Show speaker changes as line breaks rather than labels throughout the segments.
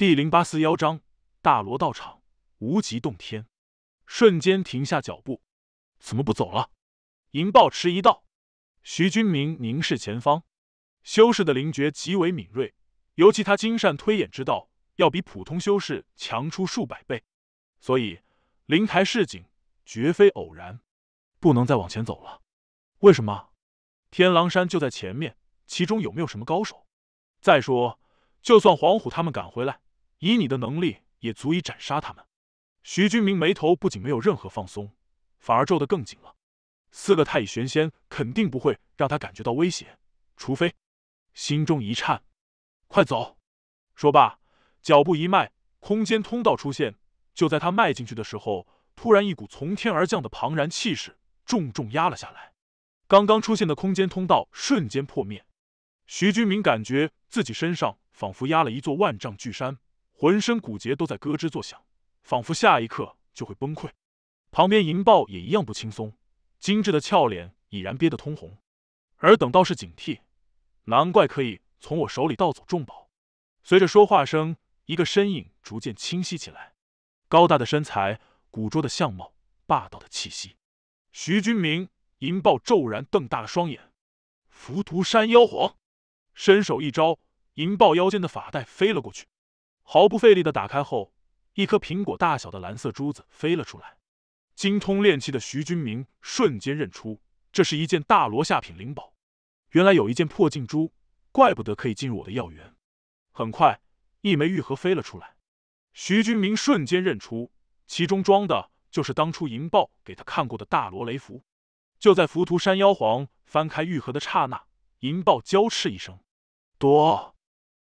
第零八四幺章，大罗道场，无极洞天，瞬间停下脚步，怎么不走了？银豹迟疑道。徐君明凝视前方，修士的灵觉极为敏锐，尤其他精擅推演之道，要比普通修士强出数百倍，所以灵台示警，绝非偶然，不能再往前走了。为什么？天狼山就在前面，其中有没有什么高手？再说，就算黄虎他们赶回来。以你的能力，也足以斩杀他们。徐军明眉头不仅没有任何放松，反而皱得更紧了。四个太乙玄仙肯定不会让他感觉到威胁，除非……心中一颤，快走！说罢，脚步一迈，空间通道出现。就在他迈进去的时候，突然一股从天而降的庞然气势重重压了下来，刚刚出现的空间通道瞬间破灭。徐军明感觉自己身上仿佛压了一座万丈巨山。浑身骨节都在咯吱作响，仿佛下一刻就会崩溃。旁边银豹也一样不轻松，精致的俏脸已然憋得通红。尔等倒是警惕，难怪可以从我手里盗走重宝。随着说话声，一个身影逐渐清晰起来，高大的身材，古拙的相貌，霸道的气息。徐君明，银豹骤然瞪大了双眼。浮屠山妖皇，伸手一招，银豹腰间的法带飞了过去。毫不费力的打开后，一颗苹果大小的蓝色珠子飞了出来。精通炼器的徐君明瞬间认出，这是一件大罗下品灵宝。原来有一件破镜珠，怪不得可以进入我的药园。很快，一枚玉盒飞了出来，徐君明瞬间认出，其中装的就是当初银豹给他看过的大罗雷符。就在浮屠山妖皇翻开玉盒的刹那，银豹娇斥一声：“夺！”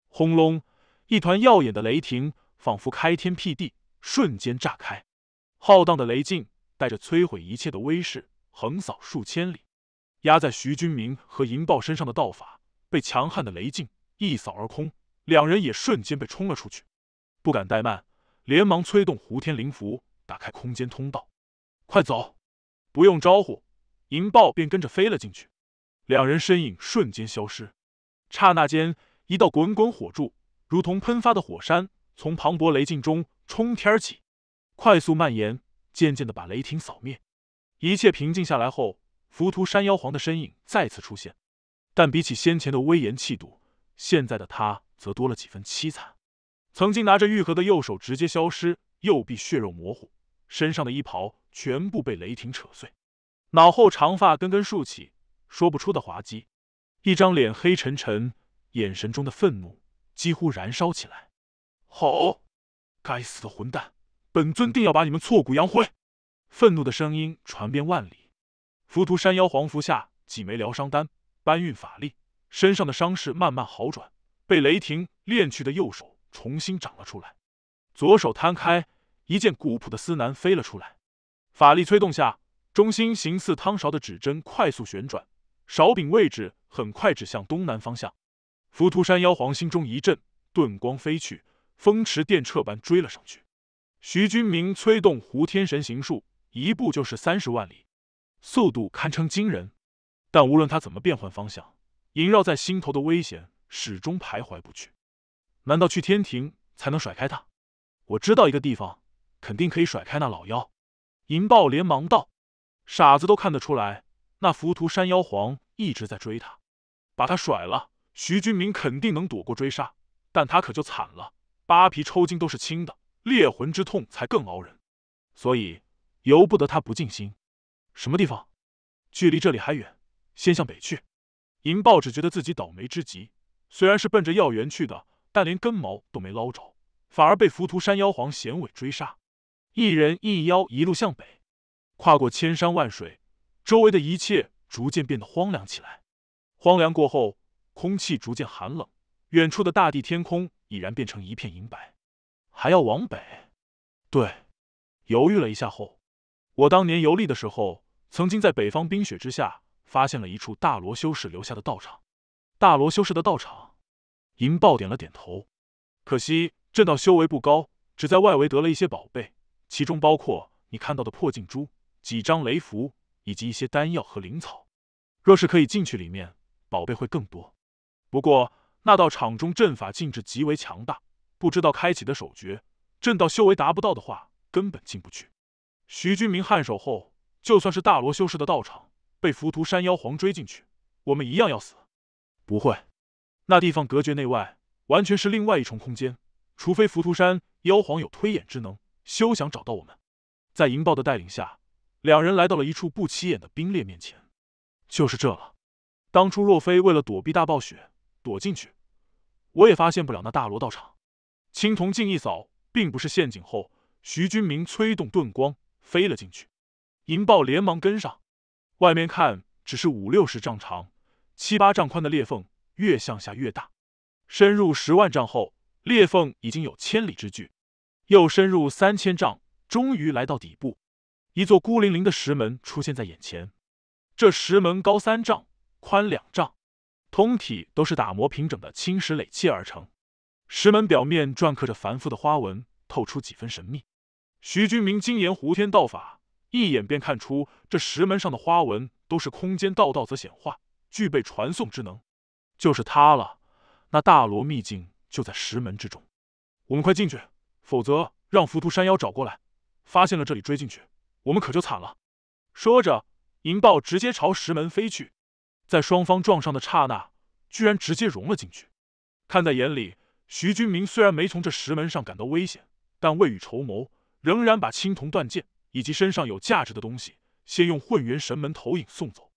轰隆。一团耀眼的雷霆，仿佛开天辟地，瞬间炸开。浩荡的雷劲带着摧毁一切的威势，横扫数千里，压在徐君明和银豹身上的道法被强悍的雷劲一扫而空，两人也瞬间被冲了出去。不敢怠慢，连忙催动胡天灵符，打开空间通道，快走！不用招呼，银豹便跟着飞了进去。两人身影瞬间消失。刹那间，一道滚滚火柱。如同喷发的火山，从磅礴雷境中冲天而起，快速蔓延，渐渐的把雷霆扫灭。一切平静下来后，浮屠山妖皇的身影再次出现，但比起先前的威严气度，现在的他则多了几分凄惨。曾经拿着玉盒的右手直接消失，右臂血肉模糊，身上的衣袍全部被雷霆扯碎，脑后长发根根竖起，说不出的滑稽。一张脸黑沉沉，眼神中的愤怒。几乎燃烧起来！好，该死的混蛋，本尊定要把你们挫骨扬灰！愤怒的声音传遍万里。浮屠山妖皇服下几枚疗伤丹，搬运法力，身上的伤势慢慢好转。被雷霆炼去的右手重新长了出来，左手摊开，一件古朴的丝楠飞了出来。法力催动下，中心形似汤勺的指针快速旋转，勺柄位置很快指向东南方向。浮屠山妖皇心中一震，遁光飞去，风驰电掣般追了上去。徐君明催动胡天神行术，一步就是三十万里，速度堪称惊人。但无论他怎么变换方向，萦绕在心头的危险始终徘徊不去。难道去天庭才能甩开他？我知道一个地方，肯定可以甩开那老妖。银豹连忙道：“傻子都看得出来，那浮屠山妖皇一直在追他，把他甩了。”徐军明肯定能躲过追杀，但他可就惨了，扒皮抽筋都是轻的，裂魂之痛才更熬人。所以，由不得他不尽心。什么地方？距离这里还远，先向北去。银豹只觉得自己倒霉之极，虽然是奔着药园去的，但连根毛都没捞着，反而被浮屠山妖皇衔尾追杀。一人一妖一路向北，跨过千山万水，周围的一切逐渐变得荒凉起来。荒凉过后。空气逐渐寒冷，远处的大地天空已然变成一片银白。还要往北？对。犹豫了一下后，我当年游历的时候，曾经在北方冰雪之下发现了一处大罗修士留下的道场。大罗修士的道场？银豹点了点头。可惜这道修为不高，只在外围得了一些宝贝，其中包括你看到的破镜珠、几张雷符以及一些丹药和灵草。若是可以进去里面，宝贝会更多。不过，那道场中阵法禁制极为强大，不知道开启的手诀，阵道修为达不到的话，根本进不去。徐军明颔首后，就算是大罗修士的道场，被浮屠山妖皇追进去，我们一样要死。不会，那地方隔绝内外，完全是另外一重空间，除非浮屠山妖皇有推演之能，休想找到我们。在银豹的带领下，两人来到了一处不起眼的冰裂面前，就是这了。当初若非为了躲避大暴雪，躲进去，我也发现不了那大罗道场。青铜镜一扫，并不是陷阱。后，徐军明催动遁光飞了进去，银豹连忙跟上。外面看只是五六十丈长、七八丈宽的裂缝，越向下越大。深入十万丈后，裂缝已经有千里之距。又深入三千丈，终于来到底部，一座孤零零的石门出现在眼前。这石门高三丈，宽两丈。通体都是打磨平整的青石垒砌而成，石门表面篆刻着繁复的花纹，透出几分神秘。徐君明精研胡天道法，一眼便看出这石门上的花纹都是空间道道则显化，具备传送之能。就是它了，那大罗秘境就在石门之中，我们快进去，否则让浮屠山妖找过来，发现了这里追进去，我们可就惨了。说着，银豹直接朝石门飞去。在双方撞上的刹那，居然直接融了进去。看在眼里，徐军明虽然没从这石门上感到危险，但未雨绸缪，仍然把青铜断剑以及身上有价值的东西先用混元神门投影送走。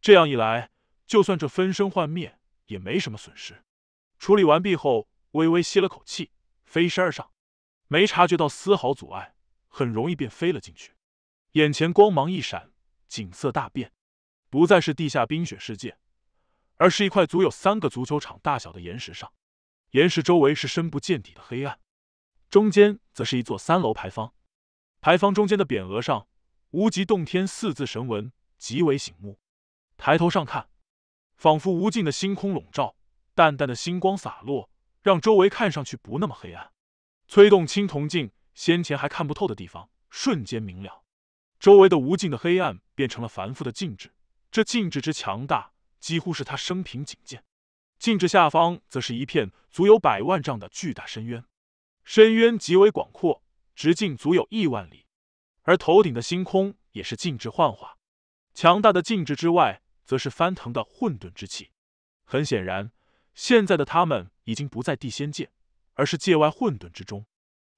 这样一来，就算这分身幻灭，也没什么损失。处理完毕后，微微吸了口气，飞身上，没察觉到丝毫阻碍，很容易便飞了进去。眼前光芒一闪，景色大变。不再是地下冰雪世界，而是一块足有三个足球场大小的岩石上。岩石周围是深不见底的黑暗，中间则是一座三楼牌坊。牌坊中间的匾额上“无极洞天”四字神文极为醒目。抬头上看，仿佛无尽的星空笼罩，淡淡的星光洒落，让周围看上去不那么黑暗。催动青铜镜，先前还看不透的地方瞬间明了，周围的无尽的黑暗变成了繁复的静止。这禁制之强大，几乎是他生平仅见。禁制下方，则是一片足有百万丈的巨大深渊，深渊极为广阔，直径足有亿万里。而头顶的星空，也是禁制幻化。强大的禁制之外，则是翻腾的混沌之气。很显然，现在的他们已经不在地仙界，而是界外混沌之中。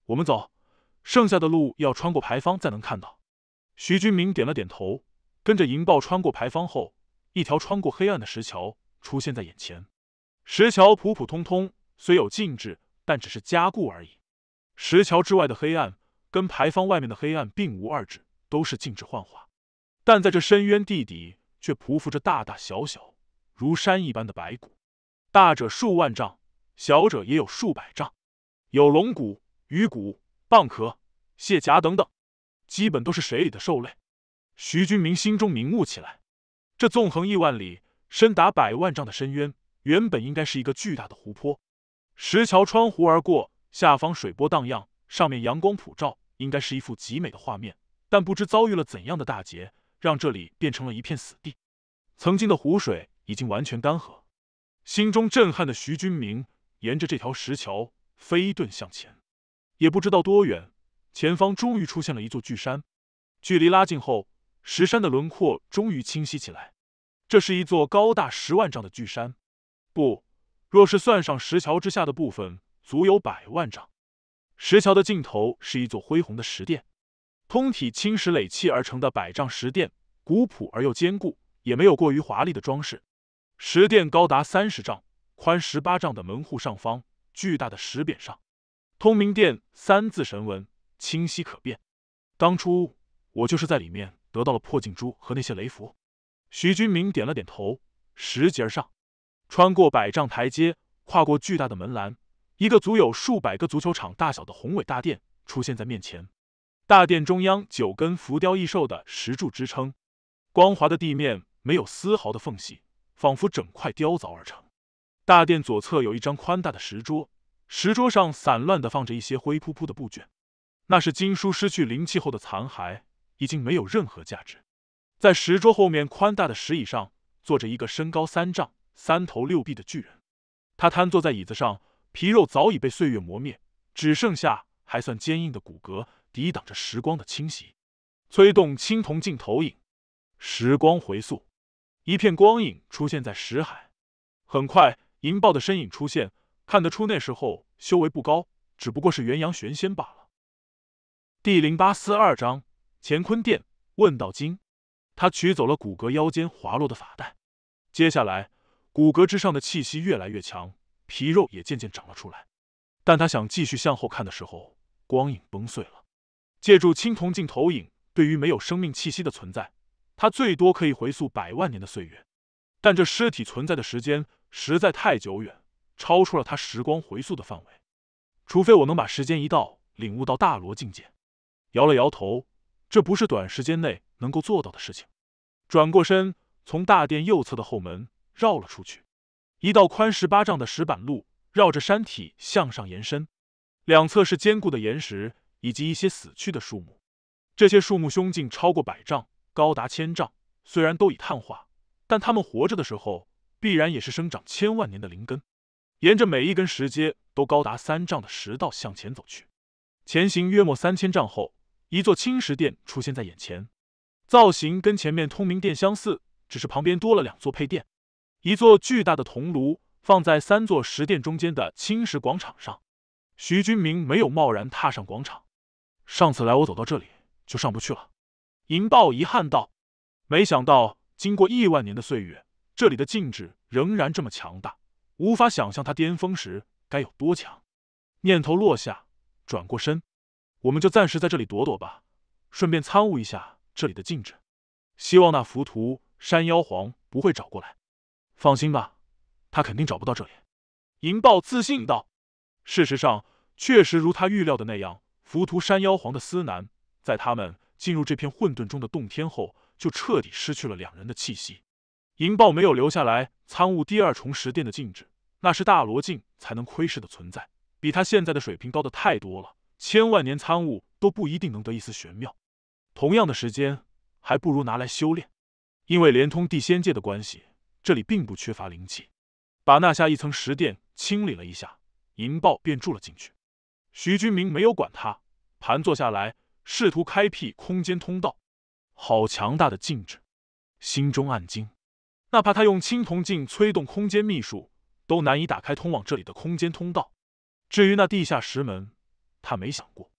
我们走，剩下的路要穿过牌坊再能看到。徐军明点了点头。跟着银豹穿过牌坊后，一条穿过黑暗的石桥出现在眼前。石桥普普通通，虽有禁制，但只是加固而已。石桥之外的黑暗跟牌坊外面的黑暗并无二致，都是禁制幻化。但在这深渊地底，却匍匐着大大小小如山一般的白骨，大者数万丈，小者也有数百丈。有龙骨、鱼骨、蚌壳、蟹甲等等，基本都是水里的兽类。徐军明心中明悟起来，这纵横亿万里、深达百万丈的深渊，原本应该是一个巨大的湖泊。石桥穿湖而过，下方水波荡漾，上面阳光普照，应该是一幅极美的画面。但不知遭遇了怎样的大劫，让这里变成了一片死地。曾经的湖水已经完全干涸。心中震撼的徐军明沿着这条石桥飞遁向前，也不知道多远，前方终于出现了一座巨山。距离拉近后，石山的轮廓终于清晰起来，这是一座高大十万丈的巨山，不，若是算上石桥之下的部分，足有百万丈。石桥的尽头是一座恢宏的石殿，通体青石垒砌而成的百丈石殿，古朴而又坚固，也没有过于华丽的装饰。石殿高达三十丈，宽十八丈的门户上方，巨大的石匾上，“通明殿”三字神文清晰可辨。当初我就是在里面。得到了破镜珠和那些雷符，徐军明点了点头，拾级而上，穿过百丈台阶，跨过巨大的门栏，一个足有数百个足球场大小的宏伟大殿出现在面前。大殿中央九根浮雕异兽的石柱支撑，光滑的地面没有丝毫的缝隙，仿佛整块雕凿而成。大殿左侧有一张宽大的石桌，石桌上散乱的放着一些灰扑扑的布卷，那是经书失去灵气后的残骸。已经没有任何价值。在石桌后面宽大的石椅上，坐着一个身高三丈、三头六臂的巨人。他瘫坐在椅子上，皮肉早已被岁月磨灭，只剩下还算坚硬的骨骼抵挡着时光的侵袭。催动青铜镜投影，时光回溯，一片光影出现在石海。很快，银豹的身影出现。看得出那时候修为不高，只不过是元阳玄仙罢了。第零八四二章。乾坤殿问道：“经。”他取走了骨骼腰间滑落的发带。接下来，骨骼之上的气息越来越强，皮肉也渐渐长了出来。但他想继续向后看的时候，光影崩碎了。借助青铜镜投影，对于没有生命气息的存在，他最多可以回溯百万年的岁月。但这尸体存在的时间实在太久远，超出了他时光回溯的范围。除非我能把时间一到领悟到大罗境界。”摇了摇头。这不是短时间内能够做到的事情。转过身，从大殿右侧的后门绕了出去。一道宽十八丈的石板路绕着山体向上延伸，两侧是坚固的岩石以及一些死去的树木。这些树木胸径超过百丈，高达千丈。虽然都已碳化，但它们活着的时候必然也是生长千万年的灵根。沿着每一根石阶都高达三丈的石道向前走去，前行约莫三千丈后。一座青石殿出现在眼前，造型跟前面通明殿相似，只是旁边多了两座配殿。一座巨大的铜炉放在三座石殿中间的青石广场上。徐军明没有贸然踏上广场。上次来我走到这里就上不去了。银豹遗憾道：“没想到经过亿万年的岁月，这里的禁制仍然这么强大，无法想象它巅峰时该有多强。”念头落下，转过身。我们就暂时在这里躲躲吧，顺便参悟一下这里的禁制。希望那浮屠山妖皇不会找过来。放心吧，他肯定找不到这里。银豹自信道：“事实上，确实如他预料的那样，浮屠山妖皇的司南，在他们进入这片混沌中的洞天后，就彻底失去了两人的气息。银豹没有留下来参悟第二重石殿的禁制，那是大罗境才能窥视的存在，比他现在的水平高的太多了。”千万年参悟都不一定能得一丝玄妙，同样的时间还不如拿来修炼。因为连通地仙界的关系，这里并不缺乏灵气。把那下一层石殿清理了一下，银豹便住了进去。徐君明没有管他，盘坐下来，试图开辟空间通道。好强大的禁制，心中暗惊。哪怕他用青铜镜催动空间秘术，都难以打开通往这里的空间通道。至于那地下石门……他没想过，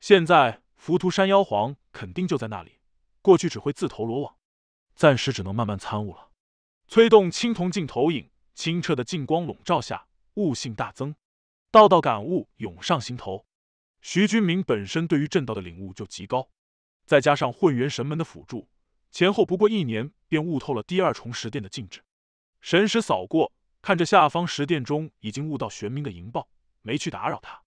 现在浮屠山妖皇肯定就在那里。过去只会自投罗网，暂时只能慢慢参悟了。催动青铜镜投影，清澈的镜光笼罩下，悟性大增，道道感悟涌上心头。徐君明本身对于正道的领悟就极高，再加上混元神门的辅助，前后不过一年，便悟透了第二重十殿的禁制。神识扫过，看着下方十殿中已经悟到玄冥的银豹，没去打扰他。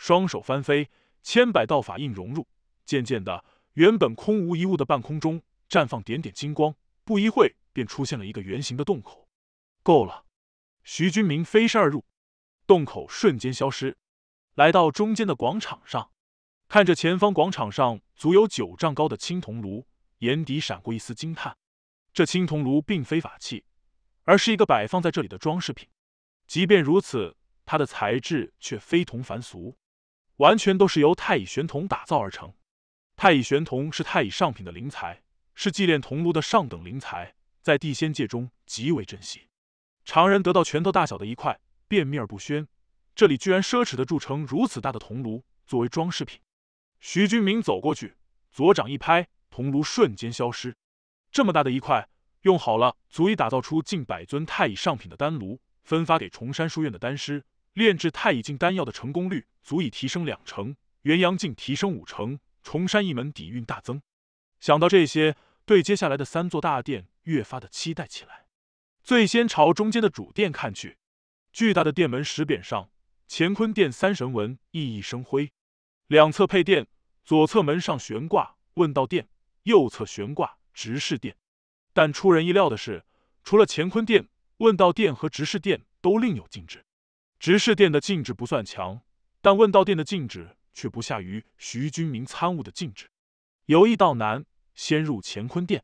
双手翻飞，千百道法印融入，渐渐的，原本空无一物的半空中绽放点点金光，不一会便出现了一个圆形的洞口。够了，徐军明飞身而入，洞口瞬间消失，来到中间的广场上，看着前方广场上足有九丈高的青铜炉，眼底闪过一丝惊叹。这青铜炉并非法器，而是一个摆放在这里的装饰品。即便如此，它的材质却非同凡俗。完全都是由太乙玄铜打造而成。太乙玄铜是太乙上品的灵材，是祭炼铜炉的上等灵材，在地仙界中极为珍惜。常人得到拳头大小的一块，便秘而不宣。这里居然奢侈的铸成如此大的铜炉作为装饰品。徐君明走过去，左掌一拍，铜炉瞬间消失。这么大的一块，用好了足以打造出近百尊太乙上品的丹炉，分发给崇山书院的丹师。炼制太乙境丹药的成功率足以提升两成，元阳境提升五成，重山一门底蕴大增。想到这些，对接下来的三座大殿越发的期待起来。最先朝中间的主殿看去，巨大的殿门石匾上，乾坤殿三神纹熠熠生辉。两侧配殿，左侧门上悬挂问道殿，右侧悬挂执事殿。但出人意料的是，除了乾坤殿、问道殿和执事殿，都另有禁制。执事殿的禁止不算强，但问道殿的禁止却不下于徐君明参悟的禁止。由易到难，先入乾坤殿，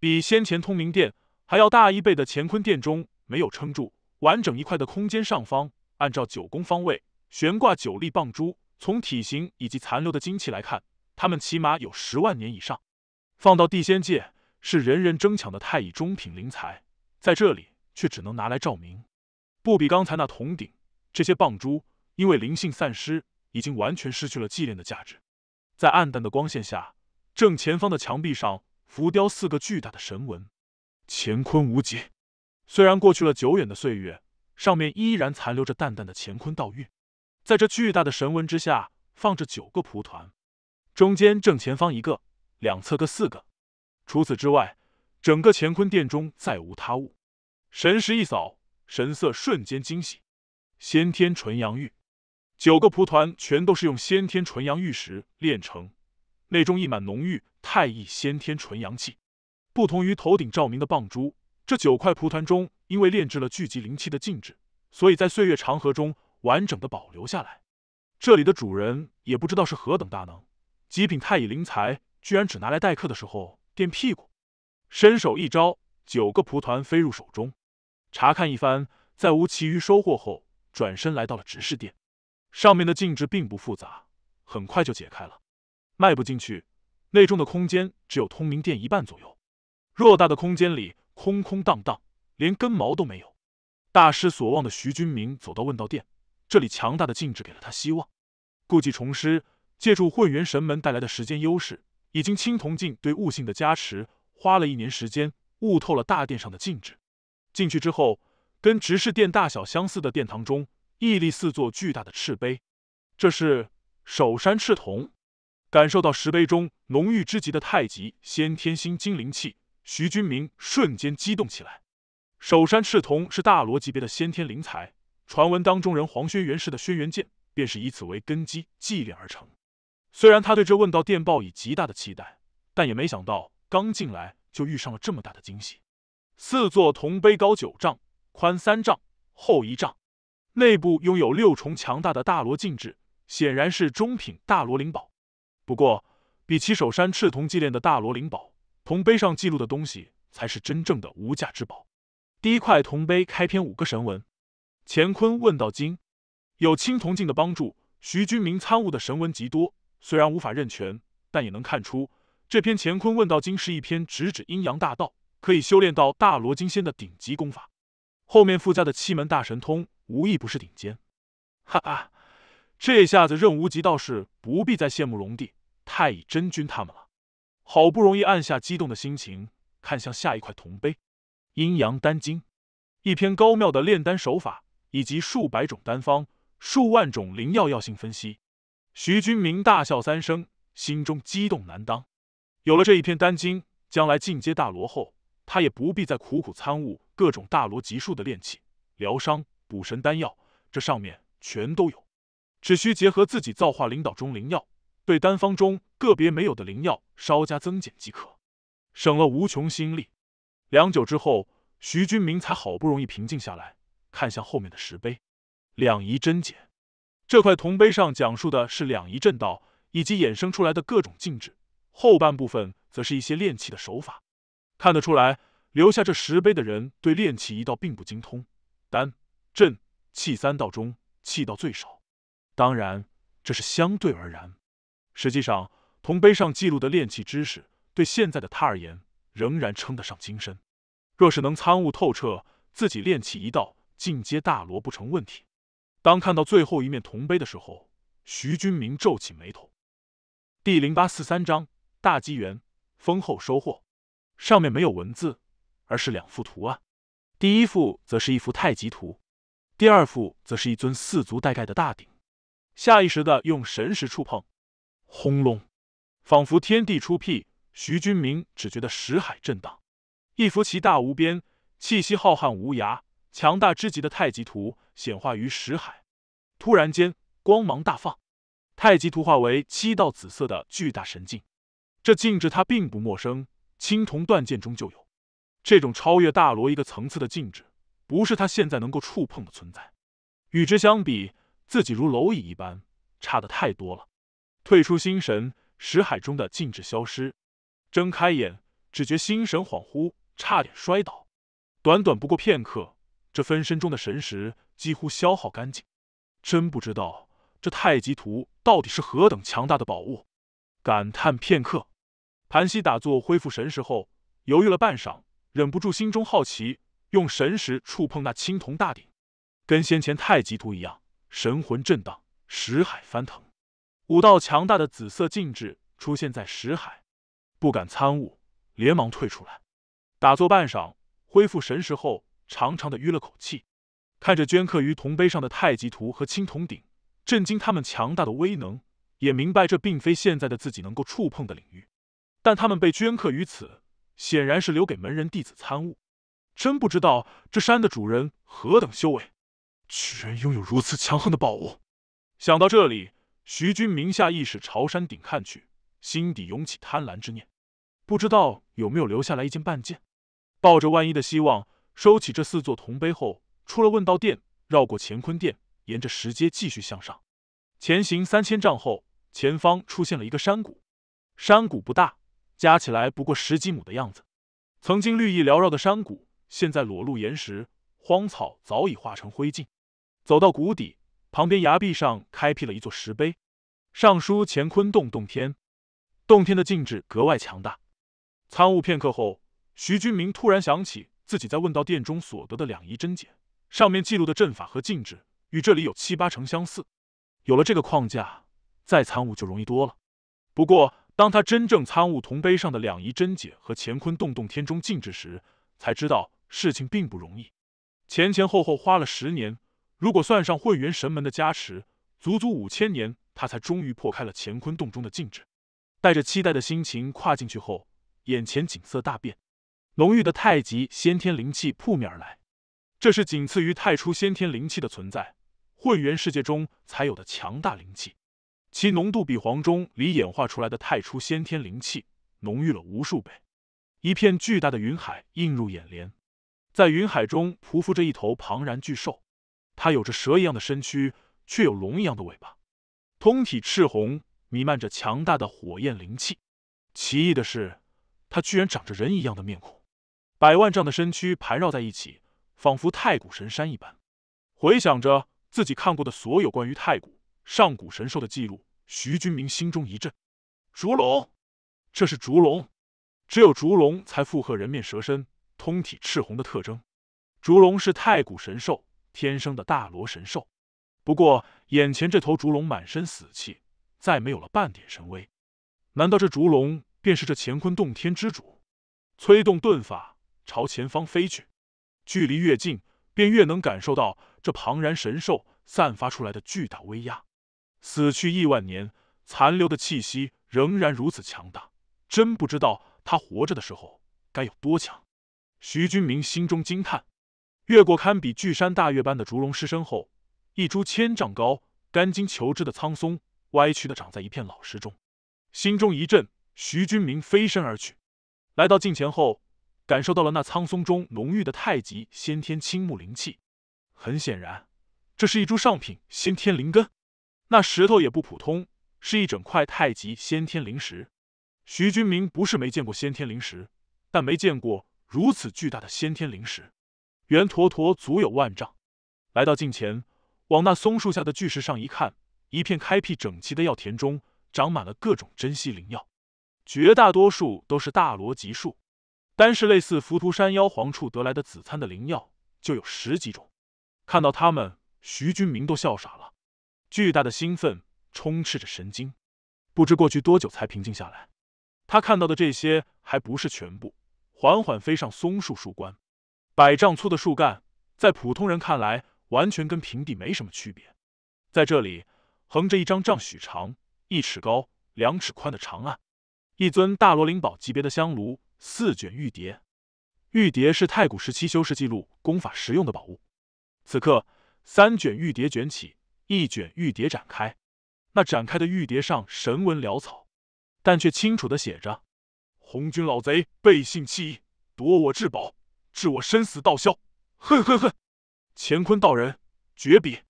比先前通明殿还要大一倍的乾坤殿中没有撑住完整一块的空间上方，按照九宫方位悬挂九粒棒珠。从体型以及残留的精气来看，它们起码有十万年以上。放到地仙界是人人争抢的太乙中品灵材，在这里却只能拿来照明，不比刚才那铜鼎。这些棒珠因为灵性散失，已经完全失去了祭炼的价值。在暗淡的光线下，正前方的墙壁上浮雕四个巨大的神纹，“乾坤无极”。虽然过去了久远的岁月，上面依然残留着淡淡的乾坤道韵。在这巨大的神纹之下，放着九个蒲团，中间正前方一个，两侧各四个。除此之外，整个乾坤殿中再无他物。神识一扫，神色瞬间惊喜。先天纯阳玉，九个蒲团全都是用先天纯阳玉石炼成，内中溢满浓郁太乙先天纯阳气。不同于头顶照明的棒珠，这九块蒲团中因为炼制了聚集灵气的禁制，所以在岁月长河中完整的保留下来。这里的主人也不知道是何等大能，极品太乙灵材居然只拿来待客的时候垫屁股。伸手一招，九个蒲团飞入手中，查看一番，再无其余收获后。转身来到了执事殿，上面的禁制并不复杂，很快就解开了。迈不进去，内中的空间只有通明殿一半左右。偌大的空间里空空荡荡，连根毛都没有。大失所望的徐君明走到问道殿，这里强大的禁制给了他希望。故技重施，借助混元神门带来的时间优势，以及青铜镜对悟性的加持，花了一年时间悟透了大殿上的禁制。进去之后。跟执事殿大小相似的殿堂中，屹立四座巨大的赤碑，这是首山赤铜。感受到石碑中浓郁之极的太极先天心精灵气，徐君明瞬间激动起来。首山赤铜是大罗级别的先天灵材，传闻当中人黄轩辕氏的轩辕剑便是以此为根基祭炼而成。虽然他对这问道电报以极大的期待，但也没想到刚进来就遇上了这么大的惊喜。四座铜碑高九丈。宽三丈，厚一丈，内部拥有六重强大的大罗禁制，显然是中品大罗灵宝。不过，比起首山赤铜祭炼的大罗灵宝，铜碑上记录的东西才是真正的无价之宝。第一块铜碑开篇五个神文，《乾坤问道经》。有青铜镜的帮助，徐君明参悟的神文极多。虽然无法认全，但也能看出这篇《乾坤问道经》是一篇直指阴阳大道，可以修炼到大罗金仙的顶级功法。后面附加的七门大神通，无一不是顶尖。哈哈，这下子任无极道士不必再羡慕龙帝、太乙真君他们了。好不容易按下激动的心情，看向下一块铜碑，《阴阳丹经》，一篇高妙的炼丹手法，以及数百种丹方、数万种灵药药性分析。徐君明大笑三声，心中激动难当。有了这一篇丹经，将来进阶大罗后。他也不必再苦苦参悟各种大罗级数的炼器、疗伤、补神丹药，这上面全都有，只需结合自己造化灵导中灵药，对丹方中个别没有的灵药稍加增减即可，省了无穷心力。良久之后，徐君明才好不容易平静下来，看向后面的石碑。两仪真解。这块铜碑上讲述的是两仪阵道以及衍生出来的各种禁制，后半部分则是一些炼器的手法。看得出来，留下这石碑的人对炼气一道并不精通，丹、震、气三道中，气道最少。当然，这是相对而然。实际上，铜碑上记录的炼气知识，对现在的他而言，仍然称得上精深。若是能参悟透彻，自己炼气一道进阶大罗不成问题。当看到最后一面铜碑的时候，徐军明皱起眉头。第零八四三章：大机缘，丰厚收获。上面没有文字，而是两幅图案。第一幅则是一幅太极图，第二幅则是一尊四足带盖的大鼎。下意识的用神识触碰，轰隆，仿佛天地出辟。徐君明只觉得石海震荡，一幅奇大无边、气息浩瀚无涯、强大之极的太极图显化于石海。突然间，光芒大放，太极图画为七道紫色的巨大神镜。这镜子他并不陌生。青铜断剑中就有这种超越大罗一个层次的禁制，不是他现在能够触碰的存在。与之相比，自己如蝼蚁一般，差的太多了。退出心神，识海中的禁制消失。睁开眼，只觉心神恍惚，差点摔倒。短短不过片刻，这分身中的神识几乎消耗干净。真不知道这太极图到底是何等强大的宝物，感叹片刻。盘膝打坐恢复神识后，犹豫了半晌，忍不住心中好奇，用神识触碰那青铜大鼎，跟先前太极图一样，神魂震荡，石海翻腾，五道强大的紫色禁制出现在石海，不敢参悟，连忙退出来。打坐半晌，恢复神识后，长长的吁了口气，看着镌刻于铜碑上的太极图和青铜鼎，震惊他们强大的威能，也明白这并非现在的自己能够触碰的领域。但他们被镌刻于此，显然是留给门人弟子参悟。真不知道这山的主人何等修为，居然拥有如此强横的宝物。想到这里，徐军明下意识朝山顶看去，心底涌起贪婪之念。不知道有没有留下来一件半件。抱着万一的希望，收起这四座铜碑后，出了问道殿，绕过乾坤殿，沿着石阶继续向上前行三千丈后，前方出现了一个山谷。山谷不大。加起来不过十几亩的样子，曾经绿意缭绕的山谷，现在裸露岩石，荒草早已化成灰烬。走到谷底，旁边崖壁上开辟了一座石碑，上书“乾坤洞洞天”。洞天的禁制格外强大。参悟片刻后，徐君明突然想起自己在问道殿中所得的两仪真解，上面记录的阵法和禁制与这里有七八成相似。有了这个框架，再参悟就容易多了。不过。当他真正参悟铜碑上的两仪真解和乾坤洞洞天中禁制时，才知道事情并不容易。前前后后花了十年，如果算上混元神门的加持，足足五千年，他才终于破开了乾坤洞中的禁制。带着期待的心情跨进去后，眼前景色大变，浓郁的太极先天灵气扑面而来。这是仅次于太初先天灵气的存在，混元世界中才有的强大灵气。其浓度比黄钟里演化出来的太初先天灵气浓郁了无数倍。一片巨大的云海映入眼帘，在云海中匍匐着一头庞然巨兽，它有着蛇一样的身躯，却有龙一样的尾巴，通体赤红，弥漫着强大的火焰灵气。奇异的是，它居然长着人一样的面孔，百万丈的身躯盘绕在一起，仿佛太古神山一般。回想着自己看过的所有关于太古。上古神兽的记录，徐君明心中一震。烛龙，这是烛龙，只有烛龙才符合人面蛇身、通体赤红的特征。烛龙是太古神兽，天生的大罗神兽。不过，眼前这头烛龙满身死气，再没有了半点神威。难道这烛龙便是这乾坤洞天之主？催动遁法，朝前方飞去。距离越近，便越能感受到这庞然神兽散发出来的巨大威压。死去亿万年，残留的气息仍然如此强大，真不知道他活着的时候该有多强。徐君明心中惊叹，越过堪比巨山大岳般的烛龙尸身后，一株千丈高、干金求枝的苍松，歪曲的长在一片老石中。心中一震，徐君明飞身而去，来到近前后，感受到了那苍松中浓郁的太极先天青木灵气。很显然，这是一株上品先天灵根。那石头也不普通，是一整块太极先天灵石。徐军明不是没见过先天灵石，但没见过如此巨大的先天灵石，圆坨坨足有万丈。来到近前，往那松树下的巨石上一看，一片开辟整齐的药田中长满了各种珍稀灵药，绝大多数都是大罗级树。单是类似浮屠山妖皇处得来的紫参的灵药就有十几种。看到他们，徐军明都笑傻了。巨大的兴奋充斥着神经，不知过去多久才平静下来。他看到的这些还不是全部。缓缓飞上松树树冠，百丈粗的树干，在普通人看来完全跟平地没什么区别。在这里，横着一张丈许长、一尺高、两尺宽的长案，一尊大罗灵宝级别的香炉，四卷玉蝶。玉蝶是太古时期修士记录功法实用的宝物。此刻，三卷玉蝶卷起。一卷玉蝶展开，那展开的玉蝶上神纹潦草，但却清楚的写着：“红军老贼背信弃义，夺我至宝，置我生死道消，恨恨恨！”乾坤道人绝笔。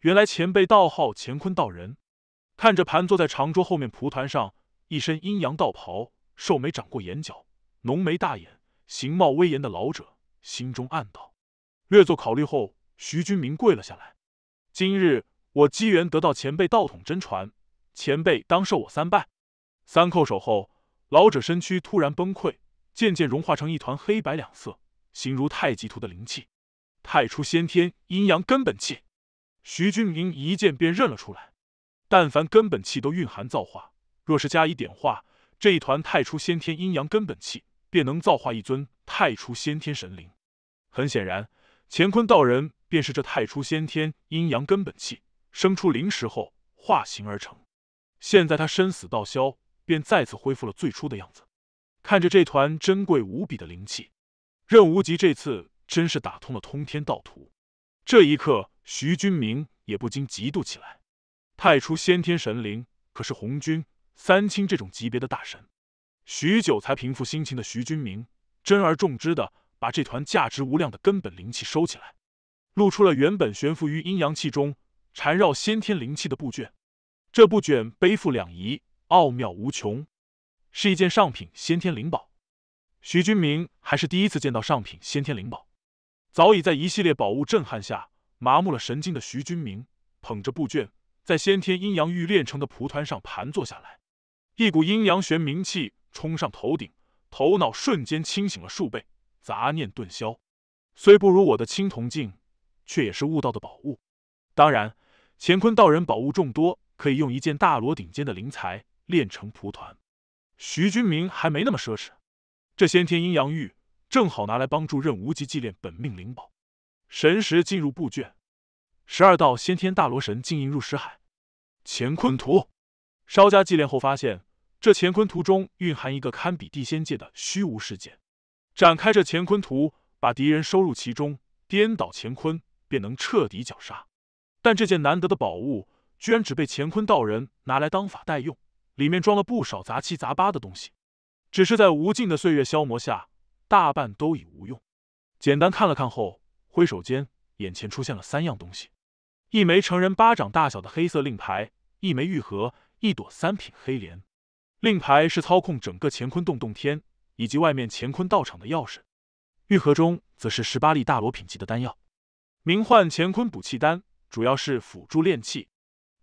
原来前辈道号乾坤道人。看着盘坐在长桌后面蒲团上，一身阴阳道袍，瘦眉长过眼角，浓眉大眼，形貌威严的老者，心中暗道。略作考虑后，徐君明跪了下来。今日。我机缘得到前辈道统真传，前辈当受我三拜。三叩首后，老者身躯突然崩溃，渐渐融化成一团黑白两色、形如太极图的灵气。太初先天阴阳根本气，徐君明一见便认了出来。但凡根本气都蕴含造化，若是加以点化，这一团太初先天阴阳根本气便能造化一尊太初先天神灵。很显然，乾坤道人便是这太初先天阴阳根本气。生出灵石后化形而成，现在他生死道消，便再次恢复了最初的样子。看着这团珍贵无比的灵气，任无极这次真是打通了通天道途。这一刻，徐君明也不禁嫉妒起来。太初先天神灵，可是红军、三清这种级别的大神，许久才平复心情的徐君明，珍而重之的把这团价值无量的根本灵气收起来，露出了原本悬浮于阴阳气中。缠绕先天灵气的布卷，这布卷背负两仪，奥妙无穷，是一件上品先天灵宝。徐君明还是第一次见到上品先天灵宝，早已在一系列宝物震撼下麻木了神经的徐君明，捧着布卷，在先天阴阳玉炼成的蒲团上盘坐下来，一股阴阳玄冥气冲上头顶，头脑瞬间清醒了数倍，杂念顿消。虽不如我的青铜镜，却也是悟道的宝物，当然。乾坤道人宝物众多，可以用一件大罗顶尖的灵材炼成蒲团。徐君明还没那么奢侈，这先天阴阳玉正好拿来帮助任无极祭炼本命灵宝。神识进入布卷，十二道先天大罗神经营入识海。乾坤图，稍加祭炼后发现，这乾坤图中蕴含一个堪比地仙界的虚无世界。展开这乾坤图，把敌人收入其中，颠倒乾坤，便能彻底绞杀。但这件难得的宝物，居然只被乾坤道人拿来当法代用，里面装了不少杂七杂八的东西，只是在无尽的岁月消磨下，大半都已无用。简单看了看后，挥手间，眼前出现了三样东西：一枚成人巴掌大小的黑色令牌，一枚玉盒，一朵三品黑莲。令牌是操控整个乾坤洞洞天以及外面乾坤道场的钥匙。玉盒中则是十八粒大罗品级的丹药，名唤乾坤补气丹。主要是辅助炼器，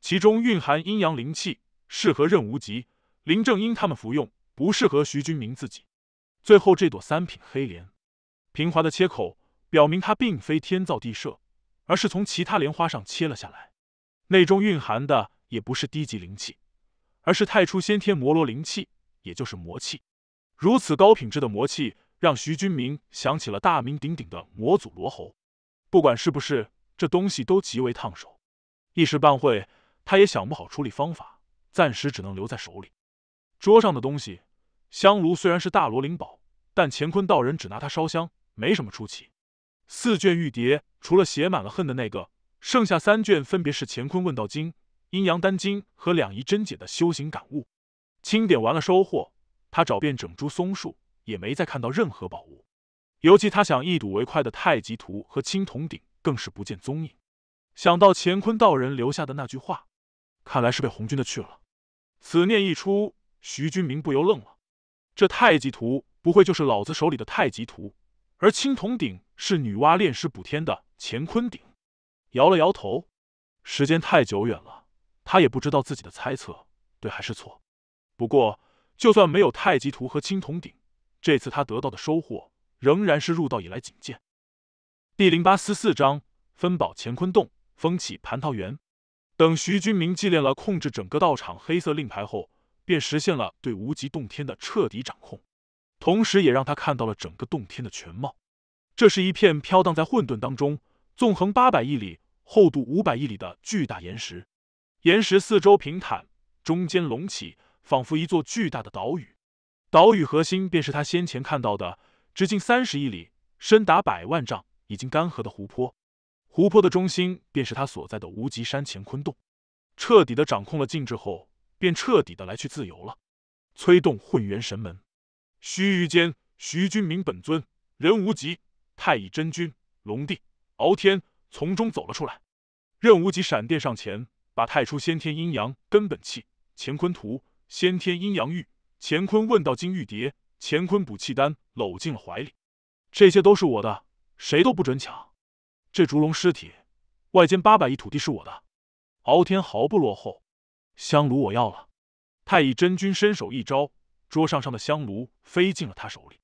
其中蕴含阴阳灵气，适合任无极、林正英他们服用，不适合徐君明自己。最后这朵三品黑莲，平滑的切口表明它并非天造地设，而是从其他莲花上切了下来。内中蕴含的也不是低级灵气，而是太初先天摩罗灵气，也就是魔气。如此高品质的魔气，让徐君明想起了大名鼎鼎的魔祖罗喉。不管是不是。这东西都极为烫手，一时半会他也想不好处理方法，暂时只能留在手里。桌上的东西，香炉虽然是大罗灵宝，但乾坤道人只拿它烧香，没什么出奇。四卷玉碟，除了写满了恨的那个，剩下三卷分别是《乾坤问道经》《阴阳丹经》和《两仪真解》的修行感悟。清点完了收获，他找遍整株松树，也没再看到任何宝物。尤其他想一睹为快的太极图和青铜鼎。更是不见踪影。想到乾坤道人留下的那句话，看来是被红军的去了。此念一出，徐军明不由愣了。这太极图不会就是老子手里的太极图？而青铜鼎是女娲炼石补天的乾坤鼎？摇了摇头。时间太久远了，他也不知道自己的猜测对还是错。不过，就算没有太极图和青铜鼎，这次他得到的收获仍然是入道以来仅见。第零八四四章分宝乾坤洞，风起蟠桃园。等徐君明祭炼了控制整个道场黑色令牌后，便实现了对无极洞天的彻底掌控，同时也让他看到了整个洞天的全貌。这是一片飘荡在混沌当中、纵横八百亿里、厚度五百亿里的巨大岩石。岩石四周平坦，中间隆起，仿佛一座巨大的岛屿。岛屿核心便是他先前看到的，直径三十亿里，深达百万丈。已经干涸的湖泊，湖泊的中心便是他所在的无极山乾坤洞。彻底的掌控了静制后，便彻底的来去自由了。催动混元神门，须臾间，徐君明本尊人无极、太乙真君、龙帝敖天从中走了出来。任无极闪电上前，把太初先天阴阳根本气、乾坤图、先天阴阳玉、乾坤问道金玉蝶、乾坤补气丹搂进了怀里。这些都是我的。谁都不准抢，这烛龙尸体，外间八百亿土地是我的。敖天毫不落后，香炉我要了。太乙真君伸手一招，桌上上的香炉飞进了他手里。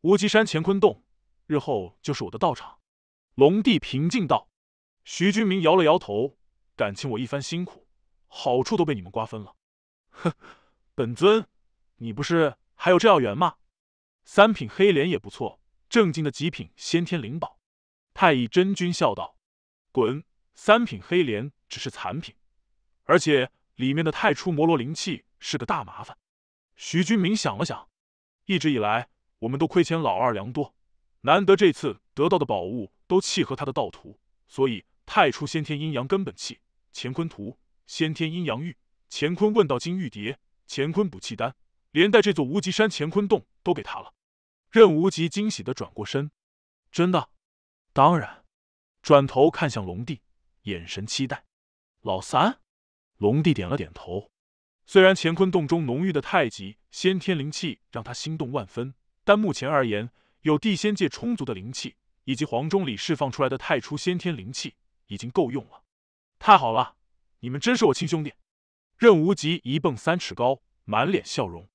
无极山乾坤洞，日后就是我的道场。龙帝平静道。徐君明摇了摇头，感情我一番辛苦，好处都被你们瓜分了。哼，本尊，你不是还有这药园吗？三品黑莲也不错。正经的极品先天灵宝，太乙真君笑道：“滚，三品黑莲只是残品，而且里面的太初摩罗灵气是个大麻烦。”徐君明想了想，一直以来我们都亏欠老二良多，难得这次得到的宝物都契合他的道途，所以太初先天阴阳根本气、乾坤图、先天阴阳玉、乾坤问道金玉碟、乾坤补气丹，连带这座无极山乾坤洞都给他了。任无极惊喜的转过身，真的？当然。转头看向龙帝，眼神期待。老三，龙帝点了点头。虽然乾坤洞中浓郁的太极先天灵气让他心动万分，但目前而言，有地仙界充足的灵气，以及黄钟里释放出来的太初先天灵气，已经够用了。太好了，你们真是我亲兄弟！任无极一蹦三尺高，满脸笑容。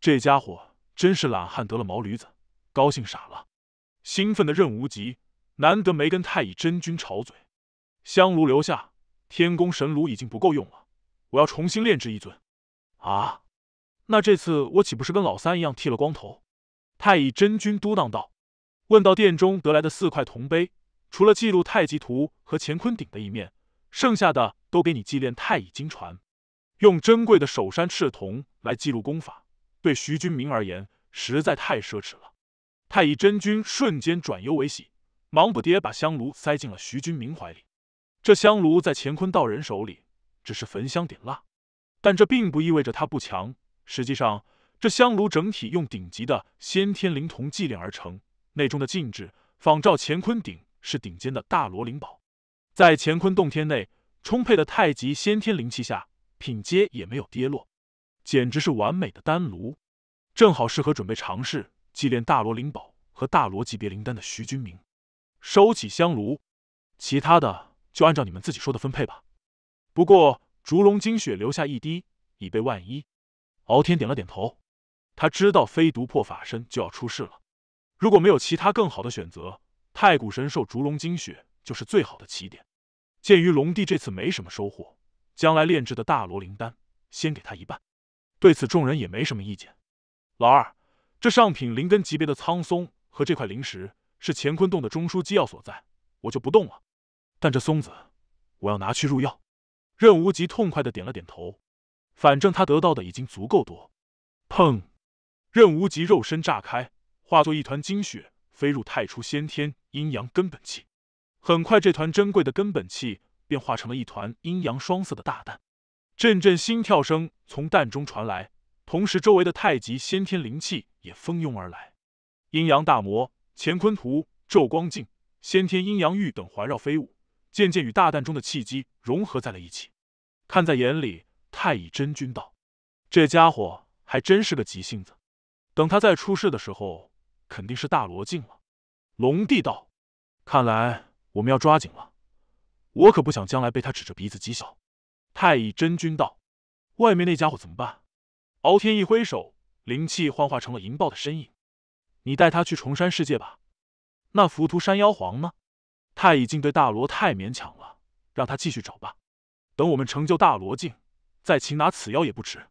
这家伙真是懒汉得了毛驴子。高兴傻了，兴奋的任无极难得没跟太乙真君吵嘴，香炉留下，天宫神炉已经不够用了，我要重新炼制一尊。啊，那这次我岂不是跟老三一样剃了光头？太乙真君嘟囔道。问到殿中得来的四块铜碑，除了记录太极图和乾坤鼎的一面，剩下的都给你祭炼太乙金传，用珍贵的首山赤铜来记录功法，对徐君明而言实在太奢侈了。太乙真君瞬间转忧为喜，忙不迭把香炉塞进了徐君明怀里。这香炉在乾坤道人手里只是焚香点蜡，但这并不意味着它不强。实际上，这香炉整体用顶级的先天灵铜祭炼而成，内中的禁制仿照乾坤鼎，是顶尖的大罗灵宝。在乾坤洞天内充沛的太极先天灵气下，品阶也没有跌落，简直是完美的丹炉，正好适合准备尝试。祭炼大罗灵宝和大罗级别灵丹的徐君明，收起香炉，其他的就按照你们自己说的分配吧。不过烛龙精血留下一滴，以备万一。敖天点了点头，他知道飞毒破法身就要出事了，如果没有其他更好的选择，太古神兽烛龙精血就是最好的起点。鉴于龙帝这次没什么收获，将来炼制的大罗灵丹先给他一半。对此，众人也没什么意见。老二。这上品灵根级别的苍松和这块灵石是乾坤洞的中枢机要所在，我就不动了。但这松子，我要拿去入药。任无极痛快的点了点头，反正他得到的已经足够多。砰！任无极肉身炸开，化作一团精血飞入太初先天阴阳根本气。很快，这团珍贵的根本气便化成了一团阴阳双色的大蛋，阵阵心跳声从蛋中传来。同时，周围的太极先天灵气也蜂拥而来，阴阳大魔、乾坤图、昼光镜、先天阴阳玉等环绕飞舞，渐渐与大蛋中的气机融合在了一起。看在眼里，太乙真君道：“这家伙还真是个急性子，等他再出事的时候，肯定是大罗境了。”龙帝道：“看来我们要抓紧了，我可不想将来被他指着鼻子讥笑。”太乙真君道：“外面那家伙怎么办？”敖天一挥手，灵气幻化成了银豹的身影。你带他去崇山世界吧。那浮屠山妖皇呢？太乙经对大罗太勉强了，让他继续找吧。等我们成就大罗境，再擒拿此妖也不迟。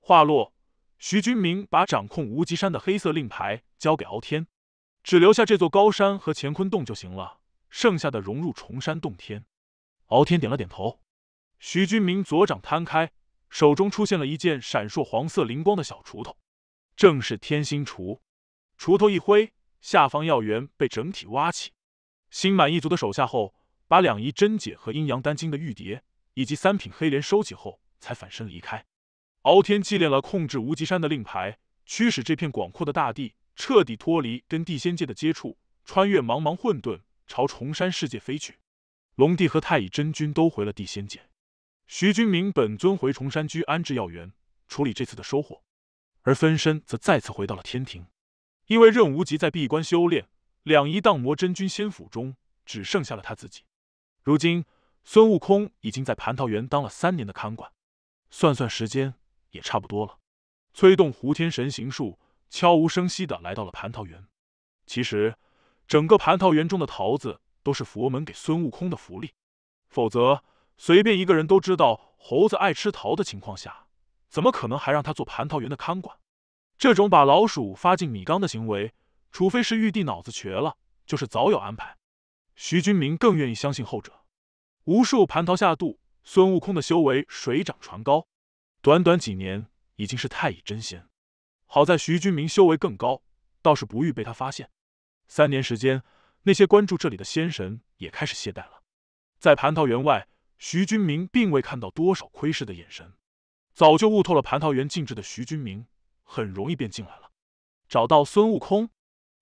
话落，徐君明把掌控无极山的黑色令牌交给敖天，只留下这座高山和乾坤洞就行了，剩下的融入崇山洞天。敖天点了点头。徐君明左掌摊开。手中出现了一件闪烁黄色灵光的小锄头，正是天星锄。锄头一挥，下方药园被整体挖起。心满意足的手下后，把两仪真解和阴阳丹经的玉碟以及三品黑莲收起后，才返身离开。敖天祭炼了控制无极山的令牌，驱使这片广阔的大地彻底脱离跟地仙界的接触，穿越茫茫混沌，朝崇山世界飞去。龙帝和太乙真君都回了地仙界。徐君明本尊回崇山居安置药园，处理这次的收获，而分身则再次回到了天庭，因为任无极在闭关修炼，两仪荡魔真君仙府中只剩下了他自己。如今孙悟空已经在蟠桃园当了三年的看管，算算时间也差不多了，催动胡天神行术，悄无声息的来到了蟠桃园。其实，整个蟠桃园中的桃子都是佛门给孙悟空的福利，否则。随便一个人都知道猴子爱吃桃的情况下，怎么可能还让他做蟠桃园的看管？这种把老鼠发进米缸的行为，除非是玉帝脑子瘸了，就是早有安排。徐君明更愿意相信后者。无数蟠桃下肚，孙悟空的修为水涨船高，短短几年已经是太乙真仙。好在徐君明修为更高，倒是不欲被他发现。三年时间，那些关注这里的仙神也开始懈怠了，在蟠桃园外。徐君明并未看到多少窥视的眼神，早就悟透了蟠桃园禁制的徐君明很容易便进来了，找到孙悟空，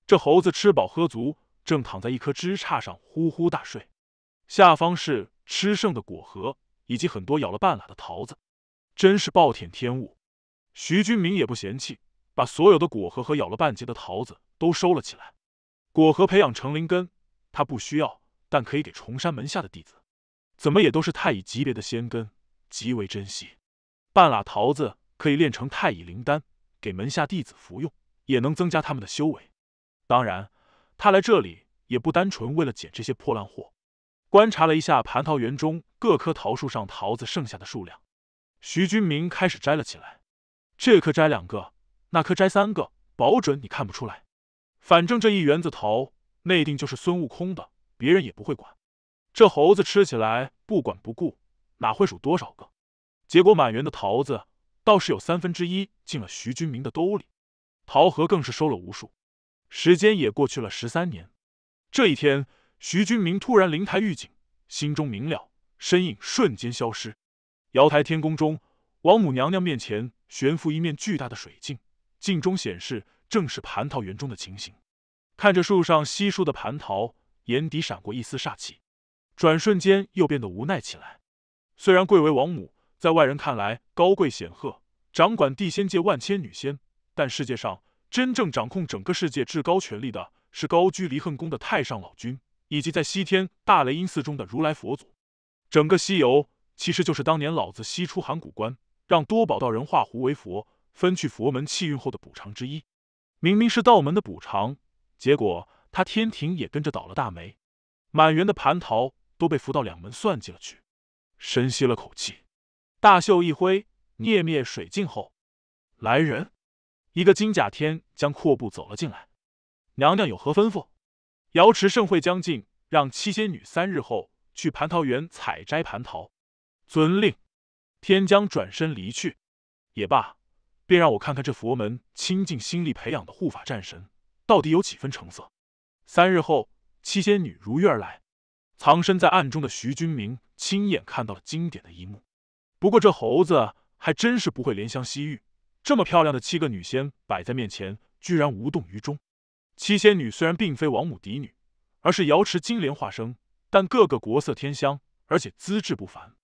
这猴子吃饱喝足，正躺在一棵枝杈上呼呼大睡，下方是吃剩的果核以及很多咬了半拉的桃子，真是暴殄天物。徐君明也不嫌弃，把所有的果核和咬了半截的桃子都收了起来，果核培养成灵根，他不需要，但可以给崇山门下的弟子。怎么也都是太乙级别的仙根，极为珍惜。半拉桃子可以炼成太乙灵丹，给门下弟子服用，也能增加他们的修为。当然，他来这里也不单纯为了捡这些破烂货。观察了一下蟠桃园中各棵桃树上桃子剩下的数量，徐君明开始摘了起来。这棵摘两个，那棵摘三个，保准你看不出来。反正这一园子桃，内定就是孙悟空的，别人也不会管。这猴子吃起来不管不顾，哪会数多少个？结果满园的桃子倒是有三分之一进了徐君明的兜里，桃核更是收了无数。时间也过去了十三年。这一天，徐君明突然灵台预警，心中明了，身影瞬间消失。瑶台天宫中，王母娘娘面前悬浮一面巨大的水镜，镜中显示正是蟠桃园中的情形。看着树上稀疏的蟠桃，眼底闪过一丝煞气。转瞬间又变得无奈起来。虽然贵为王母，在外人看来高贵显赫，掌管地仙界万千女仙，但世界上真正掌控整个世界至高权力的是高居离恨宫的太上老君，以及在西天大雷音寺中的如来佛祖。整个西游其实就是当年老子西出函谷关，让多宝道人化胡为佛，分去佛门气运后的补偿之一。明明是道门的补偿，结果他天庭也跟着倒了大霉，满园的蟠桃。都被扶到两门算计了去。深吸了口气，大袖一挥，灭灭水镜后，来人，一个金甲天将阔步走了进来。娘娘有何吩咐？瑶池盛会将近，让七仙女三日后去蟠桃园采摘蟠桃。遵令。天将转身离去。也罢，便让我看看这佛门倾尽心力培养的护法战神到底有几分成色。三日后，七仙女如约而来。藏身在暗中的徐君明亲眼看到了经典的一幕，不过这猴子还真是不会怜香惜玉，这么漂亮的七个女仙摆在面前，居然无动于衷。七仙女虽然并非王母嫡女，而是瑶池金莲化身，但个个国色天香，而且资质不凡。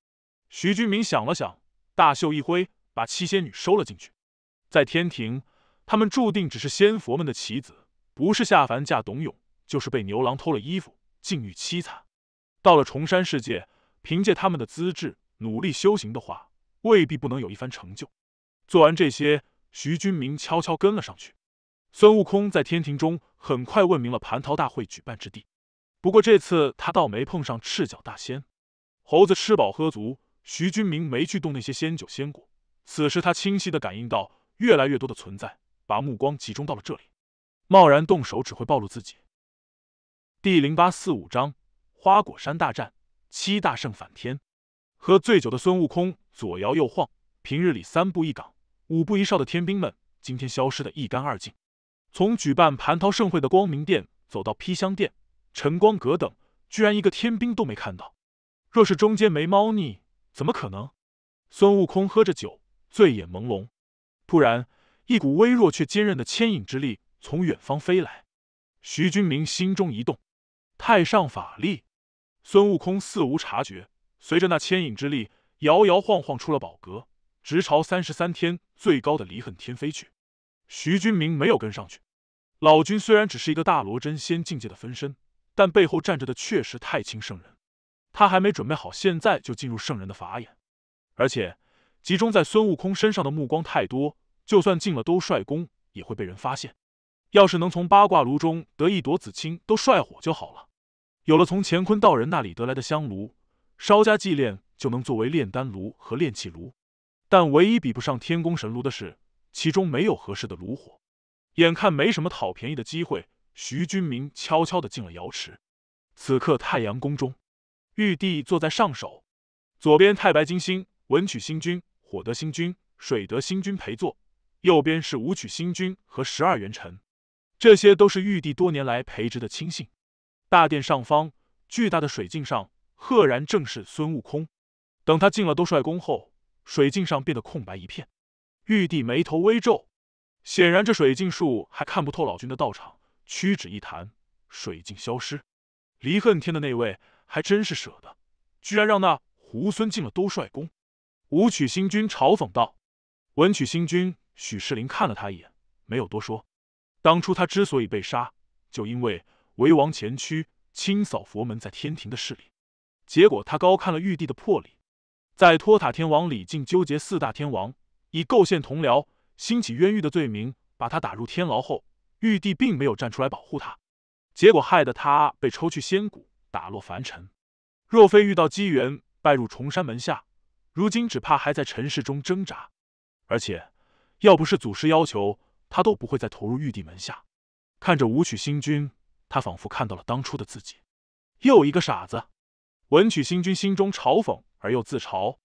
徐君明想了想，大袖一挥，把七仙女收了进去。在天庭，他们注定只是仙佛们的棋子，不是下凡嫁董永，就是被牛郎偷了衣服，境遇凄惨。到了崇山世界，凭借他们的资质，努力修行的话，未必不能有一番成就。做完这些，徐君明悄悄跟了上去。孙悟空在天庭中很快问明了蟠桃大会举办之地，不过这次他倒没碰上赤脚大仙。猴子吃饱喝足，徐君明没去动那些仙酒仙果。此时他清晰的感应到，越来越多的存在把目光集中到了这里，贸然动手只会暴露自己。第零八四五章。花果山大战，七大圣反天，喝醉酒的孙悟空左摇右晃。平日里三步一岗、五步一哨的天兵们，今天消失得一干二净。从举办蟠桃盛会的光明殿走到披香殿、晨光阁等，居然一个天兵都没看到。若是中间没猫腻，怎么可能？孙悟空喝着酒，醉眼朦胧。突然，一股微弱却坚韧的牵引之力从远方飞来。徐军明心中一动，太上法力。孙悟空似无察觉，随着那牵引之力摇摇晃晃出了宝阁，直朝三十三天最高的离恨天飞去。徐君明没有跟上去。老君虽然只是一个大罗真仙境界的分身，但背后站着的确实太清圣人。他还没准备好，现在就进入圣人的法眼。而且集中在孙悟空身上的目光太多，就算进了兜率宫，也会被人发现。要是能从八卦炉中得一朵紫青兜率火就好了。有了从乾坤道人那里得来的香炉，稍加祭炼就能作为炼丹炉和炼器炉，但唯一比不上天宫神炉的是，其中没有合适的炉火。眼看没什么讨便宜的机会，徐君明悄悄地进了瑶池。此刻太阳宫中，玉帝坐在上首，左边太白金星、文曲星君、火德星君、水德星君陪坐，右边是武曲星君和十二元辰，这些都是玉帝多年来培植的亲信。大殿上方巨大的水镜上，赫然正是孙悟空。等他进了兜率宫后，水镜上变得空白一片。玉帝眉头微皱，显然这水镜术还看不透老君的道场。屈指一弹，水镜消失。离恨天的那位还真是舍得，居然让那猢狲进了兜率宫。武曲星君嘲讽道：“文曲星君许世林看了他一眼，没有多说。当初他之所以被杀，就因为……”为王前驱，清扫佛门在天庭的势力。结果他高看了玉帝的魄力，在托塔天王李靖纠结四大天王以构陷同僚、兴起冤狱的罪名，把他打入天牢后，玉帝并没有站出来保护他，结果害得他被抽去仙骨，打落凡尘。若非遇到机缘，拜入崇山门下，如今只怕还在尘世中挣扎。而且，要不是祖师要求，他都不会再投入玉帝门下。看着武曲星君。他仿佛看到了当初的自己，又一个傻子。文曲星君心中嘲讽而又自嘲。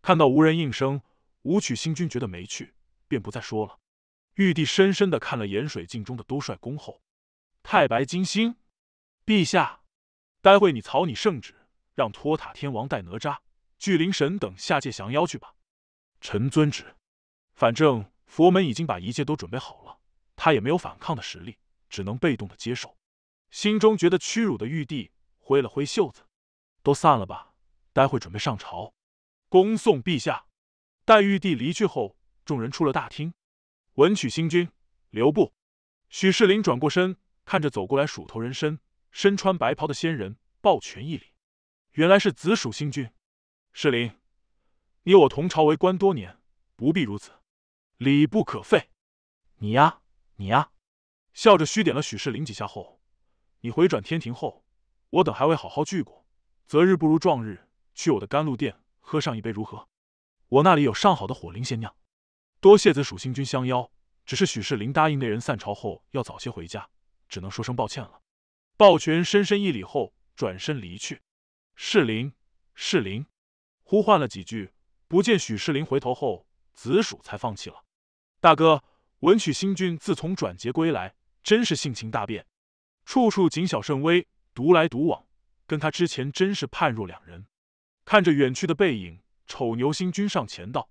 看到无人应声，武曲星君觉得没趣，便不再说了。玉帝深深的看了盐水镜中的兜率宫后，太白金星，陛下，待会你草拟圣旨，让托塔天王带哪吒、巨灵神等下界降妖去吧。臣遵旨。反正佛门已经把一切都准备好了，他也没有反抗的实力，只能被动的接受。心中觉得屈辱的玉帝挥了挥袖子：“都散了吧，待会准备上朝。”“恭送陛下！”待玉帝离去后，众人出了大厅。文曲星君，留步！许世林转过身，看着走过来鼠头人身、身穿白袍的仙人，抱拳一礼：“原来是紫鼠星君，世林，你我同朝为官多年，不必如此，礼不可废。你呀，你呀，笑着虚点了许世林几下后。”你回转天庭后，我等还未好好聚过，择日不如撞日，去我的甘露殿喝上一杯如何？我那里有上好的火灵仙酿。多谢子鼠星君相邀，只是许世林答应那人散朝后要早些回家，只能说声抱歉了。抱拳深深一礼后，转身离去。世林，世林，呼唤了几句，不见许世林回头后，子鼠才放弃了。大哥，文曲星君自从转劫归来，真是性情大变。处处谨小慎微，独来独往，跟他之前真是判若两人。看着远去的背影，丑牛星君上前道：“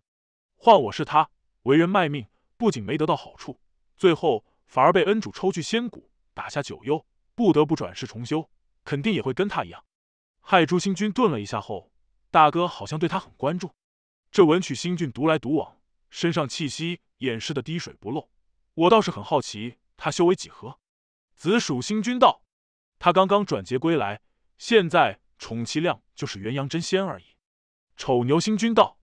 换我是他，为人卖命，不仅没得到好处，最后反而被恩主抽去仙骨，打下九幽，不得不转世重修，肯定也会跟他一样。”害朱星君顿了一下后，大哥好像对他很关注。这文曲星君独来独往，身上气息掩饰的滴水不漏，我倒是很好奇他修为几何。紫薯星君道：“他刚刚转劫归来，现在充其量就是元阳真仙而已。”丑牛星君道：“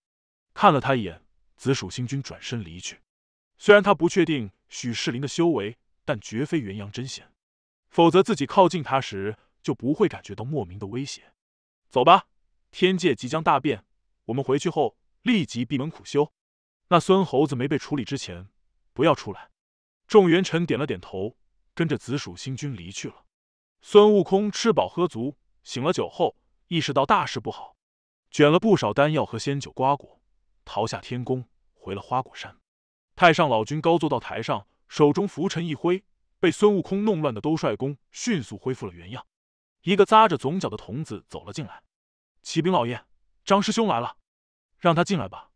看了他一眼。”紫薯星君转身离去。虽然他不确定许世林的修为，但绝非元阳真仙，否则自己靠近他时就不会感觉到莫名的威胁。走吧，天界即将大变，我们回去后立即闭门苦修。那孙猴子没被处理之前，不要出来。众元臣点了点头。跟着紫薯星君离去了。孙悟空吃饱喝足，醒了酒后，意识到大事不好，卷了不少丹药和仙酒瓜果，逃下天宫，回了花果山。太上老君高坐到台上，手中拂尘一挥，被孙悟空弄乱的兜率宫迅速恢复了原样。一个扎着总角的童子走了进来：“启禀老爷，张师兄来了，让他进来吧。”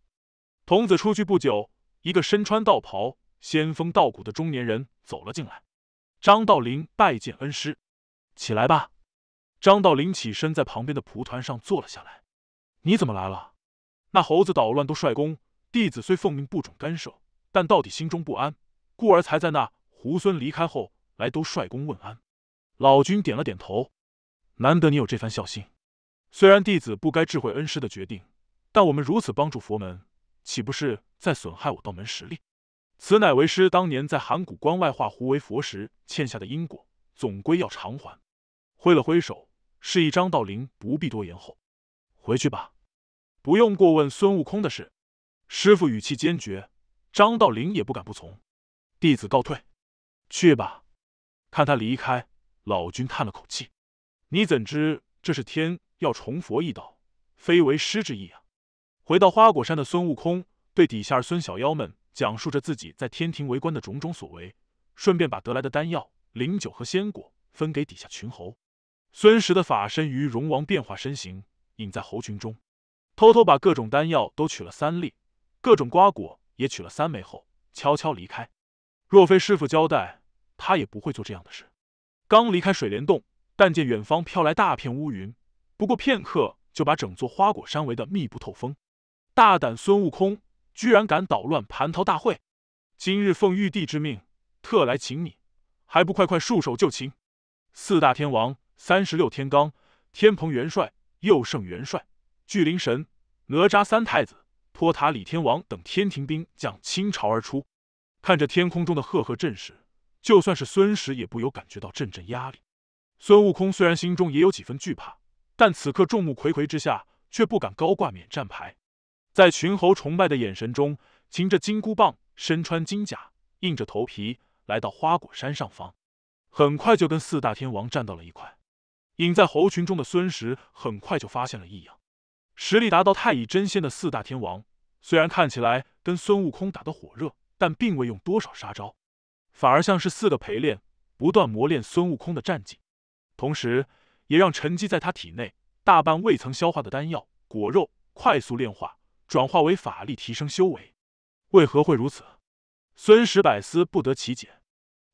童子出去不久，一个身穿道袍、仙风道骨的中年人走了进来。张道陵拜见恩师，起来吧。张道陵起身，在旁边的蒲团上坐了下来。你怎么来了？那猴子捣乱，都率公弟子虽奉命不准干涉，但到底心中不安，故而才在那猢狲离开后，来都率公问安。老君点了点头，难得你有这番孝心。虽然弟子不该智慧恩师的决定，但我们如此帮助佛门，岂不是在损害我道门实力？此乃为师当年在函谷关外化狐为佛时欠下的因果，总归要偿还。挥了挥手，示意张道陵不必多言后，回去吧，不用过问孙悟空的事。师傅语气坚决，张道陵也不敢不从。弟子告退，去吧。看他离开，老君叹了口气：你怎知这是天要重佛一道，非为师之意啊？回到花果山的孙悟空，对底下孙小妖们。讲述着自己在天庭为官的种种所为，顺便把得来的丹药、灵酒和仙果分给底下群猴。孙石的法身与龙王变化身形，隐在猴群中，偷偷把各种丹药都取了三粒，各种瓜果也取了三枚后，悄悄离开。若非师傅交代，他也不会做这样的事。刚离开水帘洞，但见远方飘来大片乌云，不过片刻就把整座花果山围得密不透风。大胆孙悟空！居然敢捣乱蟠桃大会！今日奉玉帝之命，特来请你，还不快快束手就擒！四大天王、三十六天罡、天蓬元帅、佑圣元帅、巨灵神、哪吒三太子、托塔李天王等天庭兵将倾巢而出，看着天空中的赫赫阵势，就算是孙石也不由感觉到阵阵压力。孙悟空虽然心中也有几分惧怕，但此刻众目睽睽之下，却不敢高挂免战牌。在群猴崇拜的眼神中，擎着金箍棒，身穿金甲，硬着头皮来到花果山上方。很快就跟四大天王站到了一块。隐在猴群中的孙石很快就发现了异样。实力达到太乙真仙的四大天王，虽然看起来跟孙悟空打得火热，但并未用多少杀招，反而像是四个陪练，不断磨练孙悟空的战绩，同时也让沉积在他体内大半未曾消化的丹药果肉快速炼化。转化为法力提升修为，为何会如此？孙石百思不得其解。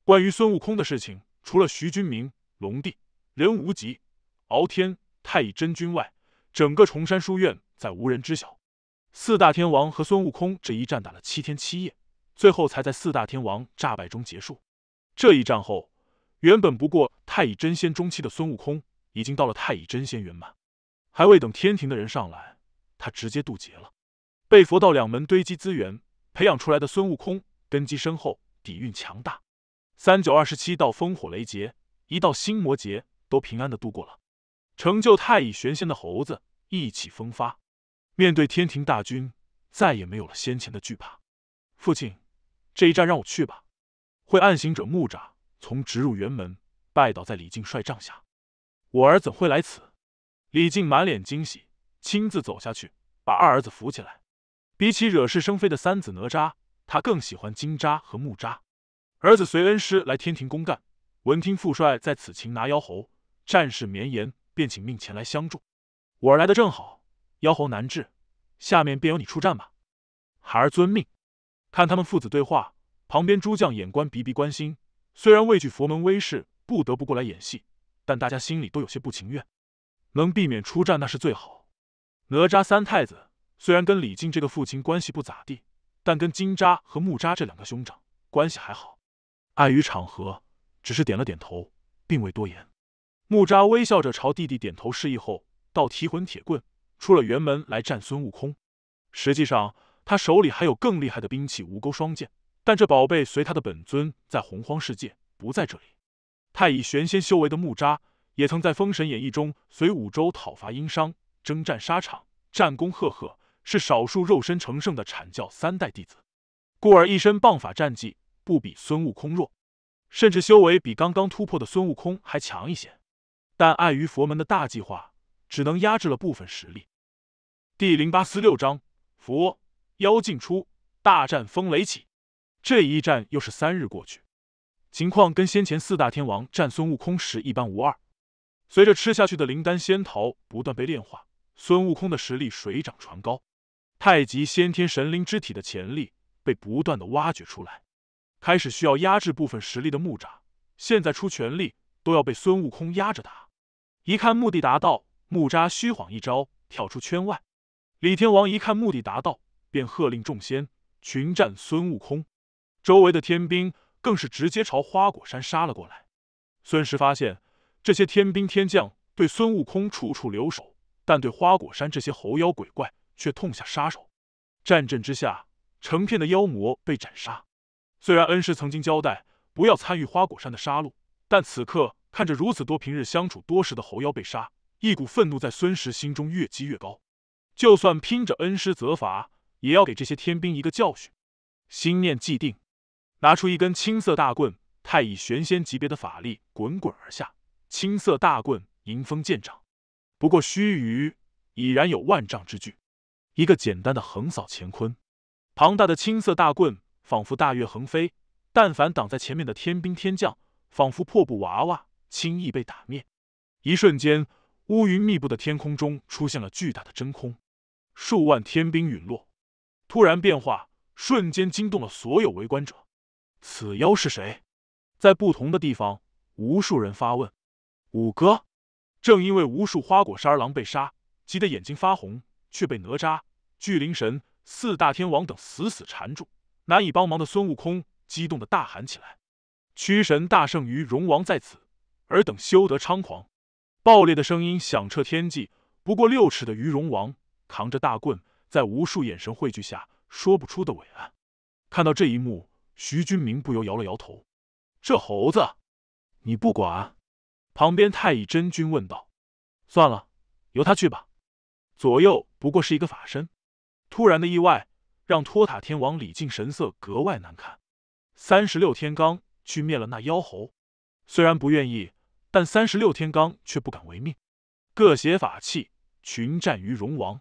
关于孙悟空的事情，除了徐君明、龙帝、任无极、敖天、太乙真君外，整个崇山书院再无人知晓。四大天王和孙悟空这一战打了七天七夜，最后才在四大天王诈败中结束。这一战后，原本不过太乙真仙中期的孙悟空，已经到了太乙真仙圆满。还未等天庭的人上来，他直接渡劫了。被佛道两门堆积资源培养出来的孙悟空，根基深厚，底蕴强大。三九二十七道烽火雷劫，一道心魔劫，都平安的度过了，成就太乙玄仙的猴子意气风发，面对天庭大军再也没有了先前的惧怕。父亲，这一战让我去吧。会暗行者木吒从直入辕门，拜倒在李靖帅帐下。我儿怎会来此？李靖满脸惊喜，亲自走下去把二儿子扶起来。比起惹是生非的三子哪吒，他更喜欢金吒和木吒。儿子随恩师来天庭公干，闻听父帅在此擒拿妖猴，战事绵延，便请命前来相助。我来的正好，妖猴难治，下面便由你出战吧。孩儿遵命。看他们父子对话，旁边诸将眼观鼻，鼻观心。虽然畏惧佛门威势，不得不过来演戏，但大家心里都有些不情愿。能避免出战那是最好。哪吒三太子。虽然跟李靖这个父亲关系不咋地，但跟金吒和木吒这两个兄长关系还好。碍于场合，只是点了点头，并未多言。木吒微笑着朝弟弟点头示意后，到提魂铁棍出了辕门来战孙悟空。实际上，他手里还有更厉害的兵器无钩双剑，但这宝贝随他的本尊在洪荒世界，不在这里。太乙玄仙修为的木吒，也曾在《封神演义》中随武周讨伐殷商，征战沙场，战功赫赫。是少数肉身成圣的阐教三代弟子，故而一身棒法战绩不比孙悟空弱，甚至修为比刚刚突破的孙悟空还强一些。但碍于佛门的大计划，只能压制了部分实力。第零八四六章：佛妖进出，大战风雷起。这一战又是三日过去，情况跟先前四大天王战孙悟空时一般无二。随着吃下去的灵丹仙桃不断被炼化，孙悟空的实力水涨船高。太极先天神灵之体的潜力被不断的挖掘出来，开始需要压制部分实力的木吒，现在出全力都要被孙悟空压着打。一看目的达到，木吒虚晃一招，跳出圈外。李天王一看目的达到，便喝令众仙群战孙悟空，周围的天兵更是直接朝花果山杀了过来。孙石发现，这些天兵天将对孙悟空处处留手，但对花果山这些猴妖鬼怪。却痛下杀手，战阵之下，成片的妖魔被斩杀。虽然恩师曾经交代不要参与花果山的杀戮，但此刻看着如此多平日相处多时的猴妖被杀，一股愤怒在孙石心中越积越高。就算拼着恩师责罚，也要给这些天兵一个教训。心念既定，拿出一根青色大棍，太乙玄仙级别的法力滚滚而下，青色大棍迎风剑长。不过须臾，已然有万丈之巨。一个简单的横扫乾坤，庞大的青色大棍仿佛大月横飞，但凡挡在前面的天兵天将，仿佛破布娃娃，轻易被打灭。一瞬间，乌云密布的天空中出现了巨大的真空，数万天兵陨落。突然变化，瞬间惊动了所有围观者。此妖是谁？在不同的地方，无数人发问。五哥，正因为无数花果山狼被杀，急得眼睛发红。却被哪吒、巨灵神、四大天王等死死缠住，难以帮忙的孙悟空激动的大喊起来：“屈神大圣于荣王在此，尔等休得猖狂！”爆裂的声音响彻天际。不过六尺的鱼龙王扛着大棍，在无数眼神汇聚下，说不出的伟岸。看到这一幕，徐军明不由摇了摇头：“这猴子，你不管。”旁边太乙真君问道：“算了，由他去吧。”左右不过是一个法身，突然的意外让托塔天王李靖神色格外难看。三十六天罡去灭了那妖猴，虽然不愿意，但三十六天罡却不敢违命，各携法器群战于荣王。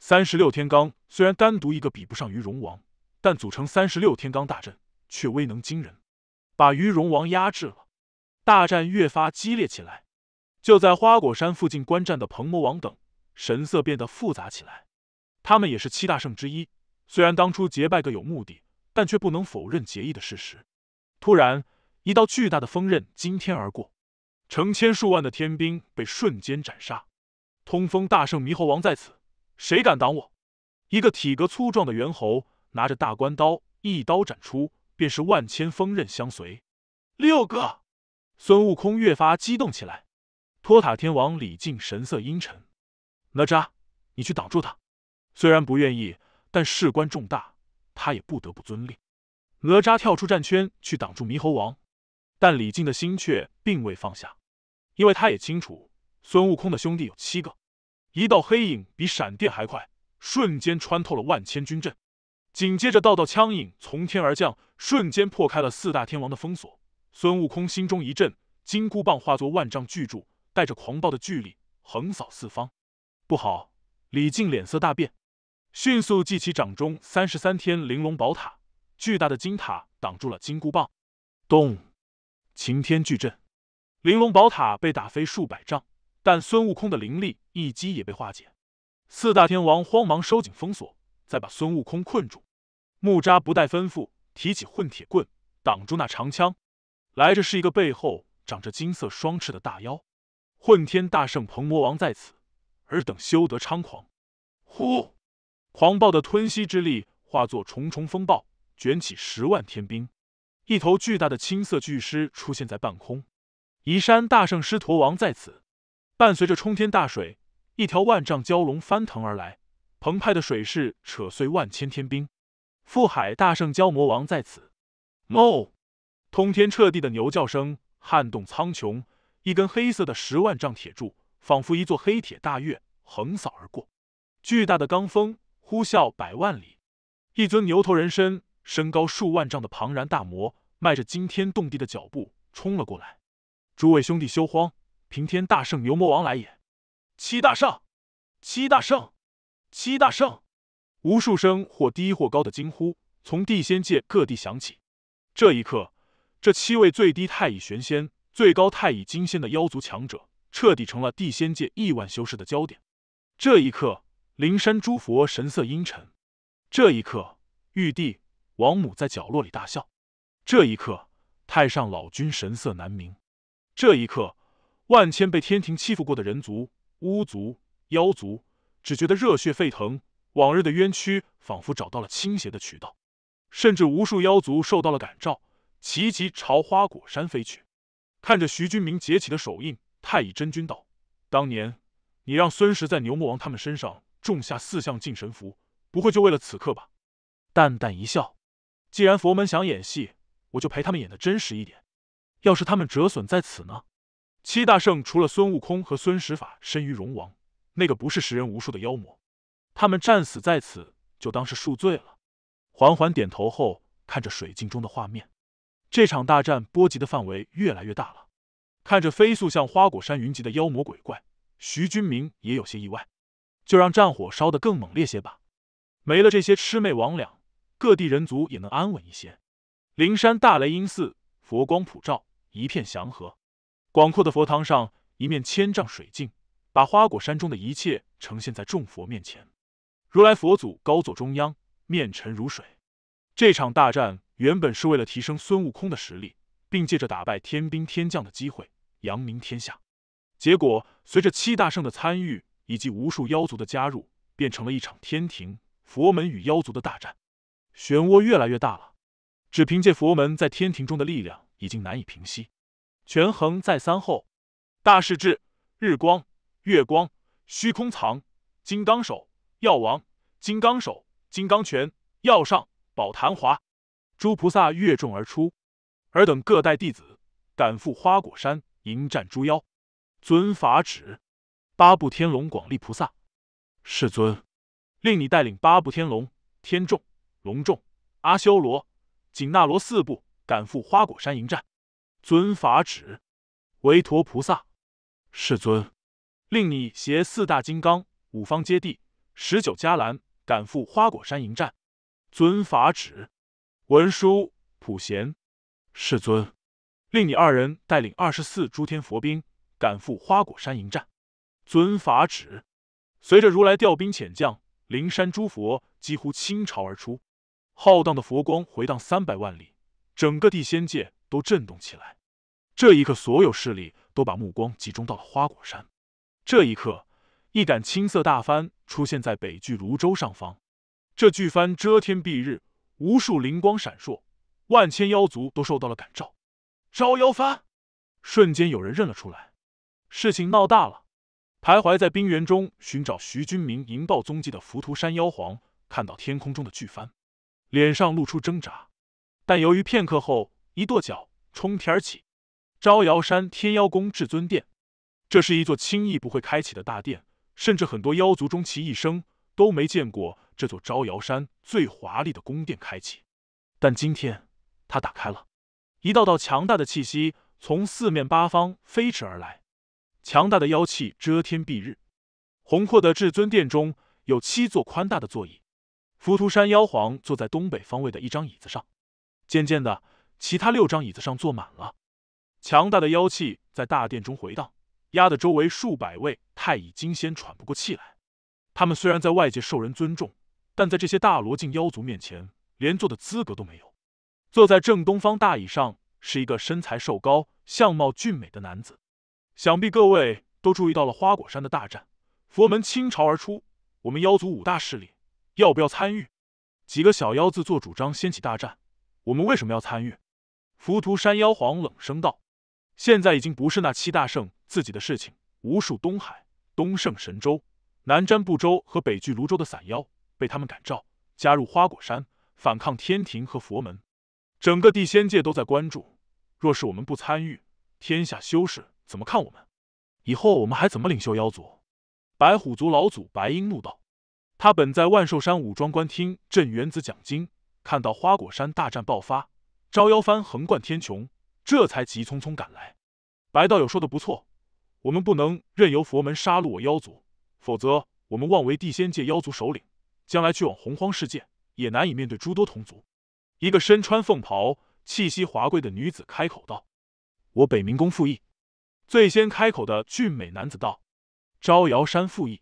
三十六天罡虽然单独一个比不上于荣王，但组成三十六天罡大阵却威能惊人，把于荣王压制了。大战越发激烈起来。就在花果山附近观战的彭魔王等。神色变得复杂起来，他们也是七大圣之一。虽然当初结拜各有目的，但却不能否认结义的事实。突然，一道巨大的风刃惊天而过，成千数万的天兵被瞬间斩杀。通风大圣猕猴王在此，谁敢挡我？一个体格粗壮的猿猴拿着大关刀，一刀斩出，便是万千风刃相随。六个孙悟空越发激动起来，托塔天王李靖神色阴沉。哪吒，你去挡住他！虽然不愿意，但事关重大，他也不得不遵令。哪吒跳出战圈去挡住猕猴王，但李靖的心却并未放下，因为他也清楚，孙悟空的兄弟有七个。一道黑影比闪电还快，瞬间穿透了万千军阵，紧接着道道枪影从天而降，瞬间破开了四大天王的封锁。孙悟空心中一震，金箍棒化作万丈巨柱，带着狂暴的巨力横扫四方。不好！李靖脸色大变，迅速记起掌中三十三天玲珑宝塔，巨大的金塔挡住了金箍棒。咚！擎天巨震，玲珑宝塔被打飞数百丈，但孙悟空的灵力一击也被化解。四大天王慌忙收紧封锁，再把孙悟空困住。木吒不待吩咐，提起混铁棍挡住那长枪。来着是一个背后长着金色双翅的大妖，混天大圣鹏魔王在此。尔等休得猖狂！呼！狂暴的吞吸之力化作重重风暴，卷起十万天兵。一头巨大的青色巨狮出现在半空，移山大圣狮驼王在此。伴随着冲天大水，一条万丈蛟龙翻腾而来，澎湃的水势扯碎万千天兵。覆海大圣蛟魔王在此。哦，通天彻地的牛叫声撼动苍穹，一根黑色的十万丈铁柱。仿佛一座黑铁大月横扫而过，巨大的罡风呼啸百万里。一尊牛头人身、身高数万丈的庞然大魔，迈着惊天动地的脚步冲了过来。诸位兄弟休慌，平天大圣牛魔王来也！七大圣，七大圣，七大圣！无数声或低或高的惊呼从地仙界各地响起。这一刻，这七位最低太乙玄仙、最高太乙金仙的妖族强者。彻底成了地仙界亿万修士的焦点。这一刻，灵山诸佛神色阴沉；这一刻，玉帝、王母在角落里大笑；这一刻，太上老君神色难明；这一刻，万千被天庭欺负过的人族、巫族、妖族，只觉得热血沸腾，往日的冤屈仿佛找到了倾斜的渠道。甚至无数妖族受到了感召，齐齐朝花果山飞去。看着徐君明结起的手印。太乙真君道：“当年你让孙石在牛魔王他们身上种下四象净神符，不会就为了此刻吧？”淡淡一笑：“既然佛门想演戏，我就陪他们演得真实一点。要是他们折损在此呢？七大圣除了孙悟空和孙石法身于龙王，那个不是食人无数的妖魔，他们战死在此，就当是恕罪了。”缓缓点头后，看着水镜中的画面，这场大战波及的范围越来越大了。看着飞速向花果山云集的妖魔鬼怪，徐君明也有些意外。就让战火烧得更猛烈些吧，没了这些魑魅魍魉，各地人族也能安稳一些。灵山大雷音寺，佛光普照，一片祥和。广阔的佛堂上，一面千丈水镜，把花果山中的一切呈现在众佛面前。如来佛祖高坐中央，面沉如水。这场大战原本是为了提升孙悟空的实力，并借着打败天兵天将的机会。扬名天下，结果随着七大圣的参与以及无数妖族的加入，变成了一场天庭、佛门与妖族的大战，漩涡越来越大了。只凭借佛门在天庭中的力量，已经难以平息。权衡再三后，大势至、日光、月光、虚空藏、金刚手、药王、金刚手、金刚拳、药上、宝昙华、诸菩萨越众而出，尔等各带弟子赶赴花果山。迎战猪妖，遵法旨，八部天龙广力菩萨，世尊，令你带领八部天龙、天众、龙众、阿修罗、紧那罗四部赶赴花果山迎战。遵法旨，维陀菩萨，世尊，令你携四大金刚、五方揭谛、十九迦兰赶赴花果山迎战。遵法旨，文殊普贤，世尊。令你二人带领二十四诸天佛兵赶赴花果山迎战，遵法旨。随着如来调兵遣将，灵山诸佛几乎倾巢而出，浩荡的佛光回荡三百万里，整个地仙界都震动起来。这一刻，所有势力都把目光集中到了花果山。这一刻，一杆青色大帆出现在北俱泸州上方，这巨帆遮天蔽日，无数灵光闪烁，万千妖族都受到了感召。招妖幡，瞬间有人认了出来，事情闹大了。徘徊在冰原中寻找徐君明银豹踪迹的浮屠山妖皇，看到天空中的巨帆，脸上露出挣扎，但由于片刻后一跺脚冲天而起。招摇山天妖宫至尊殿，这是一座轻易不会开启的大殿，甚至很多妖族终其一生都没见过这座招摇山最华丽的宫殿开启，但今天他打开了。一道道强大的气息从四面八方飞驰而来，强大的妖气遮天蔽日。宏阔的至尊殿中有七座宽大的座椅，浮屠山妖皇坐在东北方位的一张椅子上。渐渐的，其他六张椅子上坐满了。强大的妖气在大殿中回荡，压得周围数百位太乙金仙喘不过气来。他们虽然在外界受人尊重，但在这些大罗境妖族面前，连坐的资格都没有。坐在正东方大椅上是一个身材瘦高、相貌俊美的男子，想必各位都注意到了花果山的大战，佛门倾巢而出，我们妖族五大势力要不要参与？几个小妖自作主张掀起大战，我们为什么要参与？浮屠山妖皇冷声道：“现在已经不是那七大圣自己的事情，无数东海、东胜神州、南瞻部洲和北俱泸州的散妖被他们感召，加入花果山反抗天庭和佛门。”整个地仙界都在关注，若是我们不参与，天下修士怎么看我们？以后我们还怎么领袖妖族？白虎族老祖白鹰怒道：“他本在万寿山武装观听镇元子讲经，看到花果山大战爆发，招妖幡横贯天穹，这才急匆匆赶来。”白道友说的不错，我们不能任由佛门杀戮我妖族，否则我们妄为地仙界妖族首领，将来去往洪荒世界也难以面对诸多同族。一个身穿凤袍、气息华贵的女子开口道：“我北冥宫傅义。”最先开口的俊美男子道：“招摇山傅义。”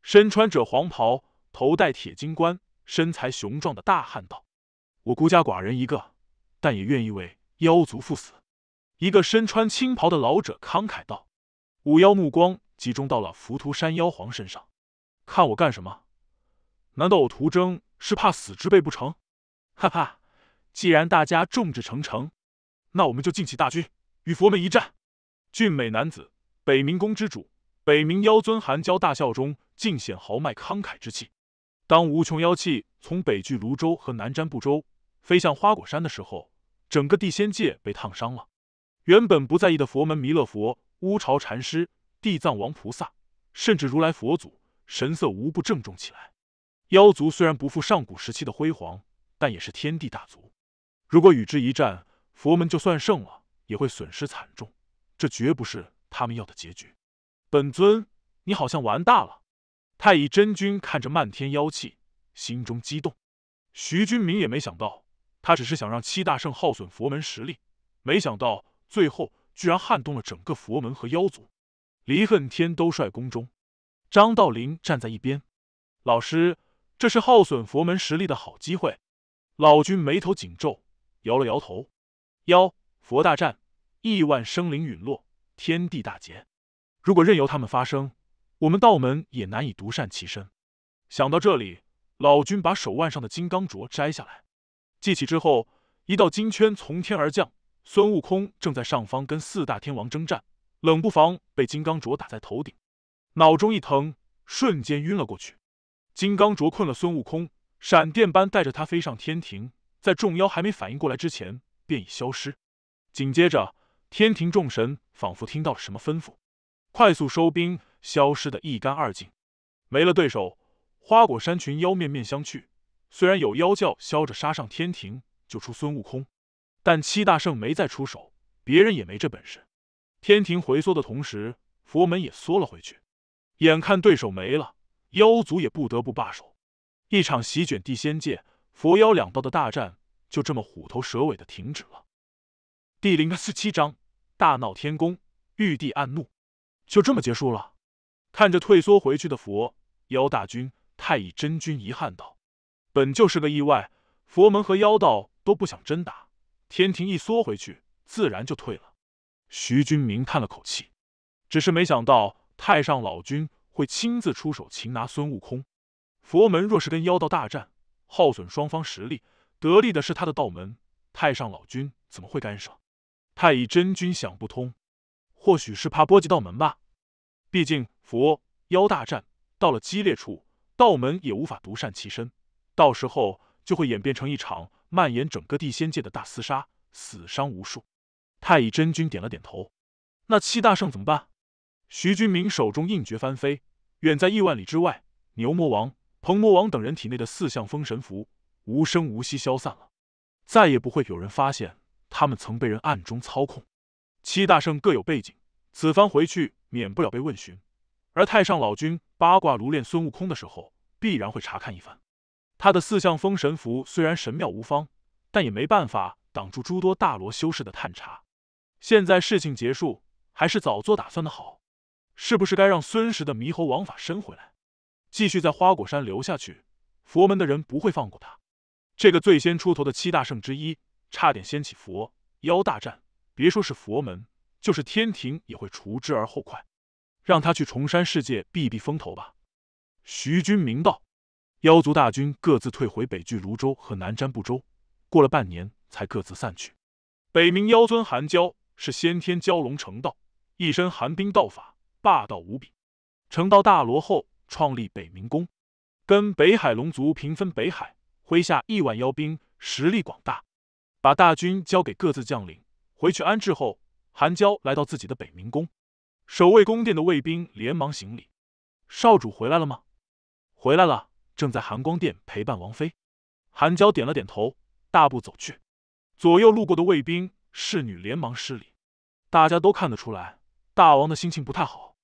身穿着黄袍、头戴铁金冠、身材雄壮的大汉道：“我孤家寡人一个，但也愿意为妖族赴死。”一个身穿青袍的老者慷慨道：“五妖目光集中到了浮屠山妖皇身上，看我干什么？难道我徒征是怕死之辈不成？”哈哈。既然大家众志成城，那我们就尽起大军与佛门一战。俊美男子，北冥宫之主，北冥妖尊寒娇大笑中尽显豪迈慷慨之气。当无穷妖气从北距泸州和南瞻部州飞向花果山的时候，整个地仙界被烫伤了。原本不在意的佛门弥勒佛、乌巢禅师、地藏王菩萨，甚至如来佛祖，神色无不郑重起来。妖族虽然不复上古时期的辉煌，但也是天地大族。如果与之一战，佛门就算胜了，也会损失惨重，这绝不是他们要的结局。本尊，你好像玩大了。太乙真君看着漫天妖气，心中激动。徐君明也没想到，他只是想让七大圣耗损佛门实力，没想到最后居然撼动了整个佛门和妖族。离恨天都率宫中，张道陵站在一边。老师，这是耗损佛门实力的好机会。老君眉头紧皱。摇了摇头，妖佛大战，亿万生灵陨落，天地大劫。如果任由他们发生，我们道门也难以独善其身。想到这里，老君把手腕上的金刚镯摘下来，记起之后，一道金圈从天而降。孙悟空正在上方跟四大天王征战，冷不防被金刚镯打在头顶，脑中一疼，瞬间晕了过去。金刚镯困了孙悟空，闪电般带着他飞上天庭。在众妖还没反应过来之前，便已消失。紧接着，天庭众神仿佛听到了什么吩咐，快速收兵，消失得一干二净。没了对手，花果山群妖面面相觑。虽然有妖教嚣着杀上天庭，救出孙悟空，但七大圣没再出手，别人也没这本事。天庭回缩的同时，佛门也缩了回去。眼看对手没了，妖族也不得不罢手。一场席卷地仙界。佛妖两道的大战就这么虎头蛇尾的停止了。第零四七章：大闹天宫，玉帝暗怒，就这么结束了。看着退缩回去的佛妖大军，太乙真君遗憾道：“本就是个意外，佛门和妖道都不想真打，天庭一缩回去，自然就退了。”徐君明叹了口气，只是没想到太上老君会亲自出手擒拿孙悟空。佛门若是跟妖道大战，耗损双方实力，得利的是他的道门。太上老君怎么会干涉？太乙真君想不通，或许是怕波及道门吧。毕竟佛妖大战到了激烈处，道门也无法独善其身，到时候就会演变成一场蔓延整个地仙界的大厮杀，死伤无数。太乙真君点了点头。那七大圣怎么办？徐君明手中印诀翻飞，远在亿万里之外，牛魔王。鹏魔王等人体内的四象封神符无声无息消散了，再也不会有人发现他们曾被人暗中操控。七大圣各有背景，此番回去免不了被问询，而太上老君八卦炉炼孙悟空的时候必然会查看一番。他的四象封神符虽然神妙无方，但也没办法挡住诸多大罗修士的探查。现在事情结束，还是早做打算的好。是不是该让孙石的猕猴王法伸回来？继续在花果山留下去，佛门的人不会放过他。这个最先出头的七大圣之一，差点掀起佛妖大战，别说是佛门，就是天庭也会除之而后快。让他去重山世界避避风头吧。徐君明道，妖族大军各自退回北距泸州和南瞻部州，过了半年才各自散去。北冥妖尊寒蛟是先天蛟龙成道，一身寒冰道法霸道无比，成道大罗后。创立北冥宫，跟北海龙族平分北海，麾下亿万妖兵，实力广大。把大军交给各自将领，回去安置后，韩娇来到自己的北冥宫，守卫宫殿的卫兵连忙行礼：“少主回来了吗？”“回来了，正在寒光殿陪伴王妃。”韩娇点了点头，大步走去，左右路过的卫兵侍女连忙施礼。大家都看得出来，大王的心情不太好。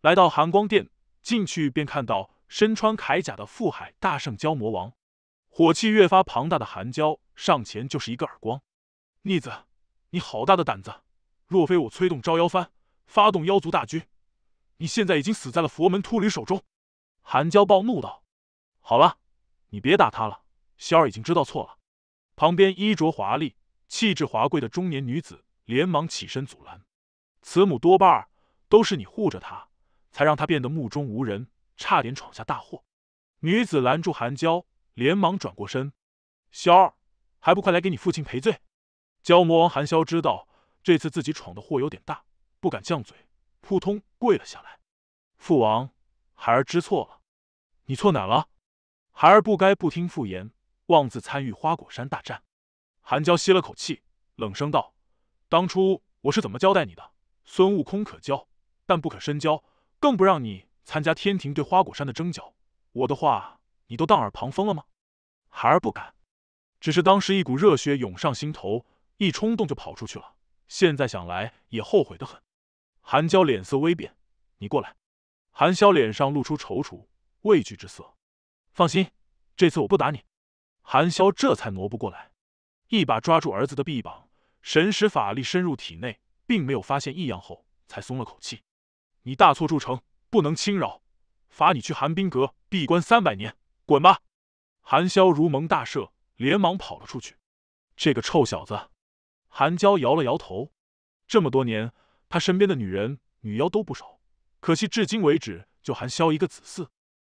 来到寒光殿。进去便看到身穿铠甲的富海大圣蛟魔王，火气越发庞大的韩娇上前就是一个耳光：“逆子，你好大的胆子！若非我催动招妖幡，发动妖族大军，你现在已经死在了佛门秃驴手中。”韩娇暴怒道：“好了，你别打他了，萧儿已经知道错了。”旁边衣着华丽、气质华贵的中年女子连忙起身阻拦：“慈母多半都是你护着他。”才让他变得目中无人，差点闯下大祸。女子拦住韩娇，连忙转过身：“萧儿，还不快来给你父亲赔罪！”蛟魔王韩萧知道这次自己闯的祸有点大，不敢犟嘴，扑通跪了下来：“父王，孩儿知错了。你错哪了？孩儿不该不听父言，妄自参与花果山大战。”韩娇吸了口气，冷声道：“当初我是怎么交代你的？孙悟空可交，但不可深交。”更不让你参加天庭对花果山的征剿，我的话你都当耳旁风了吗？孩儿不敢，只是当时一股热血涌上心头，一冲动就跑出去了。现在想来也后悔的很。韩娇脸色微变，你过来。韩潇脸上露出踌躇畏惧之色。放心，这次我不打你。韩潇这才挪不过来，一把抓住儿子的臂膀，神识法力深入体内，并没有发现异样后，才松了口气。你大错铸成，不能轻饶，罚你去寒冰阁闭关三百年，滚吧！韩萧如蒙大赦，连忙跑了出去。这个臭小子，韩娇摇了摇头。这么多年，他身边的女人、女妖都不少，可惜至今为止就韩萧一个子嗣。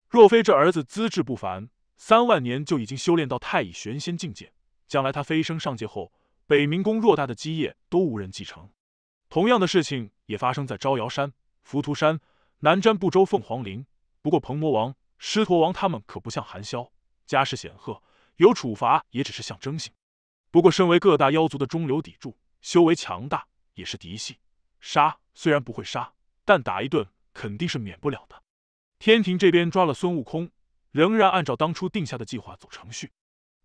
若非这儿子资质不凡，三万年就已经修炼到太乙玄仙境界，将来他飞升上界后，北冥宫偌大的基业都无人继承。同样的事情也发生在招摇山。浮屠山、南瞻部洲、凤凰林。不过，彭魔王、狮驼王他们可不像韩萧，家世显赫，有处罚也只是象征性。不过，身为各大妖族的中流砥柱，修为强大，也是嫡系。杀虽然不会杀，但打一顿肯定是免不了的。天庭这边抓了孙悟空，仍然按照当初定下的计划走程序：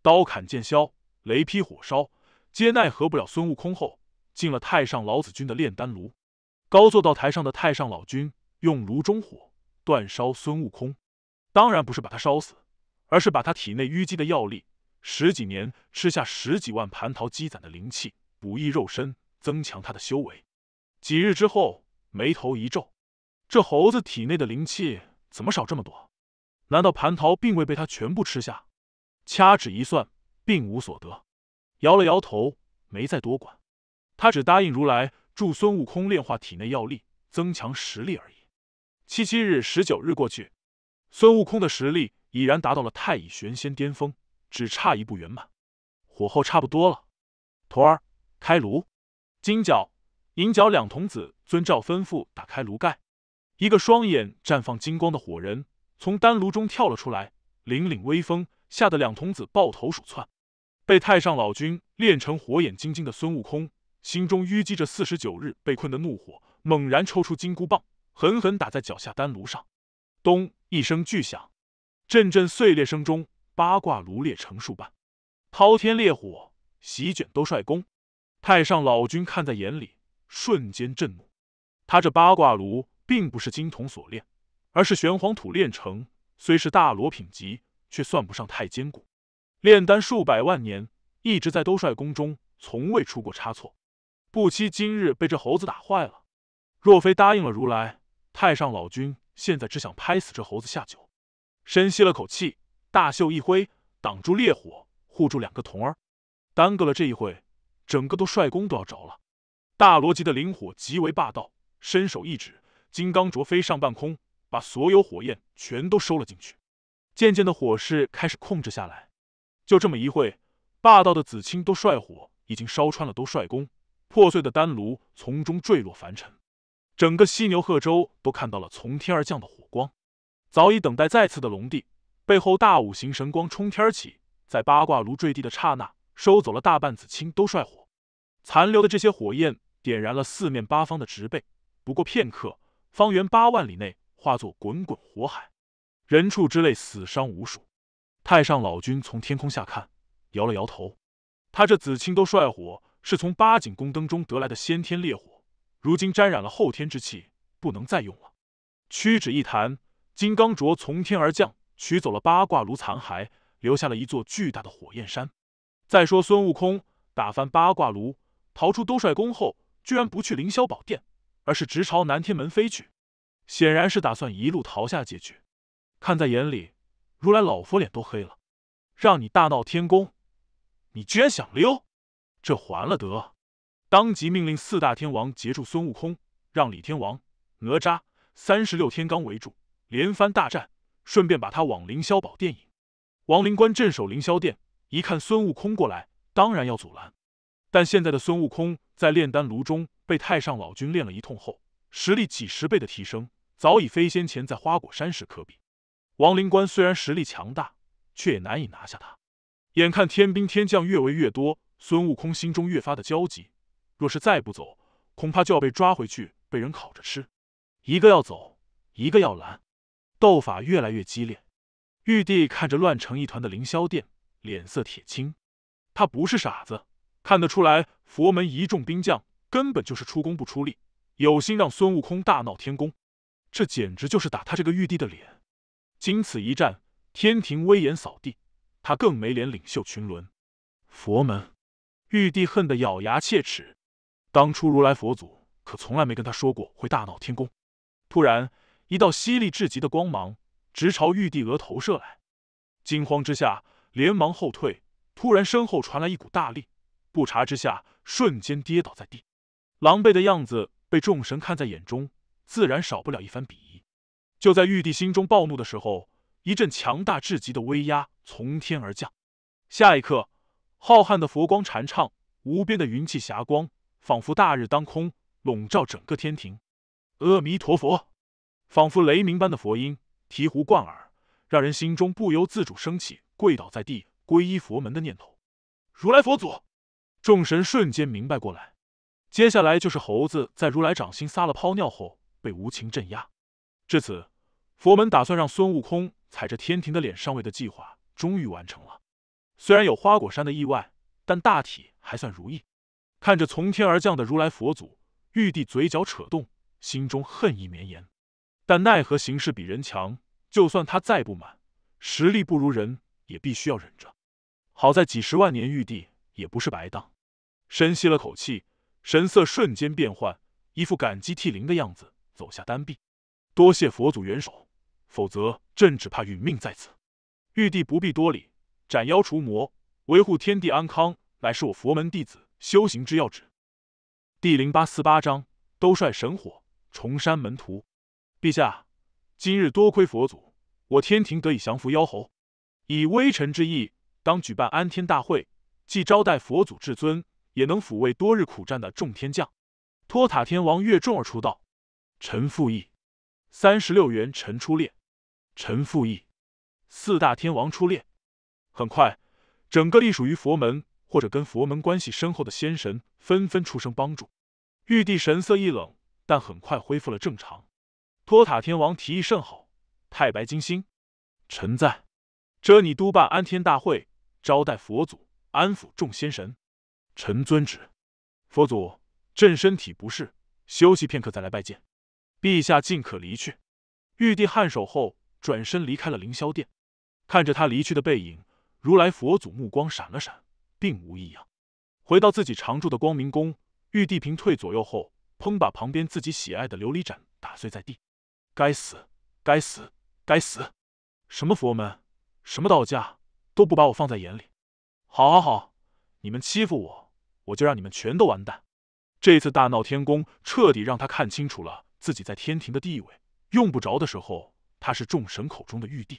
刀砍剑削、雷劈火烧，皆奈何不了孙悟空。后进了太上老子君的炼丹炉。高坐到台上的太上老君用炉中火煅烧孙悟空，当然不是把他烧死，而是把他体内淤积的药力，十几年吃下十几万蟠桃积攒的灵气，补益肉身，增强他的修为。几日之后，眉头一皱，这猴子体内的灵气怎么少这么多？难道蟠桃并未被他全部吃下？掐指一算，并无所得，摇了摇头，没再多管。他只答应如来。助孙悟空炼化体内药力，增强实力而已。七七日、十九日过去，孙悟空的实力已然达到了太乙玄仙巅峰，只差一步圆满。火候差不多了，徒儿，开炉！金角、银角两童子遵照吩咐打开炉盖，一个双眼绽放金光的火人从丹炉中跳了出来，凛凛威风，吓得两童子抱头鼠窜。被太上老君炼成火眼金睛的孙悟空。心中淤积着四十九日被困的怒火，猛然抽出金箍棒，狠狠打在脚下丹炉上，咚一声巨响，阵阵碎裂声中，八卦炉裂成数瓣，滔天烈火席卷兜率宫。太上老君看在眼里，瞬间震怒。他这八卦炉并不是金铜所炼，而是玄黄土炼成，虽是大罗品级，却算不上太坚固。炼丹数百万年，一直在兜率宫中，从未出过差错。不七今日被这猴子打坏了，若非答应了如来，太上老君现在只想拍死这猴子下酒。深吸了口气，大袖一挥，挡住烈火，护住两个童儿。耽搁了这一会，整个都帅宫都要着了。大罗级的灵火极为霸道，伸手一指，金刚镯飞上半空，把所有火焰全都收了进去。渐渐的火势开始控制下来。就这么一会，霸道的紫青都帅火已经烧穿了都帅宫。破碎的丹炉从中坠落凡尘，整个犀牛贺州都看到了从天而降的火光。早已等待再次的龙帝，背后大五行神光冲天起，在八卦炉坠地的刹那，收走了大半紫青都帅火。残留的这些火焰点燃了四面八方的植被，不过片刻，方圆八万里内化作滚滚火海，人畜之类死伤无数。太上老君从天空下看，摇了摇头，他这紫青都帅火。是从八景宫灯中得来的先天烈火，如今沾染了后天之气，不能再用了。屈指一弹，金刚镯从天而降，取走了八卦炉残骸，留下了一座巨大的火焰山。再说孙悟空打翻八卦炉，逃出兜率宫后，居然不去凌霄宝殿，而是直朝南天门飞去，显然是打算一路逃下界去。看在眼里，如来老佛脸都黑了，让你大闹天宫，你居然想溜！这还了得！当即命令四大天王截住孙悟空，让李天王、哪吒、三十六天罡围住，连番大战，顺便把他往凌霄宝殿引。王灵官镇守凌霄殿，一看孙悟空过来，当然要阻拦。但现在的孙悟空在炼丹炉中被太上老君练了一通后，实力几十倍的提升，早已非先前在花果山时可比。王灵官虽然实力强大，却也难以拿下他。眼看天兵天将越围越多。孙悟空心中越发的焦急，若是再不走，恐怕就要被抓回去被人烤着吃。一个要走，一个要拦，斗法越来越激烈。玉帝看着乱成一团的凌霄殿，脸色铁青。他不是傻子，看得出来佛门一众兵将根本就是出工不出力，有心让孙悟空大闹天宫，这简直就是打他这个玉帝的脸。经此一战，天庭威严扫地，他更没脸领袖群伦。佛门。玉帝恨得咬牙切齿，当初如来佛祖可从来没跟他说过会大闹天宫。突然，一道犀利至极的光芒直朝玉帝额头射来，惊慌之下连忙后退。突然，身后传来一股大力，不查之下瞬间跌倒在地，狼狈的样子被众神看在眼中，自然少不了一番鄙夷。就在玉帝心中暴怒的时候，一阵强大至极的威压从天而降，下一刻。浩瀚的佛光禅唱，无边的云气霞光，仿佛大日当空，笼罩整个天庭。阿弥陀佛，仿佛雷鸣般的佛音，醍醐灌耳，让人心中不由自主升起跪倒在地皈依佛门的念头。如来佛祖，众神瞬间明白过来，接下来就是猴子在如来掌心撒了泡尿后被无情镇压。至此，佛门打算让孙悟空踩着天庭的脸上位的计划终于完成了。虽然有花果山的意外，但大体还算如意。看着从天而降的如来佛祖，玉帝嘴角扯动，心中恨意绵延。但奈何形势比人强，就算他再不满，实力不如人，也必须要忍着。好在几十万年，玉帝也不是白当。深吸了口气，神色瞬间变幻，一副感激涕零的样子，走下丹陛：“多谢佛祖援手，否则朕只怕殒命在此。”玉帝不必多礼。斩妖除魔，维护天地安康，乃是我佛门弟子修行之要旨。第零八四八章：都率神火重山门徒。陛下，今日多亏佛祖，我天庭得以降服妖猴。以微臣之意，当举办安天大会，既招待佛祖至尊，也能抚慰多日苦战的众天将。托塔天王越众而出道，臣附议。三十六元臣出列，臣附议。四大天王出列。很快，整个隶属于佛门或者跟佛门关系深厚的仙神纷纷出声帮助。玉帝神色一冷，但很快恢复了正常。托塔天王提议甚好。太白金星，臣在。遮你督办安天大会，招待佛祖，安抚众仙神。臣遵旨。佛祖，朕身体不适，休息片刻再来拜见。陛下尽可离去。玉帝颔首后，转身离开了凌霄殿，看着他离去的背影。如来佛祖目光闪了闪，并无异样。回到自己常住的光明宫，玉帝屏退左右后，砰，把旁边自己喜爱的琉璃盏打碎在地。该死！该死！该死！什么佛门，什么道家，都不把我放在眼里。好好好，你们欺负我，我就让你们全都完蛋。这次大闹天宫，彻底让他看清楚了自己在天庭的地位。用不着的时候，他是众神口中的玉帝；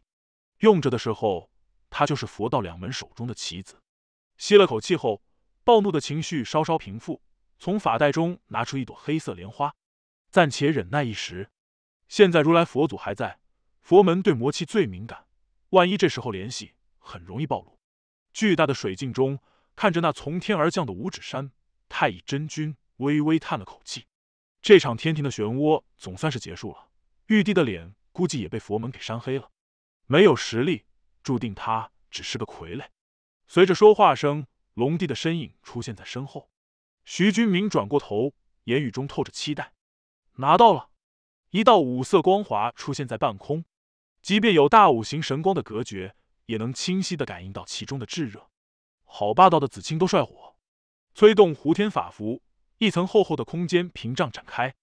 用着的时候，他就是佛道两门手中的棋子。吸了口气后，暴怒的情绪稍稍平复，从法袋中拿出一朵黑色莲花，暂且忍耐一时。现在如来佛祖还在，佛门对魔气最敏感，万一这时候联系，很容易暴露。巨大的水镜中，看着那从天而降的五指山，太乙真君微微叹了口气。这场天庭的漩涡总算是结束了，玉帝的脸估计也被佛门给扇黑了。没有实力。注定他只是个傀儡。随着说话声，龙帝的身影出现在身后。徐君明转过头，言语中透着期待。拿到了，一道五色光华出现在半空，即便有大五行神光的隔绝，也能清晰的感应到其中的炙热。好霸道的紫青都帅火！催动胡天法符，一层厚厚的空间屏障展开。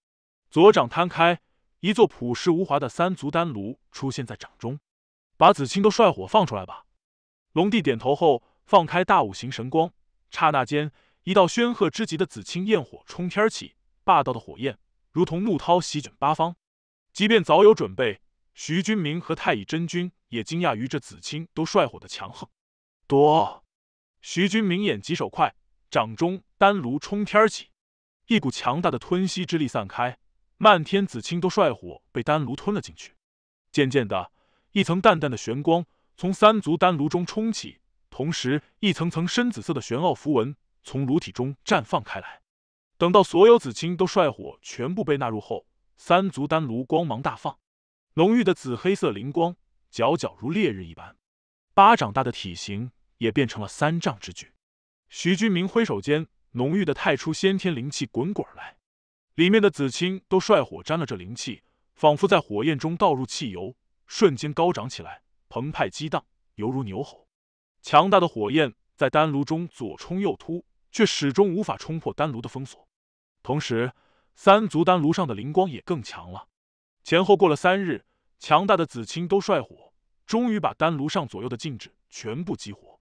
左掌摊开，一座朴实无华的三足丹炉出现在掌中。把紫青都帅火放出来吧！龙帝点头后，放开大五行神光，刹那间，一道煊赫之极的紫青焰火冲天起，霸道的火焰如同怒涛席卷八方。即便早有准备，徐君明和太乙真君也惊讶于这紫青都帅火的强横。多，徐君明眼疾手快，掌中丹炉冲天起，一股强大的吞吸之力散开，漫天紫青都帅火被丹炉吞了进去。渐渐的。一层淡淡的玄光从三足丹炉中冲起，同时一层层深紫色的玄奥符文从炉体中绽放开来。等到所有紫青都率火全部被纳入后，三足丹炉光芒大放，浓郁的紫黑色灵光皎皎如烈日一般，巴掌大的体型也变成了三丈之巨。徐军明挥手间，浓郁的太初先天灵气滚滚而来，里面的紫青都率火沾了这灵气，仿佛在火焰中倒入汽油。瞬间高涨起来，澎湃激荡，犹如牛吼。强大的火焰在丹炉中左冲右突，却始终无法冲破丹炉的封锁。同时，三足丹炉上的灵光也更强了。前后过了三日，强大的紫青都率火终于把丹炉上左右的禁制全部激活。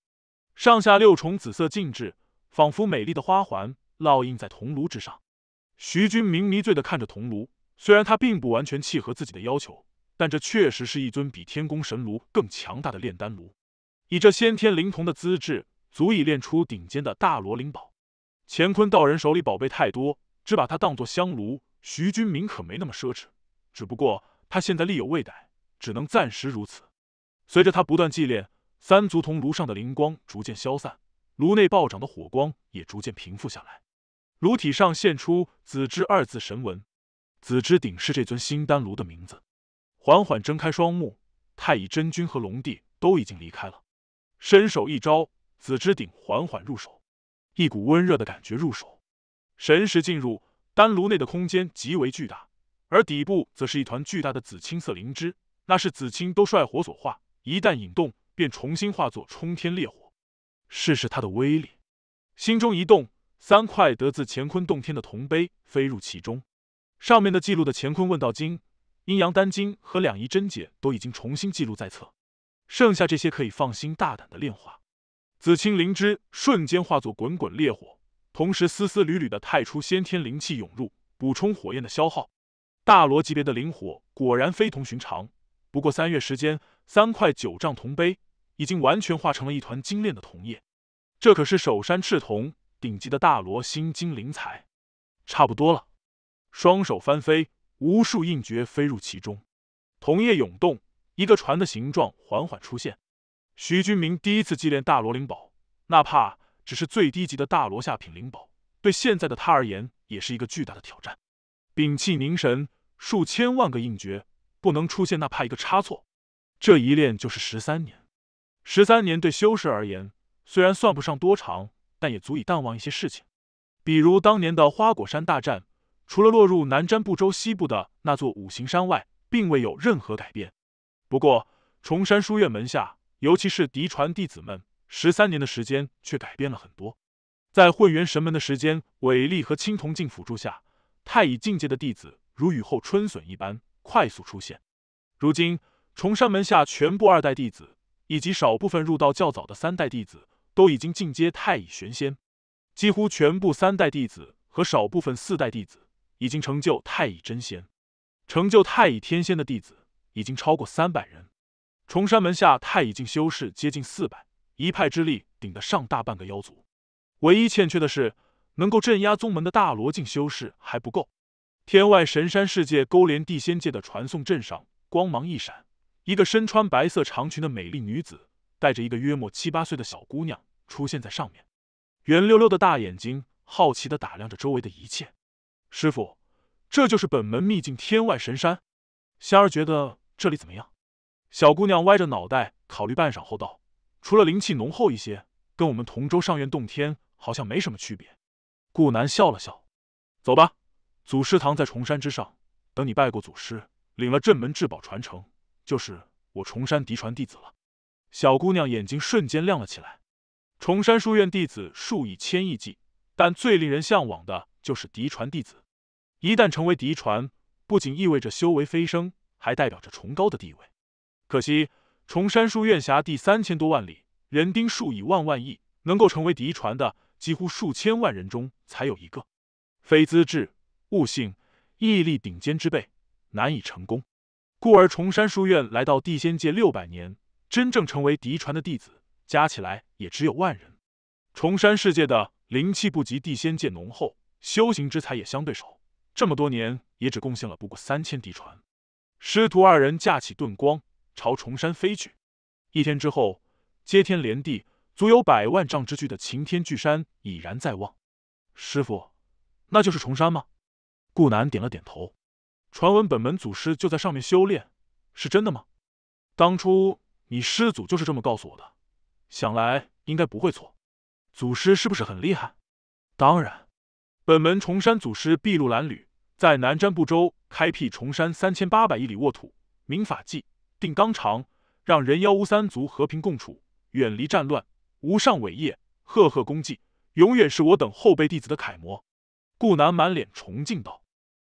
上下六重紫色禁制仿佛美丽的花环，烙印在铜炉之上。徐军明迷醉地看着铜炉，虽然它并不完全契合自己的要求。但这确实是一尊比天宫神炉更强大的炼丹炉，以这先天灵童的资质，足以炼出顶尖的大罗灵宝。乾坤道人手里宝贝太多，只把它当做香炉。徐君明可没那么奢侈，只不过他现在力有未逮，只能暂时如此。随着他不断祭炼，三足铜炉上的灵光逐渐消散，炉内暴涨的火光也逐渐平复下来，炉体上现出“子之”二字神文，“子之鼎”是这尊新丹炉的名字。缓缓睁开双目，太乙真君和龙帝都已经离开了。伸手一招，紫之鼎缓缓入手，一股温热的感觉入手。神识进入丹炉内的空间，极为巨大，而底部则是一团巨大的紫青色灵芝，那是紫青都率火所化，一旦引动，便重新化作冲天烈火。试试它的威力。心中一动，三块得自乾坤洞天的铜碑飞入其中，上面的记录的《乾坤问道经》。阴阳丹经和两仪真解都已经重新记录在册，剩下这些可以放心大胆的炼化。紫青灵芝瞬间化作滚滚烈火，同时丝丝缕缕的太初先天灵气涌入，补充火焰的消耗。大罗级别的灵火果然非同寻常。不过三月时间，三块九丈铜碑已经完全化成了一团精炼的铜液。这可是首山赤铜顶级的大罗心经灵材，差不多了。双手翻飞。无数印诀飞入其中，铜液涌动，一个船的形状缓缓出现。徐军明第一次祭炼大罗灵宝，哪怕只是最低级的大罗下品灵宝，对现在的他而言也是一个巨大的挑战。屏气凝神，数千万个印诀不能出现哪怕一个差错。这一练就是十三年，十三年对修士而言虽然算不上多长，但也足以淡忘一些事情，比如当年的花果山大战。除了落入南瞻部洲西部的那座五行山外，并未有任何改变。不过，崇山书院门下，尤其是嫡传弟子们，十三年的时间却改变了很多。在混元神门的时间伟力和青铜镜辅助下，太乙境界的弟子如雨后春笋一般快速出现。如今，崇山门下全部二代弟子，以及少部分入道较早的三代弟子，都已经进阶太乙玄仙。几乎全部三代弟子和少部分四代弟子。已经成就太乙真仙，成就太乙天仙的弟子已经超过三百人。重山门下太乙境修士接近四百，一派之力顶得上大半个妖族。唯一欠缺的是，能够镇压宗门的大罗境修士还不够。天外神山世界勾连地仙界的传送阵上，光芒一闪，一个身穿白色长裙的美丽女子带着一个约莫七八岁的小姑娘出现在上面，圆溜溜的大眼睛好奇的打量着周围的一切。师傅，这就是本门秘境天外神山。仙儿觉得这里怎么样？小姑娘歪着脑袋考虑半晌后道：“除了灵气浓厚一些，跟我们同州上院洞天好像没什么区别。”顾南笑了笑：“走吧，祖师堂在崇山之上，等你拜过祖师，领了镇门至宝传承，就是我崇山嫡传弟子了。”小姑娘眼睛瞬间亮了起来。崇山书院弟子数以千亿计，但最令人向往的就是嫡传弟子。一旦成为嫡传，不仅意味着修为飞升，还代表着崇高的地位。可惜，崇山书院辖地三千多万里，人丁数以万万亿，能够成为嫡传的，几乎数千万人中才有一个。非资质、悟性、毅力顶尖之辈，难以成功。故而，崇山书院来到地仙界六百年，真正成为嫡传的弟子，加起来也只有万人。崇山世界的灵气不及地仙界浓厚，修行之才也相对少。这么多年也只贡献了不过三千敌船，师徒二人架起盾光朝崇山飞去。一天之后，接天连地，足有百万丈之巨的擎天巨山已然在望。师傅，那就是崇山吗？顾南点了点头。传闻本门祖师就在上面修炼，是真的吗？当初你师祖就是这么告诉我的，想来应该不会错。祖师是不是很厉害？当然。本门崇山祖师筚路蓝缕，在南瞻部洲开辟崇山三千八百亿里沃土，明法纪，定纲常，让人妖巫三族和平共处，远离战乱，无上伟业，赫赫功绩，永远是我等后辈弟子的楷模。顾南满脸崇敬道：“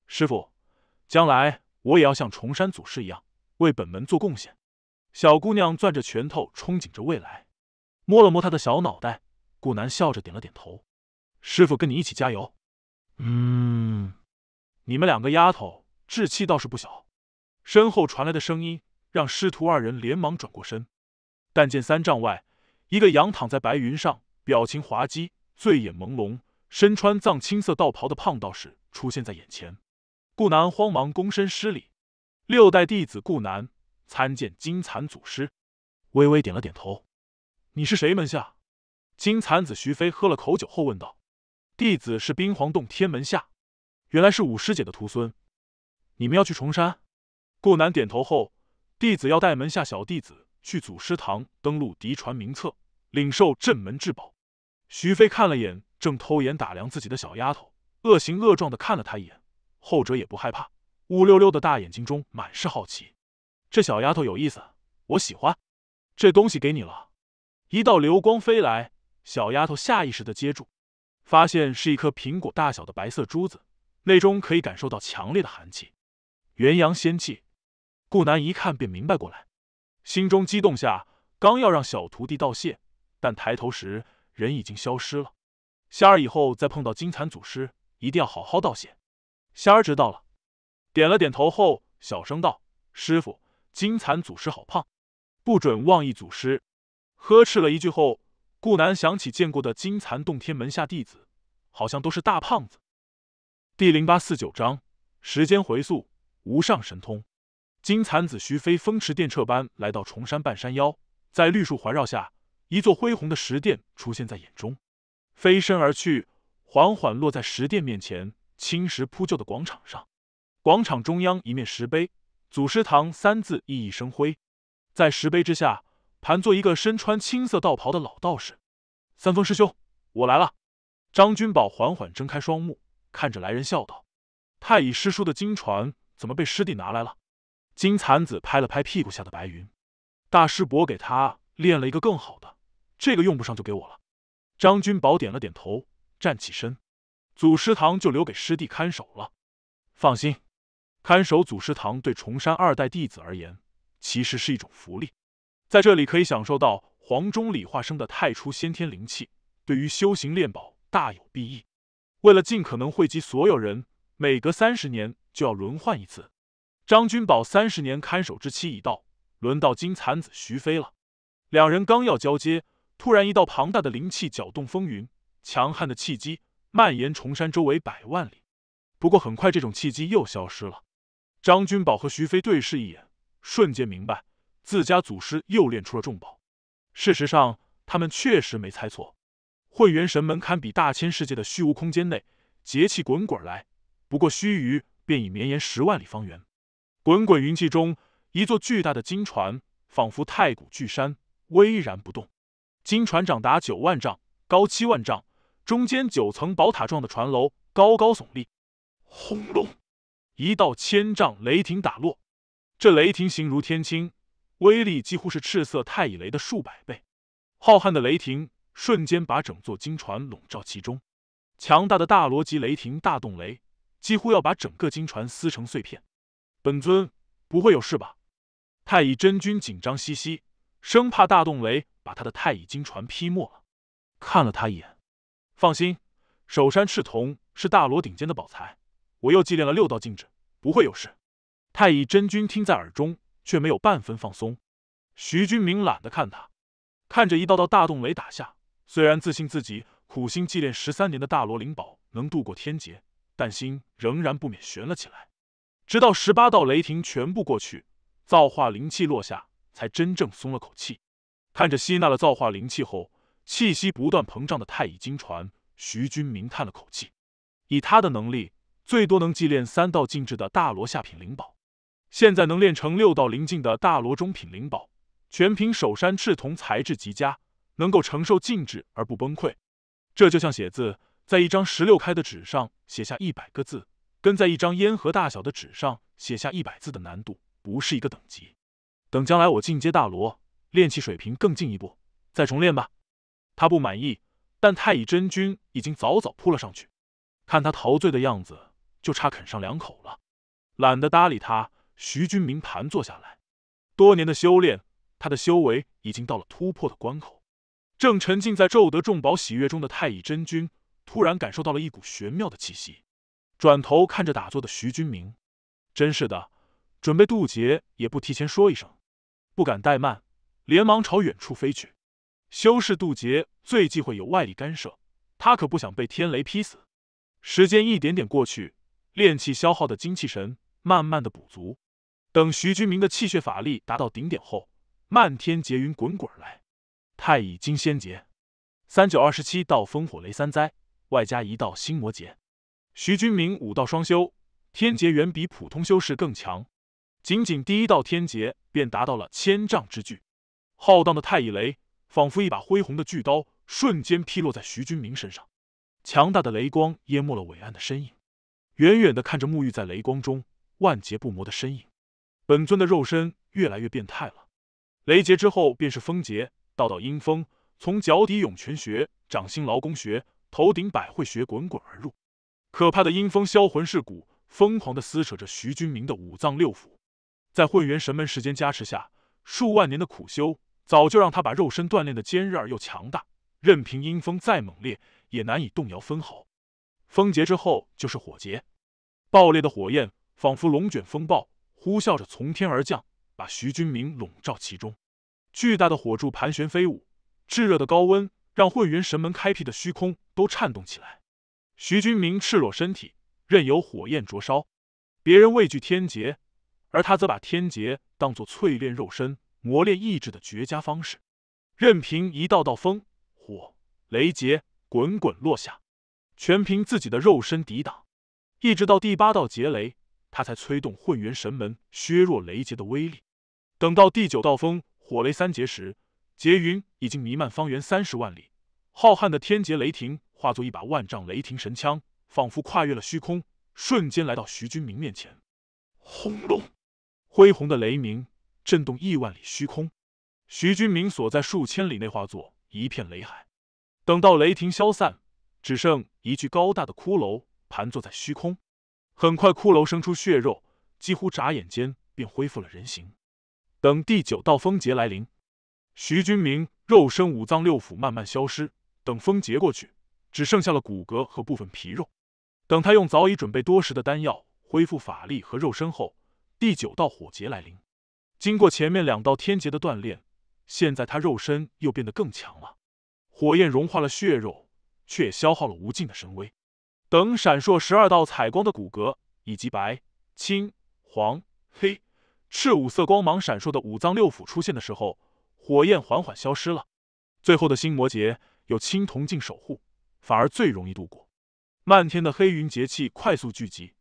师傅，将来我也要像崇山祖师一样，为本门做贡献。”小姑娘攥着拳头憧憬着未来，摸了摸她的小脑袋，顾南笑着点了点头：“师傅，跟你一起加油。”嗯，你们两个丫头志气倒是不小。身后传来的声音让师徒二人连忙转过身，但见三丈外一个仰躺在白云上，表情滑稽，醉眼朦胧，身穿藏青色道袍的胖道士出现在眼前。顾南慌忙躬身施礼：“六代弟子顾南参见金蚕祖师。”微微点了点头：“你是谁门下？”金蚕子徐飞喝了口酒后问道。弟子是冰皇洞天门下，原来是五师姐的徒孙。你们要去崇山？顾南点头后，弟子要带门下小弟子去祖师堂登录嫡传名册，领受镇门至宝。徐飞看了眼正偷眼打量自己的小丫头，恶形恶状的看了他一眼，后者也不害怕，乌溜溜的大眼睛中满是好奇。这小丫头有意思，我喜欢。这东西给你了，一道流光飞来，小丫头下意识的接住。发现是一颗苹果大小的白色珠子，内中可以感受到强烈的寒气，元阳仙气。顾南一看便明白过来，心中激动下，刚要让小徒弟道谢，但抬头时人已经消失了。仙儿以后再碰到金蚕祖师，一定要好好道谢。仙儿知道了，点了点头后，小声道：“师傅，金蚕祖师好胖，不准妄议祖师。”呵斥了一句后。顾南想起见过的金蚕洞天门下弟子，好像都是大胖子。第零八四九章：时间回溯，无上神通。金蚕子徐飞风驰电掣般来到崇山半山腰，在绿树环绕下，一座恢宏的石殿出现在眼中。飞身而去，缓缓落在石殿面前青石铺就的广场上。广场中央一面石碑，祖师堂三字熠熠生辉。在石碑之下。盘坐一个身穿青色道袍的老道士，三丰师兄，我来了。张君宝缓缓睁开双目，看着来人笑道：“太乙师叔的金船怎么被师弟拿来了？”金蚕子拍了拍屁股下的白云，大师伯给他练了一个更好的，这个用不上就给我了。张君宝点了点头，站起身，祖师堂就留给师弟看守了。放心，看守祖师堂对重山二代弟子而言，其实是一种福利。在这里可以享受到黄钟李化生的太初先天灵气，对于修行炼宝大有裨益。为了尽可能汇集所有人，每隔三十年就要轮换一次。张君宝三十年看守之期已到，轮到金蚕子徐飞了。两人刚要交接，突然一道庞大的灵气搅动风云，强悍的气机蔓延崇山周围百万里。不过很快，这种气机又消失了。张君宝和徐飞对视一眼，瞬间明白。自家祖师又练出了重宝。事实上，他们确实没猜错。混元神门堪比大千世界的虚无空间内，节气滚滚来，不过须臾便已绵延十万里方圆。滚滚云气中，一座巨大的金船，仿佛太古巨山，巍然不动。金船长达九万丈，高七万丈，中间九层宝塔状的船楼高高耸立。轰隆！一道千丈雷霆打落，这雷霆形如天青。威力几乎是赤色太乙雷的数百倍，浩瀚的雷霆瞬间把整座金船笼罩其中。强大的大罗级雷霆大动雷，几乎要把整个金船撕成碎片。本尊不会有事吧？太乙真君紧张兮兮，生怕大动雷把他的太乙金船劈没了。看了他一眼，放心，首山赤铜是大罗顶尖的宝材，我又祭炼了六道禁制，不会有事。太乙真君听在耳中。却没有半分放松。徐军明懒得看他，看着一道道大洞雷打下，虽然自信自己苦心祭炼十三年的大罗灵宝能度过天劫，但心仍然不免悬了起来。直到十八道雷霆全部过去，造化灵气落下，才真正松了口气。看着吸纳了造化灵气后气息不断膨胀的太乙金船，徐军明叹了口气：以他的能力，最多能祭炼三道禁制的大罗下品灵宝。现在能炼成六道灵境的大罗中品灵宝，全凭首山赤铜材质极佳，能够承受静止而不崩溃。这就像写字，在一张十六开的纸上写下一百个字，跟在一张烟盒大小的纸上写下一百字的难度不是一个等级。等将来我进阶大罗，炼气水平更进一步，再重练吧。他不满意，但太乙真君已经早早扑了上去，看他陶醉的样子，就差啃上两口了。懒得搭理他。徐君明盘坐下来，多年的修炼，他的修为已经到了突破的关口。正沉浸在骤得众宝喜悦中的太乙真君，突然感受到了一股玄妙的气息，转头看着打坐的徐君明，真是的，准备渡劫也不提前说一声，不敢怠慢，连忙朝远处飞去。修士渡劫最忌讳有外力干涉，他可不想被天雷劈死。时间一点点过去，炼气消耗的精气神慢慢的补足。等徐君明的气血法力达到顶点后，漫天劫云滚滚而来，太乙金仙劫，三九二十七道风火雷三灾，外加一道心魔劫。徐君明武道双修，天劫远比普通修士更强，仅仅第一道天劫便达到了千丈之巨。浩荡的太乙雷仿佛一把恢宏的巨刀，瞬间劈落在徐君明身上。强大的雷光淹没了伟岸的身影，远远的看着沐浴在雷光中万劫不磨的身影。本尊的肉身越来越变态了。雷劫之后便是风劫，道道阴风从脚底涌泉穴、掌心劳宫穴、头顶百会穴滚滚而入，可怕的阴风销魂蚀骨，疯狂地撕扯着徐君明的五脏六腑。在混元神门时间加持下，数万年的苦修早就让他把肉身锻炼的坚韧而又强大，任凭阴风再猛烈，也难以动摇分毫。风劫之后就是火劫，爆裂的火焰仿佛龙卷风暴。呼啸着从天而降，把徐军明笼罩其中。巨大的火柱盘旋飞舞，炙热的高温让混元神门开辟的虚空都颤动起来。徐军明赤裸身体，任由火焰灼烧。别人畏惧天劫，而他则把天劫当作淬炼肉身、磨练意志的绝佳方式。任凭一道道风、火、雷劫滚滚落下，全凭自己的肉身抵挡，一直到第八道劫雷。他才催动混元神门，削弱雷劫的威力。等到第九道风火雷三劫时，劫云已经弥漫方圆三十万里，浩瀚的天劫雷霆化作一把万丈雷霆神枪，仿佛跨越了虚空，瞬间来到徐君明面前。轰隆！恢宏的雷鸣震动亿万里虚空，徐君明所在数千里内化作一片雷海。等到雷霆消散，只剩一具高大的骷髅盘坐在虚空。很快，骷髅生出血肉，几乎眨眼间便恢复了人形。等第九道风劫来临，徐君明肉身五脏六腑慢慢消失。等风劫过去，只剩下了骨骼和部分皮肉。等他用早已准备多时的丹药恢复法力和肉身后，第九道火劫来临。经过前面两道天劫的锻炼，现在他肉身又变得更强了。火焰融化了血肉，却也消耗了无尽的神威。等闪烁十二道彩光的骨骼，以及白、青、黄、黑、赤五色光芒闪烁的五脏六腑出现的时候，火焰缓缓消失了。最后的心魔劫有青铜镜守护，反而最容易度过。漫天的黑云节气快速聚集，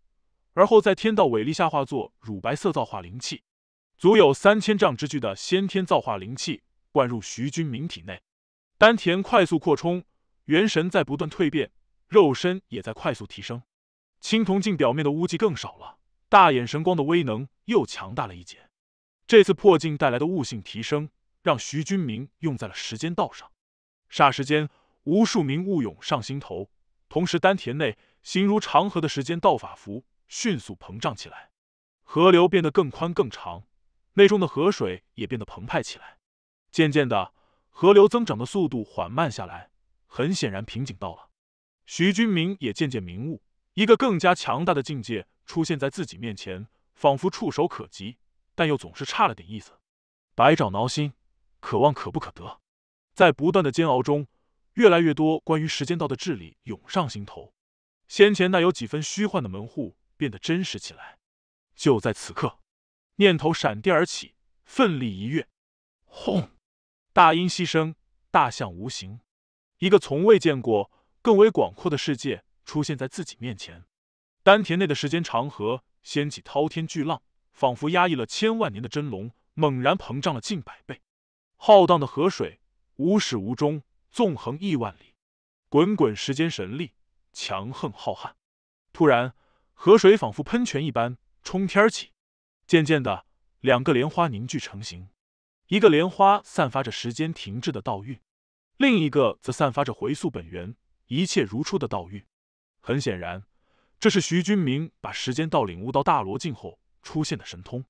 而后在天道伟力下化作乳白色造化灵气，足有三千丈之巨的先天造化灵气灌入徐君明体内，丹田快速扩充，元神在不断蜕变。肉身也在快速提升，青铜镜表面的污迹更少了，大眼神光的威能又强大了一截。这次破镜带来的悟性提升，让徐军明用在了时间道上。霎时间，无数名物涌上心头，同时丹田内形如长河的时间道法符迅速膨胀起来，河流变得更宽更长，内中的河水也变得澎湃起来。渐渐的，河流增长的速度缓慢下来，很显然瓶颈到了。徐君明也渐渐明悟，一个更加强大的境界出现在自己面前，仿佛触手可及，但又总是差了点意思。百爪挠心，渴望可不可得？在不断的煎熬中，越来越多关于时间道的智理涌上心头。先前那有几分虚幻的门户变得真实起来。就在此刻，念头闪电而起，奋力一跃，轰！大音希声，大象无形。一个从未见过。更为广阔的世界出现在自己面前，丹田内的时间长河掀起滔天巨浪，仿佛压抑了千万年的真龙猛然膨胀了近百倍，浩荡的河水无始无终，纵横亿万里，滚滚时间神力强横浩瀚。突然，河水仿佛喷泉一般冲天起，渐渐的，两个莲花凝聚成型。一个莲花散发着时间停滞的道韵，另一个则散发着回溯本源。一切如初的道运。很显然，这是徐君明把时间道领悟到大罗境后出现的神通。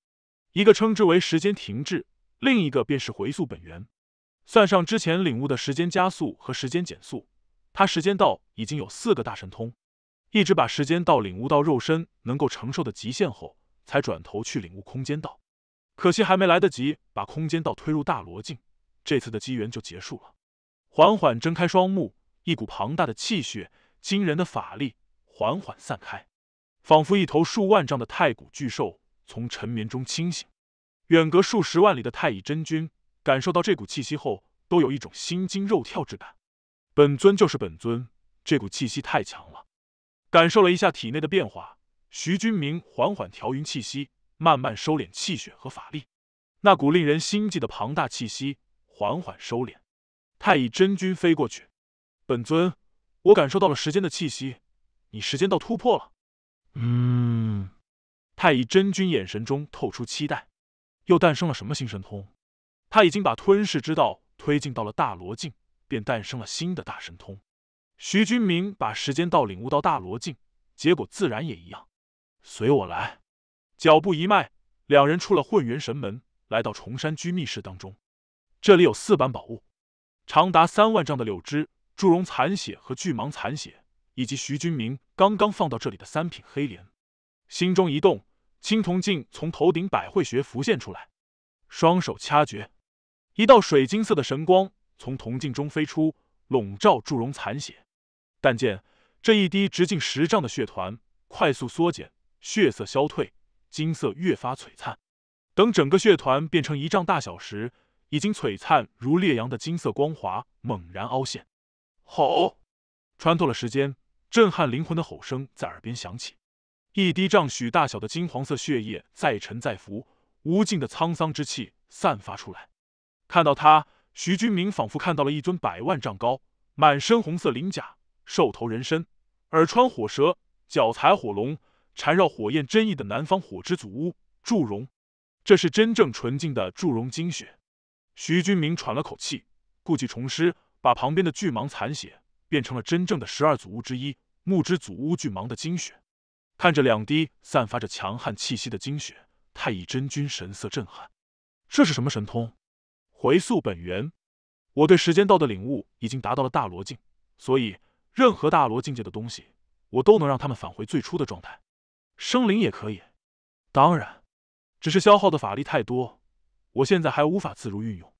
一个称之为时间停滞，另一个便是回溯本源。算上之前领悟的时间加速和时间减速，他时间道已经有四个大神通。一直把时间道领悟到肉身能够承受的极限后，才转头去领悟空间道。可惜还没来得及把空间道推入大罗境，这次的机缘就结束了。缓缓睁开双目。一股庞大的气血，惊人的法力缓缓散开，仿佛一头数万丈的太古巨兽从沉眠中清醒。远隔数十万里的太乙真君感受到这股气息后，都有一种心惊肉跳之感。本尊就是本尊，这股气息太强了。感受了一下体内的变化，徐君明缓缓调匀气息，慢慢收敛气血和法力。那股令人心悸的庞大气息缓缓收敛。太乙真君飞过去。本尊，我感受到了时间的气息，你时间到突破了。嗯，太乙真君眼神中透出期待，又诞生了什么新神通？他已经把吞噬之道推进到了大罗境，便诞生了新的大神通。徐君明把时间道领悟到大罗境，结果自然也一样。随我来，脚步一迈，两人出了混元神门，来到崇山居密室当中。这里有四般宝物，长达三万丈的柳枝。祝融残血和巨蟒残血，以及徐君明刚刚放到这里的三品黑莲，心中一动，青铜镜从头顶百会穴浮现出来，双手掐诀，一道水晶色的神光从铜镜中飞出，笼罩祝融残血。但见这一滴直径十丈的血团快速缩减，血色消退，金色越发璀璨。等整个血团变成一丈大小时，已经璀璨如烈阳的金色光华猛然凹陷。吼！穿透了时间，震撼灵魂的吼声在耳边响起。一滴丈许大小的金黄色血液在沉在浮，无尽的沧桑之气散发出来。看到他，徐军明仿佛看到了一尊百万丈高、满身红色鳞甲、兽头人身、耳穿火蛇、脚踩火龙、缠绕火焰真意的南方火之祖巫祝融。这是真正纯净的祝融精血。徐军明喘了口气，故伎重施。把旁边的巨蟒残血变成了真正的十二祖巫之一木之祖巫巨蟒的精血，看着两滴散发着强悍气息的精血，太乙真君神色震撼。这是什么神通？回溯本源，我对时间道的领悟已经达到了大罗境，所以任何大罗境界的东西，我都能让他们返回最初的状态。生灵也可以，当然，只是消耗的法力太多，我现在还无法自如运用。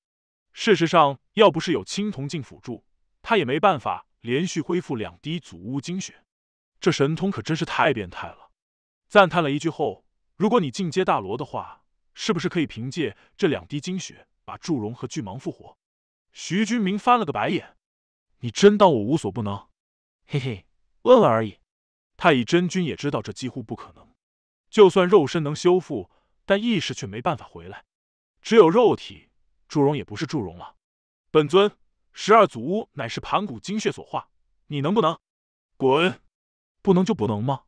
事实上，要不是有青铜镜辅助，他也没办法连续恢复两滴祖巫精血。这神通可真是太变态了！赞叹了一句后，如果你进阶大罗的话，是不是可以凭借这两滴精血把祝融和巨蟒复活？徐君明翻了个白眼：“你真当我无所不能？嘿嘿，问问而已。”太乙真君也知道这几乎不可能，就算肉身能修复，但意识却没办法回来，只有肉体。祝融也不是祝融了，本尊十二祖屋乃是盘古精血所化，你能不能滚？不能就不能吗？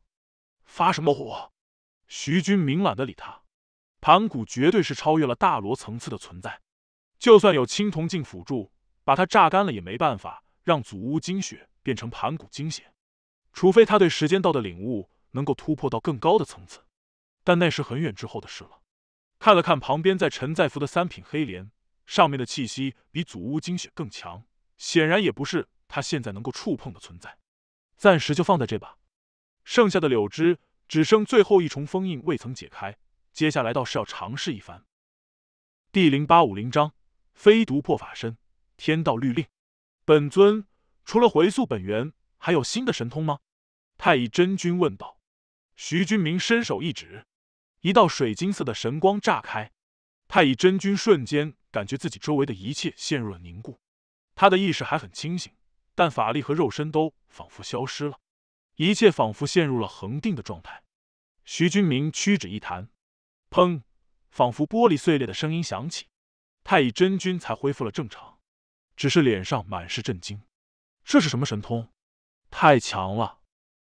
发什么火？徐军明懒得理他，盘古绝对是超越了大罗层次的存在，就算有青铜镜辅助，把他榨干了也没办法让祖屋精血变成盘古精血，除非他对时间道的领悟能够突破到更高的层次，但那是很远之后的事了。看了看旁边在陈在福的三品黑莲。上面的气息比祖屋精血更强，显然也不是他现在能够触碰的存在。暂时就放在这吧。剩下的柳枝只剩最后一重封印未曾解开，接下来倒是要尝试一番。第零八五零章：飞毒破法身。天道律令，本尊除了回溯本源，还有新的神通吗？太乙真君问道。徐君明伸手一指，一道水晶色的神光炸开。太乙真君瞬间感觉自己周围的一切陷入了凝固，他的意识还很清醒，但法力和肉身都仿佛消失了，一切仿佛陷入了恒定的状态。徐君明屈指一弹，砰，仿佛玻璃碎裂的声音响起，太乙真君才恢复了正常，只是脸上满是震惊。这是什么神通？太强了！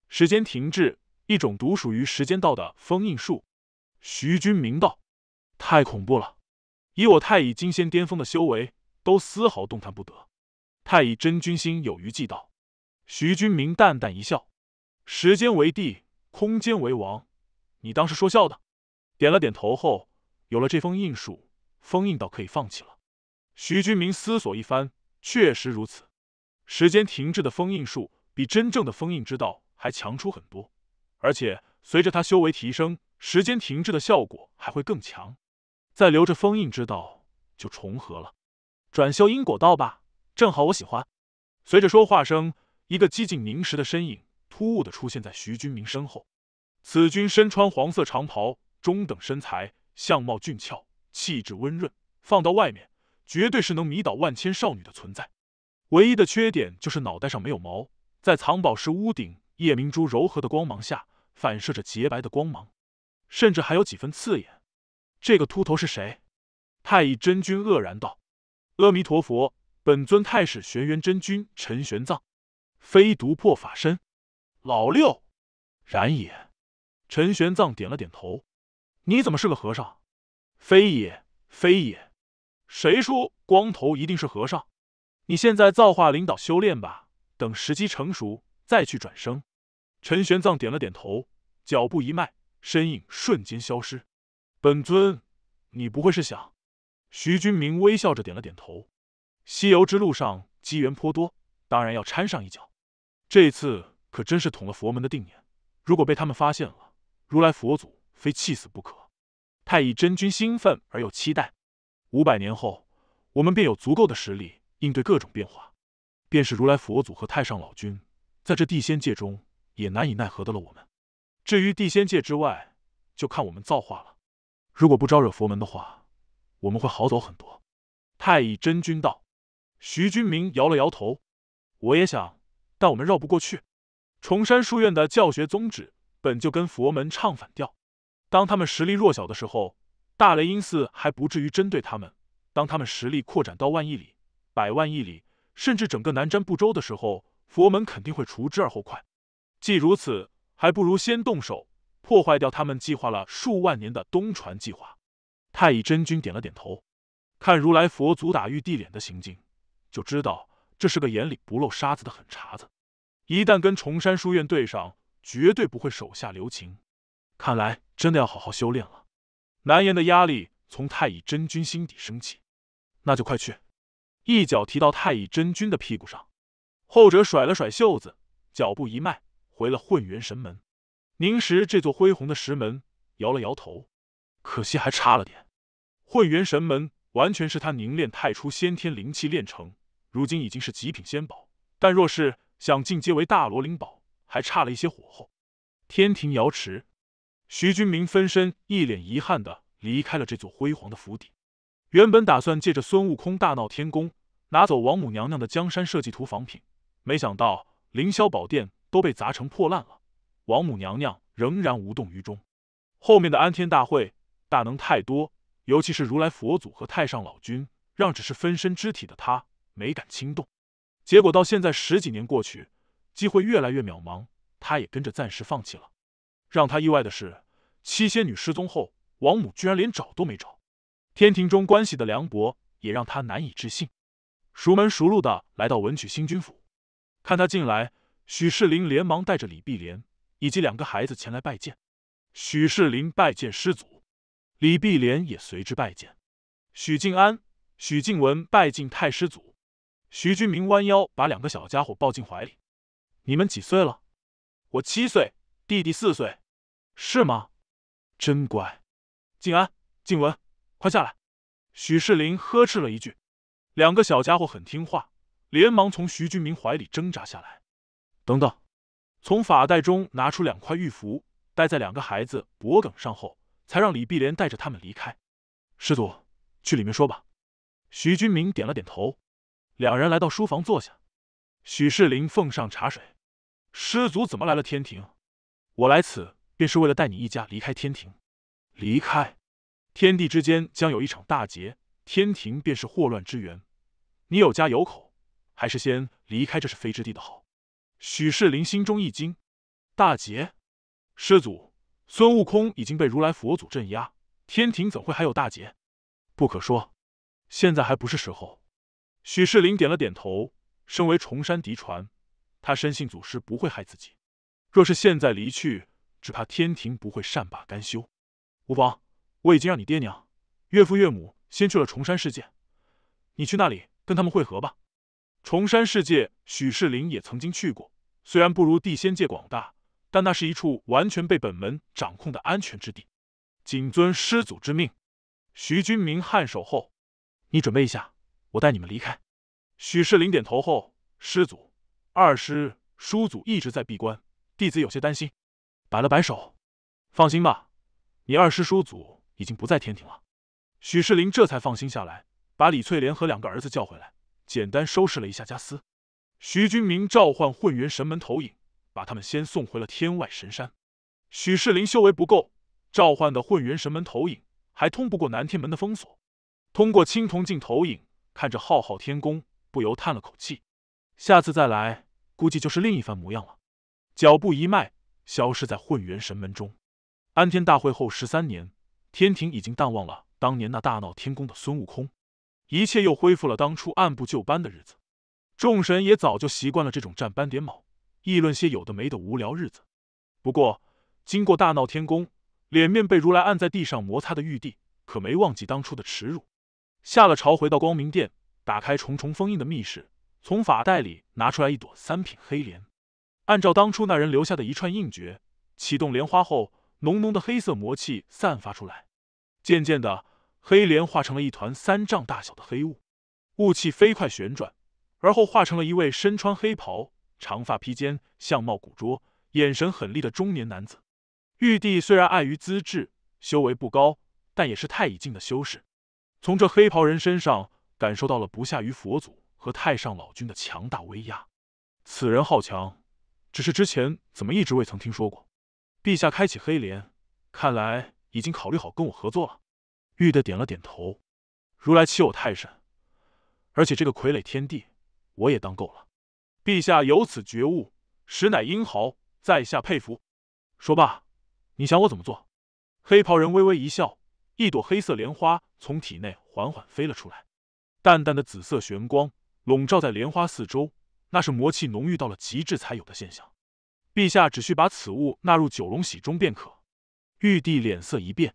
时间停滞，一种独属于时间道的封印术。徐君明道。太恐怖了！以我太乙金仙巅峰的修为，都丝毫动弹不得。太乙真君心有余悸道：“徐君明淡淡一笑，时间为帝，空间为王，你当是说笑的？”点了点头后，有了这封印术，封印倒可以放弃了。徐君明思索一番，确实如此。时间停滞的封印术比真正的封印之道还强出很多，而且随着他修为提升，时间停滞的效果还会更强。再留着封印之道就重合了，转修因果道吧，正好我喜欢。随着说话声，一个极尽凝实的身影突兀的出现在徐军明身后。此君身穿黄色长袍，中等身材，相貌俊俏，气质温润，放到外面绝对是能迷倒万千少女的存在。唯一的缺点就是脑袋上没有毛，在藏宝石屋顶夜明珠柔和的光芒下，反射着洁白的光芒，甚至还有几分刺眼。这个秃头是谁？太乙真君愕然道：“阿弥陀佛，本尊太史玄元真君陈玄奘，非独破法身，老六，然也。”陈玄奘点了点头：“你怎么是个和尚？”“非也，非也，谁说光头一定是和尚？你现在造化领导修炼吧，等时机成熟再去转生。”陈玄奘点了点头，脚步一迈，身影瞬间消失。本尊，你不会是想？徐君明微笑着点了点头。西游之路上机缘颇多，当然要掺上一脚。这次可真是捅了佛门的定眼，如果被他们发现了，如来佛祖非气死不可。太乙真君兴奋而又期待。五百年后，我们便有足够的实力应对各种变化。便是如来佛祖和太上老君，在这地仙界中也难以奈何得了我们。至于地仙界之外，就看我们造化了。如果不招惹佛门的话，我们会好走很多。太乙真君道，徐君明摇了摇头。我也想，但我们绕不过去。崇山书院的教学宗旨本就跟佛门唱反调。当他们实力弱小的时候，大雷音寺还不至于针对他们；当他们实力扩展到万亿里、百万亿里，甚至整个南瞻部洲的时候，佛门肯定会除之而后快。既如此，还不如先动手。破坏掉他们计划了数万年的东传计划。太乙真君点了点头，看如来佛祖打玉帝脸的行径，就知道这是个眼里不漏沙子的狠茬子。一旦跟崇山书院对上，绝对不会手下留情。看来真的要好好修炼了。难言的压力从太乙真君心底升起。那就快去！一脚踢到太乙真君的屁股上，后者甩了甩袖子，脚步一迈，回了混元神门。凝视这座恢宏的石门，摇了摇头，可惜还差了点。混元神门完全是他凝练太初先天灵气炼成，如今已经是极品仙宝，但若是想进阶为大罗灵宝，还差了一些火候。天庭瑶池，徐君明分身一脸遗憾的离开了这座辉煌的府邸。原本打算借着孙悟空大闹天宫，拿走王母娘娘的江山设计图仿品，没想到凌霄宝殿都被砸成破烂了。王母娘娘仍然无动于衷。后面的安天大会，大能太多，尤其是如来佛祖和太上老君，让只是分身之体的他没敢轻动。结果到现在十几年过去，机会越来越渺茫，他也跟着暂时放弃了。让他意外的是，七仙女失踪后，王母居然连找都没找。天庭中关系的凉薄也让他难以置信。熟门熟路的来到文曲星君府，看他进来，许世林连忙带着李碧莲。以及两个孩子前来拜见，许世林拜见师祖，李碧莲也随之拜见，许静安、许静文拜见太师祖。徐君明弯腰把两个小家伙抱进怀里：“你们几岁了？”“我七岁，弟弟四岁，是吗？”“真乖。”“静安、静文，快下来！”许世林呵斥了一句。两个小家伙很听话，连忙从徐君明怀里挣扎下来。等等。从法袋中拿出两块玉符，戴在两个孩子脖梗上后，才让李碧莲带着他们离开。师祖，去里面说吧。徐君明点了点头，两人来到书房坐下。许世林奉上茶水。师祖怎么来了天庭？我来此便是为了带你一家离开天庭。离开，天地之间将有一场大劫，天庭便是祸乱之源。你有家有口，还是先离开这是非之地的好。许世林心中一惊，大劫！师祖，孙悟空已经被如来佛祖镇压，天庭怎会还有大劫？不可说，现在还不是时候。许世林点了点头。身为崇山嫡传，他深信祖师不会害自己。若是现在离去，只怕天庭不会善罢甘休。无妨，我已经让你爹娘、岳父岳母先去了崇山世界，你去那里跟他们会合吧。崇山世界，许世林也曾经去过。虽然不如地仙界广大，但那是一处完全被本门掌控的安全之地。谨遵师祖之命，徐君明颔首后，你准备一下，我带你们离开。许世林点头后，师祖，二师叔祖一直在闭关，弟子有些担心。摆了摆手，放心吧，你二师叔祖已经不在天庭了。许世林这才放心下来，把李翠莲和两个儿子叫回来，简单收拾了一下家私。徐君明召唤混元神门投影，把他们先送回了天外神山。许世林修为不够，召唤的混元神门投影还通不过南天门的封锁。通过青铜镜投影看着浩浩天宫，不由叹了口气。下次再来，估计就是另一番模样了。脚步一迈，消失在混元神门中。安天大会后十三年，天庭已经淡忘了当年那大闹天宫的孙悟空，一切又恢复了当初按部就班的日子。众神也早就习惯了这种占斑点卯、议论些有的没的无聊日子。不过，经过大闹天宫，脸面被如来按在地上摩擦的玉帝，可没忘记当初的耻辱。下了朝，回到光明殿，打开重重封印的密室，从法袋里拿出来一朵三品黑莲，按照当初那人留下的一串印诀，启动莲花后，浓浓的黑色魔气散发出来。渐渐的，黑莲化成了一团三丈大小的黑雾，雾气飞快旋转。而后化成了一位身穿黑袍、长发披肩、相貌古拙、眼神狠厉的中年男子。玉帝虽然碍于资质，修为不高，但也是太乙境的修士。从这黑袍人身上感受到了不下于佛祖和太上老君的强大威压。此人好强，只是之前怎么一直未曾听说过？陛下开启黑莲，看来已经考虑好跟我合作了。玉帝点了点头。如来欺我太甚，而且这个傀儡天帝。我也当够了，陛下有此觉悟，实乃英豪，在下佩服。说罢，你想我怎么做？黑袍人微微一笑，一朵黑色莲花从体内缓缓飞了出来，淡淡的紫色玄光笼罩在莲花四周，那是魔气浓郁到了极致才有的现象。陛下只需把此物纳入九龙玺中便可。玉帝脸色一变，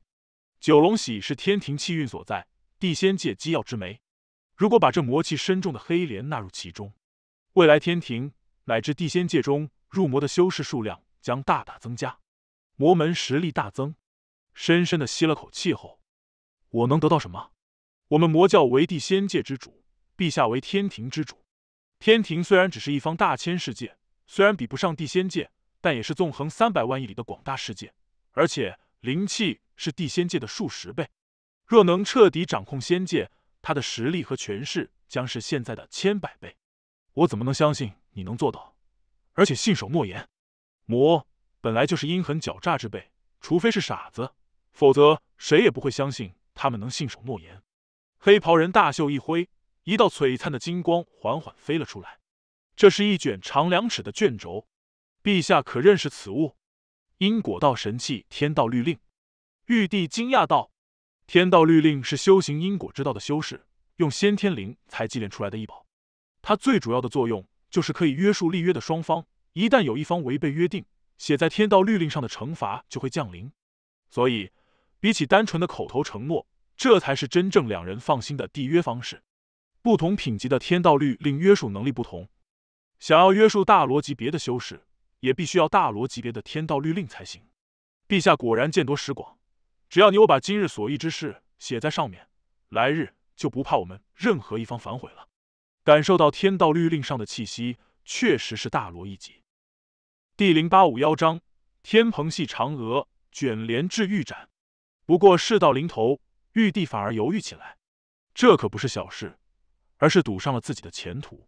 九龙玺是天庭气运所在，地仙界机要之媒。如果把这魔气深重的黑莲纳入其中，未来天庭乃至地仙界中入魔的修士数量将大大增加，魔门实力大增。深深的吸了口气后，我能得到什么？我们魔教为地仙界之主，陛下为天庭之主。天庭虽然只是一方大千世界，虽然比不上地仙界，但也是纵横三百万亿里的广大世界，而且灵气是地仙界的数十倍。若能彻底掌控仙界，他的实力和权势将是现在的千百倍，我怎么能相信你能做到，而且信守诺言？魔本来就是阴狠狡诈之辈，除非是傻子，否则谁也不会相信他们能信守诺言。黑袍人大袖一挥，一道璀璨的金光缓缓飞了出来。这是一卷长两尺的卷轴，陛下可认识此物？因果道神器，天道律令。玉帝惊讶道。天道律令是修行因果之道的修士用先天灵才祭炼出来的异宝，它最主要的作用就是可以约束立约的双方，一旦有一方违背约定，写在天道律令上的惩罚就会降临。所以，比起单纯的口头承诺，这才是真正两人放心的缔约方式。不同品级的天道律令约束能力不同，想要约束大罗级别的修士，也必须要大罗级别的天道律令才行。陛下果然见多识广。只要你我把今日所议之事写在上面，来日就不怕我们任何一方反悔了。感受到天道律令上的气息，确实是大罗一级。第零八五幺章：天蓬系嫦娥卷帘至玉盏。不过事到临头，玉帝反而犹豫起来。这可不是小事，而是赌上了自己的前途。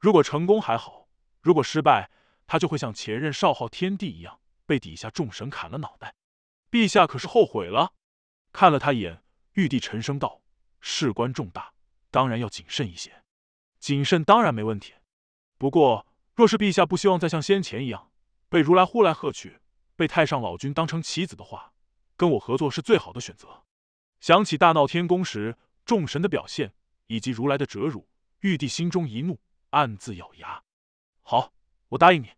如果成功还好，如果失败，他就会像前任少昊天帝一样，被底下众神砍了脑袋。陛下可是后悔了？看了他一眼，玉帝沉声道：“事关重大，当然要谨慎一些。谨慎当然没问题，不过若是陛下不希望再像先前一样，被如来呼来喝去，被太上老君当成棋子的话，跟我合作是最好的选择。”想起大闹天宫时众神的表现，以及如来的折辱，玉帝心中一怒，暗自咬牙：“好，我答应你。”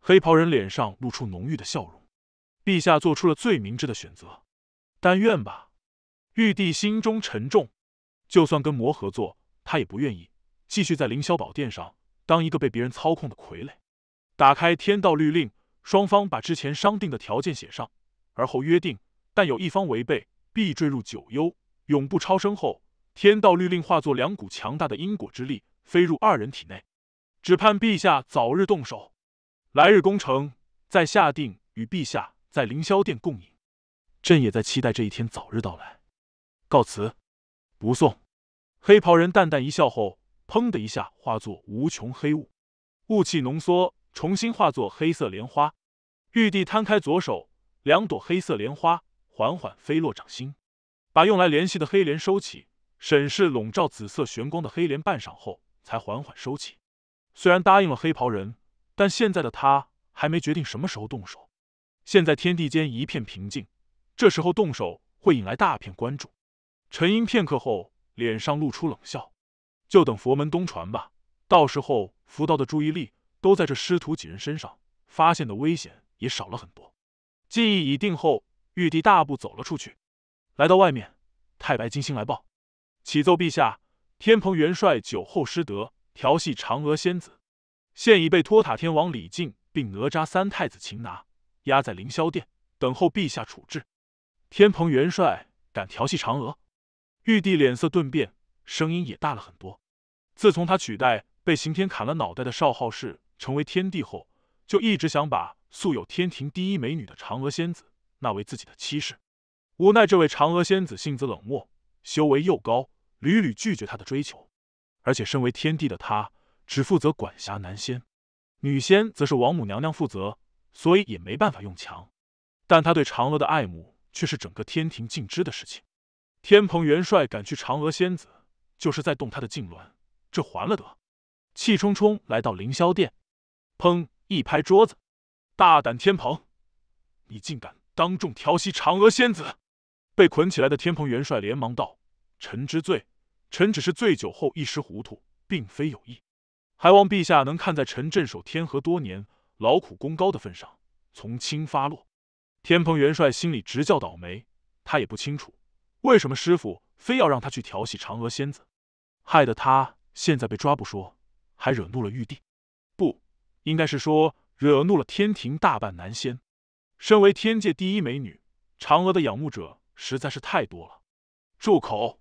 黑袍人脸上露出浓郁的笑容。陛下做出了最明智的选择，但愿吧。玉帝心中沉重，就算跟魔合作，他也不愿意继续在凌霄宝殿上当一个被别人操控的傀儡。打开天道律令，双方把之前商定的条件写上，而后约定：但有一方违背，必坠入九幽，永不超生。后天道律令化作两股强大的因果之力，飞入二人体内，只盼陛下早日动手。来日攻城，再下定与陛下。在凌霄殿共饮，朕也在期待这一天早日到来。告辞，不送。黑袍人淡淡一笑后，砰的一下化作无穷黑雾，雾气浓缩，重新化作黑色莲花。玉帝摊开左手，两朵黑色莲花缓缓飞落掌心，把用来联系的黑莲收起，审视笼罩紫色玄光的黑莲半晌后，才缓缓收起。虽然答应了黑袍人，但现在的他还没决定什么时候动手。现在天地间一片平静，这时候动手会引来大片关注。沉吟片刻后，脸上露出冷笑：“就等佛门东传吧，到时候佛道的注意力都在这师徒几人身上，发现的危险也少了很多。”记忆已定后，玉帝大步走了出去，来到外面，太白金星来报：“启奏陛下，天蓬元帅酒后失德，调戏嫦娥仙子，现已被托塔天王李靖并哪吒三太子擒拿。”压在凌霄殿等候陛下处置。天蓬元帅敢调戏嫦娥，玉帝脸色顿变，声音也大了很多。自从他取代被刑天砍了脑袋的少昊氏成为天帝后，就一直想把素有天庭第一美女的嫦娥仙子纳为自己的妻室。无奈这位嫦娥仙子性子冷漠，修为又高，屡屡拒绝他的追求。而且身为天帝的他，只负责管辖男仙，女仙则是王母娘娘负责。所以也没办法用强，但他对嫦娥的爱慕却是整个天庭尽知的事情。天蓬元帅敢去嫦娥仙子，就是在动他的痉挛，这还了得！气冲冲来到凌霄殿，砰一拍桌子：“大胆天蓬，你竟敢当众调戏嫦娥仙子！”被捆起来的天蓬元帅连忙道：“臣知罪，臣只是醉酒后一时糊涂，并非有意。还望陛下能看在臣镇守天河多年。”劳苦功高的份上，从轻发落。天蓬元帅心里直叫倒霉，他也不清楚为什么师傅非要让他去调戏嫦娥仙子，害得他现在被抓不说，还惹怒了玉帝。不，应该是说惹怒了天庭大半男仙。身为天界第一美女，嫦娥的仰慕者实在是太多了。住口！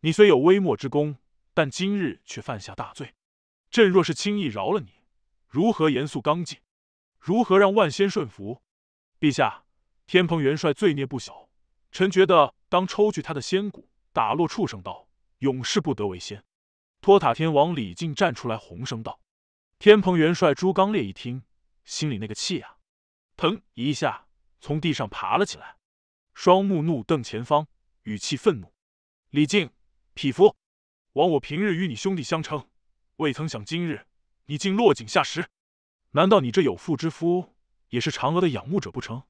你虽有微末之功，但今日却犯下大罪。朕若是轻易饶了你，如何严肃刚劲？如何让万仙顺服？陛下，天蓬元帅罪孽不小，臣觉得当抽去他的仙骨，打落畜生道，永世不得为仙。托塔天王李靖站出来，洪声道：“天蓬元帅朱刚烈一听，心里那个气呀，腾一下从地上爬了起来，双目怒瞪前方，语气愤怒：李靖，匹夫！枉我平日与你兄弟相称，未曾想今日你竟落井下石。”难道你这有妇之夫也是嫦娥的仰慕者不成？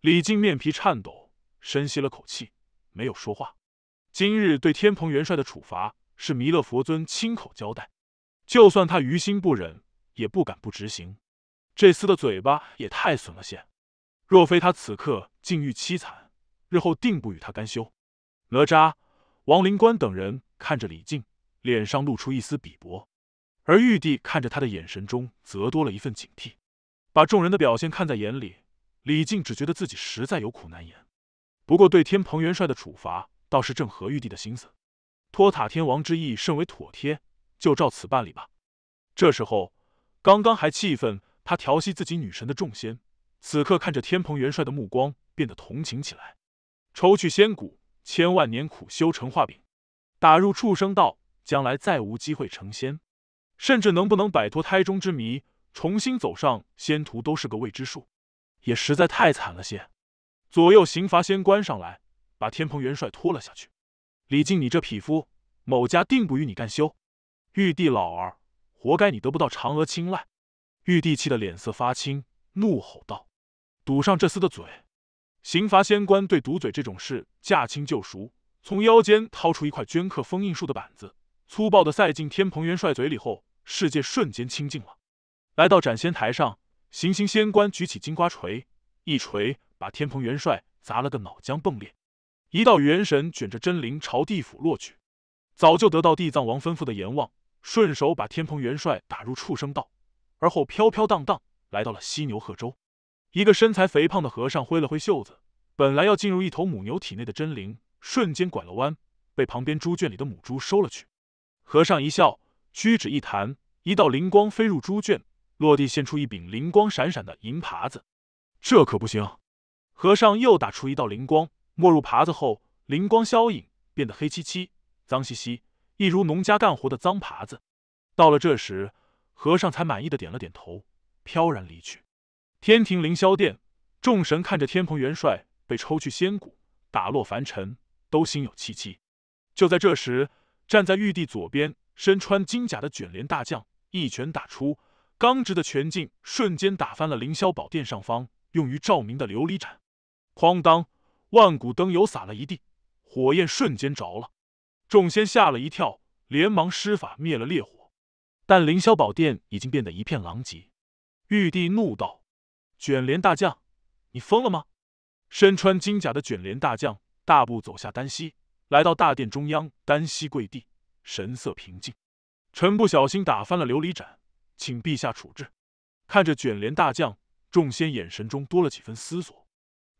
李靖面皮颤抖，深吸了口气，没有说话。今日对天蓬元帅的处罚是弥勒佛尊亲口交代，就算他于心不忍，也不敢不执行。这厮的嘴巴也太损了些，若非他此刻境遇凄惨，日后定不与他干休。哪吒、王灵官等人看着李靖，脸上露出一丝鄙薄。而玉帝看着他的眼神中，则多了一份警惕，把众人的表现看在眼里，李靖只觉得自己实在有苦难言。不过对天蓬元帅的处罚倒是正合玉帝的心思，托塔天王之意甚为妥帖，就照此办理吧。这时候，刚刚还气愤他调戏自己女神的众仙，此刻看着天蓬元帅的目光变得同情起来，抽去仙骨，千万年苦修成画饼，打入畜生道，将来再无机会成仙。甚至能不能摆脱胎中之谜，重新走上仙途都是个未知数，也实在太惨了些。左右刑罚仙官上来，把天蓬元帅拖了下去。李靖，你这匹夫，某家定不与你干休！玉帝老儿，活该你得不到嫦娥青睐！玉帝气得脸色发青，怒吼道：“堵上这厮的嘴！”刑罚仙官对堵嘴这种事驾轻就熟，从腰间掏出一块镌刻封印术的板子，粗暴的塞进天蓬元帅嘴里后。世界瞬间清静了，来到斩仙台上，行刑仙官举起金瓜锤，一锤把天蓬元帅砸了个脑浆迸裂，一道元神卷着真灵朝地府落去。早就得到地藏王吩咐的阎王，顺手把天蓬元帅打入畜生道，而后飘飘荡荡来到了犀牛贺州。一个身材肥胖的和尚挥了挥袖子，本来要进入一头母牛体内的真灵，瞬间拐了弯，被旁边猪圈里的母猪收了去。和尚一笑。屈指一弹，一道灵光飞入猪圈，落地现出一柄灵光闪闪的银耙子。这可不行！和尚又打出一道灵光，没入耙子后，灵光消隐，变得黑漆漆、脏兮兮，一如农家干活的脏耙子。到了这时，和尚才满意的点了点头，飘然离去。天庭凌霄殿，众神看着天蓬元帅被抽去仙骨，打落凡尘，都心有戚戚。就在这时，站在玉帝左边。身穿金甲的卷帘大将一拳打出，刚直的拳劲瞬间打翻了凌霄宝殿上方用于照明的琉璃盏，哐当，万古灯油洒了一地，火焰瞬间着了。众仙吓了一跳，连忙施法灭了烈火，但凌霄宝殿已经变得一片狼藉。玉帝怒道：“卷帘大将，你疯了吗？”身穿金甲的卷帘大将大步走下丹溪，来到大殿中央，单膝跪地。神色平静，臣不小心打翻了琉璃盏，请陛下处置。看着卷帘大将，众仙眼神中多了几分思索。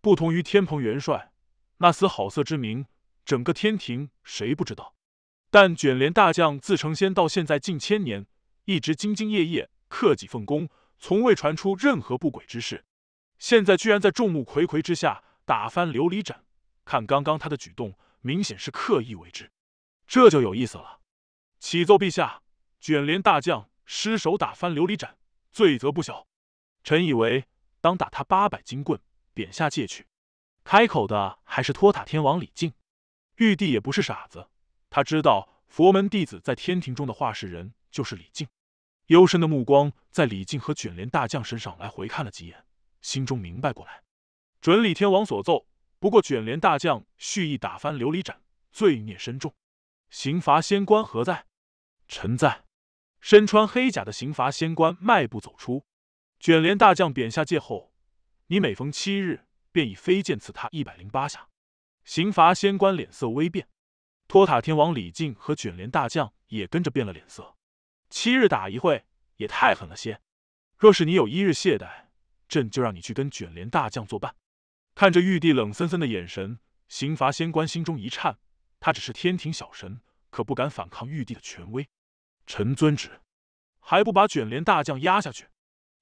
不同于天蓬元帅那丝好色之名，整个天庭谁不知道？但卷帘大将自成仙到现在近千年，一直兢兢业业、克己奉公，从未传出任何不轨之事。现在居然在众目睽睽之下打翻琉璃盏，看刚刚他的举动，明显是刻意为之。这就有意思了，启奏陛下，卷帘大将失手打翻琉璃盏，罪责不小。臣以为当打他八百金棍，贬下界去。开口的还是托塔天王李靖。玉帝也不是傻子，他知道佛门弟子在天庭中的话事人就是李靖。幽深的目光在李靖和卷帘大将身上来回看了几眼，心中明白过来。准李天王所奏，不过卷帘大将蓄意打翻琉璃盏，罪孽深重。刑罚仙官何在？臣在。身穿黑甲的刑罚仙官迈步走出。卷帘大将贬下界后，你每逢七日便以飞剑刺他一百零八下。刑罚仙官脸色微变，托塔天王李靖和卷帘大将也跟着变了脸色。七日打一会也太狠了些，若是你有一日懈怠，朕就让你去跟卷帘大将作伴。看着玉帝冷森森的眼神，刑罚仙官心中一颤。他只是天庭小神，可不敢反抗玉帝的权威。臣遵旨，还不把卷帘大将压下去？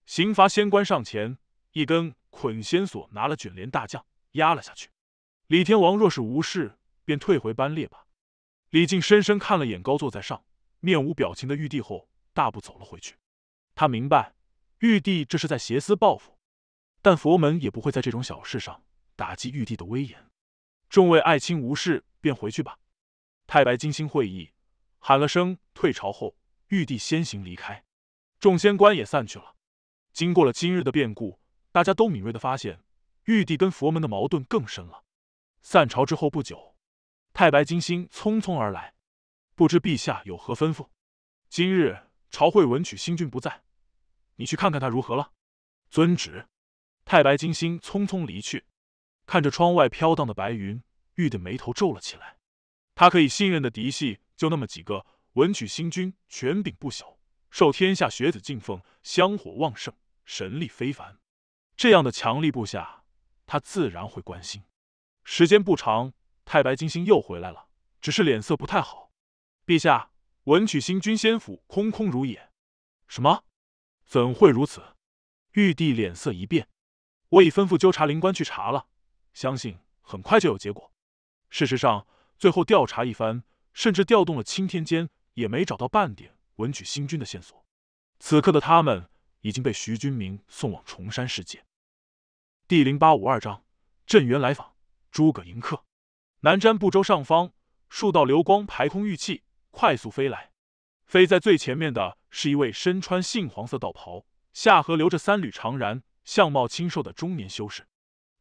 刑罚仙官上前，一根捆仙索拿了卷帘大将，压了下去。李天王若是无事，便退回班列吧。李靖深深看了眼高坐在上面无表情的玉帝，后大步走了回去。他明白，玉帝这是在挟私报复，但佛门也不会在这种小事上打击玉帝的威严。众位爱卿无事，便回去吧。太白金星会议，喊了声退朝后，玉帝先行离开，众仙官也散去了。经过了今日的变故，大家都敏锐的发现，玉帝跟佛门的矛盾更深了。散朝之后不久，太白金星匆匆而来，不知陛下有何吩咐。今日朝会，文曲星君不在，你去看看他如何了。遵旨。太白金星匆匆离去。看着窗外飘荡的白云，玉的眉头皱了起来。他可以信任的嫡系就那么几个，文曲星君权柄不小，受天下学子敬奉，香火旺盛，神力非凡。这样的强力部下，他自然会关心。时间不长，太白金星又回来了，只是脸色不太好。陛下，文曲星君仙府空空如也。什么？怎会如此？玉帝脸色一变。我已吩咐纠察灵官去查了。相信很快就有结果。事实上，最后调查一番，甚至调动了青天监，也没找到半点文曲星君的线索。此刻的他们已经被徐君明送往崇山世界。第零八五二章：镇元来访，诸葛迎客。南瞻部洲上方，数道流光排空玉气，快速飞来。飞在最前面的是一位身穿杏黄色道袍、下颌留着三缕长髯、相貌清瘦的中年修士，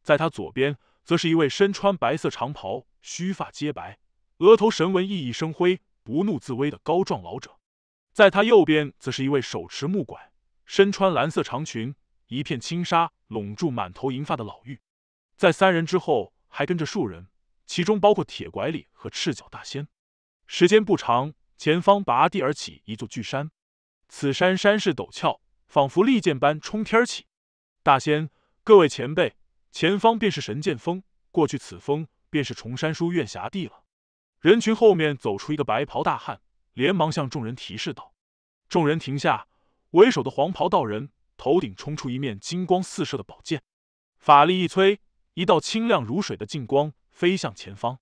在他左边。则是一位身穿白色长袍、须发皆白、额头神纹熠熠生辉、不怒自威的高壮老者，在他右边则是一位手持木拐、身穿蓝色长裙、一片轻纱笼住满头银发的老妪，在三人之后还跟着数人，其中包括铁拐李和赤脚大仙。时间不长，前方拔地而起一座巨山，此山山势陡峭，仿佛利剑般冲天起。大仙，各位前辈。前方便是神剑峰，过去此峰便是重山书院辖地了。人群后面走出一个白袍大汉，连忙向众人提示道：“众人停下！”为首的黄袍道人头顶冲出一面金光四射的宝剑，法力一催，一道清亮如水的劲光飞向前方。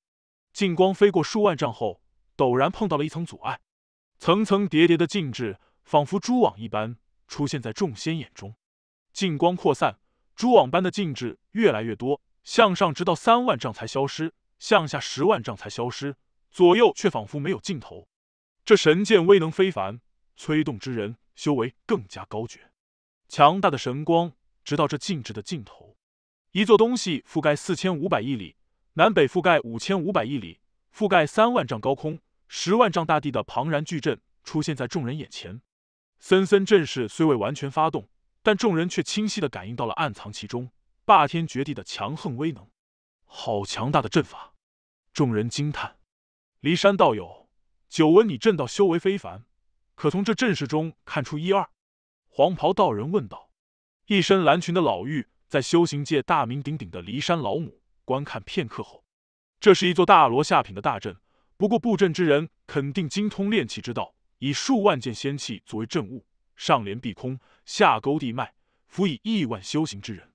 劲光飞过数万丈后，陡然碰到了一层阻碍，层层叠叠的禁制仿佛蛛网一般出现在众仙眼中。劲光扩散。蛛网般的禁制越来越多，向上直到三万丈才消失，向下十万丈才消失，左右却仿佛没有尽头。这神剑威能非凡，催动之人修为更加高绝，强大的神光直到这禁制的尽头。一座东西覆盖四千五百亿里，南北覆盖五千五百亿里，覆盖三万丈高空、十万丈大地的庞然巨阵出现在众人眼前。森森阵势虽未完全发动。但众人却清晰的感应到了暗藏其中、霸天绝地的强横威能，好强大的阵法！众人惊叹。骊山道友，久闻你阵道修为非凡，可从这阵势中看出一二？黄袍道人问道。一身蓝裙的老妪，在修行界大名鼎鼎的骊山老母，观看片刻后，这是一座大罗下品的大阵，不过布阵之人肯定精通炼器之道，以数万件仙器作为阵物。上联碧空，下勾地脉，辅以亿万修行之人，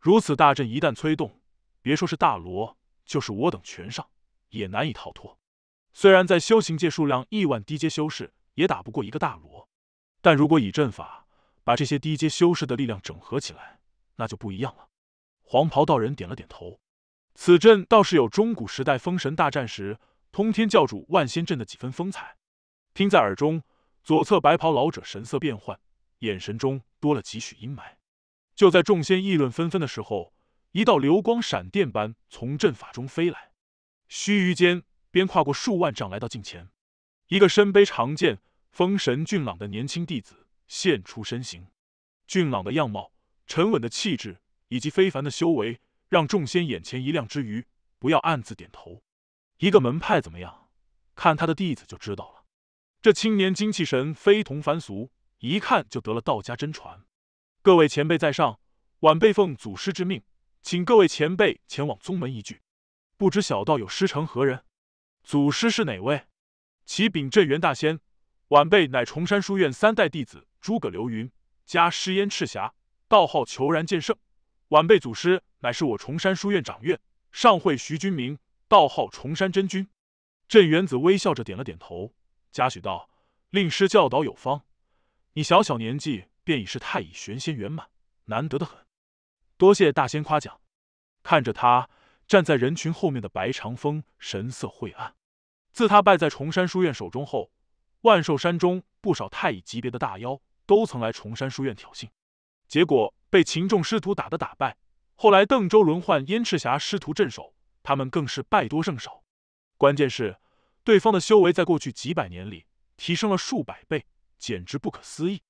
如此大阵一旦催动，别说是大罗，就是我等全上也难以逃脱。虽然在修行界，数量亿万低阶修士也打不过一个大罗，但如果以阵法把这些低阶修士的力量整合起来，那就不一样了。黄袍道人点了点头，此阵倒是有中古时代封神大战时通天教主万仙阵的几分风采，听在耳中。左侧白袍老者神色变幻，眼神中多了几许阴霾。就在众仙议论纷纷的时候，一道流光闪电般从阵法中飞来，须臾间便跨过数万丈来到近前。一个身背长剑、风神俊朗的年轻弟子现出身形。俊朗的样貌、沉稳的气质以及非凡的修为，让众仙眼前一亮之余，不要暗自点头。一个门派怎么样，看他的弟子就知道了。这青年精气神非同凡俗，一看就得了道家真传。各位前辈在上，晚辈奉祖师之命，请各位前辈前往宗门一聚。不知小道有师承何人？祖师是哪位？启禀镇元大仙，晚辈乃崇山书院三代弟子诸葛流云，家师燕赤霞，道号求然剑圣。晚辈祖师乃是我崇山书院掌院上会徐君明，道号崇山真君。镇元子微笑着点了点头。嘉许道：“令师教导有方，你小小年纪便已是太乙玄仙圆满，难得的很。多谢大仙夸奖。”看着他站在人群后面的白长风，神色晦暗。自他败在崇山书院手中后，万寿山中不少太乙级别的大妖都曾来崇山书院挑衅，结果被秦众师徒打得打败。后来邓州轮换燕赤霞师徒镇守，他们更是败多胜少。关键是。对方的修为在过去几百年里提升了数百倍，简直不可思议。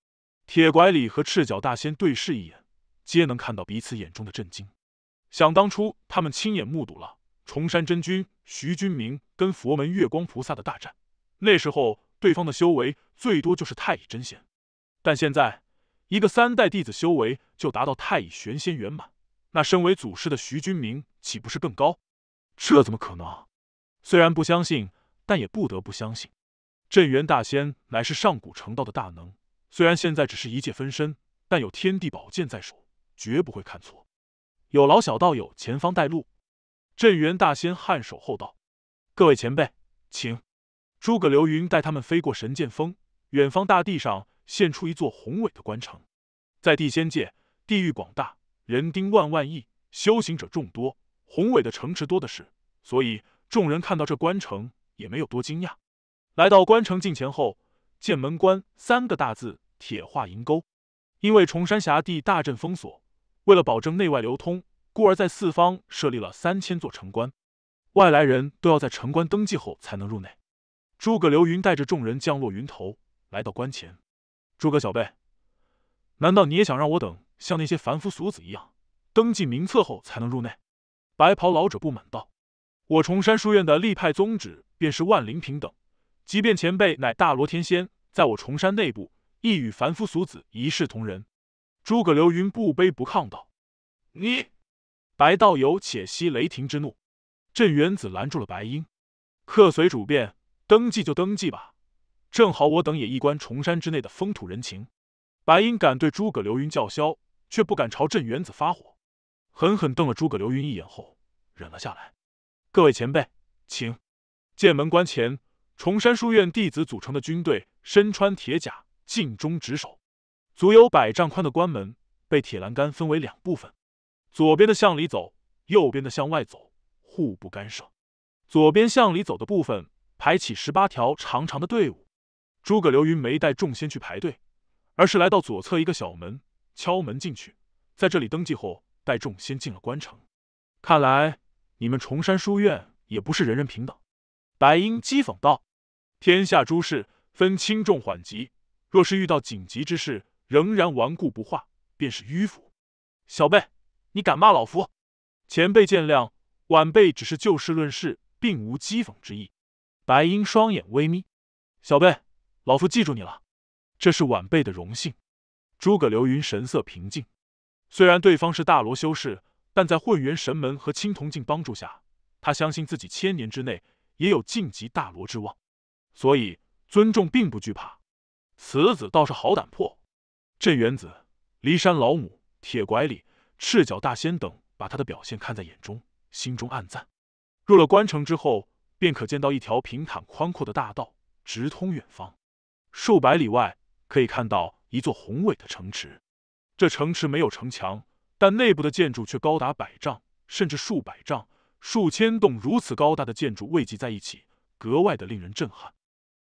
铁拐李和赤脚大仙对视一眼，皆能看到彼此眼中的震惊。想当初，他们亲眼目睹了崇山真君徐君明跟佛门月光菩萨的大战，那时候对方的修为最多就是太乙真仙。但现在，一个三代弟子修为就达到太乙玄仙圆满，那身为祖师的徐君明岂不是更高？这怎么可能？虽然不相信。但也不得不相信，镇元大仙乃是上古成道的大能，虽然现在只是一介分身，但有天地宝剑在手，绝不会看错。有劳小道友前方带路。镇元大仙颔首后道：“各位前辈，请。”诸葛流云带他们飞过神剑峰，远方大地上现出一座宏伟的关城。在地仙界，地域广大，人丁万万亿，修行者众多，宏伟的城池多的是，所以众人看到这关城。也没有多惊讶，来到关城近前后，剑门关三个大字，铁画银钩。因为崇山峡地大镇封锁，为了保证内外流通，故而在四方设立了三千座城关，外来人都要在城关登记后才能入内。诸葛流云带着众人降落云头，来到关前。诸葛小辈，难道你也想让我等像那些凡夫俗子一样，登记名册后才能入内？白袍老者不满道：“我崇山书院的立派宗旨。”便是万灵平等，即便前辈乃大罗天仙，在我崇山内部，亦与凡夫俗子一视同仁。诸葛流云不卑不亢道：“你，白道友，且息雷霆之怒。”镇元子拦住了白鹰：“客随主便，登记就登记吧，正好我等也一观崇山之内的风土人情。”白鹰敢对诸葛流云叫嚣，却不敢朝镇元子发火，狠狠瞪了诸葛流云一眼后，忍了下来。各位前辈，请。剑门关前，崇山书院弟子组成的军队身穿铁甲，尽忠职守。足有百丈宽的关门被铁栏杆分为两部分，左边的向里走，右边的向外走，互不干涉。左边向里走的部分排起十八条长长的队伍。诸葛流云没带众仙去排队，而是来到左侧一个小门，敲门进去，在这里登记后，带众仙进了关城。看来你们崇山书院也不是人人平等。白英讥讽道：“天下诸事分轻重缓急，若是遇到紧急之事，仍然顽固不化，便是迂腐。小辈，你敢骂老夫？前辈见谅，晚辈只是就事论事，并无讥讽之意。”白英双眼微眯：“小辈，老夫记住你了，这是晚辈的荣幸。”诸葛流云神色平静，虽然对方是大罗修士，但在混元神门和青铜镜帮助下，他相信自己千年之内。也有晋级大罗之望，所以尊重并不惧怕。此子倒是好胆魄。镇元子、骊山老母、铁拐李、赤脚大仙等把他的表现看在眼中，心中暗赞。入了关城之后，便可见到一条平坦宽阔的大道，直通远方。数百里外可以看到一座宏伟的城池。这城池没有城墙，但内部的建筑却高达百丈，甚至数百丈。数千栋如此高大的建筑汇集在一起，格外的令人震撼。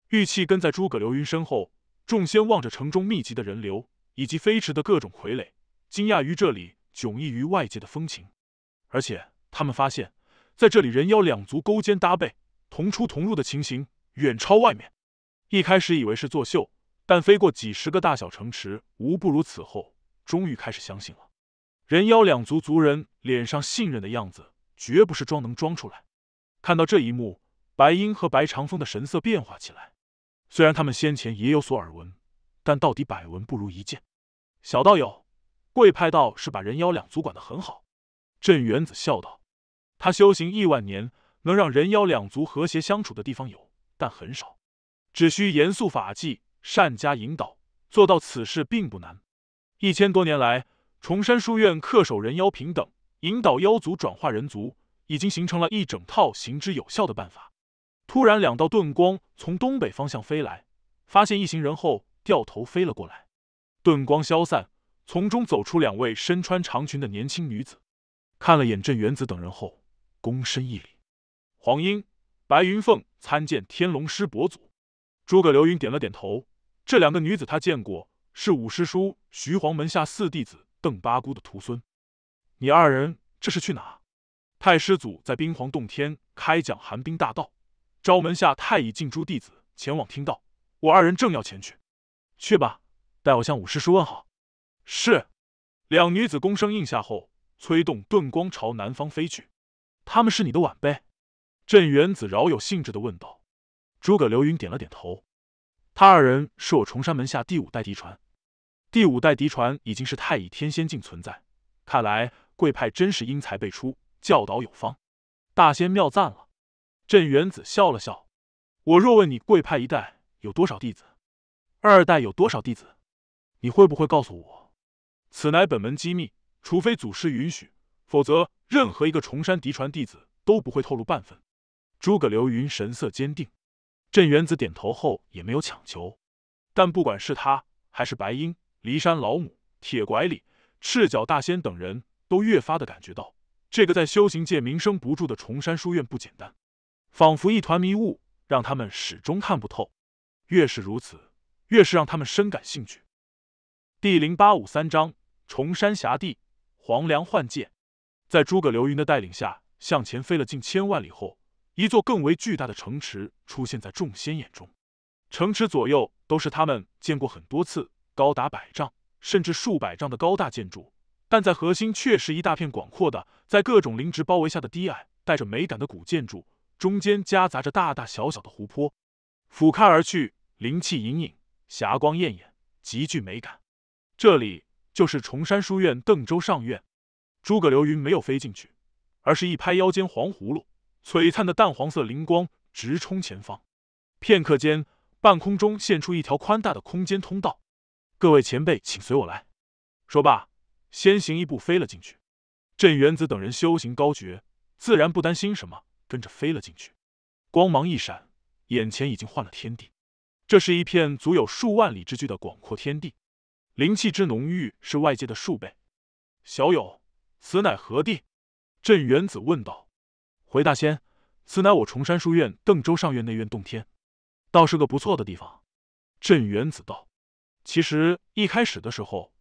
玉器跟在诸葛流云身后，众仙望着城中密集的人流以及飞驰的各种傀儡，惊讶于这里迥异于外界的风情。而且他们发现，在这里人妖两族勾肩搭背、同出同入的情形远超外面。一开始以为是作秀，但飞过几十个大小城池，无不如此后，终于开始相信了。人妖两族族人脸上信任的样子。绝不是装能装出来。看到这一幕，白鹰和白长风的神色变化起来。虽然他们先前也有所耳闻，但到底百闻不如一见。小道友，贵派道是把人妖两族管得很好。镇元子笑道：“他修行亿万年，能让人妖两族和谐相处的地方有，但很少。只需严肃法纪，善加引导，做到此事并不难。一千多年来，崇山书院恪守人妖平等。”引导妖族转化人族，已经形成了一整套行之有效的办法。突然，两道遁光从东北方向飞来，发现一行人后掉头飞了过来。遁光消散，从中走出两位身穿长裙的年轻女子，看了眼镇元子等人后，躬身一礼：“黄英、白云凤参见天龙师伯祖。”诸葛流云点了点头，这两个女子他见过，是五师叔徐皇门下四弟子邓八姑的徒孙。你二人这是去哪？太师祖在冰皇洞天开讲寒冰大道，招门下太乙近诸弟子前往听道。我二人正要前去，去吧，代我向五师叔问好。是。两女子躬身应下后，催动遁光朝南方飞去。他们是你的晚辈？镇元子饶有兴致地问道。诸葛流云点了点头。他二人是我崇山门下第五代嫡传，第五代嫡传已经是太乙天仙境存在，看来。贵派真是英才辈出，教导有方，大仙妙赞了。镇元子笑了笑：“我若问你，贵派一代有多少弟子，二代有多少弟子，你会不会告诉我？此乃本门机密，除非祖师允许，否则任何一个重山嫡传弟子都不会透露半分。”诸葛流云神色坚定。镇元子点头后也没有强求，但不管是他还是白英、骊山老母、铁拐李、赤脚大仙等人。都越发的感觉到，这个在修行界名声不著的崇山书院不简单，仿佛一团迷雾，让他们始终看不透。越是如此，越是让他们深感兴趣。第零八五三章：崇山峡地，黄梁幻界。在诸葛流云的带领下，向前飞了近千万里后，一座更为巨大的城池出现在众仙眼中。城池左右都是他们见过很多次、高达百丈甚至数百丈的高大建筑。但在核心确实一大片广阔的，在各种灵植包围下的低矮、带着美感的古建筑，中间夹杂着大大小小的湖泊，俯瞰而去，灵气隐隐，霞光艳艳，极具美感。这里就是崇山书院邓州上院。诸葛流云没有飞进去，而是一拍腰间黄葫芦，璀璨的淡黄色灵光直冲前方。片刻间，半空中现出一条宽大的空间通道。各位前辈，请随我来。说罢。先行一步飞了进去，镇元子等人修行高绝，自然不担心什么，跟着飞了进去。光芒一闪，眼前已经换了天地。这是一片足有数万里之距的广阔天地，灵气之浓郁是外界的数倍。小友，此乃何地？镇元子问道。回大仙，此乃我崇山书院邓州上院内院洞天，倒是个不错的地方。镇元子道。其实一开始的时候。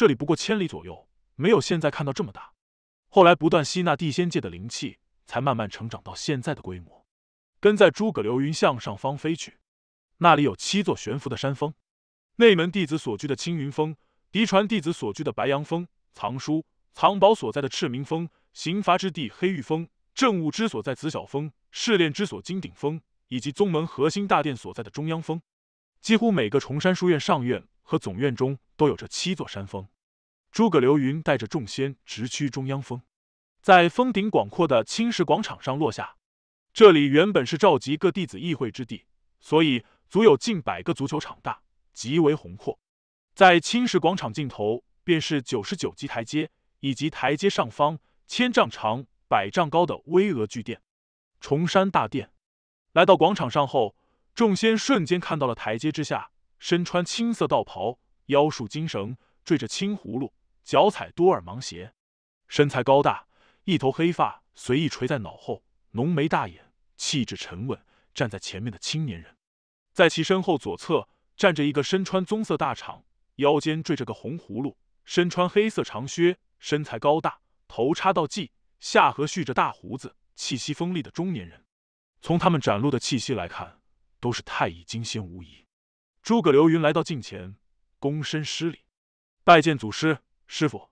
这里不过千里左右，没有现在看到这么大。后来不断吸纳地仙界的灵气，才慢慢成长到现在的规模。跟在诸葛流云向上方飞去，那里有七座悬浮的山峰：内门弟子所居的青云峰，嫡传弟子所居的白杨峰，藏书藏宝所在的赤明峰，刑罚之地黑玉峰，政务之所在紫小峰，试炼之所金顶峰，以及宗门核心大殿所在的中央峰。几乎每个崇山书院上院。和总院中都有着七座山峰，诸葛流云带着众仙直趋中央峰，在峰顶广阔的青石广场上落下。这里原本是召集各弟子议会之地，所以足有近百个足球场大，极为宏阔。在青石广场尽头，便是九十九级台阶，以及台阶上方千丈长、百丈高的巍峨巨殿——崇山大殿。来到广场上后，众仙瞬间看到了台阶之下。身穿青色道袍，腰束金绳，缀着青葫芦，脚踩多尔芒鞋，身材高大，一头黑发随意垂在脑后，浓眉大眼，气质沉稳。站在前面的青年人，在其身后左侧站着一个身穿棕色大氅，腰间缀着个红葫芦，身穿黑色长靴，身材高大，头插道髻，下颌蓄着大胡子，气息锋利的中年人。从他们展露的气息来看，都是太乙金仙无疑。诸葛流云来到近前，躬身施礼，拜见祖师师傅，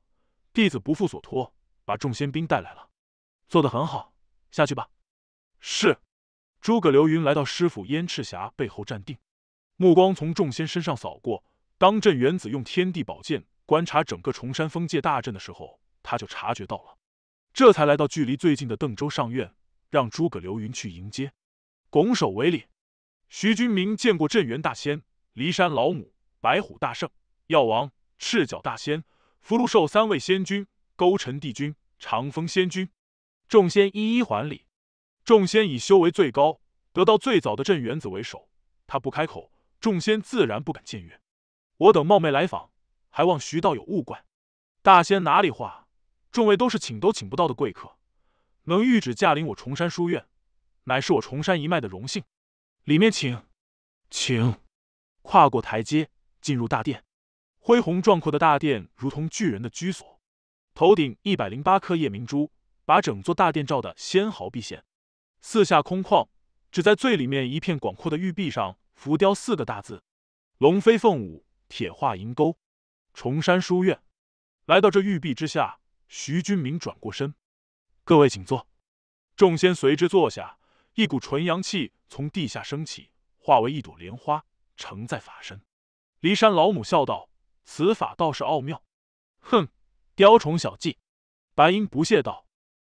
弟子不负所托，把众仙兵带来了，做得很好，下去吧。是。诸葛流云来到师傅燕赤霞背后站定，目光从众仙身上扫过。当镇元子用天地宝剑观察整个崇山封界大阵的时候，他就察觉到了，这才来到距离最近的邓州上院，让诸葛流云去迎接，拱手为礼。徐君明见过镇元大仙。骊山老母、白虎大圣、药王、赤脚大仙、福禄寿三位仙君，勾陈帝君、长风仙君，众仙一一还礼。众仙以修为最高、得到最早的镇元子为首，他不开口，众仙自然不敢僭越。我等冒昧来访，还望徐道友勿怪。大仙哪里话？众位都是请都请不到的贵客，能御旨驾临我崇山书院，乃是我崇山一脉的荣幸。里面请，请。跨过台阶，进入大殿。恢宏壮阔的大殿，如同巨人的居所。头顶一百零八颗夜明珠，把整座大殿照得纤毫毕现。四下空旷，只在最里面一片广阔的玉壁上，浮雕四个大字：“龙飞凤舞，铁画银钩。”重山书院。来到这玉壁之下，徐君明转过身：“各位请坐。”众仙随之坐下。一股纯阳气从地下升起，化为一朵莲花。承载法身，骊山老母笑道：“此法倒是奥妙。”哼，雕虫小技。”白英不屑道。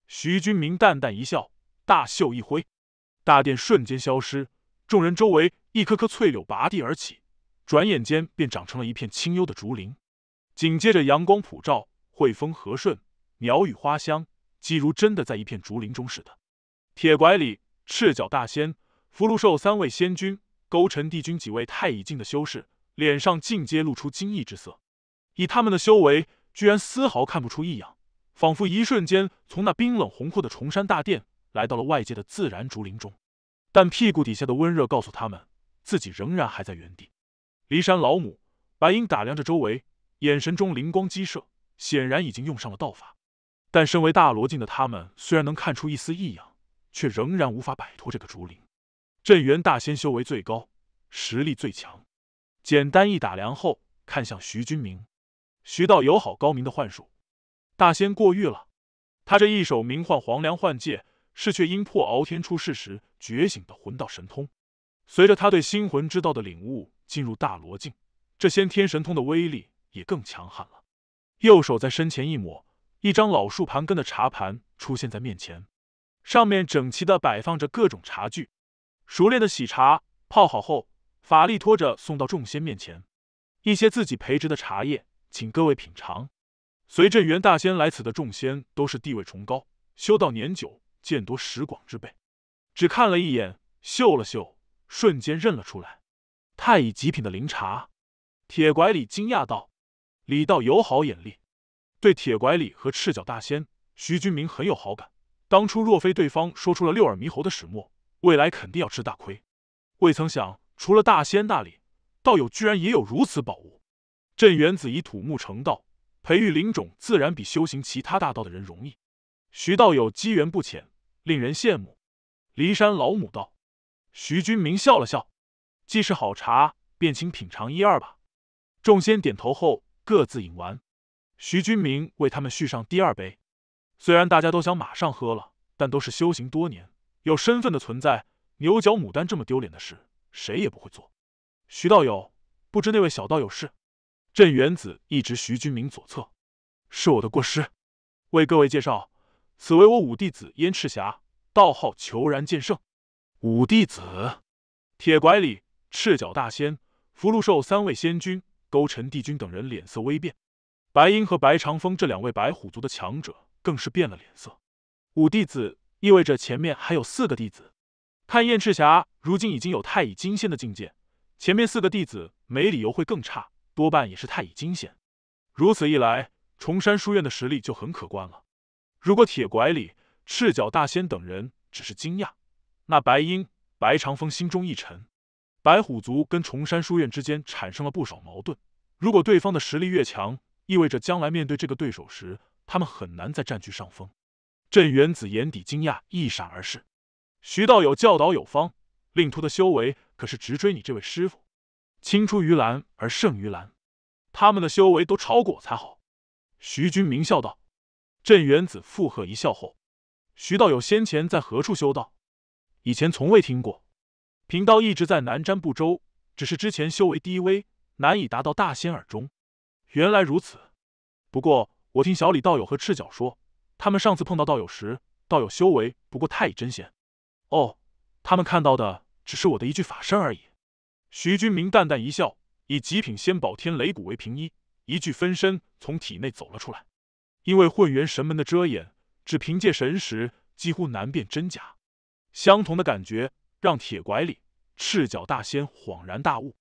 徐君明淡淡一笑，大袖一挥，大殿瞬间消失。众人周围，一棵棵翠柳拔地而起，转眼间便长成了一片清幽的竹林。紧接着，阳光普照，惠风和顺，鸟语花香，几如真的在一片竹林中似的。铁拐李、赤脚大仙、福禄寿三位仙君。勾陈帝君几位太乙境的修士脸上尽皆露出惊异之色，以他们的修为，居然丝毫看不出异样，仿佛一瞬间从那冰冷宏阔的崇山大殿来到了外界的自然竹林中。但屁股底下的温热告诉他们，自己仍然还在原地。骊山老母白鹰打量着周围，眼神中灵光激射，显然已经用上了道法。但身为大罗境的他们，虽然能看出一丝异样，却仍然无法摆脱这个竹林。镇元大仙修为最高，实力最强。简单一打量后，看向徐君明，徐道友好高明的幻术，大仙过誉了。他这一手名唤“黄粱幻界”，是却因破敖天出世时觉醒的魂道神通。随着他对心魂之道的领悟，进入大罗境，这先天神通的威力也更强悍了。右手在身前一抹，一张老树盘根的茶盘出现在面前，上面整齐的摆放着各种茶具。熟练的洗茶，泡好后，法力托着送到众仙面前。一些自己培植的茶叶，请各位品尝。随镇元大仙来此的众仙都是地位崇高、修道年久、见多识广之辈，只看了一眼，嗅了嗅，瞬间认了出来。太乙极品的灵茶，铁拐李惊讶道：“李道友好眼力。”对铁拐李和赤脚大仙徐君明很有好感。当初若非对方说出了六耳猕猴的始末，未来肯定要吃大亏。未曾想，除了大仙那里，道友居然也有如此宝物。镇元子以土木成道，培育灵种自然比修行其他大道的人容易。徐道友机缘不浅，令人羡慕。骊山老母道：“徐君明笑了笑，既是好茶，便请品尝一二吧。”众仙点头后，各自饮完。徐君明为他们续上第二杯。虽然大家都想马上喝了，但都是修行多年。有身份的存在，牛角牡丹这么丢脸的事，谁也不会做。徐道友，不知那位小道友是？镇元子一直徐君明左侧，是我的过失。为各位介绍，此为我五弟子燕赤霞，道号虬然剑圣。五弟子，铁拐李、赤脚大仙、福禄寿三位仙君，勾陈帝君等人脸色微变，白英和白长风这两位白虎族的强者更是变了脸色。五弟子。意味着前面还有四个弟子。看燕赤霞如今已经有太乙金仙的境界，前面四个弟子没理由会更差，多半也是太乙金仙。如此一来，崇山书院的实力就很可观了。如果铁拐李、赤脚大仙等人只是惊讶，那白英、白长风心中一沉。白虎族跟崇山书院之间产生了不少矛盾。如果对方的实力越强，意味着将来面对这个对手时，他们很难再占据上风。镇元子眼底惊讶一闪而逝，徐道友教导有方，令徒的修为可是直追你这位师傅，青出于蓝而胜于蓝，他们的修为都超过我才好。徐君明笑道，镇元子附和一笑后，徐道友先前在何处修道？以前从未听过，贫道一直在南瞻部洲，只是之前修为低微，难以达到大仙耳中。原来如此，不过我听小李道友和赤脚说。他们上次碰到道友时，道友修为不过太乙真仙。哦，他们看到的只是我的一具法身而已。徐君明淡淡一笑，以极品仙宝天雷骨为凭依，一具分身从体内走了出来。因为混元神门的遮掩，只凭借神识几乎难辨真假。相同的感觉让铁拐李、赤脚大仙恍然大悟。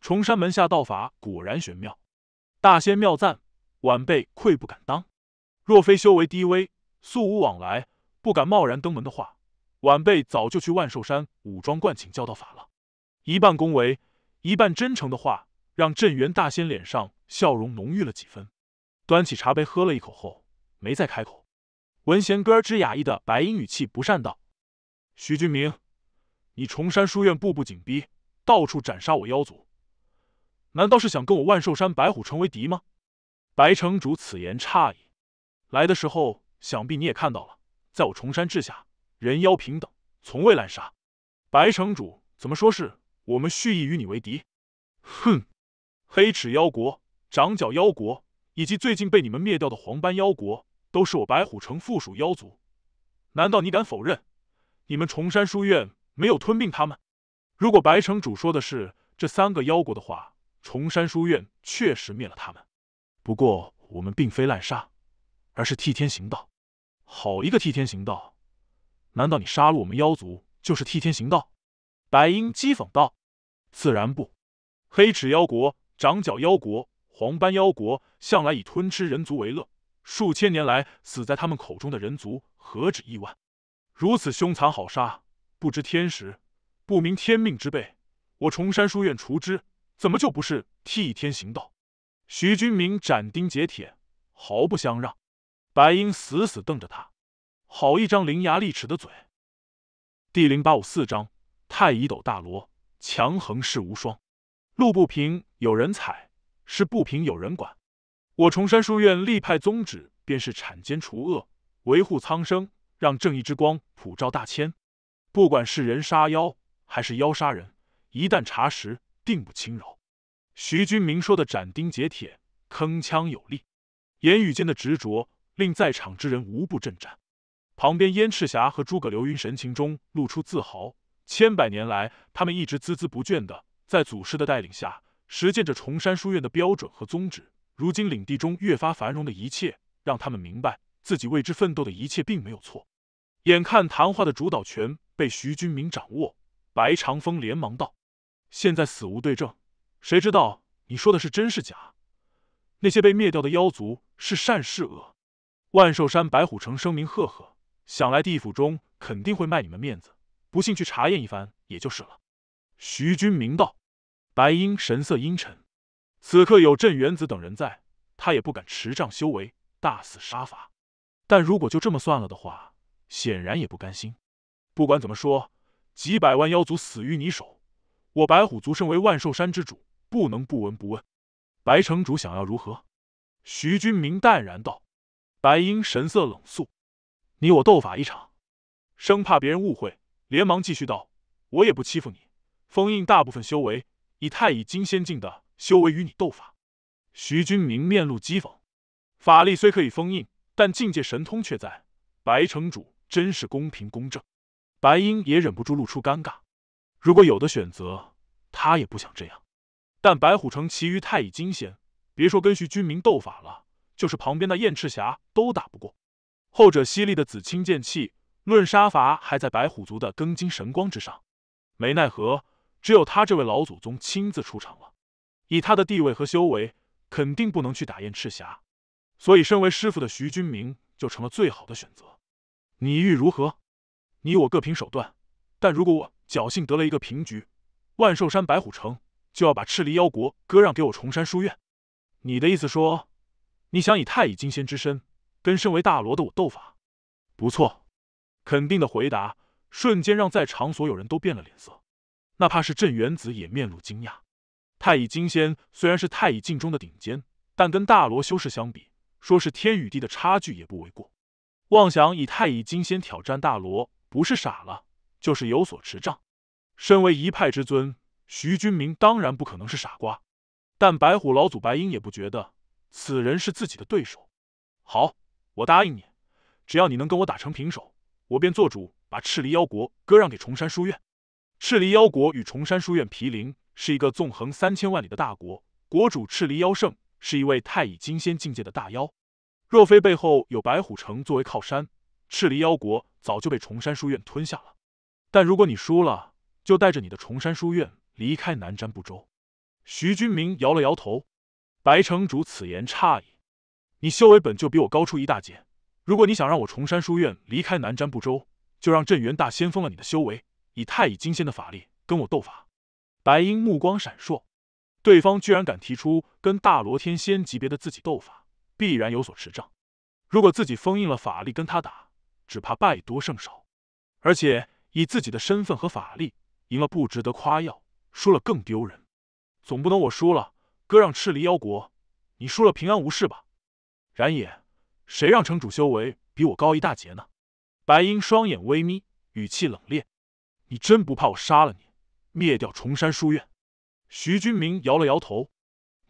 重山门下道法果然玄妙，大仙妙赞，晚辈愧不敢当。若非修为低微，素无往来，不敢贸然登门的话，晚辈早就去万寿山武装观请教道法了。一半恭维，一半真诚的话，让镇元大仙脸上笑容浓郁了几分。端起茶杯喝了一口后，没再开口。文贤哥之雅意的白音语气不善道：“徐君明，你崇山书院步步紧逼，到处斩杀我妖族，难道是想跟我万寿山白虎成为敌吗？”白城主此言差矣。来的时候，想必你也看到了，在我崇山治下，人妖平等，从未滥杀。白城主怎么说是我们蓄意与你为敌？哼！黑齿妖国、长角妖国，以及最近被你们灭掉的黄斑妖国，都是我白虎城附属妖族。难道你敢否认？你们崇山书院没有吞并他们？如果白城主说的是这三个妖国的话，崇山书院确实灭了他们。不过我们并非滥杀。而是替天行道，好一个替天行道！难道你杀了我们妖族就是替天行道？白鹰讥讽道：“自然不。黑齿妖国、长角妖国、黄斑妖国，向来以吞吃人族为乐，数千年来死在他们口中的人族何止亿万？如此凶残好杀、不知天时、不明天命之辈，我崇山书院除之，怎么就不是替天行道？”徐君明斩钉截铁，毫不相让。白英死死瞪着他，好一张伶牙俐齿的嘴。第零八五四章：太乙斗大罗，强横世无双。路不平有人踩，是不平有人管。我重山书院立派宗旨，便是铲奸除恶，维护苍生，让正义之光普照大千。不管是人杀妖，还是妖杀人，一旦查实，定不轻饶。徐君明说的斩钉截铁，铿锵有力，言语间的执着。令在场之人无不震颤。旁边燕赤霞和诸葛流云神情中露出自豪。千百年来，他们一直孜孜不倦的在祖师的带领下实践着崇山书院的标准和宗旨。如今领地中越发繁荣的一切，让他们明白自己为之奋斗的一切并没有错。眼看谈话的主导权被徐君明掌握，白长风连忙道：“现在死无对证，谁知道你说的是真是假？那些被灭掉的妖族是善是恶？”万寿山白虎城声名赫赫，想来地府中肯定会卖你们面子，不信去查验一番也就是了。”徐君明道。白英神色阴沉，此刻有镇元子等人在，他也不敢持杖修为大肆杀伐。但如果就这么算了的话，显然也不甘心。不管怎么说，几百万妖族死于你手，我白虎族身为万寿山之主，不能不闻不问。白城主想要如何？”徐君明淡然道。白英神色冷肃，你我斗法一场，生怕别人误会，连忙继续道：“我也不欺负你，封印大部分修为，以太乙金仙境的修为与你斗法。”徐君明面露讥讽，法力虽可以封印，但境界神通却在。白城主真是公平公正。白英也忍不住露出尴尬，如果有的选择，他也不想这样。但白虎城其余太乙金仙，别说跟徐君明斗法了。就是旁边的燕赤霞都打不过，后者犀利的紫青剑气，论杀伐还在白虎族的庚金神光之上。没奈何，只有他这位老祖宗亲自出场了。以他的地位和修为，肯定不能去打燕赤霞，所以身为师傅的徐君明就成了最好的选择。你欲如何？你我各凭手段，但如果我侥幸得了一个平局，万寿山白虎城就要把赤离妖国割让给我崇山书院。你的意思说？你想以太乙金仙之身跟身为大罗的我斗法？不错，肯定的回答瞬间让在场所有人都变了脸色，哪怕是镇元子也面露惊讶。太乙金仙虽然是太乙境中的顶尖，但跟大罗修士相比，说是天与地的差距也不为过。妄想以太乙金仙挑战大罗，不是傻了，就是有所持仗。身为一派之尊，徐君明当然不可能是傻瓜，但白虎老祖白英也不觉得。此人是自己的对手，好，我答应你，只要你能跟我打成平手，我便做主把赤离妖国割让给崇山书院。赤离妖国与崇山书院毗邻，是一个纵横三千万里的大国，国主赤离妖圣是一位太乙金仙境界的大妖。若非背后有白虎城作为靠山，赤离妖国早就被崇山书院吞下了。但如果你输了，就带着你的崇山书院离开南瞻不周。徐君明摇了摇头。白城主，此言差矣。你修为本就比我高出一大截，如果你想让我崇山书院离开南瞻不周，就让镇元大仙封了你的修为，以太乙金仙的法力跟我斗法。白英目光闪烁，对方居然敢提出跟大罗天仙级别的自己斗法，必然有所执仗。如果自己封印了法力跟他打，只怕败多胜少。而且以自己的身份和法力，赢了不值得夸耀，输了更丢人。总不能我输了。哥让赤离妖国，你输了，平安无事吧？然也，谁让城主修为比我高一大截呢？白英双眼微眯，语气冷冽：“你真不怕我杀了你，灭掉崇山书院？”徐君明摇了摇头：“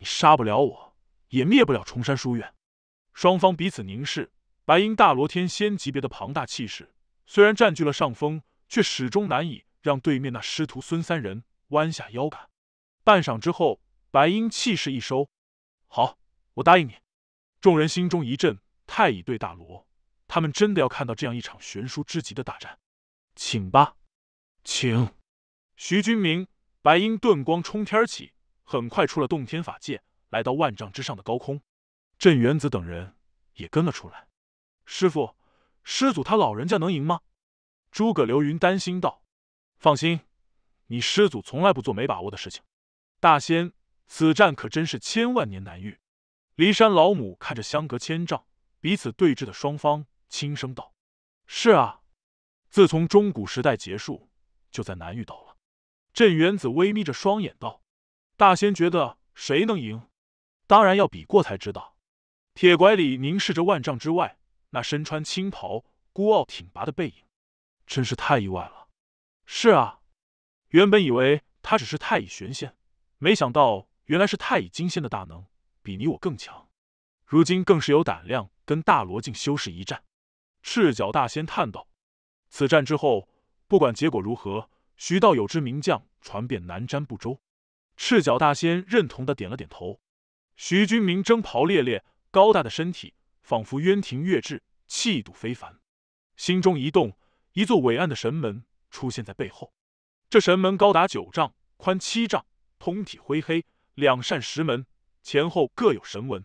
你杀不了我，也灭不了崇山书院。”双方彼此凝视，白英大罗天仙级别的庞大气势虽然占据了上风，却始终难以让对面那师徒孙三人弯下腰杆。半晌之后。白英气势一收，好，我答应你。众人心中一震，太乙对大罗，他们真的要看到这样一场悬殊之极的大战，请吧，请。徐君明，白英顿光冲天起，很快出了洞天法界，来到万丈之上的高空。镇元子等人也跟了出来。师傅，师祖他老人家能赢吗？诸葛流云担心道。放心，你师祖从来不做没把握的事情，大仙。此战可真是千万年难遇。骊山老母看着相隔千丈、彼此对峙的双方，轻声道：“是啊，自从中古时代结束，就在难遇到了。”镇元子微眯着双眼道：“大仙觉得谁能赢？当然要比过才知道。”铁拐李凝视着万丈之外那身穿青袍、孤傲挺拔的背影，真是太意外了。是啊，原本以为他只是太乙玄仙，没想到。原来是太乙金仙的大能，比你我更强。如今更是有胆量跟大罗境修士一战。赤脚大仙叹道：“此战之后，不管结果如何，徐道友之名将传遍南瞻部洲。”赤脚大仙认同的点了点头。徐君明征袍猎猎，高大的身体仿佛渊庭月质，气度非凡。心中一动，一座伟岸的神门出现在背后。这神门高达九丈，宽七丈，通体灰黑。两扇石门前后各有神纹，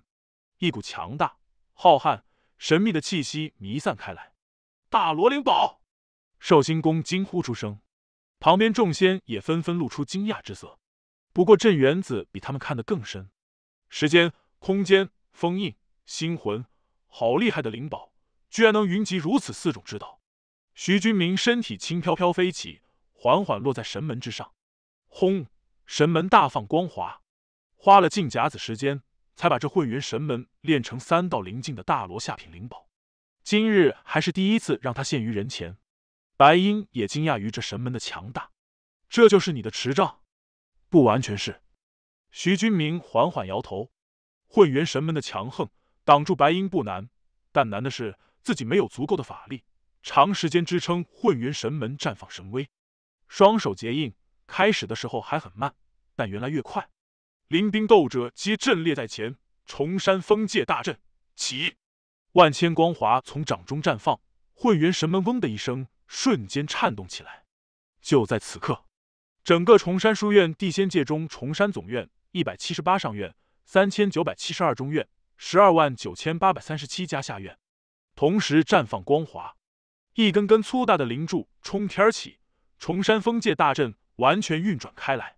一股强大、浩瀚、神秘的气息弥散开来。大罗灵宝，寿星公惊呼出声，旁边众仙也纷纷露出惊讶之色。不过镇元子比他们看得更深。时间、空间、封印、星魂，好厉害的灵宝，居然能云集如此四种之道。徐君明身体轻飘飘飞起，缓缓落在神门之上。轰！神门大放光华。花了近甲子时间，才把这混元神门练成三道灵境的大罗下品灵宝。今日还是第一次让他现于人前。白英也惊讶于这神门的强大。这就是你的持杖？不完全是。徐君明缓缓摇头。混元神门的强横，挡住白英不难，但难的是自己没有足够的法力，长时间支撑混元神门绽放神威。双手结印，开始的时候还很慢，但原来越快。临兵斗者，皆阵列在前。崇山封界大阵起，万千光华从掌中绽放，混元神门嗡的一声，瞬间颤动起来。就在此刻，整个崇山书院地仙界中，崇山总院一百七十八上院、三千九百七十二中院、十二万九千八百三十七家下院，同时绽放光华，一根根粗大的灵柱冲天起，崇山封界大阵完全运转开来，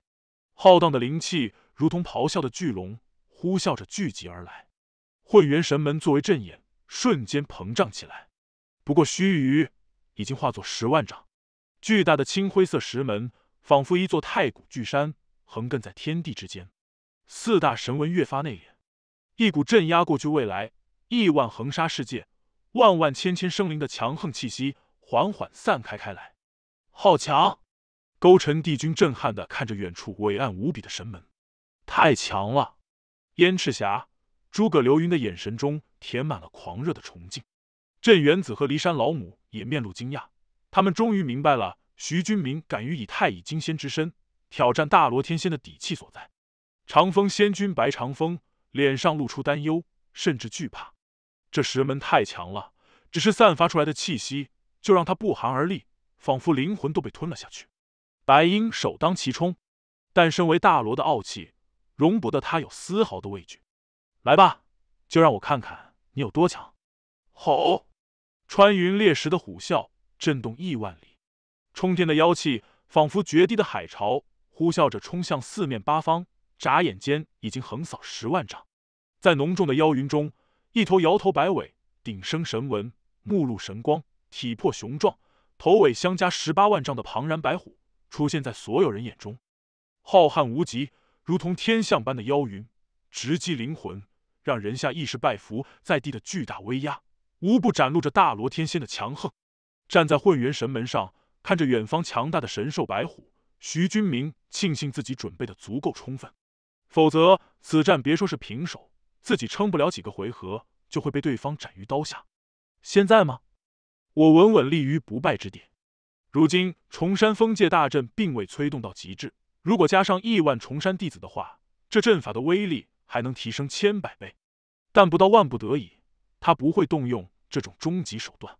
浩荡的灵气。如同咆哮的巨龙，呼啸着聚集而来。混元神门作为阵眼，瞬间膨胀起来。不过须臾，已经化作十万丈巨大的青灰色石门，仿佛一座太古巨山，横亘在天地之间。四大神纹越发内敛，一股镇压过去未来亿万恒沙世界、万万千千生灵的强横气息缓缓散开开来。好强！勾陈帝君震撼的看着远处伟岸无比的神门。太强了！燕赤霞、诸葛流云的眼神中填满了狂热的崇敬。镇元子和骊山老母也面露惊讶，他们终于明白了徐君明敢于以太乙金仙之身挑战大罗天仙的底气所在。长风仙君白长风脸上露出担忧，甚至惧怕。这石门太强了，只是散发出来的气息就让他不寒而栗，仿佛灵魂都被吞了下去。白鹰首当其冲，但身为大罗的傲气。容不得他有丝毫的畏惧，来吧，就让我看看你有多强！吼！穿云裂石的虎啸震动亿万里，冲天的妖气仿佛决堤的海潮，呼啸着冲向四面八方。眨眼间，已经横扫十万丈。在浓重的妖云中，一头摇头摆尾、顶生神纹、目露神光、体魄雄壮、头尾相加十八万丈的庞然白虎，出现在所有人眼中，浩瀚无极。如同天象般的妖云，直击灵魂，让人下意识拜服在地的巨大威压，无不展露着大罗天仙的强横。站在混元神门上，看着远方强大的神兽白虎，徐君明庆幸自己准备的足够充分，否则此战别说是平手，自己撑不了几个回合就会被对方斩于刀下。现在吗？我稳稳立于不败之地。如今崇山封界大阵并未催动到极致。如果加上亿万重山弟子的话，这阵法的威力还能提升千百倍。但不到万不得已，他不会动用这种终极手段。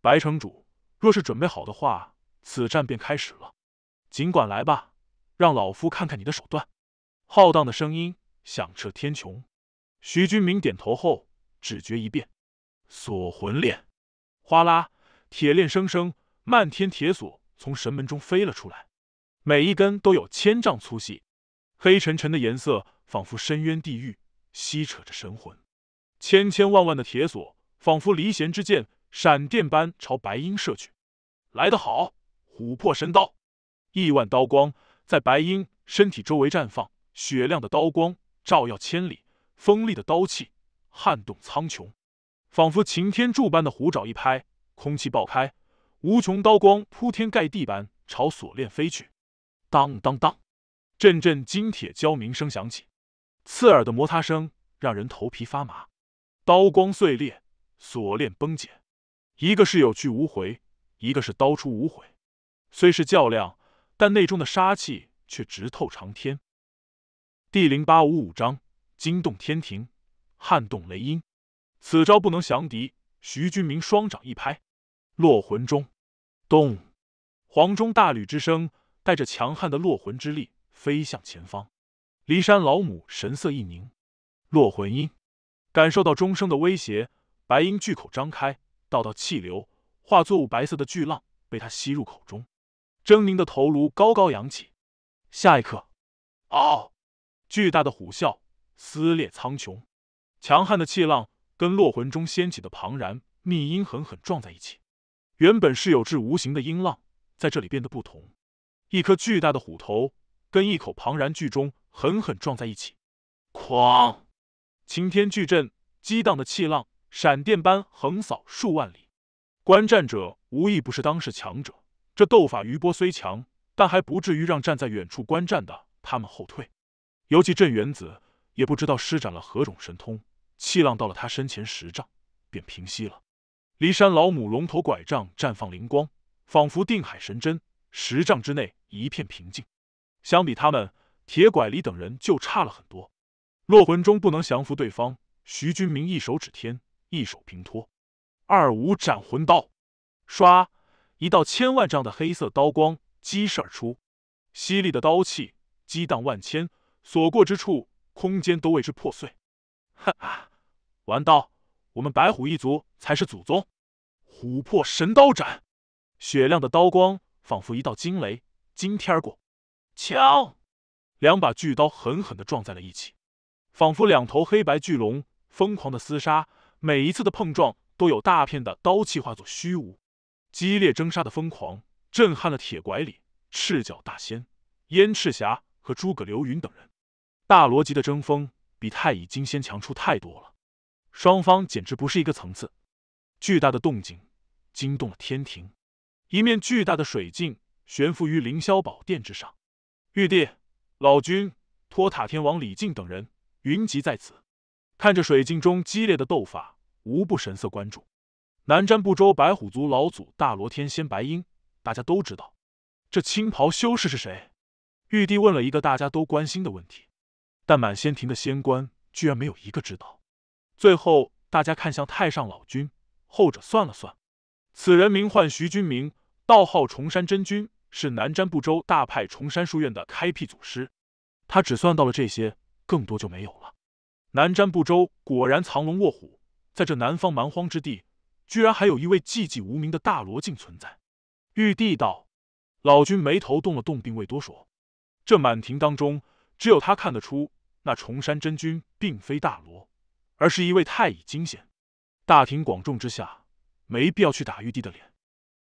白城主，若是准备好的话，此战便开始了。尽管来吧，让老夫看看你的手段。浩荡的声音响彻天穹。徐军明点头后，只觉一变，锁魂链。哗啦，铁链生生，漫天铁索从神门中飞了出来。每一根都有千丈粗细，黑沉沉的颜色仿佛深渊地狱，吸扯着神魂。千千万万的铁索仿佛离弦之箭，闪电般朝白鹰射去。来得好，琥珀神刀，亿万刀光在白鹰身体周围绽放，雪亮的刀光照耀千里，锋利的刀气撼动苍穹。仿佛擎天柱般的虎爪一拍，空气爆开，无穷刀光铺天盖地般朝锁链飞去。当当当，阵阵金铁交鸣声响起，刺耳的摩擦声让人头皮发麻，刀光碎裂，锁链崩解，一个是有去无回，一个是刀出无悔。虽是较量，但内中的杀气却直透长天。第零八五五章：惊动天庭，撼动雷音。此招不能降敌。徐军明双掌一拍，落魂钟，咚，黄钟大吕之声。带着强悍的落魂之力飞向前方，骊山老母神色一凝，落魂音。感受到钟声的威胁，白鹰巨口张开，道道气流化作白色的巨浪被他吸入口中，狰狞的头颅高高扬起。下一刻，嗷！巨大的虎啸撕裂苍穹，强悍的气浪跟落魂中掀起的庞然逆音狠狠撞在一起。原本是有质无形的音浪，在这里变得不同。一颗巨大的虎头跟一口庞然巨钟狠狠撞在一起，哐！晴天巨震，激荡的气浪闪电般横扫数万里。观战者无一不是当世强者，这斗法余波虽强，但还不至于让站在远处观战的他们后退。尤其镇元子也不知道施展了何种神通，气浪到了他身前十丈便平息了。骊山老母龙头拐杖绽放灵光，仿佛定海神针。十丈之内一片平静，相比他们，铁拐李等人就差了很多。落魂钟不能降服对方，徐军明一手指天，一手平托，二五斩魂刀，唰，一道千万丈的黑色刀光激射而出，犀利的刀气激荡万千，所过之处空间都为之破碎。哈哈，玩刀！我们白虎一族才是祖宗！琥珀神刀斩，雪亮的刀光。仿佛一道惊雷惊天过，瞧，两把巨刀狠狠的撞在了一起，仿佛两头黑白巨龙疯狂的厮杀。每一次的碰撞，都有大片的刀气化作虚无。激烈争杀的疯狂，震撼了铁拐李、赤脚大仙、燕赤霞和诸葛流云等人。大罗级的争锋，比太乙金仙强出太多了，双方简直不是一个层次。巨大的动静惊动了天庭。一面巨大的水镜悬浮于凌霄宝殿之上，玉帝、老君、托塔天王李靖等人云集在此，看着水镜中激烈的斗法，无不神色关注。南瞻部洲白虎族老祖大罗天仙白鹰，大家都知道，这青袍修士是谁？玉帝问了一个大家都关心的问题，但满仙庭的仙官居然没有一个知道。最后，大家看向太上老君，后者算了算，此人名唤徐君明。道号崇山真君，是南瞻部洲大派崇山书院的开辟祖师。他只算到了这些，更多就没有了。南瞻部洲果然藏龙卧虎，在这南方蛮荒之地，居然还有一位寂寂无名的大罗境存在。玉帝道：“老君眉头动了动，并未多说。这满庭当中，只有他看得出，那崇山真君并非大罗，而是一位太乙金仙。大庭广众之下，没必要去打玉帝的脸。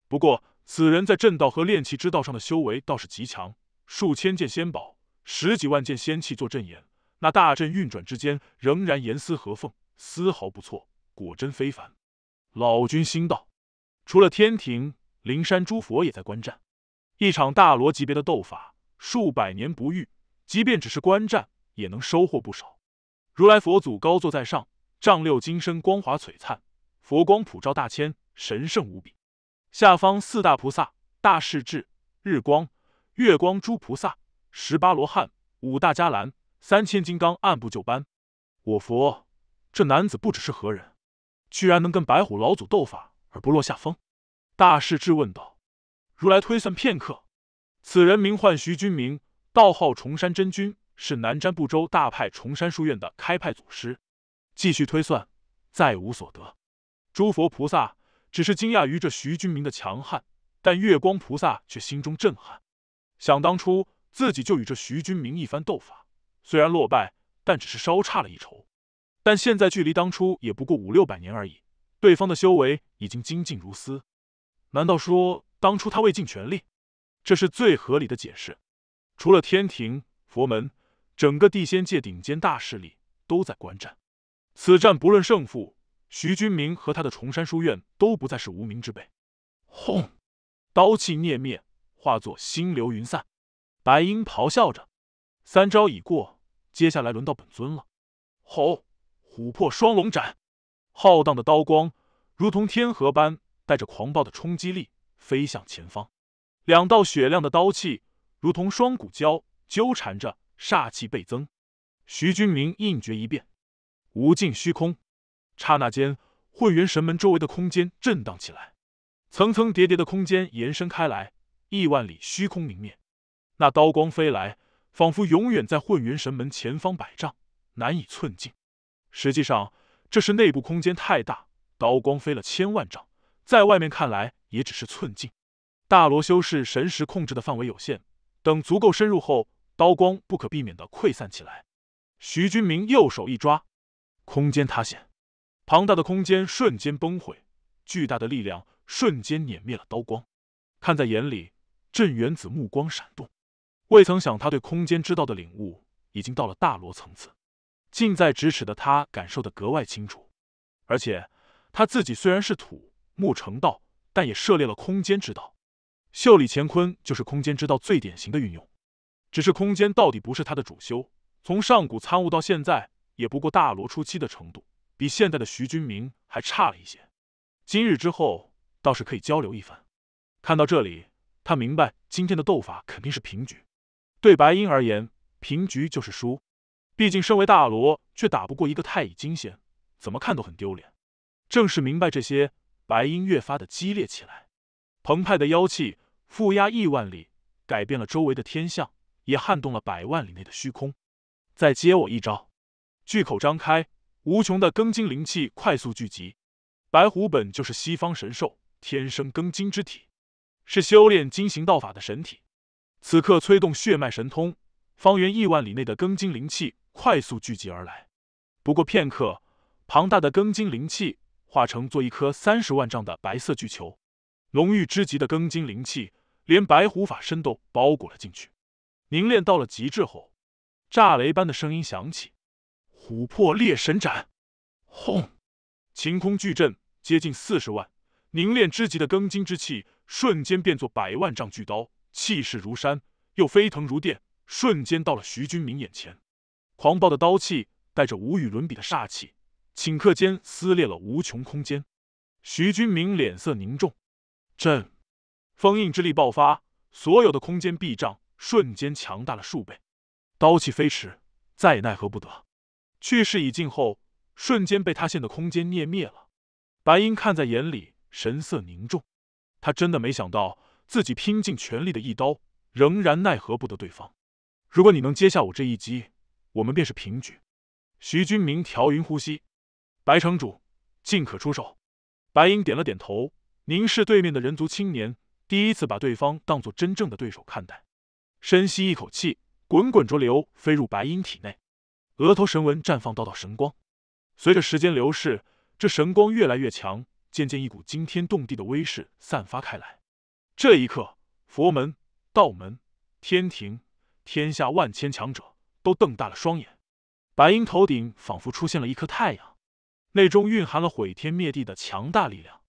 不过……”此人在阵道和炼器之道上的修为倒是极强，数千件仙宝、十几万件仙器做阵眼，那大阵运转之间仍然严丝合缝，丝毫不错，果真非凡。老君心道：除了天庭，灵山诸佛也在观战。一场大罗级别的斗法，数百年不遇，即便只是观战，也能收获不少。如来佛祖高坐在上，丈六金身光华璀璨，佛光普照大千，神圣无比。下方四大菩萨、大势至、日光、月光诸菩萨、十八罗汉、五大迦兰、三千金刚按部就班。我佛，这男子不只是何人，居然能跟白虎老祖斗法而不落下风？大势至问道。如来推算片刻，此人名唤徐君明，道号崇山真君，是南瞻部洲大派崇山书院的开派祖师。继续推算，再无所得。诸佛菩萨。只是惊讶于这徐君明的强悍，但月光菩萨却心中震撼。想当初自己就与这徐君明一番斗法，虽然落败，但只是稍差了一筹。但现在距离当初也不过五六百年而已，对方的修为已经精进如斯。难道说当初他未尽全力？这是最合理的解释。除了天庭、佛门，整个地仙界顶尖大势力都在观战。此战不论胜负。徐君明和他的崇山书院都不再是无名之辈。轰！刀气灭灭，化作星流云散。白鹰咆哮着，三招已过，接下来轮到本尊了。吼！琥珀双龙斩，浩荡的刀光如同天河般，带着狂暴的冲击力飞向前方。两道雪亮的刀气如同双股蛟纠缠着，煞气倍增。徐君明印诀一变，无尽虚空。刹那间，混元神门周围的空间震荡起来，层层叠叠的空间延伸开来，亿万里虚空明灭。那刀光飞来，仿佛永远在混元神门前方百丈，难以寸进。实际上，这是内部空间太大，刀光飞了千万丈，在外面看来也只是寸进。大罗修士神识控制的范围有限，等足够深入后，刀光不可避免的溃散起来。徐君明右手一抓，空间塌陷。庞大的空间瞬间崩毁，巨大的力量瞬间碾灭了刀光。看在眼里，镇元子目光闪动。未曾想，他对空间之道的领悟已经到了大罗层次。近在咫尺的他感受的格外清楚。而且他自己虽然是土木成道，但也涉猎了空间之道。袖里乾坤就是空间之道最典型的运用。只是空间到底不是他的主修，从上古参悟到现在，也不过大罗初期的程度。比现在的徐君明还差了一些，今日之后倒是可以交流一番。看到这里，他明白今天的斗法肯定是平局。对白英而言，平局就是输，毕竟身为大罗却打不过一个太乙金仙，怎么看都很丢脸。正是明白这些，白英越发的激烈起来，澎湃的妖气负压亿万里，改变了周围的天象，也撼动了百万里内的虚空。再接我一招，巨口张开。无穷的庚金灵气快速聚集，白虎本就是西方神兽，天生庚金之体，是修炼金行道法的神体。此刻催动血脉神通，方圆亿万里内的庚金灵气快速聚集而来。不过片刻，庞大的庚金灵气化成做一颗三十万丈的白色巨球，浓郁之极的庚金灵气连白虎法身都包裹了进去。凝练到了极致后，炸雷般的声音响起。琥珀猎神斩，轰！晴空巨震，接近四十万凝练之极的庚金之气，瞬间变作百万丈巨刀，气势如山，又飞腾如电，瞬间到了徐军明眼前。狂暴的刀气带着无与伦比的煞气，顷刻间撕裂了无穷空间。徐军明脸色凝重，震！封印之力爆发，所有的空间壁障瞬间强大了数倍，刀气飞驰，再也奈何不得。去势已尽后，瞬间被塌陷的空间灭灭了。白英看在眼里，神色凝重。他真的没想到，自己拼尽全力的一刀，仍然奈何不得对方。如果你能接下我这一击，我们便是平局。徐军明调匀呼吸，白城主尽可出手。白英点了点头，凝视对面的人族青年，第一次把对方当做真正的对手看待。深吸一口气，滚滚浊流飞入白英体内。额头神纹绽放道道神光，随着时间流逝，这神光越来越强，渐渐一股惊天动地的威势散发开来。这一刻，佛门、道门、天庭、天下万千强者都瞪大了双眼。白鹰头顶仿佛出现了一颗太阳，内中蕴含了毁天灭地的强大力量。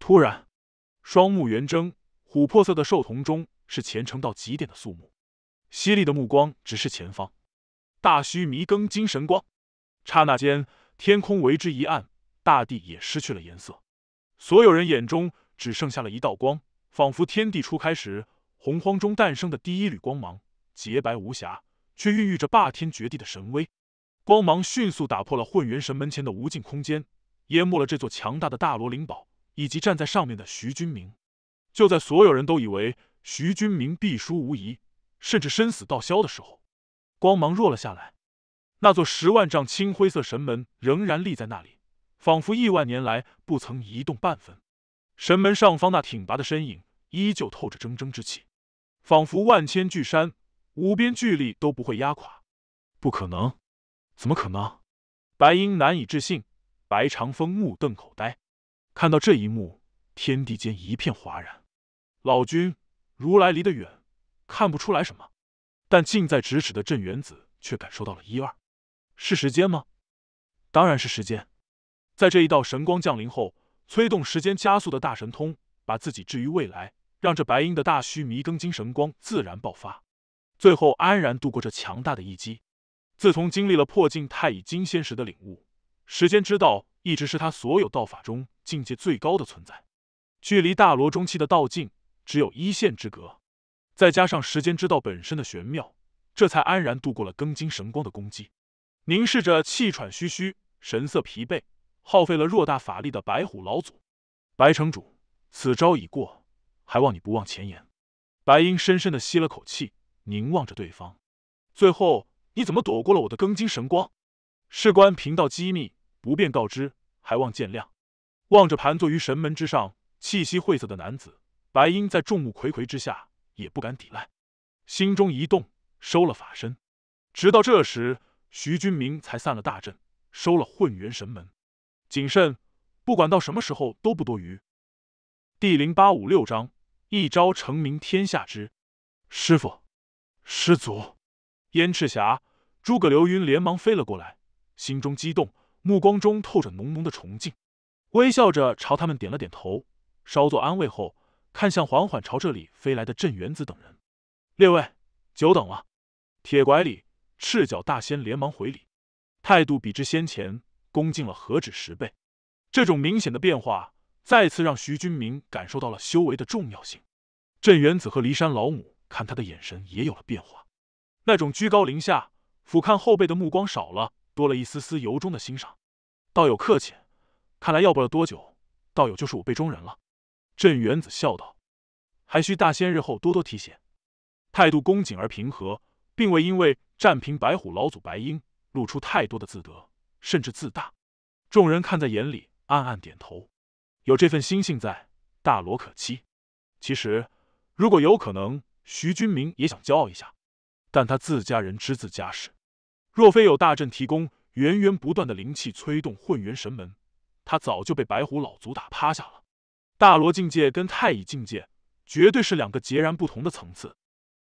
突然，双目圆睁，琥珀色的兽瞳中是虔诚到极点的肃穆，犀利的目光直视前方。大须弥更精神光，刹那间，天空为之一暗，大地也失去了颜色。所有人眼中只剩下了一道光，仿佛天地初开时，洪荒中诞生的第一缕光芒，洁白无瑕，却孕育着霸天绝地的神威。光芒迅速打破了混元神门前的无尽空间，淹没了这座强大的大罗灵宝以及站在上面的徐君明。就在所有人都以为徐君明必输无疑，甚至生死道消的时候。光芒弱了下来，那座十万丈青灰色神门仍然立在那里，仿佛亿万年来不曾移动半分。神门上方那挺拔的身影依旧透着铮铮之气，仿佛万千巨山、无边巨力都不会压垮。不可能！怎么可能？白英难以置信，白长风目瞪口呆。看到这一幕，天地间一片哗然。老君、如来离得远，看不出来什么。但近在咫尺的镇元子却感受到了一二，是时间吗？当然是时间，在这一道神光降临后，催动时间加速的大神通，把自己置于未来，让这白鹰的大须弥更金神光自然爆发，最后安然度过这强大的一击。自从经历了破境太乙金仙时的领悟，时间之道一直是他所有道法中境界最高的存在，距离大罗中期的道境只有一线之隔。再加上时间之道本身的玄妙，这才安然度过了庚金神光的攻击。凝视着气喘吁吁、神色疲惫、耗费了偌大法力的白虎老祖，白城主，此招已过，还望你不忘前言。白英深深的吸了口气，凝望着对方。最后，你怎么躲过了我的庚金神光？事关贫道机密，不便告知，还望见谅。望着盘坐于神门之上、气息晦涩的男子，白英在众目睽睽之下。也不敢抵赖，心中一动，收了法身。直到这时，徐君明才散了大阵，收了混元神门。谨慎，不管到什么时候都不多余。第零八五六章：一朝成名天下知。师傅，师祖，燕赤霞、诸葛流云连忙飞了过来，心中激动，目光中透着浓浓的崇敬，微笑着朝他们点了点头，稍作安慰后。看向缓缓朝这里飞来的镇元子等人，列位久等了。铁拐李、赤脚大仙连忙回礼，态度比之先前恭敬了何止十倍。这种明显的变化，再次让徐君明感受到了修为的重要性。镇元子和骊山老母看他的眼神也有了变化，那种居高临下俯瞰后辈的目光少了，多了一丝丝由衷的欣赏。道友客气，看来要不了多久，道友就是我辈中人了。镇元子笑道：“还需大仙日后多多提携。”态度恭谨而平和，并未因为战平白虎老祖白鹰露出太多的自得，甚至自大。众人看在眼里，暗暗点头。有这份心性在，大罗可期。其实，如果有可能，徐君明也想骄傲一下，但他自家人知自家事。若非有大阵提供源源不断的灵气催动混元神门，他早就被白虎老祖打趴下了。大罗境界跟太乙境界，绝对是两个截然不同的层次。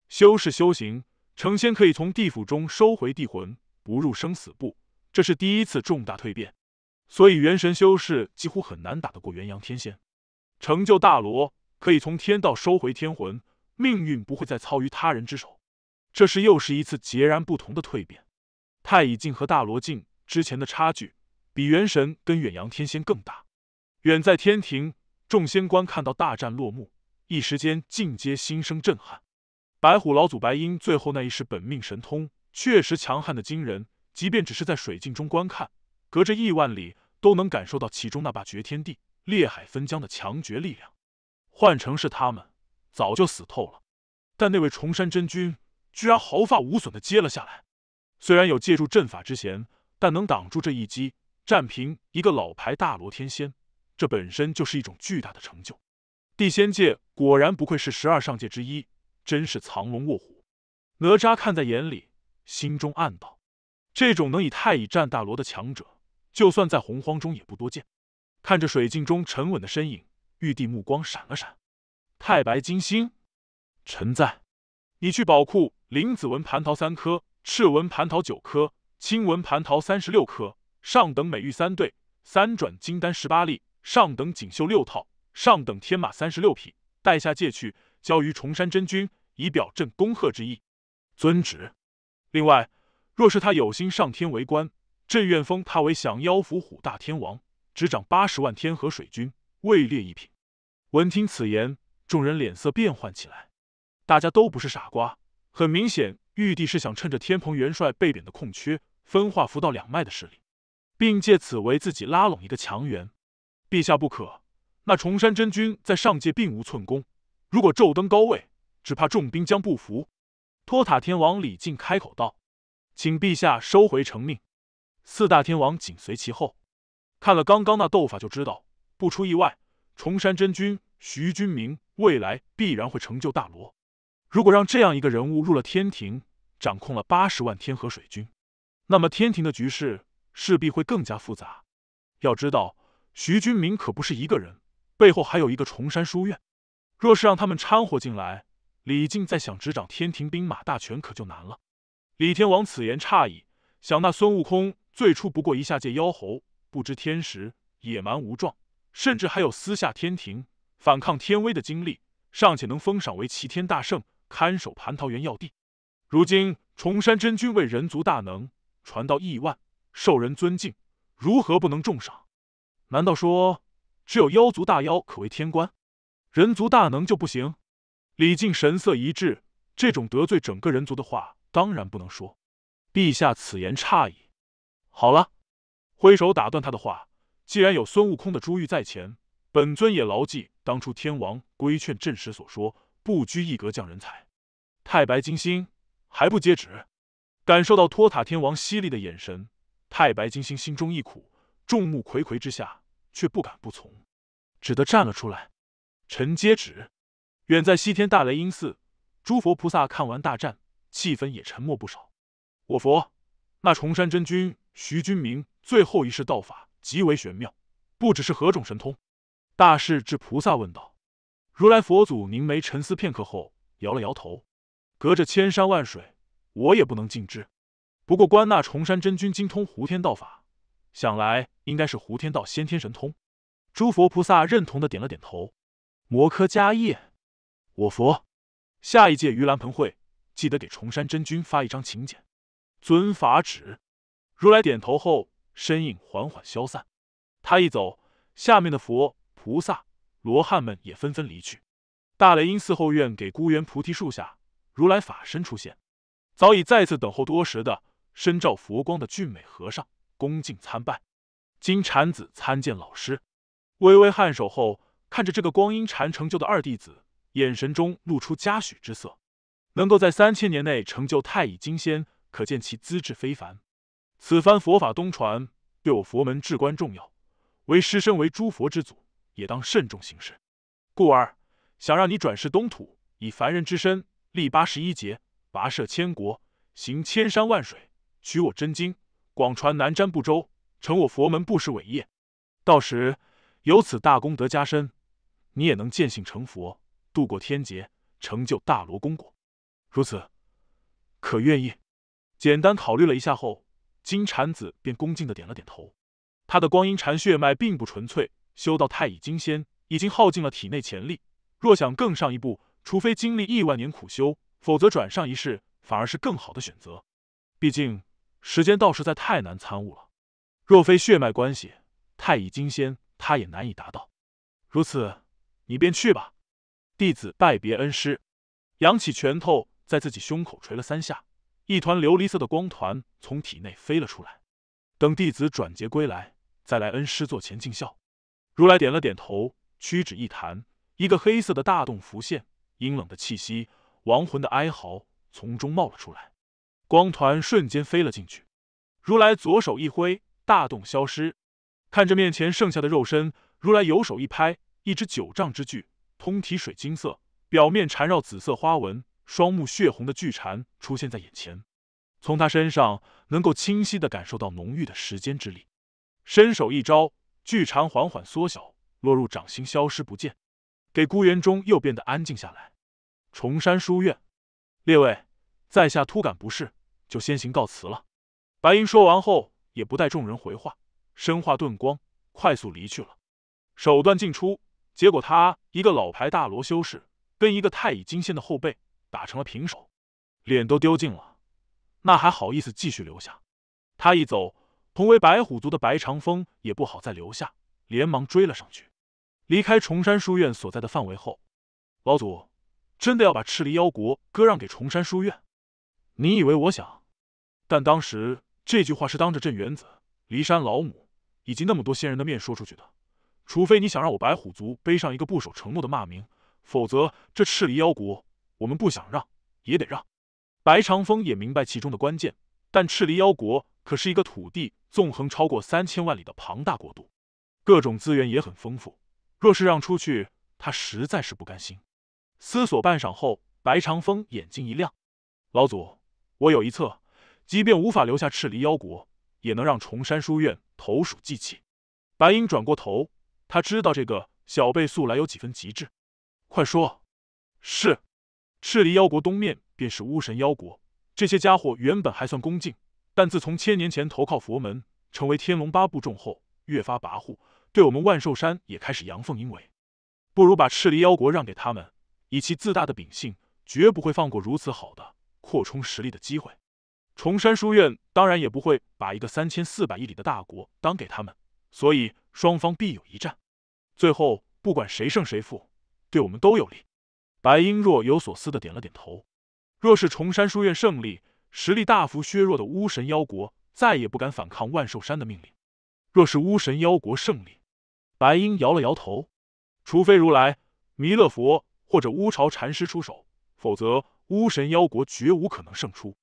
修士修行成仙，可以从地府中收回地魂，不入生死簿，这是第一次重大蜕变。所以元神修士几乎很难打得过元阳天仙。成就大罗，可以从天道收回天魂，命运不会再操于他人之手，这是又是一次截然不同的蜕变。太乙境和大罗境之前的差距，比元神跟远阳天仙更大，远在天庭。众仙官看到大战落幕，一时间尽皆心生震撼。白虎老祖白英最后那一世本命神通，确实强悍的惊人。即便只是在水镜中观看，隔着亿万里，都能感受到其中那霸绝天地、裂海分江的强绝力量。换成是他们，早就死透了。但那位崇山真君居然毫发无损的接了下来。虽然有借助阵法之嫌，但能挡住这一击，战平一个老牌大罗天仙。这本身就是一种巨大的成就，地仙界果然不愧是十二上界之一，真是藏龙卧虎。哪吒看在眼里，心中暗道：这种能以太乙战大罗的强者，就算在洪荒中也不多见。看着水镜中沉稳的身影，玉帝目光闪了闪。太白金星，臣在。你去宝库，灵子纹蟠桃三颗，赤纹蟠桃九颗，青纹蟠桃三十六颗，上等美玉三对，三转金丹十八粒。上等锦绣六套，上等天马三十六匹，带下借去，交于崇山真君，以表朕恭贺之意。遵旨。另外，若是他有心上天为官，朕愿封他为降妖伏虎大天王，执掌八十万天河水军，位列一品。闻听此言，众人脸色变幻起来。大家都不是傻瓜，很明显，玉帝是想趁着天蓬元帅被贬的空缺，分化福道两脉的势力，并借此为自己拉拢一个强援。陛下不可！那崇山真君在上界并无寸功，如果骤登高位，只怕众兵将不服。托塔天王李靖开口道：“请陛下收回成命。”四大天王紧随其后。看了刚刚那斗法就知道，不出意外，崇山真君徐君明未来必然会成就大罗。如果让这样一个人物入了天庭，掌控了八十万天河水军，那么天庭的局势势必会更加复杂。要知道。徐君明可不是一个人，背后还有一个崇山书院。若是让他们掺和进来，李靖再想执掌天庭兵马大权可就难了。李天王此言差矣，想那孙悟空最初不过一下界妖猴，不知天时，野蛮无状，甚至还有私下天庭反抗天威的经历，尚且能封赏为齐天大圣，看守蟠桃园要地。如今崇山真君为人族大能，传道亿万，受人尊敬，如何不能重赏？难道说，只有妖族大妖可为天官，人族大能就不行？李靖神色一滞，这种得罪整个人族的话，当然不能说。陛下此言差矣。好了，挥手打断他的话。既然有孙悟空的珠玉在前，本尊也牢记当初天王规劝朕时所说，不拘一格降人才。太白金星还不接旨？感受到托塔天王犀利的眼神，太白金星心中一苦。众目睽睽之下，却不敢不从，只得站了出来。臣接旨。远在西天大雷音寺，诸佛菩萨看完大战，气氛也沉默不少。我佛那崇山真君徐君明最后一世道法极为玄妙，不知是何种神通。大势至菩萨问道：“如来佛祖凝眉沉思片刻后摇了摇头，隔着千山万水，我也不能尽知。不过观那崇山真君精通胡天道法。”想来应该是胡天道先天神通，诸佛菩萨认同的点了点头。摩诃迦叶，我佛。下一届盂兰盆会，记得给崇山真君发一张请柬。遵法旨。如来点头后，身影缓缓消散。他一走，下面的佛菩萨、罗汉们也纷纷离去。大雷音寺后院，给孤园菩提树下，如来法身出现。早已再次等候多时的身罩佛光的俊美和尚。恭敬参拜，金蝉子参见老师。微微颔首后，看着这个光阴禅成就的二弟子，眼神中露出嘉许之色。能够在三千年内成就太乙金仙，可见其资质非凡。此番佛法东传，对我佛门至关重要。为师身为诸佛之祖，也当慎重行事。故而，想让你转世东土，以凡人之身历八十一劫，跋涉千国，行千山万水，取我真经。广传南瞻部洲，成我佛门布施伟业。到时由此大功德加身，你也能见性成佛，渡过天劫，成就大罗功果。如此，可愿意？简单考虑了一下后，金蝉子便恭敬的点了点头。他的光阴禅血脉并不纯粹，修到太乙金仙已经耗尽了体内潜力。若想更上一步，除非经历亿万年苦修，否则转上一世反而是更好的选择。毕竟。时间倒实在太难参悟了，若非血脉关系，太乙金仙他也难以达到。如此，你便去吧。弟子拜别恩师，扬起拳头，在自己胸口捶了三下，一团琉璃色的光团从体内飞了出来。等弟子转劫归来，再来恩师座前尽孝。如来点了点头，屈指一弹，一个黑色的大洞浮现，阴冷的气息、亡魂的哀嚎从中冒了出来。光团瞬间飞了进去，如来左手一挥，大洞消失。看着面前剩下的肉身，如来右手一拍，一只九丈之巨、通体水晶色、表面缠绕紫色花纹、双目血红的巨蝉出现在眼前。从他身上能够清晰的感受到浓郁的时间之力。伸手一招，巨蝉缓缓缩小，落入掌心，消失不见，给孤园中又变得安静下来。崇山书院，列位，在下突感不适。就先行告辞了。白英说完后，也不待众人回话，身化遁光，快速离去了。手段尽出，结果他一个老牌大罗修士，跟一个太乙金仙的后辈打成了平手，脸都丢尽了。那还好意思继续留下？他一走，同为白虎族的白长风也不好再留下，连忙追了上去。离开崇山书院所在的范围后，老祖真的要把赤离妖国割让给崇山书院？你以为我想？但当时这句话是当着镇元子、骊山老母以及那么多仙人的面说出去的。除非你想让我白虎族背上一个不守承诺的骂名，否则这赤离妖国，我们不想让也得让。白长风也明白其中的关键，但赤离妖国可是一个土地纵横超过三千万里的庞大国度，各种资源也很丰富。若是让出去，他实在是不甘心。思索半晌后，白长风眼睛一亮：“老祖，我有一策。”即便无法留下赤离妖国，也能让崇山书院投鼠忌器。白英转过头，他知道这个小辈素来有几分极致。快说，是赤离妖国东面便是巫神妖国，这些家伙原本还算恭敬，但自从千年前投靠佛门，成为天龙八部众后，越发跋扈，对我们万寿山也开始阳奉阴违。不如把赤离妖国让给他们，以其自大的秉性，绝不会放过如此好的扩充实力的机会。崇山书院当然也不会把一个三千四百亿里的大国当给他们，所以双方必有一战。最后不管谁胜谁负，对我们都有利。白英若有所思的点了点头。若是崇山书院胜利，实力大幅削弱的巫神妖国再也不敢反抗万寿山的命令；若是巫神妖国胜利，白英摇了摇头。除非如来、弥勒佛或者乌巢禅师出手，否则巫神妖国绝无可能胜出。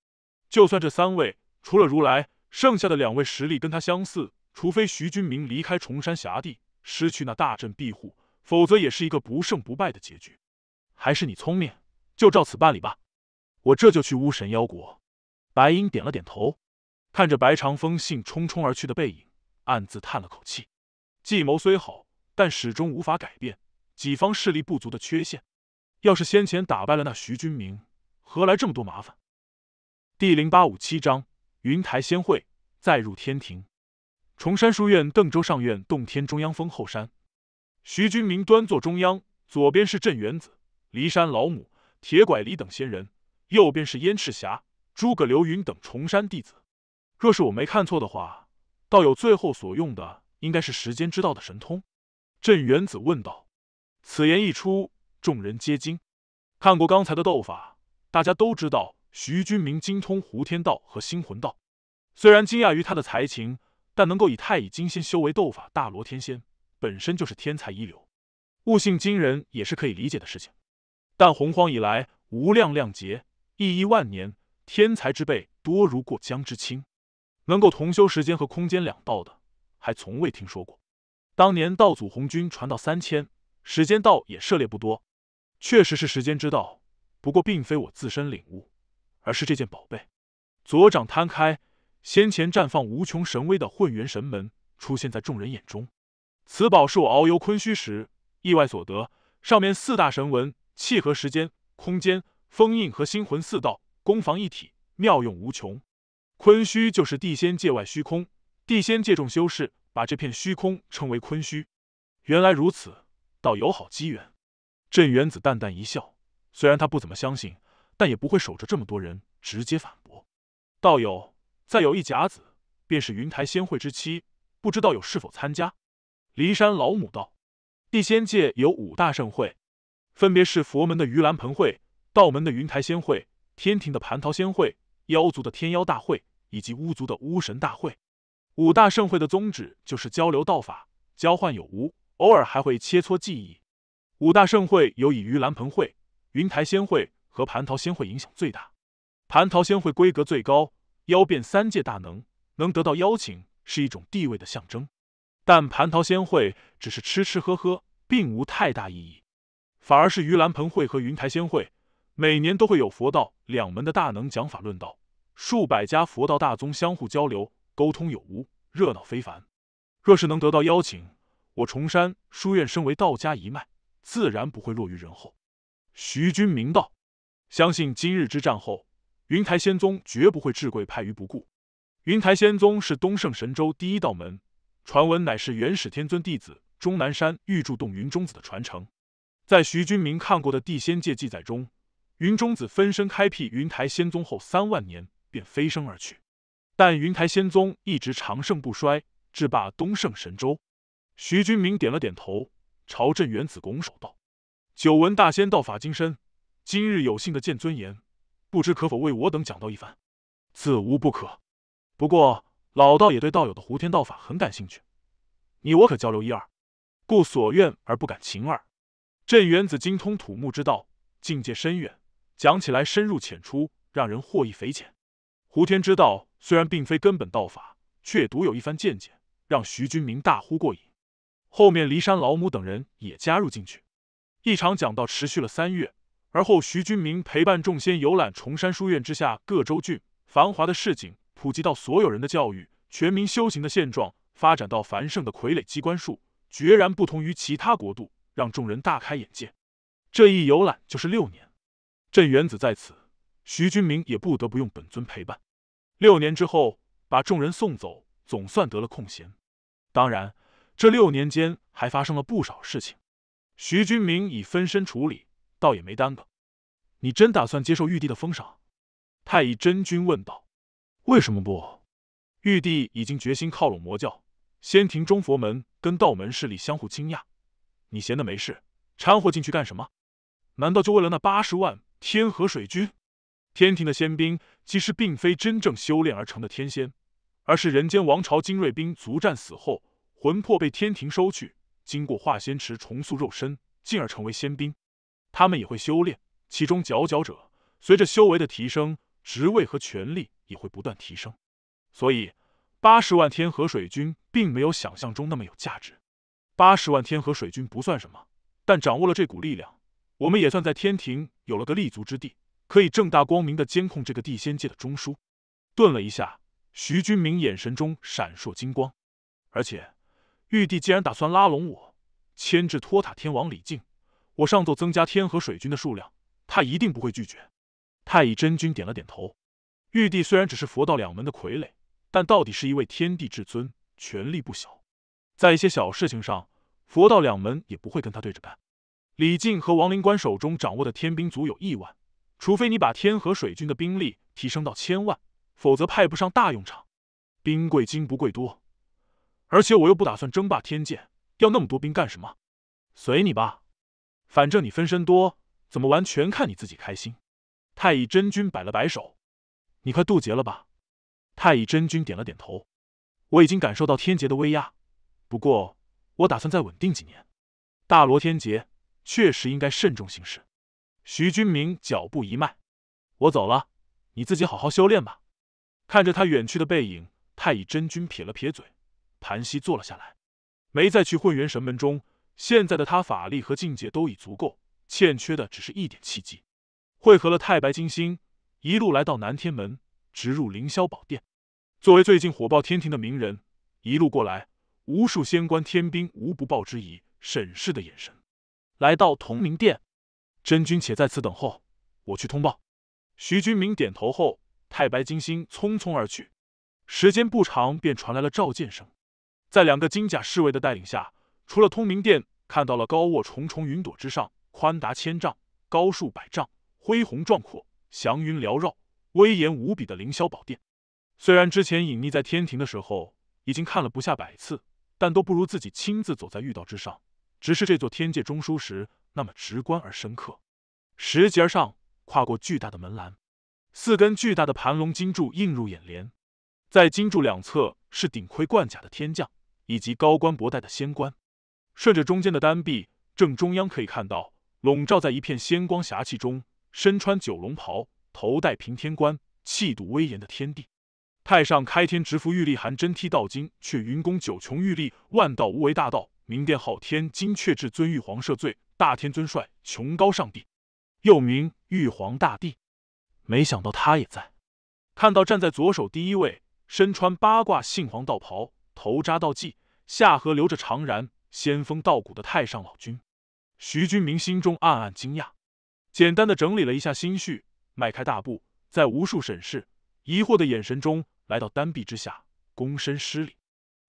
就算这三位除了如来，剩下的两位实力跟他相似，除非徐君明离开崇山峡地，失去那大阵庇护，否则也是一个不胜不败的结局。还是你聪明，就照此办理吧。我这就去巫神妖国。白英点了点头，看着白长风兴冲冲而去的背影，暗自叹了口气。计谋虽好，但始终无法改变己方势力不足的缺陷。要是先前打败了那徐君明，何来这么多麻烦？第零八五七章，云台仙会，再入天庭。崇山书院邓州上院洞天中央峰后山，徐君明端坐中央，左边是镇元子、骊山老母、铁拐李等仙人，右边是燕赤霞、诸葛流云等崇山弟子。若是我没看错的话，道友最后所用的应该是时间之道的神通。镇元子问道。此言一出，众人皆惊。看过刚才的斗法，大家都知道。徐君明精通胡天道和星魂道，虽然惊讶于他的才情，但能够以太乙金仙修为斗法大罗天仙，本身就是天才一流，悟性惊人，也是可以理解的事情。但洪荒以来，无量量劫，亿亿万年，天才之辈多如过江之青，能够同修时间和空间两道的，还从未听说过。当年道祖红军传道三千，时间道也涉猎不多，确实是时间之道，不过并非我自身领悟。而是这件宝贝，左掌摊开，先前绽放无穷神威的混元神门出现在众人眼中。此宝是我遨游昆虚时意外所得，上面四大神纹契合时间、空间、封印和心魂四道，攻防一体，妙用无穷。昆虚就是地仙界外虚空，地仙界中修士把这片虚空称为昆虚。原来如此，倒有好机缘。镇元子淡淡一笑，虽然他不怎么相信。但也不会守着这么多人直接反驳。道友，再有一甲子，便是云台仙会之期，不知道友是否参加？骊山老母道：地仙界有五大盛会，分别是佛门的盂兰盆会、道门的云台仙会、天庭的蟠桃仙会、妖族的天妖大会，以及巫族的巫神大会。五大盛会的宗旨就是交流道法，交换有无，偶尔还会切磋技艺。五大盛会有以盂兰盆会、云台仙会。和蟠桃仙会影响最大，蟠桃仙会规格最高，妖变三界大能能得到邀请是一种地位的象征。但蟠桃仙会只是吃吃喝喝，并无太大意义。反而是盂兰盆会和云台仙会，每年都会有佛道两门的大能讲法论道，数百家佛道大宗相互交流沟通有无，热闹非凡。若是能得到邀请，我重山书院身为道家一脉，自然不会落于人后。徐君明道。相信今日之战后，云台仙宗绝不会置贵派于不顾。云台仙宗是东胜神州第一道门，传闻乃是元始天尊弟子钟南山玉柱洞云中子的传承。在徐君明看过的地仙界记载中，云中子分身开辟云台仙宗后三万年便飞升而去，但云台仙宗一直长盛不衰，制霸东胜神州。徐君明点了点头，朝镇元子拱手道：“久闻大仙道法精深。”今日有幸的见尊严，不知可否为我等讲道一番，自无不可。不过老道也对道友的胡天道法很感兴趣，你我可交流一二。故所愿而不敢情耳。镇元子精通土木之道，境界深远，讲起来深入浅出，让人获益匪浅。胡天之道虽然并非根本道法，却独有一番见解，让徐君明大呼过瘾。后面骊山老母等人也加入进去，一场讲道持续了三月。而后，徐君明陪伴众仙游览崇山书院之下各州郡繁华的市井，普及到所有人的教育，全民修行的现状，发展到繁盛的傀儡机关术，决然不同于其他国度，让众人大开眼界。这一游览就是六年。镇元子在此，徐君明也不得不用本尊陪伴。六年之后，把众人送走，总算得了空闲。当然，这六年间还发生了不少事情，徐君明以分身处理。倒也没耽搁，你真打算接受玉帝的封赏？太乙真君问道。为什么不？玉帝已经决心靠拢魔教，仙庭中佛门跟道门势力相互倾轧，你闲的没事掺和进去干什么？难道就为了那八十万天河水军？天庭的仙兵其实并非真正修炼而成的天仙，而是人间王朝精锐兵卒战死后，魂魄被天庭收去，经过化仙池重塑肉身，进而成为仙兵。他们也会修炼，其中佼佼者，随着修为的提升，职位和权力也会不断提升。所以，八十万天河水军并没有想象中那么有价值。八十万天河水军不算什么，但掌握了这股力量，我们也算在天庭有了个立足之地，可以正大光明的监控这个地仙界的中枢。顿了一下，徐君明眼神中闪烁金光，而且，玉帝既然打算拉拢我，牵制托塔天王李靖。我上奏增加天河水军的数量，他一定不会拒绝。太乙真君点了点头。玉帝虽然只是佛道两门的傀儡，但到底是一位天地至尊，权力不小，在一些小事情上，佛道两门也不会跟他对着干。李靖和王灵官手中掌握的天兵足有亿万，除非你把天河水军的兵力提升到千万，否则派不上大用场。兵贵精不贵多，而且我又不打算争霸天界，要那么多兵干什么？随你吧。反正你分身多，怎么玩全看你自己开心。太乙真君摆了摆手：“你快渡劫了吧？”太乙真君点了点头：“我已经感受到天劫的威压，不过我打算再稳定几年。大罗天劫确实应该慎重行事。”徐君明脚步一迈：“我走了，你自己好好修炼吧。”看着他远去的背影，太乙真君撇了撇嘴，盘膝坐了下来，没再去混元神门中。现在的他法力和境界都已足够，欠缺的只是一点契机。汇合了太白金星，一路来到南天门，直入凌霄宝殿。作为最近火爆天庭的名人，一路过来，无数仙官天兵无不报之以审视的眼神。来到同明殿，真君且在此等候，我去通报。徐君明点头后，太白金星匆匆而去。时间不长，便传来了召见声，在两个金甲侍卫的带领下。除了通明殿，看到了高卧重重云朵之上，宽达千丈，高数百丈，恢宏壮阔，祥云缭绕，威严无比的凌霄宝殿。虽然之前隐匿在天庭的时候，已经看了不下百次，但都不如自己亲自走在御道之上，直视这座天界中枢时那么直观而深刻。拾级而上，跨过巨大的门栏，四根巨大的盘龙金柱映入眼帘，在金柱两侧是顶盔贯甲的天将，以及高冠博带的仙官。顺着中间的丹壁正中央，可以看到笼罩在一片仙光霞气中，身穿九龙袍、头戴平天冠、气度威严的天帝，太上开天执符玉立含真梯道经，却云宫九穹玉立，万道无为大道，明殿昊天金阙至尊玉皇赦罪大天尊帅穹高上帝，又名玉皇大帝。没想到他也在。看到站在左手第一位，身穿八卦杏黄道袍、头扎道髻、下颌留着长髯。仙风道骨的太上老君，徐君明心中暗暗惊讶，简单的整理了一下心绪，迈开大步，在无数审视、疑惑的眼神中，来到丹陛之下，躬身施礼：“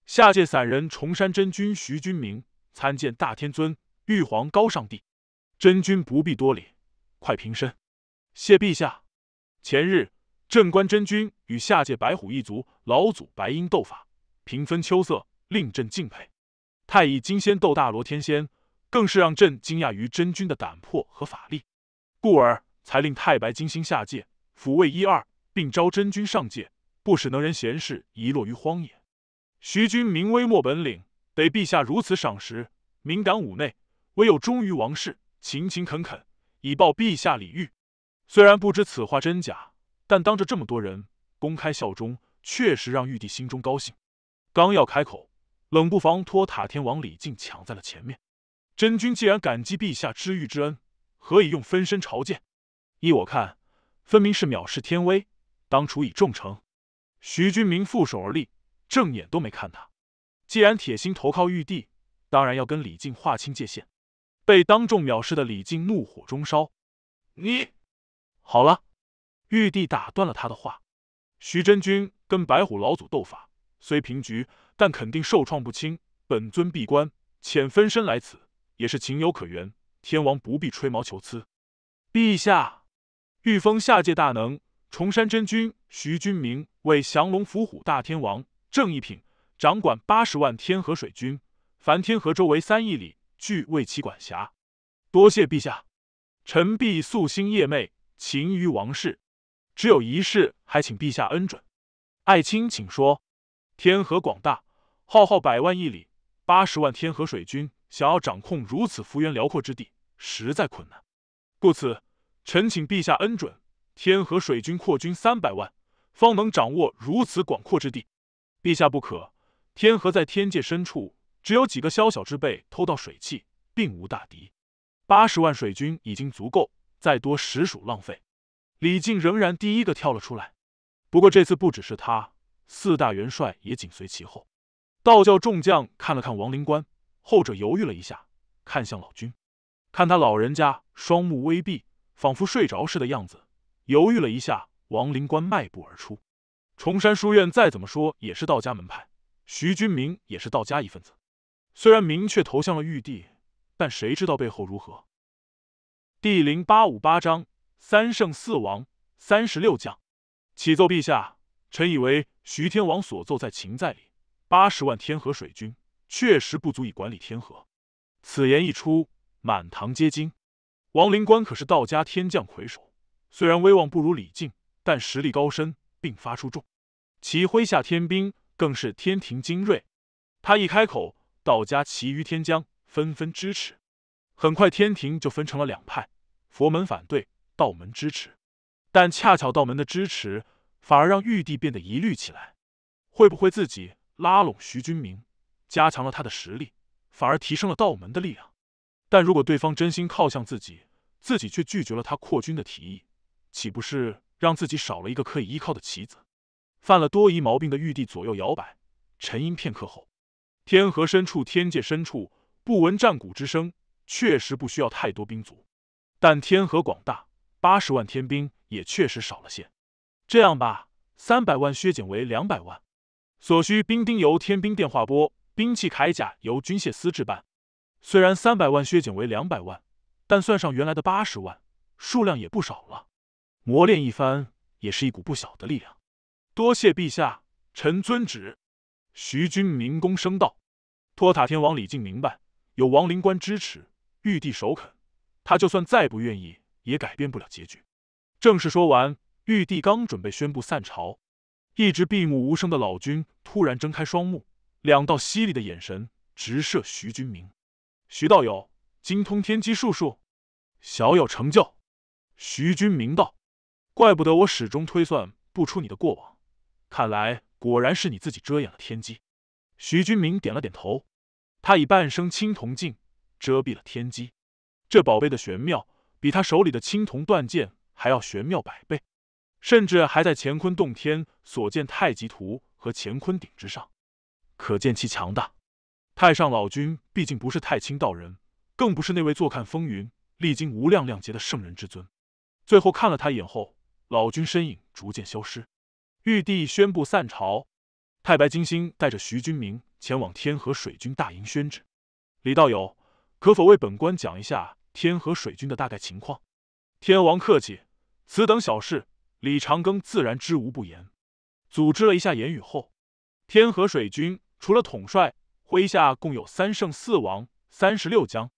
下界散人崇山真君徐君明参见大天尊、玉皇高上帝。”真君不必多礼，快平身，谢陛下。前日镇关真君与下界白虎一族老祖白鹰斗法，平分秋色，令朕敬佩。太乙金仙斗大罗天仙，更是让朕惊讶于真君的胆魄和法力，故而才令太白金星下界抚慰一二，并招真君上界，不使能人贤士遗落于荒野。徐君明微末本领，得陛下如此赏识，敏感五内，唯有忠于王室，勤勤恳恳，以报陛下礼遇。虽然不知此话真假，但当着这么多人，公开效忠，确实让玉帝心中高兴。刚要开口。冷不防，托塔天王李靖抢在了前面。真君既然感激陛下知遇之恩，何以用分身朝见？依我看，分明是藐视天威，当处以重惩。徐君明负手而立，正眼都没看他。既然铁心投靠玉帝，当然要跟李靖划清界限。被当众藐视的李靖怒火中烧。你好了，玉帝打断了他的话。徐真君跟白虎老祖斗法。虽平局，但肯定受创不轻。本尊闭关，遣分身来此，也是情有可原。天王不必吹毛求疵。陛下，御封下界大能崇山真君徐君明为降龙伏虎大天王，正一品，掌管八十万天河水军，凡天河周围三亿里，俱为其管辖。多谢陛下，臣必夙兴夜寐，勤于王室。只有一事，还请陛下恩准。爱卿，请说。天河广大，浩浩百万亿里，八十万天河水军想要掌控如此幅员辽阔之地，实在困难。故此，臣请陛下恩准，天河水军扩军三百万，方能掌握如此广阔之地。陛下不可，天河在天界深处，只有几个宵小之辈偷盗水汽，并无大敌。八十万水军已经足够，再多实属浪费。李靖仍然第一个跳了出来，不过这次不只是他。四大元帅也紧随其后。道教众将看了看王灵官，后者犹豫了一下，看向老君，看他老人家双目微闭，仿佛睡着似的样子，犹豫了一下，王灵官迈步而出。崇山书院再怎么说也是道家门派，徐君明也是道家一份子，虽然明确投向了玉帝，但谁知道背后如何？第零八五八章：三圣四王三十六将，启奏陛下。臣以为徐天王所奏在秦在里，八十万天河水军确实不足以管理天河。此言一出，满堂皆惊。王灵官可是道家天将魁首，虽然威望不如李靖，但实力高深，并发出众。其麾下天兵更是天庭精锐。他一开口，道家其余天将纷纷支持。很快，天庭就分成了两派：佛门反对，道门支持。但恰巧道门的支持。反而让玉帝变得疑虑起来，会不会自己拉拢徐君明，加强了他的实力，反而提升了道门的力量？但如果对方真心靠向自己，自己却拒绝了他扩军的提议，岂不是让自己少了一个可以依靠的棋子？犯了多疑毛病的玉帝左右摇摆，沉吟片刻后，天河深处，天界深处，不闻战鼓之声，确实不需要太多兵卒，但天河广大，八十万天兵也确实少了些。这样吧，三百万削减为两百万，所需兵丁由天兵电话拨，兵器铠甲由军械司置办。虽然三百万削减为两百万，但算上原来的八十万，数量也不少了。磨练一番，也是一股不小的力量。多谢陛下，臣遵旨。”徐军民公声道。托塔天王李靖明白，有王灵官支持，玉帝首肯，他就算再不愿意，也改变不了结局。正式说完。玉帝刚准备宣布散朝，一直闭目无声的老君突然睁开双目，两道犀利的眼神直射徐君明。徐道友精通天机术数，小有成就。徐君明道：“怪不得我始终推算不出你的过往，看来果然是你自己遮掩了天机。”徐君明点了点头，他以半生青铜镜遮蔽了天机，这宝贝的玄妙比他手里的青铜断剑还要玄妙百倍。甚至还在乾坤洞天所见太极图和乾坤鼎之上，可见其强大。太上老君毕竟不是太清道人，更不是那位坐看风云、历经无量量劫的圣人之尊。最后看了他一眼后，老君身影逐渐消失。玉帝宣布散朝，太白金星带着徐君明前往天河水军大营宣旨。李道友，可否为本官讲一下天河水军的大概情况？天王客气，此等小事。李长庚自然知无不言，组织了一下言语后，天河水军除了统帅，麾下共有三圣四王三十六将，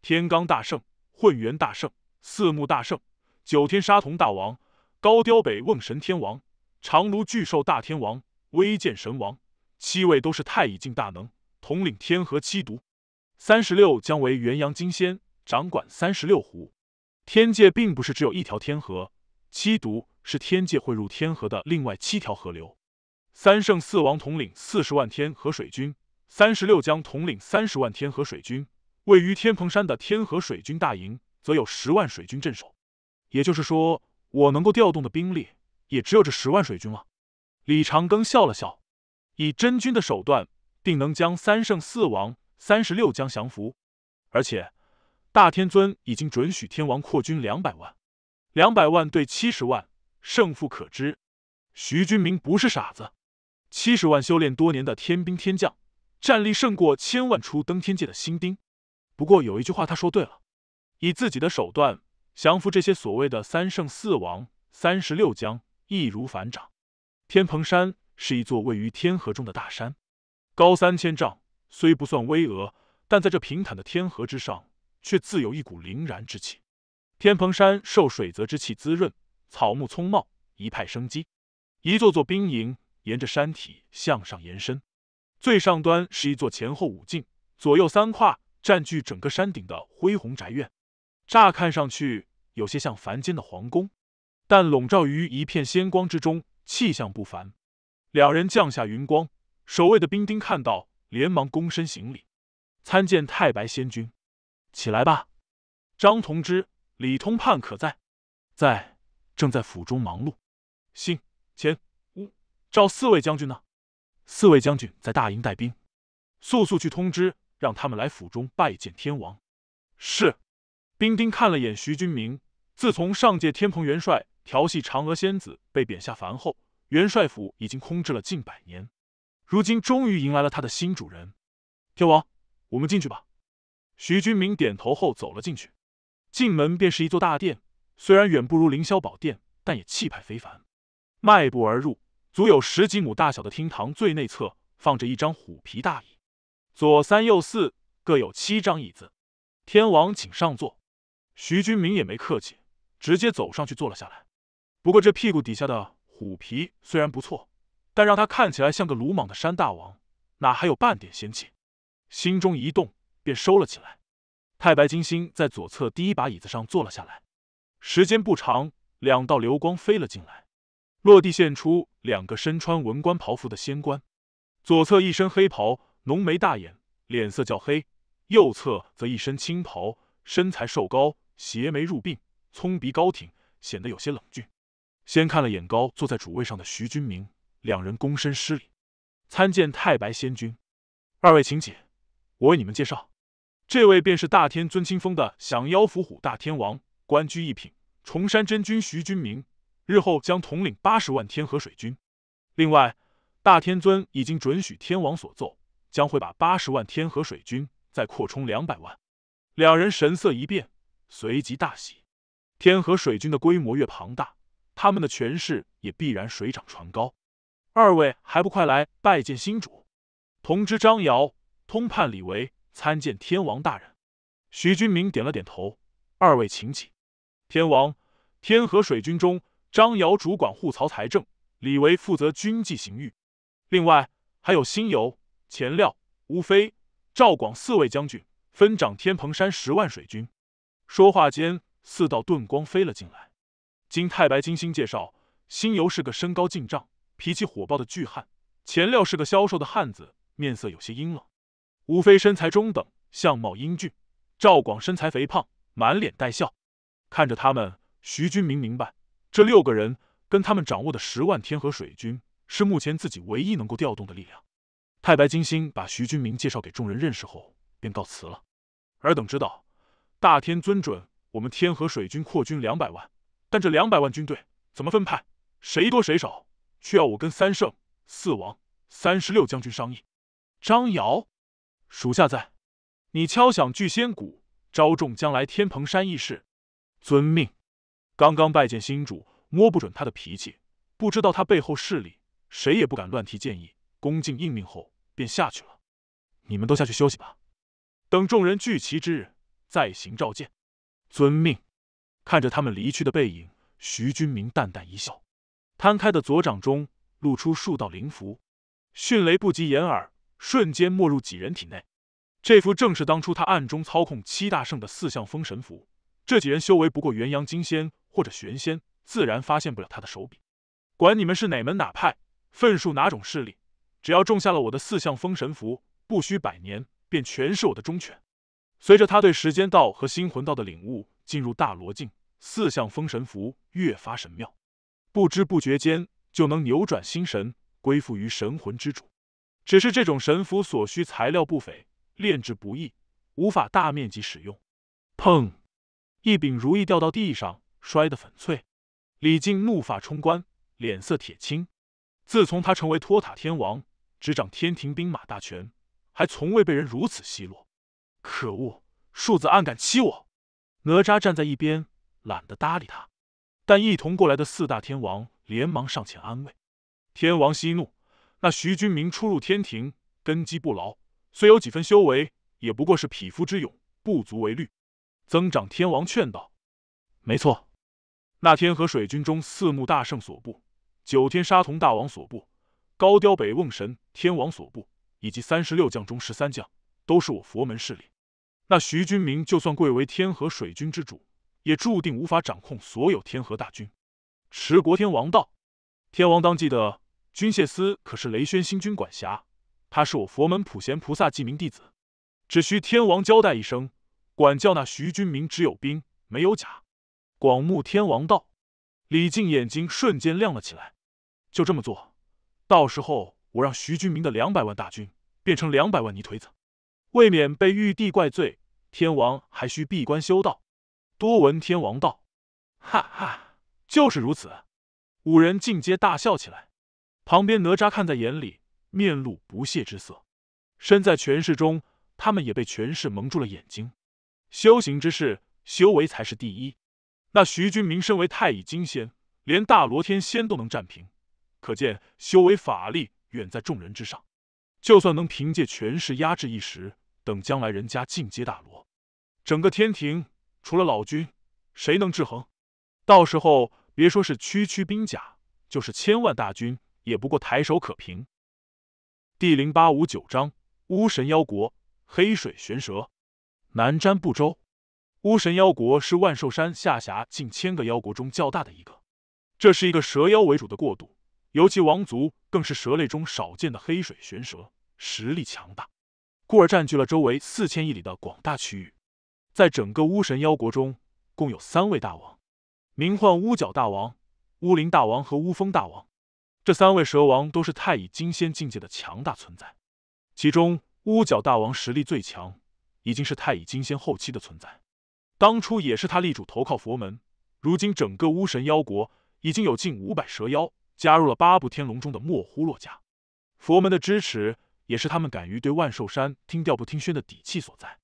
天罡大圣、混元大圣、四目大圣、九天沙童大王、高雕北瓮神天王、长卢巨兽大天王、威剑神王，七位都是太乙境大能，统领天河七毒。三十六将为元阳金仙，掌管三十六湖。天界并不是只有一条天河，七毒。是天界汇入天河的另外七条河流，三圣四王统领四十万天河水军，三十六将统领三十万天河水军，位于天蓬山的天河水军大营则有十万水军镇守。也就是说，我能够调动的兵力也只有这十万水军了。李长庚笑了笑，以真君的手段，定能将三圣四王、三十六将降服。而且，大天尊已经准许天王扩军两百万，两百万对七十万。胜负可知，徐军明不是傻子。七十万修炼多年的天兵天将，战力胜过千万出登天界的新丁。不过有一句话，他说对了：以自己的手段，降服这些所谓的三圣四王、三十六将，易如反掌。天蓬山是一座位于天河中的大山，高三千丈，虽不算巍峨，但在这平坦的天河之上，却自有一股凌然之气。天蓬山受水泽之气滋润。草木葱茂，一派生机。一座座兵营沿着山体向上延伸，最上端是一座前后五进、左右三跨、占据整个山顶的恢宏宅院，乍看上去有些像凡间的皇宫，但笼罩于一片仙光之中，气象不凡。两人降下云光，守卫的兵丁看到，连忙躬身行礼：“参见太白仙君，起来吧。”张同知、李通判可在？在。正在府中忙碌，信前五赵四位将军呢？四位将军在大营带兵，速速去通知，让他们来府中拜见天王。是。兵丁看了眼徐军明，自从上届天蓬元帅调戏嫦娥仙子被贬下凡后，元帅府已经空置了近百年，如今终于迎来了他的新主人。天王，我们进去吧。徐军明点头后走了进去，进门便是一座大殿。虽然远不如凌霄宝殿，但也气派非凡。迈步而入，足有十几亩大小的厅堂，最内侧放着一张虎皮大椅，左三右四各有七张椅子。天王请上座。徐君明也没客气，直接走上去坐了下来。不过这屁股底下的虎皮虽然不错，但让他看起来像个鲁莽的山大王，哪还有半点仙气？心中一动，便收了起来。太白金星在左侧第一把椅子上坐了下来。时间不长，两道流光飞了进来，落地现出两个身穿文官袍服的仙官。左侧一身黑袍，浓眉大眼，脸色较黑；右侧则一身青袍，身材瘦高，斜眉入鬓，葱鼻高挺，显得有些冷峻。先看了眼高坐在主位上的徐君明，两人躬身施礼，参见太白仙君。二位请起，我为你们介绍，这位便是大天尊清风的降妖伏虎大天王。官居一品，崇山真君徐君明，日后将统领八十万天河水军。另外，大天尊已经准许天王所奏，将会把八十万天河水军再扩充两百万。两人神色一变，随即大喜。天河水军的规模越庞大，他们的权势也必然水涨船高。二位还不快来拜见新主？同知张尧、通判李维参见天王大人。徐君明点了点头：“二位请起。”天王，天河水军中，张尧主管护曹财政，李维负责军纪刑狱，另外还有辛酉、钱廖、吴飞、赵广四位将军分掌天蓬山十万水军。说话间，四道盾光飞了进来。经太白金星介绍，辛酉是个身高近丈、脾气火爆的巨汉；钱廖是个消瘦的汉子，面色有些阴冷；吴飞身材中等，相貌英俊；赵广身材肥胖，满脸带笑。看着他们，徐军明明白，这六个人跟他们掌握的十万天河水军是目前自己唯一能够调动的力量。太白金星把徐军明介绍给众人认识后，便告辞了。尔等知道，大天尊准我们天河水军扩军两百万，但这两百万军队怎么分派，谁多谁少，却要我跟三圣、四王、三十六将军商议。张瑶，属下在，你敲响聚仙鼓，招众将来天蓬山议事。遵命。刚刚拜见新主，摸不准他的脾气，不知道他背后势力，谁也不敢乱提建议。恭敬应命后，便下去了。你们都下去休息吧，等众人聚齐之日再行召见。遵命。看着他们离去的背影，徐军明淡淡一笑，摊开的左掌中露出数道灵符，迅雷不及掩耳，瞬间没入几人体内。这符正是当初他暗中操控七大圣的四象封神符。这几人修为不过元阳金仙或者玄仙，自然发现不了他的手笔。管你们是哪门哪派、份数哪种势力，只要种下了我的四象封神符，不需百年便全是我的忠犬。随着他对时间道和星魂道的领悟，进入大罗境，四象封神符越发神妙，不知不觉间就能扭转心神，归附于神魂之主。只是这种神符所需材料不菲，炼制不易，无法大面积使用。砰！一柄如意掉到地上，摔得粉碎。李靖怒发冲冠，脸色铁青。自从他成为托塔天王，执掌天庭兵马大权，还从未被人如此奚落。可恶，竖子暗敢欺我！哪吒站在一边，懒得搭理他。但一同过来的四大天王连忙上前安慰：“天王息怒，那徐君明初入天庭，根基不牢，虽有几分修为，也不过是匹夫之勇，不足为虑。”增长天王劝道：“没错，那天河水军中四目大圣所部、九天沙童大王所部、高雕北瓮神天王所部，以及三十六将中十三将，都是我佛门势力。那徐君明就算贵为天河水军之主，也注定无法掌控所有天河大军。”持国天王道：“天王当记得，军械司可是雷轩星君管辖，他是我佛门普贤菩萨记名弟子，只需天王交代一声。”管教那徐军明只有兵没有甲，广目天王道，李靖眼睛瞬间亮了起来，就这么做，到时候我让徐军明的两百万大军变成两百万泥腿子，未免被玉帝怪罪，天王还需闭关修道。多闻天王道，哈哈，就是如此。五人尽皆大笑起来，旁边哪吒看在眼里，面露不屑之色。身在权势中，他们也被权势蒙住了眼睛。修行之事，修为才是第一。那徐君明身为太乙金仙，连大罗天仙都能战平，可见修为法力远在众人之上。就算能凭借权势压制一时，等将来人家进阶大罗，整个天庭除了老君，谁能制衡？到时候别说是区区兵甲，就是千万大军，也不过抬手可平。第零八五九章：巫神妖国，黑水玄蛇。南瞻部洲。巫神妖国是万寿山下辖近千个妖国中较大的一个。这是一个蛇妖为主的国度，尤其王族更是蛇类中少见的黑水玄蛇，实力强大，故而占据了周围四千亿里的广大区域。在整个巫神妖国中，共有三位大王，名唤巫角大王、巫林大王和巫风大王。这三位蛇王都是太乙金仙境界的强大存在，其中巫角大王实力最强。已经是太乙金仙后期的存在，当初也是他力主投靠佛门。如今整个巫神妖国已经有近五百蛇妖加入了八部天龙中的莫呼洛家，佛门的支持也是他们敢于对万寿山听调不听宣的底气所在。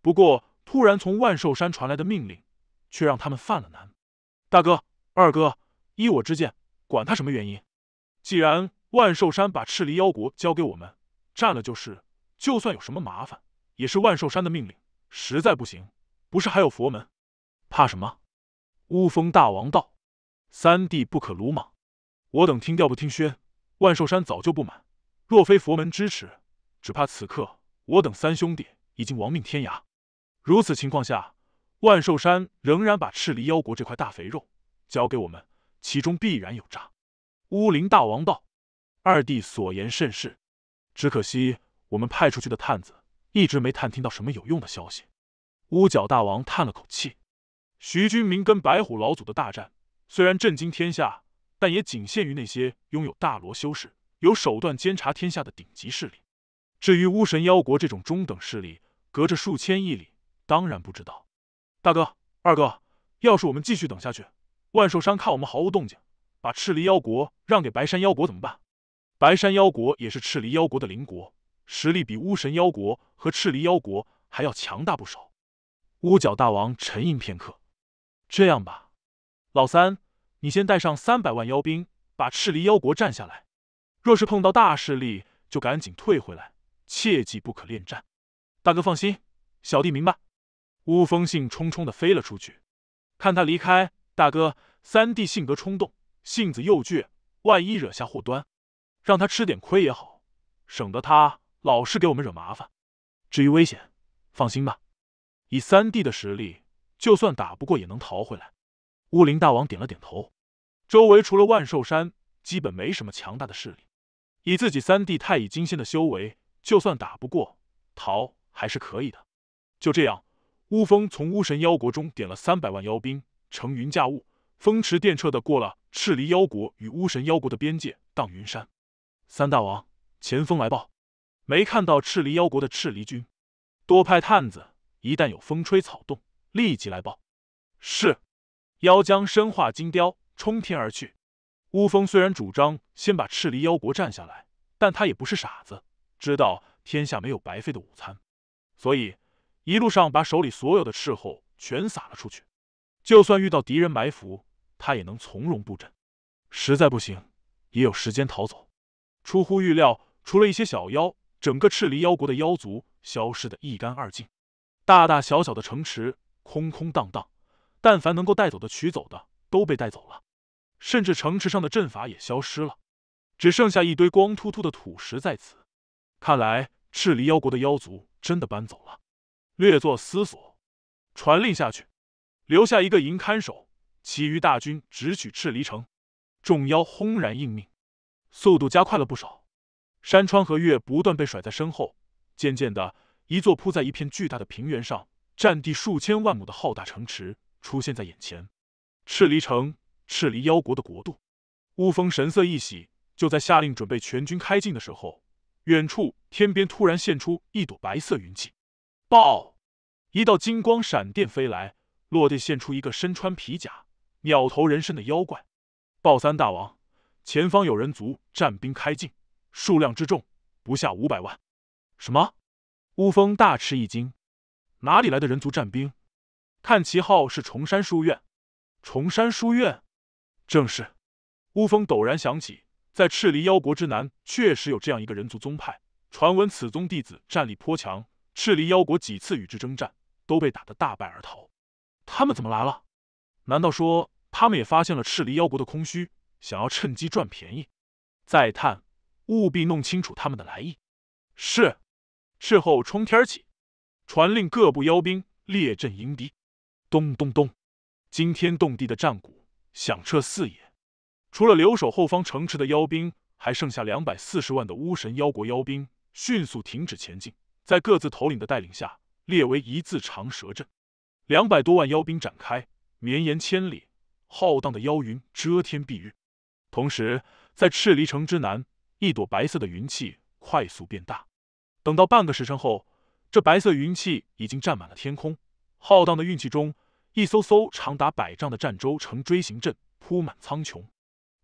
不过，突然从万寿山传来的命令，却让他们犯了难。大哥、二哥，依我之见，管他什么原因，既然万寿山把赤离妖国交给我们占了，就是，就算有什么麻烦。也是万寿山的命令，实在不行，不是还有佛门？怕什么？乌风大王道：“三弟不可鲁莽，我等听调不听宣，万寿山早就不满。若非佛门支持，只怕此刻我等三兄弟已经亡命天涯。如此情况下，万寿山仍然把赤离妖国这块大肥肉交给我们，其中必然有诈。”乌林大王道：“二弟所言甚是，只可惜我们派出去的探子。”一直没探听到什么有用的消息。乌角大王叹了口气：“徐军明跟白虎老祖的大战虽然震惊天下，但也仅限于那些拥有大罗修士、有手段监察天下的顶级势力。至于巫神妖国这种中等势力，隔着数千亿里，当然不知道。”大哥，二哥，要是我们继续等下去，万寿山看我们毫无动静，把赤离妖国让给白山妖国怎么办？白山妖国也是赤离妖国的邻国。实力比巫神妖国和赤离妖国还要强大不少。巫角大王沉吟片刻：“这样吧，老三，你先带上三百万妖兵，把赤离妖国占下来。若是碰到大势力，就赶紧退回来，切记不可恋战。”大哥放心，小弟明白。巫风兴冲冲的飞了出去。看他离开，大哥，三弟性格冲动，性子又倔，万一惹下祸端，让他吃点亏也好，省得他。老是给我们惹麻烦。至于危险，放心吧，以三弟的实力，就算打不过也能逃回来。乌灵大王点了点头。周围除了万寿山，基本没什么强大的势力。以自己三弟太乙金仙的修为，就算打不过，逃还是可以的。就这样，乌风从巫神妖国中点了三百万妖兵，乘云驾雾，风驰电掣的过了赤离妖国与巫神妖国的边界，荡云山。三大王，前锋来报。没看到赤离妖国的赤离军，多派探子，一旦有风吹草动，立即来报。是，妖将身化金雕，冲天而去。乌峰虽然主张先把赤离妖国占下来，但他也不是傻子，知道天下没有白费的午餐，所以一路上把手里所有的斥候全撒了出去。就算遇到敌人埋伏，他也能从容布阵。实在不行，也有时间逃走。出乎预料，除了一些小妖。整个赤离妖国的妖族消失的一干二净，大大小小的城池空空荡荡，但凡能够带走的取走的都被带走了，甚至城池上的阵法也消失了，只剩下一堆光秃秃的土石在此。看来赤离妖国的妖族真的搬走了。略作思索，传令下去，留下一个营看守，其余大军直取赤离城。众妖轰然应命，速度加快了不少。山川和月不断被甩在身后，渐渐的，一座铺在一片巨大的平原上、占地数千万亩的浩大城池出现在眼前，赤离城，赤离妖国的国度。乌风神色一喜，就在下令准备全军开进的时候，远处天边突然现出一朵白色云气，爆！一道金光闪电飞来，落地现出一个身穿皮甲、鸟头人身的妖怪，豹三大王，前方有人族战兵开进。数量之众，不下五百万。什么？乌风大吃一惊，哪里来的人族战兵？看旗号是崇山书院。崇山书院，正是。乌风陡然想起，在赤离妖国之南，确实有这样一个人族宗派。传闻此宗弟子战力颇强，赤离妖国几次与之征战，都被打得大败而逃。他们怎么来了？难道说他们也发现了赤离妖国的空虚，想要趁机赚便宜？再探。务必弄清楚他们的来意。是，斥候冲天起，传令各部妖兵列阵迎敌。咚咚咚，惊天动地的战鼓响彻四野。除了留守后方城池的妖兵，还剩下两百四十万的巫神妖国妖兵，迅速停止前进，在各自头领的带领下列为一字长蛇阵。两百多万妖兵展开，绵延千里，浩荡的妖云遮天蔽日。同时，在赤离城之南。一朵白色的云气快速变大，等到半个时辰后，这白色云气已经占满了天空。浩荡的运气中，一艘艘长达百丈的战舟呈锥形阵铺满苍穹，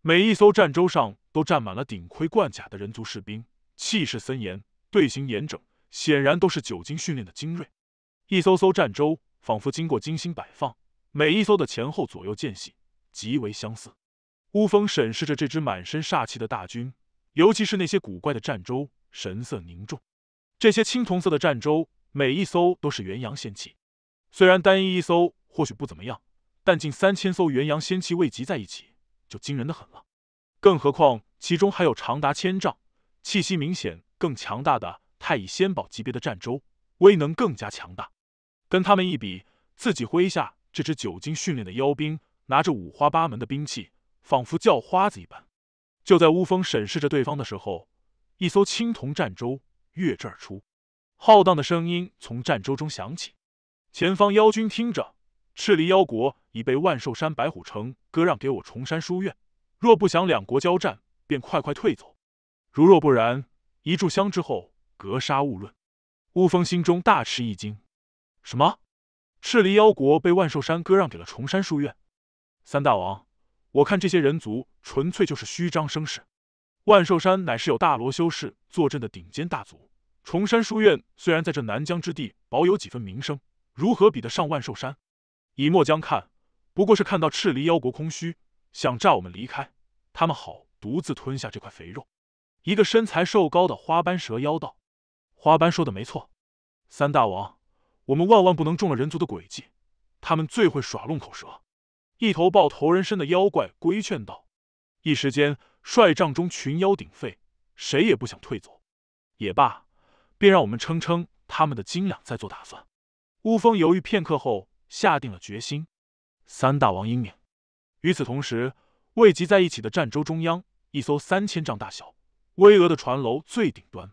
每一艘战舟上都站满了顶盔贯甲的人族士兵，气势森严，队形严整，显然都是久经训练的精锐。一艘艘战舟仿佛经过精心摆放，每一艘的前后左右间隙极为相似。乌风审视着这支满身煞气的大军。尤其是那些古怪的战舟，神色凝重。这些青铜色的战舟，每一艘都是元阳仙器。虽然单一一艘或许不怎么样，但近三千艘元阳仙器汇集在一起，就惊人的很了。更何况其中还有长达千丈、气息明显更强大的太乙仙宝级别的战舟，威能更加强大。跟他们一比，自己麾下这支久经训练的妖兵，拿着五花八门的兵器，仿佛叫花子一般。就在乌峰审视着对方的时候，一艘青铜战舟跃阵而出，浩荡的声音从战舟中响起。前方妖君听着，赤离妖国已被万寿山白虎城割让给我崇山书院，若不想两国交战，便快快退走；如若不然，一炷香之后，格杀勿论。乌峰心中大吃一惊：什么？赤离妖国被万寿山割让给了崇山书院？三大王。我看这些人族纯粹就是虚张声势。万寿山乃是有大罗修士坐镇的顶尖大族，崇山书院虽然在这南疆之地保有几分名声，如何比得上万寿山？以末将看，不过是看到赤离妖国空虚，想炸我们离开，他们好独自吞下这块肥肉。一个身材瘦高的花斑蛇妖道：“花斑说的没错，三大王，我们万万不能中了人族的诡计，他们最会耍弄口舌。”一头抱头人身的妖怪规劝道：“一时间，帅帐中群妖鼎沸，谁也不想退走。也罢，便让我们称称他们的斤两，再做打算。”乌风犹豫片刻后，下定了决心：“三大王英明。”与此同时，汇集在一起的战舟中央，一艘三千丈大小、巍峨的船楼最顶端，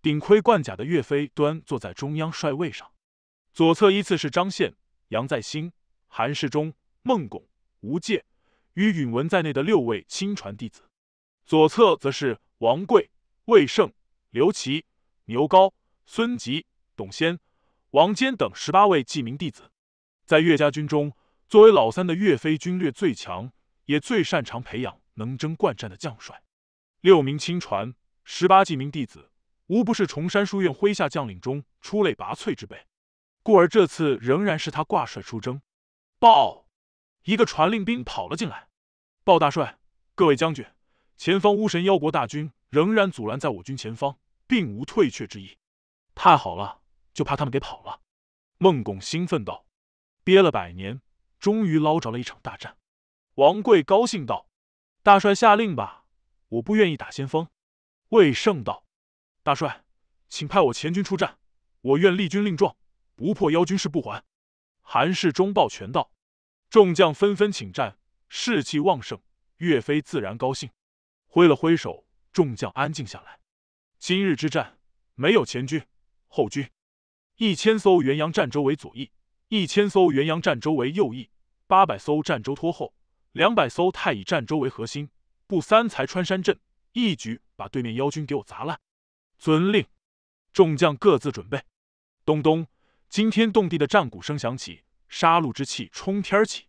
顶盔冠甲的岳飞端坐在中央帅位上，左侧依次是张宪、杨再兴、韩世忠。孟拱、吴介与允文在内的六位亲传弟子，左侧则是王贵、魏胜、刘琦、牛皋、孙吉、董先、王坚等十八位记名弟子。在岳家军中，作为老三的岳飞，军略最强，也最擅长培养能征惯战的将帅。六名亲传、十八记名弟子，无不是崇山书院麾下将领中出类拔萃之辈。故而这次仍然是他挂帅出征。报。一个传令兵跑了进来，鲍大帅，各位将军，前方巫神妖国大军仍然阻拦在我军前方，并无退却之意。太好了，就怕他们给跑了。孟拱兴奋道：“憋了百年，终于捞着了一场大战。”王贵高兴道：“大帅下令吧，我不愿意打先锋。”魏胜道：“大帅，请派我前军出战，我愿立军令状，不破妖军誓不还。”韩世忠抱拳道。众将纷纷请战，士气旺盛，岳飞自然高兴，挥了挥手，众将安静下来。今日之战没有前军、后军，一千艘元阳战舟为左翼，一千艘元阳战舟为右翼，八百艘战舟拖后，两百艘太乙战舟为核心，布三才穿山阵，一举把对面妖军给我砸烂。遵令，众将各自准备。咚咚，惊天动地的战鼓声响起。杀戮之气冲天起，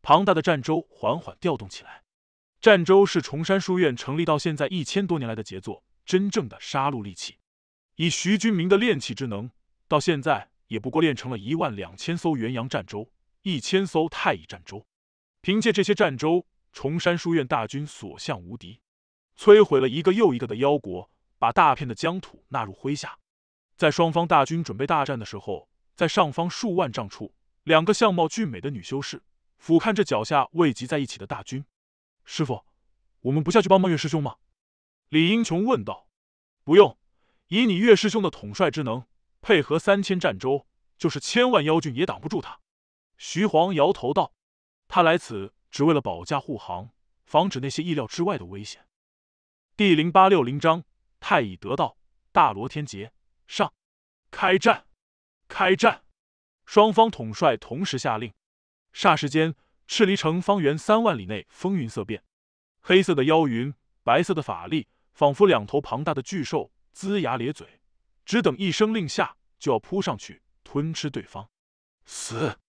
庞大的战舟缓缓调动起来。战舟是崇山书院成立到现在一千多年来的杰作，真正的杀戮利器。以徐君明的炼器之能，到现在也不过炼成了一万两千艘元阳战舟，一千艘太乙战舟。凭借这些战舟，崇山书院大军所向无敌，摧毁了一个又一个的妖国，把大片的疆土纳入麾下。在双方大军准备大战的时候，在上方数万丈处。两个相貌俊美的女修士俯瞰着脚下汇集在一起的大军，师傅，我们不下去帮帮岳师兄吗？李英雄问道。不用，以你岳师兄的统帅之能，配合三千战舟，就是千万妖军也挡不住他。徐晃摇头道：“他来此只为了保驾护航，防止那些意料之外的危险。”第零八六零章太乙得道，大罗天劫上，开战，开战。双方统帅同时下令，霎时间，赤离城方圆三万里内风云色变，黑色的妖云，白色的法力，仿佛两头庞大的巨兽，龇牙咧嘴，只等一声令下，就要扑上去吞吃对方。死！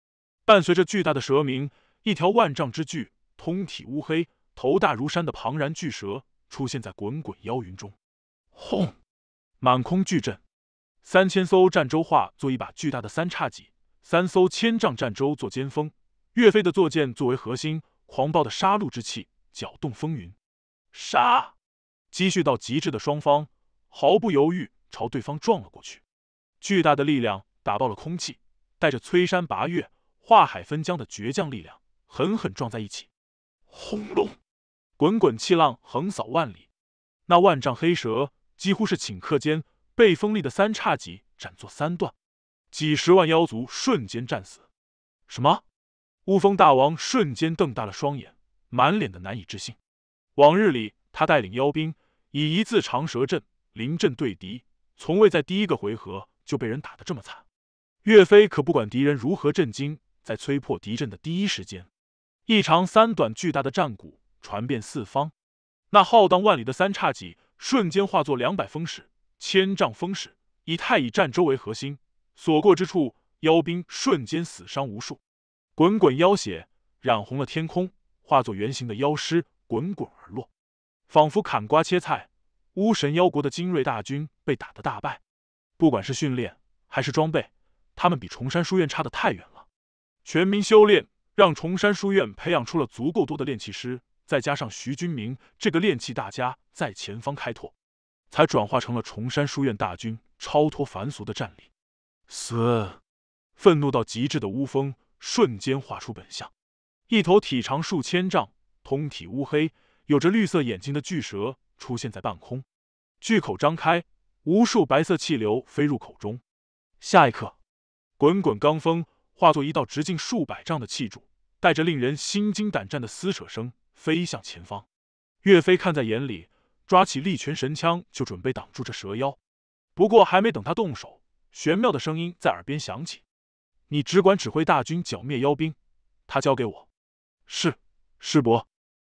伴随着巨大的蛇鸣，一条万丈之巨，通体乌黑，头大如山的庞然巨蛇出现在滚滚妖云中。轰！满空巨震，三千艘战舟化作一把巨大的三叉戟。三艘千丈战舟做尖峰，岳飞的坐舰作为核心，狂暴的杀戮之气搅动风云，杀！积蓄到极致的双方毫不犹豫朝对方撞了过去，巨大的力量打爆了空气，带着摧山拔岳、化海分江的倔强力量，狠狠撞在一起。轰隆！滚滚气浪横扫万里，那万丈黑蛇几乎是顷刻间被锋利的三叉戟斩作三段。几十万妖族瞬间战死，什么？乌风大王瞬间瞪大了双眼，满脸的难以置信。往日里他带领妖兵以一字长蛇阵临阵对敌，从未在第一个回合就被人打得这么惨。岳飞可不管敌人如何震惊，在摧破敌阵的第一时间，一长三短巨大的战鼓传遍四方，那浩荡万里的三叉戟瞬间化作两百风矢、千丈风矢，以太乙战舟为核心。所过之处，妖兵瞬间死伤无数，滚滚妖血染红了天空，化作圆形的妖尸滚滚而落，仿佛砍瓜切菜。巫神妖国的精锐大军被打得大败，不管是训练还是装备，他们比崇山书院差得太远了。全民修炼让崇山书院培养出了足够多的炼气师，再加上徐君明这个炼气大家在前方开拓，才转化成了崇山书院大军超脱凡俗的战力。死！愤怒到极致的乌风瞬间化出本相，一头体长数千丈、通体乌黑、有着绿色眼睛的巨蛇出现在半空，巨口张开，无数白色气流飞入口中。下一刻，滚滚罡风化作一道直径数百丈的气柱，带着令人心惊胆战的撕扯声飞向前方。岳飞看在眼里，抓起力拳神枪就准备挡住这蛇妖，不过还没等他动手。玄妙的声音在耳边响起：“你只管指挥大军剿灭妖兵，他交给我。”“是，师伯。”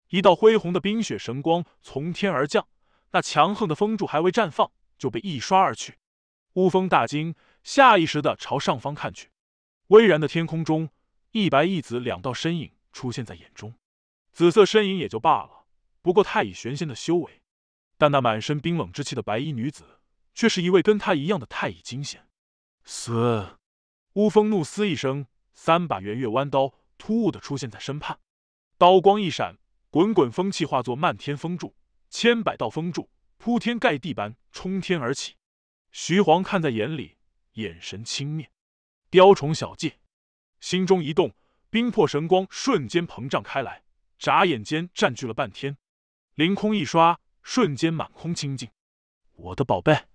一道恢宏的冰雪神光从天而降，那强横的风柱还未绽放，就被一刷而去。乌风大惊，下意识的朝上方看去。巍然的天空中，一白一紫两道身影出现在眼中。紫色身影也就罢了，不过太乙玄仙的修为，但那满身冰冷之气的白衣女子，却是一位跟他一样的太乙金仙。死！乌风怒嘶一声，三把圆月弯刀突兀的出现在身畔，刀光一闪，滚滚风气化作漫天风柱，千百道风柱铺天盖地般冲天而起。徐晃看在眼里，眼神轻蔑，雕虫小技。心中一动，冰魄神光瞬间膨胀开来，眨眼间占据了半天，凌空一刷，瞬间满空清净。我的宝贝。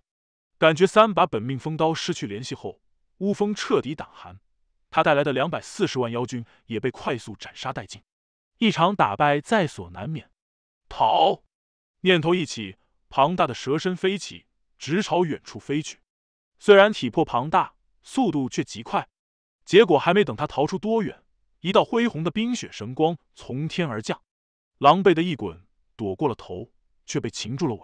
感觉三把本命风刀失去联系后，乌风彻底胆寒。他带来的两百四十万妖军也被快速斩杀殆尽，一场打败在所难免。逃！念头一起，庞大的蛇身飞起，直朝远处飞去。虽然体魄庞大，速度却极快。结果还没等他逃出多远，一道恢宏的冰雪神光从天而降，狼狈的一滚躲过了头，却被擒住了尾。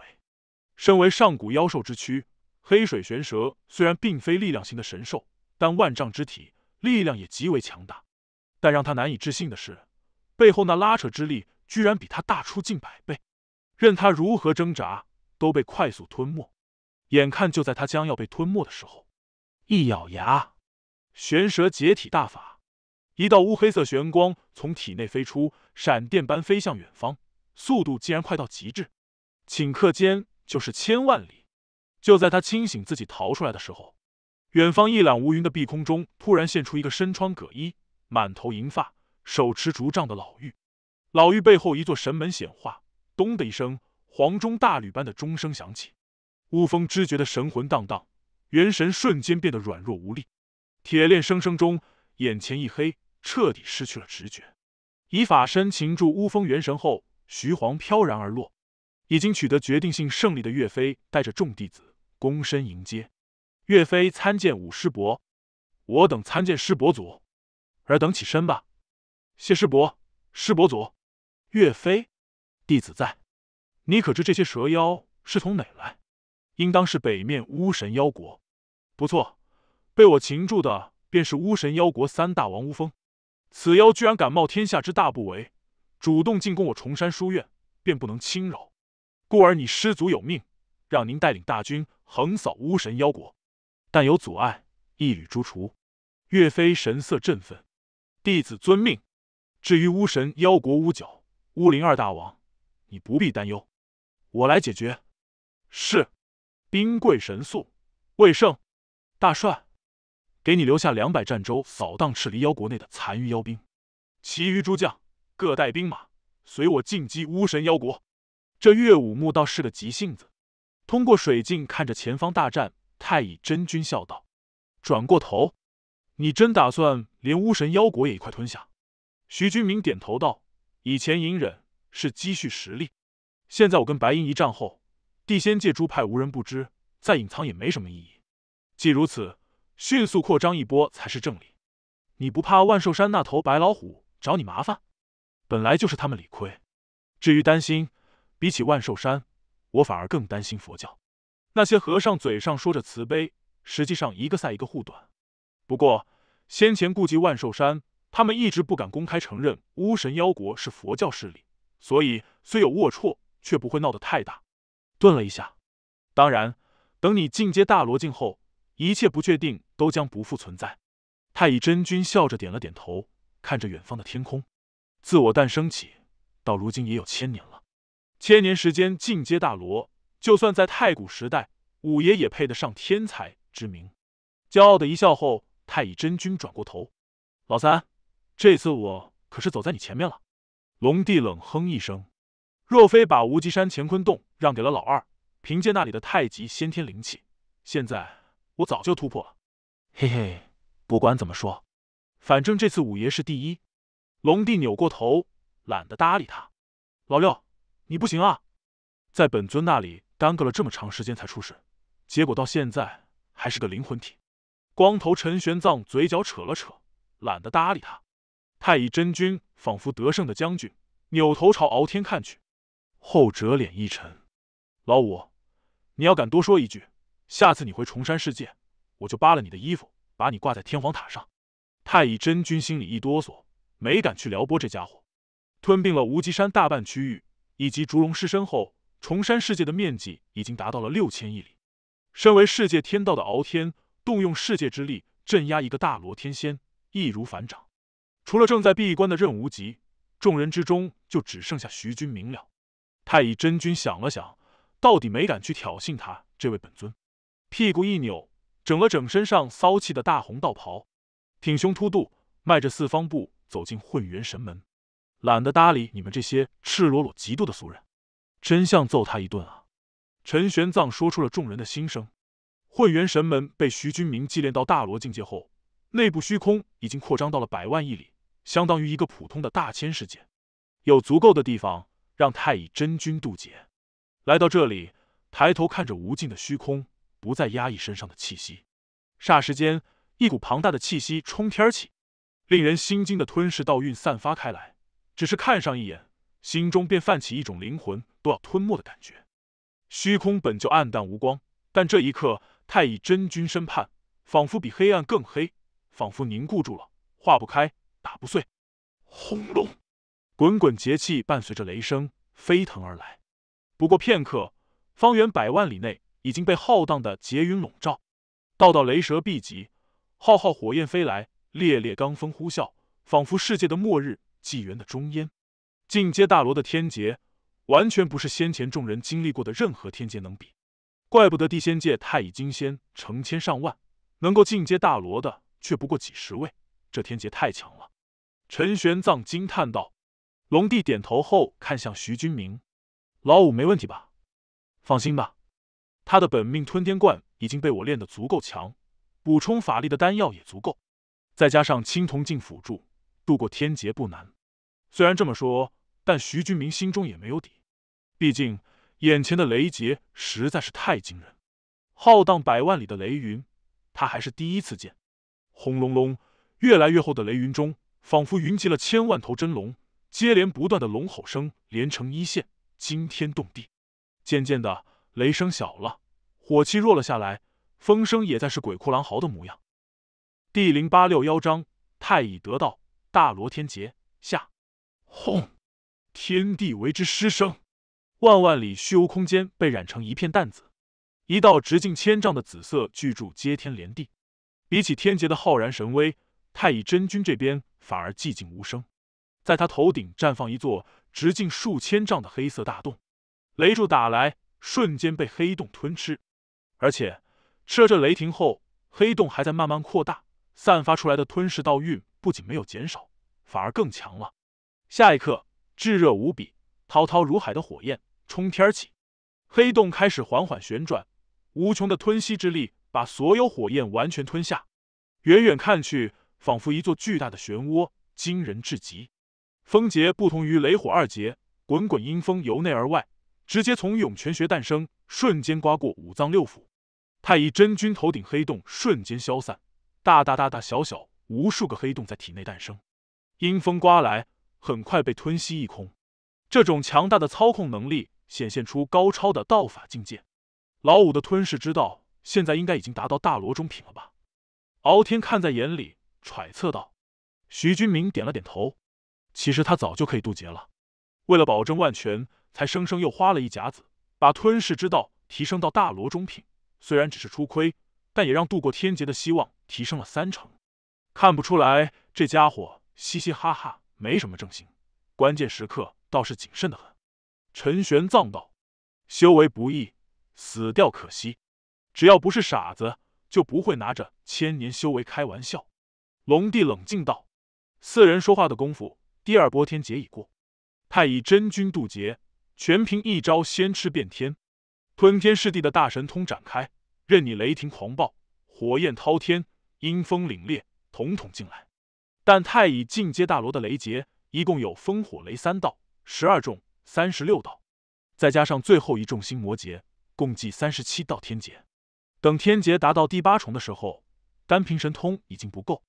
身为上古妖兽之躯。黑水玄蛇虽然并非力量型的神兽，但万丈之体，力量也极为强大。但让他难以置信的是，背后那拉扯之力居然比他大出近百倍，任他如何挣扎，都被快速吞没。眼看就在他将要被吞没的时候，一咬牙，玄蛇解体大法，一道乌黑色玄光从体内飞出，闪电般飞向远方，速度竟然快到极致，顷刻间就是千万里。就在他清醒自己逃出来的时候，远方一览无云的碧空中突然现出一个身穿葛衣、满头银发、手持竹杖的老妪。老妪背后一座神门显化，咚的一声，黄钟大吕般的钟声响起。巫风知觉的神魂荡荡，元神瞬间变得软弱无力，铁链声声中，眼前一黑，彻底失去了知觉。以法身擒住乌风元神后，徐晃飘然而落。已经取得决定性胜利的岳飞带着众弟子。躬身迎接，岳飞参见武师伯，我等参见师伯祖，尔等起身吧。谢师伯，师伯祖，岳飞，弟子在。你可知这些蛇妖是从哪来？应当是北面巫神妖国。不错，被我擒住的便是巫神妖国三大王巫风。此妖居然敢冒天下之大不韪，主动进攻我崇山书院，便不能轻饶。故而你师祖有命，让您带领大军。横扫巫神妖国，但有阻碍，一缕诛除。岳飞神色振奋：“弟子遵命。”至于巫神妖国巫角、巫灵二大王，你不必担忧，我来解决。是，兵贵神速。魏胜，大帅，给你留下两百战舟，扫荡赤离妖国内的残余妖兵。其余诸将各带兵马，随我进击巫神妖国。这岳武穆倒是个急性子。通过水镜看着前方大战，太乙真君笑道：“转过头，你真打算连巫神妖国也一块吞下？”徐君明点头道：“以前隐忍是积蓄实力，现在我跟白银一战后，地仙界诸派无人不知，再隐藏也没什么意义。既如此，迅速扩张一波才是正理。你不怕万寿山那头白老虎找你麻烦？本来就是他们理亏，至于担心，比起万寿山。”我反而更担心佛教，那些和尚嘴上说着慈悲，实际上一个赛一个护短。不过先前顾及万寿山，他们一直不敢公开承认巫神妖国是佛教势力，所以虽有龌龊，却不会闹得太大。顿了一下，当然，等你进阶大罗境后，一切不确定都将不复存在。太乙真君笑着点了点头，看着远方的天空，自我诞生起到如今也有千年了。千年时间进阶大罗，就算在太古时代，五爷也配得上天才之名。骄傲的一笑后，太乙真君转过头：“老三，这次我可是走在你前面了。”龙帝冷哼一声：“若非把无极山乾坤洞让给了老二，凭借那里的太极先天灵气，现在我早就突破了。”嘿嘿，不管怎么说，反正这次五爷是第一。龙帝扭过头，懒得搭理他。老六。你不行啊，在本尊那里耽搁了这么长时间才出事，结果到现在还是个灵魂体。光头陈玄奘嘴角扯了扯，懒得搭理他。太乙真君仿佛得胜的将军，扭头朝敖天看去，后者脸一沉：“老五，你要敢多说一句，下次你回崇山世界，我就扒了你的衣服，把你挂在天皇塔上。”太乙真君心里一哆嗦，没敢去撩拨这家伙，吞并了无极山大半区域。以及烛龙失身后，崇山世界的面积已经达到了六千亿里。身为世界天道的敖天，动用世界之力镇压一个大罗天仙，易如反掌。除了正在闭关的任无极，众人之中就只剩下徐君明了。太乙真君想了想，到底没敢去挑衅他这位本尊，屁股一扭，整了整身上骚气的大红道袍，挺胸凸肚，迈着四方步走进混元神门。懒得搭理你们这些赤裸裸嫉妒的俗人，真想揍他一顿啊！陈玄奘说出了众人的心声。混元神门被徐君明祭炼到大罗境界后，内部虚空已经扩张到了百万亿里，相当于一个普通的大千世界，有足够的地方让太乙真君渡劫。来到这里，抬头看着无尽的虚空，不再压抑身上的气息，霎时间，一股庞大的气息冲天起，令人心惊的吞噬道运散发开来。只是看上一眼，心中便泛起一种灵魂都要吞没的感觉。虚空本就暗淡无光，但这一刻，太乙真君身畔仿佛比黑暗更黑，仿佛凝固住了，化不开，打不碎。轰隆！滚滚劫气伴随着雷声飞腾而来。不过片刻，方圆百万里内已经被浩荡的劫云笼罩，道道雷蛇毕集，浩浩火焰飞来，烈烈罡风呼啸，仿佛世界的末日。纪元的中焉，进阶大罗的天劫，完全不是先前众人经历过的任何天劫能比。怪不得地仙界太乙金仙成千上万，能够进阶大罗的却不过几十位。这天劫太强了。陈玄奘惊叹道。龙帝点头后，看向徐君明：“老五没问题吧？放心吧，他的本命吞天罐已经被我练得足够强，补充法力的丹药也足够，再加上青铜镜辅助，度过天劫不难。”虽然这么说，但徐军明心中也没有底。毕竟，眼前的雷劫实在是太惊人，浩荡百万里的雷云，他还是第一次见。轰隆隆，越来越厚的雷云中，仿佛云集了千万头真龙，接连不断的龙吼声连成一线，惊天动地。渐渐的，雷声小了，火气弱了下来，风声也在是鬼哭狼嚎的模样。第零八六幺章：太乙得道，大罗天劫下。轰！天地为之失声，万万里虚无空间被染成一片淡紫。一道直径千丈的紫色巨柱接天连地。比起天劫的浩然神威，太乙真君这边反而寂静无声。在他头顶绽放一座直径数千丈的黑色大洞，雷柱打来，瞬间被黑洞吞吃。而且，了着雷霆后，黑洞还在慢慢扩大，散发出来的吞噬道韵不仅没有减少，反而更强了。下一刻，炙热无比、滔滔如海的火焰冲天起，黑洞开始缓缓旋转，无穷的吞吸之力把所有火焰完全吞下。远远看去，仿佛一座巨大的漩涡，惊人至极。风劫不同于雷火二劫，滚滚阴风由内而外，直接从涌泉穴诞生，瞬间刮过五脏六腑。太乙真君头顶黑洞瞬间消散，大大大、大小小无数个黑洞在体内诞生，阴风刮来。很快被吞吸一空，这种强大的操控能力显现出高超的道法境界。老五的吞噬之道，现在应该已经达到大罗中品了吧？敖天看在眼里，揣测道。徐军明点了点头。其实他早就可以渡劫了，为了保证万全，才生生又花了一甲子，把吞噬之道提升到大罗中品。虽然只是初亏，但也让渡过天劫的希望提升了三成。看不出来，这家伙嘻嘻哈哈。没什么正形，关键时刻倒是谨慎的很。陈玄奘道：“修为不易，死掉可惜。只要不是傻子，就不会拿着千年修为开玩笑。”龙帝冷静道：“四人说话的功夫，第二波天劫已过。太乙真君渡劫，全凭一招先吃变天，吞天噬地的大神通展开，任你雷霆狂暴、火焰滔天、阴风凛冽，统统进来。”但太乙进阶大罗的雷劫一共有风火雷三道，十二重，三十六道，再加上最后一重心魔劫，共计三十七道天劫。等天劫达到第八重的时候，丹平神通已经不够。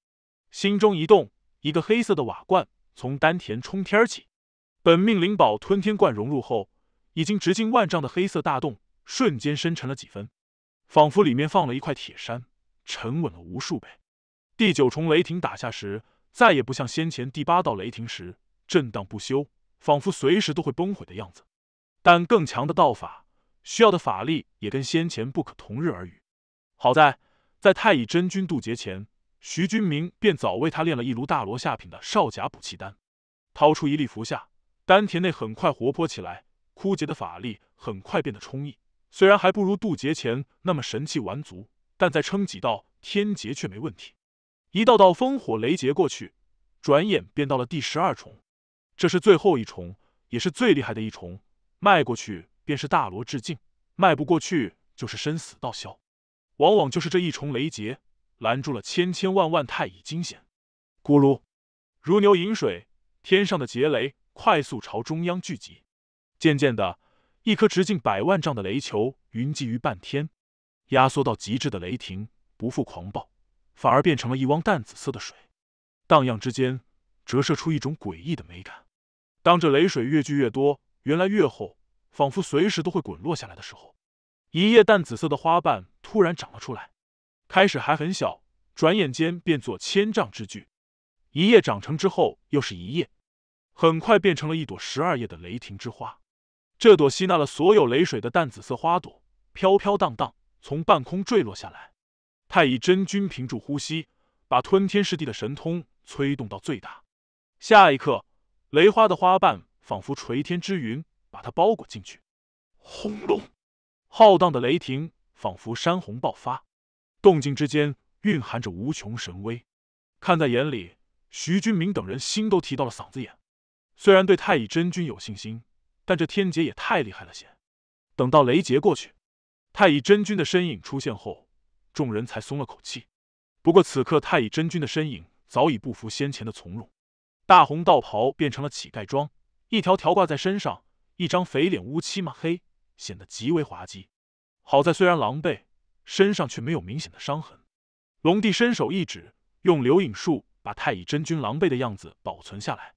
心中一动，一个黑色的瓦罐从丹田冲天起，本命灵宝吞天罐融入后，已经直径万丈的黑色大洞瞬间深沉了几分，仿佛里面放了一块铁山，沉稳了无数倍。第九重雷霆打下时。再也不像先前第八道雷霆时震荡不休，仿佛随时都会崩毁的样子。但更强的道法需要的法力也跟先前不可同日而语。好在在太乙真君渡劫前，徐君明便早为他炼了一炉大罗下品的少甲补气丹，掏出一粒服下，丹田内很快活泼起来，枯竭的法力很快变得充溢。虽然还不如渡劫前那么神气完足，但再撑几道天劫却没问题。一道道烽火雷劫过去，转眼便到了第十二重，这是最后一重，也是最厉害的一重。迈过去便是大罗至境，迈不过去就是生死道消。往往就是这一重雷劫，拦住了千千万万太乙金仙。咕噜，如牛饮水，天上的劫雷快速朝中央聚集，渐渐的，一颗直径百万丈的雷球云集于半天，压缩到极致的雷霆，不复狂暴。反而变成了一汪淡紫色的水，荡漾之间折射出一种诡异的美感。当这雷水越聚越多，原来越厚，仿佛随时都会滚落下来的时候，一叶淡紫色的花瓣突然长了出来。开始还很小，转眼间变作千丈之巨。一叶长成之后，又是一叶，很快变成了一朵十二叶的雷霆之花。这朵吸纳了所有雷水的淡紫色花朵，飘飘荡荡从半空坠落下来。太乙真君屏住呼吸，把吞天噬地的神通催动到最大。下一刻，雷花的花瓣仿佛垂天之云，把它包裹进去。轰隆！浩荡的雷霆仿佛山洪爆发，动静之间蕴含着无穷神威。看在眼里，徐君明等人心都提到了嗓子眼。虽然对太乙真君有信心，但这天劫也太厉害了些。等到雷劫过去，太乙真君的身影出现后。众人才松了口气，不过此刻太乙真君的身影早已不服先前的从容，大红道袍变成了乞丐装，一条条挂在身上，一张肥脸乌漆嘛黑，显得极为滑稽。好在虽然狼狈，身上却没有明显的伤痕。龙帝伸手一指，用留影术把太乙真君狼狈的样子保存下来，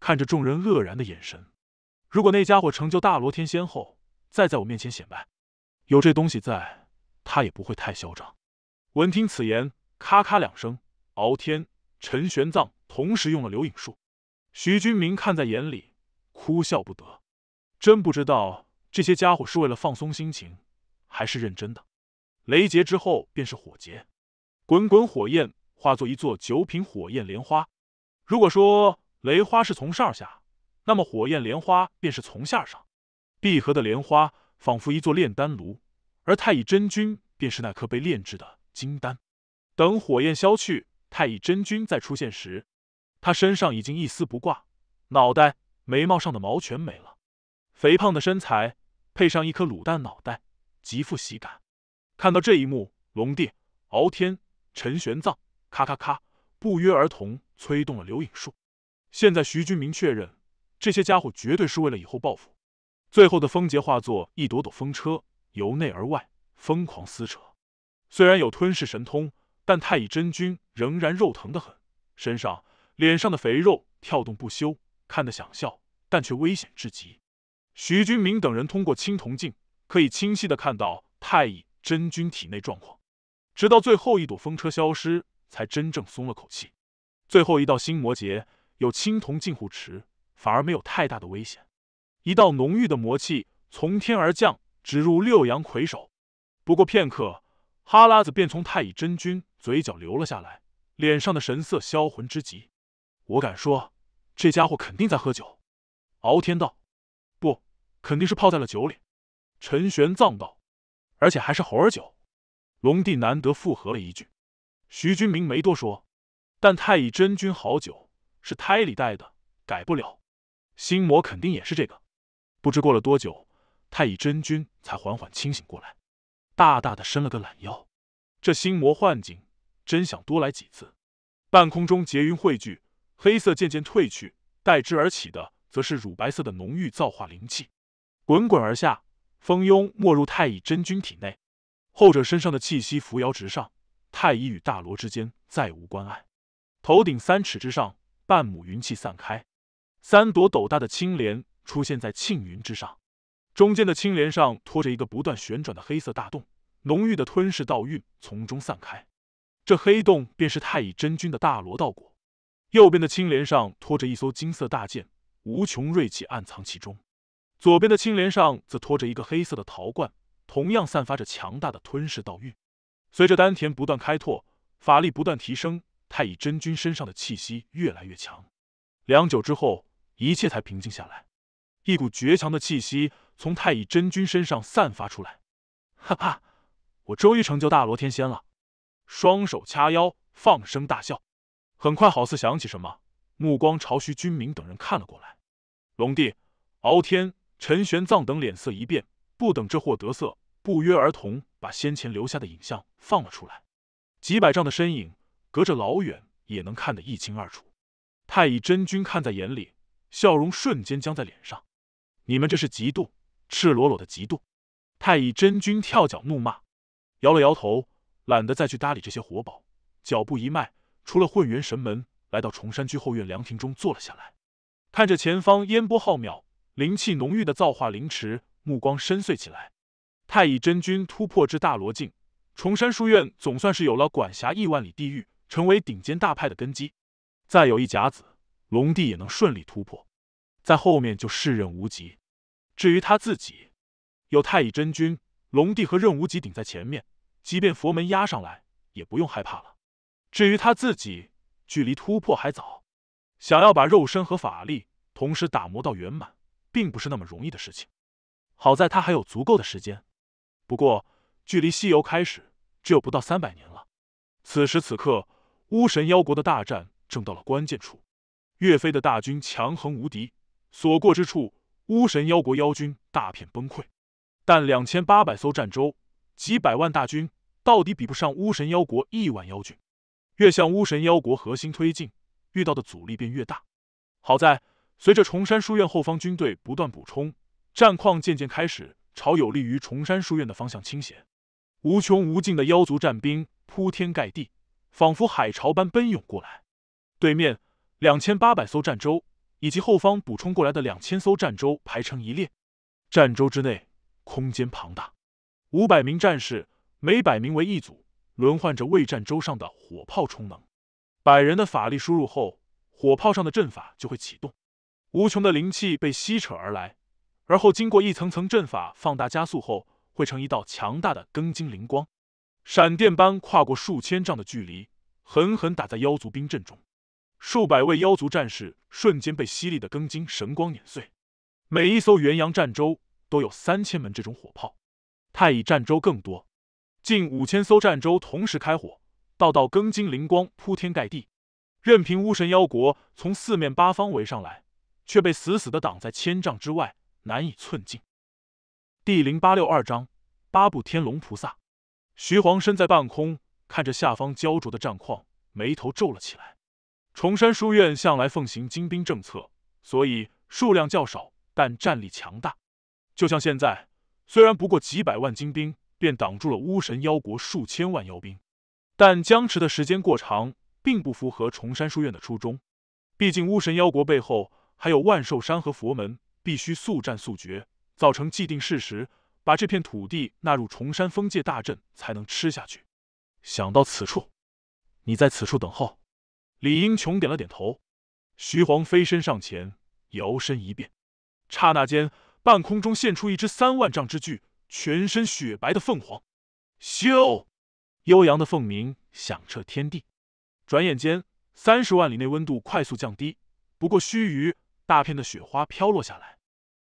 看着众人愕然的眼神，如果那家伙成就大罗天仙后再在我面前显摆，有这东西在。他也不会太嚣张。闻听此言，咔咔两声，敖天、陈玄奘同时用了留影术。徐君明看在眼里，哭笑不得。真不知道这些家伙是为了放松心情，还是认真的。雷劫之后便是火劫，滚滚火焰化作一座九品火焰莲花。如果说雷花是从上而下，那么火焰莲花便是从下而上。闭合的莲花仿佛一座炼丹炉。而太乙真君便是那颗被炼制的金丹。等火焰消去，太乙真君再出现时，他身上已经一丝不挂，脑袋、眉毛上的毛全没了，肥胖的身材配上一颗卤蛋脑袋，极富喜感。看到这一幕，龙帝、敖天、陈玄奘，咔咔咔，不约而同催动了留影术。现在徐军明确认，这些家伙绝对是为了以后报复。最后的风劫化作一朵朵风车。由内而外疯狂撕扯，虽然有吞噬神通，但太乙真君仍然肉疼得很，身上、脸上的肥肉跳动不休，看得想笑，但却危险至极。徐军明等人通过青铜镜可以清晰的看到太乙真君体内状况，直到最后一朵风车消失，才真正松了口气。最后一道心魔劫有青铜镜护持，反而没有太大的危险。一道浓郁的魔气从天而降。直入六阳魁首，不过片刻，哈喇子便从太乙真君嘴角流了下来，脸上的神色销魂之极。我敢说，这家伙肯定在喝酒。敖天道：“不，肯定是泡在了酒里。”陈玄奘道：“而且还是猴儿酒。”龙帝难得附和了一句。徐君明没多说，但太乙真君好酒是胎里带的，改不了。心魔肯定也是这个。不知过了多久。太乙真君才缓缓清醒过来，大大的伸了个懒腰。这心魔幻境，真想多来几次。半空中结云汇聚，黑色渐渐褪去，代之而起的则是乳白色的浓郁造化灵气，滚滚而下，蜂拥没入太乙真君体内。后者身上的气息扶摇直上，太乙与大罗之间再无关爱。头顶三尺之上，半亩云气散开，三朵斗大的青莲出现在庆云之上。中间的青莲上托着一个不断旋转的黑色大洞，浓郁的吞噬道韵从中散开。这黑洞便是太乙真君的大罗道果。右边的青莲上托着一艘金色大舰，无穷锐气暗藏其中。左边的青莲上则托着一个黑色的陶罐，同样散发着强大的吞噬道韵。随着丹田不断开拓，法力不断提升，太乙真君身上的气息越来越强。良久之后，一切才平静下来。一股绝强的气息从太乙真君身上散发出来，哈哈，我终于成就大罗天仙了！双手掐腰，放声大笑。很快，好似想起什么，目光朝徐君明等人看了过来。龙帝、敖天、陈玄奘等脸色一变，不等这货得瑟，不约而同把先前留下的影像放了出来。几百丈的身影，隔着老远也能看得一清二楚。太乙真君看在眼里，笑容瞬间僵在脸上。你们这是嫉妒，赤裸裸的嫉妒！太乙真君跳脚怒骂，摇了摇头，懒得再去搭理这些活宝。脚步一迈，出了混元神门，来到崇山居后院凉亭中坐了下来，看着前方烟波浩渺、灵气浓郁的造化灵池，目光深邃起来。太乙真君突破至大罗境，崇山书院总算是有了管辖亿万里地狱。成为顶尖大派的根基。再有一甲子，龙帝也能顺利突破。在后面就世任无极，至于他自己，有太乙真君、龙帝和任无极顶在前面，即便佛门压上来也不用害怕了。至于他自己，距离突破还早，想要把肉身和法力同时打磨到圆满，并不是那么容易的事情。好在他还有足够的时间，不过距离西游开始只有不到三百年了。此时此刻，巫神妖国的大战正到了关键处，岳飞的大军强横无敌。所过之处，巫神妖国妖军大片崩溃，但两千八百艘战舟、几百万大军，到底比不上巫神妖国亿万妖军。越向巫神妖国核心推进，遇到的阻力便越大。好在随着崇山书院后方军队不断补充，战况渐渐开始朝有利于崇山书院的方向倾斜。无穷无尽的妖族战兵铺天盖地，仿佛海潮般奔涌过来。对面两千八百艘战舟。以及后方补充过来的两千艘战舟排成一列，战舟之内空间庞大，五百名战士每百名为一组，轮换着为战舟上的火炮充能。百人的法力输入后，火炮上的阵法就会启动，无穷的灵气被吸扯而来，而后经过一层层阵法放大加速后，汇成一道强大的庚金灵光，闪电般跨过数千丈的距离，狠狠打在妖族兵阵中。数百位妖族战士瞬间被犀利的庚金神光碾碎，每一艘元阳战舟都有三千门这种火炮，太乙战舟更多，近五千艘战舟同时开火，道道庚金灵光铺天盖地，任凭巫神妖国从四面八方围上来，却被死死的挡在千丈之外，难以寸进。第零八六二章八部天龙菩萨，徐皇身在半空，看着下方焦灼的战况，眉头皱了起来。崇山书院向来奉行精兵政策，所以数量较少，但战力强大。就像现在，虽然不过几百万精兵便挡住了巫神妖国数千万妖兵，但僵持的时间过长，并不符合崇山书院的初衷。毕竟巫神妖国背后还有万寿山和佛门，必须速战速决，造成既定事实，把这片土地纳入崇山封界大阵，才能吃下去。想到此处，你在此处等候。李英琼点了点头，徐皇飞身上前，摇身一变，刹那间半空中现出一只三万丈之巨、全身雪白的凤凰。咻，悠扬的凤鸣响彻天地。转眼间，三十万里内温度快速降低，不过须臾，大片的雪花飘落下来。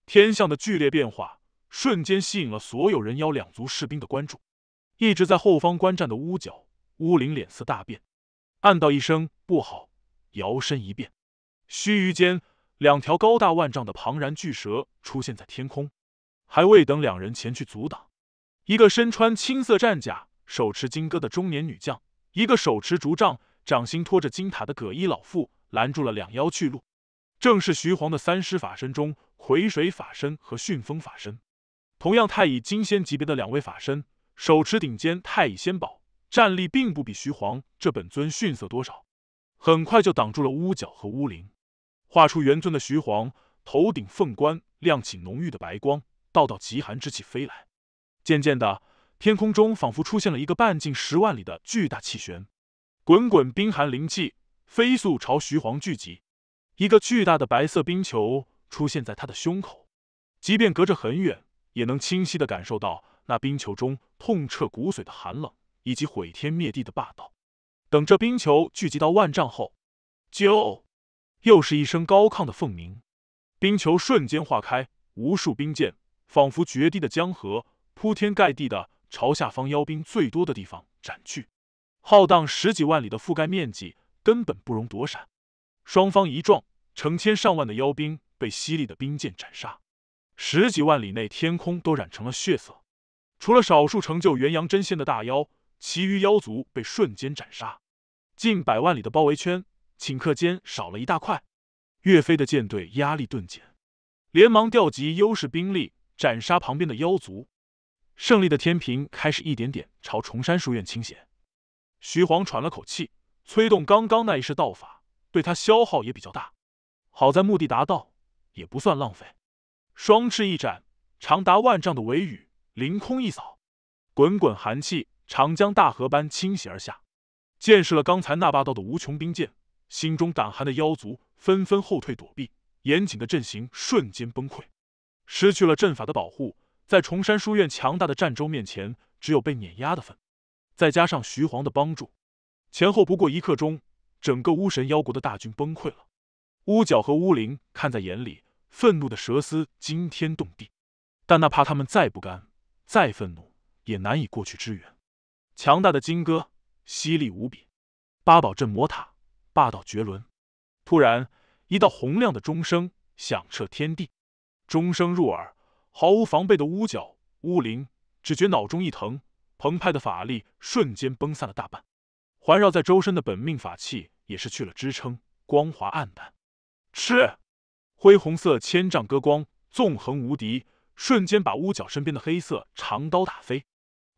天象的剧烈变化瞬间吸引了所有人妖两族士兵的关注。一直在后方观战的乌角、乌灵脸色大变，暗道一声。不好！摇身一变，须臾间，两条高大万丈的庞然巨蛇出现在天空。还未等两人前去阻挡，一个身穿青色战甲、手持金戈的中年女将，一个手持竹杖、掌心托着金塔的葛衣老妇拦住了两妖去路。正是徐皇的三师法身中，葵水法身和巽风法身，同样太乙金仙级别的两位法身，手持顶尖太乙仙宝，战力并不比徐皇这本尊逊色多少。很快就挡住了屋角和屋林，画出元尊的徐晃头顶凤冠亮起浓郁的白光，道道极寒之气飞来。渐渐的，天空中仿佛出现了一个半径十万里的巨大气旋，滚滚冰寒灵气飞速朝徐晃聚集。一个巨大的白色冰球出现在他的胸口，即便隔着很远，也能清晰的感受到那冰球中痛彻骨髓的寒冷以及毁天灭地的霸道。等这冰球聚集到万丈后，啾！又是一声高亢的凤鸣，冰球瞬间化开，无数冰剑仿佛绝地的江河，铺天盖地的朝下方妖兵最多的地方斩去。浩荡十几万里的覆盖面积，根本不容躲闪。双方一撞，成千上万的妖兵被犀利的冰剑斩杀，十几万里内天空都染成了血色。除了少数成就元阳真仙的大妖，其余妖族被瞬间斩杀。近百万里的包围圈，顷刻间少了一大块。岳飞的舰队压力顿减，连忙调集优势兵力斩杀旁边的妖族。胜利的天平开始一点点朝崇山书院倾斜。徐晃喘了口气，催动刚刚那一式道法，对他消耗也比较大。好在目的达到，也不算浪费。双翅一展，长达万丈的尾羽凌空一扫，滚滚寒气，长江大河般倾泻而下。见识了刚才那霸道的无穷兵剑，心中胆寒的妖族纷纷后退躲避，严谨的阵型瞬间崩溃，失去了阵法的保护，在崇山书院强大的战舟面前，只有被碾压的份。再加上徐皇的帮助，前后不过一刻钟，整个巫神妖国的大军崩溃了。巫角和巫灵看在眼里，愤怒的蛇丝惊天动地，但哪怕他们再不甘、再愤怒，也难以过去支援。强大的金戈。犀利无比，八宝镇魔塔霸道绝伦。突然，一道洪亮的钟声响彻天地，钟声入耳，毫无防备的乌角乌灵只觉脑中一疼，澎湃的法力瞬间崩散了大半，环绕在周身的本命法器也是去了支撑，光华暗淡。吃，灰红色千丈割光纵横无敌，瞬间把乌角身边的黑色长刀打飞，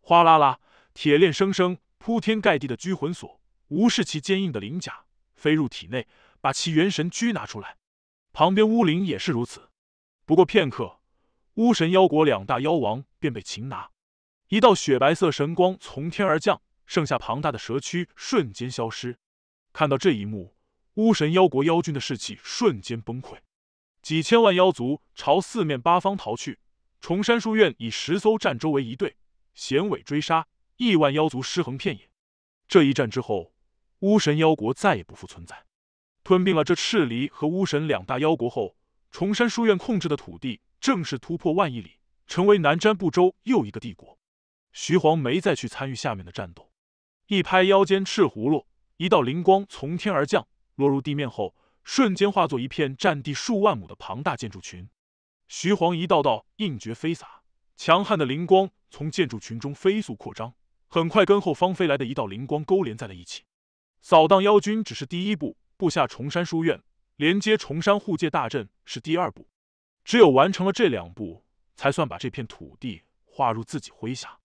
哗啦啦，铁链生生。铺天盖地的拘魂锁，无视其坚硬的鳞甲，飞入体内，把其元神拘拿出来。旁边巫灵也是如此。不过片刻，巫神妖国两大妖王便被擒拿。一道雪白色神光从天而降，剩下庞大的蛇躯瞬间消失。看到这一幕，巫神妖国妖君的士气瞬间崩溃，几千万妖族朝四面八方逃去。崇山书院以十艘战舟为一队，衔尾追杀。亿万妖族尸横片野，这一战之后，巫神妖国再也不复存在。吞并了这赤离和巫神两大妖国后，崇山书院控制的土地正式突破万亿里，成为南瞻部洲又一个帝国。徐皇没再去参与下面的战斗，一拍腰间赤葫芦，一道灵光从天而降，落入地面后，瞬间化作一片占地数万亩的庞大建筑群。徐皇一道道印诀飞洒，强悍的灵光从建筑群中飞速扩张。很快跟后方飞来的一道灵光勾连在了一起。扫荡妖军只是第一步，布下崇山书院，连接崇山护界大阵是第二步。只有完成了这两步，才算把这片土地划入自己麾下。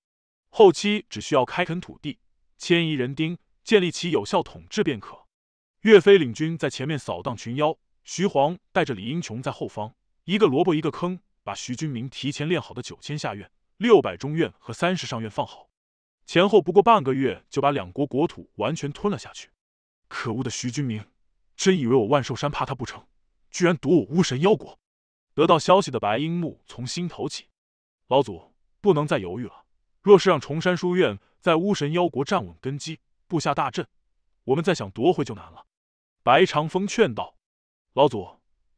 后期只需要开垦土地，迁移人丁，建立起有效统治便可。岳飞领军在前面扫荡群妖，徐晃带着李英琼在后方，一个萝卜一个坑，把徐君明提前练好的九千下院、六百中院和三十上院放好。前后不过半个月，就把两国国土完全吞了下去。可恶的徐君明，真以为我万寿山怕他不成？居然夺我巫神妖国！得到消息的白樱木从心头起：“老祖，不能再犹豫了。若是让崇山书院在巫神妖国站稳根基，布下大阵，我们再想夺回就难了。”白长风劝道：“老祖，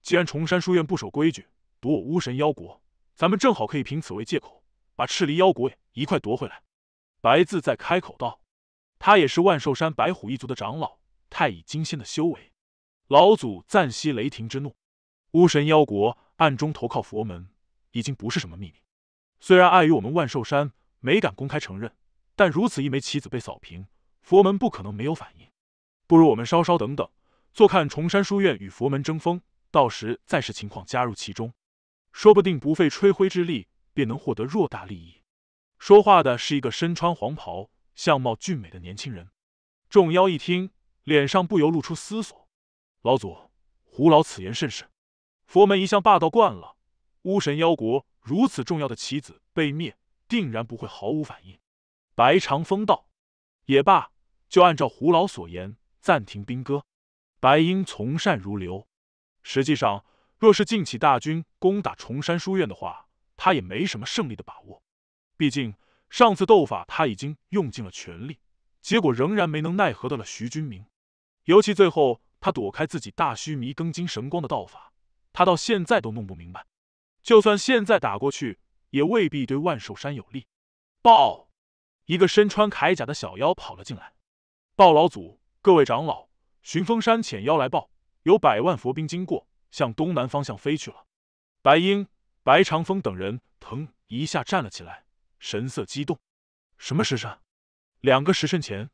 既然崇山书院不守规矩，夺我巫神妖国，咱们正好可以凭此为借口，把赤离妖国一块夺回来。”白自在开口道：“他也是万寿山白虎一族的长老，太乙金仙的修为。老祖暂息雷霆之怒，巫神妖国暗中投靠佛门，已经不是什么秘密。虽然碍于我们万寿山没敢公开承认，但如此一枚棋子被扫平，佛门不可能没有反应。不如我们稍稍等等，坐看崇山书院与佛门争锋，到时再视情况加入其中，说不定不费吹灰之力便能获得偌大利益。”说话的是一个身穿黄袍、相貌俊美的年轻人。众妖一听，脸上不由露出思索。老祖，胡老此言甚是。佛门一向霸道惯了，巫神妖国如此重要的棋子被灭，定然不会毫无反应。白长风道：“也罢，就按照胡老所言，暂停兵戈。”白英从善如流。实际上，若是晋起大军攻打崇山书院的话，他也没什么胜利的把握。毕竟上次斗法，他已经用尽了全力，结果仍然没能奈何得了徐君明。尤其最后他躲开自己大须弥更经神光的道法，他到现在都弄不明白。就算现在打过去，也未必对万寿山有利。报！一个身穿铠甲的小妖跑了进来。报老祖，各位长老，寻风山潜妖来报，有百万佛兵经过，向东南方向飞去了。白英、白长风等人腾一下站了起来。神色激动，什么时辰？两个时辰前。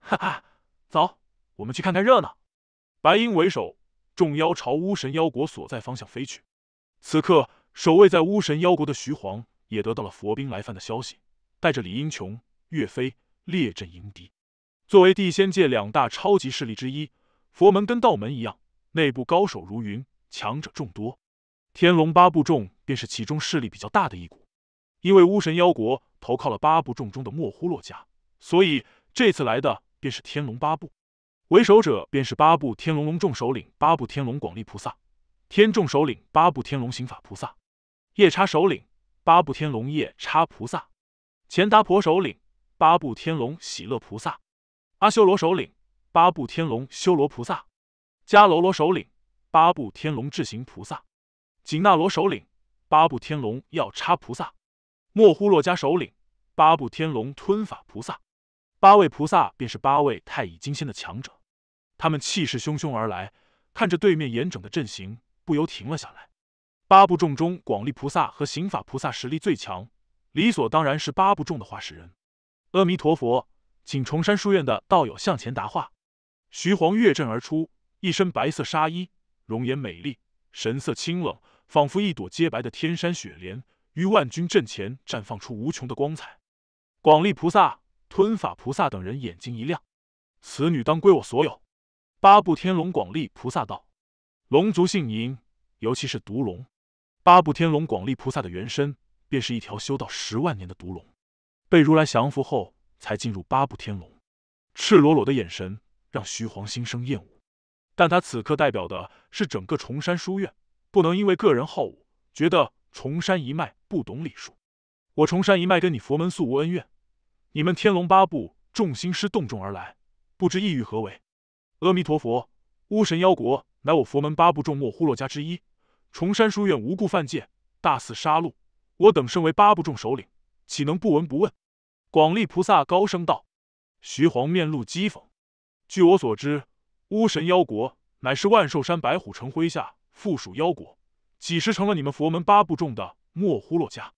哈哈，走，我们去看看热闹。白鹰为首，众妖朝巫神妖国所在方向飞去。此刻，守卫在巫神妖国的徐皇也得到了佛兵来犯的消息，带着李英琼、岳飞列阵迎敌。作为地仙界两大超级势力之一，佛门跟道门一样，内部高手如云，强者众多。天龙八部众便是其中势力比较大的一股。因为巫神妖国投靠了八部众中的莫呼洛迦，所以这次来的便是天龙八部，为首者便是八部天龙龙众首领八部天龙广利菩萨、天众首领八部天龙行法菩萨、夜叉首领八部天龙夜叉菩萨、钱达婆首领八部天龙喜乐菩萨、阿修罗首领八部天龙修罗菩萨、迦楼罗首领八部天龙智行菩萨、紧那罗首领八部天龙要叉菩萨。莫呼洛迦首领，八部天龙吞法菩萨，八位菩萨便是八位太乙金仙的强者，他们气势汹汹而来，看着对面严整的阵型，不由停了下来。八部众中，广利菩萨和行法菩萨实力最强，理所当然是八部众的化石人。阿弥陀佛，请崇山书院的道友向前答话。徐皇跃阵而出，一身白色纱衣，容颜美丽，神色清冷，仿佛一朵洁白的天山雪莲。于万军阵前绽放出无穷的光彩，广利菩萨、吞法菩萨等人眼睛一亮，此女当归我所有。八部天龙广利菩萨道：“龙族姓银，尤其是毒龙。八部天龙广利菩萨的原身便是一条修道十万年的毒龙，被如来降服后才进入八部天龙。”赤裸裸的眼神让徐皇心生厌恶，但他此刻代表的是整个崇山书院，不能因为个人好恶觉得。崇山一脉不懂礼数，我崇山一脉跟你佛门素无恩怨，你们天龙八部众星师动众而来，不知意欲何为？阿弥陀佛，巫神妖国乃我佛门八部众莫呼洛家之一，崇山书院无故犯戒，大肆杀戮，我等身为八部众首领，岂能不闻不问？广利菩萨高声道。徐皇面露讥讽，据我所知，巫神妖国乃是万寿山白虎城麾下附属妖国。几时成了你们佛门八部众的莫呼洛家？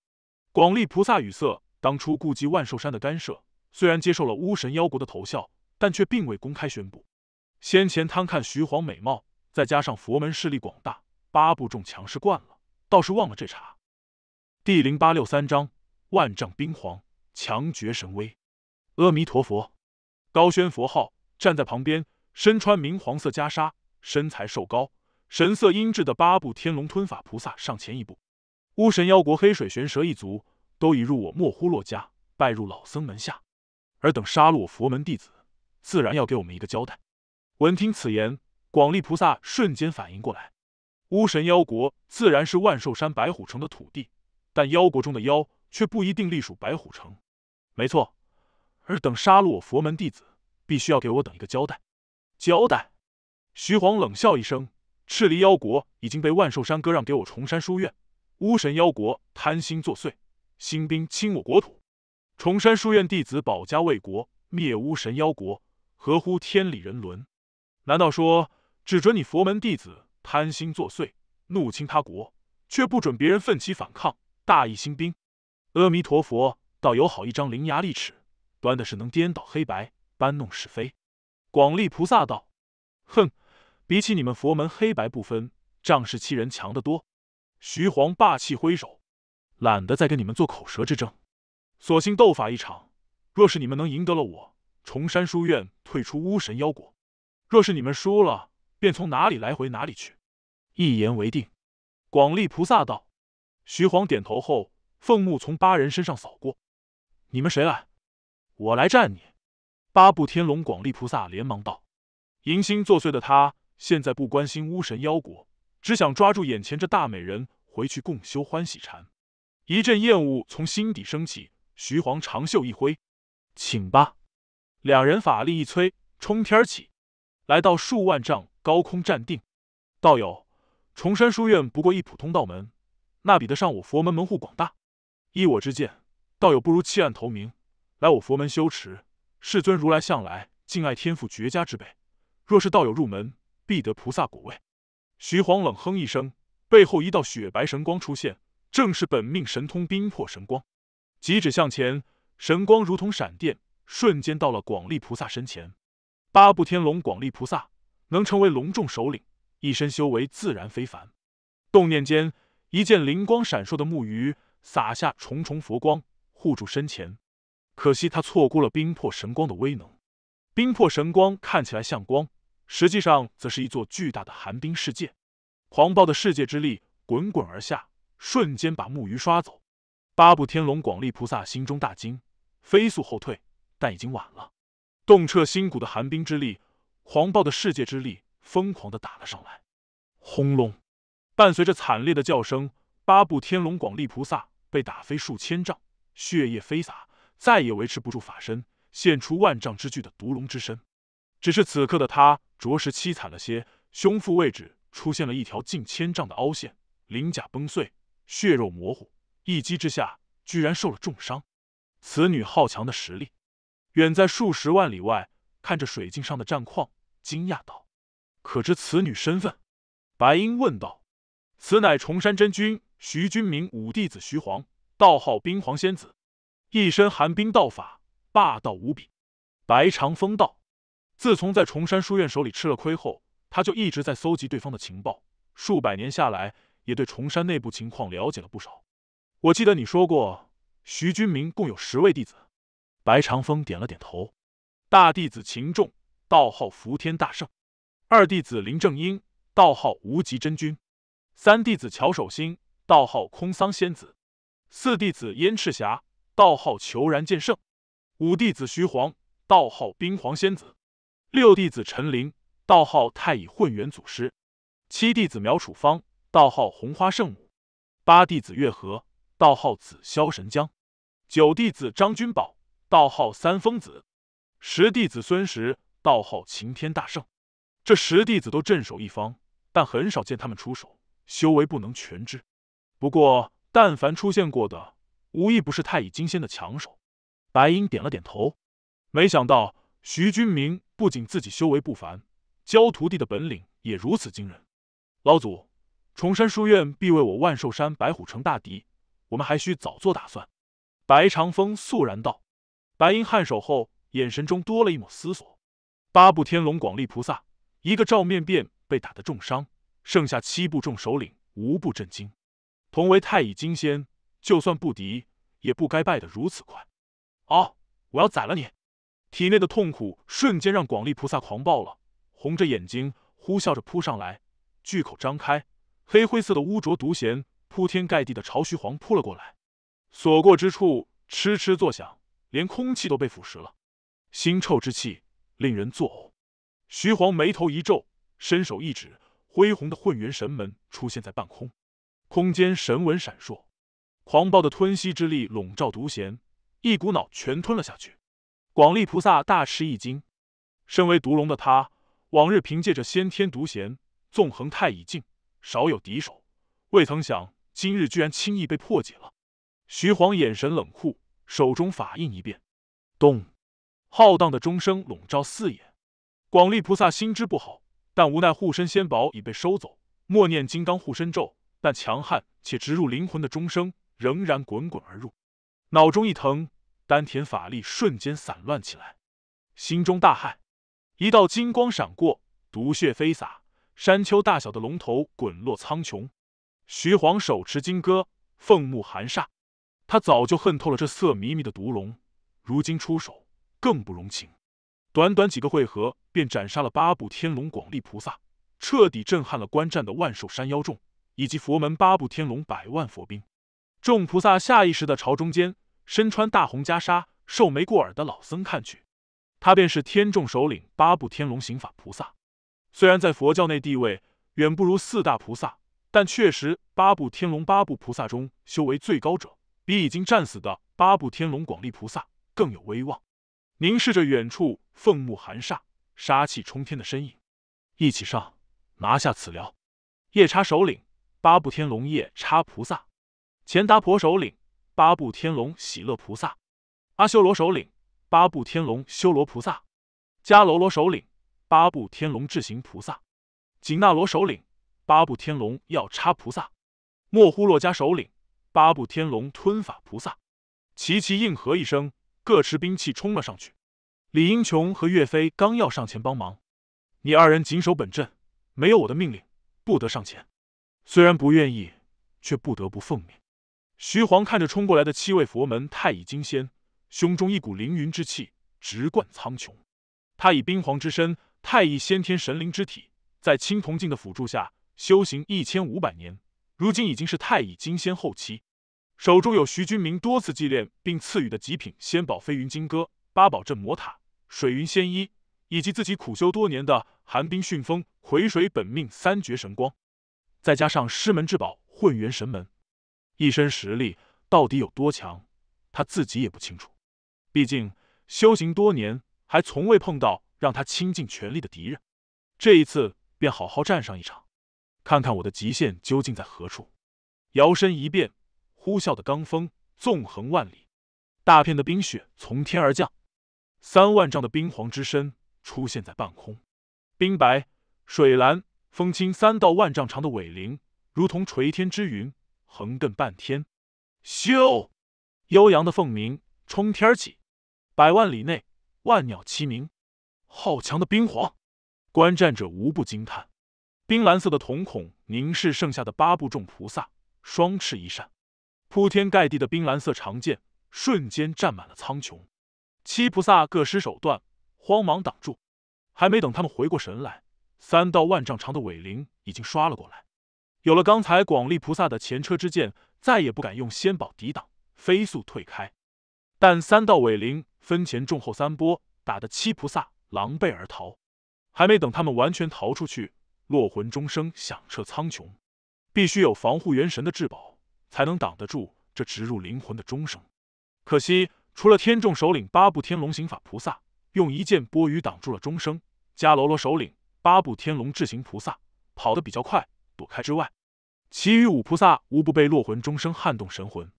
广利菩萨语塞。当初顾及万寿山的干涉，虽然接受了巫神妖国的头效，但却并未公开宣布。先前贪看徐晃美貌，再加上佛门势力广大，八部众强势惯了，倒是忘了这茬。第零八六三章：万丈冰皇，强绝神威。阿弥陀佛。高宣佛号，站在旁边，身穿明黄色袈裟，身材瘦高。神色阴鸷的八部天龙吞法菩萨上前一步，巫神妖国黑水玄蛇一族都已入我莫呼洛家，拜入老僧门下。尔等杀戮我佛门弟子，自然要给我们一个交代。闻听此言，广利菩萨瞬间反应过来：巫神妖国自然是万寿山白虎城的土地，但妖国中的妖却不一定隶属白虎城。没错，尔等杀戮我佛门弟子，必须要给我等一个交代。交代！徐晃冷笑一声。赤离妖国已经被万寿山割让给我崇山书院，巫神妖国贪心作祟，兴兵侵我国土，崇山书院弟子保家卫国，灭巫神妖国，合乎天理人伦。难道说只准你佛门弟子贪心作祟，怒侵他国，却不准别人奋起反抗，大义兴兵？阿弥陀佛，倒有好一张伶牙俐齿，端的是能颠倒黑白，搬弄是非。广利菩萨道，哼。比起你们佛门黑白不分、仗势欺人强得多，徐皇霸气挥手，懒得再跟你们做口舌之争，索性斗法一场。若是你们能赢得了我，重山书院退出巫神妖国；若是你们输了，便从哪里来回哪里去。一言为定。广利菩萨道，徐皇点头后，凤目从八人身上扫过：“你们谁来？我来战你。”八部天龙广利菩萨连忙道：“银星作祟的他。”现在不关心巫神妖国，只想抓住眼前这大美人回去共修欢喜禅。一阵厌恶从心底升起，徐皇长袖一挥，请吧。两人法力一催，冲天起，来到数万丈高空站定。道友，崇山书院不过一普通道门，那比得上我佛门门户广大。依我之见，道友不如弃暗投明，来我佛门修持。世尊如来向来敬爱天赋绝佳之辈，若是道友入门。必得菩萨果位。徐晃冷哼一声，背后一道雪白神光出现，正是本命神通冰魄神光。几指向前，神光如同闪电，瞬间到了广利菩萨身前。八部天龙广利菩萨能成为龙众首领，一身修为自然非凡。动念间，一件灵光闪烁的木鱼洒下重重佛光护住身前。可惜他错估了冰魄神光的威能。冰魄神光看起来像光。实际上，则是一座巨大的寒冰世界，狂暴的世界之力滚滚而下，瞬间把木鱼刷走。八部天龙广力菩萨心中大惊，飞速后退，但已经晚了。洞彻心骨的寒冰之力，狂暴的世界之力，疯狂的打了上来。轰隆！伴随着惨烈的叫声，八部天龙广力菩萨被打飞数千丈，血液飞洒，再也维持不住法身，现出万丈之巨的毒龙之身。只是此刻的他着实凄惨了些，胸腹位置出现了一条近千丈的凹陷，鳞甲崩碎，血肉模糊，一击之下居然受了重伤。此女好强的实力，远在数十万里外看着水镜上的战况，惊讶道：“可知此女身份？”白英问道：“此乃崇山真君徐君明五弟子徐黄，道号冰皇仙子，一身寒冰道法，霸道无比。”白长风道。自从在崇山书院手里吃了亏后，他就一直在搜集对方的情报。数百年下来，也对崇山内部情况了解了不少。我记得你说过，徐君明共有十位弟子。白长风点了点头。大弟子秦仲，道号伏天大圣；二弟子林正英，道号无极真君；三弟子乔守兴，道号空桑仙子；四弟子燕赤霞，道号虬然剑圣；五弟子徐黄，道号冰皇仙子。六弟子陈林，道号太乙混元祖师；七弟子苗楚芳，道号红花圣母；八弟子月和，道号紫霄神将；九弟子张君宝，道号三丰子；十弟子孙石，道号擎天大圣。这十弟子都镇守一方，但很少见他们出手，修为不能全知。不过，但凡出现过的，无一不是太乙金仙的强手。白英点了点头，没想到。徐君明不仅自己修为不凡，教徒弟的本领也如此惊人。老祖，崇山书院必为我万寿山、白虎城大敌，我们还需早做打算。白长风肃然道。白英颔首后，眼神中多了一抹思索。八部天龙广力菩萨，一个照面便被打得重伤，剩下七部众首领无不震惊。同为太乙金仙，就算不敌，也不该败得如此快。哦，我要宰了你！体内的痛苦瞬间让广利菩萨狂暴了，红着眼睛，呼啸着扑上来，巨口张开，黑灰色的污浊毒涎铺天盖地的朝徐皇扑了过来，所过之处嗤嗤作响，连空气都被腐蚀了，腥臭之气令人作呕。徐皇眉头一皱，伸手一指，恢宏的混元神门出现在半空，空间神纹闪烁，狂暴的吞吸之力笼罩毒涎，一股脑全吞了下去。广利菩萨大吃一惊，身为毒龙的他，往日凭借着先天毒贤纵横太乙境，少有敌手，未曾想今日居然轻易被破解了。徐晃眼神冷酷，手中法印一变，咚，浩荡的钟声笼罩四野。广利菩萨心知不好，但无奈护身仙宝已被收走，默念金刚护身咒，但强悍且植入灵魂的钟声仍然滚滚而入，脑中一疼。丹田法力瞬间散乱起来，心中大骇。一道金光闪过，毒血飞洒，山丘大小的龙头滚落苍穹。徐晃手持金戈，凤目含煞。他早就恨透了这色迷迷的毒龙，如今出手更不容情。短短几个回合，便斩杀了八部天龙广利菩萨，彻底震撼了观战的万寿山妖众以及佛门八部天龙百万佛兵。众菩萨下意识的朝中间。身穿大红袈裟、瘦眉过耳的老僧看去，他便是天众首领八部天龙行法菩萨。虽然在佛教内地位远不如四大菩萨，但确实八部天龙八部菩萨中修为最高者，比已经战死的八部天龙广力菩萨更有威望。凝视着远处凤目寒煞、杀气冲天的身影，一起上，拿下此辽。夜叉首领八部天龙夜叉菩萨，钱达婆首领。八部天龙喜乐菩萨，阿修罗首领；八部天龙修罗菩萨，迦楼罗首领；八部天龙智行菩萨，紧那罗首领；八部天龙要插菩萨，莫呼洛迦首领；八部天龙吞法菩萨，齐齐应和一声，各持兵器冲了上去。李英琼和岳飞刚要上前帮忙，你二人紧守本阵，没有我的命令，不得上前。虽然不愿意，却不得不奉命。徐晃看着冲过来的七位佛门太乙金仙，胸中一股凌云之气直贯苍穹。他以冰皇之身，太乙先天神灵之体，在青铜镜的辅助下修行一千五百年，如今已经是太乙金仙后期。手中有徐君明多次祭炼并赐予的极品仙宝飞云金戈、八宝镇魔塔、水云仙衣，以及自己苦修多年的寒冰迅风、癸水本命三绝神光，再加上师门至宝混元神门。一身实力到底有多强，他自己也不清楚。毕竟修行多年，还从未碰到让他倾尽全力的敌人。这一次，便好好战上一场，看看我的极限究竟在何处。摇身一变，呼啸的罡风纵横万里，大片的冰雪从天而降，三万丈的冰皇之身出现在半空，冰白、水蓝、风清三道万丈长的尾灵，如同垂天之云。横亘半天，咻！悠扬的凤鸣冲天起，百万里内万鸟齐鸣。好强的冰皇！观战者无不惊叹。冰蓝色的瞳孔凝视剩下的八部众菩萨，双翅一扇，铺天盖地的冰蓝色长剑瞬间占满了苍穹。七菩萨各施手段，慌忙挡住。还没等他们回过神来，三道万丈长的尾灵已经刷了过来。有了刚才广利菩萨的前车之鉴，再也不敢用仙宝抵挡，飞速退开。但三道尾灵分前、重后三波，打得七菩萨狼狈而逃。还没等他们完全逃出去，落魂钟声响彻苍穹。必须有防护元神的至宝，才能挡得住这直入灵魂的钟声。可惜，除了天众首领八部天龙行法菩萨用一剑波雨挡住了钟声，迦罗罗首领八部天龙智行菩萨跑得比较快。躲开之外，其余五菩萨无不被落魂钟声撼动神魂。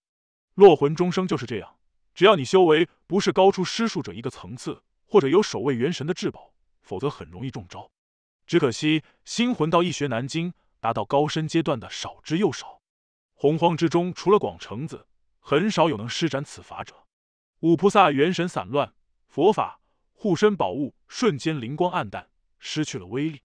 落魂钟声就是这样，只要你修为不是高出施术者一个层次，或者有守卫元神的至宝，否则很容易中招。只可惜心魂道易学难精，达到高深阶段的少之又少。洪荒之中，除了广成子，很少有能施展此法者。五菩萨元神散乱，佛法护身宝物瞬间灵光暗淡，失去了威力。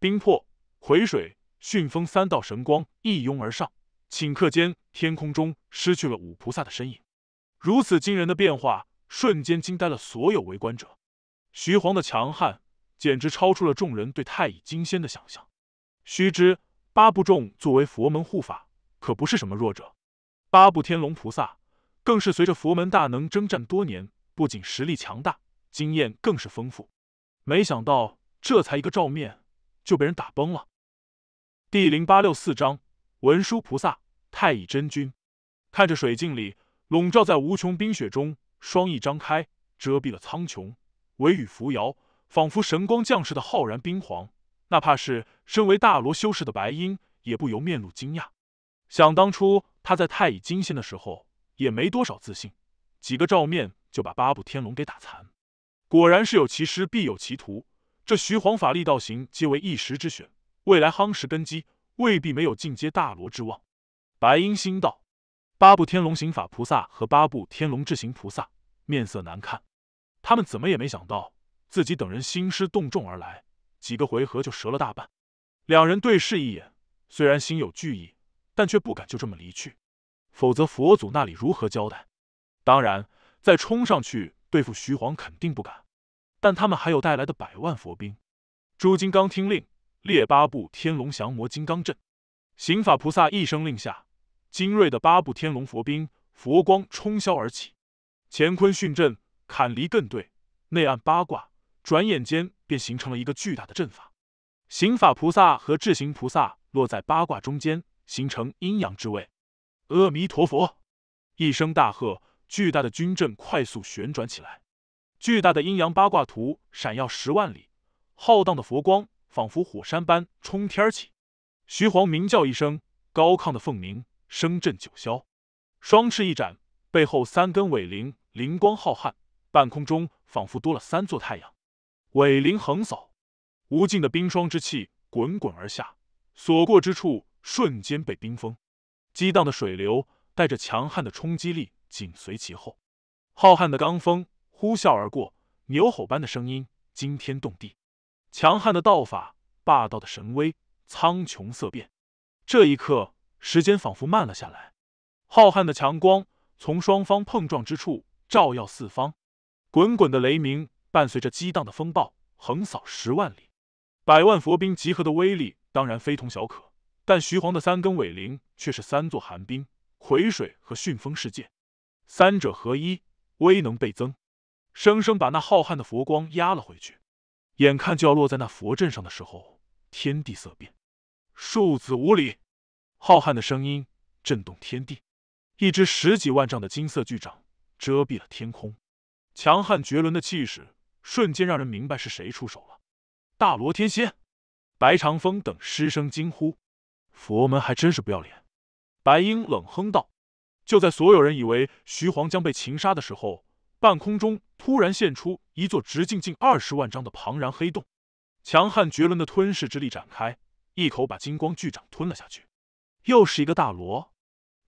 冰魄葵水。迅风三道神光一拥而上，顷刻间天空中失去了五菩萨的身影。如此惊人的变化，瞬间惊呆了所有围观者。徐皇的强悍，简直超出了众人对太乙金仙的想象。须知八部众作为佛门护法，可不是什么弱者。八部天龙菩萨更是随着佛门大能征战多年，不仅实力强大，经验更是丰富。没想到这才一个照面，就被人打崩了。第零八六四章，文殊菩萨、太乙真君，看着水镜里笼罩在无穷冰雪中，双翼张开遮蔽了苍穹，微羽扶摇，仿佛神光降世的浩然冰皇。哪怕是身为大罗修士的白英，也不由面露惊讶。想当初他在太乙金仙的时候，也没多少自信，几个照面就把八部天龙给打残。果然是有其师必有其徒，这徐皇法力道行皆为一时之选。未来夯实根基，未必没有进阶大罗之望。白英心道：“八部天龙行法菩萨和八部天龙智行菩萨面色难看，他们怎么也没想到，自己等人兴师动众而来，几个回合就折了大半。”两人对视一眼，虽然心有惧意，但却不敢就这么离去，否则佛祖那里如何交代？当然，再冲上去对付徐晃肯定不敢，但他们还有带来的百万佛兵。朱金刚听令。列八部天龙降魔金刚阵，行法菩萨一声令下，精锐的八部天龙佛兵佛光冲霄而起，乾坤巽阵坎离艮兑内按八卦，转眼间便形成了一个巨大的阵法。行法菩萨和智行菩萨落在八卦中间，形成阴阳之位。阿弥陀佛！一声大喝，巨大的军阵快速旋转起来，巨大的阴阳八卦图闪耀十万里，浩荡的佛光。仿佛火山般冲天起，徐晃鸣叫一声，高亢的凤鸣声震九霄，双翅一展，背后三根尾翎灵光浩瀚，半空中仿佛多了三座太阳。尾翎横扫，无尽的冰霜之气滚滚而下，所过之处瞬间被冰封。激荡的水流带着强悍的冲击力紧随其后，浩瀚的罡风呼啸而过，牛吼般的声音惊天动地。强悍的道法，霸道的神威，苍穹色变。这一刻，时间仿佛慢了下来。浩瀚的强光从双方碰撞之处照耀四方，滚滚的雷鸣伴随着激荡的风暴横扫十万里。百万佛兵集合的威力当然非同小可，但徐皇的三根尾灵却是三座寒冰、癸水和旋风世界，三者合一，威能倍增，生生把那浩瀚的佛光压了回去。眼看就要落在那佛阵上的时候，天地色变，庶子无礼！浩瀚的声音震动天地，一只十几万丈的金色巨掌遮蔽了天空，强悍绝伦的气势瞬间让人明白是谁出手了。大罗天仙，白长风等失声惊呼。佛门还真是不要脸！白英冷哼道。就在所有人以为徐晃将被擒杀的时候，半空中突然现出。一座直径近二十万丈的庞然黑洞，强悍绝伦的吞噬之力展开，一口把金光巨掌吞了下去。又是一个大罗！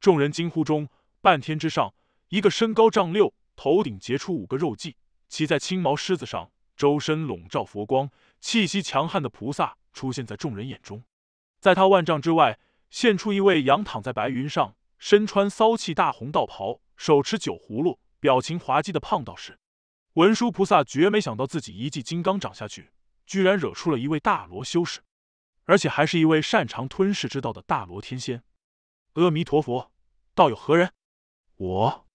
众人惊呼中，半天之上，一个身高丈六、头顶结出五个肉髻、骑在青毛狮子上、周身笼罩佛光、气息强悍的菩萨出现在众人眼中。在他万丈之外，现出一位仰躺在白云上、身穿骚气大红道袍、手持酒葫芦、表情滑稽的胖道士。文殊菩萨绝没想到，自己一记金刚掌下去，居然惹出了一位大罗修士，而且还是一位擅长吞噬之道的大罗天仙。阿弥陀佛，道友何人？我。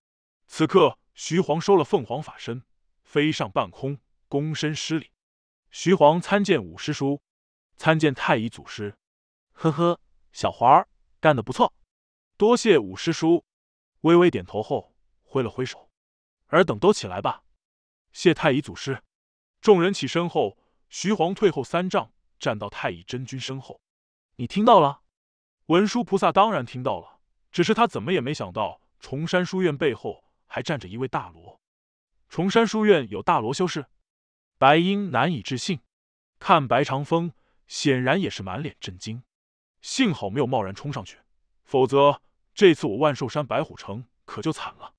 此刻，徐皇收了凤凰法身，飞上半空，躬身施礼：“徐皇参见五师叔，参见太乙祖师。”呵呵，小华儿干得不错，多谢五师叔。微微点头后，挥了挥手：“尔等都起来吧。”谢太乙祖师，众人起身后，徐晃退后三丈，站到太乙真君身后。你听到了？文殊菩萨当然听到了，只是他怎么也没想到，崇山书院背后还站着一位大罗。崇山书院有大罗修士？白英难以置信，看白长风显然也是满脸震惊。幸好没有贸然冲上去，否则这次我万寿山白虎城可就惨了。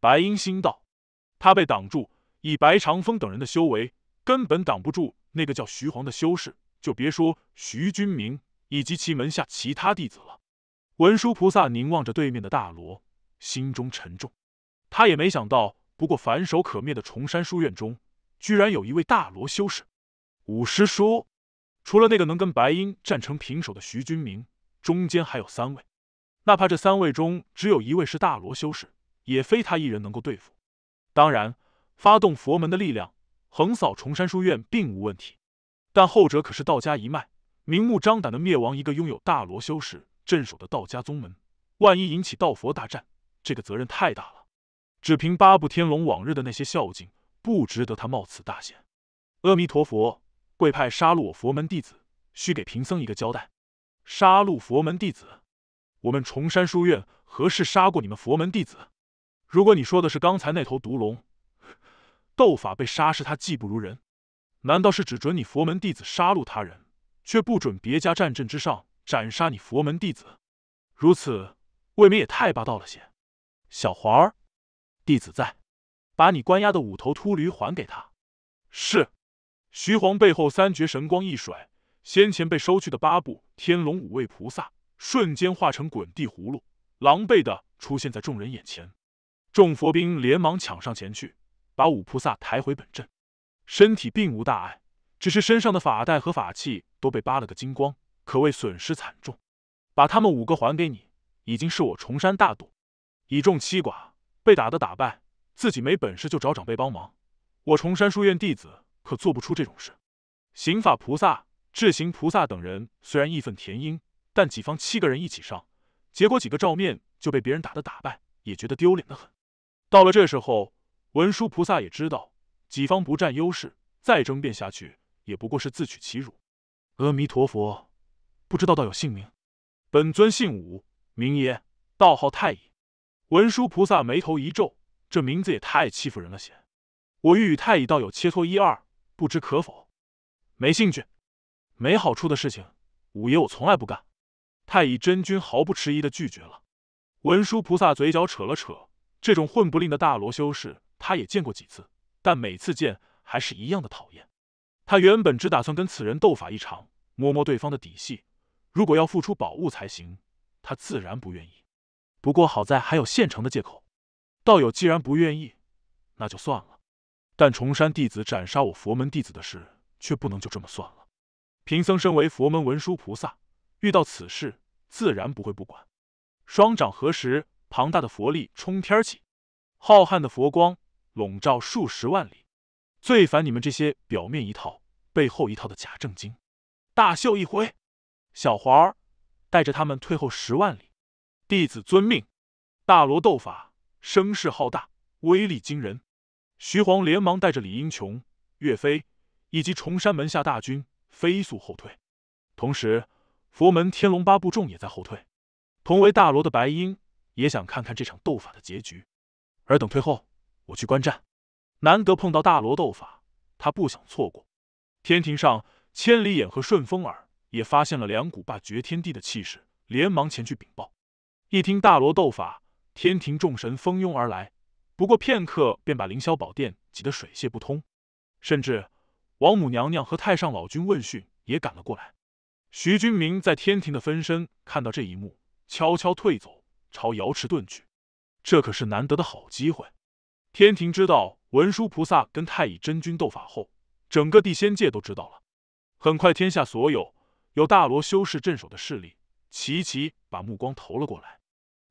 白英心道，他被挡住。以白长风等人的修为，根本挡不住那个叫徐皇的修士，就别说徐君明以及其门下其他弟子了。文殊菩萨凝望着对面的大罗，心中沉重。他也没想到，不过反手可灭的崇山书院中，居然有一位大罗修士。五师叔，除了那个能跟白鹰战成平手的徐君明，中间还有三位。哪怕这三位中只有一位是大罗修士，也非他一人能够对付。当然。发动佛门的力量，横扫崇山书院并无问题，但后者可是道家一脉，明目张胆的灭亡一个拥有大罗修士镇守的道家宗门，万一引起道佛大战，这个责任太大了。只凭八部天龙往日的那些孝敬，不值得他冒此大险。阿弥陀佛，贵派杀戮我佛门弟子，需给贫僧一个交代。杀戮佛门弟子，我们崇山书院何时杀过你们佛门弟子？如果你说的是刚才那头毒龙。斗法被杀是他技不如人，难道是只准你佛门弟子杀戮他人，却不准别家战阵之上斩杀你佛门弟子？如此，未免也太霸道了些。小环，儿，弟子在，把你关押的五头秃驴还给他。是。徐皇背后三绝神光一甩，先前被收去的八部天龙五位菩萨瞬间化成滚地葫芦，狼狈的出现在众人眼前。众佛兵连忙抢上前去。把五菩萨抬回本镇，身体并无大碍，只是身上的法带和法器都被扒了个精光，可谓损失惨重。把他们五个还给你，已经是我崇山大度，以众欺寡，被打的打败，自己没本事就找长辈帮忙，我崇山书院弟子可做不出这种事。行法菩萨、智行菩萨等人虽然义愤填膺，但几方七个人一起上，结果几个照面就被别人打的打败，也觉得丢脸的很。到了这时候。文殊菩萨也知道己方不占优势，再争辩下去也不过是自取其辱。阿弥陀佛，不知道道友姓名，本尊姓武，名爷，道号太乙。文殊菩萨眉头一皱，这名字也太欺负人了些。我欲与太乙道友切磋一二，不知可否？没兴趣，没好处的事情，五爷我从来不干。太乙真君毫不迟疑的拒绝了。文殊菩萨嘴角扯了扯，这种混不吝的大罗修士。他也见过几次，但每次见还是一样的讨厌。他原本只打算跟此人斗法一场，摸摸对方的底细。如果要付出宝物才行，他自然不愿意。不过好在还有现成的借口。道友既然不愿意，那就算了。但崇山弟子斩杀我佛门弟子的事，却不能就这么算了。贫僧身为佛门文殊菩萨，遇到此事自然不会不管。双掌合十，庞大的佛力冲天起，浩瀚的佛光。笼罩数十万里，最烦你们这些表面一套、背后一套的假正经。大袖一挥，小黄儿带着他们退后十万里。弟子遵命。大罗斗法，声势浩大，威力惊人。徐晃连忙带着李英琼、岳飞以及崇山门下大军飞速后退，同时佛门天龙八部众也在后退。同为大罗的白鹰也想看看这场斗法的结局。而等退后。我去观战，难得碰到大罗斗法，他不想错过。天庭上千里眼和顺风耳也发现了两股霸绝天地的气势，连忙前去禀报。一听大罗斗法，天庭众神蜂拥而来，不过片刻便把凌霄宝殿挤得水泄不通，甚至王母娘娘和太上老君问讯也赶了过来。徐君明在天庭的分身看到这一幕，悄悄退走，朝瑶池遁去。这可是难得的好机会。天庭知道文殊菩萨跟太乙真君斗法后，整个地仙界都知道了。很快，天下所有有大罗修士镇守的势力，齐齐把目光投了过来。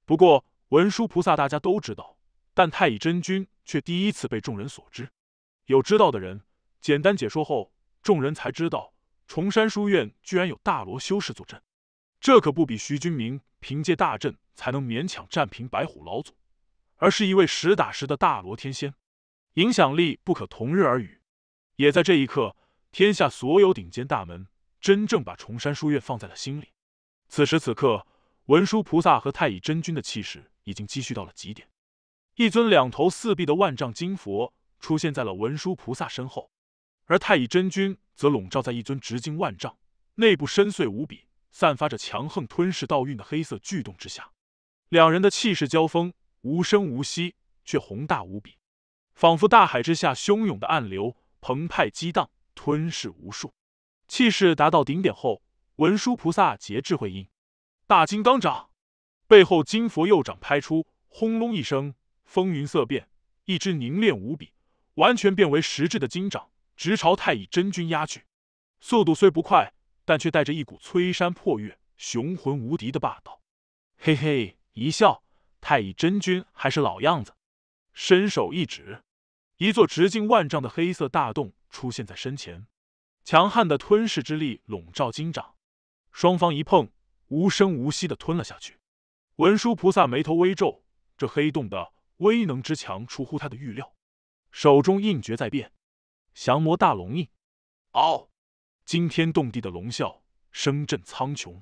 不过，文殊菩萨大家都知道，但太乙真君却第一次被众人所知。有知道的人简单解说后，众人才知道崇山书院居然有大罗修士坐镇，这可不比徐君明凭借大阵才能勉强战平白虎老祖。而是一位实打实的大罗天仙，影响力不可同日而语。也在这一刻，天下所有顶尖大门真正把崇山书院放在了心里。此时此刻，文殊菩萨和太乙真君的气势已经积蓄到了极点。一尊两头四臂的万丈金佛出现在了文殊菩萨身后，而太乙真君则笼罩在一尊直径万丈、内部深邃无比、散发着强横吞噬道运的黑色巨洞之下。两人的气势交锋。无声无息，却宏大无比，仿佛大海之下汹涌的暗流，澎湃激荡，吞噬无数。气势达到顶点后，文殊菩萨结智慧印，大金刚掌，背后金佛右掌拍出，轰隆一声，风云色变。一只凝练无比、完全变为实质的金掌，直朝太乙真君压去。速度虽不快，但却带着一股摧山破月、雄浑无敌的霸道。嘿嘿一笑。太乙真君还是老样子，伸手一指，一座直径万丈的黑色大洞出现在身前，强悍的吞噬之力笼罩金掌，双方一碰，无声无息的吞了下去。文殊菩萨眉头微皱，这黑洞的威能之强出乎他的预料，手中印诀在变，降魔大龙印，嗷！惊天动地的龙啸声震苍穹，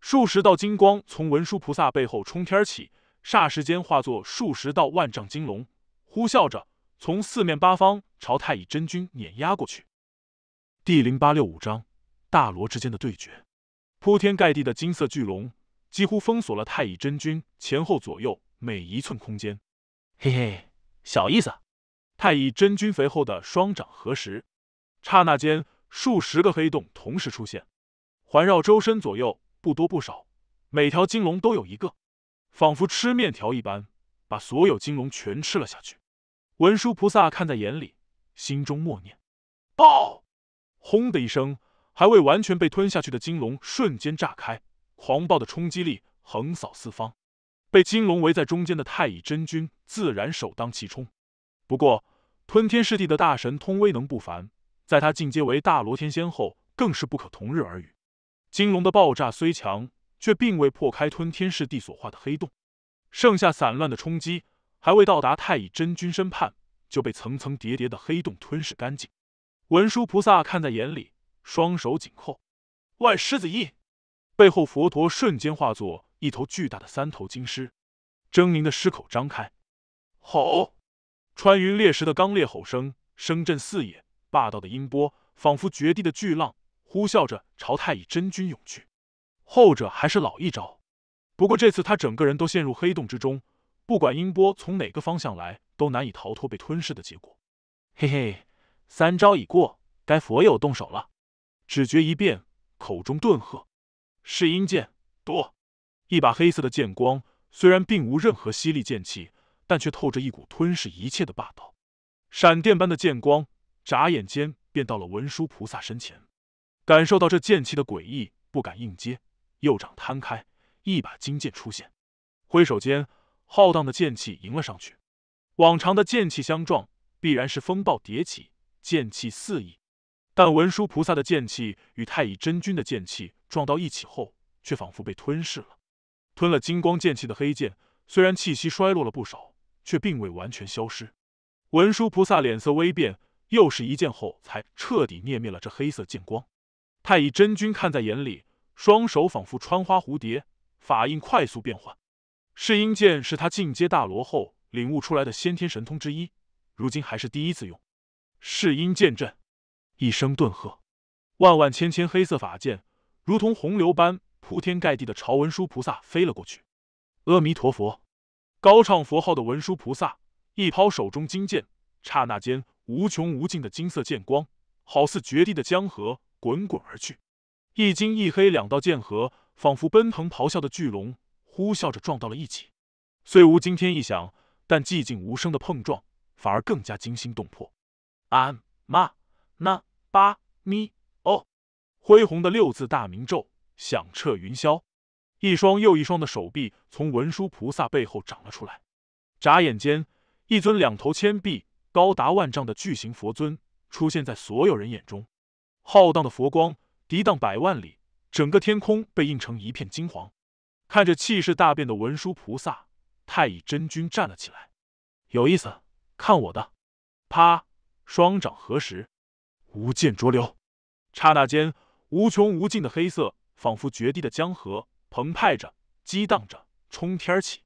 数十道金光从文殊菩萨背后冲天起。霎时间化作数十道万丈金龙，呼啸着从四面八方朝太乙真君碾压过去。第零八六五章大罗之间的对决。铺天盖地的金色巨龙几乎封锁了太乙真君前后左右每一寸空间。嘿嘿，小意思。太乙真君肥厚的双掌合十，刹那间数十个黑洞同时出现，环绕周身左右，不多不少，每条金龙都有一个。仿佛吃面条一般，把所有金龙全吃了下去。文殊菩萨看在眼里，心中默念：“爆！”轰的一声，还未完全被吞下去的金龙瞬间炸开，狂暴的冲击力横扫四方。被金龙围在中间的太乙真君自然首当其冲。不过，吞天噬地的大神通威能不凡，在他进阶为大罗天仙后，更是不可同日而语。金龙的爆炸虽强。却并未破开吞天噬地所化的黑洞，剩下散乱的冲击还未到达太乙真君身畔，就被层层叠叠的黑洞吞噬干净。文殊菩萨看在眼里，双手紧扣，万狮子印。背后佛陀瞬间化作一头巨大的三头金狮，狰狞的狮口张开，吼！穿云裂石的刚烈吼声，声震四野，霸道的音波仿佛绝地的巨浪，呼啸着朝太乙真君涌去。后者还是老一招，不过这次他整个人都陷入黑洞之中，不管音波从哪个方向来，都难以逃脱被吞噬的结果。嘿嘿，三招已过，该佛友动手了。只觉一变，口中顿喝：“是阴剑！”多一把黑色的剑光，虽然并无任何犀利剑气，但却透着一股吞噬一切的霸道。闪电般的剑光，眨眼间便到了文殊菩萨身前。感受到这剑气的诡异，不敢硬接。右掌摊开，一把金剑出现，挥手间，浩荡的剑气迎了上去。往常的剑气相撞，必然是风暴迭起，剑气四溢。但文殊菩萨的剑气与太乙真君的剑气撞到一起后，却仿佛被吞噬了。吞了金光剑气的黑剑，虽然气息衰落了不少，却并未完全消失。文殊菩萨脸色微变，又是一剑后，才彻底灭灭了这黑色剑光。太乙真君看在眼里。双手仿佛穿花蝴蝶，法印快速变换。噬阴剑是他进阶大罗后领悟出来的先天神通之一，如今还是第一次用。噬阴剑阵，一声顿喝，万万千千黑色法剑如同洪流般铺天盖地的朝文殊菩萨飞了过去。阿弥陀佛，高唱佛号的文殊菩萨一抛手中金剑，刹那间无穷无尽的金色剑光好似决堤的江河滚滚而去。一金一黑两道剑河，仿佛奔腾咆哮的巨龙，呼啸着撞到了一起。虽无惊天一响，但寂静无声的碰撞反而更加惊心动魄。唵妈那叭咪哦，恢宏的六字大明咒响彻云霄。一双又一双的手臂从文殊菩萨背后长了出来，眨眼间，一尊两头千臂高达万丈的巨型佛尊出现在所有人眼中，浩荡的佛光。涤荡百万里，整个天空被映成一片金黄。看着气势大变的文殊菩萨，太乙真君站了起来。有意思，看我的！啪，双掌合十，无间浊流。刹那间，无穷无尽的黑色，仿佛决堤的江河，澎湃着，激荡着，冲天起。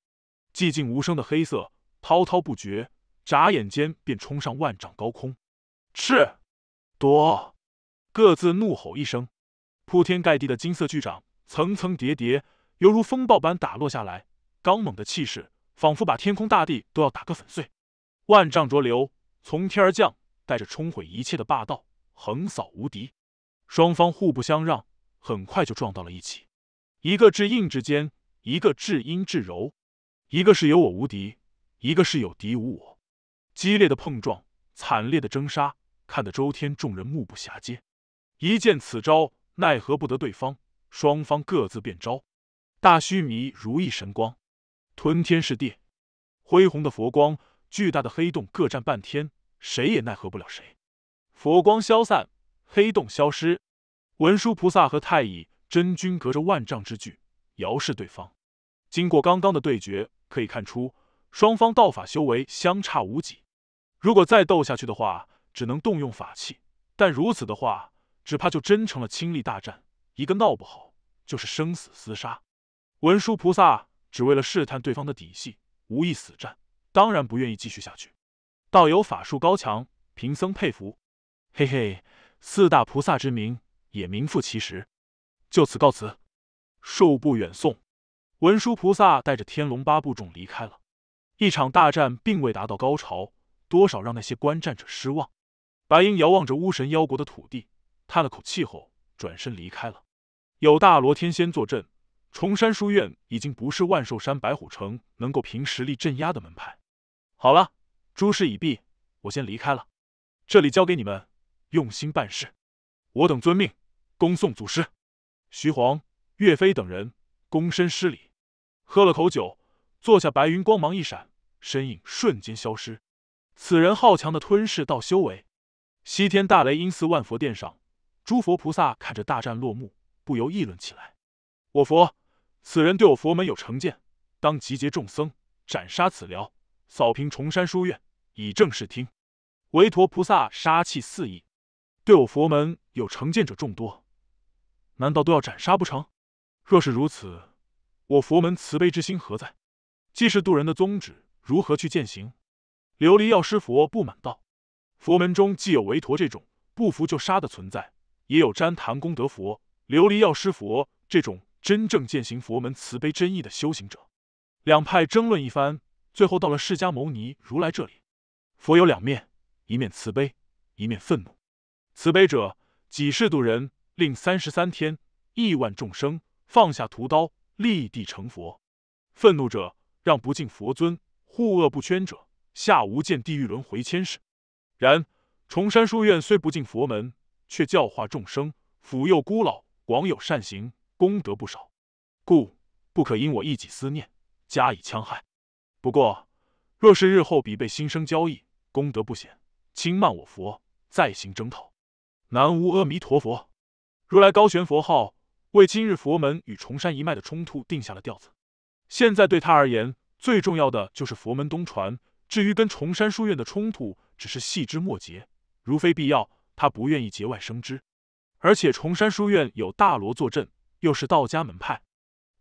寂静无声的黑色，滔滔不绝，眨眼间便冲上万丈高空。是，多。各自怒吼一声，铺天盖地的金色巨掌层层叠叠，犹如风暴般打落下来，刚猛的气势仿佛把天空大地都要打个粉碎。万丈浊流从天而降，带着冲毁一切的霸道，横扫无敌。双方互不相让，很快就撞到了一起。一个至硬至坚，一个至阴至柔，一个是有我无敌，一个是有敌无我。激烈的碰撞，惨烈的争杀，看得周天众人目不暇接。一见此招，奈何不得对方。双方各自变招，大须弥如意神光，吞天噬地，恢宏的佛光，巨大的黑洞，各占半天，谁也奈何不了谁。佛光消散，黑洞消失，文殊菩萨和太乙真君隔着万丈之距，遥视对方。经过刚刚的对决，可以看出双方道法修为相差无几。如果再斗下去的话，只能动用法器，但如此的话。只怕就真成了亲力大战，一个闹不好就是生死厮杀。文殊菩萨只为了试探对方的底细，无意死战，当然不愿意继续下去。道友法术高强，贫僧佩服。嘿嘿，四大菩萨之名也名副其实。就此告辞，恕不远送。文殊菩萨带着天龙八部众离开了。一场大战并未达到高潮，多少让那些观战者失望。白英遥望着巫神妖国的土地。叹了口气后，转身离开了。有大罗天仙坐镇，崇山书院已经不是万寿山白虎城能够凭实力镇压的门派。好了，诸事已毕，我先离开了。这里交给你们，用心办事。我等遵命。恭送祖师。徐皇、岳飞等人躬身施礼，喝了口酒，坐下。白云光芒一闪，身影瞬间消失。此人好强的吞噬道修为。西天大雷音寺万佛殿上。诸佛菩萨看着大战落幕，不由议论起来：“我佛此人对我佛门有成见，当集结众僧斩杀此僚，扫平崇山书院，以正视听。”韦陀菩萨杀气四溢：“对我佛门有成见者众多，难道都要斩杀不成？若是如此，我佛门慈悲之心何在？既是渡人的宗旨，如何去践行？”琉璃药师佛不满道：“佛门中既有韦陀这种不服就杀的存在。”也有瞻谈功德佛、琉璃药师佛这种真正践行佛门慈悲真意的修行者，两派争论一番，最后到了释迦牟尼如来这里。佛有两面，一面慈悲，一面愤怒。慈悲者几世度人，令三十三天亿万众生放下屠刀，立地成佛；愤怒者让不敬佛尊、护恶不圈者下无间地狱轮回千世。然崇山书院虽不敬佛门，却教化众生，抚幼孤老，广有善行，功德不少，故不可因我一己思念加以戕害。不过，若是日后彼辈心生交易，功德不显，轻慢我佛，再行征讨。南无阿弥陀佛，如来高悬佛号，为今日佛门与崇山一脉的冲突定下了调子。现在对他而言，最重要的就是佛门东传。至于跟崇山书院的冲突，只是细枝末节，如非必要。他不愿意节外生枝，而且崇山书院有大罗坐镇，又是道家门派，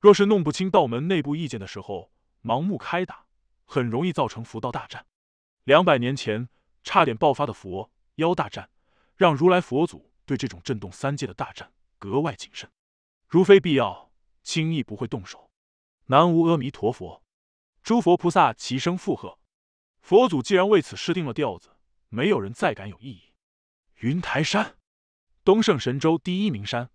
若是弄不清道门内部意见的时候，盲目开打，很容易造成佛道大战。两百年前差点爆发的佛妖大战，让如来佛祖对这种震动三界的大战格外谨慎，如非必要，轻易不会动手。南无阿弥陀佛，诸佛菩萨齐声附和。佛祖既然为此施定了调子，没有人再敢有异议。云台山，东胜神州第一名山，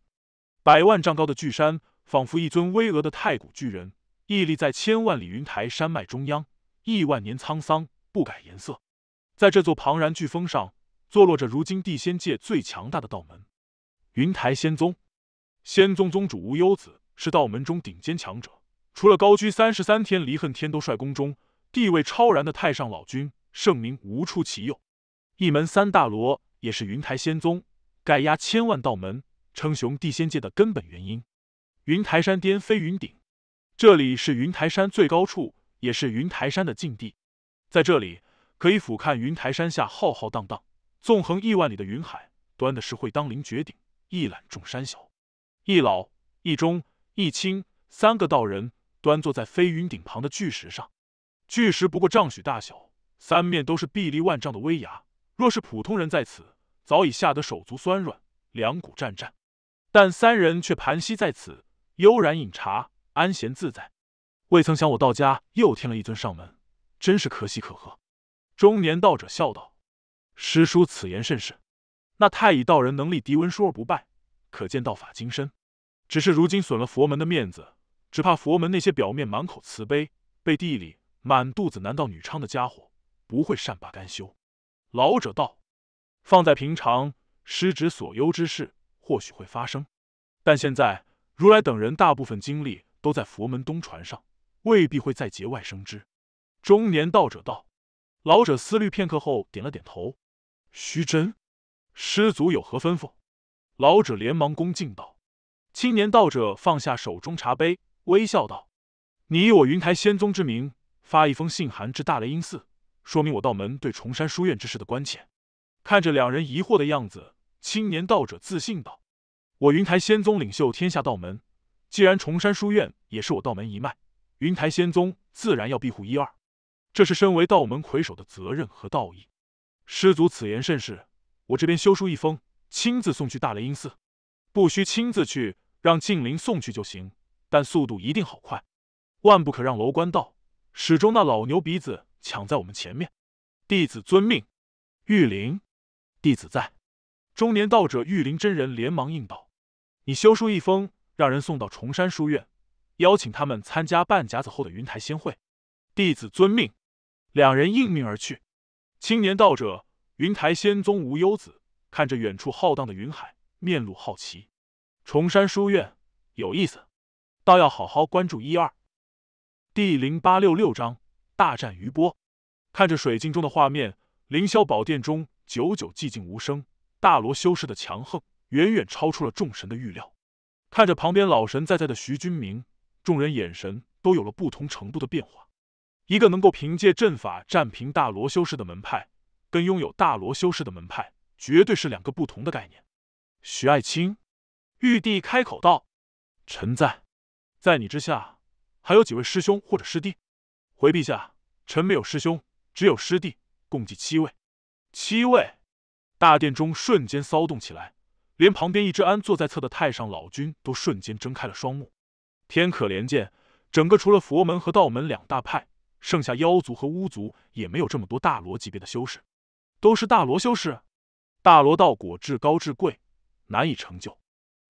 百万丈高的巨山，仿佛一尊巍峨的太古巨人，屹立在千万里云台山脉中央。亿万年沧桑不改颜色，在这座庞然巨峰上，坐落着如今地仙界最强大的道门——云台仙宗。仙宗宗主无忧子是道门中顶尖强者，除了高居三十三天离恨天都帅宫中地位超然的太上老君，盛名无出其右。一门三大罗。也是云台仙宗盖压千万道门称雄地仙界的根本原因。云台山巅飞云顶，这里是云台山最高处，也是云台山的禁地。在这里可以俯瞰云台山下浩浩荡荡、纵横亿万里的云海，端的是会当凌绝顶，一览众山小。一老、一中、一清三个道人端坐在飞云顶旁的巨石上，巨石不过丈许大小，三面都是壁立万丈的危崖，若是普通人在此。早已吓得手足酸软，两股战战，但三人却盘膝在此，悠然饮茶，安闲自在。未曾想我道家又添了一尊上门，真是可喜可贺。中年道者笑道：“师叔此言甚是。那太乙道人能力敌文殊而不败，可见道法精深。只是如今损了佛门的面子，只怕佛门那些表面满口慈悲，背地里满肚子男盗女娼的家伙不会善罢甘休。”老者道。放在平常，师侄所忧之事或许会发生，但现在如来等人大部分精力都在佛门东传上，未必会再节外生枝。中年道者道，老者思虑片刻后点了点头。虚真，师祖有何吩咐？老者连忙恭敬道。青年道者放下手中茶杯，微笑道：“你以我云台仙宗之名发一封信函至大雷音寺，说明我道门对崇山书院之事的关切。”看着两人疑惑的样子，青年道者自信道：“我云台仙宗领袖天下道门，既然崇山书院也是我道门一脉，云台仙宗自然要庇护一二，这是身为道门魁首的责任和道义。”师祖此言甚是，我这边修书一封，亲自送去大雷音寺，不需亲自去，让静灵送去就行，但速度一定好快，万不可让楼观道始终那老牛鼻子抢在我们前面。弟子遵命，玉灵。弟子在，中年道者玉林真人连忙应道：“你修书一封，让人送到崇山书院，邀请他们参加半甲子后的云台仙会。”弟子遵命。两人应命而去。青年道者云台仙宗无忧子看着远处浩荡的云海，面露好奇：“崇山书院有意思，倒要好好关注一二。”第零八六六章大战余波。看着水晶中的画面，凌霄宝殿中。久久寂静无声，大罗修士的强横远远超出了众神的预料。看着旁边老神在在的徐君明，众人眼神都有了不同程度的变化。一个能够凭借阵法战平大罗修士的门派，跟拥有大罗修士的门派，绝对是两个不同的概念。徐爱卿，玉帝开口道：“臣在，在你之下，还有几位师兄或者师弟？”回陛下，臣没有师兄，只有师弟，共计七位。七位，大殿中瞬间骚动起来，连旁边一直安坐在侧的太上老君都瞬间睁开了双目。天可怜见，整个除了佛门和道门两大派，剩下妖族和巫族也没有这么多大罗级别的修士。都是大罗修士，大罗道果至高至贵，难以成就。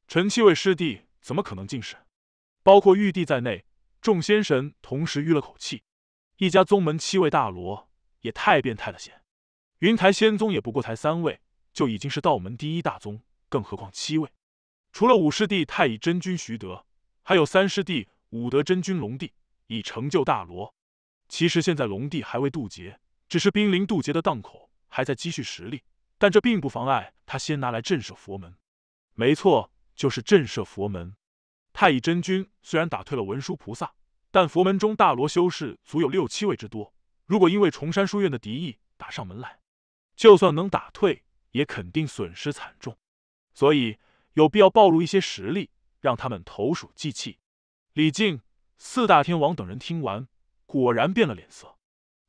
陈七位师弟怎么可能进士？包括玉帝在内，众仙神同时吁了口气。一家宗门七位大罗，也太变态了些。云台仙宗也不过才三位，就已经是道门第一大宗，更何况七位。除了五师弟太乙真君徐德，还有三师弟武德真君龙帝已成就大罗。其实现在龙帝还未渡劫，只是濒临渡劫的档口，还在积蓄实力。但这并不妨碍他先拿来震慑佛门。没错，就是震慑佛门。太乙真君虽然打退了文殊菩萨，但佛门中大罗修士足有六七位之多。如果因为崇山书院的敌意打上门来，就算能打退，也肯定损失惨重，所以有必要暴露一些实力，让他们投鼠忌器。李靖、四大天王等人听完，果然变了脸色。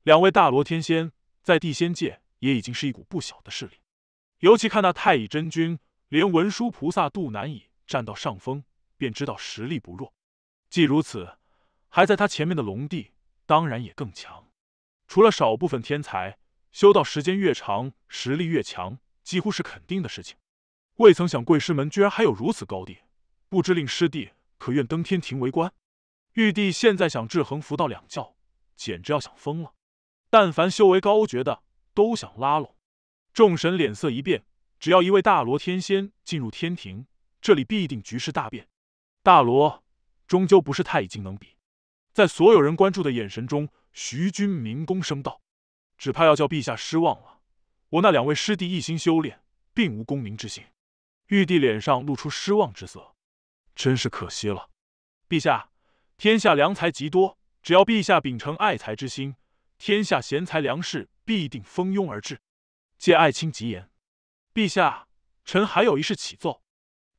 两位大罗天仙在地仙界也已经是一股不小的势力，尤其看那太乙真君，连文殊菩萨都难以占到上风，便知道实力不弱。既如此，还在他前面的龙帝当然也更强。除了少部分天才。修道时间越长，实力越强，几乎是肯定的事情。未曾想贵师门居然还有如此高地，不知令师弟可愿登天庭为官？玉帝现在想制衡佛道两教，简直要想疯了。但凡修为高绝的，都想拉拢。众神脸色一变，只要一位大罗天仙进入天庭，这里必定局势大变。大罗终究不是太乙境能比。在所有人关注的眼神中，徐君明躬声道。只怕要叫陛下失望了。我那两位师弟一心修炼，并无功名之心。玉帝脸上露出失望之色，真是可惜了。陛下，天下良才极多，只要陛下秉承爱才之心，天下贤才良士必定蜂拥而至。借爱卿吉言，陛下，臣还有一事启奏，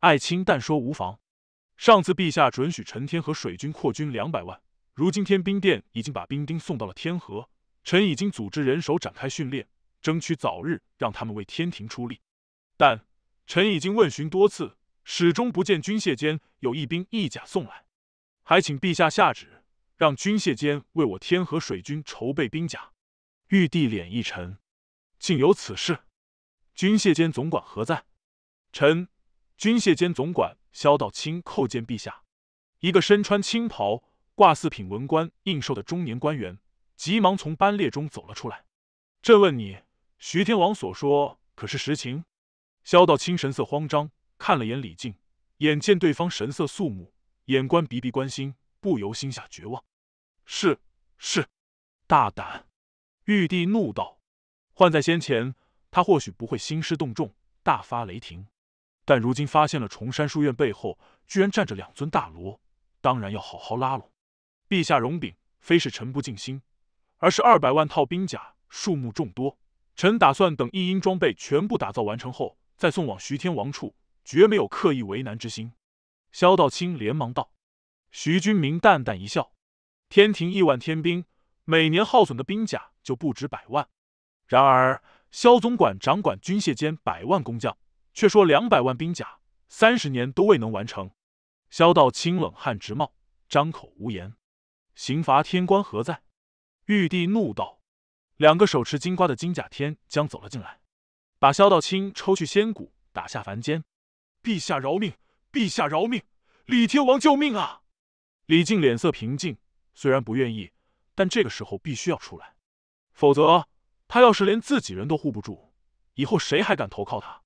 爱卿但说无妨。上次陛下准许陈天河水军扩军两百万，如今天兵殿已经把兵丁送到了天河。臣已经组织人手展开训练，争取早日让他们为天庭出力。但臣已经问询多次，始终不见军械间有一兵一甲送来。还请陛下下旨，让军械间为我天河水军筹备兵甲。玉帝脸一沉，竟有此事！军械监总管何在？臣，军械监总管萧道清叩见陛下。一个身穿青袍、挂四品文官印绶的中年官员。急忙从班列中走了出来。朕问你，徐天王所说可是实情？萧道清神色慌张，看了眼李靖，眼见对方神色肃穆，眼观鼻鼻观心，不由心下绝望。是是，大胆！玉帝怒道。换在先前，他或许不会兴师动众，大发雷霆。但如今发现了崇山书院背后居然站着两尊大罗，当然要好好拉拢。陛下容禀，非是臣不尽心。而是二百万套兵甲，数目众多。臣打算等一英装备全部打造完成后，再送往徐天王处，绝没有刻意为难之心。萧道清连忙道：“徐君明淡淡一笑，天庭亿万天兵，每年耗损的兵甲就不止百万。然而萧总管掌管军械间百万工匠却说两百万兵甲三十年都未能完成。”萧道清冷汗直冒，张口无言。刑罚天官何在？玉帝怒道：“两个手持金瓜的金甲天将走了进来，把萧道清抽去仙骨，打下凡间。陛下饶命！陛下饶命！李天王救命啊！”李靖脸色平静，虽然不愿意，但这个时候必须要出来，否则他要是连自己人都护不住，以后谁还敢投靠他？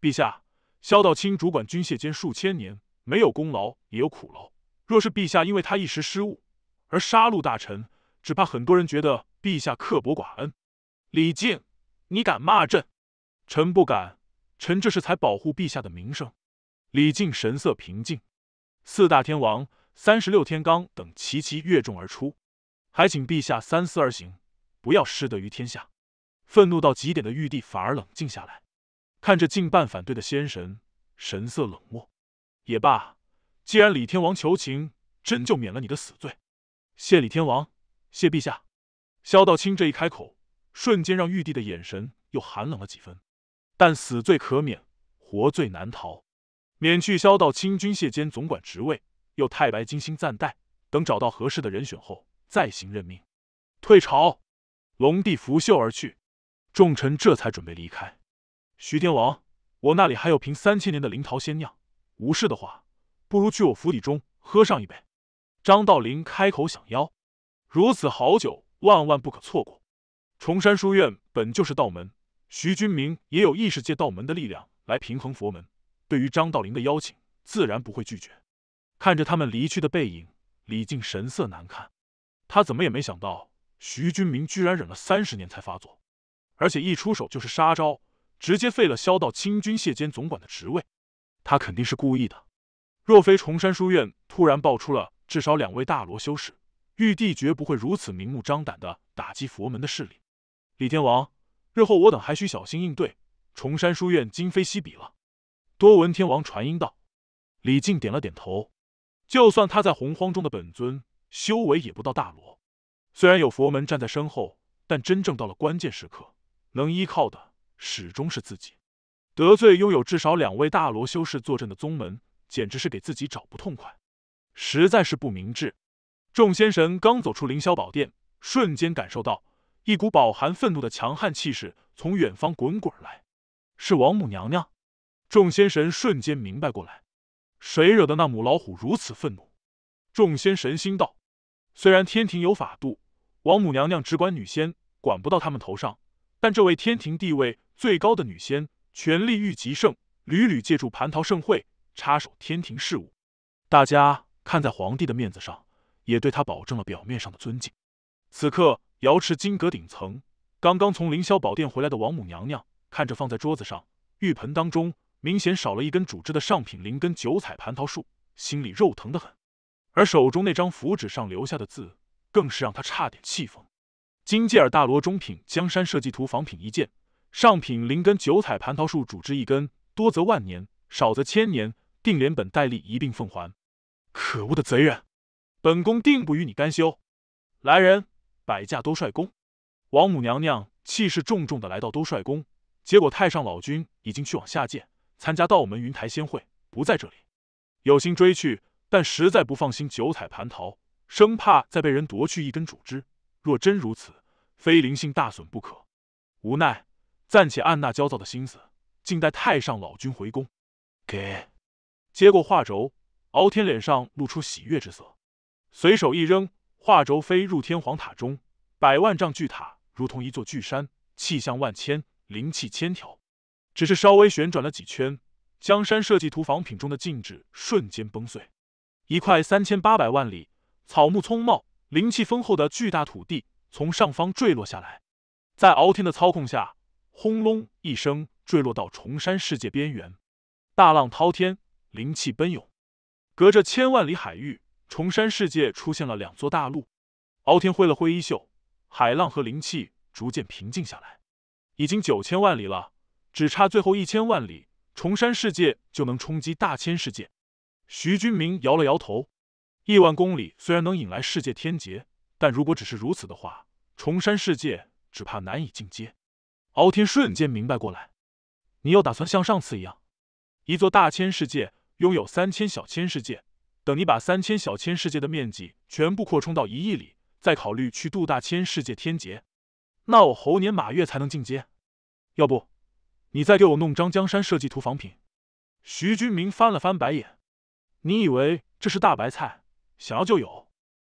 陛下，萧道清主管军械监数千年，没有功劳也有苦劳。若是陛下因为他一时失误而杀戮大臣，只怕很多人觉得陛下刻薄寡恩。李靖，你敢骂朕？臣不敢。臣这是才保护陛下的名声。李靖神色平静。四大天王、三十六天罡等齐齐越众而出，还请陛下三思而行，不要失德于天下。愤怒到极点的玉帝反而冷静下来，看着近半反对的仙神，神色冷漠。也罢，既然李天王求情，真就免了你的死罪。谢李天王。谢陛下，萧道清这一开口，瞬间让玉帝的眼神又寒冷了几分。但死罪可免，活罪难逃，免去萧道清军械监总管职位，又太白金星暂代，等找到合适的人选后，再行任命。退朝，龙帝拂袖而去，众臣这才准备离开。徐天王，我那里还有瓶三千年的灵桃仙酿，无事的话，不如去我府邸中喝上一杯。张道陵开口想邀。如此好酒，万万不可错过。崇山书院本就是道门，徐君明也有意识借道门的力量来平衡佛门。对于张道陵的邀请，自然不会拒绝。看着他们离去的背影，李靖神色难看。他怎么也没想到，徐君明居然忍了三十年才发作，而且一出手就是杀招，直接废了萧道清军谢监总管的职位。他肯定是故意的。若非崇山书院突然爆出了至少两位大罗修士，玉帝绝不会如此明目张胆的打击佛门的势力。李天王，日后我等还需小心应对。崇山书院今非昔比了。多闻天王传音道。李靖点了点头。就算他在洪荒中的本尊修为也不到大罗，虽然有佛门站在身后，但真正到了关键时刻，能依靠的始终是自己。得罪拥有至少两位大罗修士坐镇的宗门，简直是给自己找不痛快，实在是不明智。众仙神刚走出凌霄宝殿，瞬间感受到一股饱含愤怒的强悍气势从远方滚滚而来。是王母娘娘！众仙神瞬间明白过来，谁惹得那母老虎如此愤怒？众仙神心道：虽然天庭有法度，王母娘娘只管女仙，管不到他们头上，但这位天庭地位最高的女仙，权力欲极盛，屡屡借助蟠桃盛会插手天庭事务。大家看在皇帝的面子上。也对他保证了表面上的尊敬。此刻，瑶池金阁顶层，刚刚从凌霄宝殿回来的王母娘娘看着放在桌子上玉盆当中明显少了一根主枝的上品灵根九彩蟠桃树，心里肉疼的很。而手中那张符纸上留下的字，更是让她差点气疯。金吉尔大罗中品江山设计图仿品一件，上品灵根九彩蟠桃树主枝一根，多则万年，少则千年，定连本带利一并奉还。可恶的贼人！本宫定不与你甘休！来人，摆驾兜帅宫。王母娘娘气势重重的来到兜帅宫，结果太上老君已经去往下界参加道门云台仙会，不在这里。有心追去，但实在不放心九彩蟠桃，生怕再被人夺去一根主枝。若真如此，非灵性大损不可。无奈，暂且按那焦躁的心思，静待太上老君回宫。给，接过画轴，敖天脸上露出喜悦之色。随手一扔，画轴飞入天皇塔中。百万丈巨塔如同一座巨山，气象万千，灵气千条。只是稍微旋转了几圈，江山设计图仿品中的禁制瞬间崩碎。一块三千八百万里、草木葱茂、灵气丰厚的巨大土地从上方坠落下来，在敖天的操控下，轰隆一声坠落到崇山世界边缘，大浪滔天，灵气奔涌，隔着千万里海域。崇山世界出现了两座大陆，敖天挥了挥衣袖，海浪和灵气逐渐平静下来。已经九千万里了，只差最后一千万里，崇山世界就能冲击大千世界。徐军明摇了摇头，亿万公里虽然能引来世界天劫，但如果只是如此的话，崇山世界只怕难以进阶。敖天瞬间明白过来，你又打算像上次一样，一座大千世界拥有三千小千世界。等你把三千小千世界的面积全部扩充到一亿里，再考虑去度大千世界天劫，那我猴年马月才能进阶？要不，你再给我弄张江山设计图仿品？徐君明翻了翻白眼，你以为这是大白菜，想要就有？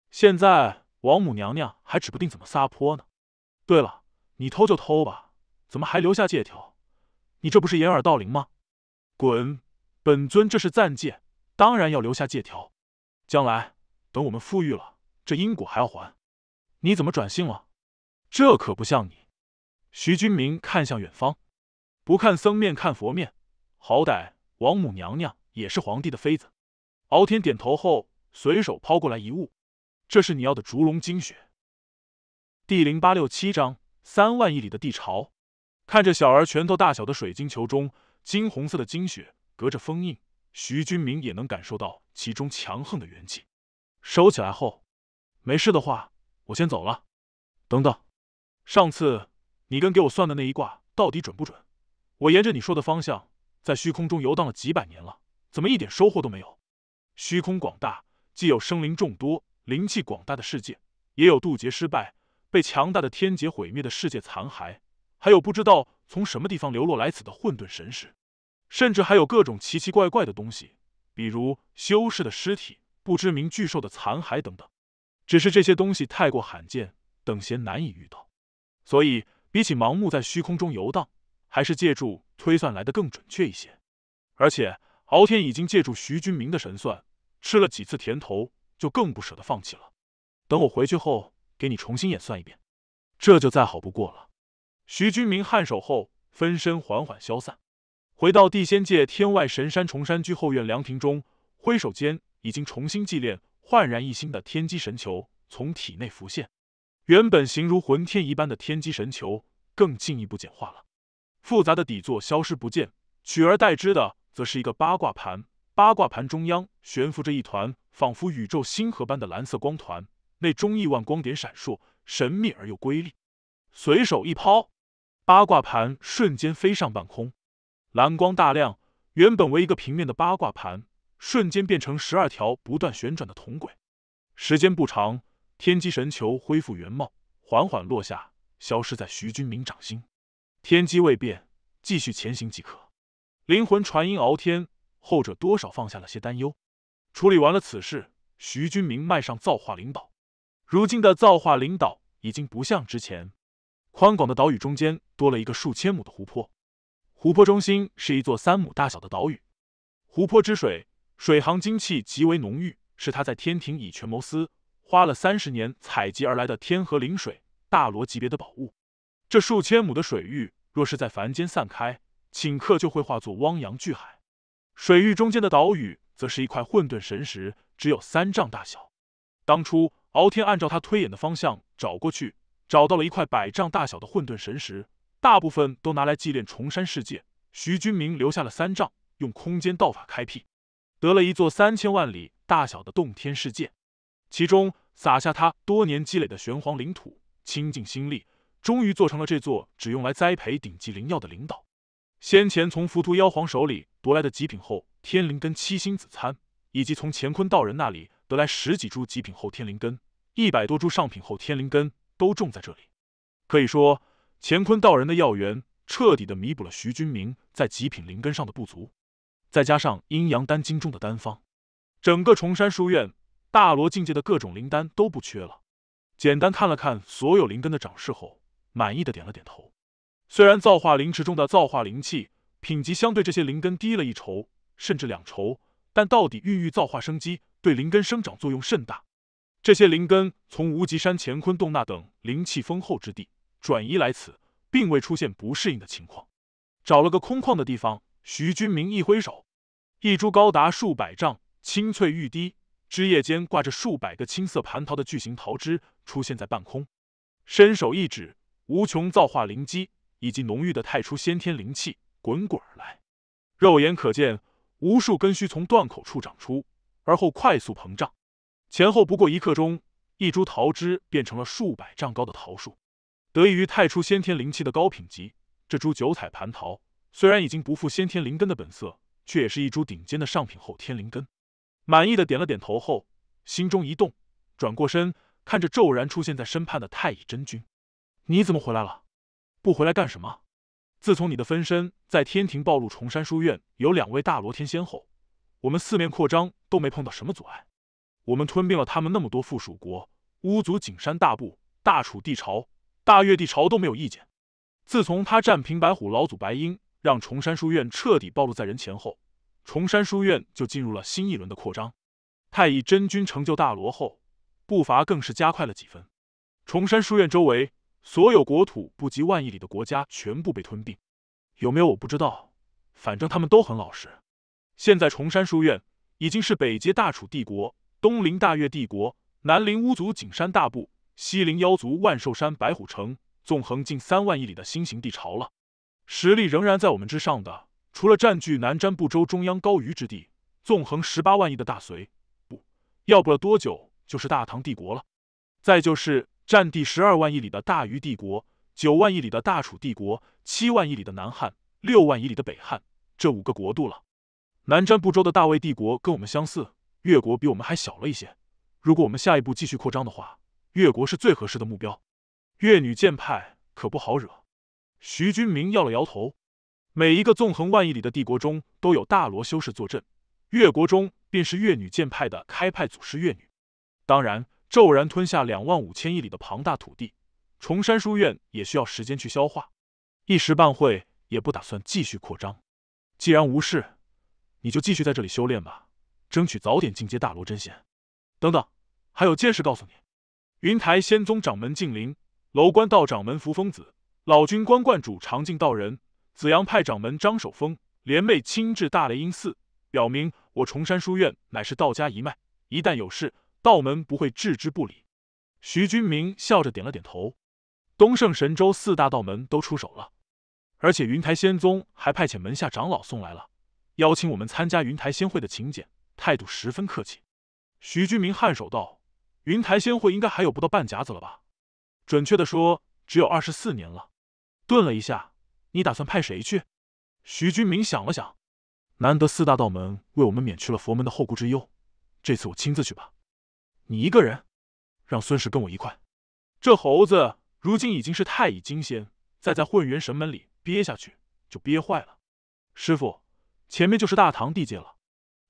现在王母娘娘还指不定怎么撒泼呢。对了，你偷就偷吧，怎么还留下借条？你这不是掩耳盗铃吗？滚！本尊这是暂借。当然要留下借条，将来等我们富裕了，这因果还要还。你怎么转性了？这可不像你。徐君明看向远方，不看僧面看佛面，好歹王母娘娘也是皇帝的妃子。敖天点头后，随手抛过来一物，这是你要的烛龙精血。第零八六七章三万亿里的帝朝，看着小儿拳头大小的水晶球中，金红色的精血隔着封印。徐军明也能感受到其中强横的元气，收起来后，没事的话，我先走了。等等，上次你跟给我算的那一卦到底准不准？我沿着你说的方向，在虚空中游荡了几百年了，怎么一点收获都没有？虚空广大，既有生灵众多、灵气广大的世界，也有渡劫失败、被强大的天劫毁灭的世界残骸，还有不知道从什么地方流落来此的混沌神石。甚至还有各种奇奇怪怪的东西，比如修士的尸体、不知名巨兽的残骸等等。只是这些东西太过罕见，等闲难以遇到，所以比起盲目在虚空中游荡，还是借助推算来的更准确一些。而且敖天已经借助徐君明的神算吃了几次甜头，就更不舍得放弃了。等我回去后，给你重新演算一遍，这就再好不过了。徐君明颔首后，分身缓缓消散。回到地仙界，天外神山崇山居后院凉亭中，挥手间已经重新祭炼、焕然一新的天机神球从体内浮现。原本形如浑天一般的天机神球更进一步简化了，复杂的底座消失不见，取而代之的则是一个八卦盘。八卦盘中央悬浮着一团仿佛宇宙星河般的蓝色光团，内中亿万光点闪烁，神秘而又瑰丽。随手一抛，八卦盘瞬间飞上半空。蓝光大亮，原本为一个平面的八卦盘，瞬间变成十二条不断旋转的铜轨。时间不长，天机神球恢复原貌，缓缓落下，消失在徐军明掌心。天机未变，继续前行即可。灵魂传音敖天，后者多少放下了些担忧。处理完了此事，徐军明迈上造化灵岛。如今的造化灵岛已经不像之前，宽广的岛屿中间多了一个数千亩的湖泊。湖泊中心是一座三亩大小的岛屿，湖泊之水水行精气极为浓郁，是他在天庭以权谋私花了三十年采集而来的天河灵水，大罗级别的宝物。这数千亩的水域若是在凡间散开，顷刻就会化作汪洋巨海。水域中间的岛屿则是一块混沌神石，只有三丈大小。当初敖天按照他推演的方向找过去，找到了一块百丈大小的混沌神石。大部分都拿来祭炼崇山世界，徐君明留下了三丈，用空间道法开辟，得了一座三千万里大小的洞天世界，其中撒下他多年积累的玄黄灵土，倾尽心力，终于做成了这座只用来栽培顶级灵药的灵岛。先前从浮屠妖皇手里夺来的极品后天灵根七星紫参，以及从乾坤道人那里得来十几株极品后天灵根，一百多株上品后天灵根，都种在这里，可以说。乾坤道人的药源彻底的弥补了徐君明在极品灵根上的不足，再加上阴阳丹经中的丹方，整个崇山书院大罗境界的各种灵丹都不缺了。简单看了看所有灵根的长势后，满意的点了点头。虽然造化灵池中的造化灵气品级相对这些灵根低了一筹，甚至两筹，但到底孕育造化生机，对灵根生长作用甚大。这些灵根从无极山乾坤洞那等灵气丰厚之地。转移来此，并未出现不适应的情况。找了个空旷的地方，徐军明一挥手，一株高达数百丈、青翠欲滴、枝叶间挂着数百个青色蟠桃的巨型桃枝出现在半空。伸手一指，无穷造化灵机以及浓郁的太初先天灵气滚滚而来。肉眼可见，无数根须从断口处长出，而后快速膨胀。前后不过一刻钟，一株桃枝变成了数百丈高的桃树。得益于太初先天灵气的高品级，这株九彩蟠桃虽然已经不复先天灵根的本色，却也是一株顶尖的上品后天灵根。满意的点了点头后，心中一动，转过身看着骤然出现在身畔的太乙真君：“你怎么回来了？不回来干什么？自从你的分身在天庭暴露崇山书院有两位大罗天仙后，我们四面扩张都没碰到什么阻碍。我们吞并了他们那么多附属国，巫族景山大部，大楚帝朝。”大越帝朝都没有意见。自从他战平白虎老祖白英，让崇山书院彻底暴露在人前后，崇山书院就进入了新一轮的扩张。太乙真君成就大罗后，步伐更是加快了几分。崇山书院周围所有国土不及万亿里的国家，全部被吞并。有没有我不知道，反正他们都很老实。现在崇山书院已经是北接大楚帝国，东临大越帝国，南临巫族景山大部。西陵妖族、万寿山、白虎城，纵横近三万亿里的新型帝朝了。实力仍然在我们之上的，除了占据南瞻部洲中央高余之地、纵横十八万亿的大隋，不要不了多久就是大唐帝国了。再就是占地十二万亿里的大余帝国、九万亿里的大楚帝国、七万亿里的南汉、六万亿里的北汉，这五个国度了。南瞻部洲的大魏帝国跟我们相似，越国比我们还小了一些。如果我们下一步继续扩张的话，越国是最合适的目标，越女剑派可不好惹。徐君明摇了摇头。每一个纵横万亿里的帝国中都有大罗修士坐镇，越国中便是越女剑派的开派祖师越女。当然，骤然吞下两万五千亿里的庞大土地，重山书院也需要时间去消化，一时半会也不打算继续扩张。既然无事，你就继续在这里修炼吧，争取早点进阶大罗真仙。等等，还有件事告诉你。云台仙宗掌门静灵，楼观道掌门扶风子，老君观观主长静道人，紫阳派掌门张守峰联袂亲至大雷音寺，表明我崇山书院乃是道家一脉，一旦有事，道门不会置之不理。徐君明笑着点了点头。东胜神州四大道门都出手了，而且云台仙宗还派遣门下长老送来了邀请我们参加云台仙会的请柬，态度十分客气。徐君明颔首道。云台仙会应该还有不到半甲子了吧？准确的说，只有二十四年了。顿了一下，你打算派谁去？徐君明想了想，难得四大道门为我们免去了佛门的后顾之忧，这次我亲自去吧。你一个人？让孙氏跟我一块。这猴子如今已经是太乙金仙，再在混元神门里憋下去，就憋坏了。师傅，前面就是大唐地界了。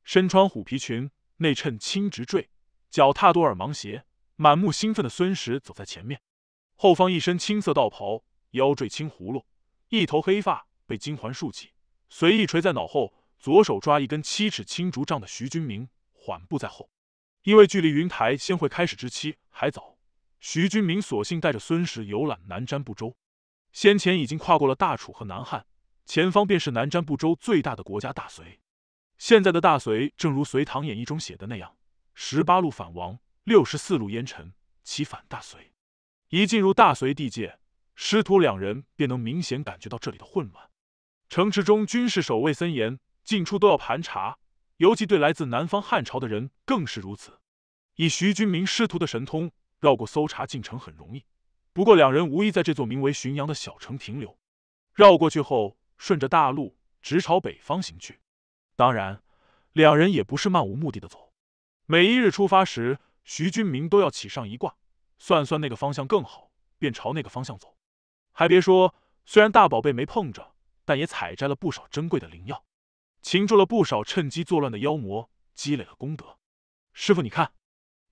身穿虎皮裙，内衬青直坠。脚踏多尔芒鞋、满目兴奋的孙石走在前面，后方一身青色道袍、腰坠青葫芦、一头黑发被金环束起、随意垂在脑后、左手抓一根七尺青竹杖的徐君明缓步在后。因为距离云台仙会开始之期还早，徐君明索性带着孙石游览南瞻部洲，先前已经跨过了大楚和南汉，前方便是南瞻部洲最大的国家大隋。现在的大隋，正如《隋唐演义》中写的那样。十八路反王，六十四路烟尘，起反大隋。一进入大隋地界，师徒两人便能明显感觉到这里的混乱。城池中军事守卫森严，进出都要盘查，尤其对来自南方汉朝的人更是如此。以徐君明师徒的神通，绕过搜查进城很容易。不过两人无意在这座名为浔阳的小城停留，绕过去后，顺着大路直朝北方行去。当然，两人也不是漫无目的的走。每一日出发时，徐军明都要起上一卦，算算那个方向更好，便朝那个方向走。还别说，虽然大宝贝没碰着，但也采摘了不少珍贵的灵药，擒住了不少趁机作乱的妖魔，积累了功德。师傅，你看，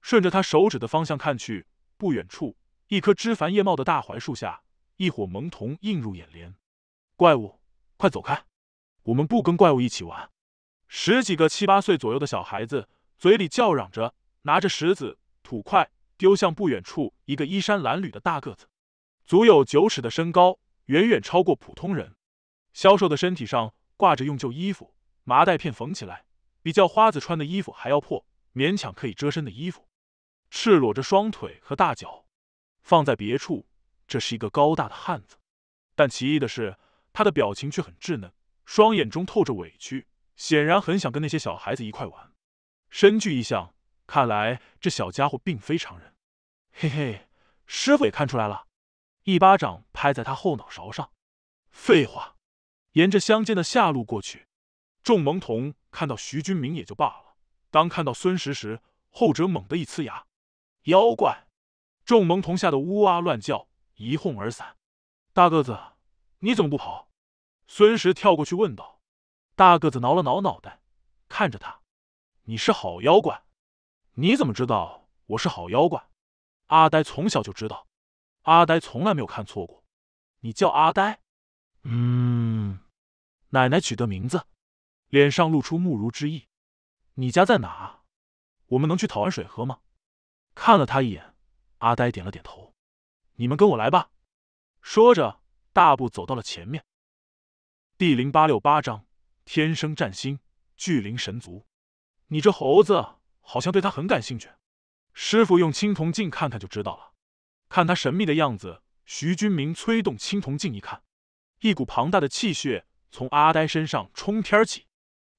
顺着他手指的方向看去，不远处一棵枝繁叶茂的大槐树下，一伙萌童映入眼帘。怪物，快走开！我们不跟怪物一起玩。十几个七八岁左右的小孩子。嘴里叫嚷着，拿着石子、土块丢向不远处一个衣衫褴褛的大个子，足有九尺的身高，远远超过普通人。消瘦的身体上挂着用旧衣服、麻袋片缝起来，比叫花子穿的衣服还要破，勉强可以遮身的衣服。赤裸着双腿和大脚，放在别处，这是一个高大的汉子。但奇异的是，他的表情却很稚嫩，双眼中透着委屈，显然很想跟那些小孩子一块玩。身具异象，看来这小家伙并非常人。嘿嘿，师傅也看出来了。一巴掌拍在他后脑勺上。废话，沿着乡间的下路过去。众蒙童看到徐军明也就罢了，当看到孙石时，后者猛地一呲牙。妖怪！众蒙童吓得呜哇乱叫，一哄而散。大个子，你怎么不跑？孙石跳过去问道。大个子挠了挠脑袋，看着他。你是好妖怪，你怎么知道我是好妖怪？阿呆从小就知道，阿呆从来没有看错过。你叫阿呆，嗯，奶奶取的名字。脸上露出慕如之意。你家在哪？我们能去讨碗水喝吗？看了他一眼，阿呆点了点头。你们跟我来吧。说着，大步走到了前面。第零八六八章：天生战星，巨灵神族。你这猴子好像对他很感兴趣，师傅用青铜镜看看就知道了。看他神秘的样子，徐君明催动青铜镜一看，一股庞大的气血从阿呆身上冲天起。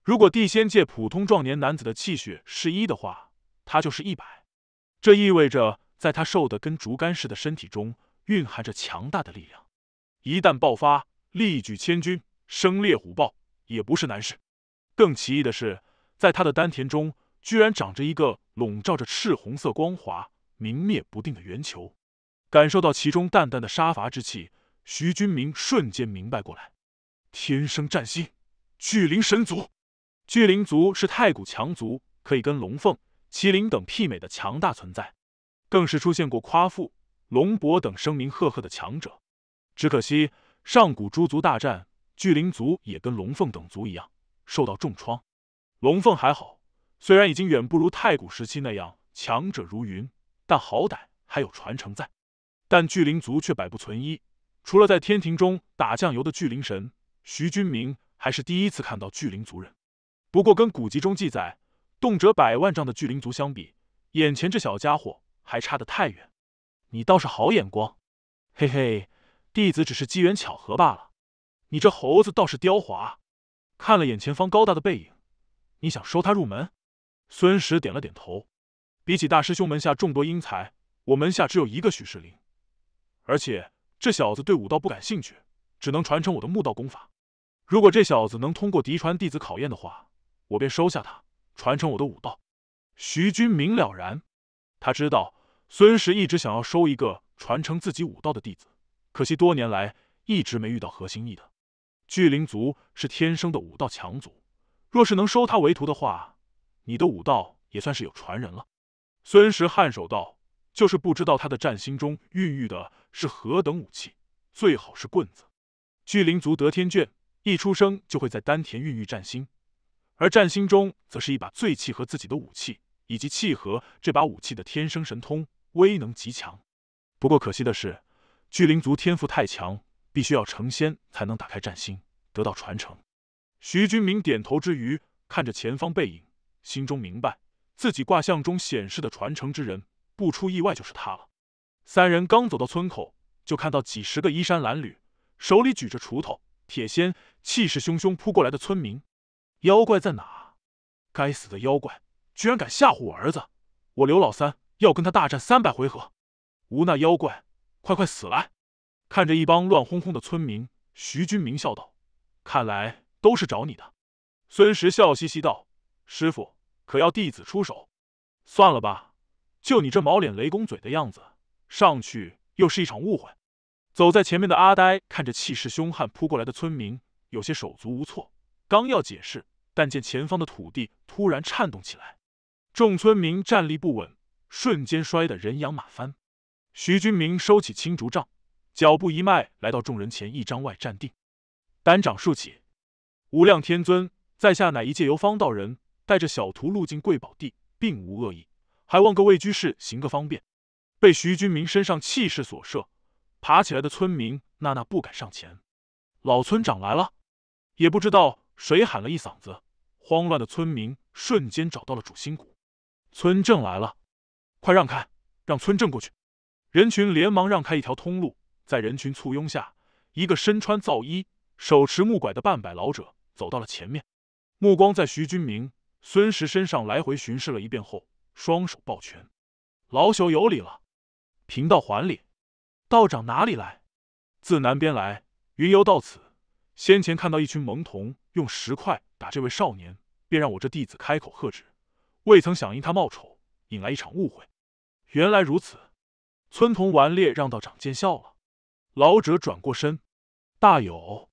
如果地仙界普通壮年男子的气血是一的话，他就是一百。这意味着，在他瘦的跟竹竿似的身体中，蕴含着强大的力量。一旦爆发，力举千钧，生猎虎豹也不是难事。更奇异的是。在他的丹田中，居然长着一个笼罩着赤红色光华、明灭不定的圆球。感受到其中淡淡的杀伐之气，徐君明瞬间明白过来：天生战心，巨灵神族。巨灵族是太古强族，可以跟龙凤、麒麟等媲美的强大存在，更是出现过夸父、龙伯等声名赫赫的强者。只可惜上古诸族大战，巨灵族也跟龙凤等族一样，受到重创。龙凤还好，虽然已经远不如太古时期那样强者如云，但好歹还有传承在。但巨灵族却百不存一，除了在天庭中打酱油的巨灵神徐君明，还是第一次看到巨灵族人。不过跟古籍中记载动辄百万丈的巨灵族相比，眼前这小家伙还差得太远。你倒是好眼光，嘿嘿，弟子只是机缘巧合罢了。你这猴子倒是刁滑，看了眼前方高大的背影。你想收他入门？孙石点了点头。比起大师兄门下众多英才，我门下只有一个许世林，而且这小子对武道不感兴趣，只能传承我的木道功法。如果这小子能通过嫡传弟子考验的话，我便收下他，传承我的武道。徐军明了然，他知道孙石一直想要收一个传承自己武道的弟子，可惜多年来一直没遇到合心意的。巨灵族是天生的武道强族。若是能收他为徒的话，你的武道也算是有传人了。孙石颔首道：“就是不知道他的战心中孕育的是何等武器，最好是棍子。”巨灵族得天眷，一出生就会在丹田孕育战心，而战心中则是一把最契合自己的武器，以及契合这把武器的天生神通，威能极强。不过可惜的是，巨灵族天赋太强，必须要成仙才能打开战心，得到传承。徐军明点头之余，看着前方背影，心中明白自己卦象中显示的传承之人，不出意外就是他了。三人刚走到村口，就看到几十个衣衫褴褛、手里举着锄头、铁锨，气势汹汹扑过来的村民。妖怪在哪？该死的妖怪，居然敢吓唬我儿子！我刘老三要跟他大战三百回合！无那妖怪，快快死来！看着一帮乱哄哄的村民，徐军明笑道：“看来……”都是找你的，孙石笑嘻嘻道：“师傅，可要弟子出手？”算了吧，就你这毛脸雷公嘴的样子，上去又是一场误会。走在前面的阿呆看着气势凶悍扑过来的村民，有些手足无措，刚要解释，但见前方的土地突然颤动起来，众村民站立不稳，瞬间摔得人仰马翻。徐军明收起青竹杖，脚步一迈，来到众人前一张外站定，单掌竖起。无量天尊，在下乃一介游方道人，带着小徒路进贵宝地，并无恶意，还望各位居士行个方便。被徐军明身上气势所慑，爬起来的村民娜娜不敢上前。老村长来了，也不知道谁喊了一嗓子，慌乱的村民瞬间找到了主心骨。村正来了，快让开，让村正过去。人群连忙让开一条通路，在人群簇拥下，一个身穿皂衣、手持木拐的半百老者。走到了前面，目光在徐君明、孙石身上来回巡视了一遍后，双手抱拳：“老朽有礼了，贫道还礼。道长哪里来？自南边来，云游到此。先前看到一群蒙童用石块打这位少年，便让我这弟子开口喝止，未曾想因他冒丑，引来一场误会。原来如此，村童顽劣，让道长见笑了。”老者转过身，大有。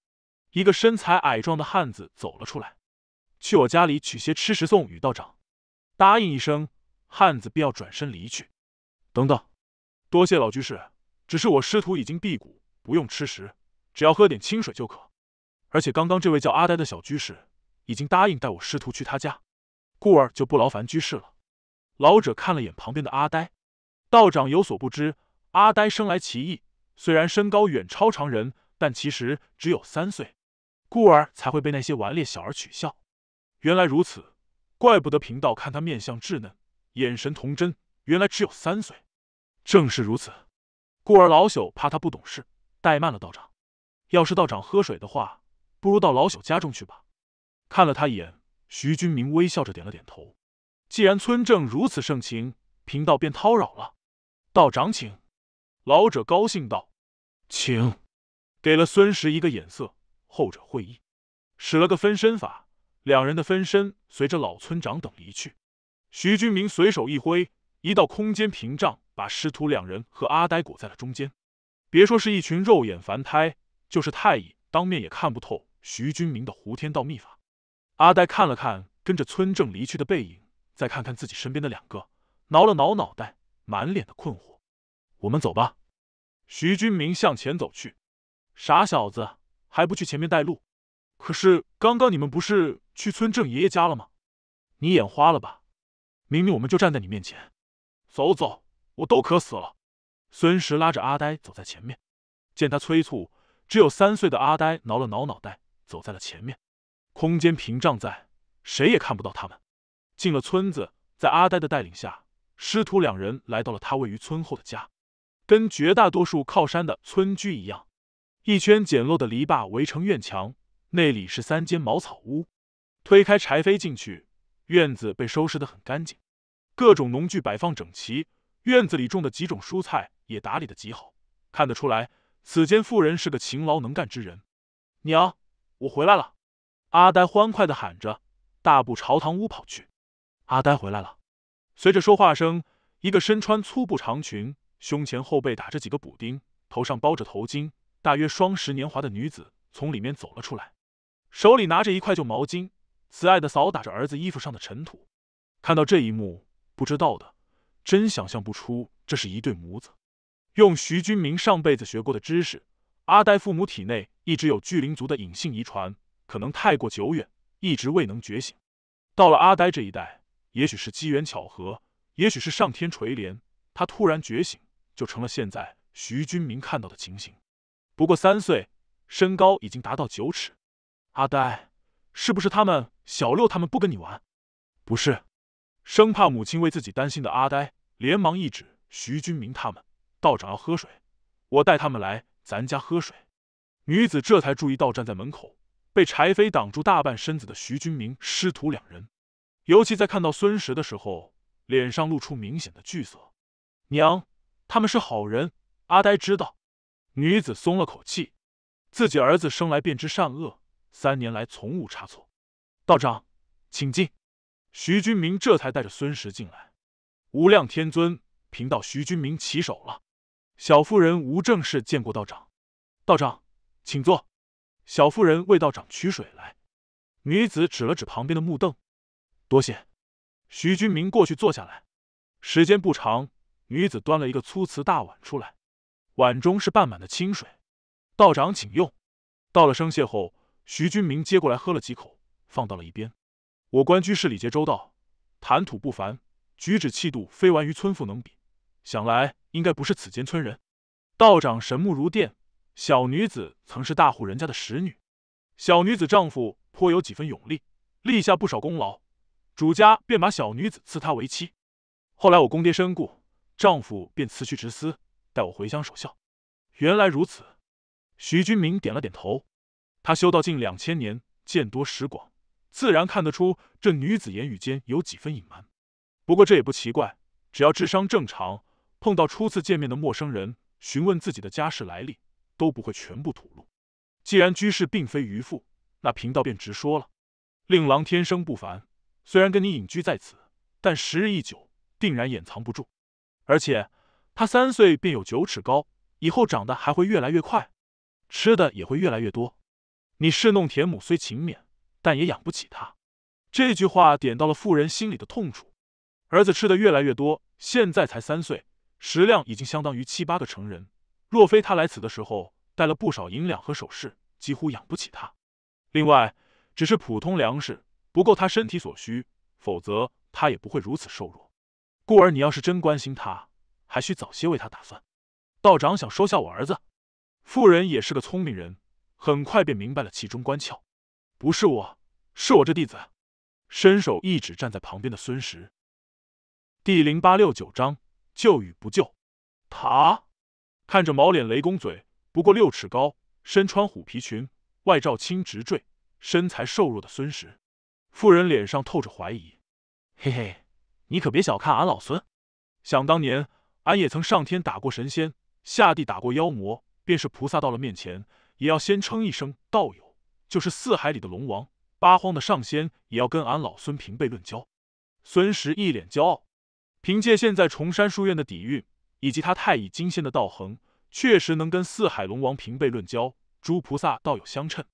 一个身材矮壮的汉子走了出来，去我家里取些吃食送与道长。答应一声，汉子便要转身离去。等等，多谢老居士。只是我师徒已经辟谷，不用吃食，只要喝点清水就可。而且刚刚这位叫阿呆的小居士已经答应带我师徒去他家，故而就不劳烦居士了。老者看了眼旁边的阿呆，道长有所不知，阿呆生来奇异，虽然身高远超常人，但其实只有三岁。故而才会被那些顽劣小儿取笑。原来如此，怪不得贫道看他面相稚嫩，眼神童真，原来只有三岁。正是如此，故而老朽怕他不懂事，怠慢了道长。要是道长喝水的话，不如到老朽家中去吧。看了他一眼，徐君明微笑着点了点头。既然村正如此盛情，贫道便叨扰了。道长请。老者高兴道：“请。”给了孙石一个眼色。后者会意，使了个分身法，两人的分身随着老村长等离去。徐军明随手一挥，一道空间屏障把师徒两人和阿呆裹在了中间。别说是一群肉眼凡胎，就是太乙当面也看不透徐军明的胡天道秘法。阿呆看了看跟着村正离去的背影，再看看自己身边的两个，挠了挠脑袋，满脸的困惑：“我们走吧。”徐军明向前走去，傻小子。还不去前面带路？可是刚刚你们不是去村正爷爷家了吗？你眼花了吧？明明我们就站在你面前。走走，我都渴死了。孙石拉着阿呆走在前面，见他催促，只有三岁的阿呆挠了挠脑袋，走在了前面。空间屏障在，谁也看不到他们。进了村子，在阿呆的带领下，师徒两人来到了他位于村后的家，跟绝大多数靠山的村居一样。一圈简陋的篱笆围成院墙，内里是三间茅草屋。推开柴扉进去，院子被收拾的很干净，各种农具摆放整齐，院子里种的几种蔬菜也打理的极好，看得出来此间妇人是个勤劳能干之人。娘，我回来了！阿呆欢快的喊着，大步朝堂屋跑去。阿呆回来了。随着说话声，一个身穿粗布长裙，胸前后背打着几个补丁，头上包着头巾。大约双十年华的女子从里面走了出来，手里拿着一块旧毛巾，慈爱的扫打着儿子衣服上的尘土。看到这一幕，不知道的真想象不出这是一对母子。用徐君明上辈子学过的知识，阿呆父母体内一直有巨灵族的隐性遗传，可能太过久远，一直未能觉醒。到了阿呆这一代，也许是机缘巧合，也许是上天垂怜，他突然觉醒，就成了现在徐君明看到的情形。不过三岁，身高已经达到九尺。阿呆，是不是他们小六他们不跟你玩？不是，生怕母亲为自己担心的阿呆连忙一指徐君明他们。道长要喝水，我带他们来咱家喝水。女子这才注意到站在门口被柴扉挡住大半身子的徐君明师徒两人，尤其在看到孙石的时候，脸上露出明显的惧色。娘，他们是好人，阿呆知道。女子松了口气，自己儿子生来便知善恶，三年来从无差错。道长，请进。徐君明这才带着孙石进来。无量天尊，贫道徐君明起手了。小妇人无正事，见过道长。道长，请坐。小妇人为道长取水来。女子指了指旁边的木凳。多谢。徐君明过去坐下来。时间不长，女子端了一个粗瓷大碗出来。碗中是半满的清水，道长请用。道了声谢后，徐君明接过来喝了几口，放到了一边。我官居是礼节周到，谈吐不凡，举止气度非完于村妇能比。想来应该不是此间村人。道长神目如电，小女子曾是大户人家的使女，小女子丈夫颇有几分勇力，立下不少功劳，主家便把小女子赐他为妻。后来我公爹身故，丈夫便辞去职司。带我回乡守孝。原来如此，徐君明点了点头。他修道近两千年，见多识广，自然看得出这女子言语间有几分隐瞒。不过这也不奇怪，只要智商正常，碰到初次见面的陌生人询问自己的家世来历，都不会全部吐露。既然居士并非渔父，那贫道便直说了：令郎天生不凡，虽然跟你隐居在此，但时日一久，定然掩藏不住。而且。他三岁便有九尺高，以后长得还会越来越快，吃的也会越来越多。你侍弄田亩虽勤勉，但也养不起他。这句话点到了妇人心里的痛处。儿子吃的越来越多，现在才三岁，食量已经相当于七八个成人。若非他来此的时候带了不少银两和首饰，几乎养不起他。另外，只是普通粮食不够他身体所需，否则他也不会如此瘦弱。故而，你要是真关心他。还需早些为他打算。道长想收下我儿子，妇人也是个聪明人，很快便明白了其中关窍。不是我，是我这弟子。伸手一指站在旁边的孙石。第零八六九章：救与不救。他看着毛脸雷公嘴，不过六尺高，身穿虎皮裙，外罩青直坠，身材瘦弱的孙石，妇人脸上透着怀疑。嘿嘿，你可别小看俺老孙，想当年。俺也曾上天打过神仙，下地打过妖魔，便是菩萨到了面前，也要先称一声道友；就是四海里的龙王、八荒的上仙，也要跟俺老孙平辈论交。孙石一脸骄傲，凭借现在崇山书院的底蕴，以及他太乙金仙的道行，确实能跟四海龙王平辈论交，诸菩萨道友相称。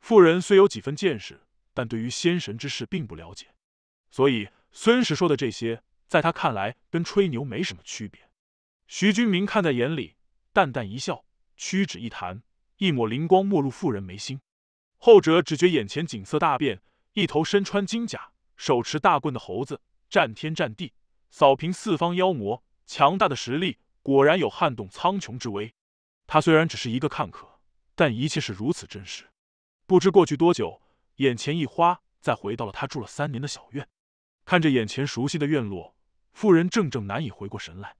富人虽有几分见识，但对于仙神之事并不了解，所以孙石说的这些，在他看来跟吹牛没什么区别。徐君明看在眼里，淡淡一笑，屈指一弹，一抹灵光没入妇人眉心。后者只觉眼前景色大变，一头身穿金甲、手持大棍的猴子，战天战地，扫平四方妖魔，强大的实力果然有撼动苍穹之威。他虽然只是一个看客，但一切是如此真实。不知过去多久，眼前一花，再回到了他住了三年的小院。看着眼前熟悉的院落，妇人怔怔，难以回过神来。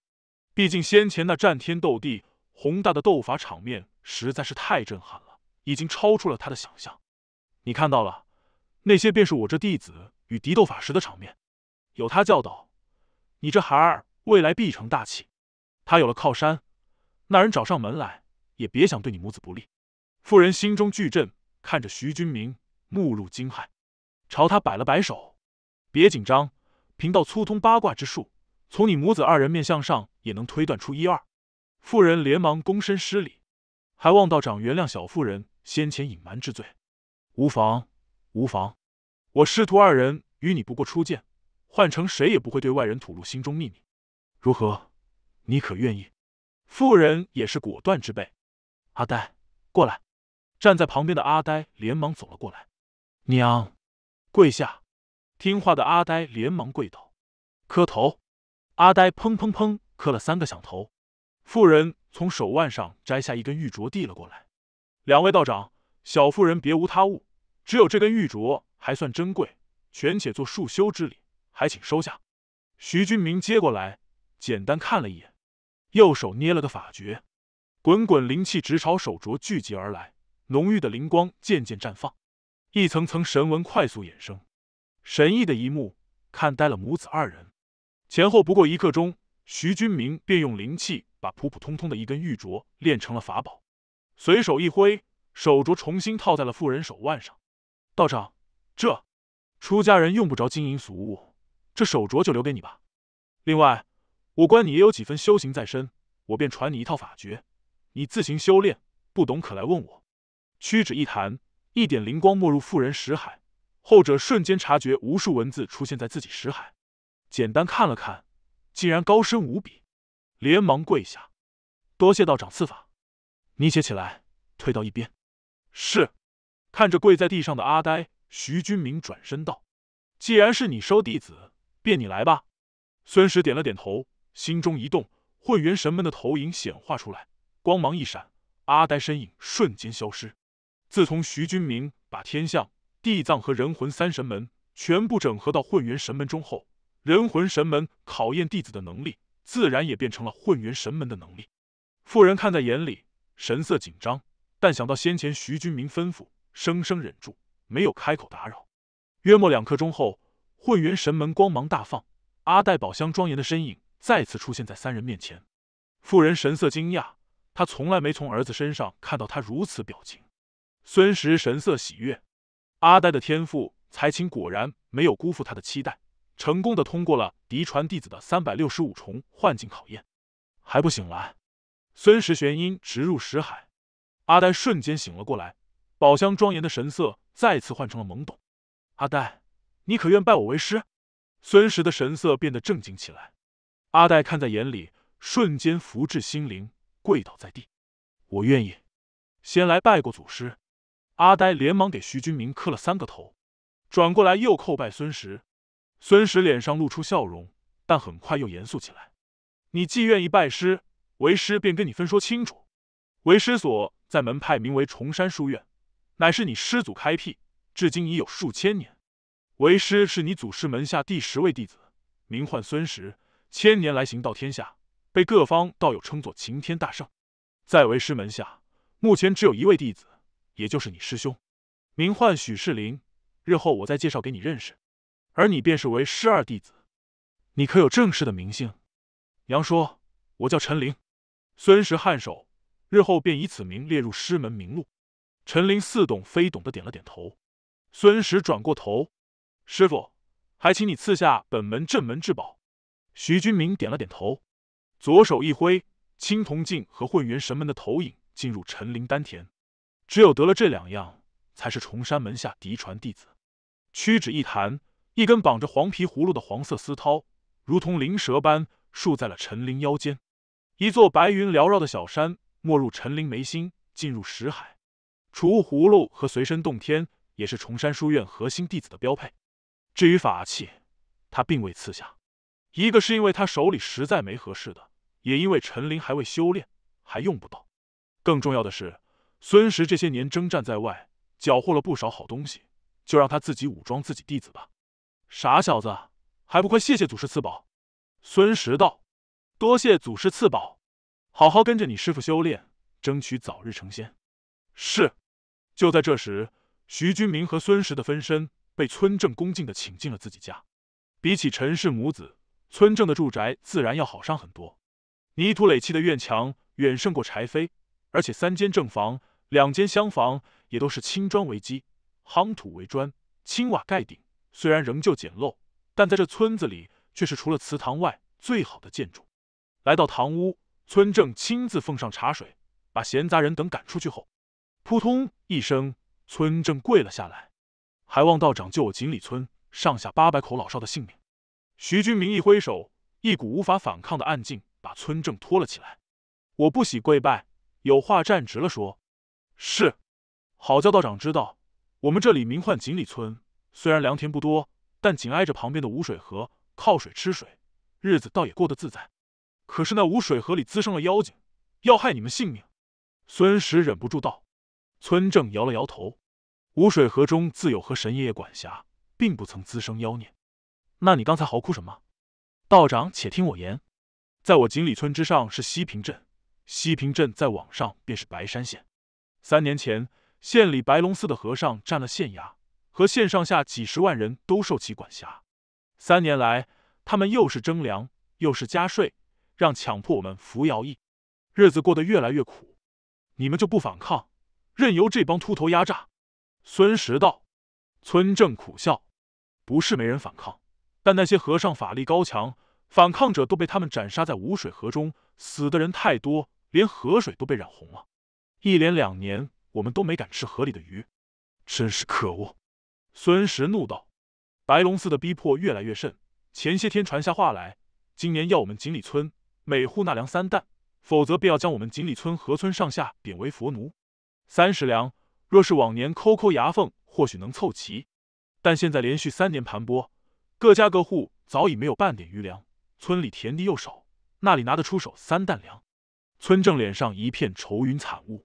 毕竟先前那战天斗地、宏大的斗法场面实在是太震撼了，已经超出了他的想象。你看到了，那些便是我这弟子与敌斗法时的场面。有他教导，你这孩儿未来必成大器。他有了靠山，那人找上门来也别想对你母子不利。妇人心中巨震，看着徐君明，目露惊骇，朝他摆了摆手：“别紧张，贫道粗通八卦之术。”从你母子二人面相上也能推断出一二，妇人连忙躬身施礼，还望道长原谅小妇人先前隐瞒之罪。无妨，无妨，我师徒二人与你不过初见，换成谁也不会对外人吐露心中秘密。如何？你可愿意？妇人也是果断之辈。阿呆，过来。站在旁边的阿呆连忙走了过来。娘，跪下。听话的阿呆连忙跪倒，磕头。阿呆砰砰砰磕了三个响头，妇人从手腕上摘下一根玉镯递了过来。两位道长，小妇人别无他物，只有这根玉镯还算珍贵，权且做束修之礼，还请收下。徐君明接过来，简单看了一眼，右手捏了个法诀，滚滚灵气直朝手镯聚集而来，浓郁的灵光渐渐绽放，一层层神纹快速衍生，神异的一幕看呆了母子二人。前后不过一刻钟，徐君明便用灵气把普普通通的一根玉镯炼成了法宝，随手一挥，手镯重新套在了妇人手腕上。道长，这出家人用不着金银俗物，这手镯就留给你吧。另外，我观你也有几分修行在身，我便传你一套法诀，你自行修炼，不懂可来问我。屈指一弹，一点灵光没入妇人识海，后者瞬间察觉无数文字出现在自己识海。简单看了看，竟然高深无比，连忙跪下，多谢道长赐法。你且起来，退到一边。是。看着跪在地上的阿呆，徐军明转身道：“既然是你收弟子，便你来吧。”孙石点了点头，心中一动，混元神门的投影显化出来，光芒一闪，阿呆身影瞬间消失。自从徐军明把天象、地藏和人魂三神门全部整合到混元神门中后，人魂神门考验弟子的能力，自然也变成了混元神门的能力。妇人看在眼里，神色紧张，但想到先前徐君明吩咐，生生忍住没有开口打扰。约莫两刻钟后，混元神门光芒大放，阿呆宝箱庄严的身影再次出现在三人面前。妇人神色惊讶，她从来没从儿子身上看到他如此表情。孙石神色喜悦，阿呆的天赋才情果然没有辜负他的期待。成功的通过了嫡传弟子的三百六十五重幻境考验，还不醒来？孙石玄音直入石海，阿呆瞬间醒了过来，宝箱庄严的神色再次换成了懵懂。阿呆，你可愿拜我为师？孙石的神色变得正经起来，阿呆看在眼里，瞬间福至心灵，跪倒在地：“我愿意。”先来拜过祖师。阿呆连忙给徐君明磕了三个头，转过来又叩拜孙石。孙石脸上露出笑容，但很快又严肃起来。你既愿意拜师，为师便跟你分说清楚。为师所在门派名为崇山书院，乃是你师祖开辟，至今已有数千年。为师是你祖师门下第十位弟子，名唤孙石。千年来行道天下，被各方道友称作擎天大圣。在为师门下，目前只有一位弟子，也就是你师兄，名唤许世林。日后我再介绍给你认识。而你便是为师二弟子，你可有正式的名姓？杨说：“我叫陈林。孙石颔首，日后便以此名列入师门名录。陈林似懂非懂的点了点头。孙石转过头：“师傅，还请你赐下本门镇门至宝。”徐君明点了点头，左手一挥，青铜镜和混元神门的投影进入陈林丹田。只有得了这两样，才是重山门下嫡传弟子。屈指一弹。一根绑着黄皮葫芦的黄色丝绦，如同灵蛇般束在了陈林腰间。一座白云缭绕的小山没入陈林眉心，进入识海。储物葫芦和随身洞天也是崇山书院核心弟子的标配。至于法器，他并未赐下。一个是因为他手里实在没合适的，也因为陈林还未修炼，还用不到。更重要的是，孙石这些年征战在外，缴获了不少好东西，就让他自己武装自己弟子吧。傻小子，还不快谢谢祖师赐宝！孙石道：“多谢祖师赐宝，好好跟着你师傅修炼，争取早日成仙。”是。就在这时，徐君明和孙石的分身被村正恭敬的请进了自己家。比起陈氏母子，村正的住宅自然要好上很多。泥土垒砌的院墙远胜过柴扉，而且三间正房、两间厢房也都是青砖为基，夯土为砖，青瓦盖顶。虽然仍旧简陋，但在这村子里却是除了祠堂外最好的建筑。来到堂屋，村正亲自奉上茶水，把闲杂人等赶出去后，扑通一声，村正跪了下来，还望道长救我锦里村上下八百口老少的性命。徐军明一挥手，一股无法反抗的暗劲把村正拖了起来。我不喜跪拜，有话站直了说。是，好叫道长知道，我们这里名唤锦里村。虽然良田不多，但紧挨着旁边的无水河，靠水吃水，日子倒也过得自在。可是那无水河里滋生了妖精，要害你们性命。孙石忍不住道：“村正摇了摇头，无水河中自有河神爷爷管辖，并不曾滋生妖孽。那你刚才嚎哭什么？”道长且听我言，在我锦里村之上是西平镇，西平镇再往上便是白山县。三年前，县里白龙寺的和尚占了县衙。和县上下几十万人都受其管辖，三年来，他们又是征粮，又是加税，让强迫我们服徭役，日子过得越来越苦。你们就不反抗，任由这帮秃头压榨？孙石道，村正苦笑，不是没人反抗，但那些和尚法力高强，反抗者都被他们斩杀在无水河中，死的人太多，连河水都被染红了。一连两年，我们都没敢吃河里的鱼，真是可恶。孙石怒道：“白龙寺的逼迫越来越甚。前些天传下话来，今年要我们锦里村每户纳粮三担，否则便要将我们锦里村河村上下贬为佛奴。三十两，若是往年抠抠牙缝，或许能凑齐，但现在连续三年盘剥，各家各户早已没有半点余粮。村里田地又少，那里拿得出手三担粮？”村正脸上一片愁云惨雾，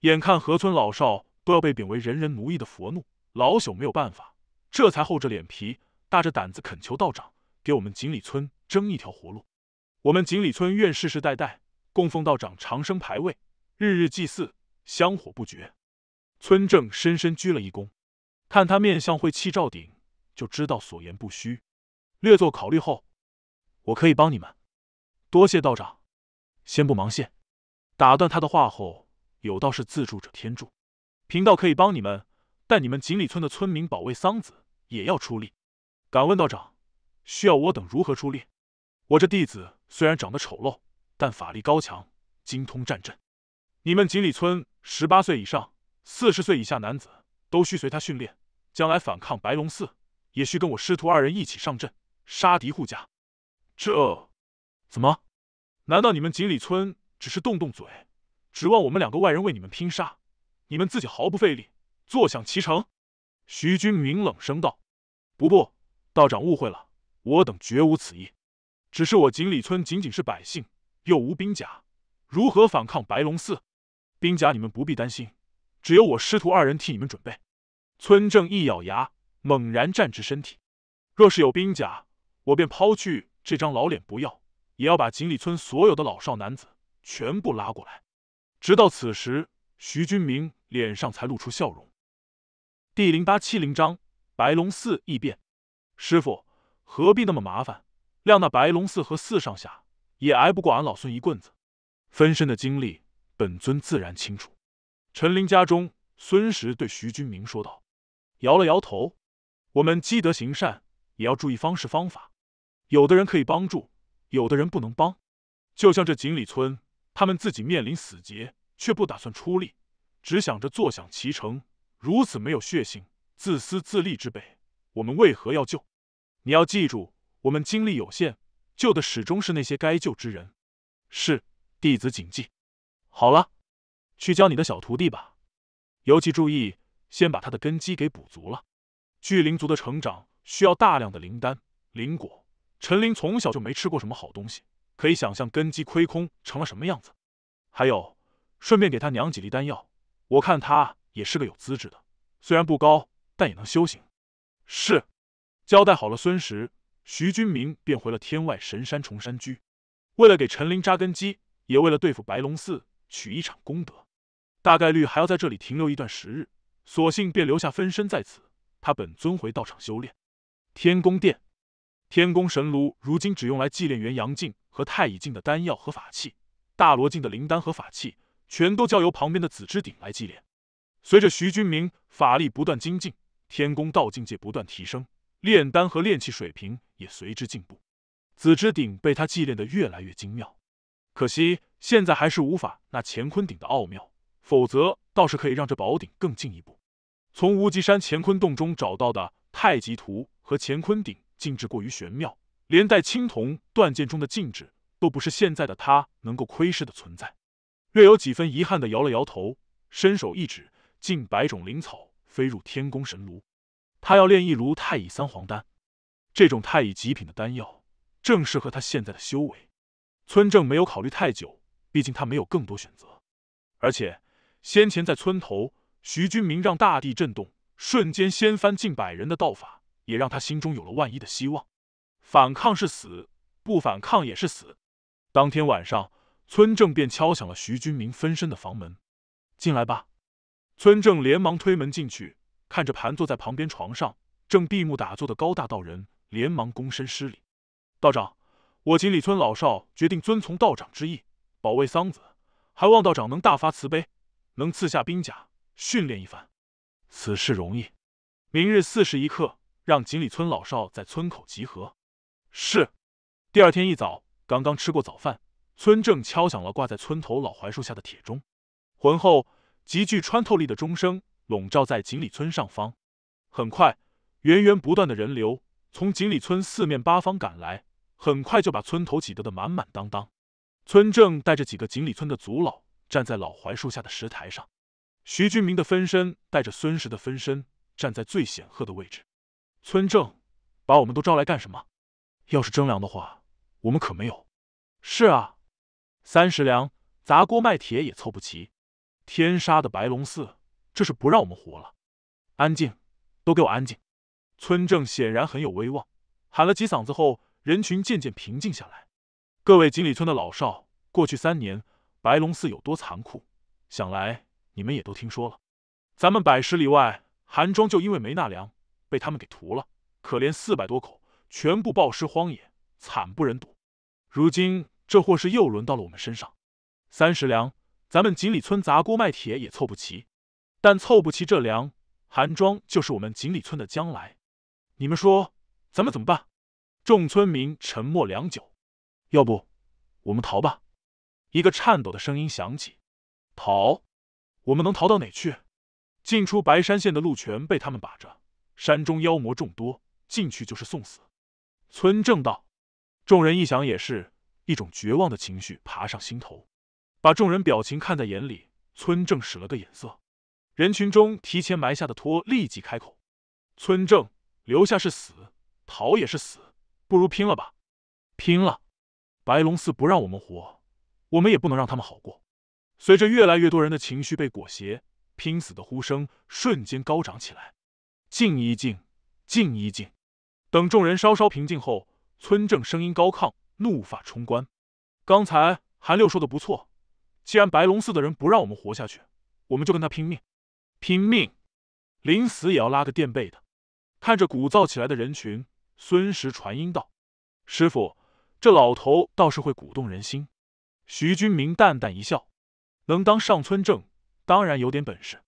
眼看河村老少都要被贬为人人奴役的佛怒。老朽没有办法，这才厚着脸皮、大着胆子恳求道长给我们锦里村争一条活路。我们锦里村愿世世代代供奉道长长生牌位，日日祭祀，香火不绝。村正深深鞠了一躬，看他面相会气罩顶，就知道所言不虚。略作考虑后，我可以帮你们。多谢道长，先不忙谢。打断他的话后，有道是自助者天助，贫道可以帮你们。在你们锦里村的村民保卫桑子，也要出力。敢问道长，需要我等如何出力？我这弟子虽然长得丑陋，但法力高强，精通战阵。你们锦里村十八岁以上、四十岁以下男子，都需随他训练，将来反抗白龙寺，也需跟我师徒二人一起上阵杀敌护家。这怎么？难道你们锦里村只是动动嘴，指望我们两个外人为你们拼杀，你们自己毫不费力？坐享其成，徐军明冷声道：“不不，道长误会了，我等绝无此意。只是我锦里村仅仅是百姓，又无兵甲，如何反抗白龙寺？兵甲你们不必担心，只有我师徒二人替你们准备。”村正一咬牙，猛然站直身体：“若是有兵甲，我便抛去这张老脸不要，也要把锦里村所有的老少男子全部拉过来。”直到此时，徐军明脸上才露出笑容。第零八七零章白龙寺异变。师傅，何必那么麻烦？谅那白龙寺和寺上下也挨不过俺老孙一棍子。分身的经历，本尊自然清楚。陈林家中，孙石对徐君明说道，摇了摇头：“我们积德行善，也要注意方式方法。有的人可以帮助，有的人不能帮。就像这锦里村，他们自己面临死劫，却不打算出力，只想着坐享其成。”如此没有血性、自私自利之辈，我们为何要救？你要记住，我们精力有限，救的始终是那些该救之人。是，弟子谨记。好了，去教你的小徒弟吧。尤其注意，先把他的根基给补足了。巨灵族的成长需要大量的灵丹、灵果。陈林从小就没吃过什么好东西，可以想象根基亏空成了什么样子。还有，顺便给他娘几粒丹药，我看他。也是个有资质的，虽然不高，但也能修行。是，交代好了孙石，徐君明便回了天外神山崇山居。为了给陈林扎根基，也为了对付白龙寺，取一场功德，大概率还要在这里停留一段时日。索性便留下分身在此，他本尊回道场修炼。天宫殿，天宫神炉如今只用来祭炼元阳境和太乙境的丹药和法器，大罗境的灵丹和法器全都交由旁边的紫芝鼎来祭炼。随着徐君明法力不断精进，天宫道境界不断提升，炼丹和炼器水平也随之进步。紫之鼎被他祭炼的越来越精妙，可惜现在还是无法那乾坤鼎的奥妙，否则倒是可以让这宝鼎更进一步。从无极山乾坤洞中找到的太极图和乾坤鼎禁制过于玄妙，连带青铜断剑中的禁制都不是现在的他能够窥视的存在。略有几分遗憾的摇了摇头，伸手一指。近百种灵草飞入天宫神炉，他要炼一炉太乙三黄丹。这种太乙极品的丹药，正适合他现在的修为。村正没有考虑太久，毕竟他没有更多选择。而且先前在村头，徐军明让大地震动，瞬间掀翻近百人的道法，也让他心中有了万一的希望。反抗是死，不反抗也是死。当天晚上，村正便敲响了徐军明分身的房门：“进来吧。”村正连忙推门进去，看着盘坐在旁边床上正闭目打坐的高大道人，连忙躬身施礼：“道长，我锦里村老少决定遵从道长之意，保卫桑梓，还望道长能大发慈悲，能赐下兵甲，训练一番。此事容易，明日巳时一刻，让锦里村老少在村口集合。”是。第二天一早，刚刚吃过早饭，村正敲响了挂在村头老槐树下的铁钟，浑厚。极具穿透力的钟声笼罩在锦里村上方，很快，源源不断的人流从锦里村四面八方赶来，很快就把村头挤得的满满当当。村正带着几个锦里村的族老站在老槐树下的石台上，徐军明的分身带着孙石的分身站在最显赫的位置。村正，把我们都招来干什么？要是征粮的话，我们可没有。是啊，三十两，砸锅卖铁也凑不齐。天杀的白龙寺，这是不让我们活了！安静，都给我安静！村正显然很有威望，喊了几嗓子后，人群渐渐平静下来。各位锦里村的老少，过去三年白龙寺有多残酷，想来你们也都听说了。咱们百十里外韩庄就因为没纳粮，被他们给屠了，可怜四百多口全部暴尸荒野，惨不忍睹。如今这祸事又轮到了我们身上，三十两。咱们锦里村砸锅卖铁也凑不齐，但凑不齐这粮，韩庄就是我们锦里村的将来。你们说，咱们怎么办？众村民沉默良久。要不，我们逃吧？一个颤抖的声音响起：“逃？我们能逃到哪去？进出白山县的路全被他们把着，山中妖魔众多，进去就是送死。”村正道，众人一想也是，一种绝望的情绪爬上心头。把众人表情看在眼里，村正使了个眼色，人群中提前埋下的托立即开口：“村正，留下是死，逃也是死，不如拼了吧！拼了！白龙寺不让我们活，我们也不能让他们好过。”随着越来越多人的情绪被裹挟，拼死的呼声瞬间高涨起来。静一静，静一静。等众人稍稍平静后，村正声音高亢，怒发冲冠：“刚才韩六说的不错。”既然白龙寺的人不让我们活下去，我们就跟他拼命，拼命，临死也要拉个垫背的。看着鼓噪起来的人群，孙石传音道：“师傅，这老头倒是会鼓动人心。”徐军明淡淡一笑：“能当上村正，当然有点本事。”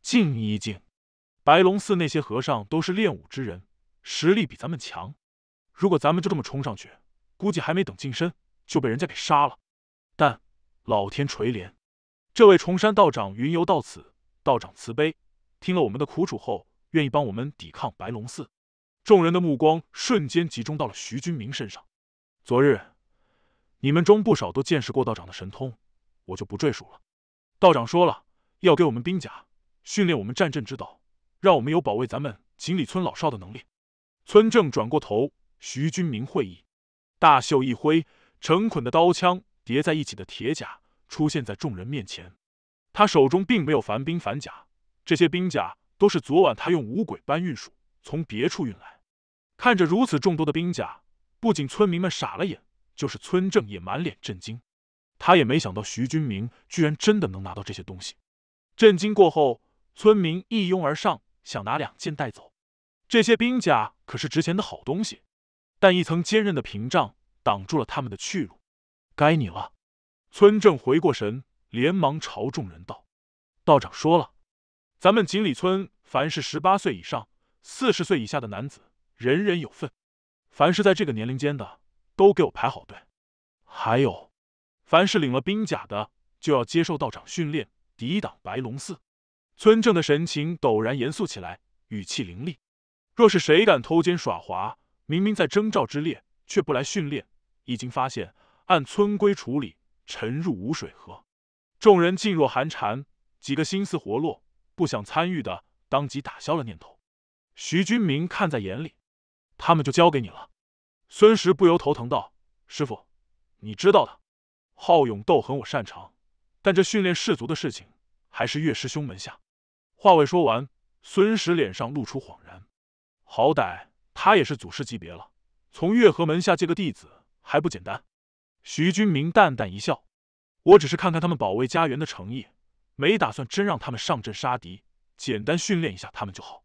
静一静，白龙寺那些和尚都是练武之人，实力比咱们强。如果咱们就这么冲上去，估计还没等近身就被人家给杀了。但老天垂怜，这位崇山道长云游到此，道长慈悲，听了我们的苦楚后，愿意帮我们抵抗白龙寺。众人的目光瞬间集中到了徐君明身上。昨日，你们中不少都见识过道长的神通，我就不赘述了。道长说了，要给我们兵甲，训练我们战阵之道，让我们有保卫咱们锦里村老少的能力。村正转过头，徐君明会意，大袖一挥，成捆的刀枪。叠在一起的铁甲出现在众人面前，他手中并没有凡兵凡甲，这些兵甲都是昨晚他用五鬼搬运术从别处运来。看着如此众多的兵甲，不仅村民们傻了眼，就是村正也满脸震惊。他也没想到徐军明居然真的能拿到这些东西。震惊过后，村民一拥而上，想拿两件带走。这些兵甲可是值钱的好东西，但一层坚韧的屏障挡住了他们的去路。该你了，村正回过神，连忙朝众人道：“道长说了，咱们锦里村凡是十八岁以上、四十岁以下的男子，人人有份。凡是在这个年龄间的，都给我排好队。还有，凡是领了兵甲的，就要接受道长训练，抵挡白龙寺。”村正的神情陡然严肃起来，语气凌厉：“若是谁敢偷奸耍滑，明明在征召之列，却不来训练，已经发现。”按村规处理，沉入无水河。众人噤若寒蝉，几个心思活络、不想参与的，当即打消了念头。徐君明看在眼里，他们就交给你了。孙石不由头疼道：“师傅，你知道的，好勇斗狠我擅长，但这训练士卒的事情，还是岳师兄门下。”话未说完，孙石脸上露出恍然。好歹他也是祖师级别了，从岳和门下借个弟子还不简单？徐军明淡淡一笑：“我只是看看他们保卫家园的诚意，没打算真让他们上阵杀敌，简单训练一下他们就好。”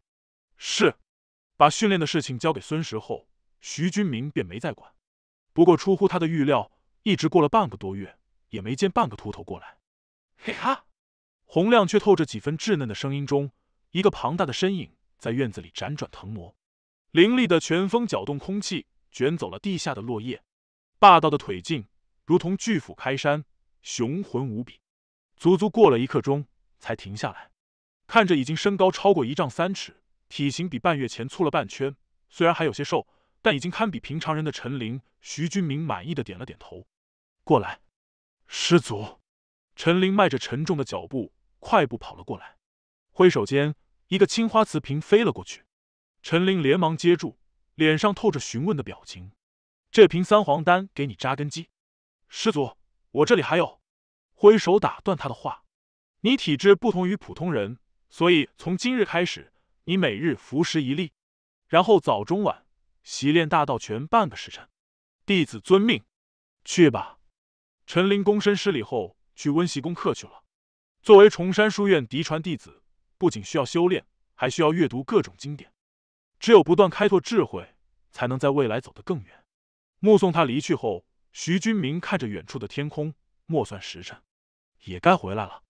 是，把训练的事情交给孙石后，徐军明便没再管。不过出乎他的预料，一直过了半个多月，也没见半个秃头过来。嘿哈！洪亮却透着几分稚嫩的声音中，一个庞大的身影在院子里辗转腾挪，凌厉的拳风搅动空气，卷走了地下的落叶。霸道的腿劲如同巨斧开山，雄浑无比。足足过了一刻钟才停下来，看着已经身高超过一丈三尺，体型比半月前粗了半圈，虽然还有些瘦，但已经堪比平常人的陈琳。徐军明满意的点了点头。过来，师祖。陈琳迈着沉重的脚步，快步跑了过来，挥手间，一个青花瓷瓶飞了过去。陈琳连忙接住，脸上透着询问的表情。这瓶三黄丹给你扎根基，师祖，我这里还有。挥手打断他的话，你体质不同于普通人，所以从今日开始，你每日服食一粒，然后早中晚习练大道拳半个时辰。弟子遵命，去吧。陈林躬身施礼后，去温习功课去了。作为崇山书院嫡传弟子，不仅需要修炼，还需要阅读各种经典，只有不断开拓智慧，才能在未来走得更远。目送他离去后，徐君明看着远处的天空，默算时辰，也该回来了。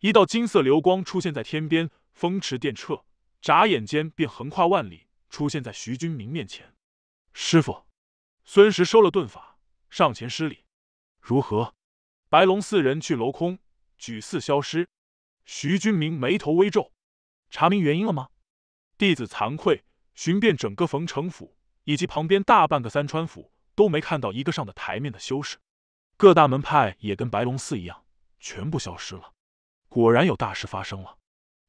一道金色流光出现在天边，风驰电掣，眨眼间便横跨万里，出现在徐君明面前。师傅，孙石收了遁法，上前施礼。如何？白龙四人去楼空，举四消失。徐君明眉头微皱，查明原因了吗？弟子惭愧，寻遍整个冯城府，以及旁边大半个三川府。都没看到一个上的台面的修士，各大门派也跟白龙寺一样，全部消失了。果然有大事发生了，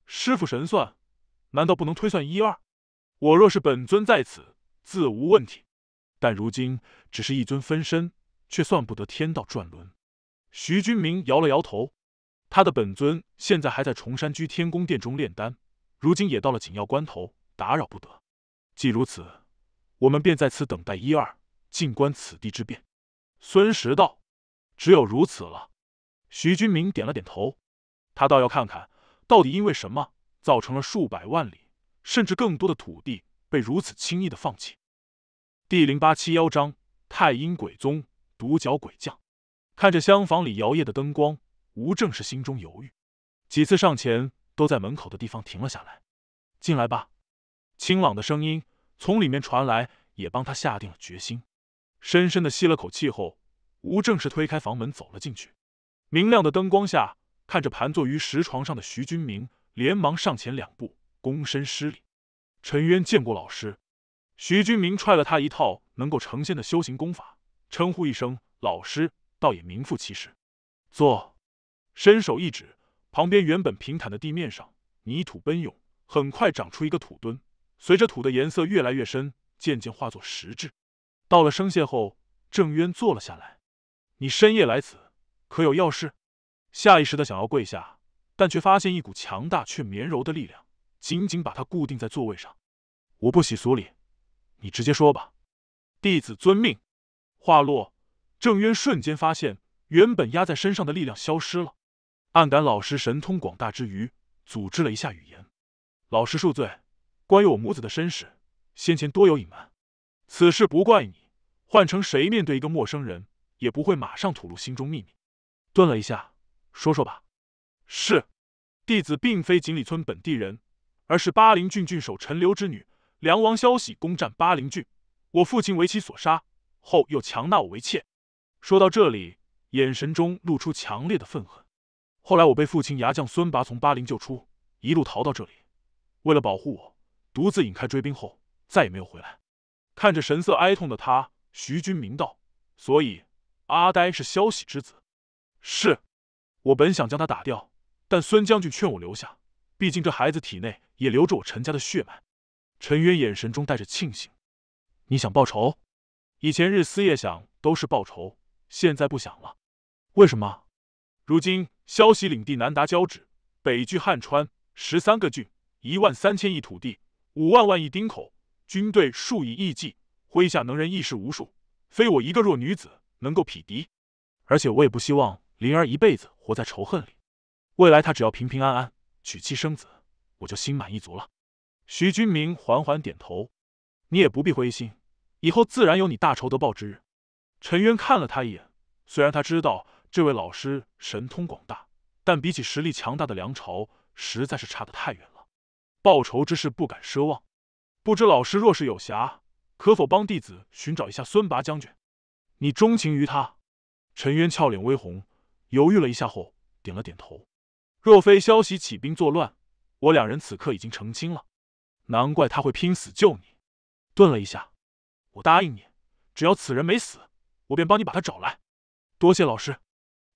师傅神算，难道不能推算一二？我若是本尊在此，自无问题。但如今只是一尊分身，却算不得天道转轮。徐君明摇了摇头，他的本尊现在还在崇山居天宫殿中炼丹，如今也到了紧要关头，打扰不得。既如此，我们便在此等待一二。静观此地之变，孙石道：“只有如此了。”徐军明点了点头，他倒要看看，到底因为什么造成了数百万里甚至更多的土地被如此轻易的放弃。第零八七幺章：太阴鬼宗，独角鬼将。看着厢房里摇曳的灯光，吴正是心中犹豫，几次上前，都在门口的地方停了下来。进来吧，清朗的声音从里面传来，也帮他下定了决心。深深的吸了口气后，吴正是推开房门走了进去。明亮的灯光下，看着盘坐于石床上的徐君明，连忙上前两步，躬身施礼：“陈渊见过老师。”徐君明踹了他一套能够成仙的修行功法，称呼一声“老师”，倒也名副其实。坐，伸手一指旁边原本平坦的地面上，泥土奔涌，很快长出一个土墩，随着土的颜色越来越深，渐渐化作石质。到了声谢后，郑渊坐了下来。你深夜来此，可有要事？下意识的想要跪下，但却发现一股强大却绵柔的力量，紧紧把他固定在座位上。我不喜俗礼，你直接说吧。弟子遵命。话落，郑渊瞬间发现原本压在身上的力量消失了，暗感老师神通广大之余，组织了一下语言：“老师恕罪，关于我母子的身世，先前多有隐瞒，此事不怪你。”换成谁面对一个陌生人，也不会马上吐露心中秘密。顿了一下，说说吧。是，弟子并非锦里村本地人，而是巴陵郡郡守陈留之女。梁王萧息攻占巴陵郡，我父亲为其所杀，后又强纳我为妾。说到这里，眼神中露出强烈的愤恨。后来我被父亲牙将孙拔从巴陵救出，一路逃到这里。为了保护我，独自引开追兵，后再也没有回来。看着神色哀痛的他。徐军明道：“所以阿呆是萧喜之子，是我本想将他打掉，但孙将军劝我留下，毕竟这孩子体内也流着我陈家的血脉。”陈渊眼神中带着庆幸：“你想报仇？以前日思夜想都是报仇，现在不想了。为什么？如今萧喜领地南达交趾，北据汉川，十三个郡，一万三千亿土地，五万万亿丁口，军队数以亿计。”麾下能人异士无数，非我一个弱女子能够匹敌。而且我也不希望灵儿一辈子活在仇恨里。未来她只要平平安安，娶妻生子，我就心满意足了。徐君明缓缓点头：“你也不必灰心，以后自然有你大仇得报之日。”陈渊看了他一眼，虽然他知道这位老师神通广大，但比起实力强大的梁朝，实在是差得太远了。报仇之事不敢奢望，不知老师若是有暇。可否帮弟子寻找一下孙拔将军？你钟情于他。陈渊俏脸微红，犹豫了一下后点了点头。若非萧息起兵作乱，我两人此刻已经成亲了。难怪他会拼死救你。顿了一下，我答应你，只要此人没死，我便帮你把他找来。多谢老师。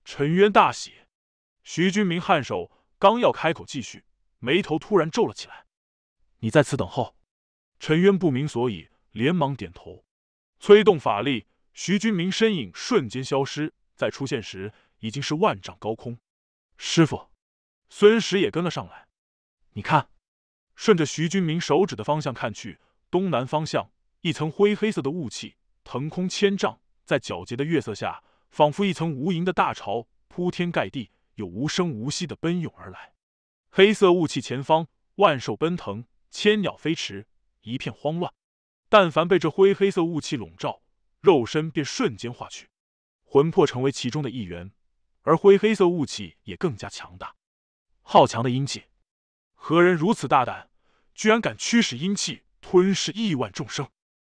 陈渊大喜。徐君明颔首，刚要开口继续，眉头突然皱了起来。你在此等候。陈渊不明所以。连忙点头，催动法力，徐军明身影瞬间消失。再出现时，已经是万丈高空。师傅，孙石也跟了上来。你看，顺着徐军明手指的方向看去，东南方向，一层灰黑色的雾气腾空千丈，在皎洁的月色下，仿佛一层无垠的大潮，铺天盖地，有无声无息的奔涌而来。黑色雾气前方，万兽奔腾，千鸟飞驰，一片慌乱。但凡被这灰黑色雾气笼罩，肉身便瞬间化去，魂魄成为其中的一员，而灰黑色雾气也更加强大。好强的阴气！何人如此大胆，居然敢驱使阴气吞噬亿万众生？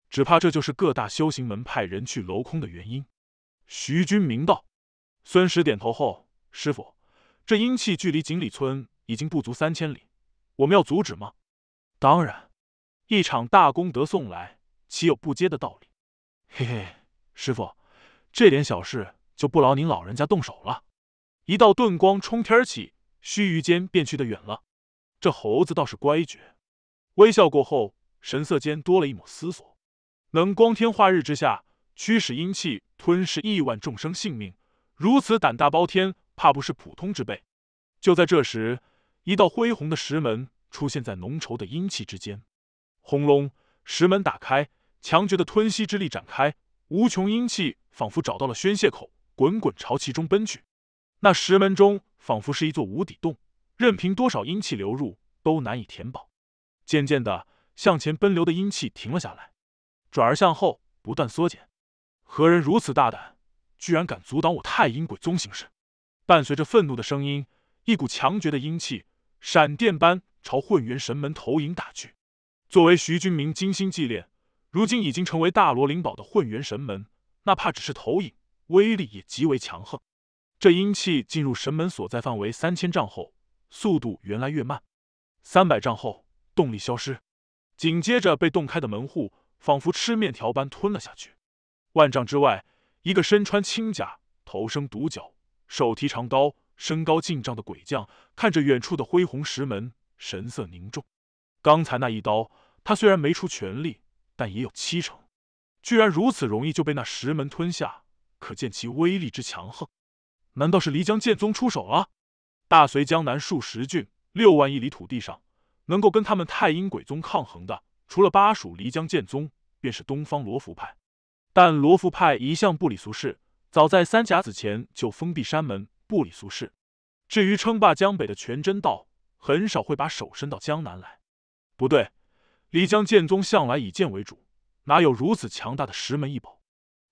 只怕这就是各大修行门派人去楼空的原因。徐君明道，孙石点头后，师傅，这阴气距离锦里村已经不足三千里，我们要阻止吗？当然。一场大功德送来，岂有不接的道理？嘿嘿，师傅，这点小事就不劳您老人家动手了。一道遁光冲天起，须臾间便去得远了。这猴子倒是乖觉。微笑过后，神色间多了一抹思索。能光天化日之下驱使阴气吞噬亿万众生性命，如此胆大包天，怕不是普通之辈。就在这时，一道恢宏的石门出现在浓稠的阴气之间。轰隆！石门打开，强绝的吞吸之力展开，无穷阴气仿佛找到了宣泄口，滚滚朝其中奔去。那石门中仿佛是一座无底洞，任凭多少阴气流入，都难以填饱。渐渐的，向前奔流的阴气停了下来，转而向后不断缩减。何人如此大胆，居然敢阻挡我太阴鬼宗行事？伴随着愤怒的声音，一股强绝的阴气闪电般朝混元神门投影打去。作为徐军明精心祭炼，如今已经成为大罗灵宝的混元神门，哪怕只是投影，威力也极为强横。这阴气进入神门所在范围三千丈后，速度越来越慢，三百丈后动力消失，紧接着被洞开的门户仿佛吃面条般吞了下去。万丈之外，一个身穿青甲、头生独角、手提长刀、身高近丈的鬼将看着远处的恢宏石门，神色凝重。刚才那一刀，他虽然没出全力，但也有七成，居然如此容易就被那石门吞下，可见其威力之强横。难道是漓江剑宗出手了？大隋江南数十郡六万亿里土地上，能够跟他们太阴鬼宗抗衡的，除了巴蜀漓江剑宗，便是东方罗浮派。但罗浮派一向不理俗世，早在三甲子前就封闭山门，不理俗世。至于称霸江北的全真道，很少会把手伸到江南来。不对，漓江剑宗向来以剑为主，哪有如此强大的石门异宝？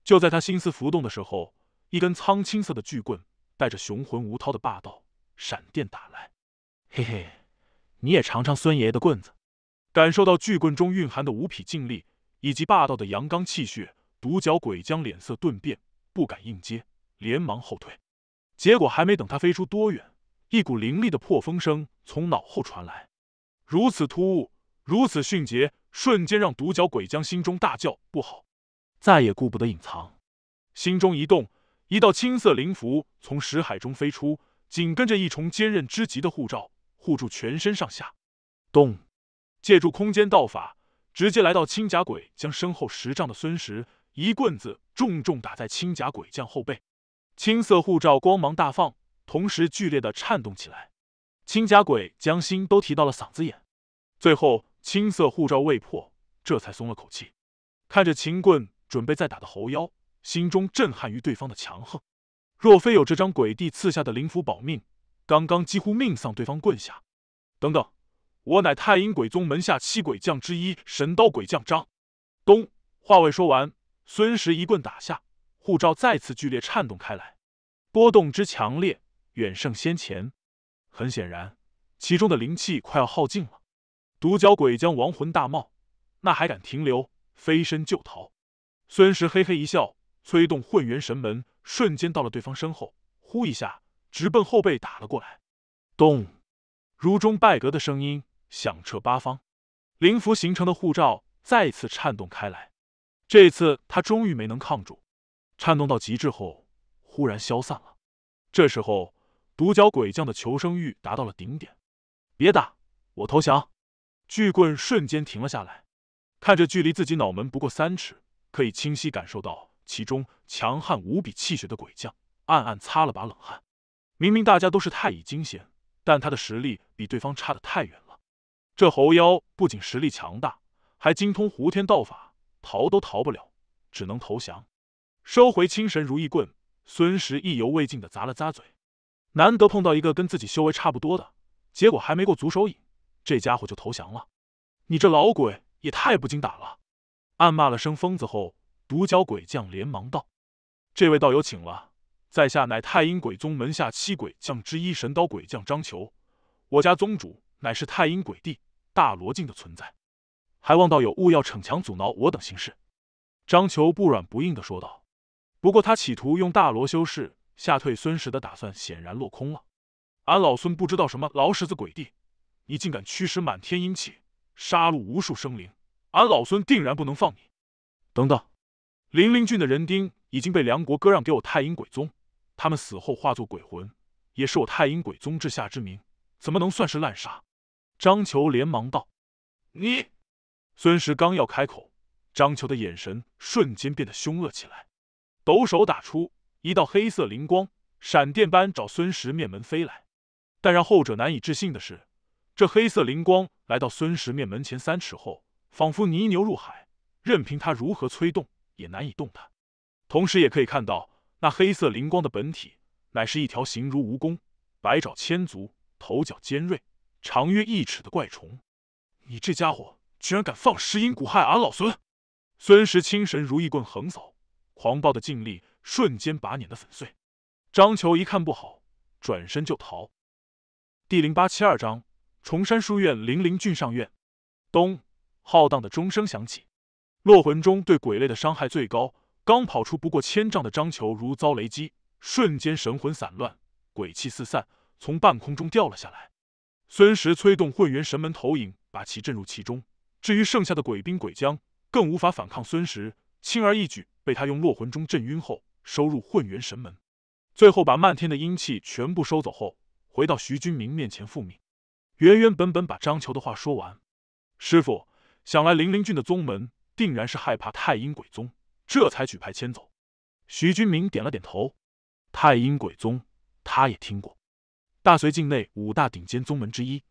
就在他心思浮动的时候，一根苍青色的巨棍带着雄浑无涛的霸道闪电打来。嘿嘿，你也尝尝孙爷爷的棍子。感受到巨棍中蕴含的无匹劲力以及霸道的阳刚气血，独角鬼将脸色顿变，不敢硬接，连忙后退。结果还没等他飞出多远，一股凌厉的破风声从脑后传来，如此突兀。如此迅捷，瞬间让独角鬼将心中大叫不好，再也顾不得隐藏，心中一动，一道青色灵符从石海中飞出，紧跟着一重坚韧之极的护罩护住全身上下。咚！借助空间道法，直接来到青甲鬼将身后十丈的孙石，一棍子重重打在青甲鬼将后背，青色护罩光芒大放，同时剧烈的颤动起来。青甲鬼将心都提到了嗓子眼，最后。青色护罩未破，这才松了口气，看着秦棍准备再打的猴妖，心中震撼于对方的强横。若非有这张鬼帝赐下的灵符保命，刚刚几乎命丧对方棍下。等等，我乃太阴鬼宗门下七鬼将之一，神刀鬼将张东。话未说完，孙石一棍打下，护照再次剧烈颤动开来，波动之强烈远胜先前。很显然，其中的灵气快要耗尽了。独角鬼将亡魂大冒，那还敢停留？飞身就逃。孙石嘿嘿一笑，催动混元神门，瞬间到了对方身后，呼一下直奔后背打了过来。咚！如钟败革的声音响彻八方，灵符形成的护罩再次颤动开来。这次他终于没能抗住，颤动到极致后，忽然消散了。这时候，独角鬼将的求生欲达到了顶点，别打，我投降。巨棍瞬间停了下来，看着距离自己脑门不过三尺，可以清晰感受到其中强悍无比气血的鬼将，暗暗擦了把冷汗。明明大家都是太乙金仙，但他的实力比对方差得太远了。这猴妖不仅实力强大，还精通胡天道法，逃都逃不了，只能投降。收回清神如意棍，孙石意犹未尽的咂了咂嘴，难得碰到一个跟自己修为差不多的，结果还没过足手瘾。这家伙就投降了，你这老鬼也太不经打了！暗骂了声疯子后，独角鬼将连忙道：“这位道友请了，在下乃太阴鬼宗门下七鬼将之一神刀鬼将张求，我家宗主乃是太阴鬼帝大罗境的存在，还望道友勿要逞强阻挠我等行事。”张求不软不硬的说道。不过他企图用大罗修士吓退孙石的打算显然落空了，俺老孙不知道什么劳石子鬼帝。你竟敢驱使满天阴气，杀戮无数生灵，俺老孙定然不能放你！等等，林陵郡的人丁已经被梁国割让给我太阴鬼宗，他们死后化作鬼魂，也是我太阴鬼宗治下之民，怎么能算是滥杀？张球连忙道：“你……”孙石刚要开口，张球的眼神瞬间变得凶恶起来，抖手打出一道黑色灵光，闪电般找孙石面门飞来。但让后者难以置信的是。这黑色灵光来到孙石面门前三尺后，仿佛泥牛入海，任凭他如何催动，也难以动弹。同时，也可以看到那黑色灵光的本体，乃是一条形如蜈蚣、百爪千足、头角尖锐、长约一尺的怪虫。你这家伙居然敢放石英蛊害俺老孙！孙石青神如意棍横扫，狂暴的劲力瞬间把碾得粉碎。张球一看不好，转身就逃。第零八七二章。崇山书院，零陵郡上院，咚！浩荡的钟声响起。落魂钟对鬼类的伤害最高。刚跑出不过千丈的张球，如遭雷击，瞬间神魂散乱，鬼气四散，从半空中掉了下来。孙石催动混元神门投影，把其震入其中。至于剩下的鬼兵鬼将，更无法反抗孙石，轻而易举被他用落魂钟震晕后，收入混元神门。最后把漫天的阴气全部收走后，回到徐君明面前复命。原原本本把张球的话说完，师傅想来，凌陵郡的宗门定然是害怕太阴鬼宗，这才举牌迁走。徐君明点了点头。太阴鬼宗，他也听过，大隋境内五大顶尖宗门之一，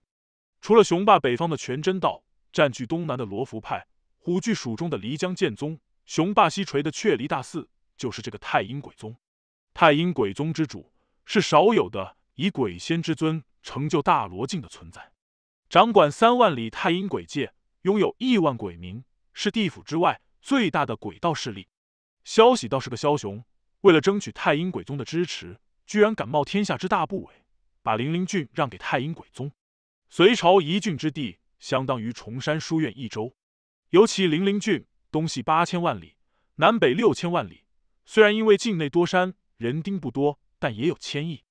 除了雄霸北方的全真道，占据东南的罗浮派，虎踞蜀中的漓江剑宗，雄霸西陲的雀离大寺，就是这个太阴鬼宗。太阴鬼宗之主是少有的以鬼仙之尊。成就大罗境的存在，掌管三万里太阴鬼界，拥有亿万鬼民，是地府之外最大的鬼道势力。消息倒是个枭雄，为了争取太阴鬼宗的支持，居然敢冒天下之大不韪，把灵灵郡让给太阴鬼宗。隋朝一郡之地，相当于崇山书院一州。尤其灵灵郡东西八千万里，南北六千万里，虽然因为境内多山，人丁不多，但也有千亿。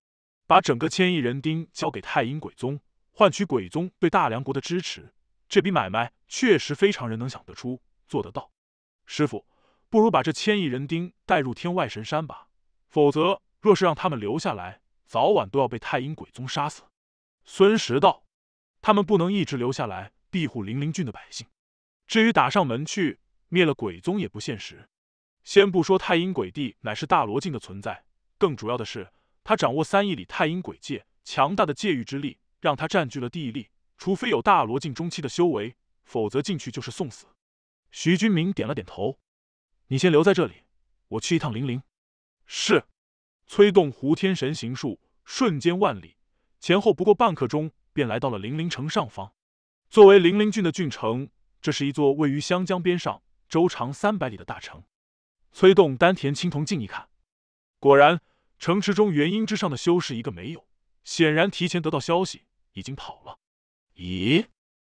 把整个千亿人丁交给太阴鬼宗，换取鬼宗对大梁国的支持，这笔买卖确实非常人能想得出、做得到。师傅，不如把这千亿人丁带入天外神山吧，否则若是让他们留下来，早晚都要被太阴鬼宗杀死。孙石道，他们不能一直留下来庇护零陵郡的百姓。至于打上门去灭了鬼宗，也不现实。先不说太阴鬼帝乃是大罗境的存在，更主要的是。他掌握三亿里太阴鬼界，强大的界域之力让他占据了地利。除非有大罗境中期的修为，否则进去就是送死。徐军明点了点头：“你先留在这里，我去一趟灵灵。”是，催动胡天神行术，瞬间万里，前后不过半刻钟，便来到了灵灵城上方。作为灵灵郡的郡城，这是一座位于湘江边上、周长三百里的大城。催动丹田青铜镜一看，果然。城池中元婴之上的修士一个没有，显然提前得到消息，已经跑了。咦，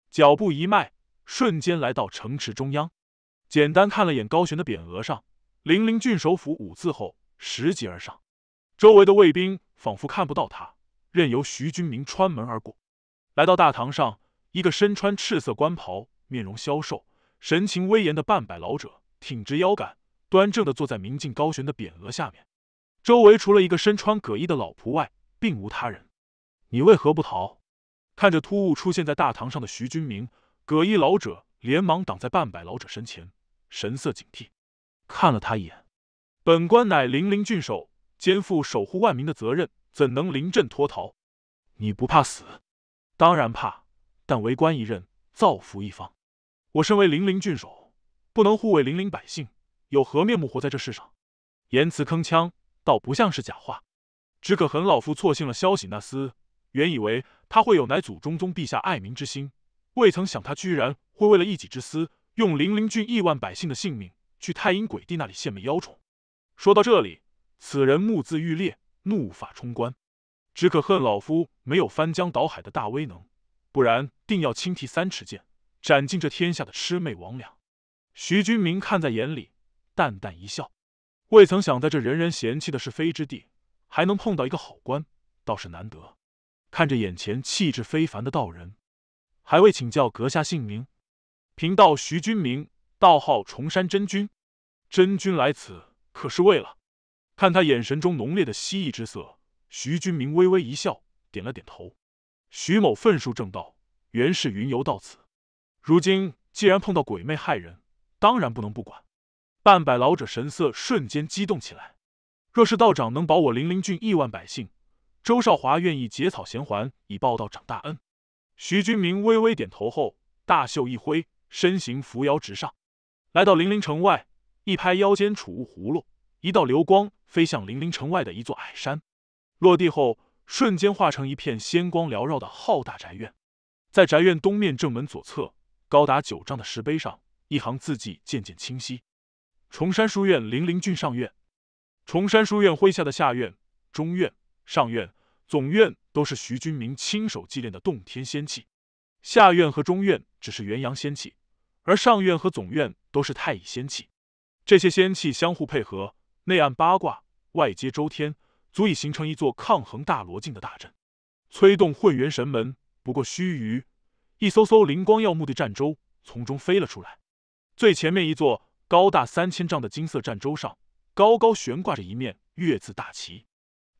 脚步一迈，瞬间来到城池中央，简单看了眼高悬的匾额上“零陵郡首府”五字后，拾级而上。周围的卫兵仿佛看不到他，任由徐军明穿门而过。来到大堂上，一个身穿赤色官袍、面容消瘦、神情威严的半百老者，挺直腰杆，端正的坐在明镜高悬的匾额下面。周围除了一个身穿葛衣的老仆外，并无他人。你为何不逃？看着突兀出现在大堂上的徐君明，葛衣老者连忙挡在半百老者身前，神色警惕，看了他一眼。本官乃零陵郡守，肩负守护万民的责任，怎能临阵脱逃？你不怕死？当然怕，但为官一任，造福一方。我身为零陵郡守，不能护卫零陵百姓，有何面目活在这世上？言辞铿锵。倒不像是假话，只可恨老夫错信了消息。那厮原以为他会有乃祖中宗陛下爱民之心，未曾想他居然会为了一己之私，用零陵郡亿万百姓的性命去太阴鬼帝那里献媚妖宠。说到这里，此人目眦欲裂，怒发冲冠。只可恨老夫没有翻江倒海的大威能，不然定要轻提三尺剑，斩尽这天下的魑魅魍魉。徐君明看在眼里，淡淡一笑。未曾想，在这人人嫌弃的是非之地，还能碰到一个好官，倒是难得。看着眼前气质非凡的道人，还未请教阁下姓名，贫道徐君明，道号崇山真君。真君来此可是为了？看他眼神中浓烈的蜥蜴之色，徐君明微微一笑，点了点头。徐某奉数正道，原是云游到此，如今既然碰到鬼魅害人，当然不能不管。半百老者神色瞬间激动起来，若是道长能保我灵灵郡亿万百姓，周少华愿意结草衔环以报道长大恩。徐君明微微点头后，大袖一挥，身形扶摇直上，来到灵灵城外，一拍腰间储物葫芦，一道流光飞向灵灵城外的一座矮山，落地后瞬间化成一片仙光缭绕的浩大宅院。在宅院东面正门左侧，高达九丈的石碑上，一行字迹渐渐清晰。崇山书院零陵郡上院，崇山书院麾下的下院、中院、上院、总院都是徐君明亲手祭奠的洞天仙气。下院和中院只是元阳仙气，而上院和总院都是太乙仙气。这些仙气相互配合，内按八卦，外接周天，足以形成一座抗衡大罗境的大阵。催动混元神门，不过须臾，一艘艘灵光耀目的战舟从中飞了出来。最前面一座。高大三千丈的金色战舟上，高高悬挂着一面月字大旗，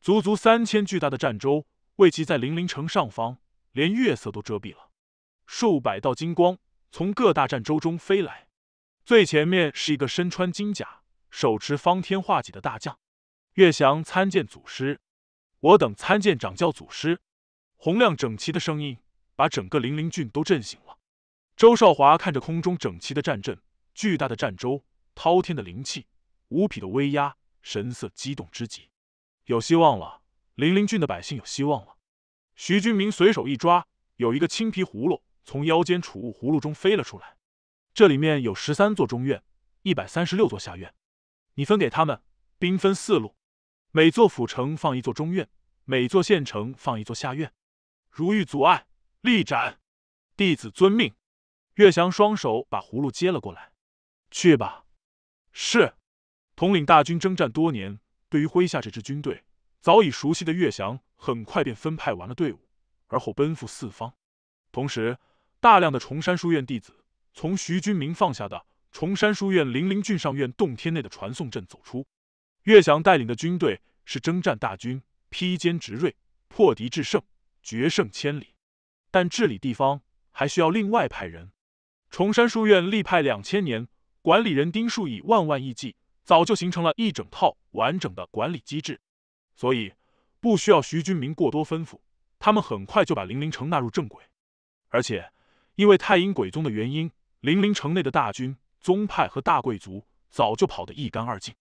足足三千巨大的战舟为其在灵灵城上方，连月色都遮蔽了。数百道金光从各大战舟中飞来，最前面是一个身穿金甲、手持方天画戟的大将。岳翔参见祖师，我等参见掌教祖师。洪亮整齐的声音把整个灵灵郡都震醒了。周少华看着空中整齐的战阵。巨大的战舟，滔天的灵气，无匹的威压，神色激动之极。有希望了，林陵郡的百姓有希望了。徐军明随手一抓，有一个青皮葫芦从腰间储物葫芦中飞了出来。这里面有十三座中院，一百三十六座下院，你分给他们，兵分四路，每座府城放一座中院，每座县城放一座下院。如遇阻碍，立斩。弟子遵命。岳翔双手把葫芦接了过来。去吧，是统领大军征战多年，对于麾下这支军队早已熟悉的岳翔，很快便分派完了队伍，而后奔赴四方。同时，大量的崇山书院弟子从徐军明放下的崇山书院零陵郡上院洞天内的传送阵走出。岳翔带领的军队是征战大军，披坚执锐，破敌制胜，决胜千里。但治理地方还需要另外派人。崇山书院力派两千年。管理人丁树以万万亿计，早就形成了一整套完整的管理机制，所以不需要徐军明过多吩咐，他们很快就把零陵城纳入正轨。而且因为太阴鬼宗的原因，零陵城内的大军、宗派和大贵族早就跑得一干二净，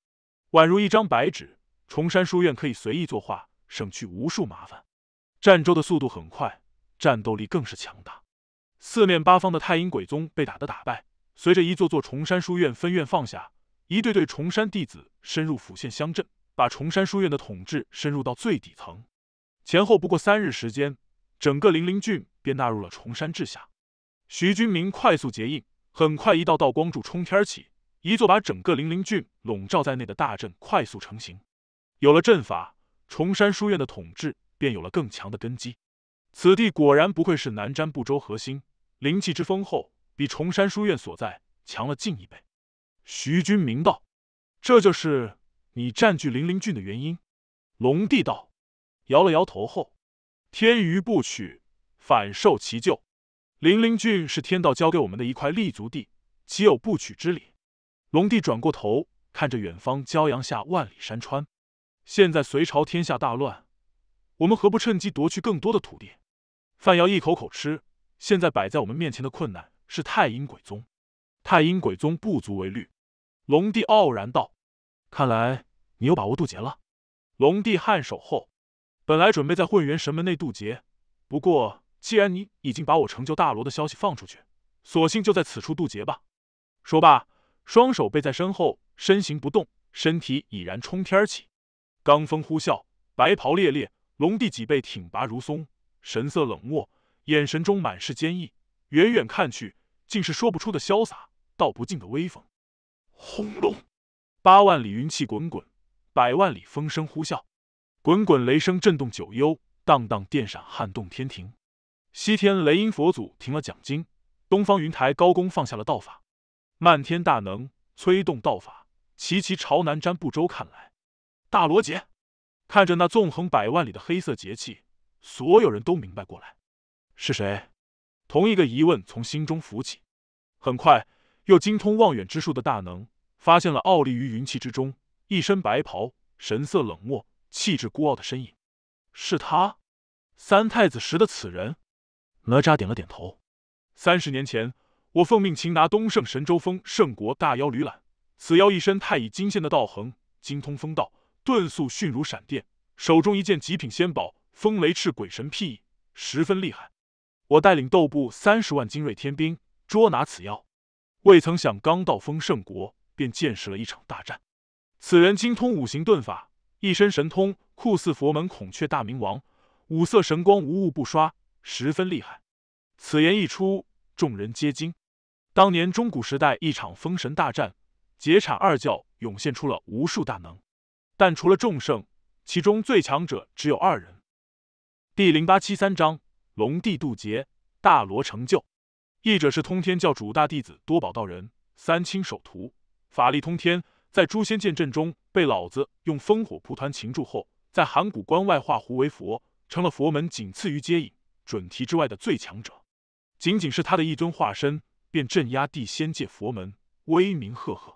宛如一张白纸。崇山书院可以随意作画，省去无数麻烦。战舟的速度很快，战斗力更是强大，四面八方的太阴鬼宗被打得打败。随着一座座崇山书院分院放下，一对对崇山弟子深入府县乡镇，把崇山书院的统治深入到最底层。前后不过三日时间，整个灵灵郡便纳入了崇山治下。徐军明快速结印，很快一道道光柱冲天而起，一座把整个灵灵郡笼罩在内的大阵快速成型。有了阵法，崇山书院的统治便有了更强的根基。此地果然不愧是南瞻部州核心，灵气之丰厚。比崇山书院所在强了近一倍，徐君明道：“这就是你占据零陵郡的原因。”龙帝道，摇了摇头后：“天予不取，反受其咎。零陵郡是天道交给我们的一块立足地，岂有不取之理？”龙帝转过头，看着远方骄阳下万里山川。现在隋朝天下大乱，我们何不趁机夺去更多的土地？饭要一口口吃。现在摆在我们面前的困难。是太阴鬼宗，太阴鬼宗不足为虑。龙帝傲然道：“看来你有把握渡劫了。”龙帝颔首后，本来准备在混元神门内渡劫，不过既然你已经把我成就大罗的消息放出去，索性就在此处渡劫吧。说罢，双手背在身后，身形不动，身体已然冲天起，罡风呼啸，白袍猎猎，龙帝脊背挺拔如松，神色冷漠，眼神中满是坚毅，远远看去。竟是说不出的潇洒，道不尽的威风。轰隆！八万里云气滚滚，百万里风声呼啸，滚滚雷声震动九幽，荡荡电闪撼动天庭。西天雷音佛祖停了讲经，东方云台高公放下了道法，漫天大能催动道法，齐齐朝南瞻部洲看来。大罗杰看着那纵横百万里的黑色节气，所有人都明白过来，是谁？同一个疑问从心中浮起，很快，又精通望远之术的大能发现了傲立于云气之中、一身白袍、神色冷漠、气质孤傲的身影。是他，三太子时的此人。哪吒点了点头。三十年前，我奉命擒拿东胜神州峰圣国大妖吕览，此妖一身太乙金仙的道行，精通风道，遁速迅如闪电，手中一件极品仙宝风雷翅鬼神辟，十分厉害。我带领斗部三十万精锐天兵捉拿此妖，未曾想刚到封圣国便见识了一场大战。此人精通五行遁法，一身神通酷似佛门孔雀大明王，五色神光无物不刷，十分厉害。此言一出，众人皆惊。当年中古时代一场封神大战，劫产二教涌现出了无数大能，但除了众圣，其中最强者只有二人。第零八七三章。龙帝渡劫，大罗成就。一者是通天教主大弟子多宝道人，三清首徒，法力通天，在诛仙剑阵中被老子用烽火蒲团擒住后，在函谷关外化胡为佛，成了佛门仅次于接引、准提之外的最强者。仅仅是他的一尊化身，便镇压地仙界佛门，威名赫赫。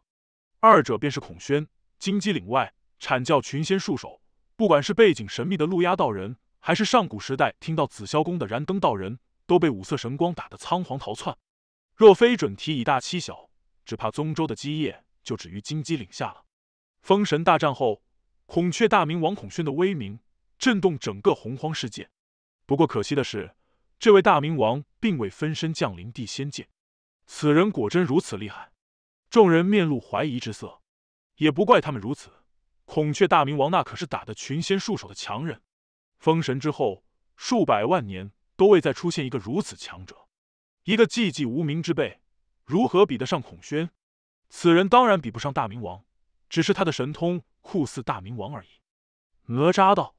二者便是孔宣，金鸡岭外阐教群仙束手。不管是背景神秘的路压道人。还是上古时代，听到紫霄宫的燃灯道人都被五色神光打得仓皇逃窜，若非准提以大欺小，只怕宗周的基业就止于金鸡岭下了。封神大战后，孔雀大明王孔宣的威名震动整个洪荒世界。不过可惜的是，这位大明王并未分身降临地仙界。此人果真如此厉害？众人面露怀疑之色，也不怪他们如此。孔雀大明王那可是打得群仙束手的强人。封神之后，数百万年都未再出现一个如此强者，一个寂寂无名之辈，如何比得上孔宣？此人当然比不上大明王，只是他的神通酷似大明王而已。哪吒道：“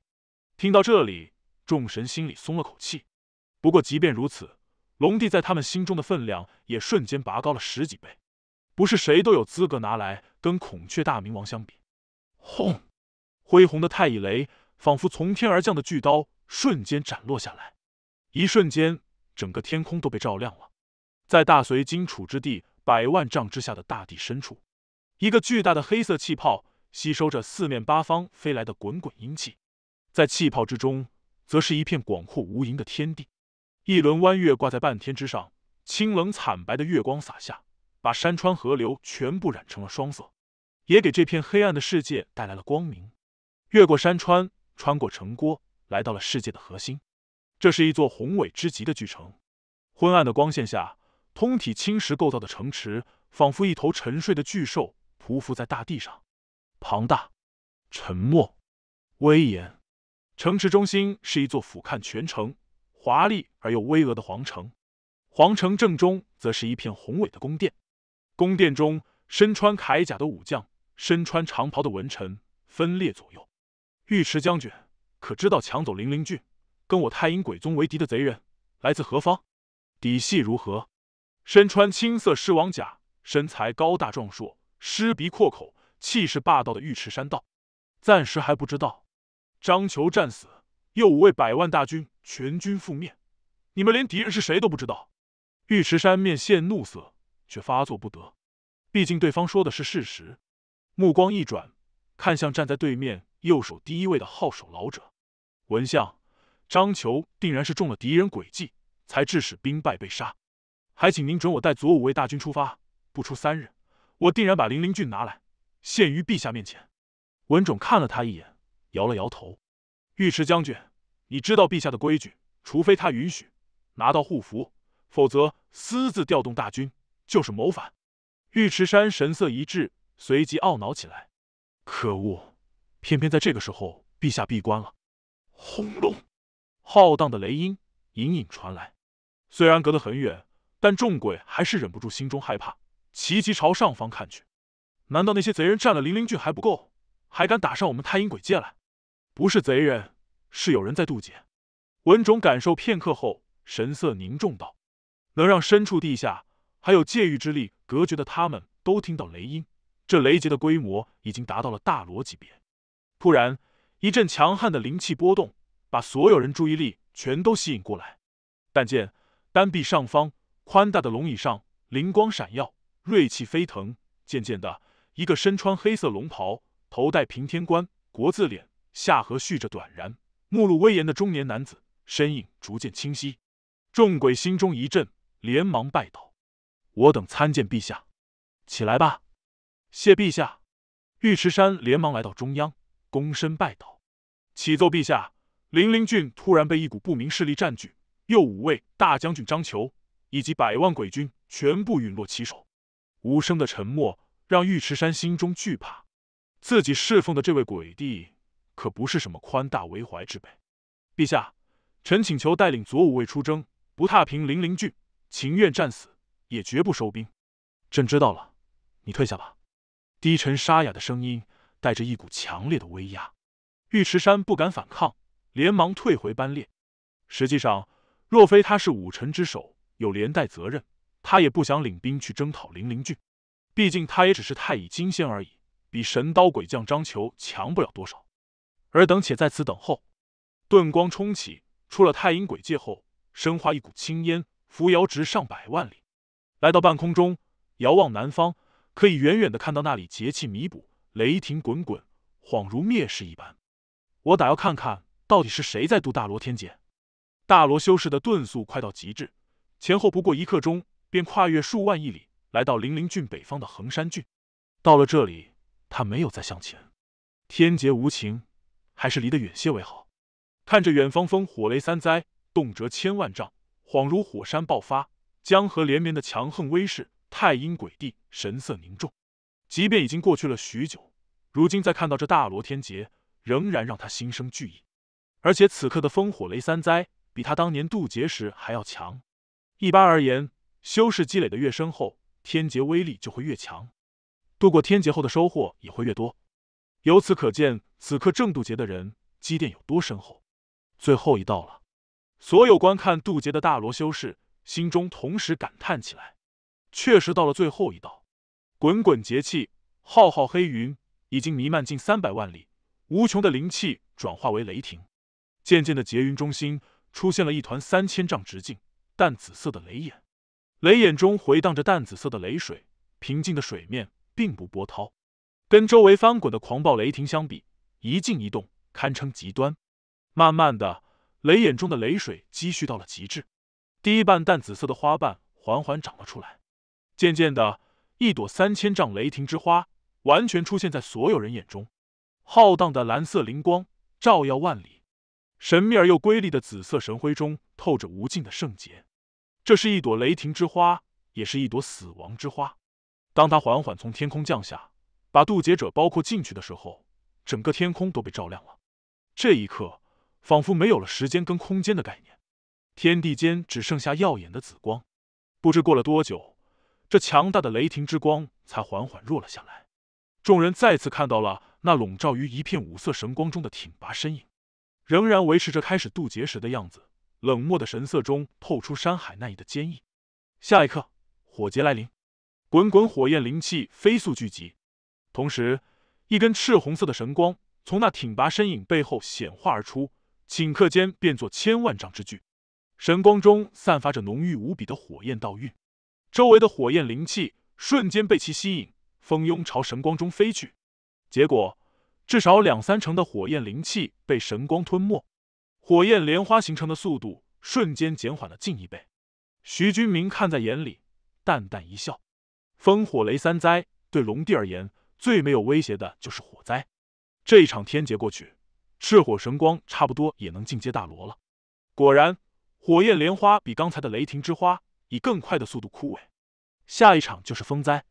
听到这里，众神心里松了口气。不过，即便如此，龙帝在他们心中的分量也瞬间拔高了十几倍。不是谁都有资格拿来跟孔雀大明王相比。”轰！恢宏的太乙雷。仿佛从天而降的巨刀瞬间斩落下来，一瞬间，整个天空都被照亮了。在大隋金楚之地百万丈之下的大地深处，一个巨大的黑色气泡吸收着四面八方飞来的滚滚阴气，在气泡之中，则是一片广阔无垠的天地。一轮弯月挂在半天之上，清冷惨白的月光洒下，把山川河流全部染成了双色，也给这片黑暗的世界带来了光明。越过山川。穿过城郭，来到了世界的核心。这是一座宏伟之极的巨城。昏暗的光线下，通体青石构造的城池，仿佛一头沉睡的巨兽，匍匐在大地上。庞大、沉默、威严。城池中心是一座俯瞰全城、华丽而又巍峨的皇城。皇城正中，则是一片宏伟的宫殿。宫殿中，身穿铠甲的武将，身穿长袍的文臣，分列左右。尉迟将军，可知道抢走凌凌郡，跟我太阴鬼宗为敌的贼人来自何方，底细如何？身穿青色狮王甲，身材高大壮硕，狮鼻阔口，气势霸道的尉迟山道，暂时还不知道。张球战死，又五位百万大军全军覆灭，你们连敌人是谁都不知道。尉迟山面现怒色，却发作不得，毕竟对方说的是事实。目光一转，看向站在对面。右手第一位的号手老者，文相张球定然是中了敌人诡计，才致使兵败被杀。还请您准我带左五位大军出发，不出三日，我定然把零陵郡拿来献于陛下面前。文种看了他一眼，摇了摇头。尉迟将军，你知道陛下的规矩，除非他允许拿到护符，否则私自调动大军就是谋反。尉迟山神色一滞，随即懊恼起来。可恶！偏偏在这个时候，陛下闭关了。轰隆，浩荡的雷音隐隐传来。虽然隔得很远，但众鬼还是忍不住心中害怕，齐齐朝上方看去。难道那些贼人占了灵灵郡还不够，还敢打上我们太阴鬼界来？不是贼人，是有人在渡劫。文种感受片刻后，神色凝重道：“能让身处地下，还有界域之力隔绝的他们，都听到雷音，这雷劫的规模已经达到了大罗级别。”突然，一阵强悍的灵气波动把所有人注意力全都吸引过来。但见丹臂上方宽大的龙椅上，灵光闪耀，锐气飞腾。渐渐的，一个身穿黑色龙袍、头戴平天冠、国字脸、下颌蓄着短髯、目露威严的中年男子身影逐渐清晰。众鬼心中一震，连忙拜倒：“我等参见陛下！”起来吧，谢陛下！尉迟山连忙来到中央。躬身拜道：“启奏陛下，零陵郡突然被一股不明势力占据，右五位大将军张球以及百万鬼军全部陨落其手。无声的沉默让尉迟山心中惧怕，自己侍奉的这位鬼帝可不是什么宽大为怀之辈。陛下，臣请求带领左五位出征，不踏平零陵郡，情愿战死也绝不收兵。朕知道了，你退下吧。”低沉沙哑的声音。带着一股强烈的威压，尉迟山不敢反抗，连忙退回班列。实际上，若非他是武臣之首，有连带责任，他也不想领兵去征讨零陵郡。毕竟，他也只是太乙金仙而已，比神刀鬼将张球强不了多少。尔等且在此等候。盾光冲起，出了太阴鬼界后，生化一股青烟，扶摇直上百万里，来到半空中，遥望南方，可以远远的看到那里节气弥补。雷霆滚滚，恍如灭世一般。我打要看看到底是谁在渡大罗天劫。大罗修士的遁速快到极致，前后不过一刻钟，便跨越数万亿里，来到灵灵郡北方的衡山郡。到了这里，他没有再向前。天劫无情，还是离得远些为好。看着远方风、火、雷三灾，动辄千万丈，恍如火山爆发、江河连绵的强横威势，太阴鬼帝神色凝重。即便已经过去了许久，如今再看到这大罗天劫，仍然让他心生惧意。而且此刻的烽火雷三灾比他当年渡劫时还要强。一般而言，修士积累的越深厚，天劫威力就会越强，渡过天劫后的收获也会越多。由此可见，此刻正渡劫的人积淀有多深厚。最后一道了，所有观看渡劫的大罗修士心中同时感叹起来：“确实到了最后一道。”滚滚节气，浩浩黑云已经弥漫近三百万里，无穷的灵气转化为雷霆。渐渐的，劫云中心出现了一团三千丈直径、淡紫色的雷眼，雷眼中回荡着淡紫色的雷水，平静的水面并不波涛，跟周围翻滚的狂暴雷霆相比，一静一动，堪称极端。慢慢的，雷眼中的雷水积蓄到了极致，第一瓣淡紫色的花瓣缓缓长了出来，渐渐的。一朵三千丈雷霆之花完全出现在所有人眼中，浩荡的蓝色灵光照耀万里，神秘而又瑰丽的紫色神辉中透着无尽的圣洁。这是一朵雷霆之花，也是一朵死亡之花。当它缓缓从天空降下，把渡劫者包括进去的时候，整个天空都被照亮了。这一刻，仿佛没有了时间跟空间的概念，天地间只剩下耀眼的紫光。不知过了多久。这强大的雷霆之光才缓缓弱了下来，众人再次看到了那笼罩于一片五色神光中的挺拔身影，仍然维持着开始渡劫时的样子，冷漠的神色中透出山海那一的坚毅。下一刻，火劫来临，滚滚火焰灵气飞速聚集，同时，一根赤红色的神光从那挺拔身影背后显化而出，顷刻间变作千万丈之巨，神光中散发着浓郁无比的火焰道韵。周围的火焰灵气瞬间被其吸引，蜂拥朝神光中飞去。结果，至少两三成的火焰灵气被神光吞没，火焰莲花形成的速度瞬间减缓了近一倍。徐君明看在眼里，淡淡一笑：“风火雷三灾对龙帝而言，最没有威胁的就是火灾。这一场天劫过去，赤火神光差不多也能进阶大罗了。”果然，火焰莲花比刚才的雷霆之花。以更快的速度枯萎，下一场就是风灾。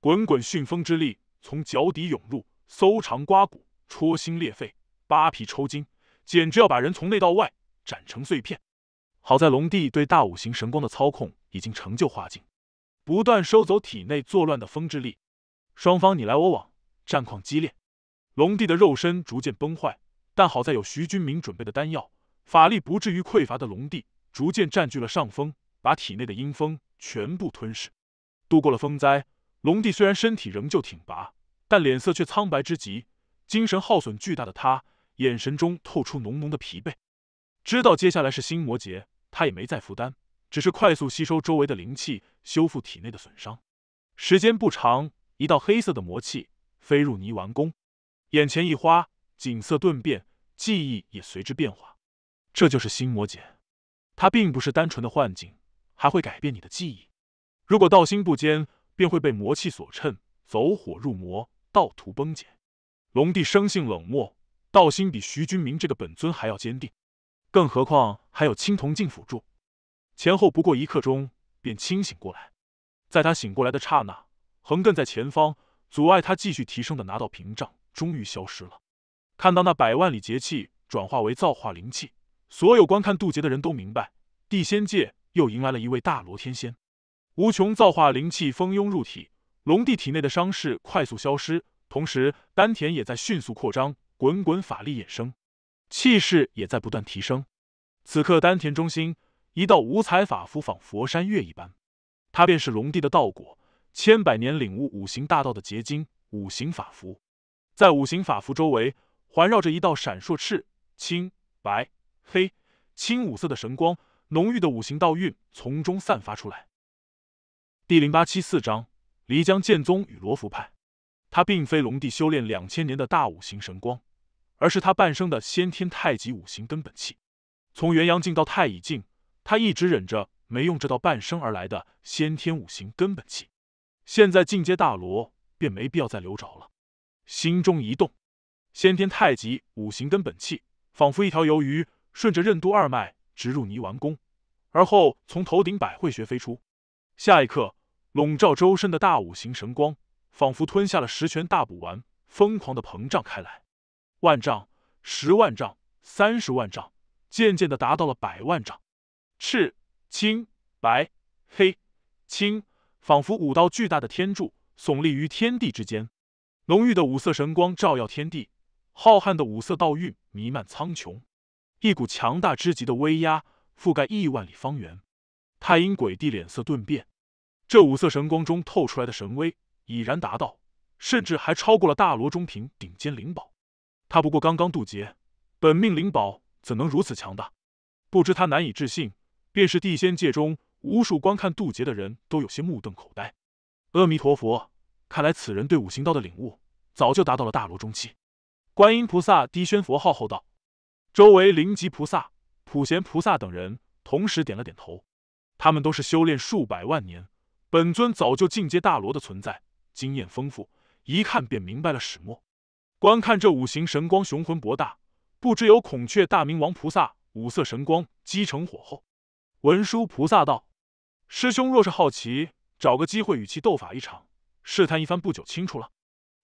滚滚旋风之力从脚底涌入，搜肠刮骨，戳心裂肺，扒皮抽筋，简直要把人从内到外斩成碎片。好在龙帝对大五行神光的操控已经成就化境，不断收走体内作乱的风之力。双方你来我往，战况激烈。龙帝的肉身逐渐崩坏，但好在有徐君明准备的丹药，法力不至于匮乏的龙帝逐渐占据了上风。把体内的阴风全部吞噬，度过了风灾。龙帝虽然身体仍旧挺拔，但脸色却苍白之极，精神耗损巨大的他，眼神中透出浓浓的疲惫。知道接下来是心魔劫，他也没再负担，只是快速吸收周围的灵气，修复体内的损伤。时间不长，一道黑色的魔气飞入泥丸宫，眼前一花，景色顿变，记忆也随之变化。这就是心魔劫，它并不是单纯的幻境。还会改变你的记忆。如果道心不坚，便会被魔气所趁，走火入魔，道途崩解。龙帝生性冷漠，道心比徐君明这个本尊还要坚定，更何况还有青铜镜辅助。前后不过一刻钟，便清醒过来。在他醒过来的刹那，横亘在前方阻碍他继续提升的拿到屏障终于消失了。看到那百万里劫气转化为造化灵气，所有观看渡劫的人都明白，地仙界。又迎来了一位大罗天仙，无穷造化灵气蜂拥入体，龙帝体内的伤势快速消失，同时丹田也在迅速扩张，滚滚法力衍生，气势也在不断提升。此刻丹田中心，一道五彩法符仿佛山岳一般，它便是龙帝的道果，千百年领悟五行大道的结晶——五行法符。在五行法符周围，环绕着一道闪烁赤、青、白、黑、青五色的神光。浓郁的五行道韵从中散发出来。第零八七四章：漓江剑宗与罗浮派。他并非龙帝修炼两千年的大五行神光，而是他半生的先天太极五行根本气。从元阳境到太乙境，他一直忍着没用这道半生而来的先天五行根本气。现在进阶大罗，便没必要再留着了。心中一动，先天太极五行根本气仿佛一条游鱼，顺着任督二脉。直入泥丸宫，而后从头顶百会穴飞出。下一刻，笼罩周身的大五行神光，仿佛吞下了十全大补丸，疯狂的膨胀开来。万丈、十万丈、三十万丈，渐渐的达到了百万丈。赤、青、白、黑、青，仿佛五道巨大的天柱耸立于天地之间。浓郁的五色神光照耀天地，浩瀚的五色道韵弥漫苍穹。一股强大之极的威压覆盖亿万里方圆，太阴鬼帝脸色顿变。这五色神光中透出来的神威已然达到，甚至还超过了大罗中品顶尖灵宝。他不过刚刚渡劫，本命灵宝怎能如此强大？不知他难以置信，便是地仙界中无数观看渡劫的人都有些目瞪口呆。阿弥陀佛，看来此人对五行道的领悟早就达到了大罗中期。观音菩萨低宣佛号后道。周围灵吉菩萨、普贤菩萨等人同时点了点头，他们都是修炼数百万年，本尊早就进阶大罗的存在，经验丰富，一看便明白了始末。观看这五行神光雄浑博大，不知有孔雀大明王菩萨五色神光积成火候。文殊菩萨道：“师兄若是好奇，找个机会与其斗法一场，试探一番，不久清楚了。”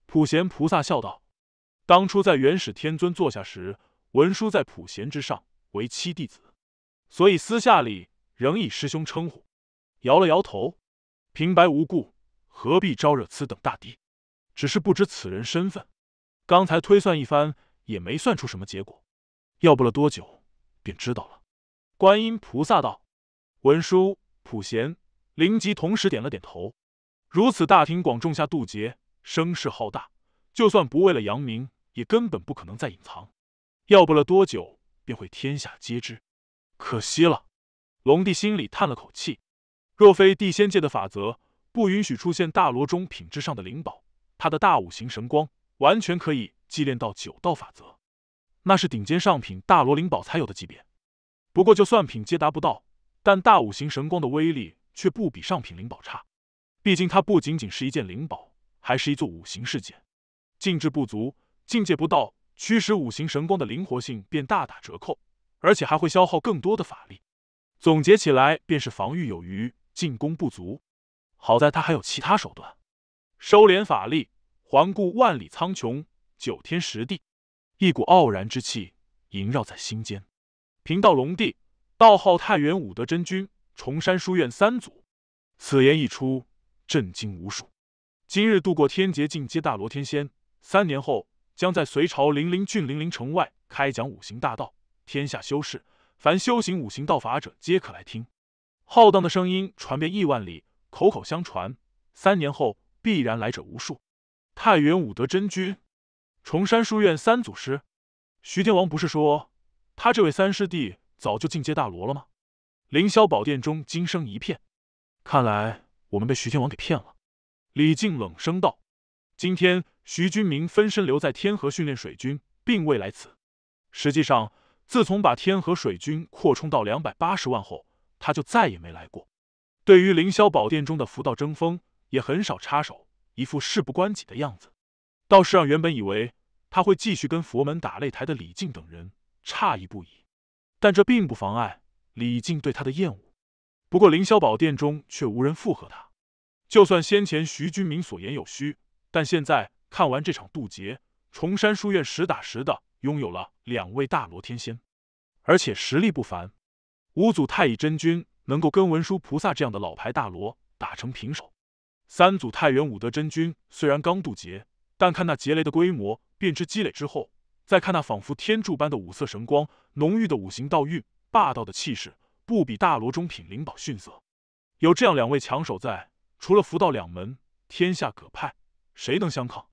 普贤菩萨笑道：“当初在元始天尊坐下时。”文殊在普贤之上为七弟子，所以私下里仍以师兄称呼。摇了摇头，平白无故何必招惹此等大敌？只是不知此人身份。刚才推算一番也没算出什么结果，要不了多久便知道了。观音菩萨道：“文殊、普贤、灵吉同时点了点头。如此大庭广众下渡劫，声势浩大，就算不为了扬名，也根本不可能再隐藏。”要不了多久，便会天下皆知。可惜了，龙帝心里叹了口气。若非地仙界的法则不允许出现大罗中品质上的灵宝，他的大五行神光完全可以祭炼到九道法则，那是顶尖上品大罗灵宝才有的级别。不过，就算品阶达不到，但大五行神光的威力却不比上品灵宝差。毕竟，它不仅仅是一件灵宝，还是一座五行世界。境志不足，境界不到。驱使五行神光的灵活性便大打折扣，而且还会消耗更多的法力。总结起来便是防御有余，进攻不足。好在他还有其他手段，收敛法力，环顾万里苍穹，九天十地，一股傲然之气萦绕在心间。贫道龙帝，道号太原武德真君，崇山书院三祖。此言一出，震惊无数。今日渡过天劫，进阶大罗天仙，三年后。将在隋朝零陵郡零陵城外开讲五行大道，天下修士，凡修行五行道法者皆可来听。浩荡的声音传遍亿万里，口口相传，三年后必然来者无数。太原武德真君，崇山书院三祖师，徐天王不是说他这位三师弟早就进阶大罗了吗？凌霄宝殿中惊声一片，看来我们被徐天王给骗了。李靖冷声道。今天，徐军明分身留在天河训练水军，并未来此。实际上，自从把天河水军扩充到两百八十万后，他就再也没来过。对于凌霄宝殿中的福道争锋，也很少插手，一副事不关己的样子。倒是让原本以为他会继续跟佛门打擂台的李靖等人诧异不已。但这并不妨碍李靖对他的厌恶。不过，凌霄宝殿中却无人附和他。就算先前徐君明所言有虚。但现在看完这场渡劫，崇山书院实打实的拥有了两位大罗天仙，而且实力不凡。五祖太乙真君能够跟文殊菩萨这样的老牌大罗打成平手，三祖太元武德真君虽然刚渡劫，但看那劫雷的规模，便知积累之后，再看那仿佛天柱般的五色神光，浓郁的五行道运，霸道的气势，不比大罗中品灵宝逊色。有这样两位强手在，除了福道两门，天下各派。谁能相抗？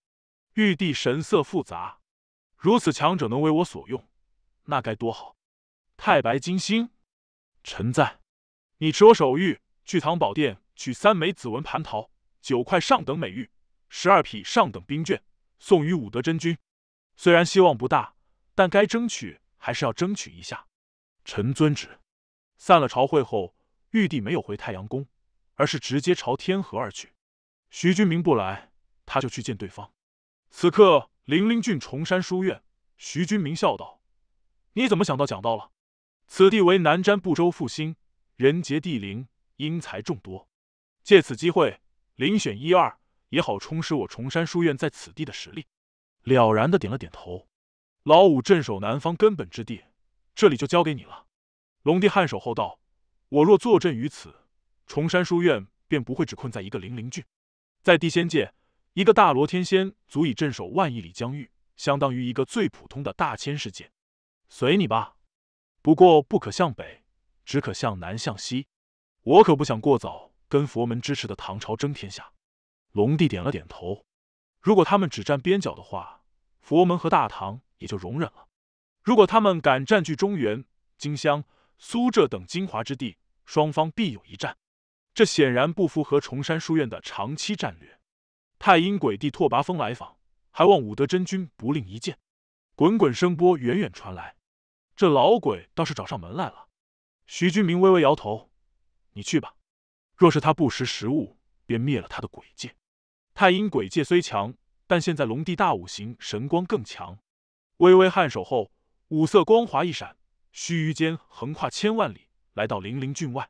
玉帝神色复杂。如此强者能为我所用，那该多好！太白金星，臣在。你持我手谕，去藏宝殿取三枚紫纹蟠桃、九块上等美玉、十二匹上等兵卷，送与武德真君。虽然希望不大，但该争取还是要争取一下。臣遵旨。散了朝会后，玉帝没有回太阳宫，而是直接朝天河而去。徐君明不来。他就去见对方。此刻，灵灵郡崇山书院，徐君明笑道：“你怎么想到讲道了？此地为南瞻部州复兴，人杰地灵，英才众多。借此机会，遴选一二，也好充实我崇山书院在此地的实力。”了然的点了点头。老五镇守南方根本之地，这里就交给你了。龙帝颔首后道：“我若坐镇于此，崇山书院便不会只困在一个灵灵郡，在地仙界。”一个大罗天仙足以镇守万亿里疆域，相当于一个最普通的大千世界。随你吧，不过不可向北，只可向南、向西。我可不想过早跟佛门支持的唐朝争天下。龙帝点了点头。如果他们只占边角的话，佛门和大唐也就容忍了。如果他们敢占据中原、荆湘、苏浙等精华之地，双方必有一战。这显然不符合崇山书院的长期战略。太阴鬼帝拓跋峰来访，还望武德真君不吝一见。滚滚声波远远传来，这老鬼倒是找上门来了。徐君明微微摇头：“你去吧，若是他不识时务，便灭了他的鬼界。”太阴鬼界虽强，但现在龙帝大五行神光更强。微微颔首后，五色光华一闪，须臾间横跨千万里，来到灵灵郡外。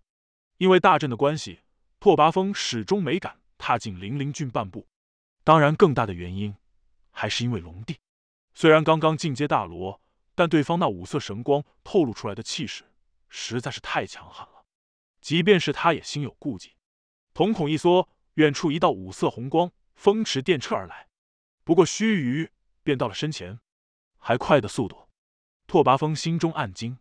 因为大阵的关系，拓跋峰始终没敢踏进灵灵郡半步。当然，更大的原因还是因为龙帝。虽然刚刚进阶大罗，但对方那五色神光透露出来的气势实在是太强悍了，即便是他也心有顾忌。瞳孔一缩，远处一道五色红光风驰电掣而来，不过须臾便到了身前，还快的速度。拓跋峰心中暗惊，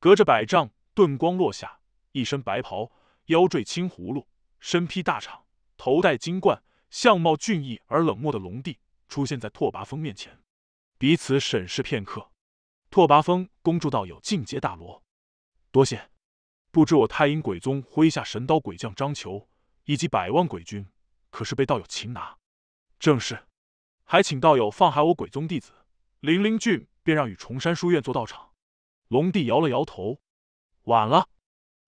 隔着百丈，顿光落下，一身白袍，腰坠青葫芦，身披大氅，头戴金冠。相貌俊逸而冷漠的龙帝出现在拓跋峰面前，彼此审视片刻。拓跋峰恭祝道友进阶大罗，多谢。不知我太阴鬼宗麾下神刀鬼将张球以及百万鬼军，可是被道友擒拿？正是。还请道友放海我鬼宗弟子林玲郡，便让与崇山书院做道场。龙帝摇了摇头，晚了。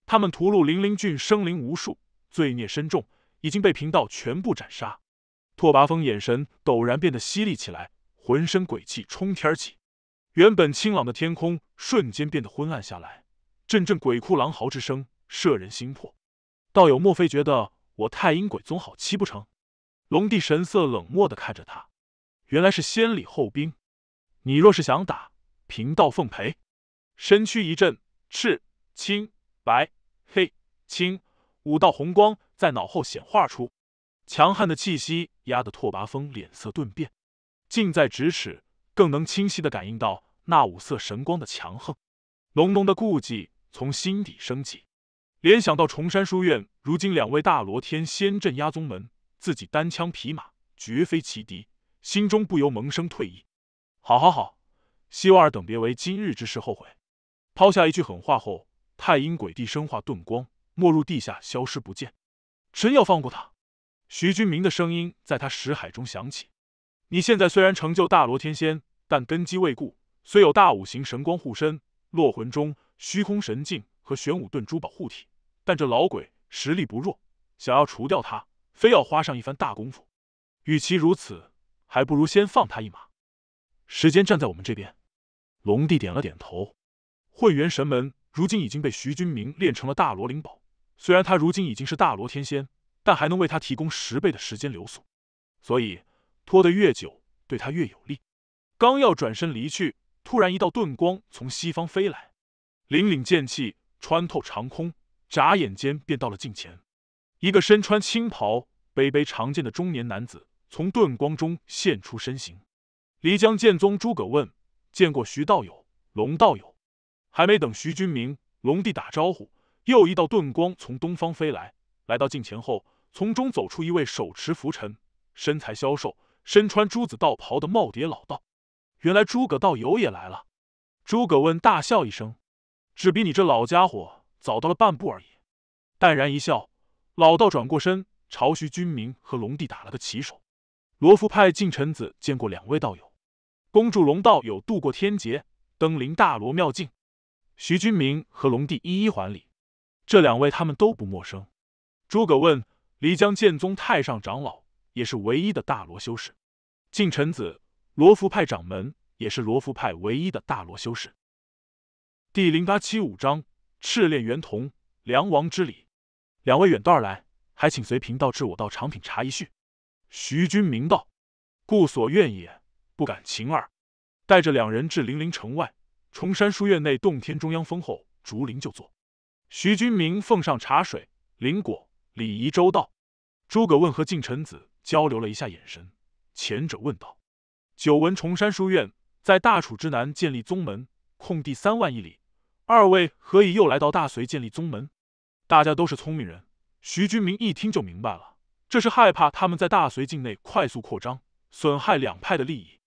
他们屠戮林玲郡生灵无数，罪孽深重。已经被贫道全部斩杀。拓跋峰眼神陡然变得犀利起来，浑身鬼气冲天起，原本清朗的天空瞬间变得昏暗下来，阵阵鬼哭狼嚎之声摄人心魄。道友莫非觉得我太阴鬼宗好欺不成？龙帝神色冷漠的看着他，原来是先礼后兵。你若是想打，贫道奉陪。身躯一震，赤、青、白、黑、青五道红光。在脑后显化出，强悍的气息压得拓跋峰脸色顿变，近在咫尺，更能清晰的感应到那五色神光的强横，浓浓的顾忌从心底升起，联想到崇山书院如今两位大罗天仙镇压宗门，自己单枪匹马绝非其敌，心中不由萌生退意。好，好，好，希望尔等别为今日之事后悔。抛下一句狠话后，太阴鬼帝生化遁光，没入地下，消失不见。真要放过他？徐君明的声音在他识海中响起。你现在虽然成就大罗天仙，但根基未固。虽有大五行神光护身、落魂钟、虚空神镜和玄武盾珠宝护体，但这老鬼实力不弱，想要除掉他，非要花上一番大功夫。与其如此，还不如先放他一马。时间站在我们这边。龙帝点了点头。混元神门如今已经被徐君明练成了大罗灵宝。虽然他如今已经是大罗天仙，但还能为他提供十倍的时间流速，所以拖得越久，对他越有利。刚要转身离去，突然一道遁光从西方飞来，凛凛剑气穿透长空，眨眼间便到了近前。一个身穿青袍、背背长剑的中年男子从遁光中现出身形。漓江剑宗诸葛问：“见过徐道友，龙道友。”还没等徐君明、龙帝打招呼。又一道遁光从东方飞来，来到近前后，从中走出一位手持拂尘、身材消瘦、身穿朱紫道袍的耄耋老道。原来诸葛道友也来了。诸葛问大笑一声：“只比你这老家伙早到了半步而已。”淡然一笑，老道转过身，朝徐君明和龙帝打了个旗手。罗浮派近臣子见过两位道友，恭祝龙道友渡过天劫，登临大罗妙境。徐君明和龙帝一一还礼。这两位他们都不陌生，诸葛问漓江剑宗太上长老，也是唯一的大罗修士；近臣子罗浮派掌门，也是罗浮派唯一的大罗修士。第零八七五章：赤炼元童，梁王之礼。两位远道而来，还请随贫道至我道长品茶一叙。徐君明道：“故所愿也，不敢情耳。”带着两人至零陵城外崇山书院内洞天中央峰后竹林就坐。徐君明奉上茶水、灵果，礼仪周到。诸葛问和晋臣子交流了一下眼神，前者问道：“久闻崇山书院在大楚之南建立宗门，空地三万亿里，二位何以又来到大隋建立宗门？”大家都是聪明人，徐君明一听就明白了，这是害怕他们在大隋境内快速扩张，损害两派的利益。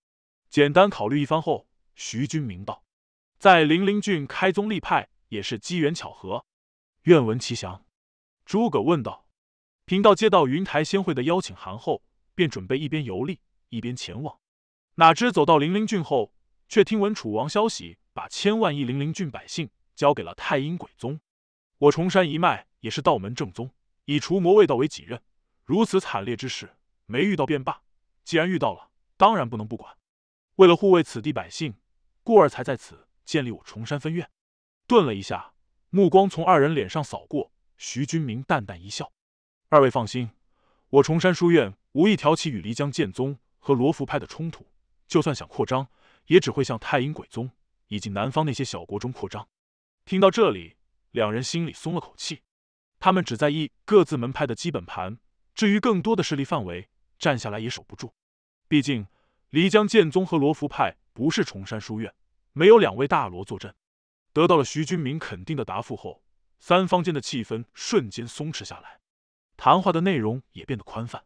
简单考虑一番后，徐君明道：“在零陵郡开宗立派也是机缘巧合。”愿闻其详，诸葛问道：“贫道接到云台仙会的邀请函后，便准备一边游历一边前往。哪知走到灵灵郡后，却听闻楚王消息，把千万亿灵灵郡百姓交给了太阴鬼宗。我崇山一脉也是道门正宗，以除魔卫道为己任。如此惨烈之事，没遇到便罢，既然遇到了，当然不能不管。为了护卫此地百姓，故而才在此建立我崇山分院。”顿了一下。目光从二人脸上扫过，徐君明淡淡一笑：“二位放心，我崇山书院无意挑起与漓江剑宗和罗浮派的冲突，就算想扩张，也只会向太阴鬼宗以及南方那些小国中扩张。”听到这里，两人心里松了口气，他们只在意各自门派的基本盘，至于更多的势力范围，站下来也守不住。毕竟，漓江剑宗和罗浮派不是崇山书院，没有两位大罗坐镇。得到了徐君明肯定的答复后，三方间的气氛瞬间松弛下来，谈话的内容也变得宽泛。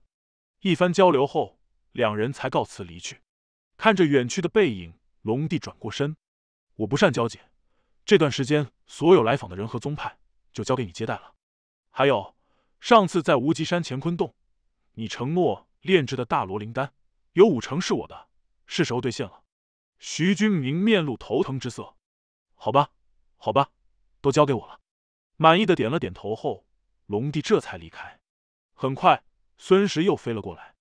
一番交流后，两人才告辞离去。看着远去的背影，龙帝转过身：“我不善交际，这段时间所有来访的人和宗派就交给你接待了。还有，上次在无极山乾坤洞，你承诺炼制的大罗灵丹，有五成是我的，是时候兑现了。”徐君明面露头疼之色：“好吧。”好吧，都交给我了。满意的点了点头后，龙帝这才离开。很快，孙石又飞了过来。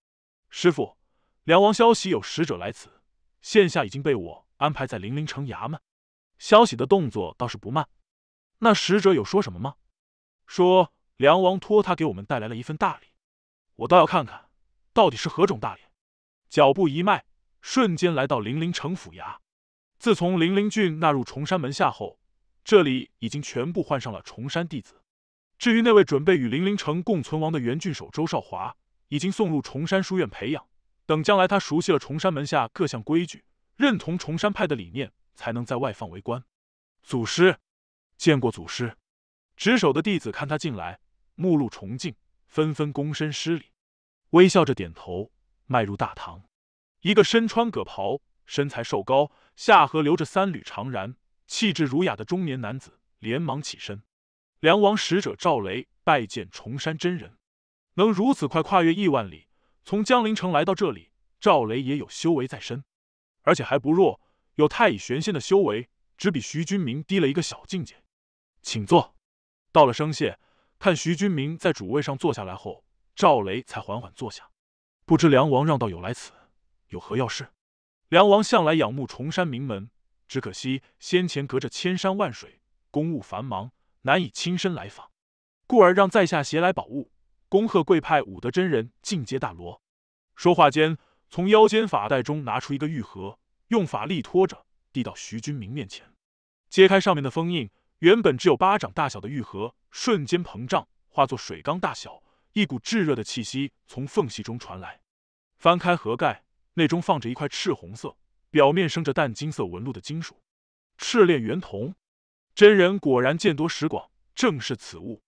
师傅，梁王消息有使者来此，现下已经被我安排在零陵城衙门。消息的动作倒是不慢。那使者有说什么吗？说梁王托他给我们带来了一份大礼。我倒要看看，到底是何种大礼。脚步一迈，瞬间来到零陵城府衙。自从零陵郡纳入崇山门下后，这里已经全部换上了崇山弟子。至于那位准备与零陵城共存亡的原郡守周少华，已经送入崇山书院培养，等将来他熟悉了崇山门下各项规矩，认同崇山派的理念，才能在外放为官。祖师，见过祖师。值守的弟子看他进来，目露崇敬，纷纷躬身施礼，微笑着点头，迈入大堂。一个身穿葛袍，身材瘦高，下颌留着三缕长髯。气质儒雅的中年男子连忙起身，梁王使者赵雷拜见崇山真人。能如此快跨越亿万里，从江陵城来到这里，赵雷也有修为在身，而且还不弱，有太乙玄仙的修为，只比徐君明低了一个小境界。请坐。到了声谢，看徐君明在主位上坐下来后，赵雷才缓缓坐下。不知梁王让道友来此有何要事？梁王向来仰慕崇山名门。只可惜先前隔着千山万水，公务繁忙，难以亲身来访，故而让在下携来宝物，恭贺贵派武德真人进阶大罗。说话间，从腰间法袋中拿出一个玉盒，用法力托着，递到徐君明面前。揭开上面的封印，原本只有巴掌大小的玉盒，瞬间膨胀，化作水缸大小，一股炙热的气息从缝隙中传来。翻开盒盖，内中放着一块赤红色。表面生着淡金色纹路的金属，赤炼圆铜，真人果然见多识广，正是此物。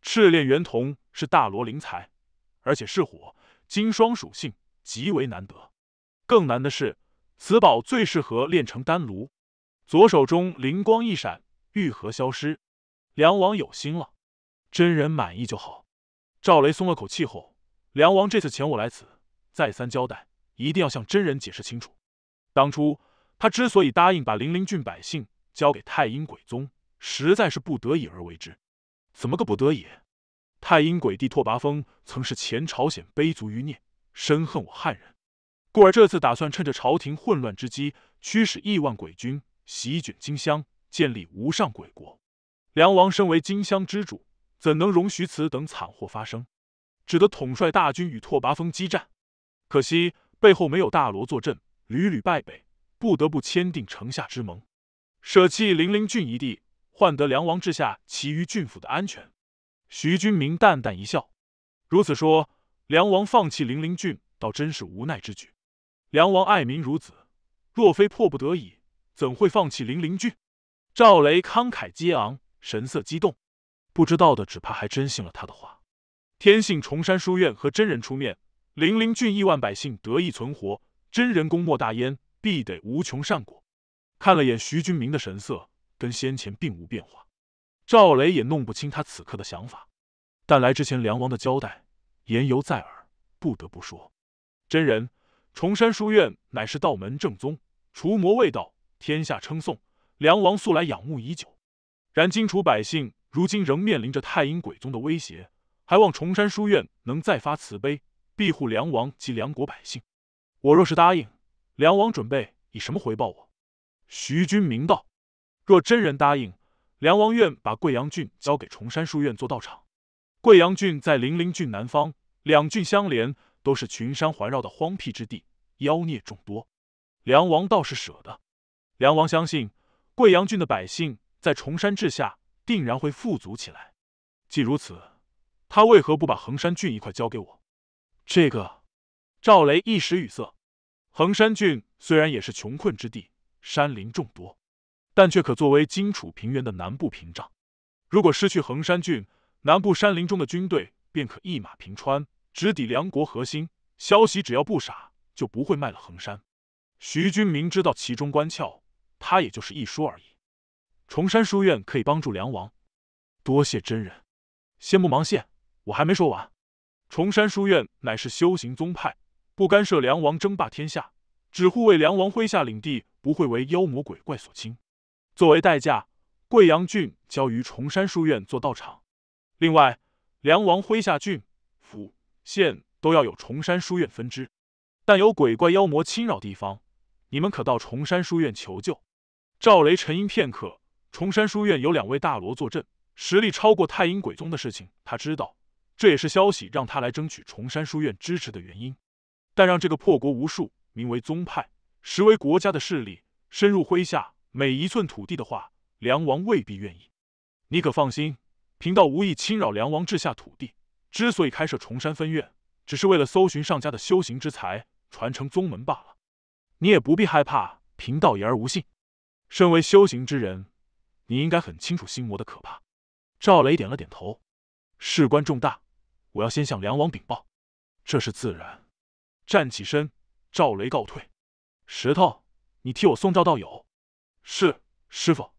赤炼圆铜是大罗灵材，而且是火金双属性，极为难得。更难的是，此宝最适合炼成丹炉。左手中灵光一闪，玉盒消失。梁王有心了，真人满意就好。赵雷松了口气后，梁王这次遣我来此，再三交代，一定要向真人解释清楚。当初他之所以答应把零陵郡百姓交给太阴鬼宗，实在是不得已而为之。怎么个不得已？太阴鬼帝拓跋峰曾是前朝鲜卑族余孽，深恨我汉人，故而这次打算趁着朝廷混乱之机，驱使亿万鬼军席卷金乡，建立无上鬼国。梁王身为金乡之主，怎能容许此等惨祸发生？只得统帅大军与拓跋峰激战，可惜背后没有大罗坐镇。屡屡败北，不得不签订城下之盟，舍弃零陵郡一地，换得梁王治下其余郡府的安全。徐君明淡淡一笑，如此说，梁王放弃零陵郡，倒真是无奈之举。梁王爱民如子，若非迫不得已，怎会放弃零陵郡？赵雷慷慨激昂，神色激动，不知道的只怕还真信了他的话。天性崇山书院和真人出面，零陵郡亿万百姓得以存活。真人功莫大焉，必得无穷善果。看了眼徐君明的神色，跟先前并无变化。赵雷也弄不清他此刻的想法，但来之前梁王的交代，言犹在耳，不得不说。真人，崇山书院乃是道门正宗，除魔卫道，天下称颂。梁王素来仰慕已久，然荆楚百姓如今仍面临着太阴鬼宗的威胁，还望崇山书院能再发慈悲，庇护梁王及梁国百姓。我若是答应，梁王准备以什么回报我？徐君明道：“若真人答应，梁王愿把贵阳郡交给崇山书院做道场。贵阳郡在零陵郡南方，两郡相连，都是群山环绕的荒僻之地，妖孽众多。梁王倒是舍得。梁王相信，贵阳郡的百姓在崇山治下，定然会富足起来。既如此，他为何不把衡山郡一块交给我？这个。”赵雷一时语塞。衡山郡虽然也是穷困之地，山林众多，但却可作为荆楚平原的南部屏障。如果失去衡山郡，南部山林中的军队便可一马平川，直抵梁国核心。消息只要不傻，就不会卖了衡山。徐军明知道其中关窍，他也就是一说而已。崇山书院可以帮助梁王，多谢真人。先不忙谢，我还没说完。崇山书院乃是修行宗派。不干涉梁王争霸天下，只护卫梁王麾下领地不会为妖魔鬼怪所侵。作为代价，贵阳郡交于崇山书院做道场。另外，梁王麾下郡、府、县都要有崇山书院分支。但有鬼怪妖魔侵扰地方，你们可到崇山书院求救。赵雷沉吟片刻，崇山书院有两位大罗坐镇，实力超过太阴鬼宗的事情他知道，这也是消息让他来争取崇山书院支持的原因。但让这个破国无数、名为宗派、实为国家的势力深入麾下每一寸土地的话，梁王未必愿意。你可放心，贫道无意侵扰梁王治下土地。之所以开设崇山分院，只是为了搜寻上家的修行之才，传承宗门罢了。你也不必害怕，贫道言而无信。身为修行之人，你应该很清楚心魔的可怕。赵雷点了点头。事关重大，我要先向梁王禀报。这是自然。站起身，赵雷告退。石头，你替我送赵道友。是，师傅。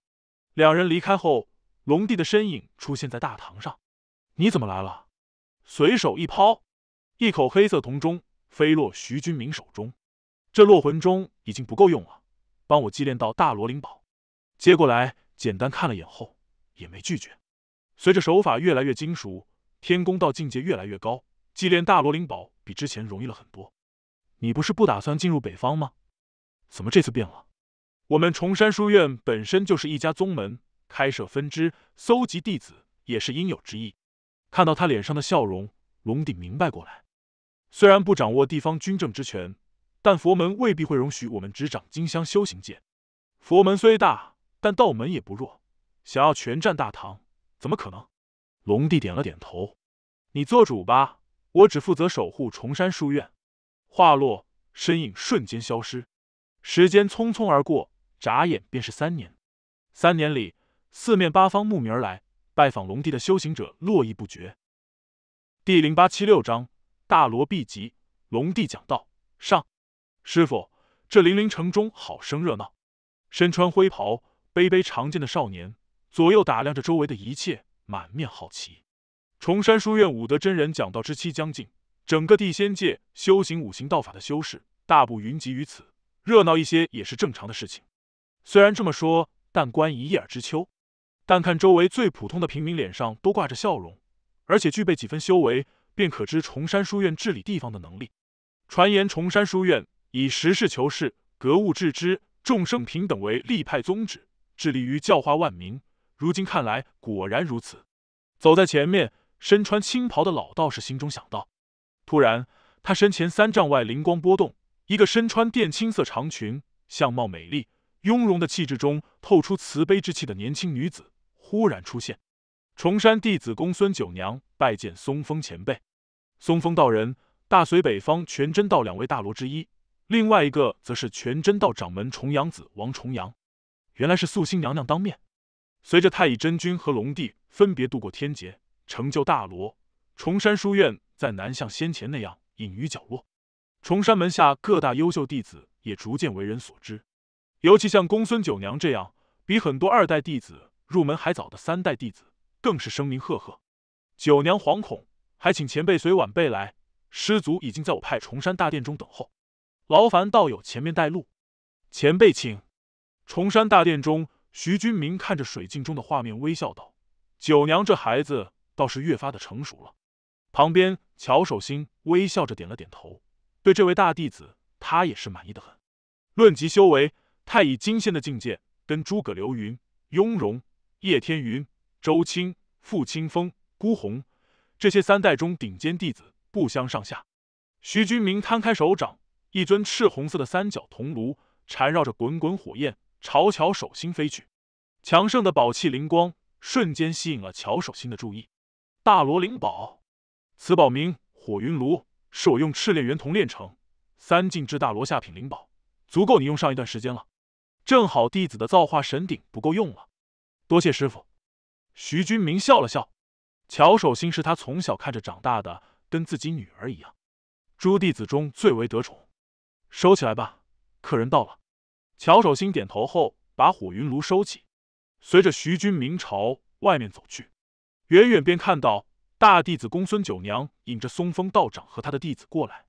两人离开后，龙帝的身影出现在大堂上。你怎么来了？随手一抛，一口黑色铜钟飞落徐军明手中。这落魂钟已经不够用了，帮我祭炼到大罗灵宝。接过来，简单看了眼后，也没拒绝。随着手法越来越精熟，天宫道境界越来越高，祭炼大罗灵宝比之前容易了很多。你不是不打算进入北方吗？怎么这次变了？我们崇山书院本身就是一家宗门，开设分支、搜集弟子也是应有之意。看到他脸上的笑容，龙帝明白过来。虽然不掌握地方军政之权，但佛门未必会容许我们执掌金乡修行界。佛门虽大，但道门也不弱，想要全占大唐，怎么可能？龙帝点了点头：“你做主吧，我只负责守护崇山书院。”话落，身影瞬间消失。时间匆匆而过，眨眼便是三年。三年里，四面八方慕名而来拜访龙帝的修行者络绎不绝。第零八七六章：大罗毕集，龙帝讲道。上，师傅，这凌凌城中好生热闹。身穿灰袍、背背长剑的少年，左右打量着周围的一切，满面好奇。崇山书院武德真人讲道之期将近。整个地仙界修行五行道法的修士大部云集于此，热闹一些也是正常的事情。虽然这么说，但观一叶知秋，但看周围最普通的平民脸上都挂着笑容，而且具备几分修为，便可知崇山书院治理地方的能力。传言崇山书院以实事求是、格物致知、众生平等为立派宗旨，致力于教化万民。如今看来，果然如此。走在前面，身穿青袍的老道士心中想到。突然，他身前三丈外灵光波动，一个身穿靛青色长裙、相貌美丽、雍容的气质中透出慈悲之气的年轻女子忽然出现。崇山弟子公孙九娘拜见松风前辈。松风道人，大隋北方全真道两位大罗之一，另外一个则是全真道掌门重阳子王重阳。原来是素心娘娘当面。随着太乙真君和龙帝分别度过天劫，成就大罗，崇山书院。再难像先前那样隐于角落，崇山门下各大优秀弟子也逐渐为人所知，尤其像公孙九娘这样比很多二代弟子入门还早的三代弟子，更是声名赫赫。九娘惶恐，还请前辈随晚辈来，师祖已经在我派崇山大殿中等候，劳烦道友前面带路。前辈请。崇山大殿中，徐君明看着水镜中的画面，微笑道：“九娘这孩子倒是越发的成熟了。”旁边，乔守心微笑着点了点头，对这位大弟子，他也是满意的很。论及修为，太乙金仙的境界，跟诸葛流云、雍容、叶天云、周青、傅清风、孤鸿这些三代中顶尖弟子不相上下。徐君明摊开手掌，一尊赤红色的三角铜炉，缠绕着滚滚火焰，朝乔守心飞去。强盛的宝气灵光瞬间吸引了乔守心的注意。大罗灵宝。此宝名火云炉，是我用赤炼元铜炼成，三进之大罗下品灵宝，足够你用上一段时间了。正好弟子的造化神鼎不够用了，多谢师傅。徐君明笑了笑，乔守信是他从小看着长大的，跟自己女儿一样，诸弟子中最为得宠。收起来吧，客人到了。乔守信点头后，把火云炉收起，随着徐君明朝外面走去，远远便看到。大弟子公孙九娘引着松风道长和他的弟子过来。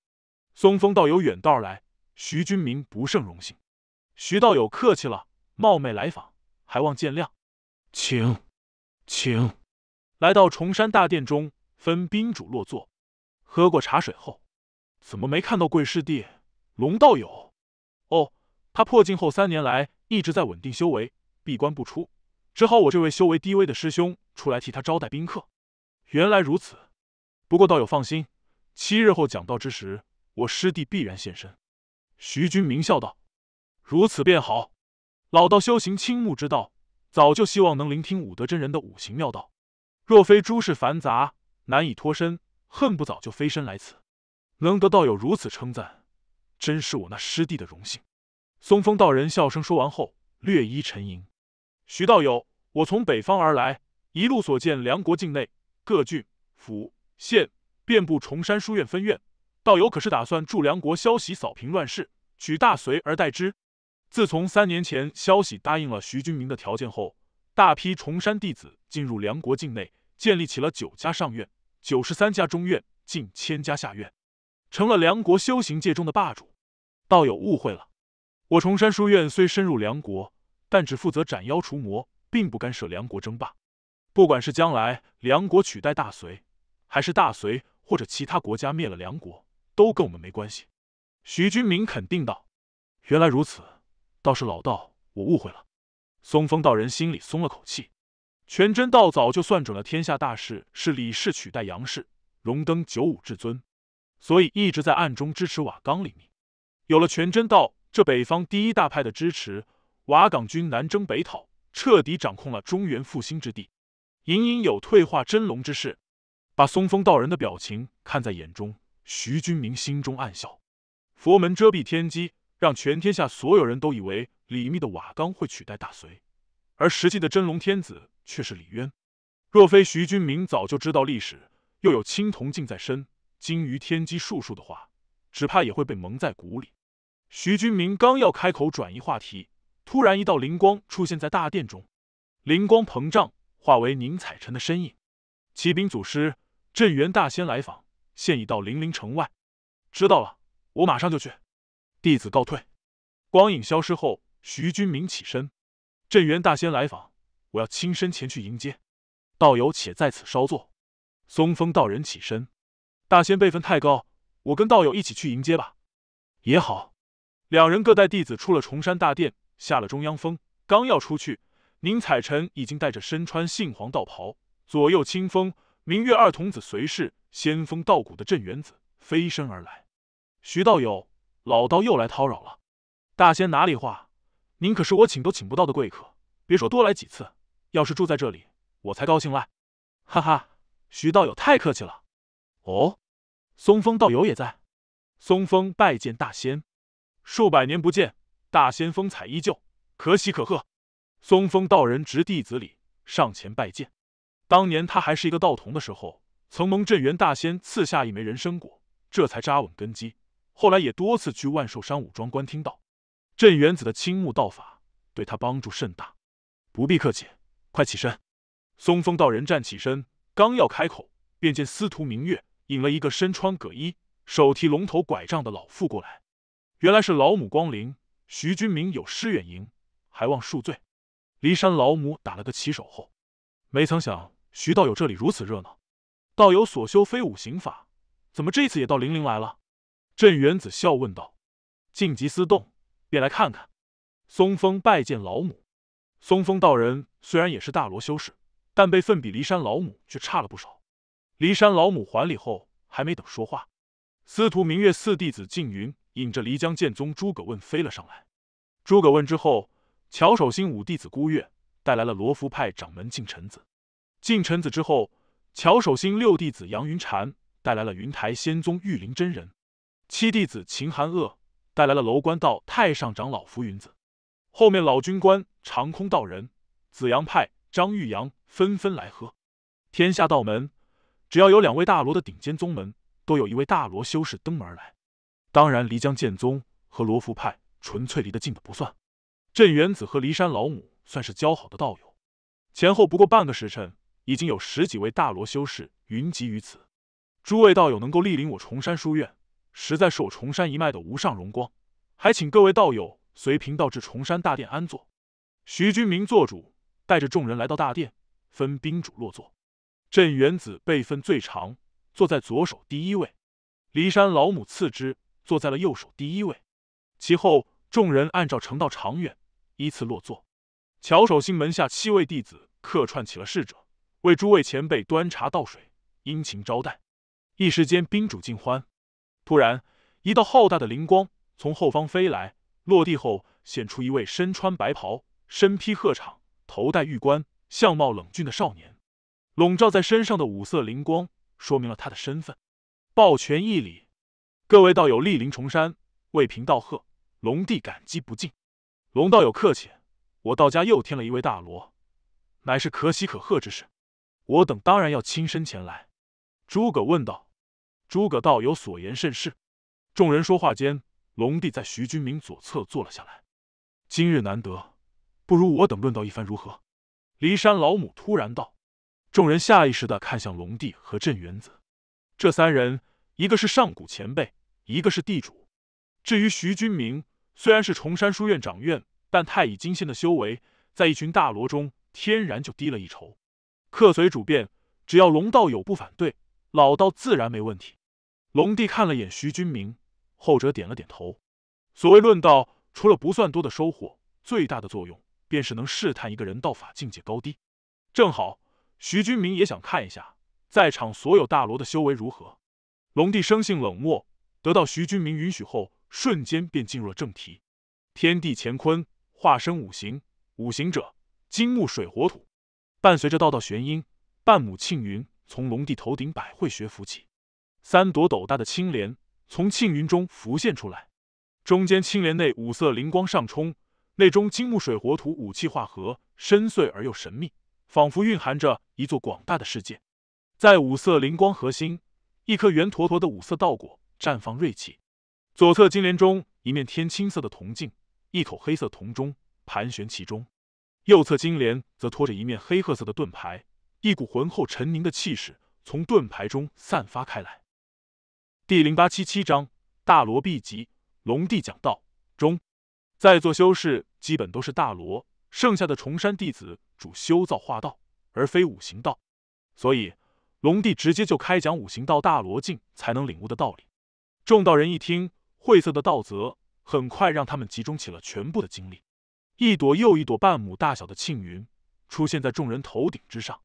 松风道友远道来，徐君明不胜荣幸。徐道友客气了，冒昧来访，还望见谅。请，请来到崇山大殿中分宾主落座。喝过茶水后，怎么没看到贵师弟龙道友？哦，他破境后三年来一直在稳定修为，闭关不出，只好我这位修为低微的师兄出来替他招待宾客。原来如此，不过道友放心，七日后讲道之时，我师弟必然现身。徐君明笑道：“如此便好，老道修行青木之道，早就希望能聆听武德真人的五行妙道。若非诸事繁杂，难以脱身，恨不早就飞身来此。能得道友如此称赞，真是我那师弟的荣幸。”松风道人笑声说完后，略一沉吟：“徐道友，我从北方而来，一路所见梁国境内。”各郡、府、县遍布崇山书院分院。道友可是打算助梁国消息扫平乱世，取大隋而代之？自从三年前消息答应了徐君明的条件后，大批崇山弟子进入梁国境内，建立起了九家上院、九十三家中院、近千家下院，成了梁国修行界中的霸主。道友误会了，我崇山书院虽深入梁国，但只负责斩妖除魔，并不干涉梁国争霸。不管是将来梁国取代大隋，还是大隋或者其他国家灭了梁国，都跟我们没关系。”徐君明肯定道，“原来如此，倒是老道我误会了。”松风道人心里松了口气。全真道早就算准了天下大事是李氏取代杨氏，荣登九五至尊，所以一直在暗中支持瓦岗李密。有了全真道这北方第一大派的支持，瓦岗军南征北讨，彻底掌控了中原复兴之地。隐隐有退化真龙之势，把松风道人的表情看在眼中，徐君明心中暗笑。佛门遮蔽天机，让全天下所有人都以为李密的瓦岗会取代大隋，而实际的真龙天子却是李渊。若非徐君明早就知道历史，又有青铜镜在身，精于天机术数的话，只怕也会被蒙在鼓里。徐君明刚要开口转移话题，突然一道灵光出现在大殿中，灵光膨胀。化为宁采臣的身影。启禀祖师，镇元大仙来访，现已到零陵城外。知道了，我马上就去。弟子告退。光影消失后，徐君明起身。镇元大仙来访，我要亲身前去迎接。道友且在此稍坐。松风道人起身。大仙辈分太高，我跟道友一起去迎接吧。也好。两人各带弟子出了崇山大殿，下了中央峰，刚要出去。宁采臣已经带着身穿杏黄道袍、左右清风、明月二童子随侍，仙风道骨的镇元子飞身而来。徐道友，老道又来叨扰了。大仙哪里话？您可是我请都请不到的贵客，别说多来几次，要是住在这里，我才高兴来。哈哈，徐道友太客气了。哦，松风道友也在。松风拜见大仙，数百年不见，大仙风采依旧，可喜可贺。松风道人执弟子礼上前拜见。当年他还是一个道童的时候，曾蒙镇元大仙赐下一枚人参果，这才扎稳根基。后来也多次去万寿山武庄观听道，镇元子的青木道法对他帮助甚大。不必客气，快起身。松风道人站起身，刚要开口，便见司徒明月引了一个身穿葛衣、手提龙头拐杖的老妇过来。原来是老母光临，徐君明有失远迎，还望恕罪。骊山老母打了个起手后，没曾想徐道友这里如此热闹。道友所修非五行法，怎么这次也到灵灵来了？镇元子笑问道：“静极思动，便来看看。”松风拜见老母。松风道人虽然也是大罗修士，但辈分比骊山老母却差了不少。骊山老母还礼后，还没等说话，司徒明月四弟子静云引着漓江剑宗诸葛问飞了上来。诸葛问之后。乔首星五弟子孤月带来了罗浮派掌门敬臣子，敬臣子之后，乔首星六弟子杨云禅带来了云台仙宗玉林真人，七弟子秦寒恶带来了楼观道太上长老浮云子，后面老军官长空道人、紫阳派张玉阳纷纷来喝。天下道门，只要有两位大罗的顶尖宗门，都有一位大罗修士登门而来。当然，漓江剑宗和罗浮派纯粹离得近的不算。镇元子和骊山老母算是交好的道友，前后不过半个时辰，已经有十几位大罗修士云集于此。诸位道友能够莅临我崇山书院，实在是我崇山一脉的无上荣光。还请各位道友随贫道至崇山大殿安坐。徐君明做主，带着众人来到大殿，分宾主落座。镇元子辈分最长，坐在左手第一位；骊山老母次之，坐在了右手第一位。其后众人按照成道长远。依次落座，乔守信门下七位弟子客串起了侍者，为诸位前辈端茶倒水，殷勤招待。一时间，宾主尽欢。突然，一道浩大的灵光从后方飞来，落地后显出一位身穿白袍、身披鹤氅、头戴玉冠、相貌冷峻的少年。笼罩在身上的五色灵光，说明了他的身份。抱拳一礼，各位道友莅临崇山，为贫道贺，龙帝感激不尽。龙道友客气，我道家又添了一位大罗，乃是可喜可贺之事。我等当然要亲身前来。”诸葛问道，“诸葛道友所言甚是。”众人说话间，龙帝在徐君明左侧坐了下来。今日难得，不如我等论道一番如何？”骊山老母突然道。众人下意识的看向龙帝和镇元子，这三人一个是上古前辈，一个是地主，至于徐君明。虽然是崇山书院长院，但太乙金仙的修为在一群大罗中天然就低了一筹。客随主便，只要龙道友不反对，老道自然没问题。龙帝看了眼徐君明，后者点了点头。所谓论道，除了不算多的收获，最大的作用便是能试探一个人道法境界高低。正好，徐君明也想看一下在场所有大罗的修为如何。龙帝生性冷漠，得到徐君明允许后。瞬间便进入了正题，天地乾坤化身五行，五行者金木水火土。伴随着道道玄音，半亩庆云从龙帝头顶百会穴浮起，三朵斗大的青莲从庆云中浮现出来。中间青莲内五色灵光上冲，内中金木水火土五气化合，深邃而又神秘，仿佛蕴含着一座广大的世界。在五色灵光核心，一颗圆坨坨的五色道果绽放锐气。左侧金莲中，一面天青色的铜镜，一口黑色铜钟盘旋其中；右侧金莲则托着一面黑褐色的盾牌，一股浑厚沉凝的气势从盾牌中散发开来。第零八七七章大罗秘籍。龙帝讲道中，在座修士基本都是大罗，剩下的重山弟子主修造化道，而非五行道，所以龙帝直接就开讲五行道，大罗境才能领悟的道理。众道人一听。晦涩的道泽，很快让他们集中起了全部的精力，一朵又一朵半亩大小的庆云出现在众人头顶之上。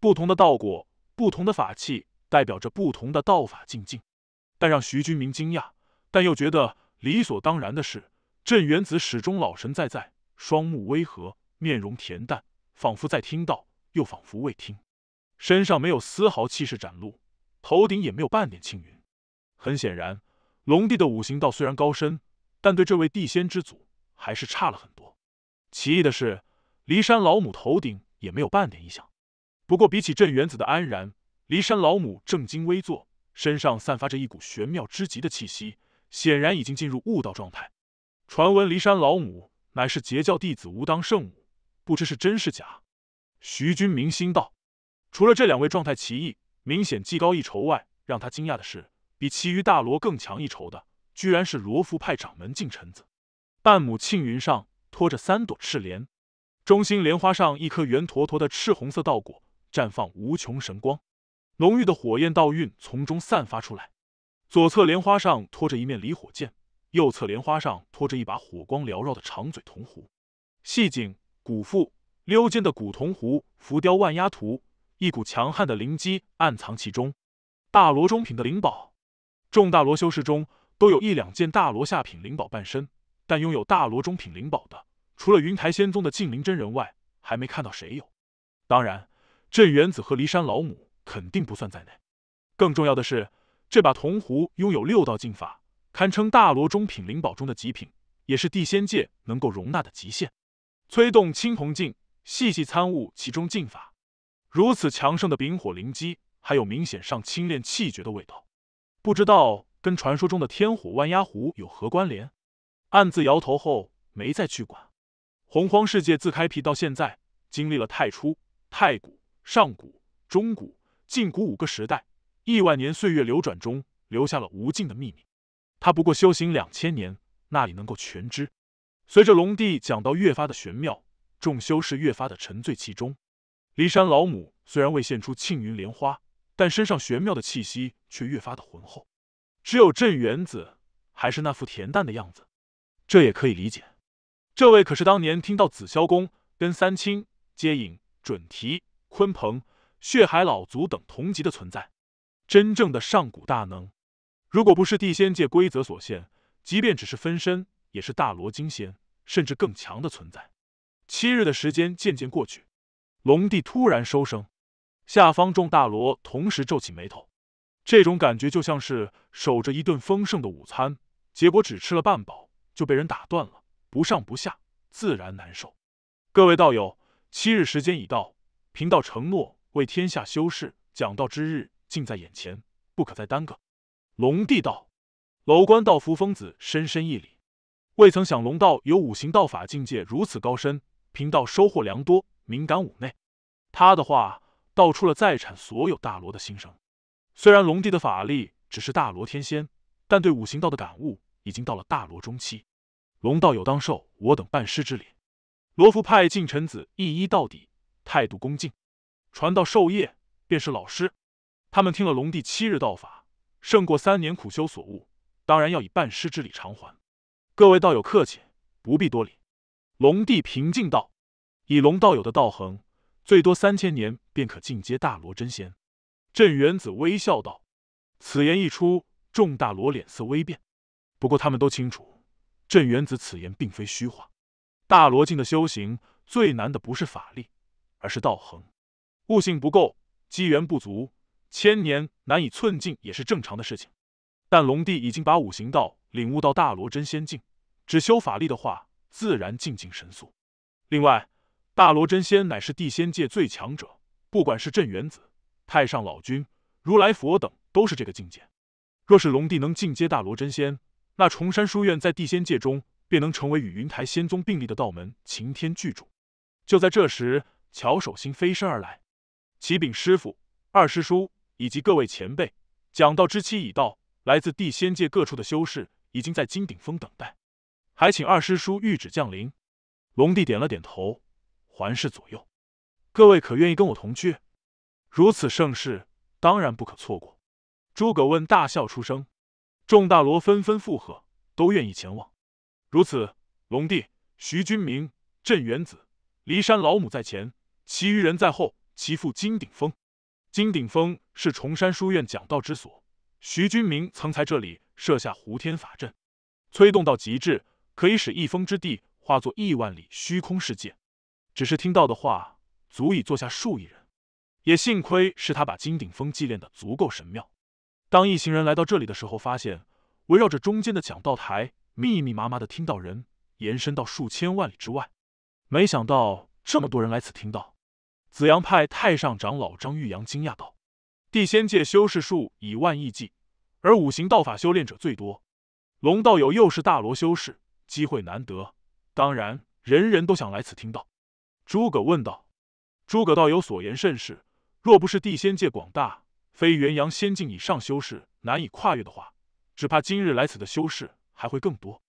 不同的道果，不同的法器，代表着不同的道法境界。但让徐军明惊讶，但又觉得理所当然的是，镇元子始终老神在在，双目微和，面容恬淡，仿佛在听到，又仿佛未听，身上没有丝毫气势展露，头顶也没有半点庆云。很显然。龙帝的五行道虽然高深，但对这位地仙之祖还是差了很多。奇异的是，骊山老母头顶也没有半点异象。不过，比起镇元子的安然，骊山老母正襟危坐，身上散发着一股玄妙之极的气息，显然已经进入悟道状态。传闻骊山老母乃是截教弟子无当圣母，不知是真是假。徐君明心道：除了这两位状态奇异，明显技高一筹外，让他惊讶的是。比其余大罗更强一筹的，居然是罗浮派掌门净尘子。半亩庆云上托着三朵赤莲，中心莲花上一颗圆坨坨的赤红色道果绽放无穷神光，浓郁的火焰道韵从中散发出来。左侧莲花上托着一面离火剑，右侧莲花上托着一把火光缭绕的长嘴铜壶，细颈、古腹、溜肩的古铜壶浮雕万鸦图，一股强悍的灵机暗藏其中。大罗中品的灵宝。众大罗修士中，都有一两件大罗下品灵宝半身，但拥有大罗中品灵宝的，除了云台仙宗的净灵真人外，还没看到谁有。当然，镇元子和骊山老母肯定不算在内。更重要的是，这把铜壶拥有六道禁法，堪称大罗中品灵宝中的极品，也是地仙界能够容纳的极限。催动青铜镜，细细参悟其中禁法。如此强盛的丙火灵机，还有明显上清炼气诀的味道。不知道跟传说中的天火万鸦湖有何关联，暗自摇头后没再去管。洪荒世界自开辟到现在，经历了太初、太古、上古、中古、近古五个时代，亿万年岁月流转中，留下了无尽的秘密。他不过修行两千年，那里能够全知？随着龙帝讲到越发的玄妙，众修士越发的沉醉其中。骊山老母虽然未现出庆云莲花。但身上玄妙的气息却越发的浑厚，只有镇元子还是那副恬淡的样子，这也可以理解。这位可是当年听到紫霄宫跟三清、接引、准提、鲲鹏、血海老族等同级的存在，真正的上古大能。如果不是地仙界规则所限，即便只是分身，也是大罗金仙甚至更强的存在。七日的时间渐渐过去，龙帝突然收声。下方众大罗同时皱起眉头，这种感觉就像是守着一顿丰盛的午餐，结果只吃了半饱就被人打断了，不上不下，自然难受。各位道友，七日时间已到，贫道承诺为天下修士讲道之日近在眼前，不可再耽搁。龙帝道，楼观道福疯子深深一礼，未曾想龙道有五行道法境界如此高深，贫道收获良多，敏感五内。他的话。道出了在场所有大罗的心声。虽然龙帝的法力只是大罗天仙，但对五行道的感悟已经到了大罗中期。龙道友当受我等半师之礼。罗浮派近臣子一一到底，态度恭敬。传道授业便是老师，他们听了龙帝七日道法，胜过三年苦修所悟，当然要以半师之礼偿还。各位道友客气，不必多礼。龙帝平静道：“以龙道友的道行。”最多三千年便可进阶大罗真仙，镇元子微笑道：“此言一出，众大罗脸色微变。不过他们都清楚，镇元子此言并非虚话。大罗境的修行最难的不是法力，而是道恒。悟性不够，机缘不足，千年难以寸进也是正常的事情。但龙帝已经把五行道领悟到大罗真仙境，只修法力的话，自然进境神速。另外。”大罗真仙乃是地仙界最强者，不管是镇元子、太上老君、如来佛等，都是这个境界。若是龙帝能进阶大罗真仙，那崇山书院在地仙界中便能成为与云台仙宗并立的道门擎天巨柱。就在这时，乔守心飞身而来，启禀师傅、二师叔以及各位前辈，讲道之期已到，来自地仙界各处的修士已经在金顶峰等待，还请二师叔御旨降临。龙帝点了点头。环视左右，各位可愿意跟我同去？如此盛世，当然不可错过。诸葛问大笑出声，众大罗纷纷附和，都愿意前往。如此，龙帝、徐君明、镇元子、骊山老母在前，其余人在后。其父金顶峰，金顶峰是重山书院讲道之所。徐君明曾在这里设下胡天法阵，催动到极致，可以使一峰之地化作亿万里虚空世界。只是听到的话，足以坐下数亿人。也幸亏是他把金顶峰祭炼的足够神妙。当一行人来到这里的时候，发现围绕着中间的讲道台，密密麻麻的听道人，延伸到数千万里之外。没想到这么多人来此听道。紫阳派太上长老张玉阳惊讶道：“地仙界修士数以万亿计，而五行道法修炼者最多。龙道友又是大罗修士，机会难得。当然，人人都想来此听道。”诸葛问道：“诸葛道友所言甚是，若不是地仙界广大，非元阳仙境以上修士难以跨越的话，只怕今日来此的修士还会更多。”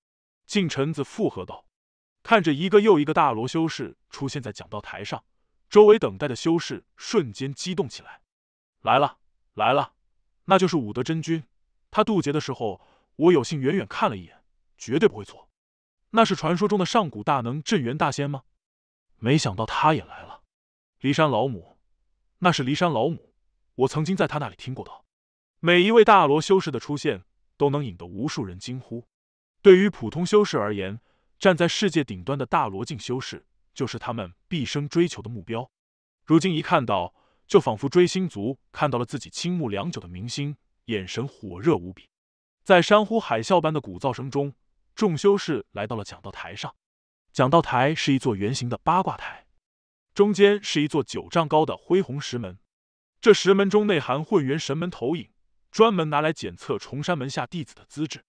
敬臣子附和道：“看着一个又一个大罗修士出现在讲道台上，周围等待的修士瞬间激动起来，来了，来了，那就是武德真君。他渡劫的时候，我有幸远远看了一眼，绝对不会错。那是传说中的上古大能镇元大仙吗？”没想到他也来了，骊山老母，那是骊山老母，我曾经在他那里听过的。每一位大罗修士的出现，都能引得无数人惊呼。对于普通修士而言，站在世界顶端的大罗境修士，就是他们毕生追求的目标。如今一看到，就仿佛追星族看到了自己倾慕良久的明星，眼神火热无比。在山呼海啸般的鼓噪声中，众修士来到了讲道台上。讲道台是一座圆形的八卦台，中间是一座九丈高的恢宏石门，这石门中内含混元神门投影，专门拿来检测崇山门下弟子的资质。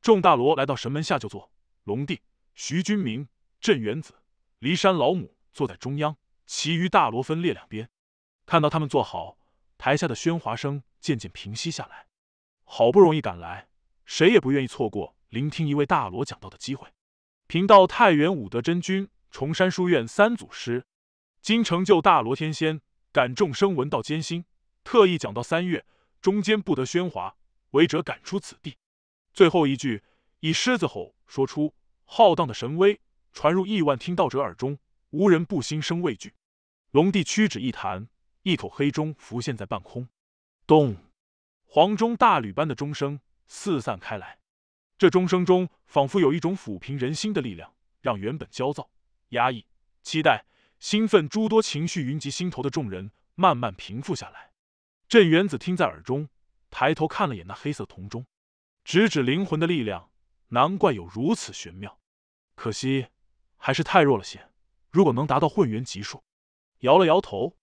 众大罗来到神门下就坐，龙帝、徐君明、镇元子、骊山老母坐在中央，其余大罗分列两边。看到他们坐好，台下的喧哗声渐渐平息下来。好不容易赶来，谁也不愿意错过聆听一位大罗讲道的机会。贫道太原武德真君，崇山书院三祖师，今成就大罗天仙，感众生闻道艰辛，特意讲到三月中间不得喧哗，违者赶出此地。最后一句以狮子吼说出浩荡的神威，传入亿万听道者耳中，无人不心生畏惧。龙帝屈指一弹，一口黑钟浮现在半空，咚，黄钟大吕般的钟声四散开来。这钟声中仿佛有一种抚平人心的力量，让原本焦躁、压抑、期待、兴奋诸多情绪云集心头的众人慢慢平复下来。镇元子听在耳中，抬头看了眼那黑色铜钟，直指灵魂的力量，难怪有如此玄妙。可惜还是太弱了些。如果能达到混元级数，摇了摇头。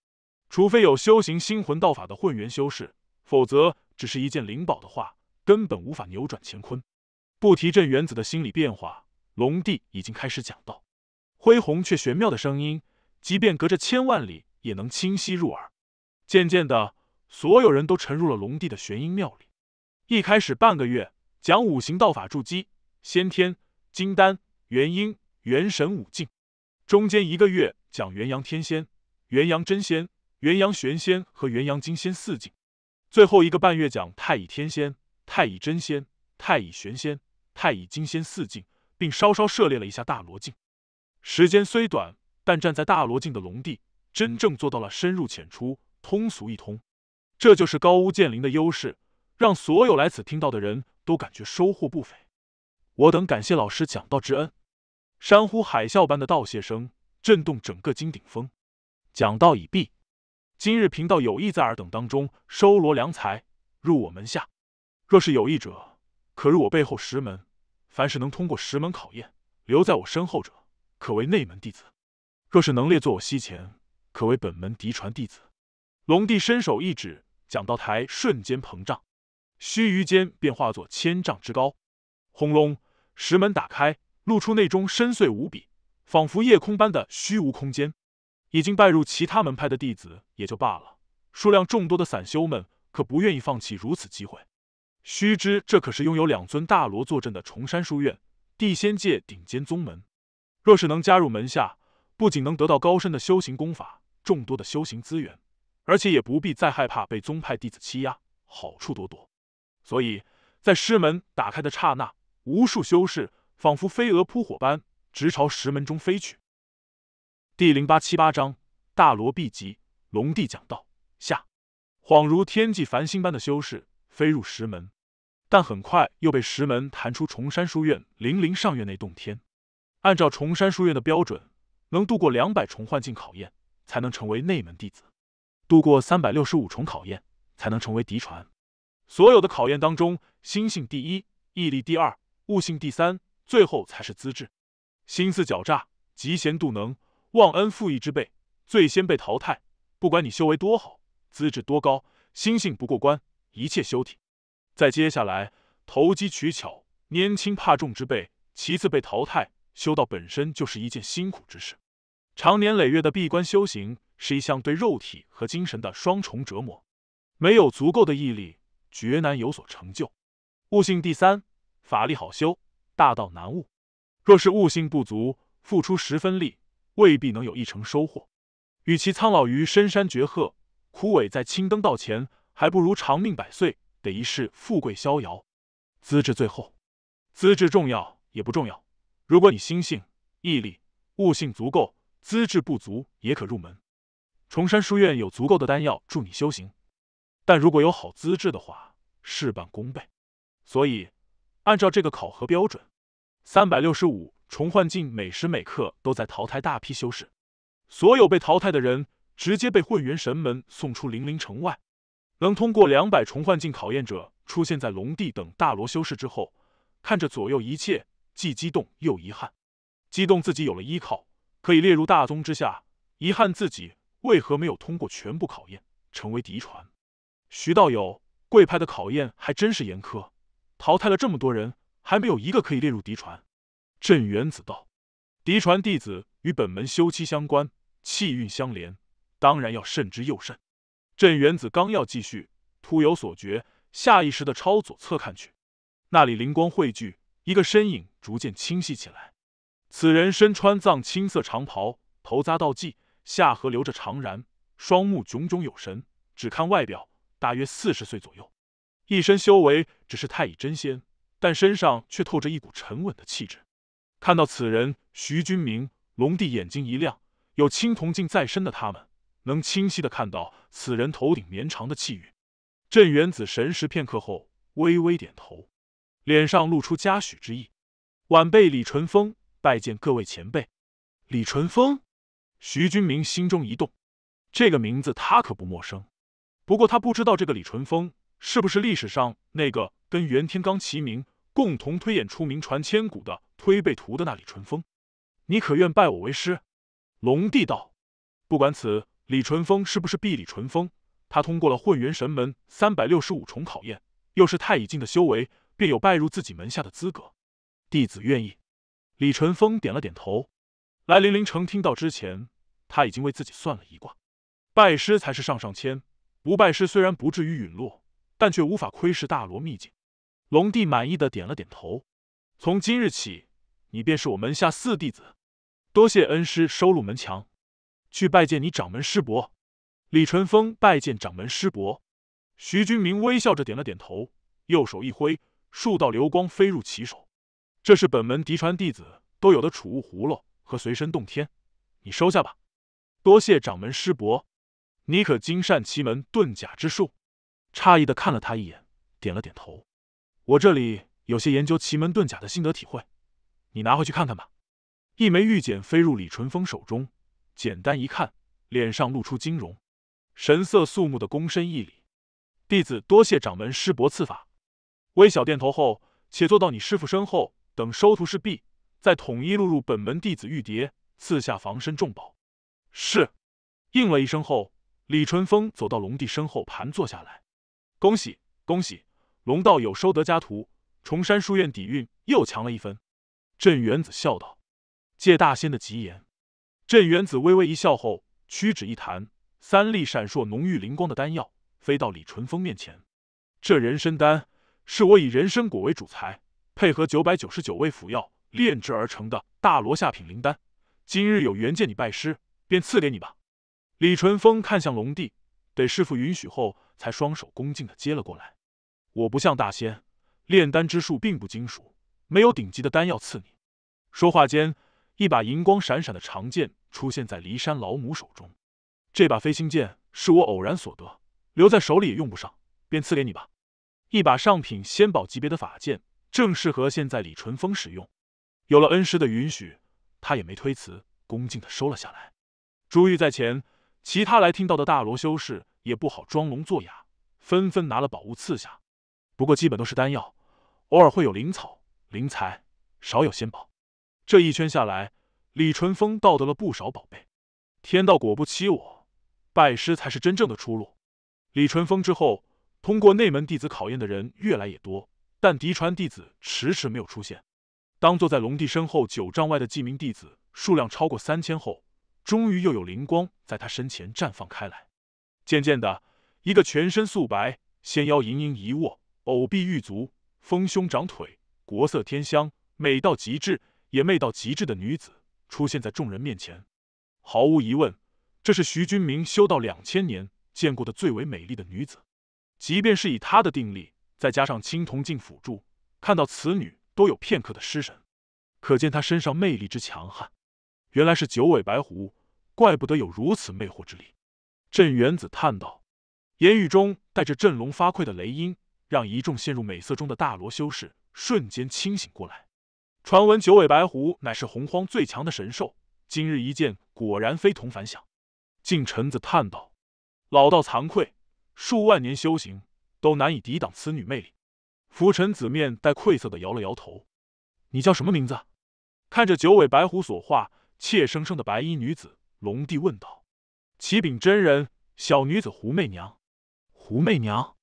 除非有修行心魂道法的混元修士，否则只是一件灵宝的话，根本无法扭转乾坤。不提镇元子的心理变化，龙帝已经开始讲道，恢宏却玄妙的声音，即便隔着千万里也能清晰入耳。渐渐的，所有人都沉入了龙帝的玄音妙里。一开始半个月讲五行道法筑基、先天、金丹、元婴、元神五境，中间一个月讲元阳天仙、元阳真仙、元阳玄仙和元阳金仙四境，最后一个半月讲太乙天仙、太乙真仙、太乙玄仙。太乙金仙四境，并稍稍涉猎了一下大罗境。时间虽短，但站在大罗境的龙帝，真正做到了深入浅出、通俗易通。这就是高屋建瓴的优势，让所有来此听到的人都感觉收获不菲。我等感谢老师讲道之恩，山呼海啸般的道谢声震动整个金顶峰。讲道已毕，今日贫道有意在尔等当中收罗良才，入我门下。若是有意者，可入我背后石门，凡是能通过石门考验，留在我身后者，可为内门弟子；若是能列坐我膝前，可为本门嫡传弟子。龙帝伸手一指，讲道台瞬间膨胀，须臾间便化作千丈之高。轰隆，石门打开，露出内中深邃无比，仿佛夜空般的虚无空间。已经拜入其他门派的弟子也就罢了，数量众多的散修们可不愿意放弃如此机会。须知，这可是拥有两尊大罗坐镇的崇山书院，地仙界顶尖宗门。若是能加入门下，不仅能得到高深的修行功法、众多的修行资源，而且也不必再害怕被宗派弟子欺压，好处多多。所以，在师门打开的刹那，无数修士仿佛飞蛾扑火般，直朝石门中飞去。第零八七八章：大罗秘籍，龙帝讲道下。恍如天际繁星般的修士飞入石门。但很快又被石门弹出崇山书院零零上院内洞天。按照崇山书院的标准，能度过两百重幻境考验，才能成为内门弟子；度过三百六十五重考验，才能成为嫡传。所有的考验当中，心性第一，毅力第二，悟性第三，最后才是资质。心思狡诈、嫉贤妒能、忘恩负义之辈，最先被淘汰。不管你修为多好，资质多高，心性不过关，一切休提。再接下来，投机取巧、拈轻怕重之辈，其次被淘汰。修道本身就是一件辛苦之事，长年累月的闭关修行是一项对肉体和精神的双重折磨，没有足够的毅力，绝难有所成就。悟性第三，法力好修，大道难悟。若是悟性不足，付出十分力，未必能有一成收获。与其苍老于深山绝壑，枯萎在青灯道前，还不如长命百岁。得一世富贵逍遥，资质最后，资质重要也不重要。如果你心性、毅力、悟性足够，资质不足也可入门。崇山书院有足够的丹药助你修行，但如果有好资质的话，事半功倍。所以，按照这个考核标准，三百六十五重幻境每时每刻都在淘汰大批修士，所有被淘汰的人直接被混元神门送出零陵城外。能通过两百重幻境考验者出现在龙帝等大罗修士之后，看着左右一切，既激动又遗憾。激动自己有了依靠，可以列入大宗之下；遗憾自己为何没有通过全部考验，成为嫡传。徐道友，贵派的考验还真是严苛，淘汰了这么多人，还没有一个可以列入嫡传。镇元子道，嫡传弟子与本门修戚相关，气运相连，当然要慎之又慎。镇元子刚要继续，突有所觉，下意识地朝左侧看去，那里灵光汇聚，一个身影逐渐清晰起来。此人身穿藏青色长袍，头扎道髻，下颌留着长髯，双目炯炯有神。只看外表，大约四十岁左右。一身修为只是太乙真仙，但身上却透着一股沉稳的气质。看到此人，徐君明、龙帝眼睛一亮，有青铜镜在身的他们。能清晰的看到此人头顶绵长的气韵，镇元子神识片刻后微微点头，脸上露出嘉许之意。晚辈李淳风拜见各位前辈。李淳风，徐君明心中一动，这个名字他可不陌生。不过他不知道这个李淳风是不是历史上那个跟袁天罡齐名，共同推演出名传千古的推背图的那李淳风。你可愿拜我为师？龙帝道，不管此。李淳风是不是避李淳风，他通过了混元神门三百六十五重考验，又是太乙境的修为，便有拜入自己门下的资格。弟子愿意。李淳风点了点头。来灵灵城，听到之前他已经为自己算了一卦，拜师才是上上签。不拜师虽然不至于陨落，但却无法窥视大罗秘境。龙帝满意的点了点头。从今日起，你便是我门下四弟子。多谢恩师收录门墙。去拜见你掌门师伯，李淳风拜见掌门师伯。徐君明微笑着点了点头，右手一挥，数道流光飞入其手。这是本门嫡传弟子都有的储物葫芦和随身洞天，你收下吧。多谢掌门师伯，你可精善奇门遁甲之术。诧异的看了他一眼，点了点头。我这里有些研究奇门遁甲的心得体会，你拿回去看看吧。一枚玉简飞入李淳风手中。简单一看，脸上露出金容，神色肃穆的躬身一礼：“弟子多谢掌门师伯赐法。”微小点头后，且坐到你师傅身后，等收徒事毕，再统一录入本门弟子玉蝶，赐下防身重宝。是。应了一声后，李淳风走到龙帝身后盘坐下来。恭喜恭喜，龙道友收得家徒，崇山书院底蕴又强了一分。镇元子笑道：“借大仙的吉言。”镇元子微微一笑后，屈指一弹，三粒闪烁浓郁灵光的丹药飞到李淳风面前。这人参丹是我以人参果为主材，配合九百九十九味辅药炼制而成的大罗下品灵丹。今日有缘见你拜师，便赐给你吧。李淳风看向龙帝，得师傅允许后，才双手恭敬的接了过来。我不像大仙，炼丹之术并不精熟，没有顶级的丹药赐你。说话间。一把银光闪闪的长剑出现在骊山老母手中，这把飞星剑是我偶然所得，留在手里也用不上，便赐给你吧。一把上品仙宝级别的法剑，正适合现在李淳风使用。有了恩师的允许，他也没推辞，恭敬的收了下来。朱玉在前，其他来听到的大罗修士也不好装聋作哑，纷纷拿了宝物赐下。不过基本都是丹药，偶尔会有灵草、灵材，少有仙宝。这一圈下来，李淳风盗得了不少宝贝。天道果不欺我，拜师才是真正的出路。李淳风之后，通过内门弟子考验的人越来越多，但嫡传弟子迟迟没有出现。当坐在龙帝身后九丈外的记名弟子数量超过三千后，终于又有灵光在他身前绽放开来。渐渐的，一个全身素白、纤腰盈盈一握、藕臂玉足、丰胸长腿、国色天香，美到极致。也媚到极致的女子出现在众人面前，毫无疑问，这是徐君明修道两千年见过的最为美丽的女子。即便是以他的定力，再加上青铜镜辅助，看到此女都有片刻的失神，可见她身上魅力之强悍。原来是九尾白狐，怪不得有如此魅惑之力。镇元子叹道，言语中带着振聋发聩的雷音，让一众陷入美色中的大罗修士瞬间清醒过来。传闻九尾白狐乃是洪荒最强的神兽，今日一见果然非同凡响。敬臣子叹道：“老道惭愧，数万年修行都难以抵挡此女魅力。”浮尘子面带愧色的摇了摇头。“你叫什么名字？”看着九尾白狐所化怯生生的白衣女子，龙帝问道。“启禀真人，小女子胡媚娘。”胡媚娘。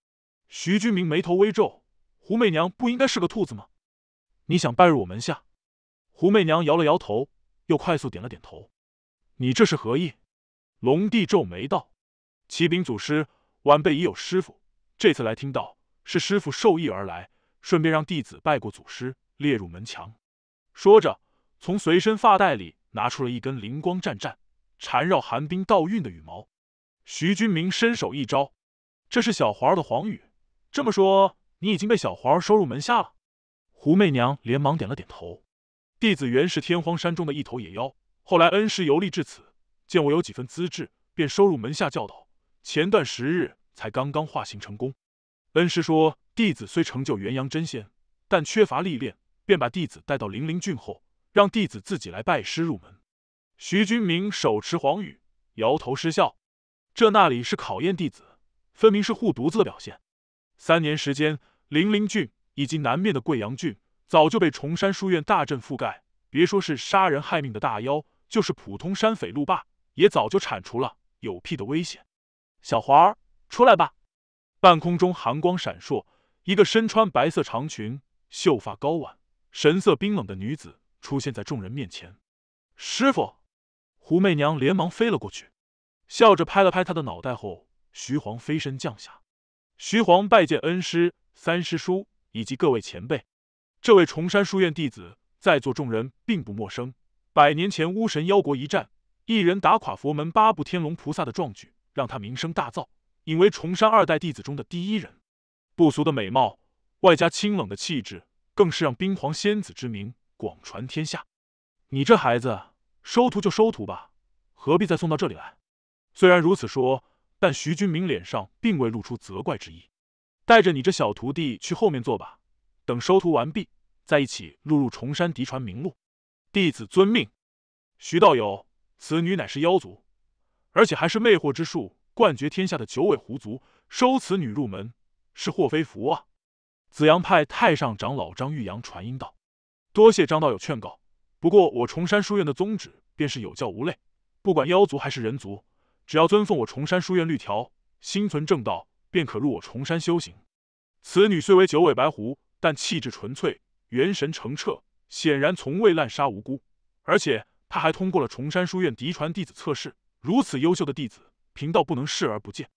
徐君明眉头微皱：“胡媚娘不应该是个兔子吗？”你想拜入我门下？胡媚娘摇了摇头，又快速点了点头。你这是何意？龙帝皱眉道：“启禀祖师，晚辈已有师傅，这次来听到是师傅授意而来，顺便让弟子拜过祖师，列入门墙。”说着，从随身发带里拿出了一根灵光湛湛、缠绕寒冰倒运的羽毛。徐君明伸手一招，这是小黄的黄羽。这么说，你已经被小黄收入门下了？胡媚娘连忙点了点头。弟子原是天荒山中的一头野妖，后来恩师游历至此，见我有几分资质，便收入门下教导。前段时日才刚刚化形成功。恩师说，弟子虽成就元阳真仙，但缺乏历练，便把弟子带到灵灵郡后，让弟子自己来拜师入门。徐君明手持黄羽，摇头失笑：“这那里是考验弟子，分明是护犊子的表现。三年时间，灵灵郡……”以及南面的贵阳郡早就被崇山书院大阵覆盖，别说是杀人害命的大妖，就是普通山匪路霸也早就铲除了，有屁的危险！小黄儿，出来吧。半空中寒光闪烁，一个身穿白色长裙、秀发高挽、神色冰冷的女子出现在众人面前。师傅，胡媚娘连忙飞了过去，笑着拍了拍她的脑袋后，徐皇飞身降下。徐皇拜见恩师、三师叔。以及各位前辈，这位崇山书院弟子，在座众人并不陌生。百年前巫神妖国一战，一人打垮佛门八部天龙菩萨的壮举，让他名声大噪，引为崇山二代弟子中的第一人。不俗的美貌，外加清冷的气质，更是让冰皇仙子之名广传天下。你这孩子，收徒就收徒吧，何必再送到这里来？虽然如此说，但徐君明脸上并未露出责怪之意。带着你这小徒弟去后面坐吧，等收徒完毕，再一起录入崇山嫡传名录。弟子遵命。徐道友，此女乃是妖族，而且还是魅惑之术冠绝天下的九尾狐族，收此女入门是祸非福啊！紫阳派太上长老张玉阳传音道：“多谢张道友劝告，不过我崇山书院的宗旨便是有教无类，不管妖族还是人族，只要遵奉我崇山书院律条，心存正道。”便可入我崇山修行。此女虽为九尾白狐，但气质纯粹，元神澄澈，显然从未滥杀无辜。而且她还通过了崇山书院嫡传弟子测试。如此优秀的弟子，贫道不能视而不见。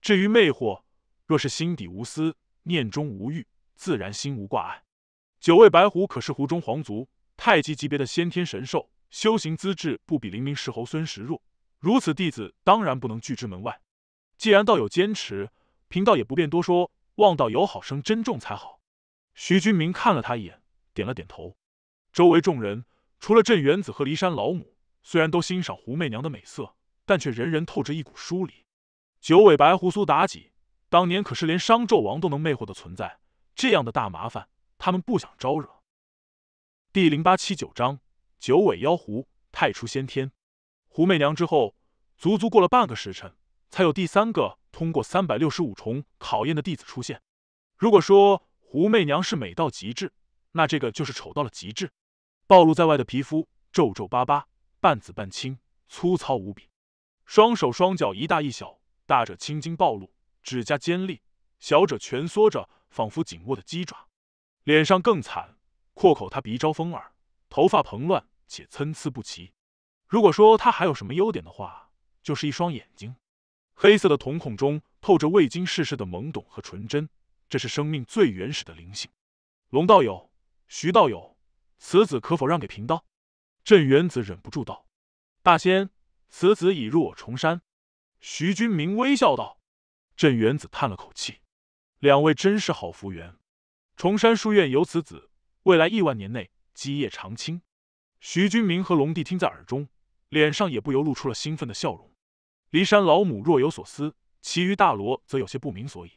至于魅惑，若是心底无私，念中无欲，自然心无挂碍。九尾白狐可是狐中皇族，太极级别的先天神兽，修行资质不比灵明石猴孙石弱。如此弟子当然不能拒之门外。既然道友坚持。贫道也不便多说，望道友好生珍重才好。徐君明看了他一眼，点了点头。周围众人除了镇元子和骊山老母，虽然都欣赏胡媚娘的美色，但却人人透着一股疏离。九尾白狐苏妲己，当年可是连商纣王都能魅惑的存在，这样的大麻烦，他们不想招惹。第零八七九章：九尾妖狐太初先天。胡媚娘之后，足足过了半个时辰，才有第三个。通过三百六十五重考验的弟子出现。如果说胡媚娘是美到极致，那这个就是丑到了极致。暴露在外的皮肤皱皱巴巴，半紫半青，粗糙无比。双手双脚一大一小，大者青筋暴露，指甲尖利；小者蜷缩着，仿佛紧握的鸡爪。脸上更惨，阔口，他鼻招风耳，头发蓬乱且参差不齐。如果说他还有什么优点的话，就是一双眼睛。黑色的瞳孔中透着未经世事的懵懂和纯真，这是生命最原始的灵性。龙道友，徐道友，此子可否让给贫道？镇元子忍不住道：“大仙，此子已入我重山。”徐君明微笑道：“镇元子叹了口气，两位真是好福缘。重山书院有此子，未来亿万年内基业长青。”徐君明和龙帝听在耳中，脸上也不由露出了兴奋的笑容。骊山老母若有所思，其余大罗则有些不明所以。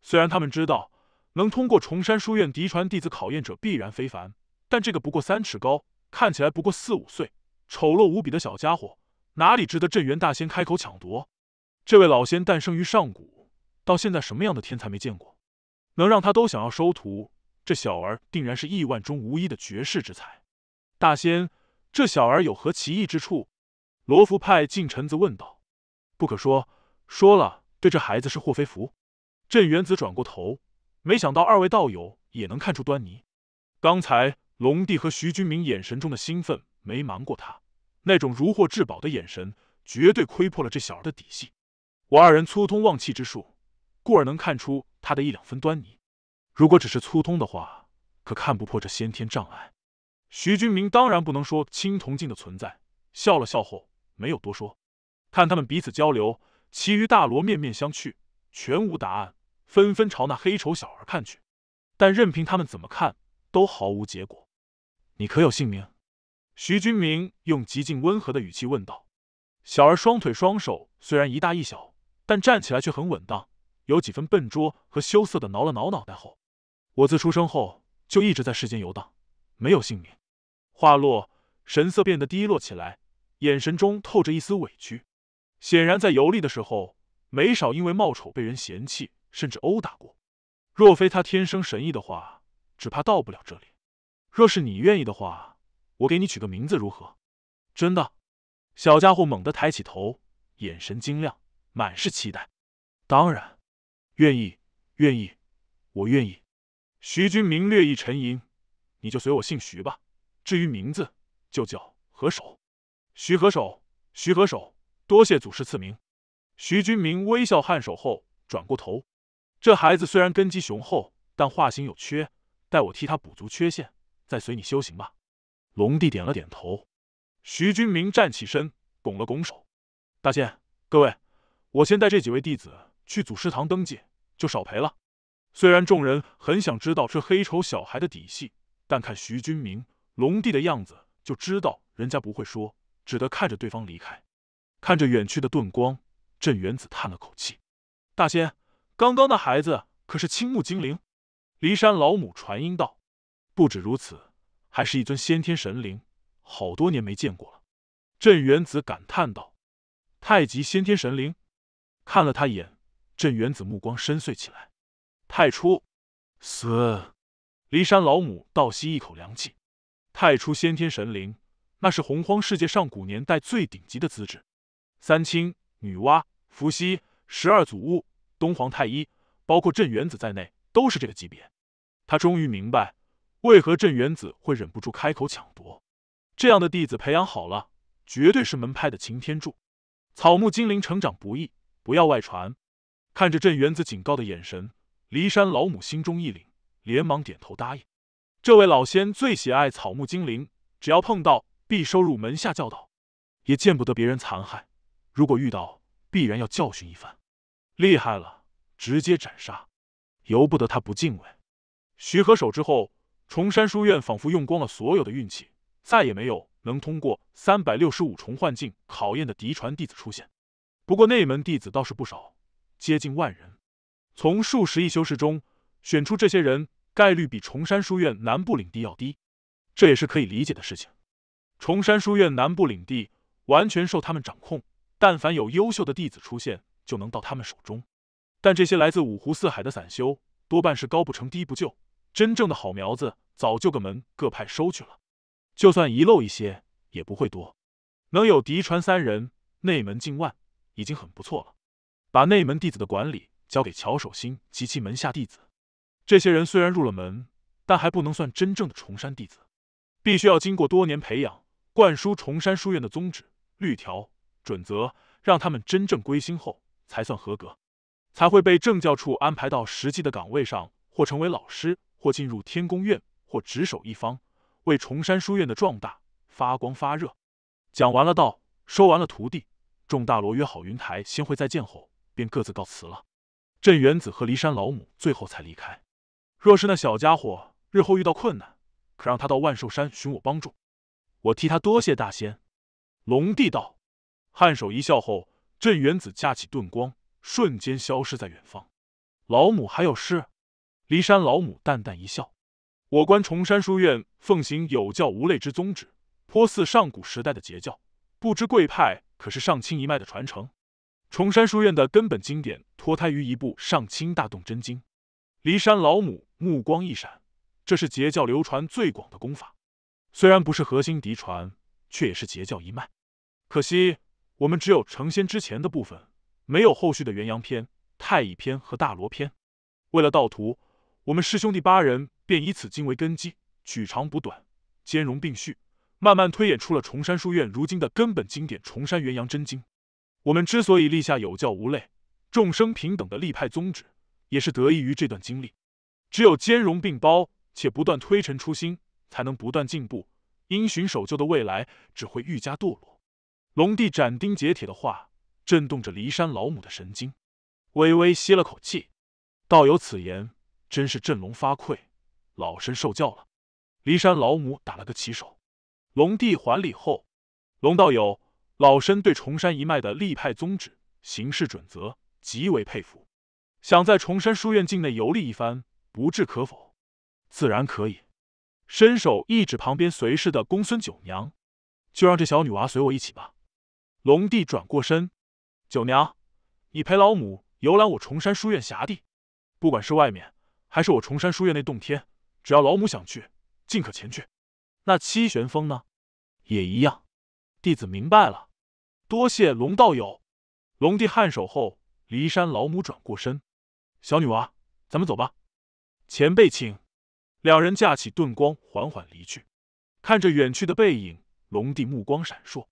虽然他们知道能通过崇山书院嫡传弟子考验者必然非凡，但这个不过三尺高、看起来不过四五岁、丑陋无比的小家伙，哪里值得镇元大仙开口抢夺？这位老仙诞生于上古，到现在什么样的天才没见过？能让他都想要收徒，这小儿定然是亿万中无一的绝世之才。大仙，这小儿有何奇异之处？罗浮派近臣子问道。不可说，说了，对这孩子是祸非福。镇元子转过头，没想到二位道友也能看出端倪。刚才龙帝和徐君明眼神中的兴奋没瞒过他，那种如获至宝的眼神，绝对窥破了这小儿的底细。我二人粗通望气之术，故而能看出他的一两分端倪。如果只是粗通的话，可看不破这先天障碍。徐君明当然不能说青铜镜的存在，笑了笑后没有多说。看他们彼此交流，其余大罗面面相觑，全无答案，纷纷朝那黑丑小儿看去，但任凭他们怎么看，都毫无结果。你可有姓名？徐君明用极尽温和的语气问道。小儿双腿双手虽然一大一小，但站起来却很稳当，有几分笨拙和羞涩的挠了挠脑袋后，我自出生后就一直在世间游荡，没有姓名。话落，神色变得低落起来，眼神中透着一丝委屈。显然，在游历的时候，没少因为冒丑被人嫌弃，甚至殴打过。若非他天生神异的话，只怕到不了这里。若是你愿意的话，我给你取个名字如何？真的？小家伙猛地抬起头，眼神晶亮，满是期待。当然，愿意，愿意，我愿意。徐君明略一沉吟：“你就随我姓徐吧。至于名字，就叫何首。徐何首，徐何首。”多谢祖师赐名，徐君明微笑颔首后转过头。这孩子虽然根基雄厚，但化形有缺，待我替他补足缺陷，再随你修行吧。龙帝点了点头。徐君明站起身，拱了拱手：“大仙，各位，我先带这几位弟子去祖师堂登记，就少陪了。”虽然众人很想知道这黑丑小孩的底细，但看徐君明、龙帝的样子，就知道人家不会说，只得看着对方离开。看着远去的遁光，镇元子叹了口气：“大仙，刚刚那孩子可是青木精灵？”骊山老母传音道：“不止如此，还是一尊先天神灵，好多年没见过了。”镇元子感叹道：“太极先天神灵。”看了他一眼，镇元子目光深邃起来：“太初。”“死！”骊山老母倒吸一口凉气：“太初先天神灵，那是洪荒世界上古年代最顶级的资质。”三清、女娲、伏羲、十二祖戊、东皇太一，包括镇元子在内，都是这个级别。他终于明白，为何镇元子会忍不住开口抢夺。这样的弟子培养好了，绝对是门派的擎天柱。草木精灵成长不易，不要外传。看着镇元子警告的眼神，骊山老母心中一凛，连忙点头答应。这位老仙最喜爱草木精灵，只要碰到，必收入门下教导，也见不得别人残害。如果遇到，必然要教训一番。厉害了，直接斩杀，由不得他不敬畏。徐和守之后，崇山书院仿佛用光了所有的运气，再也没有能通过三百六十五重幻境考验的嫡传弟子出现。不过内门弟子倒是不少，接近万人。从数十亿修士中选出这些人，概率比崇山书院南部领地要低，这也是可以理解的事情。崇山书院南部领地完全受他们掌控。但凡有优秀的弟子出现，就能到他们手中。但这些来自五湖四海的散修，多半是高不成低不就，真正的好苗子早就各门各派收去了。就算遗漏一些，也不会多。能有嫡传三人，内门近万，已经很不错了。把内门弟子的管理交给乔守新及其门下弟子。这些人虽然入了门，但还不能算真正的崇山弟子，必须要经过多年培养，灌输崇山书院的宗旨、律条。准则，让他们真正归心后才算合格，才会被政教处安排到实际的岗位上，或成为老师，或进入天宫院，或执守一方，为崇山书院的壮大发光发热。讲完了道，收完了徒弟，众大罗约好云台先会再见后，便各自告辞了。镇元子和骊山老母最后才离开。若是那小家伙日后遇到困难，可让他到万寿山寻我帮助，我替他多谢大仙。龙帝道。颔首一笑后，镇元子架起盾光，瞬间消失在远方。老母还有事。骊山老母淡淡一笑：“我观崇山书院奉行有教无类之宗旨，颇似上古时代的截教。不知贵派可是上清一脉的传承？崇山书院的根本经典脱胎于一部《上清大洞真经》。”骊山老母目光一闪：“这是截教流传最广的功法，虽然不是核心嫡传，却也是截教一脉。可惜。”我们只有成仙之前的部分，没有后续的元阳篇、太乙篇和大罗篇。为了盗图，我们师兄弟八人便以此经为根基，取长补短，兼容并蓄，慢慢推演出了崇山书院如今的根本经典《崇山元阳真经》。我们之所以立下有教无类、众生平等的立派宗旨，也是得益于这段经历。只有兼容并包，且不断推陈出新，才能不断进步。因循守旧的未来只会愈加堕落。龙帝斩钉截铁的话震动着骊山老母的神经，微微吸了口气，道友此言真是振聋发聩，老身受教了。骊山老母打了个起手，龙帝还礼后，龙道友，老身对崇山一脉的立派宗旨、行事准则极为佩服，想在崇山书院境内游历一番，不置可否，自然可以。伸手一指旁边随侍的公孙九娘，就让这小女娃随我一起吧。龙帝转过身，九娘，你陪老母游览我崇山书院辖地，不管是外面还是我崇山书院那洞天，只要老母想去，尽可前去。那七玄峰呢？也一样。弟子明白了，多谢龙道友。龙帝颔首后，骊山老母转过身，小女娃，咱们走吧。前辈请。两人架起遁光，缓缓离去。看着远去的背影，龙帝目光闪烁。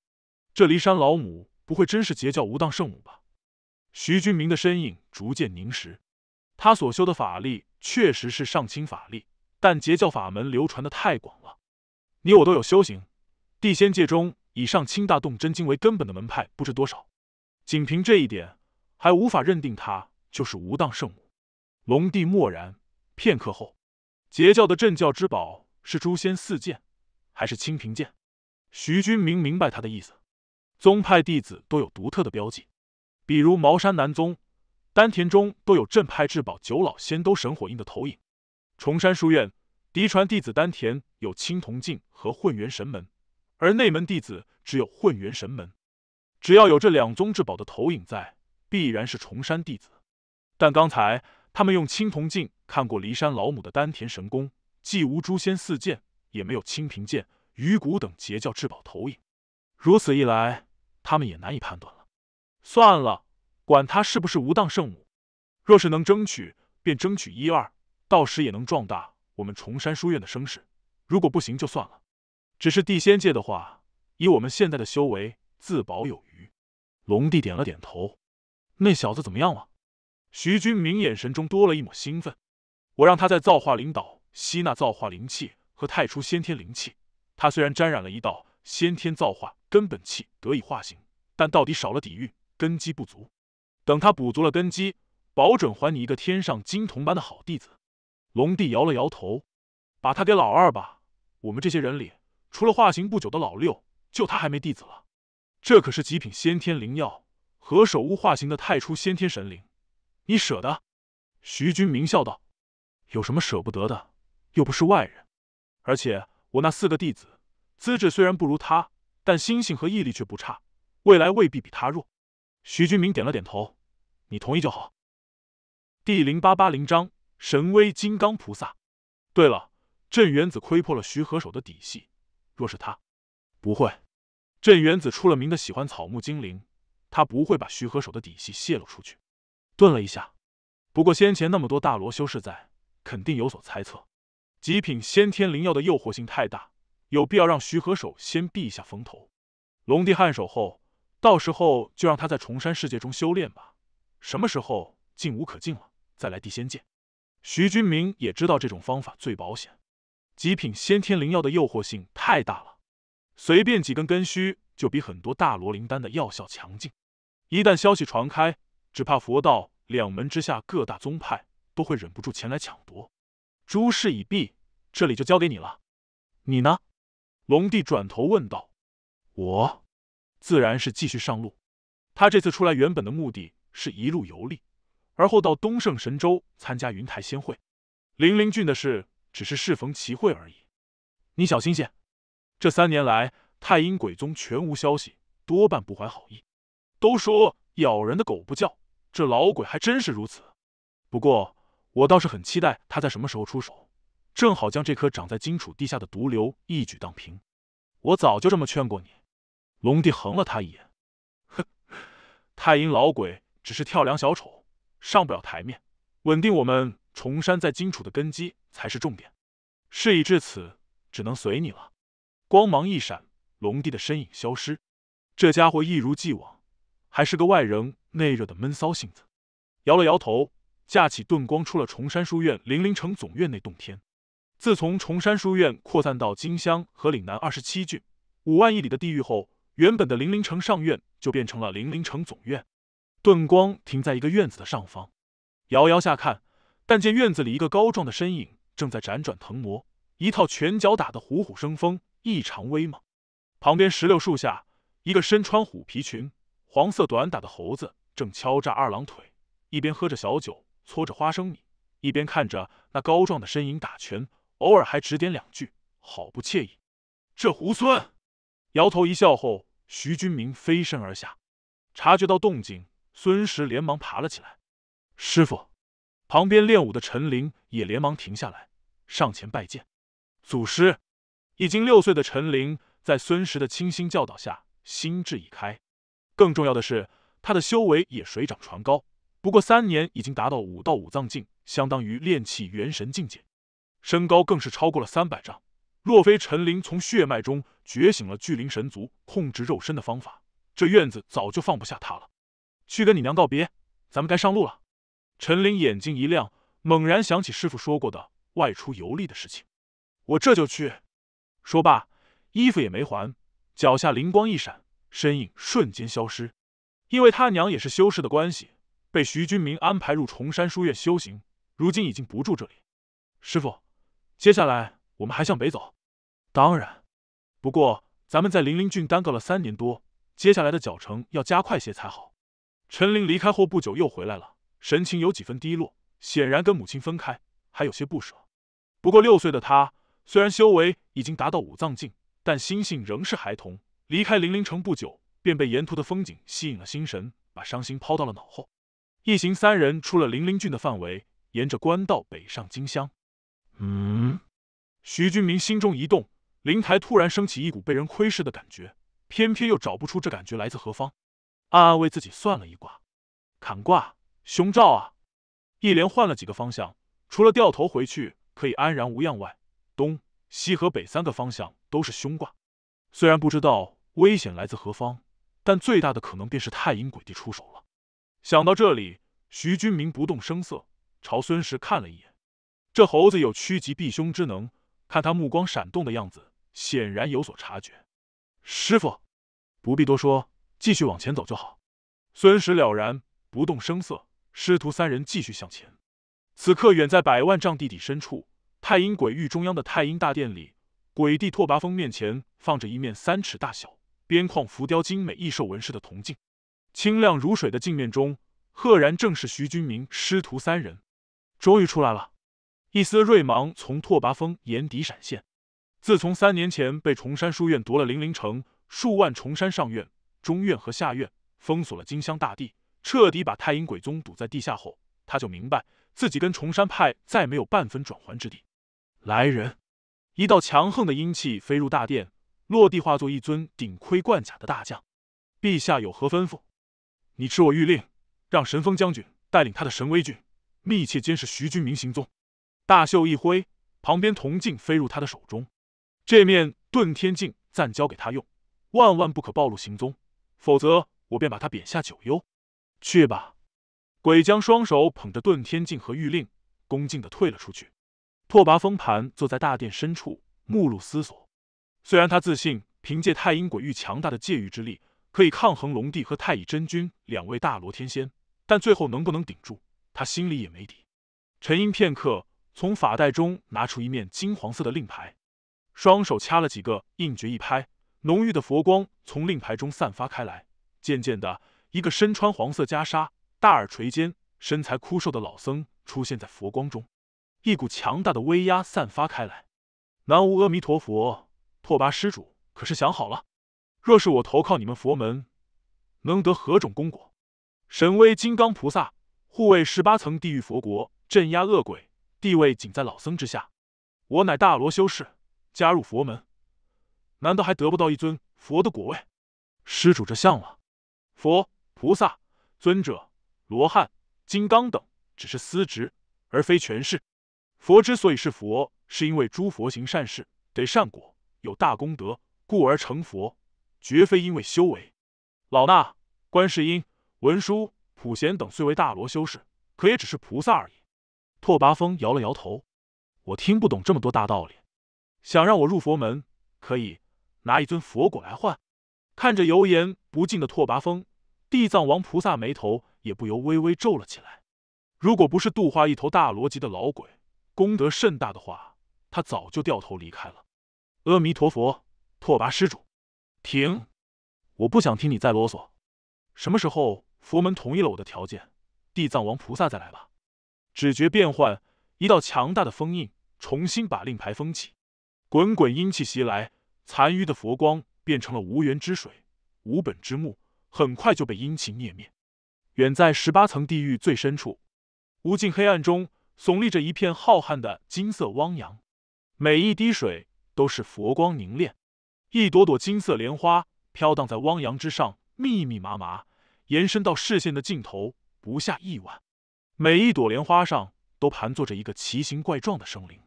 这骊山老母不会真是截教无当圣母吧？徐君明的身影逐渐凝实，他所修的法力确实是上清法力，但截教法门流传的太广了。你我都有修行，地仙界中以上清大洞真经为根本的门派不知多少，仅凭这一点还无法认定他就是无当圣母。龙帝默然，片刻后，截教的镇教之宝是诛仙四剑，还是清平剑？徐君明明白他的意思。宗派弟子都有独特的标记，比如茅山南宗丹田中都有镇派至宝九老仙都神火印的投影；崇山书院嫡传弟子丹田有青铜镜和混元神门，而内门弟子只有混元神门。只要有这两宗至宝的投影在，必然是崇山弟子。但刚才他们用青铜镜看过骊山老母的丹田神功，既无诛仙四剑，也没有清平剑、鱼骨等截教至宝投影。如此一来，他们也难以判断了。算了，管他是不是无当圣母，若是能争取，便争取一二，到时也能壮大我们崇山书院的声势。如果不行，就算了。只是地仙界的话，以我们现在的修为，自保有余。龙帝点了点头。那小子怎么样了？徐君明眼神中多了一抹兴奋。我让他在造化灵岛吸纳造化灵气和太初先天灵气，他虽然沾染了一道。先天造化根本气得以化形，但到底少了底蕴，根基不足。等他补足了根基，保准还你一个天上金童般的好弟子。龙帝摇了摇头，把他给老二吧。我们这些人里，除了化形不久的老六，就他还没弟子了。这可是极品先天灵药，何首乌化形的太初先天神灵，你舍得？徐君明笑道：“有什么舍不得的？又不是外人。而且我那四个弟子。”资质虽然不如他，但心性和毅力却不差，未来未必比他弱。徐君明点了点头：“你同意就好。”第零八八零章神威金刚菩萨。对了，镇元子窥破了徐和守的底细，若是他，不会。镇元子出了名的喜欢草木精灵，他不会把徐和守的底细泄露出去。顿了一下，不过先前那么多大罗修士在，肯定有所猜测。极品先天灵药的诱惑性太大。有必要让徐和守先避一下风头。龙帝颔首后，到时候就让他在崇山世界中修炼吧。什么时候进无可进了，再来地仙界。徐君明也知道这种方法最保险。极品先天灵药的诱惑性太大了，随便几根根须就比很多大罗灵丹的药效强劲。一旦消息传开，只怕佛道两门之下各大宗派都会忍不住前来抢夺。诸事已毕，这里就交给你了。你呢？龙帝转头问道：“我自然是继续上路。他这次出来，原本的目的是一路游历，而后到东胜神州参加云台仙会。玲玲郡的事，只是适逢其会而已。你小心些。这三年来，太阴鬼宗全无消息，多半不怀好意。都说咬人的狗不叫，这老鬼还真是如此。不过，我倒是很期待他在什么时候出手。”正好将这颗长在荆楚地下的毒瘤一举荡平。我早就这么劝过你。龙帝横了他一眼，哼，太阴老鬼只是跳梁小丑，上不了台面。稳定我们崇山在荆楚的根基才是重点。事已至此，只能随你了。光芒一闪，龙帝的身影消失。这家伙一如既往，还是个外冷内热的闷骚性子。摇了摇头，架起盾光出了崇山书院零陵城总院内洞天。自从崇山书院扩散到金乡和岭南二十七郡五万亿里的地域后，原本的零陵城上院就变成了零陵城总院。盾光停在一个院子的上方，遥遥下看，但见院子里一个高壮的身影正在辗转腾挪，一套拳脚打得虎虎生风，异常威猛。旁边石榴树下，一个身穿虎皮裙、黄色短打的猴子正敲诈二郎腿，一边喝着小酒，搓着花生米，一边看着那高壮的身影打拳。偶尔还指点两句，好不惬意。这猢狲，摇头一笑后，徐军明飞身而下。察觉到动静，孙石连忙爬了起来。师傅，旁边练武的陈林也连忙停下来，上前拜见祖师。已经六岁的陈林，在孙石的倾心教导下，心智已开。更重要的是，他的修为也水涨船高。不过三年，已经达到武道五脏境，相当于练气元神境界。身高更是超过了三百丈，若非陈林从血脉中觉醒了巨灵神族控制肉身的方法，这院子早就放不下他了。去跟你娘告别，咱们该上路了。陈林眼睛一亮，猛然想起师傅说过的外出游历的事情，我这就去。说罢，衣服也没还，脚下灵光一闪，身影瞬间消失。因为他娘也是修士的关系，被徐君明安排入崇山书院修行，如今已经不住这里。师傅。接下来我们还向北走，当然，不过咱们在灵灵郡耽搁了三年多，接下来的脚程要加快些才好。陈琳离开后不久又回来了，神情有几分低落，显然跟母亲分开还有些不舍。不过六岁的他虽然修为已经达到五脏境，但心性仍是孩童。离开灵灵城不久，便被沿途的风景吸引了心神，把伤心抛到了脑后。一行三人出了灵灵郡的范围，沿着官道北上金乡。嗯，徐军明心中一动，灵台突然升起一股被人窥视的感觉，偏偏又找不出这感觉来自何方，暗暗为自己算了一卦，坎卦、凶兆啊！一连换了几个方向，除了掉头回去可以安然无恙外，东西和北三个方向都是凶卦。虽然不知道危险来自何方，但最大的可能便是太阴鬼帝出手了。想到这里，徐军明不动声色，朝孙石看了一眼。这猴子有趋吉避凶之能，看他目光闪动的样子，显然有所察觉。师傅，不必多说，继续往前走就好。孙石了然，不动声色。师徒三人继续向前。此刻，远在百万丈地底深处，太阴鬼域中央的太阴大殿里，鬼帝拓跋峰面前放着一面三尺大小、边框浮雕精美、异兽纹饰的铜镜，清亮如水的镜面中，赫然正是徐君明师徒三人。终于出来了。一丝锐芒从拓跋峰眼底闪现。自从三年前被崇山书院夺了凌凌城，数万崇山上院、中院和下院封锁了金乡大地，彻底把太阴鬼宗堵在地下后，他就明白自己跟崇山派再没有半分转圜之地。来人！一道强横的阴气飞入大殿，落地化作一尊顶盔贯甲的大将。陛下有何吩咐？你持我谕令，让神风将军带领他的神威军，密切监视徐军明行踪。大袖一挥，旁边铜镜飞入他的手中。这面遁天镜暂交给他用，万万不可暴露行踪，否则我便把他贬下九幽。去吧！鬼将双手捧着遁天镜和玉令，恭敬的退了出去。拓跋封盘坐在大殿深处，目露思索。虽然他自信凭借太阴鬼域强大的界域之力，可以抗衡龙帝和太乙真君两位大罗天仙，但最后能不能顶住，他心里也没底。沉吟片刻。从法袋中拿出一面金黄色的令牌，双手掐了几个印诀，一拍，浓郁的佛光从令牌中散发开来。渐渐的，一个身穿黄色袈裟、大耳垂肩、身材枯瘦的老僧出现在佛光中，一股强大的威压散发开来。南无阿弥陀佛，拓跋施主，可是想好了？若是我投靠你们佛门，能得何种功果？神威金刚菩萨，护卫十八层地狱佛国，镇压恶鬼。地位仅在老僧之下，我乃大罗修士，加入佛门，难道还得不到一尊佛的果位？施主这像了，佛、菩萨、尊者、罗汉、金刚等，只是司职，而非权势。佛之所以是佛，是因为诸佛行善事，得善果，有大功德，故而成佛，绝非因为修为。老衲、观世音、文殊、普贤等虽为大罗修士，可也只是菩萨而已。拓跋峰摇了摇头，我听不懂这么多大道理。想让我入佛门，可以拿一尊佛果来换。看着油盐不进的拓跋峰，地藏王菩萨眉头也不由微微皱了起来。如果不是度化一头大罗级的老鬼，功德甚大的话，他早就掉头离开了。阿弥陀佛，拓跋施主，停！我不想听你再啰嗦。什么时候佛门同意了我的条件，地藏王菩萨再来吧。只觉变幻，一道强大的封印重新把令牌封起，滚滚阴气袭来，残余的佛光变成了无源之水、无本之木，很快就被阴气灭灭。远在十八层地狱最深处，无尽黑暗中耸立着一片浩瀚的金色汪洋，每一滴水都是佛光凝练，一朵朵金色莲花飘荡在汪洋之上，密密麻麻，延伸到视线的尽头，不下亿万。每一朵莲花上都盘坐着一个奇形怪状的生灵，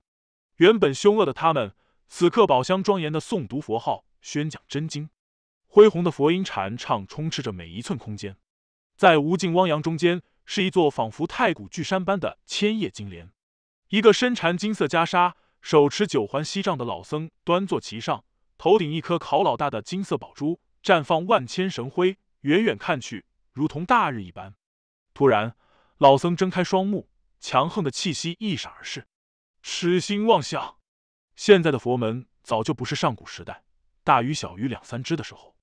原本凶恶的他们，此刻宝箱庄严的诵读佛号，宣讲真经，恢宏的佛音禅唱充斥着每一寸空间。在无尽汪洋中间，是一座仿佛太古巨山般的千叶金莲，一个身缠金色袈裟、手持九环锡杖的老僧端坐其上，头顶一颗烤老大的金色宝珠，绽放万千神辉，远远看去如同大日一般。突然。老僧睁开双目，强横的气息一闪而逝。痴心妄想！现在的佛门早就不是上古时代，大鱼小鱼两三只的时候。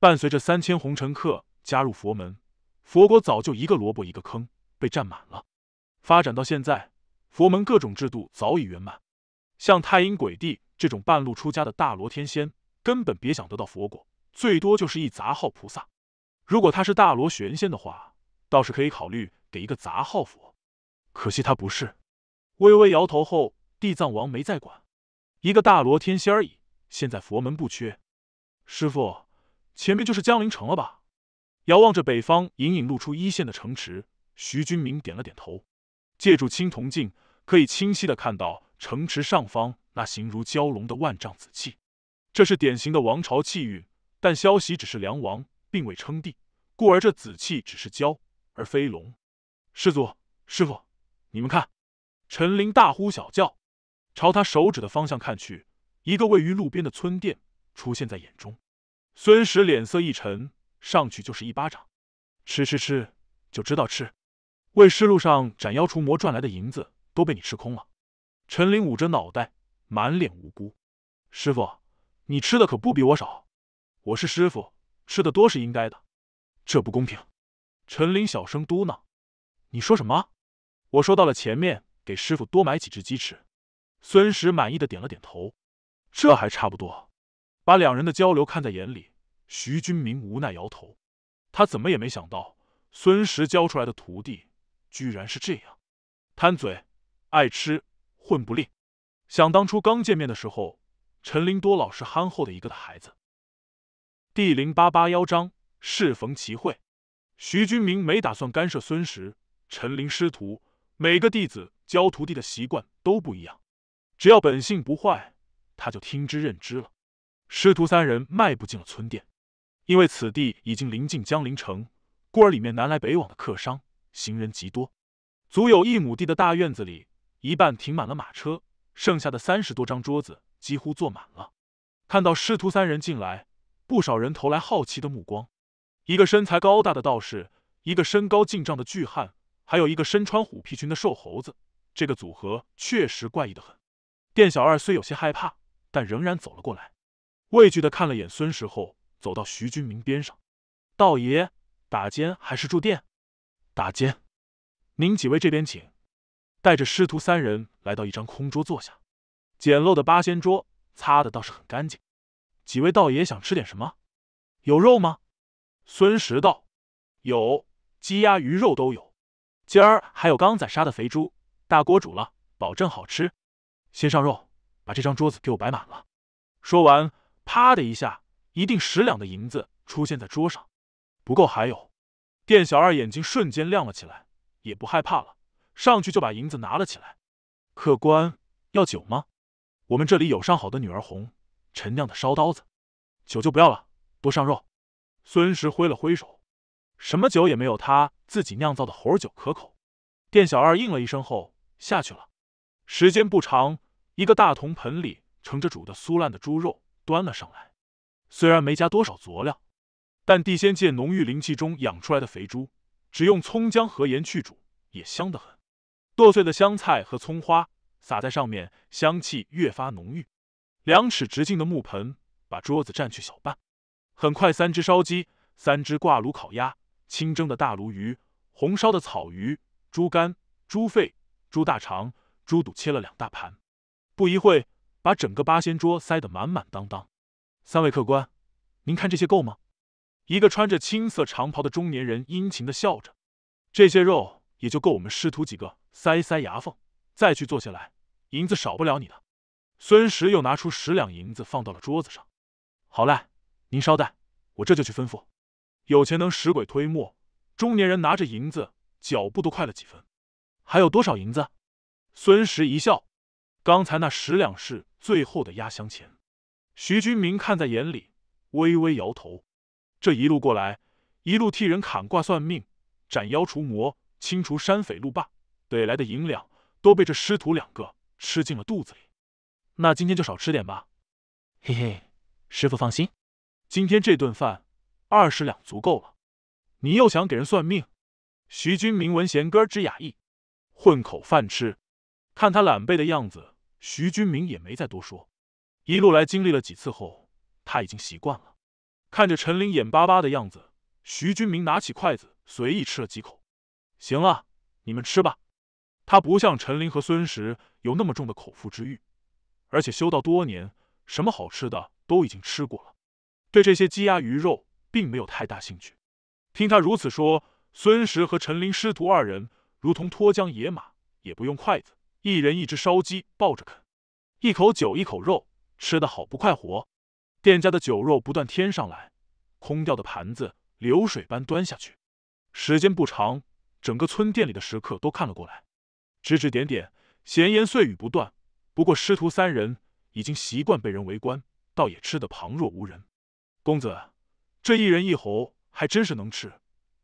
伴随着三千红尘客加入佛门，佛国早就一个萝卜一个坑被占满了。发展到现在，佛门各种制度早已圆满。像太阴鬼帝这种半路出家的大罗天仙，根本别想得到佛果，最多就是一杂号菩萨。如果他是大罗玄仙的话，倒是可以考虑。给一个杂号佛，可惜他不是。微微摇头后，地藏王没再管。一个大罗天仙而已，现在佛门不缺。师傅，前面就是江陵城了吧？遥望着北方，隐隐露出一线的城池。徐君明点了点头。借助青铜镜，可以清晰的看到城池上方那形如蛟龙的万丈紫气。这是典型的王朝气运，但萧息只是梁王，并未称帝，故而这紫气只是蛟，而非龙。师祖、师傅，你们看！陈林大呼小叫，朝他手指的方向看去，一个位于路边的村店出现在眼中。孙石脸色一沉，上去就是一巴掌：“吃吃吃，就知道吃！为师路上斩妖除魔赚来的银子都被你吃空了！”陈林捂着脑袋，满脸无辜：“师傅，你吃的可不比我少。我是师傅，吃的多是应该的，这不公平。”陈林小声嘟囔。你说什么？我说到了前面，给师傅多买几只鸡吃。孙石满意的点了点头，这还差不多。把两人的交流看在眼里，徐军明无奈摇头。他怎么也没想到，孙石教出来的徒弟居然是这样，贪嘴，爱吃，混不吝。想当初刚见面的时候，陈林多老实憨厚的一个孩子。第零八八幺章：适逢其会。徐军明没打算干涉孙石。陈林师徒每个弟子教徒弟的习惯都不一样，只要本性不坏，他就听之任之了。师徒三人迈步进了村店，因为此地已经临近江陵城，故而里面南来北往的客商、行人极多。足有一亩地的大院子里，一半停满了马车，剩下的三十多张桌子几乎坐满了。看到师徒三人进来，不少人投来好奇的目光。一个身材高大的道士，一个身高近丈的巨汉。还有一个身穿虎皮裙的瘦猴子，这个组合确实怪异的很。店小二虽有些害怕，但仍然走了过来，畏惧的看了眼孙石后，走到徐军明边上：“道爷打尖还是住店？打尖，您几位这边请。”带着师徒三人来到一张空桌坐下，简陋的八仙桌擦的倒是很干净。几位道爷想吃点什么？有肉吗？孙石道：“有，鸡鸭鱼肉都有。”今儿还有刚宰杀的肥猪，大锅煮了，保证好吃。先上肉，把这张桌子给我摆满了。说完，啪的一下，一锭十两的银子出现在桌上。不够还有。店小二眼睛瞬间亮了起来，也不害怕了，上去就把银子拿了起来。客官要酒吗？我们这里有上好的女儿红，陈酿的烧刀子。酒就不要了，多上肉。孙石挥了挥手，什么酒也没有他。自己酿造的猴儿酒可口，店小二应了一声后下去了。时间不长，一个大铜盆里盛着煮的酥烂的猪肉端了上来。虽然没加多少佐料，但地仙界浓郁灵气中养出来的肥猪，只用葱姜和盐去煮也香得很。剁碎的香菜和葱花撒在上面，香气越发浓郁。两尺直径的木盆把桌子占去小半。很快，三只烧鸡，三只挂炉烤鸭。清蒸的大鲈鱼，红烧的草鱼，猪肝、猪肺、猪大肠、猪肚切了两大盘，不一会把整个八仙桌塞得满满当当。三位客官，您看这些够吗？一个穿着青色长袍的中年人殷勤的笑着：“这些肉也就够我们师徒几个塞塞牙缝，再去做下来，银子少不了你的。”孙石又拿出十两银子放到了桌子上。“好嘞，您稍待，我这就去吩咐。”有钱能使鬼推磨。中年人拿着银子，脚步都快了几分。还有多少银子？孙石一笑，刚才那十两是最后的压箱钱。徐军明看在眼里，微微摇头。这一路过来，一路替人砍卦算命、斩妖除魔、清除山匪路霸，得来的银两都被这师徒两个吃进了肚子里。那今天就少吃点吧。嘿嘿，师傅放心，今天这顿饭。二十两足够了，你又想给人算命？徐军明闻弦歌之雅意，混口饭吃。看他懒惫的样子，徐军明也没再多说。一路来经历了几次后，他已经习惯了。看着陈琳眼巴巴的样子，徐军明拿起筷子随意吃了几口。行了，你们吃吧。他不像陈琳和孙石有那么重的口腹之欲，而且修道多年，什么好吃的都已经吃过了，对这些鸡鸭鱼肉。并没有太大兴趣。听他如此说，孙石和陈林师徒二人如同脱缰野马，也不用筷子，一人一只烧鸡抱着啃，一口酒一口肉，吃得好不快活。店家的酒肉不断添上来，空掉的盘子流水般端下去。时间不长，整个村店里的食客都看了过来，指指点点，闲言碎语不断。不过师徒三人已经习惯被人围观，倒也吃得旁若无人。公子。这一人一猴还真是能吃，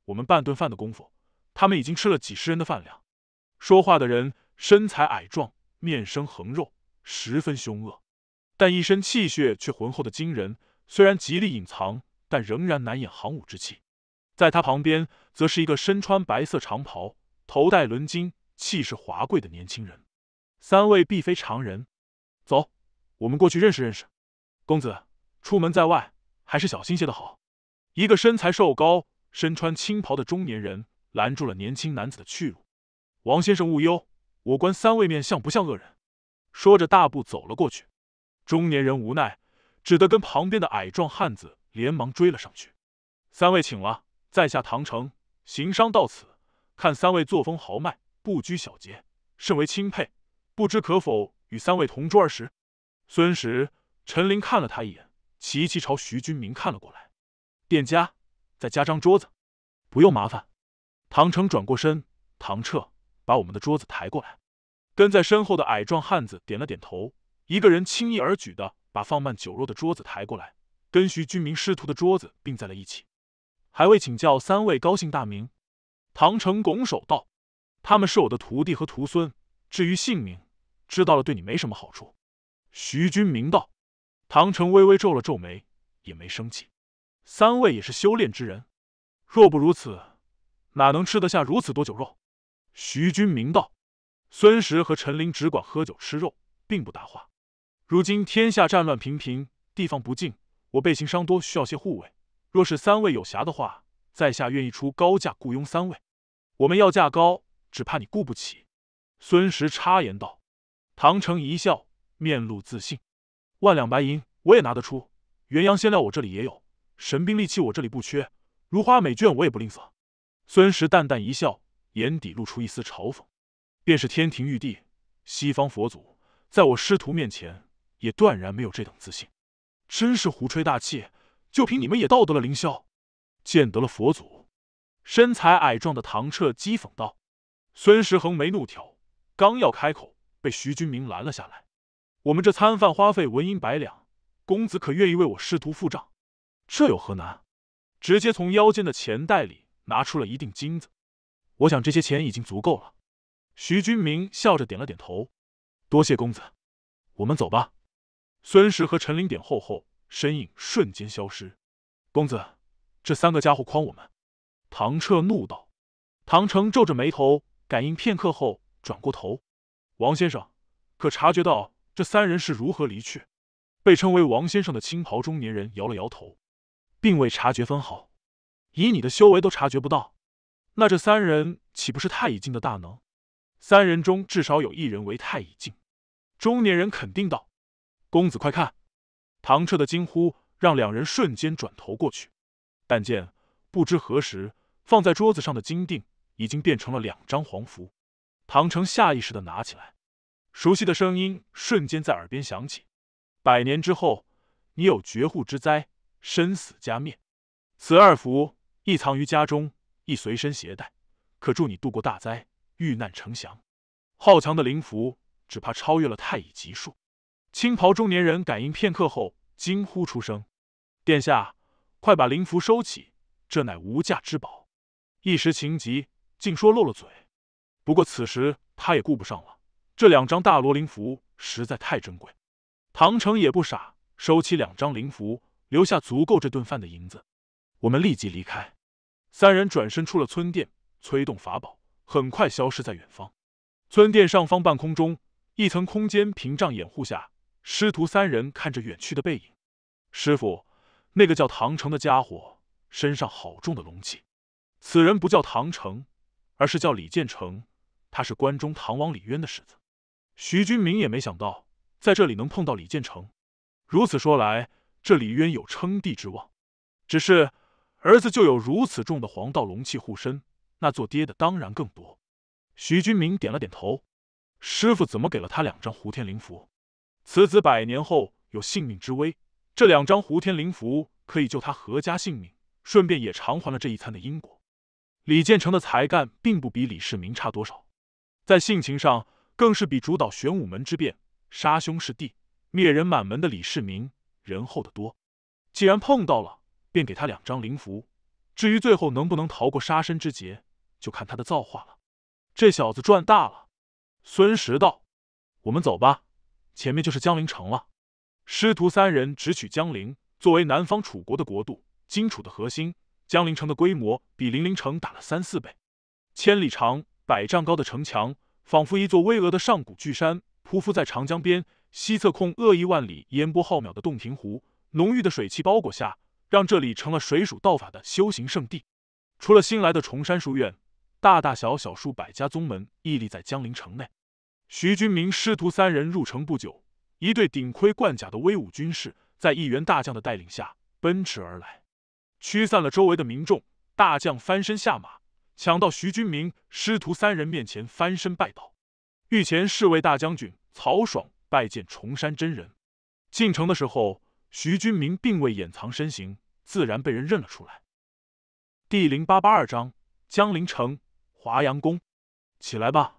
我们半顿饭的功夫，他们已经吃了几十人的饭量。说话的人身材矮壮，面生横肉，十分凶恶，但一身气血却浑厚的惊人。虽然极力隐藏，但仍然难掩行武之气。在他旁边，则是一个身穿白色长袍、头戴纶巾、气势华贵的年轻人。三位必非常人，走，我们过去认识认识。公子，出门在外，还是小心些的好。一个身材瘦高、身穿青袍的中年人拦住了年轻男子的去路。“王先生勿忧，我观三位面相不像恶人。”说着，大步走了过去。中年人无奈，只得跟旁边的矮壮汉子连忙追了上去。“三位请了，在下唐城行商到此，看三位作风豪迈，不拘小节，甚为钦佩，不知可否与三位同桌而食？”孙石、陈林看了他一眼，齐齐朝徐君明看了过来。店家，再加张桌子，不用麻烦。唐城转过身，唐彻，把我们的桌子抬过来。跟在身后的矮壮汉子点了点头，一个人轻易而举的把放慢酒肉的桌子抬过来，跟徐军明师徒的桌子并在了一起。还未请教三位高姓大名，唐城拱手道：“他们是我的徒弟和徒孙，至于姓名，知道了对你没什么好处。”徐军明道。唐城微微皱了皱眉，也没生气。三位也是修炼之人，若不如此，哪能吃得下如此多酒肉？徐君明道：“孙石和陈林只管喝酒吃肉，并不答话。如今天下战乱频频，地方不靖，我背行商多需要些护卫。若是三位有暇的话，在下愿意出高价雇佣三位。我们要价高，只怕你雇不起。”孙石插言道：“唐成一笑，面露自信。万两白银我也拿得出，元阳仙料我这里也有。”神兵利器我这里不缺，如花美眷我也不吝啬。孙石淡淡一笑，眼底露出一丝嘲讽。便是天庭玉帝、西方佛祖，在我师徒面前也断然没有这等自信，真是胡吹大气！就凭你们也道得了凌霄，见得了佛祖？身材矮壮的唐彻讥讽道。孙石横眉怒挑，刚要开口，被徐君明拦了下来。我们这餐饭花费文银百两，公子可愿意为我师徒付账？这有何难？直接从腰间的钱袋里拿出了一锭金子，我想这些钱已经足够了。徐君明笑着点了点头，多谢公子，我们走吧。孙石和陈林点后后，身影瞬间消失。公子，这三个家伙诓我们！唐彻怒道。唐城皱着眉头，感应片刻后转过头。王先生，可察觉到这三人是如何离去？被称为王先生的青袍中年人摇了摇头。并未察觉分毫，以你的修为都察觉不到，那这三人岂不是太乙境的大能？三人中至少有一人为太乙境。中年人肯定道：“公子快看！”唐彻的惊呼让两人瞬间转头过去，但见不知何时放在桌子上的金锭已经变成了两张黄符。唐城下意识的拿起来，熟悉的声音瞬间在耳边响起：“百年之后，你有绝户之灾。”生死加灭，此二符一藏于家中，亦随身携带，可助你渡过大灾，遇难成祥。好强的灵符，只怕超越了太乙级数。青袍中年人感应片刻后，惊呼出声：“殿下，快把灵符收起，这乃无价之宝。”一时情急，竟说漏了嘴。不过此时他也顾不上了，这两张大罗灵符实在太珍贵。唐城也不傻，收起两张灵符。留下足够这顿饭的银子，我们立即离开。三人转身出了村店，催动法宝，很快消失在远方。村店上方半空中，一层空间屏障掩护下，师徒三人看着远去的背影。师傅，那个叫唐城的家伙身上好重的龙气。此人不叫唐城，而是叫李建成，他是关中唐王李渊的世子。徐君明也没想到在这里能碰到李建成。如此说来。这李渊有称帝之望，只是儿子就有如此重的黄道龙气护身，那做爹的当然更多。徐君明点了点头：“师傅怎么给了他两张胡天灵符？此子百年后有性命之危，这两张胡天灵符可以救他何家性命，顺便也偿还了这一餐的因果。”李建成的才干并不比李世民差多少，在性情上更是比主导玄武门之变、杀兄弑弟、灭人满门的李世民。人厚得多，既然碰到了，便给他两张灵符。至于最后能不能逃过杀身之劫，就看他的造化了。这小子赚大了。孙石道：“我们走吧，前面就是江陵城了。”师徒三人直取江陵，作为南方楚国的国度，荆楚的核心，江陵城的规模比零陵城大了三四倍。千里长、百丈高的城墙，仿佛一座巍峨的上古巨山，匍匐在长江边。西侧空恶意万里烟波浩渺的洞庭湖，浓郁的水汽包裹下，让这里成了水属道法的修行圣地。除了新来的崇山书院，大大小小数百家宗门屹立在江陵城内。徐君明师徒三人入城不久，一队顶盔贯甲的威武军士，在一员大将的带领下奔驰而来，驱散了周围的民众。大将翻身下马，抢到徐君明师徒三人面前，翻身拜倒。御前侍卫大将军曹爽。拜见崇山真人。进城的时候，徐君明并未掩藏身形，自然被人认了出来。第零八八二章：江陵城华阳宫。起来吧，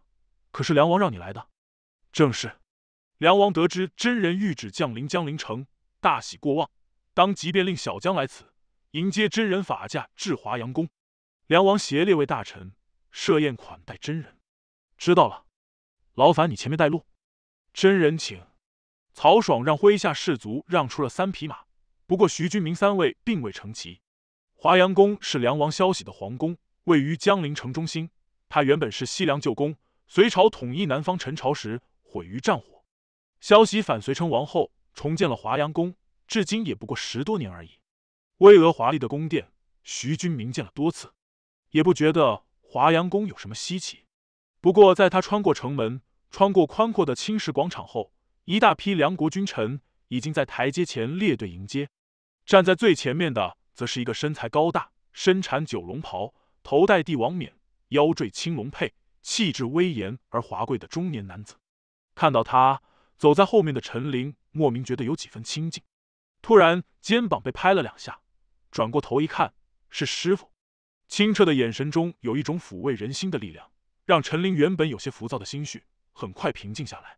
可是梁王让你来的？正是。梁王得知真人谕旨降临江陵城，大喜过望，当即便令小江来此迎接真人法驾至华阳宫。梁王携列位大臣设宴款待真人。知道了，劳烦你前面带路。真人情。曹爽让麾下士卒让出了三匹马，不过徐军明三位并未成骑。华阳宫是梁王萧息的皇宫，位于江陵城中心。它原本是西梁旧宫，隋朝统一南方陈朝时毁于战火。萧息反隋称王后，重建了华阳宫，至今也不过十多年而已。巍峨华丽的宫殿，徐军明见了多次，也不觉得华阳宫有什么稀奇。不过在他穿过城门。穿过宽阔的青石广场后，一大批梁国君臣已经在台阶前列队迎接。站在最前面的，则是一个身材高大、身缠九龙袍、头戴帝王冕、腰坠青龙佩、气质威严而华贵的中年男子。看到他走在后面的陈林，莫名觉得有几分亲近。突然肩膀被拍了两下，转过头一看，是师傅。清澈的眼神中有一种抚慰人心的力量，让陈林原本有些浮躁的心绪。很快平静下来，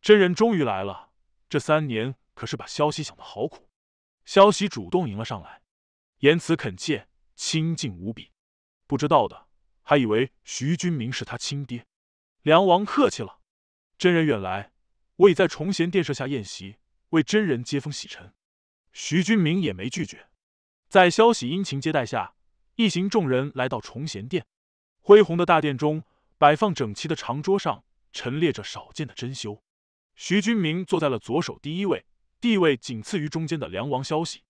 真人终于来了。这三年可是把消息想得好苦。消息主动迎了上来，言辞恳切，亲近无比。不知道的还以为徐君明是他亲爹。梁王客气了，真人远来，我已在崇贤殿设下宴席，为真人接风洗尘。徐君明也没拒绝，在消息殷勤接待下，一行众人来到崇贤殿。恢宏的大殿中，摆放整齐的长桌上。陈列着少见的珍馐，徐君明坐在了左手第一位，地位仅次于中间的梁王。消息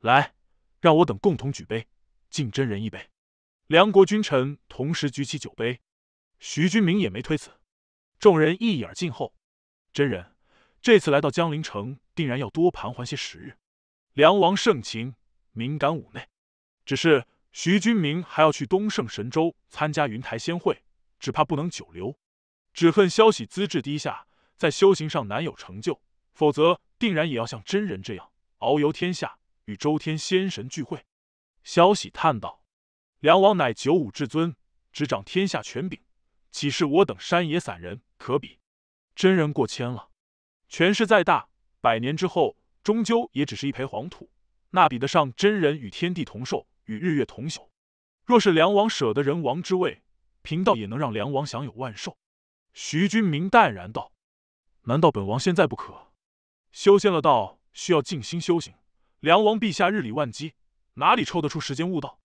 来，让我等共同举杯，敬真人一杯。梁国君臣同时举起酒杯，徐君明也没推辞。众人一饮而尽后，真人这次来到江陵城，定然要多盘桓些时日。梁王盛情，敏感五内。只是徐君明还要去东胜神州参加云台仙会，只怕不能久留。只恨萧喜资质低下，在修行上难有成就，否则定然也要像真人这样遨游天下，与周天仙神聚会。萧喜叹道：“梁王乃九五至尊，执掌天下权柄，岂是我等山野散人可比？真人过谦了。权势再大，百年之后，终究也只是一培黄土，那比得上真人与天地同寿，与日月同朽？若是梁王舍得人王之位，贫道也能让梁王享有万寿。”徐君明淡然道：“难道本王现在不可修仙了道？需要静心修行。梁王陛下日理万机，哪里抽得出时间悟道？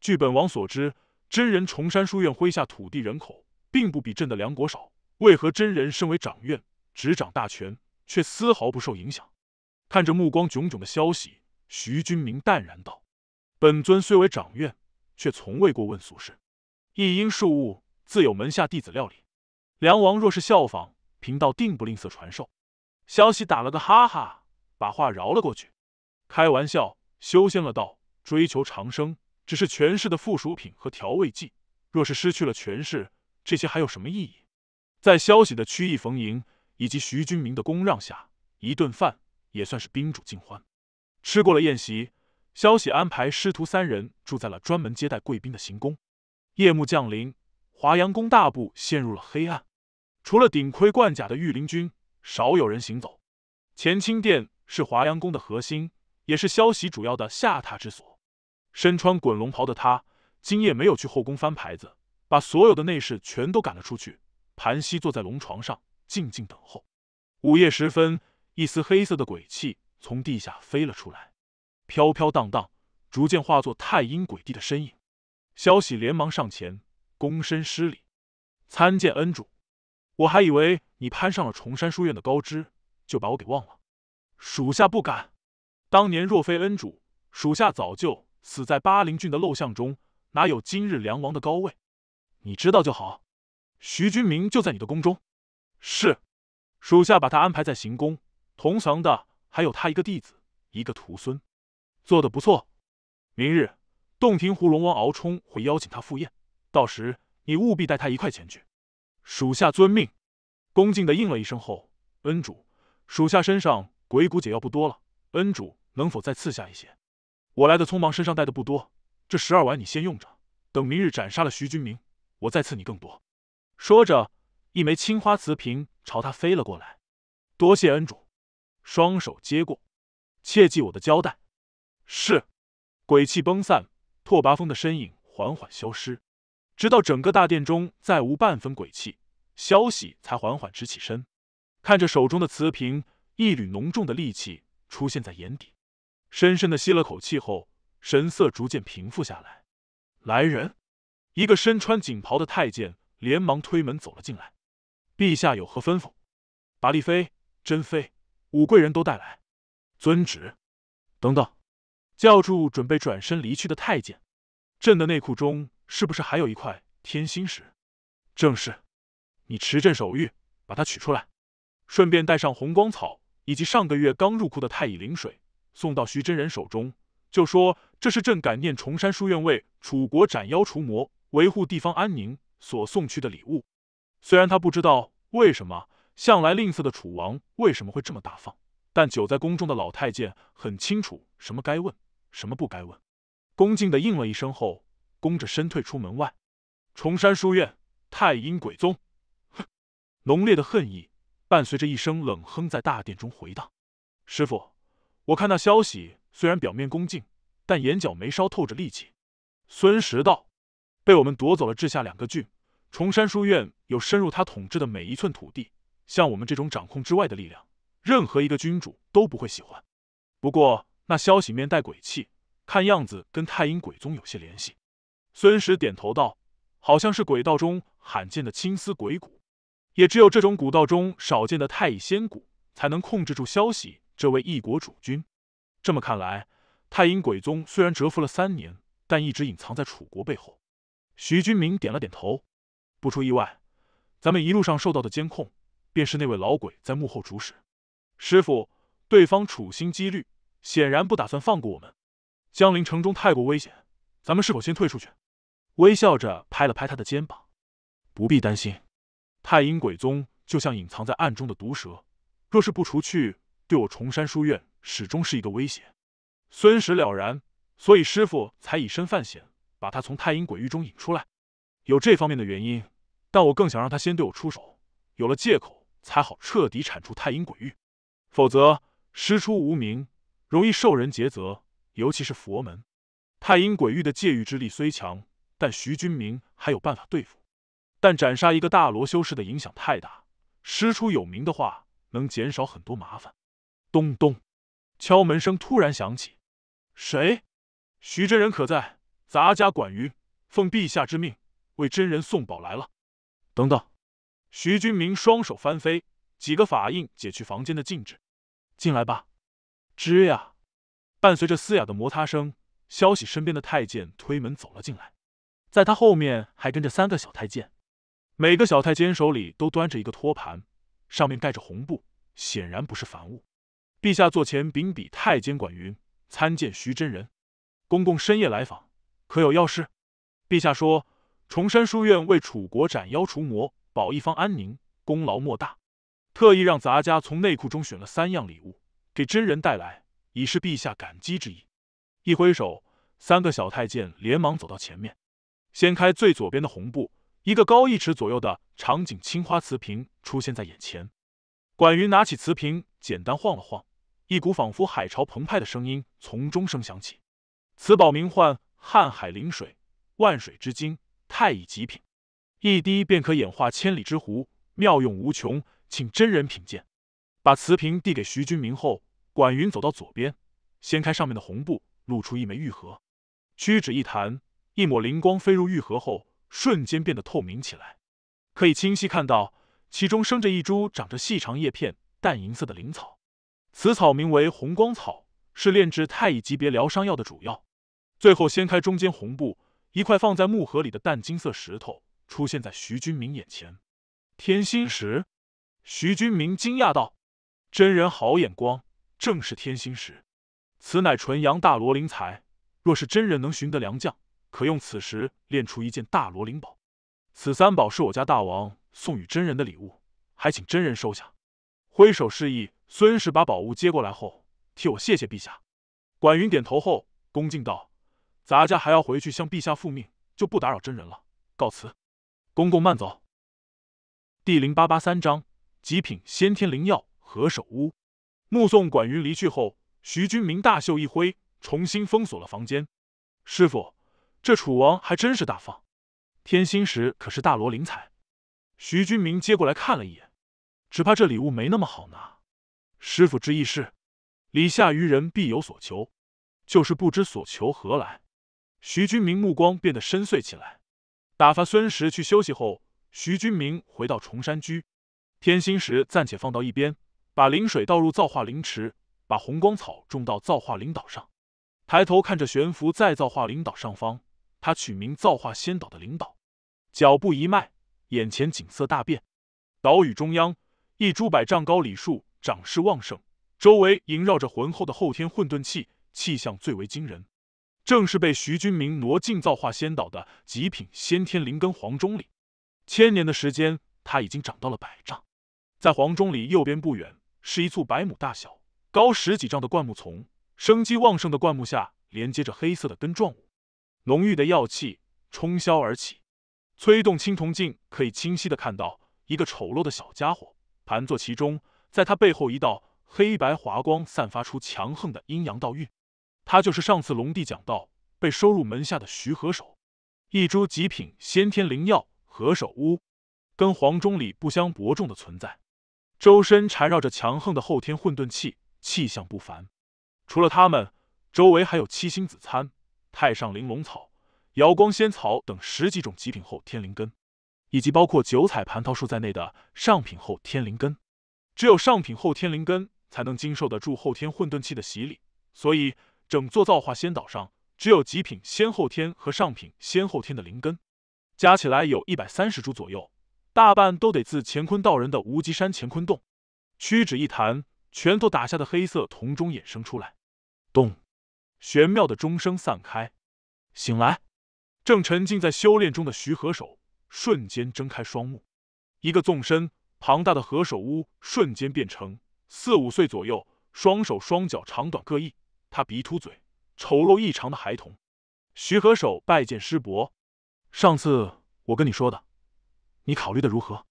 据本王所知，真人崇山书院麾下土地人口，并不比朕的梁国少。为何真人身为长院，执掌大权，却丝毫不受影响？”看着目光炯炯的消息，徐君明淡然道：“本尊虽为长院，却从未过问俗事，一应事物，自有门下弟子料理。”梁王若是效仿，贫道定不吝啬传授。消息打了个哈哈，把话饶了过去。开玩笑，修仙了道，追求长生，只是权势的附属品和调味剂。若是失去了权势，这些还有什么意义？在消息的曲意逢迎以及徐君明的恭让下，一顿饭也算是宾主尽欢。吃过了宴席，消息安排师徒三人住在了专门接待贵宾的行宫。夜幕降临，华阳宫大部陷入了黑暗。除了顶盔贯甲的御林军，少有人行走。乾清殿是华阳宫的核心，也是萧息主要的下榻之所。身穿滚龙袍的他，今夜没有去后宫翻牌子，把所有的内侍全都赶了出去，盘膝坐在龙床上，静静等候。午夜时分，一丝黑色的鬼气从地下飞了出来，飘飘荡荡，逐渐化作太阴鬼帝的身影。萧息连忙上前，躬身施礼，参见恩主。我还以为你攀上了崇山书院的高枝，就把我给忘了。属下不敢。当年若非恩主，属下早就死在巴陵郡的陋巷中，哪有今日梁王的高位？你知道就好。徐君明就在你的宫中。是，属下把他安排在行宫，同房的还有他一个弟子，一个徒孙，做的不错。明日洞庭湖龙王敖冲会邀请他赴宴，到时你务必带他一块前去。属下遵命，恭敬的应了一声后，恩主，属下身上鬼谷解药不多了，恩主能否再赐下一些？我来的匆忙，身上带的不多，这十二碗你先用着，等明日斩杀了徐君明，我再赐你更多。说着，一枚青花瓷瓶朝他飞了过来。多谢恩主，双手接过，切记我的交代。是，鬼气崩散，拓跋峰的身影缓缓消失。直到整个大殿中再无半分鬼气，消息才缓缓直起身，看着手中的瓷瓶，一缕浓重的戾气出现在眼底，深深的吸了口气后，神色逐渐平复下来。来人，一个身穿锦袍的太监连忙推门走了进来。陛下有何吩咐？把丽妃、珍妃、武贵人都带来。遵旨。等等，叫住准备转身离去的太监，朕的内库中。是不是还有一块天心石？正是，你持镇守玉，把它取出来，顺便带上红光草以及上个月刚入库的太乙灵水，送到徐真人手中，就说这是朕感念崇山书院为楚国斩妖除魔、维护地方安宁所送去的礼物。虽然他不知道为什么向来吝啬的楚王为什么会这么大方，但久在宫中的老太监很清楚什么该问、什么不该问。恭敬的应了一声后。弓着身退出门外，崇山书院，太阴鬼宗，哼！浓烈的恨意伴随着一声冷哼在大殿中回荡。师傅，我看那消息虽然表面恭敬，但眼角眉梢透着戾气。孙石道：“被我们夺走了治下两个郡，崇山书院有深入他统治的每一寸土地。像我们这种掌控之外的力量，任何一个君主都不会喜欢。不过那消息面带鬼气，看样子跟太阴鬼宗有些联系。”孙石点头道：“好像是鬼道中罕见的青丝鬼骨，也只有这种古道中少见的太乙仙骨，才能控制住消息。这位异国主君，这么看来，太阴鬼宗虽然蛰伏了三年，但一直隐藏在楚国背后。”徐君明点了点头：“不出意外，咱们一路上受到的监控，便是那位老鬼在幕后主使。师傅，对方处心积虑，显然不打算放过我们。江陵城中太过危险，咱们是否先退出去？”微笑着拍了拍他的肩膀，不必担心。太阴鬼宗就像隐藏在暗中的毒蛇，若是不除去，对我崇山书院始终是一个威胁。孙石了然，所以师傅才以身犯险，把他从太阴鬼域中引出来。有这方面的原因，但我更想让他先对我出手，有了借口才好彻底铲除太阴鬼域。否则师出无名，容易受人劫责，尤其是佛门。太阴鬼域的界域之力虽强。但徐君明还有办法对付，但斩杀一个大罗修士的影响太大，师出有名的话能减少很多麻烦。咚咚，敲门声突然响起，谁？徐真人可在？杂家管鱼，奉陛下之命为真人送宝来了。等等，徐君明双手翻飞，几个法印解去房间的禁制，进来吧。吱呀，伴随着嘶哑的摩擦声，消息身边的太监推门走了进来。在他后面还跟着三个小太监，每个小太监手里都端着一个托盘，上面盖着红布，显然不是凡物。陛下坐前，秉笔太监管云参见徐真人，公公深夜来访，可有要事？陛下说，崇山书院为楚国斩妖除魔，保一方安宁，功劳莫大，特意让咱家从内库中选了三样礼物给真人带来，以示陛下感激之意。一挥手，三个小太监连忙走到前面。掀开最左边的红布，一个高一尺左右的长颈青花瓷瓶出现在眼前。管云拿起瓷瓶，简单晃了晃，一股仿佛海潮澎湃的声音从中声响起。此宝名唤瀚海灵水，万水之精，太乙极品，一滴便可演化千里之湖，妙用无穷，请真人品鉴。把瓷瓶递给徐君明后，管云走到左边，掀开上面的红布，露出一枚玉盒，屈指一弹。一抹灵光飞入玉盒后，瞬间变得透明起来，可以清晰看到其中生着一株长着细长叶片、淡银色的灵草。此草名为红光草，是炼制太乙级别疗伤药的主药。最后掀开中间红布，一块放在木盒里的淡金色石头出现在徐军明眼前。天心石，徐军明惊讶道：“真人好眼光，正是天心石。此乃纯阳大罗灵材，若是真人能寻得良将。”可用此时炼出一件大罗灵宝，此三宝是我家大王送与真人的礼物，还请真人收下。挥手示意孙氏把宝物接过来后，替我谢谢陛下。管云点头后，恭敬道：“咱家还要回去向陛下复命，就不打扰真人了，告辞。”公公慢走。第零八八三章极品先天灵药何首乌。目送管云离去后，徐君明大袖一挥，重新封锁了房间。师傅。这楚王还真是大方，天心石可是大罗灵彩。徐君明接过来看了一眼，只怕这礼物没那么好拿。师傅之意是，礼下于人必有所求，就是不知所求何来。徐君明目光变得深邃起来。打发孙石去休息后，徐君明回到崇山居，天心石暂且放到一边，把灵水倒入造化灵池，把红光草种到造化灵岛上。抬头看着悬浮在造化灵岛上方。他取名“造化仙岛”的领导，脚步一迈，眼前景色大变。岛屿中央一株百丈高李树，长势旺盛，周围萦绕着浑厚的后天混沌气，气象最为惊人。正是被徐君明挪进造化仙岛的极品先天灵根黄钟里，千年的时间，它已经长到了百丈。在黄钟里右边不远，是一簇百亩大小、高十几丈的灌木丛，生机旺盛的灌木下连接着黑色的根状物。浓郁的药气冲霄而起，催动青铜镜，可以清晰的看到一个丑陋的小家伙盘坐其中，在他背后一道黑白华光散发出强横的阴阳道韵。他就是上次龙帝讲到被收入门下的徐和守，一株极品先天灵药何首乌，跟黄钟里不相伯仲的存在，周身缠绕着强横的后天混沌气，气象不凡。除了他们，周围还有七星子参。太上玲珑草、瑶光仙草等十几种极品后天灵根，以及包括九彩蟠桃树在内的上品后天灵根，只有上品后天灵根才能经受得住后天混沌气的洗礼。所以，整座造化仙岛上只有极品先后天和上品先后天的灵根，加起来有一百三十株左右，大半都得自乾坤道人的无极山乾坤洞。屈指一弹，拳头打下的黑色铜钟衍生出来，咚。玄妙的钟声散开，醒来，正沉浸在修炼中的徐和守瞬间睁开双目，一个纵身，庞大的何首乌瞬间变成四五岁左右，双手双脚长短各异，他鼻突嘴丑陋异常的孩童。徐和守拜见师伯，上次我跟你说的，你考虑的如何？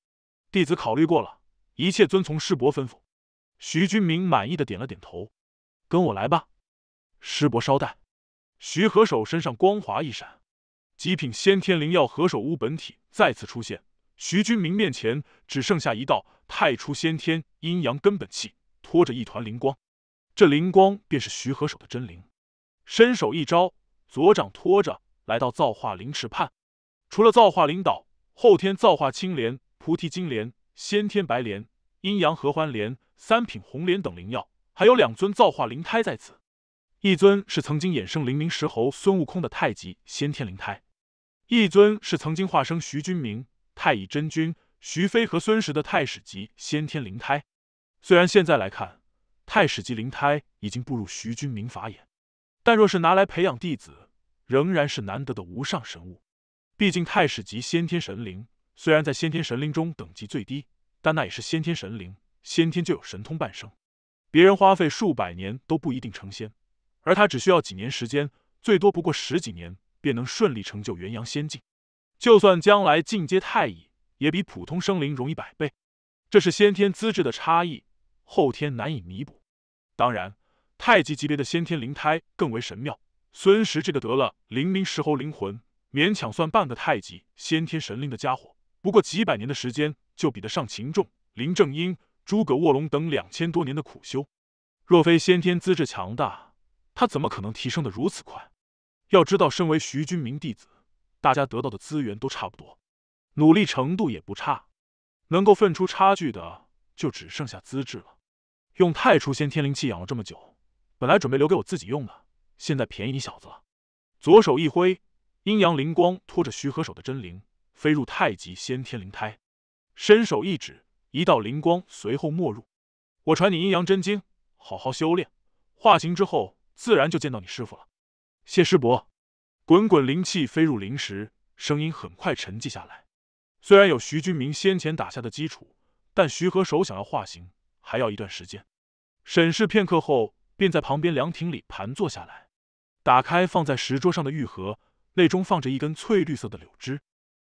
弟子考虑过了，一切遵从师伯吩咐。徐君明满意的点了点头，跟我来吧。师伯稍待，徐何首身上光华一闪，极品先天灵药何首乌本体再次出现。徐君明面前只剩下一道太初先天阴阳根本气，拖着一团灵光。这灵光便是徐何首的真灵。伸手一招，左掌托着，来到造化灵池畔。除了造化灵岛、后天造化青莲、菩提金莲、先天白莲、阴阳合欢莲、三品红莲等灵药，还有两尊造化灵胎在此。一尊是曾经衍生灵明石猴孙悟空的太极先天灵胎，一尊是曾经化生徐君明、太乙真君、徐飞和孙石的太史级先天灵胎。虽然现在来看，太史级灵胎已经步入徐君明法眼，但若是拿来培养弟子，仍然是难得的无上神物。毕竟太史级先天神灵虽然在先天神灵中等级最低，但那也是先天神灵，先天就有神通半生，别人花费数百年都不一定成仙。而他只需要几年时间，最多不过十几年，便能顺利成就元阳仙境。就算将来进阶太乙，也比普通生灵容易百倍。这是先天资质的差异，后天难以弥补。当然，太极级别的先天灵胎更为神妙。孙石这个得了灵明石猴灵魂，勉强算半个太极先天神灵的家伙，不过几百年的时间，就比得上秦仲、林正英、诸葛卧龙等两千多年的苦修。若非先天资质强大，他怎么可能提升的如此快？要知道，身为徐军明弟子，大家得到的资源都差不多，努力程度也不差，能够分出差距的就只剩下资质了。用太初先天灵气养了这么久，本来准备留给我自己用的，现在便宜你小子了。左手一挥，阴阳灵光托着徐和手的真灵飞入太极先天灵胎，伸手一指，一道灵光随后没入。我传你阴阳真经，好好修炼，化形之后。自然就见到你师傅了，谢师伯。滚滚灵气飞入灵石，声音很快沉寂下来。虽然有徐君明先前打下的基础，但徐和手想要化形，还要一段时间。审视片刻后，便在旁边凉亭里盘坐下来，打开放在石桌上的玉盒，内中放着一根翠绿色的柳枝。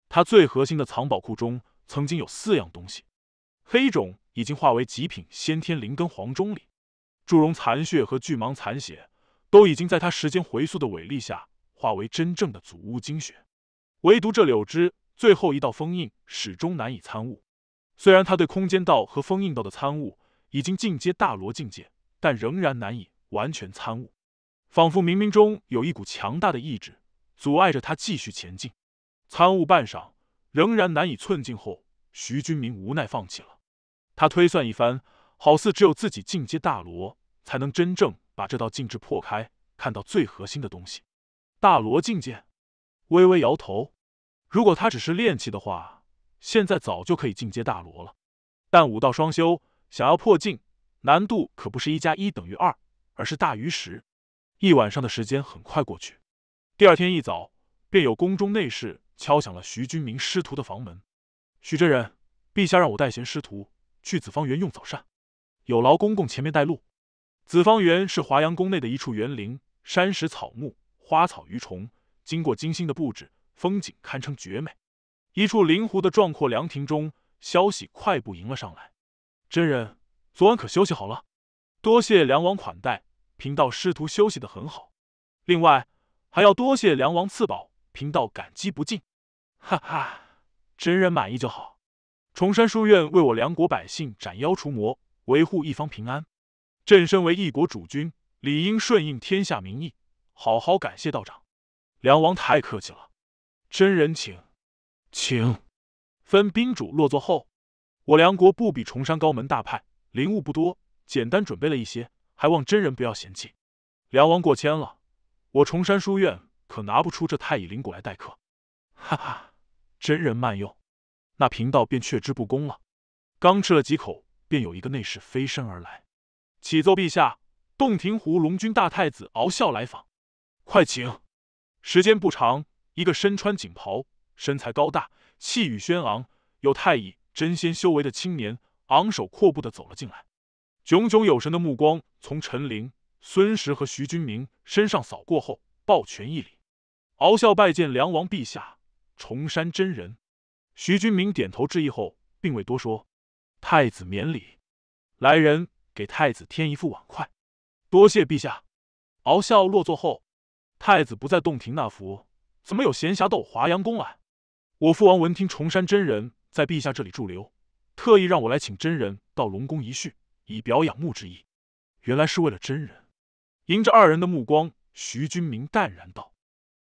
他最核心的藏宝库中曾经有四样东西，黑种已经化为极品先天灵根黄钟里，祝融残血和巨蟒残血。都已经在他时间回溯的伟力下化为真正的祖屋精血，唯独这柳枝最后一道封印始终难以参悟。虽然他对空间道和封印道的参悟已经进阶大罗境界，但仍然难以完全参悟，仿佛冥冥中有一股强大的意志阻碍着他继续前进。参悟半晌，仍然难以寸进后，徐军明无奈放弃了。他推算一番，好似只有自己进阶大罗，才能真正。把这道禁制破开，看到最核心的东西。大罗境界，微微摇头。如果他只是练气的话，现在早就可以进阶大罗了。但武道双修，想要破境，难度可不是一加一等于二，而是大于十。一晚上的时间很快过去，第二天一早，便有宫中内侍敲响了徐君明师徒的房门。徐真人，陛下让我带贤师徒去紫芳园用早膳，有劳公公前面带路。紫芳园是华阳宫内的一处园林，山石、草木、花草、鱼虫，经过精心的布置，风景堪称绝美。一处临湖的壮阔凉亭中，消息快步迎了上来。真人，昨晚可休息好了？多谢梁王款待，贫道师徒休息得很好。另外，还要多谢梁王赐宝，贫道感激不尽。哈哈，真人满意就好。崇山书院为我梁国百姓斩妖除魔，维护一方平安。朕身为一国主君，理应顺应天下民意，好好感谢道长。梁王太客气了，真人请，请。分宾主落座后，我梁国不比崇山高门大派，灵物不多，简单准备了一些，还望真人不要嫌弃。梁王过谦了，我崇山书院可拿不出这太乙灵果来待客。哈哈，真人慢用。那贫道便却之不恭了。刚吃了几口，便有一个内侍飞身而来。启奏陛下，洞庭湖龙君大太子敖啸来访，快请。时间不长，一个身穿锦袍、身材高大、气宇轩昂、有太乙真仙修为的青年，昂首阔步地走了进来，炯炯有神的目光从陈林、孙石和徐君明身上扫过后，抱拳一礼：“敖啸拜见梁王陛下，崇山真人。”徐君明点头致意后，并未多说。太子免礼。来人。给太子添一副碗筷，多谢陛下。敖笑落座后，太子不在洞庭，那府怎么有闲暇到华阳宫来？我父王闻听崇山真人在陛下这里驻留，特意让我来请真人到龙宫一叙，以表仰慕之意。原来是为了真人。迎着二人的目光，徐君明淡然道：“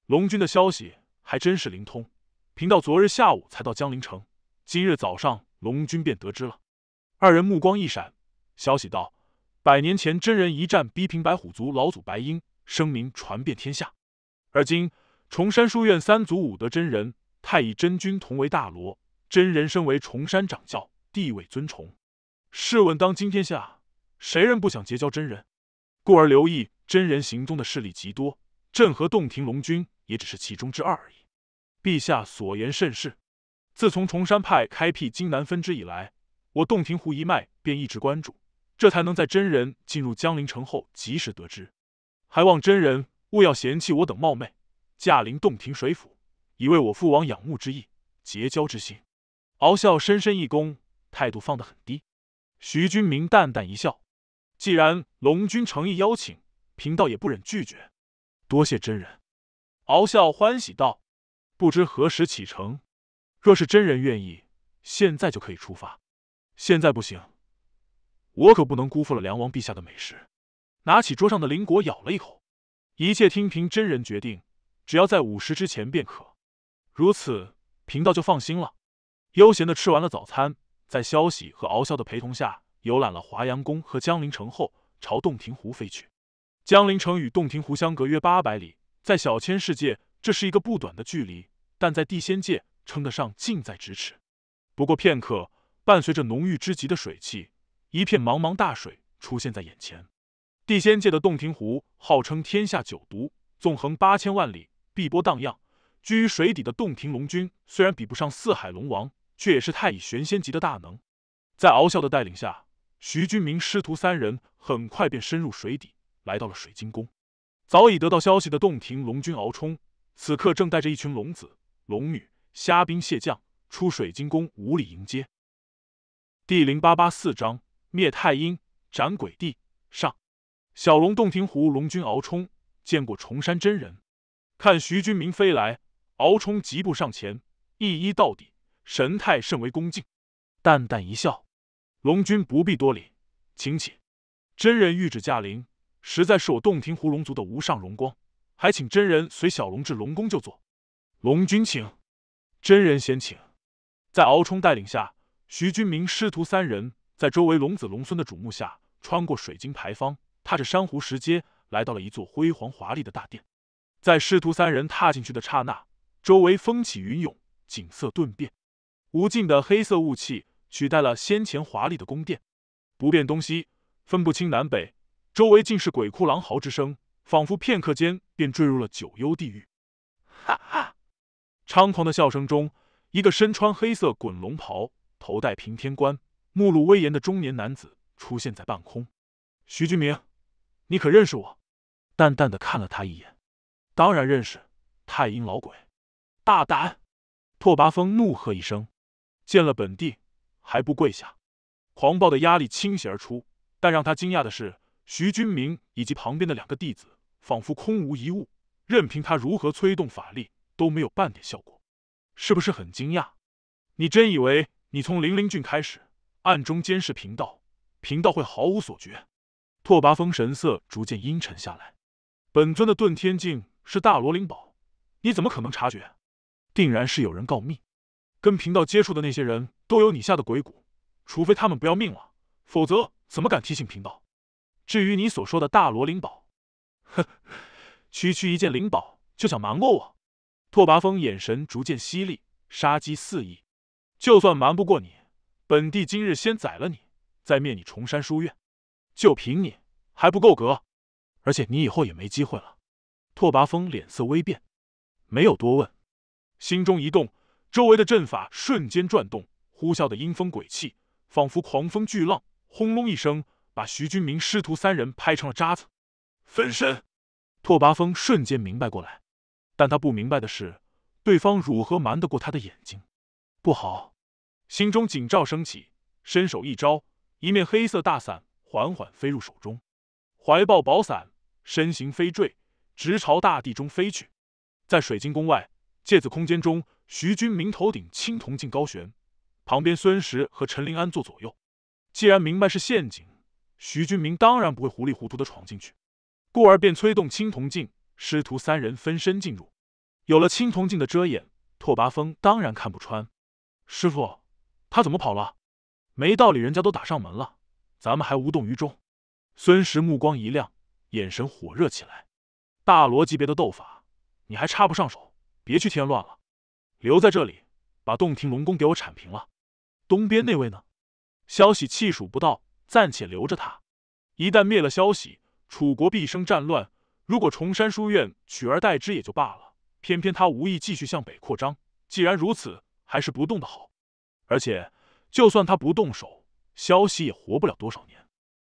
龙君的消息还真是灵通。贫道昨日下午才到江陵城，今日早上龙君便得知了。”二人目光一闪。消息道：百年前真人一战，逼平白虎族老祖白鹰，声名传遍天下。而今，崇山书院三祖武德真人、太乙真君同为大罗真人，身为崇山掌教，地位尊崇。试问当今天下，谁人不想结交真人？故而留意真人行踪的势力极多，朕和洞庭龙君也只是其中之二而已。陛下所言甚是。自从崇山派开辟荆南分支以来，我洞庭湖一脉便一直关注。这才能在真人进入江陵城后及时得知，还望真人勿要嫌弃我等冒昧，驾临洞庭水府，以慰我父王仰慕之意、结交之心。敖啸深深一躬，态度放得很低。徐君明淡淡一笑，既然龙君诚意邀请，贫道也不忍拒绝，多谢真人。敖啸欢喜道：“不知何时启程？若是真人愿意，现在就可以出发。现在不行。”我可不能辜负了梁王陛下的美食，拿起桌上的灵果咬了一口。一切听凭真人决定，只要在午时之前便可。如此，贫道就放心了。悠闲的吃完了早餐，在消息和敖啸的陪同下，游览了华阳宫和江陵城后，朝洞庭湖飞去。江陵城与洞庭湖相隔约八百里，在小千世界这是一个不短的距离，但在地仙界称得上近在咫尺。不过片刻，伴随着浓郁之极的水汽。一片茫茫大水出现在眼前，地仙界的洞庭湖号称天下九毒，纵横八千万里，碧波荡漾。居于水底的洞庭龙君虽然比不上四海龙王，却也是太乙玄仙级的大能。在敖啸的带领下，徐君明师徒三人很快便深入水底，来到了水晶宫。早已得到消息的洞庭龙君敖冲，此刻正带着一群龙子、龙女、虾兵蟹将出水晶宫五里迎接。第零八八四章。灭太阴，斩鬼帝。上，小龙洞庭湖龙君敖冲见过崇山真人。看徐君明飞来，敖冲疾步上前，一一到底，神态甚为恭敬。淡淡一笑：“龙君不必多礼，请起。真人御旨驾临，实在是我洞庭湖龙族的无上荣光，还请真人随小龙至龙宫就坐。”龙君请，真人先请。在敖冲带领下，徐君明师徒三人。在周围龙子龙孙的瞩目下，穿过水晶牌坊，踏着珊瑚石阶，来到了一座辉煌华丽的大殿。在师徒三人踏进去的刹那，周围风起云涌，景色顿变，无尽的黑色雾气取代了先前华丽的宫殿，不辨东西，分不清南北，周围尽是鬼哭狼嚎之声，仿佛片刻间便坠入了九幽地狱。哈哈，猖狂的笑声中，一个身穿黑色滚龙袍，头戴平天冠。目露威严的中年男子出现在半空，徐君明，你可认识我？淡淡的看了他一眼，当然认识，太阴老鬼。大胆！拓跋峰怒喝一声，见了本帝还不跪下！狂暴的压力倾泻而出，但让他惊讶的是，徐君明以及旁边的两个弟子仿佛空无一物，任凭他如何催动法力都没有半点效果。是不是很惊讶？你真以为你从零陵郡开始？暗中监视贫道，贫道会毫无所觉。拓跋峰神色逐渐阴沉下来。本尊的遁天镜是大罗灵宝，你怎么可能察觉？定然是有人告密。跟贫道接触的那些人都有你下的鬼谷，除非他们不要命了，否则怎么敢提醒贫道？至于你所说的大罗灵宝，哼，区区一件灵宝就想瞒过我？拓跋峰眼神逐渐犀利，杀机四溢。就算瞒不过你。本帝今日先宰了你，再灭你崇山书院，就凭你还不够格，而且你以后也没机会了。拓跋峰脸色微变，没有多问，心中一动，周围的阵法瞬间转动，呼啸的阴风鬼气仿佛狂风巨浪，轰隆一声，把徐军明师徒三人拍成了渣子。分身，拓跋峰瞬间明白过来，但他不明白的是，对方如何瞒得过他的眼睛？不好！心中警兆升起，伸手一招，一面黑色大伞缓缓飞入手中，怀抱宝伞，身形飞坠，直朝大地中飞去。在水晶宫外芥子空间中，徐君明头顶青铜镜高悬，旁边孙石和陈林安坐左右。既然明白是陷阱，徐君明当然不会糊里糊涂的闯进去，故而便催动青铜镜，师徒三人分身进入。有了青铜镜的遮掩，拓跋峰当然看不穿。师父。他怎么跑了？没道理，人家都打上门了，咱们还无动于衷。孙石目光一亮，眼神火热起来。大罗级别的斗法，你还插不上手，别去添乱了。留在这里，把洞庭龙宫给我铲平了。东边那位呢？消息气数不到，暂且留着他。一旦灭了消息，楚国必生战乱。如果崇山书院取而代之也就罢了，偏偏他无意继续向北扩张。既然如此，还是不动的好。而且，就算他不动手，萧息也活不了多少年。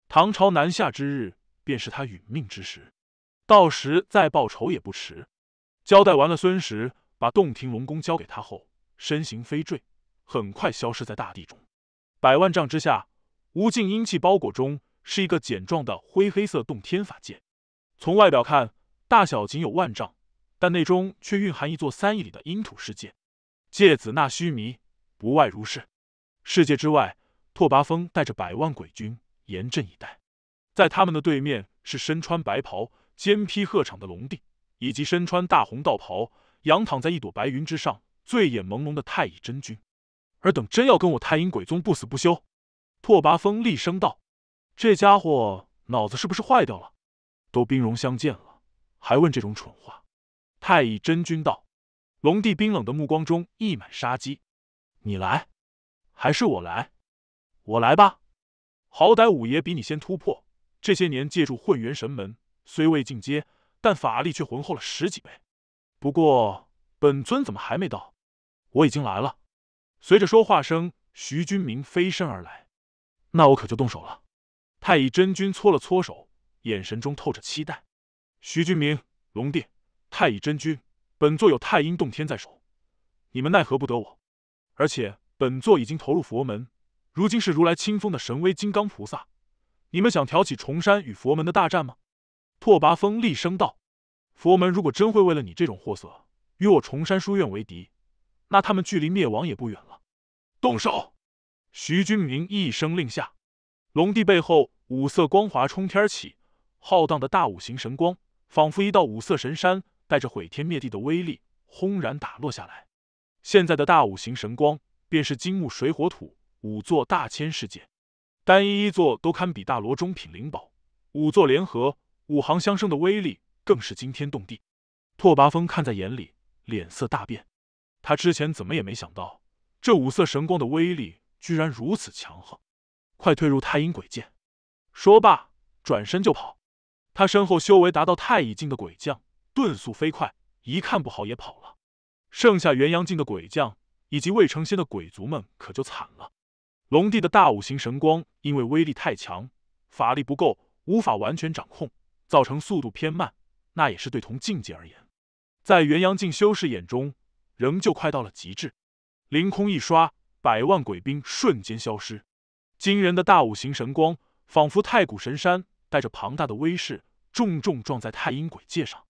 唐朝南下之日，便是他殒命之时。到时再报仇也不迟。交代完了，孙石把洞庭龙宫交给他后，身形飞坠，很快消失在大地中。百万丈之下，无尽阴气包裹中，是一个简状的灰黑色洞天法界。从外表看，大小仅有万丈，但内中却蕴含一座三亿里的阴土世界——芥子纳须弥。不外如是。世界之外，拓跋峰带着百万鬼军严阵以待，在他们的对面是身穿白袍、肩披鹤氅的龙帝，以及身穿大红道袍、仰躺在一朵白云之上、醉眼朦胧的太乙真君。而等真要跟我太阴鬼宗不死不休？拓跋峰厉声道：“这家伙脑子是不是坏掉了？都兵戎相见了，还问这种蠢话？”太乙真君道：“龙帝冰冷的目光中溢满杀机。”你来，还是我来？我来吧，好歹五爷比你先突破。这些年借助混元神门，虽未进阶，但法力却浑厚了十几倍。不过本尊怎么还没到？我已经来了。随着说话声，徐君明飞身而来。那我可就动手了。太乙真君搓了搓手，眼神中透着期待。徐君明，龙帝，太乙真君，本座有太阴洞天在手，你们奈何不得我。而且本座已经投入佛门，如今是如来清风的神威金刚菩萨。你们想挑起重山与佛门的大战吗？拓跋峰厉声道：“佛门如果真会为了你这种货色与我重山书院为敌，那他们距离灭亡也不远了。”动手！徐君明一声令下，龙帝背后五色光华冲天起，浩荡的大五行神光，仿佛一道五色神山，带着毁天灭地的威力，轰然打落下来。现在的大五行神光，便是金木水火土五座大千世界，单一一座都堪比大罗中品灵宝，五座联合，五行相生的威力更是惊天动地。拓跋峰看在眼里，脸色大变。他之前怎么也没想到，这五色神光的威力居然如此强横。快退入太阴鬼界！说罢，转身就跑。他身后修为达到太乙境的鬼将，遁速飞快，一看不好也跑了。剩下元阳境的鬼将以及未成仙的鬼族们可就惨了。龙帝的大五行神光因为威力太强，法力不够，无法完全掌控，造成速度偏慢。那也是对同境界而言，在元阳境修士眼中，仍旧快到了极致。凌空一刷，百万鬼兵瞬间消失。惊人的大五行神光仿佛太古神山，带着庞大的威势，重重撞在太阴鬼界上，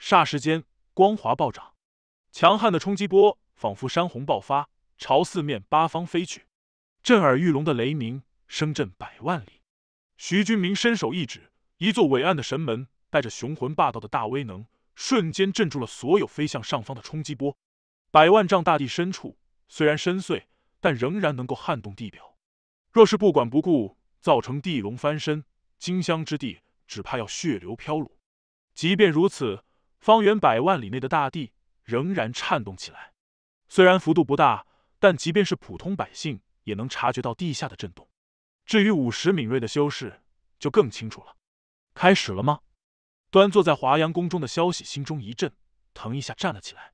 霎时间光华暴涨。强悍的冲击波仿佛山洪爆发，朝四面八方飞去。震耳欲聋的雷鸣声震百万里。徐军明伸手一指，一座伟岸的神门带着雄浑霸道的大威能，瞬间镇住了所有飞向上方的冲击波。百万丈大地深处虽然深邃，但仍然能够撼动地表。若是不管不顾，造成地龙翻身，荆襄之地只怕要血流漂落。即便如此，方圆百万里内的大地。仍然颤动起来，虽然幅度不大，但即便是普通百姓也能察觉到地下的震动。至于五十敏锐的修士，就更清楚了。开始了吗？端坐在华阳宫中的消息心中一震，腾一下站了起来，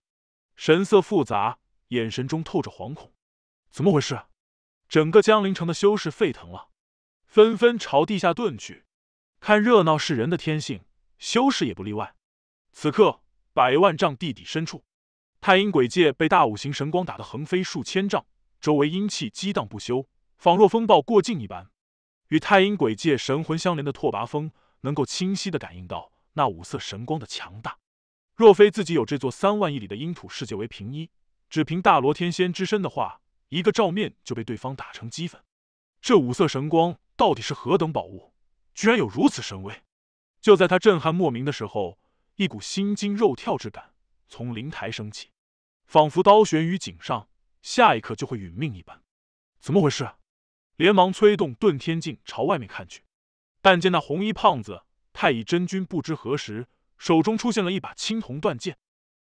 神色复杂，眼神中透着惶恐。怎么回事？整个江陵城的修士沸腾了，纷纷朝地下遁去。看热闹是人的天性，修士也不例外。此刻。百万丈地底深处，太阴鬼界被大五行神光打得横飞数千丈，周围阴气激荡不休，仿若风暴过境一般。与太阴鬼界神魂相连的拓跋峰，能够清晰的感应到那五色神光的强大。若非自己有这座三万亿里的阴土世界为凭依，只凭大罗天仙之身的话，一个照面就被对方打成齑粉。这五色神光到底是何等宝物，居然有如此神威？就在他震撼莫名的时候。一股心惊肉跳之感从灵台升起，仿佛刀悬于颈上，下一刻就会殒命一般。怎么回事？连忙催动遁天镜朝外面看去，但见那红衣胖子太乙真君不知何时手中出现了一把青铜断剑，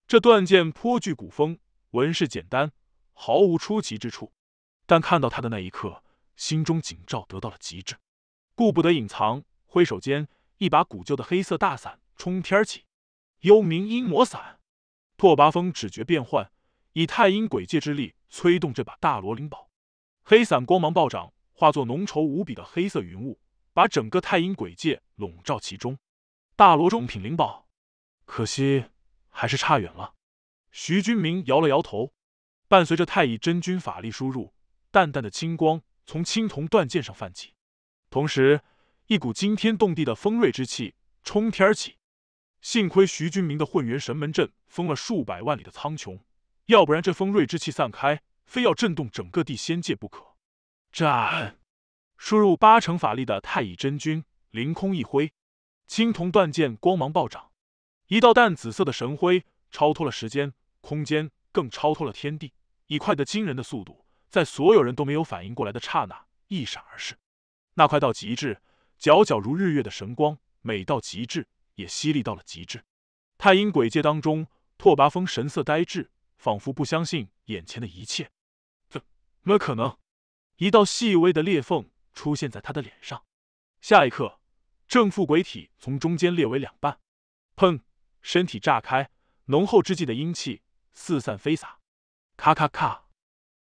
这断剑颇具古风，纹饰简单，毫无出奇之处。但看到他的那一刻，心中警兆得到了极致，顾不得隐藏，挥手间一把古旧的黑色大伞冲天起。幽冥阴魔伞，拓跋峰只觉变幻，以太阴鬼界之力催动这把大罗灵宝，黑伞光芒暴涨，化作浓稠无比的黑色云雾，把整个太阴鬼界笼罩其中。大罗中品灵宝，可惜还是差远了。徐君明摇了摇头，伴随着太乙真君法力输入，淡淡的青光从青铜断剑上泛起，同时一股惊天动地的锋锐之气冲天而起。幸亏徐君明的混元神门阵封了数百万里的苍穹，要不然这锋锐之气散开，非要震动整个地仙界不可。斩！输入八成法力的太乙真君凌空一挥，青铜断剑光芒暴涨，一道淡紫色的神辉超脱了时间、空间，更超脱了天地，以快得惊人的速度，在所有人都没有反应过来的刹那一闪而逝。那快到极致、皎皎如日月的神光，美到极致。也犀利到了极致。太阴鬼界当中，拓跋峰神色呆滞，仿佛不相信眼前的一切。怎么可能？一道细微的裂缝出现在他的脸上。下一刻，正负鬼体从中间裂为两半。砰！身体炸开，浓厚之际的阴气四散飞洒。咔咔咔！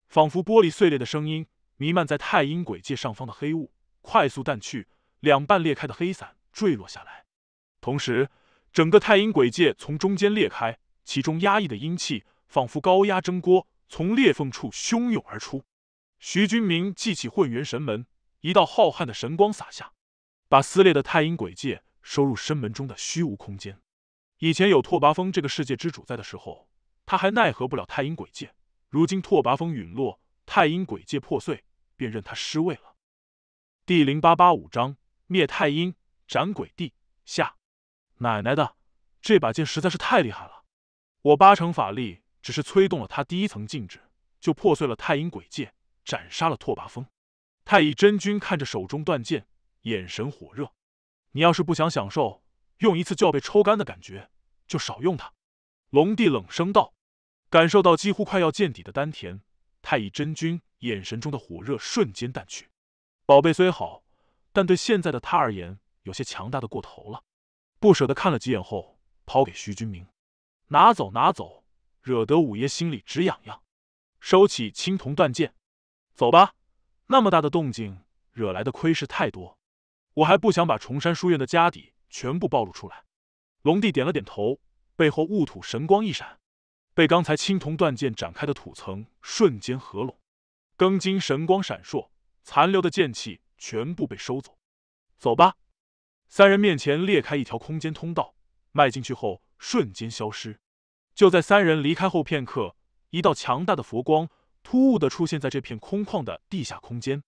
仿佛玻璃碎裂的声音弥漫在太阴鬼界上方的黑雾，快速淡去。两半裂开的黑伞坠落下来。同时，整个太阴鬼界从中间裂开，其中压抑的阴气仿佛高压蒸锅，从裂缝处汹涌而出。徐君明祭起混元神门，一道浩瀚的神光洒下，把撕裂的太阴鬼界收入神门中的虚无空间。以前有拓跋峰这个世界之主在的时候，他还奈何不了太阴鬼界。如今拓跋峰陨落，太阴鬼界破碎，便任他失位了。第零八八五章：灭太阴，斩鬼帝下。奶奶的，这把剑实在是太厉害了！我八成法力，只是催动了它第一层禁制，就破碎了太阴鬼界，斩杀了拓跋峰。太乙真君看着手中断剑，眼神火热。你要是不想享受用一次就要被抽干的感觉，就少用它。”龙帝冷声道。感受到几乎快要见底的丹田，太乙真君眼神中的火热瞬间淡去。宝贝虽好，但对现在的他而言，有些强大的过头了。不舍得看了几眼后，抛给徐君明：“拿走，拿走。”惹得五爷心里直痒痒。收起青铜断剑，走吧。那么大的动静，惹来的窥视太多，我还不想把崇山书院的家底全部暴露出来。龙帝点了点头，背后雾土神光一闪，被刚才青铜断剑展开的土层瞬间合拢。庚金神光闪烁，残留的剑气全部被收走。走吧。三人面前裂开一条空间通道，迈进去后瞬间消失。就在三人离开后片刻，一道强大的佛光突兀的出现在这片空旷的地下空间。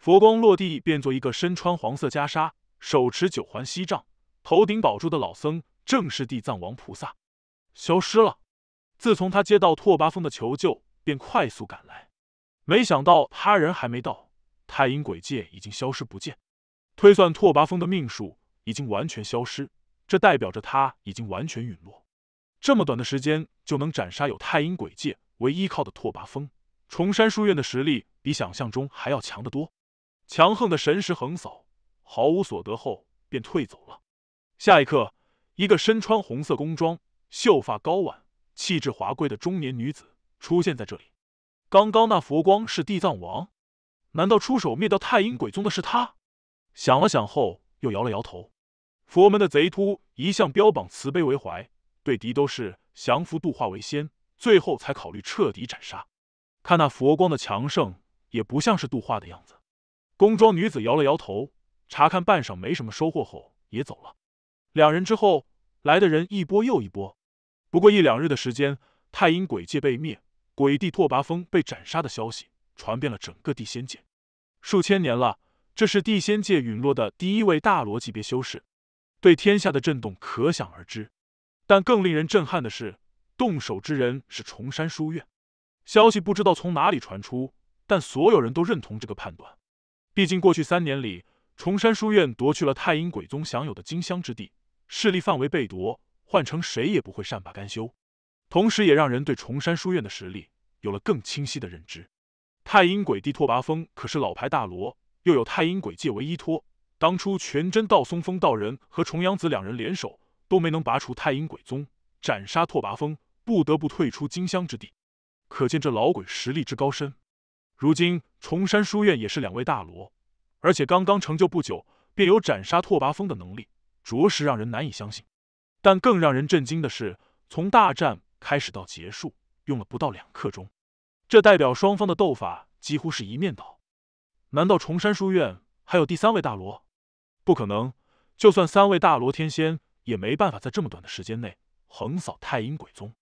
佛光落地，变作一个身穿黄色袈裟、手持九环锡杖、头顶宝珠的老僧，正是地藏王菩萨。消失了。自从他接到拓跋峰的求救，便快速赶来，没想到他人还没到，太阴鬼界已经消失不见。推算拓跋峰的命数。已经完全消失，这代表着他已经完全陨落。这么短的时间就能斩杀有太阴鬼界为依靠的拓跋峰，崇山书院的实力比想象中还要强得多。强横的神识横扫，毫无所得后便退走了。下一刻，一个身穿红色宫装、秀发高挽、气质华贵的中年女子出现在这里。刚刚那佛光是地藏王？难道出手灭掉太阴鬼宗的是他？想了想后。又摇了摇头，佛门的贼秃一向标榜慈悲为怀，对敌都是降服度化为先，最后才考虑彻底斩杀。看那佛光的强盛，也不像是度化的样子。宫装女子摇了摇头，查看半晌，没什么收获后也走了。两人之后来的人一波又一波，不过一两日的时间，太阴鬼界被灭，鬼帝拓跋峰被斩杀的消息传遍了整个地仙界。数千年了。这是地仙界陨落的第一位大罗级别修士，对天下的震动可想而知。但更令人震撼的是，动手之人是崇山书院。消息不知道从哪里传出，但所有人都认同这个判断。毕竟过去三年里，崇山书院夺去了太阴鬼宗享有的金乡之地，势力范围被夺，换成谁也不会善罢甘休。同时，也让人对崇山书院的实力有了更清晰的认知。太阴鬼帝拓跋峰可是老牌大罗。又有太阴鬼界为依托，当初全真道松风道人和重阳子两人联手都没能拔除太阴鬼宗，斩杀拓跋峰，不得不退出金乡之地。可见这老鬼实力之高深。如今崇山书院也是两位大罗，而且刚刚成就不久，便有斩杀拓跋峰的能力，着实让人难以相信。但更让人震惊的是，从大战开始到结束用了不到两刻钟，这代表双方的斗法几乎是一面倒。难道崇山书院还有第三位大罗？不可能！就算三位大罗天仙也没办法在这么短的时间内横扫太阴鬼宗，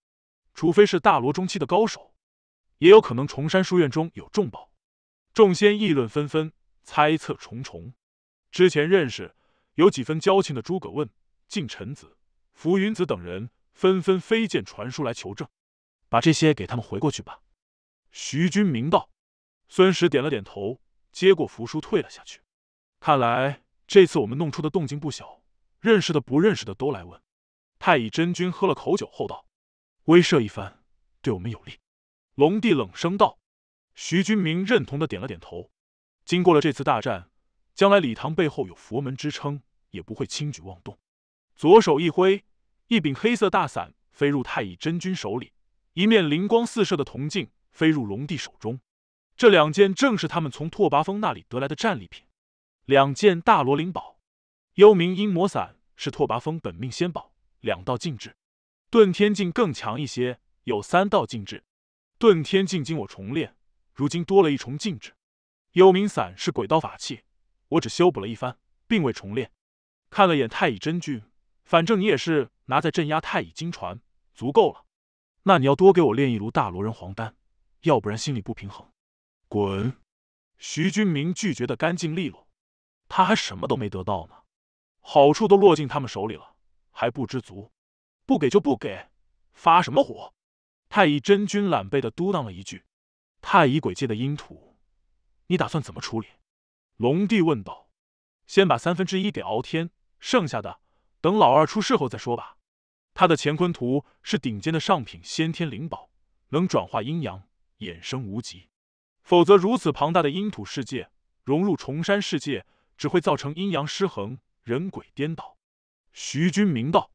除非是大罗中期的高手。也有可能崇山书院中有重宝。众仙议论纷纷，猜测重重。之前认识、有几分交情的诸葛问、敬臣子、浮云子等人纷纷飞剑传书来求证，把这些给他们回过去吧。徐君明道，孙石点了点头。接过符书，退了下去。看来这次我们弄出的动静不小，认识的不认识的都来问。太乙真君喝了口酒后道：“威慑一番，对我们有利。”龙帝冷声道。徐君明认同的点了点头。经过了这次大战，将来李唐背后有佛门支撑，也不会轻举妄动。左手一挥，一柄黑色大伞飞入太乙真君手里；一面灵光四射的铜镜飞入龙帝手中。这两件正是他们从拓跋峰那里得来的战利品，两件大罗灵宝，幽冥阴魔伞是拓跋峰本命仙宝，两道禁制，遁天镜更强一些，有三道禁制，遁天镜经我重练，如今多了一重禁制，幽冥伞是鬼道法器，我只修补了一番，并未重练。看了眼太乙真君，反正你也是拿在镇压太乙金传，足够了。那你要多给我炼一炉大罗人黄丹，要不然心里不平衡。滚！徐君明拒绝的干净利落，他还什么都没得到呢，好处都落进他们手里了，还不知足，不给就不给，发什么火？太乙真君懒惫的嘟囔了一句：“太乙鬼界的阴土，你打算怎么处理？”龙帝问道：“先把三分之一给敖天，剩下的等老二出事后再说吧。他的乾坤图是顶尖的上品先天灵宝，能转化阴阳，衍生无极。”否则，如此庞大的阴土世界融入崇山世界，只会造成阴阳失衡、人鬼颠倒。徐君明道，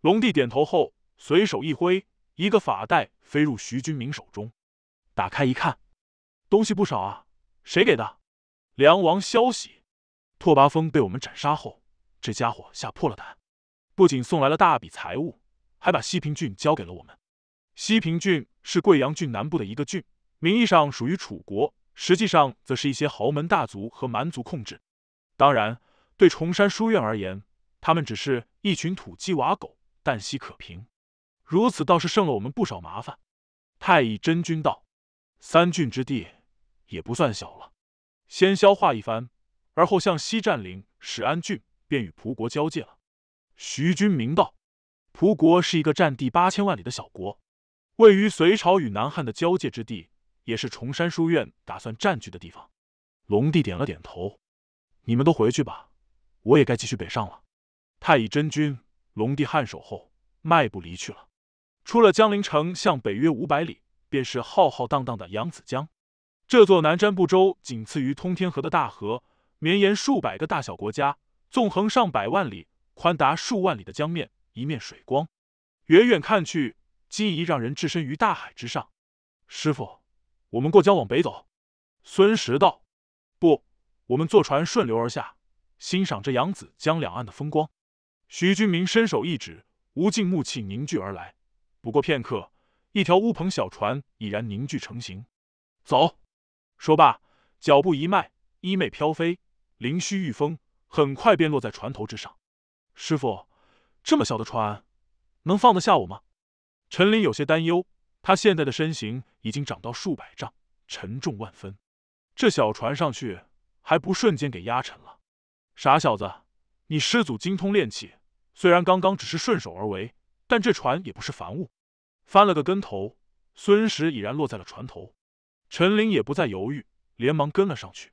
龙帝点头后，随手一挥，一个法袋飞入徐君明手中。打开一看，东西不少啊！谁给的？梁王消息。拓跋峰被我们斩杀后，这家伙吓破了胆，不仅送来了大笔财物，还把西平郡交给了我们。西平郡是贵阳郡南部的一个郡。名义上属于楚国，实际上则是一些豪门大族和蛮族控制。当然，对崇山书院而言，他们只是一群土鸡瓦狗，旦夕可平。如此倒是省了我们不少麻烦。太乙真君道：“三郡之地也不算小了，先消化一番，而后向西占领史安郡，便与蒲国交界了。”徐君明道：“蒲国是一个占地八千万里的小国，位于隋朝与南汉的交界之地。”也是崇山书院打算占据的地方。龙帝点了点头：“你们都回去吧，我也该继续北上了。”太乙真君，龙帝颔首后迈步离去了。出了江陵城，向北约五百里，便是浩浩荡荡的扬子江。这座南瞻部洲仅次于通天河的大河，绵延数百个大小国家，纵横上百万里，宽达数万里的江面，一面水光，远远看去，惊疑让人置身于大海之上。师傅。我们过江往北走，孙石道：“不，我们坐船顺流而下，欣赏这扬子江两岸的风光。”徐军明伸手一指，无尽木气凝聚而来。不过片刻，一条乌篷小船已然凝聚成形。走！说罢，脚步一迈，衣袂飘飞，灵虚御风，很快便落在船头之上。师傅，这么小的船，能放得下我吗？陈林有些担忧。他现在的身形已经长到数百丈，沉重万分，这小船上去还不瞬间给压沉了。傻小子，你师祖精通炼器，虽然刚刚只是顺手而为，但这船也不是凡物。翻了个跟头，孙石已然落在了船头，陈林也不再犹豫，连忙跟了上去。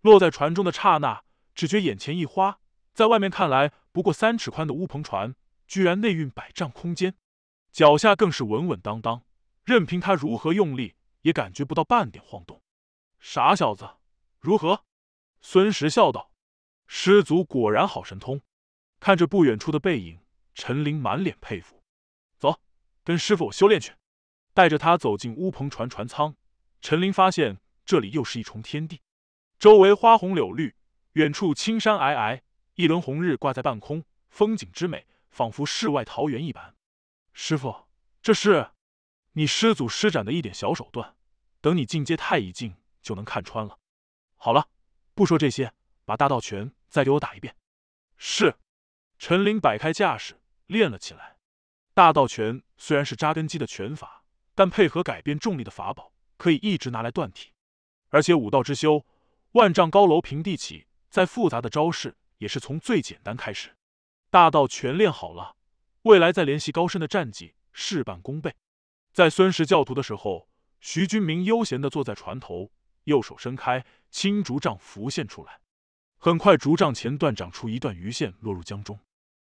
落在船中的刹那，只觉眼前一花，在外面看来不过三尺宽的乌篷船，居然内蕴百丈空间，脚下更是稳稳当当。任凭他如何用力，也感觉不到半点晃动。傻小子，如何？孙石笑道：“师祖果然好神通。”看着不远处的背影，陈林满脸佩服。走，跟师傅修炼去。带着他走进乌篷船船舱，陈林发现这里又是一重天地。周围花红柳绿，远处青山皑皑，一轮红日挂在半空，风景之美，仿佛世外桃源一般。师傅，这是？你师祖施展的一点小手段，等你进阶太乙境就能看穿了。好了，不说这些，把大道拳再给我打一遍。是，陈林摆开架势练了起来。大道拳虽然是扎根基的拳法，但配合改变重力的法宝，可以一直拿来锻体。而且武道之修，万丈高楼平地起，再复杂的招式也是从最简单开始。大道拳练好了，未来再联系高深的战绩，事半功倍。在孙氏教徒的时候，徐军明悠闲地坐在船头，右手伸开，青竹杖浮现出来。很快，竹杖前段长出一段鱼线，落入江中。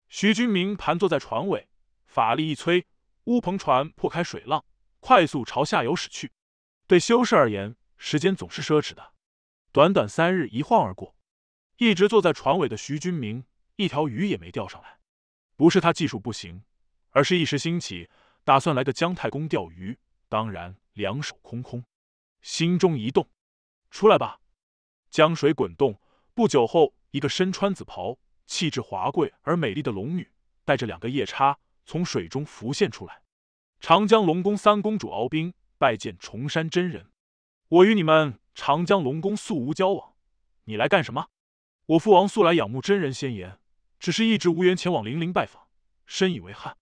徐军明盘坐在船尾，法力一催，乌篷船破开水浪，快速朝下游驶去。对修士而言，时间总是奢侈的。短短三日一晃而过，一直坐在船尾的徐军明一条鱼也没钓上来。不是他技术不行，而是一时兴起。打算来个姜太公钓鱼，当然两手空空。心中一动，出来吧。江水滚动，不久后，一个身穿紫袍、气质华贵而美丽的龙女，带着两个夜叉，从水中浮现出来。长江龙宫三公主敖冰拜见崇山真人。我与你们长江龙宫素无交往，你来干什么？我父王素来仰慕真人仙言，只是一直无缘前往灵灵拜访，深以为憾。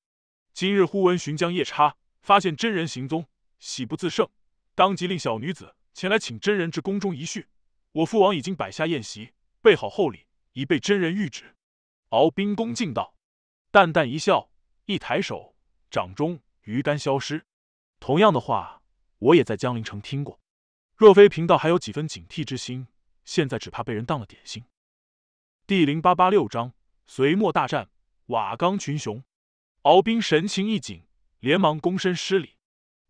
今日忽闻寻江夜叉发现真人行踪，喜不自胜，当即令小女子前来请真人至宫中一叙。我父王已经摆下宴席，备好厚礼，以备真人谕旨。敖兵恭敬道，淡淡一笑，一抬手，掌中鱼竿消失。同样的话，我也在江陵城听过。若非贫道还有几分警惕之心，现在只怕被人当了点心。第零八八六章：隋末大战瓦岗群雄。敖斌神情一紧，连忙躬身施礼。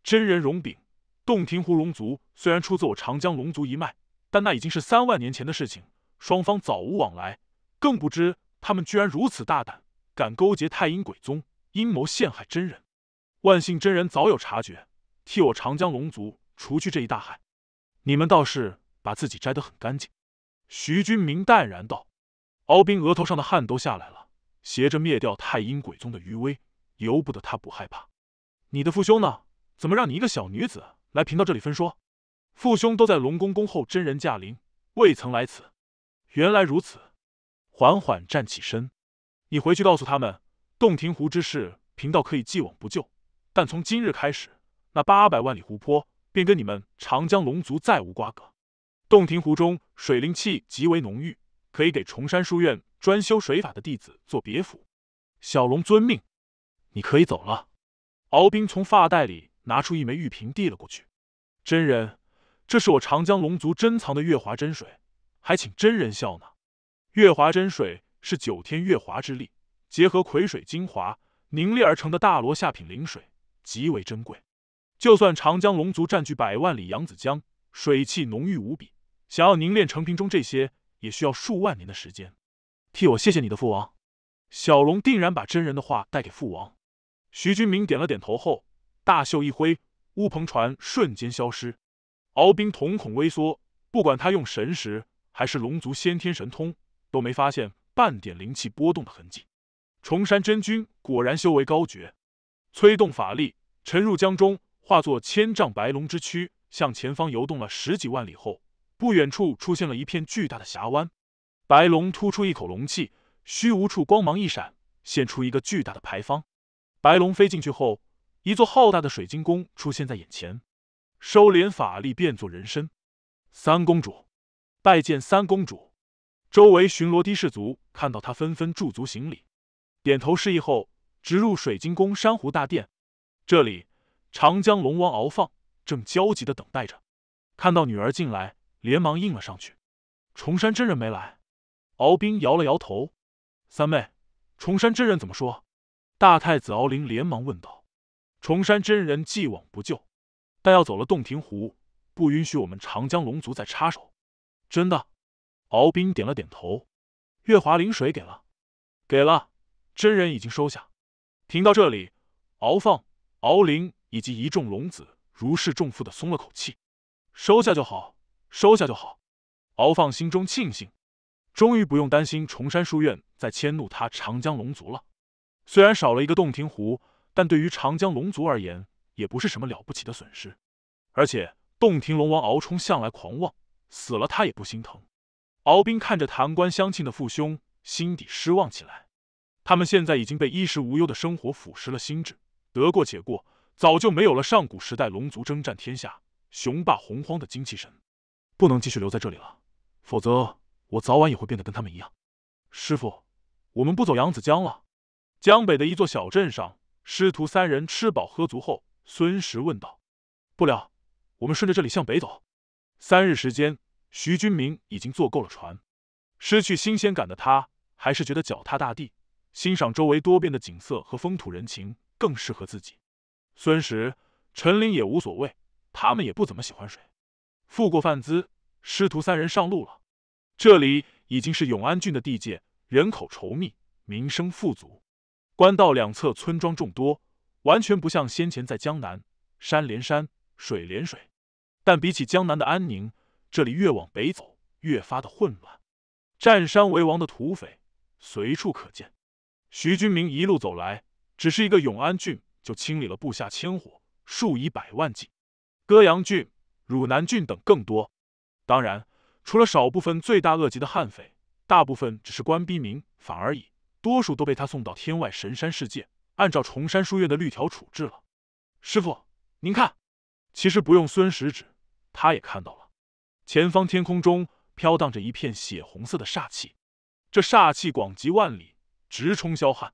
真人荣禀，洞庭湖龙族虽然出自我长江龙族一脉，但那已经是三万年前的事情，双方早无往来，更不知他们居然如此大胆，敢勾结太阴鬼宗，阴谋陷害真人。万幸真人早有察觉，替我长江龙族除去这一大害。你们倒是把自己摘得很干净。”徐君明淡然道。敖斌额头上的汗都下来了。携着灭掉太阴鬼宗的余威，由不得他不害怕。你的父兄呢？怎么让你一个小女子来贫道这里分说？父兄都在龙宫恭候真人驾临，未曾来此。原来如此。缓缓站起身，你回去告诉他们，洞庭湖之事，贫道可以既往不咎。但从今日开始，那八百万里湖泊便跟你们长江龙族再无瓜葛。洞庭湖中水灵气极为浓郁，可以给崇山书院。专修水法的弟子做别府，小龙遵命。你可以走了。敖冰从发带里拿出一枚玉瓶，递了过去。真人，这是我长江龙族珍藏的月华真水，还请真人笑纳。月华真水是九天月华之力结合葵水精华凝练而成的大罗下品灵水，极为珍贵。就算长江龙族占据百万里扬子江，水气浓郁无比，想要凝练成瓶中这些，也需要数万年的时间。替我谢谢你的父王，小龙定然把真人的话带给父王。徐君明点了点头后，大袖一挥，乌篷船瞬间消失。敖斌瞳孔微缩，不管他用神识还是龙族先天神通，都没发现半点灵气波动的痕迹。崇山真君果然修为高绝，催动法力沉入江中，化作千丈白龙之躯，向前方游动了十几万里后，不远处出现了一片巨大的峡湾。白龙吐出一口龙气，虚无处光芒一闪，现出一个巨大的牌坊。白龙飞进去后，一座浩大的水晶宫出现在眼前。收敛法力，变作人身。三公主，拜见三公主。周围巡逻的士卒看到他，纷纷驻足行礼，点头示意后，直入水晶宫珊瑚大殿。这里，长江龙王敖放正焦急的等待着，看到女儿进来，连忙应了上去。崇山真人没来。敖冰摇了摇头，三妹，崇山真人怎么说？大太子敖林连忙问道。崇山真人既往不咎，但要走了洞庭湖，不允许我们长江龙族再插手。真的？敖冰点了点头。月华灵水给了，给了，真人已经收下。听到这里，敖放、敖林以及一众龙子如释重负的松了口气。收下就好，收下就好。敖放心中庆幸。终于不用担心崇山书院再迁怒他长江龙族了。虽然少了一个洞庭湖，但对于长江龙族而言也不是什么了不起的损失。而且洞庭龙王敖冲向来狂妄，死了他也不心疼。敖斌看着弹冠相庆的父兄，心底失望起来。他们现在已经被衣食无忧的生活腐蚀了心智，得过且过，早就没有了上古时代龙族征战天下、雄霸洪荒的精气神。不能继续留在这里了，否则。我早晚也会变得跟他们一样，师傅，我们不走扬子江了。江北的一座小镇上，师徒三人吃饱喝足后，孙石问道：“不了，我们顺着这里向北走。”三日时间，徐军明已经坐够了船，失去新鲜感的他还是觉得脚踏大地，欣赏周围多变的景色和风土人情更适合自己。孙石、陈林也无所谓，他们也不怎么喜欢水。付过饭资，师徒三人上路了。这里已经是永安郡的地界，人口稠密，民生富足，官道两侧村庄众多，完全不像先前在江南，山连山，水连水。但比起江南的安宁，这里越往北走，越发的混乱，占山为王的土匪随处可见。徐军明一路走来，只是一个永安郡就清理了部下千户，数以百万计，歌阳郡、汝南郡等更多，当然。除了少部分罪大恶极的悍匪，大部分只是官逼民反而已，多数都被他送到天外神山世界，按照崇山书院的律条处置了。师傅，您看，其实不用孙食指，他也看到了，前方天空中飘荡着一片血红色的煞气，这煞气广及万里，直冲霄汉，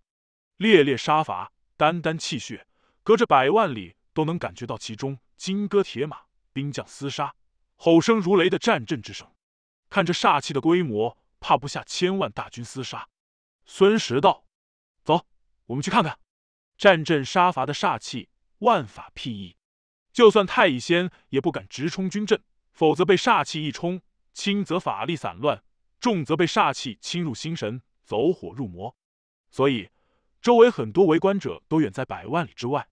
烈烈杀伐，丹丹气血，隔着百万里都能感觉到其中金戈铁马、兵将厮杀、吼声如雷的战阵之声。看这煞气的规模，怕不下千万大军厮杀。孙石道：“走，我们去看看。”战阵杀伐的煞气，万法辟易，就算太乙仙也不敢直冲军阵，否则被煞气一冲，轻则法力散乱，重则被煞气侵入心神，走火入魔。所以，周围很多围观者都远在百万里之外。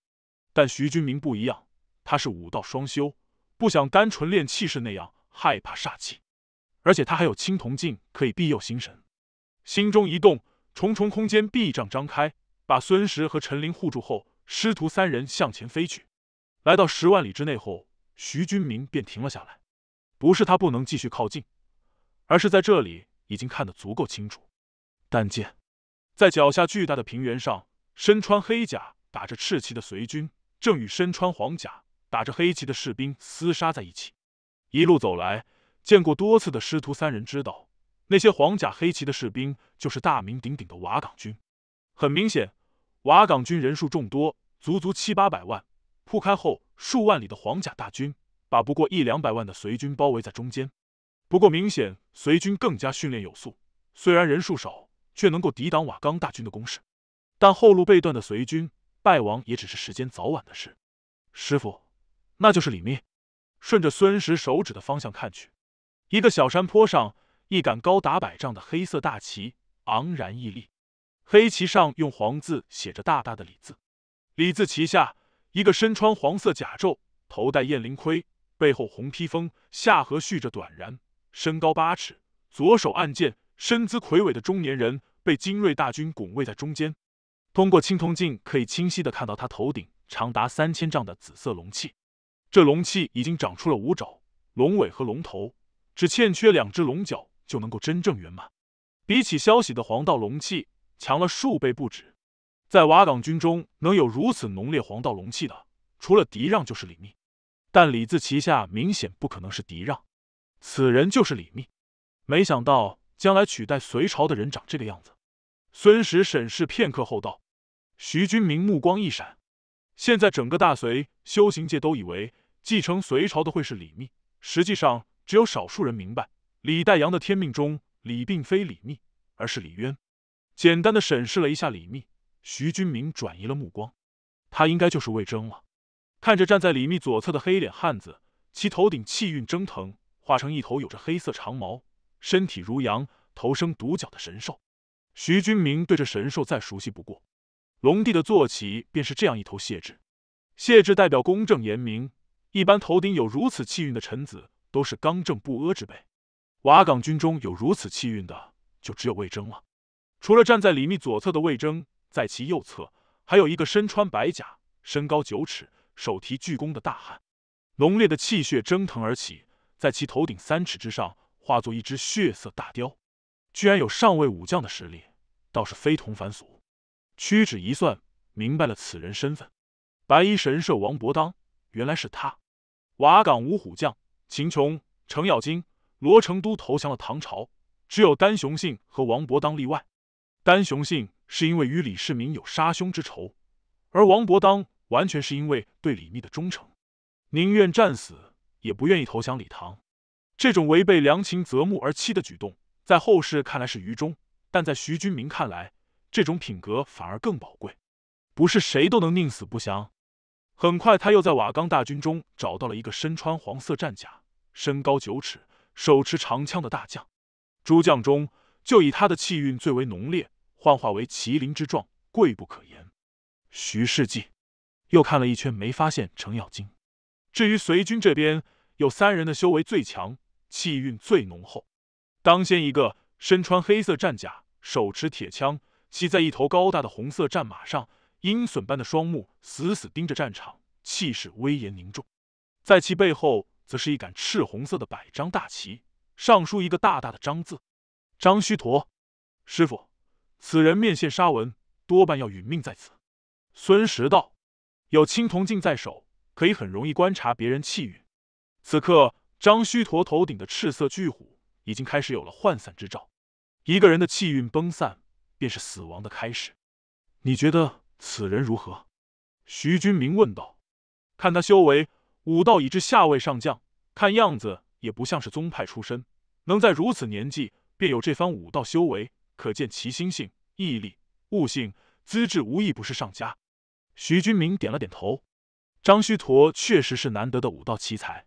但徐军明不一样，他是武道双修，不想单纯练气势那样害怕煞气。而且他还有青铜镜可以庇佑心神，心中一动，重重空间壁障张开，把孙石和陈琳护住后，师徒三人向前飞去。来到十万里之内后，徐军明便停了下来。不是他不能继续靠近，而是在这里已经看得足够清楚。但见，在脚下巨大的平原上，身穿黑甲打着赤旗的随军，正与身穿黄甲打着黑旗的士兵厮杀在一起。一路走来。见过多次的师徒三人知道，那些黄甲黑旗的士兵就是大名鼎鼎的瓦岗军。很明显，瓦岗军人数众多，足足七八百万，铺开后数万里的黄甲大军，把不过一两百万的隋军包围在中间。不过，明显隋军更加训练有素，虽然人数少，却能够抵挡瓦岗大军的攻势。但后路被断的隋军败亡，也只是时间早晚的事。师傅，那就是李密。顺着孙石手指的方向看去。一个小山坡上，一杆高达百丈的黑色大旗昂然屹立，黑旗上用黄字写着大大的“李”字。李字旗下，一个身穿黄色甲胄、头戴雁翎盔、背后红披风、下颌蓄着短髯、身高八尺、左手按剑、身姿魁伟的中年人，被精锐大军拱卫在中间。通过青铜镜，可以清晰的看到他头顶长达三千丈的紫色龙器，这龙器已经长出了五爪、龙尾和龙头。只欠缺两只龙角就能够真正圆满，比起消息的黄道龙气，强了数倍不止。在瓦岗军中能有如此浓烈黄道龙气的，除了狄让就是李密。但李自旗下明显不可能是狄让，此人就是李密。没想到将来取代隋朝的人长这个样子。孙石审视片刻后道：“徐君明，目光一闪。现在整个大隋修行界都以为继承隋朝的会是李密，实际上……”只有少数人明白，李代阳的天命中，李并非李密，而是李渊。简单的审视了一下李密，徐君明转移了目光，他应该就是魏征了。看着站在李密左侧的黑脸汉子，其头顶气运蒸腾，化成一头有着黑色长毛、身体如羊、头生独角的神兽。徐君明对这神兽再熟悉不过，龙帝的坐骑便是这样一头谢志。谢志代表公正严明，一般头顶有如此气运的臣子。都是刚正不阿之辈，瓦岗军中有如此气运的，就只有魏征了。除了站在李密左侧的魏征，在其右侧，还有一个身穿白甲、身高九尺、手提巨弓的大汉，浓烈的气血蒸腾而起，在其头顶三尺之上化作一只血色大雕，居然有上位武将的实力，倒是非同凡俗。屈指一算，明白了此人身份，白衣神射王伯当，原来是他，瓦岗五虎将。秦琼、程咬金、罗成都投降了唐朝，只有单雄信和王伯当例外。单雄信是因为与李世民有杀兄之仇，而王伯当完全是因为对李密的忠诚，宁愿战死也不愿意投降李唐。这种违背“良禽择木而栖”的举动，在后世看来是愚忠，但在徐君明看来，这种品格反而更宝贵，不是谁都能宁死不降。很快，他又在瓦岗大军中找到了一个身穿黄色战甲、身高九尺、手持长枪的大将。诸将中，就以他的气运最为浓烈，幻化为麒麟之状，贵不可言。徐世绩又看了一圈，没发现程咬金。至于隋军这边，有三人的修为最强，气运最浓厚。当先一个身穿黑色战甲、手持铁枪，骑在一头高大的红色战马上。鹰隼般的双目死死盯着战场，气势威严凝重。在其背后，则是一杆赤红色的百张大旗，上书一个大大的“张”字。张虚陀，师傅，此人面现杀纹，多半要殒命在此。孙石道：“有青铜镜在手，可以很容易观察别人气运。此刻，张虚陀头顶的赤色巨虎已经开始有了涣散之兆。一个人的气运崩散，便是死亡的开始。你觉得？”此人如何？徐君明问道。看他修为，武道已至下位上将，看样子也不像是宗派出身，能在如此年纪便有这番武道修为，可见其心性、毅力、悟性、资质无一不是上佳。徐君明点了点头，张须陀确实是难得的武道奇才。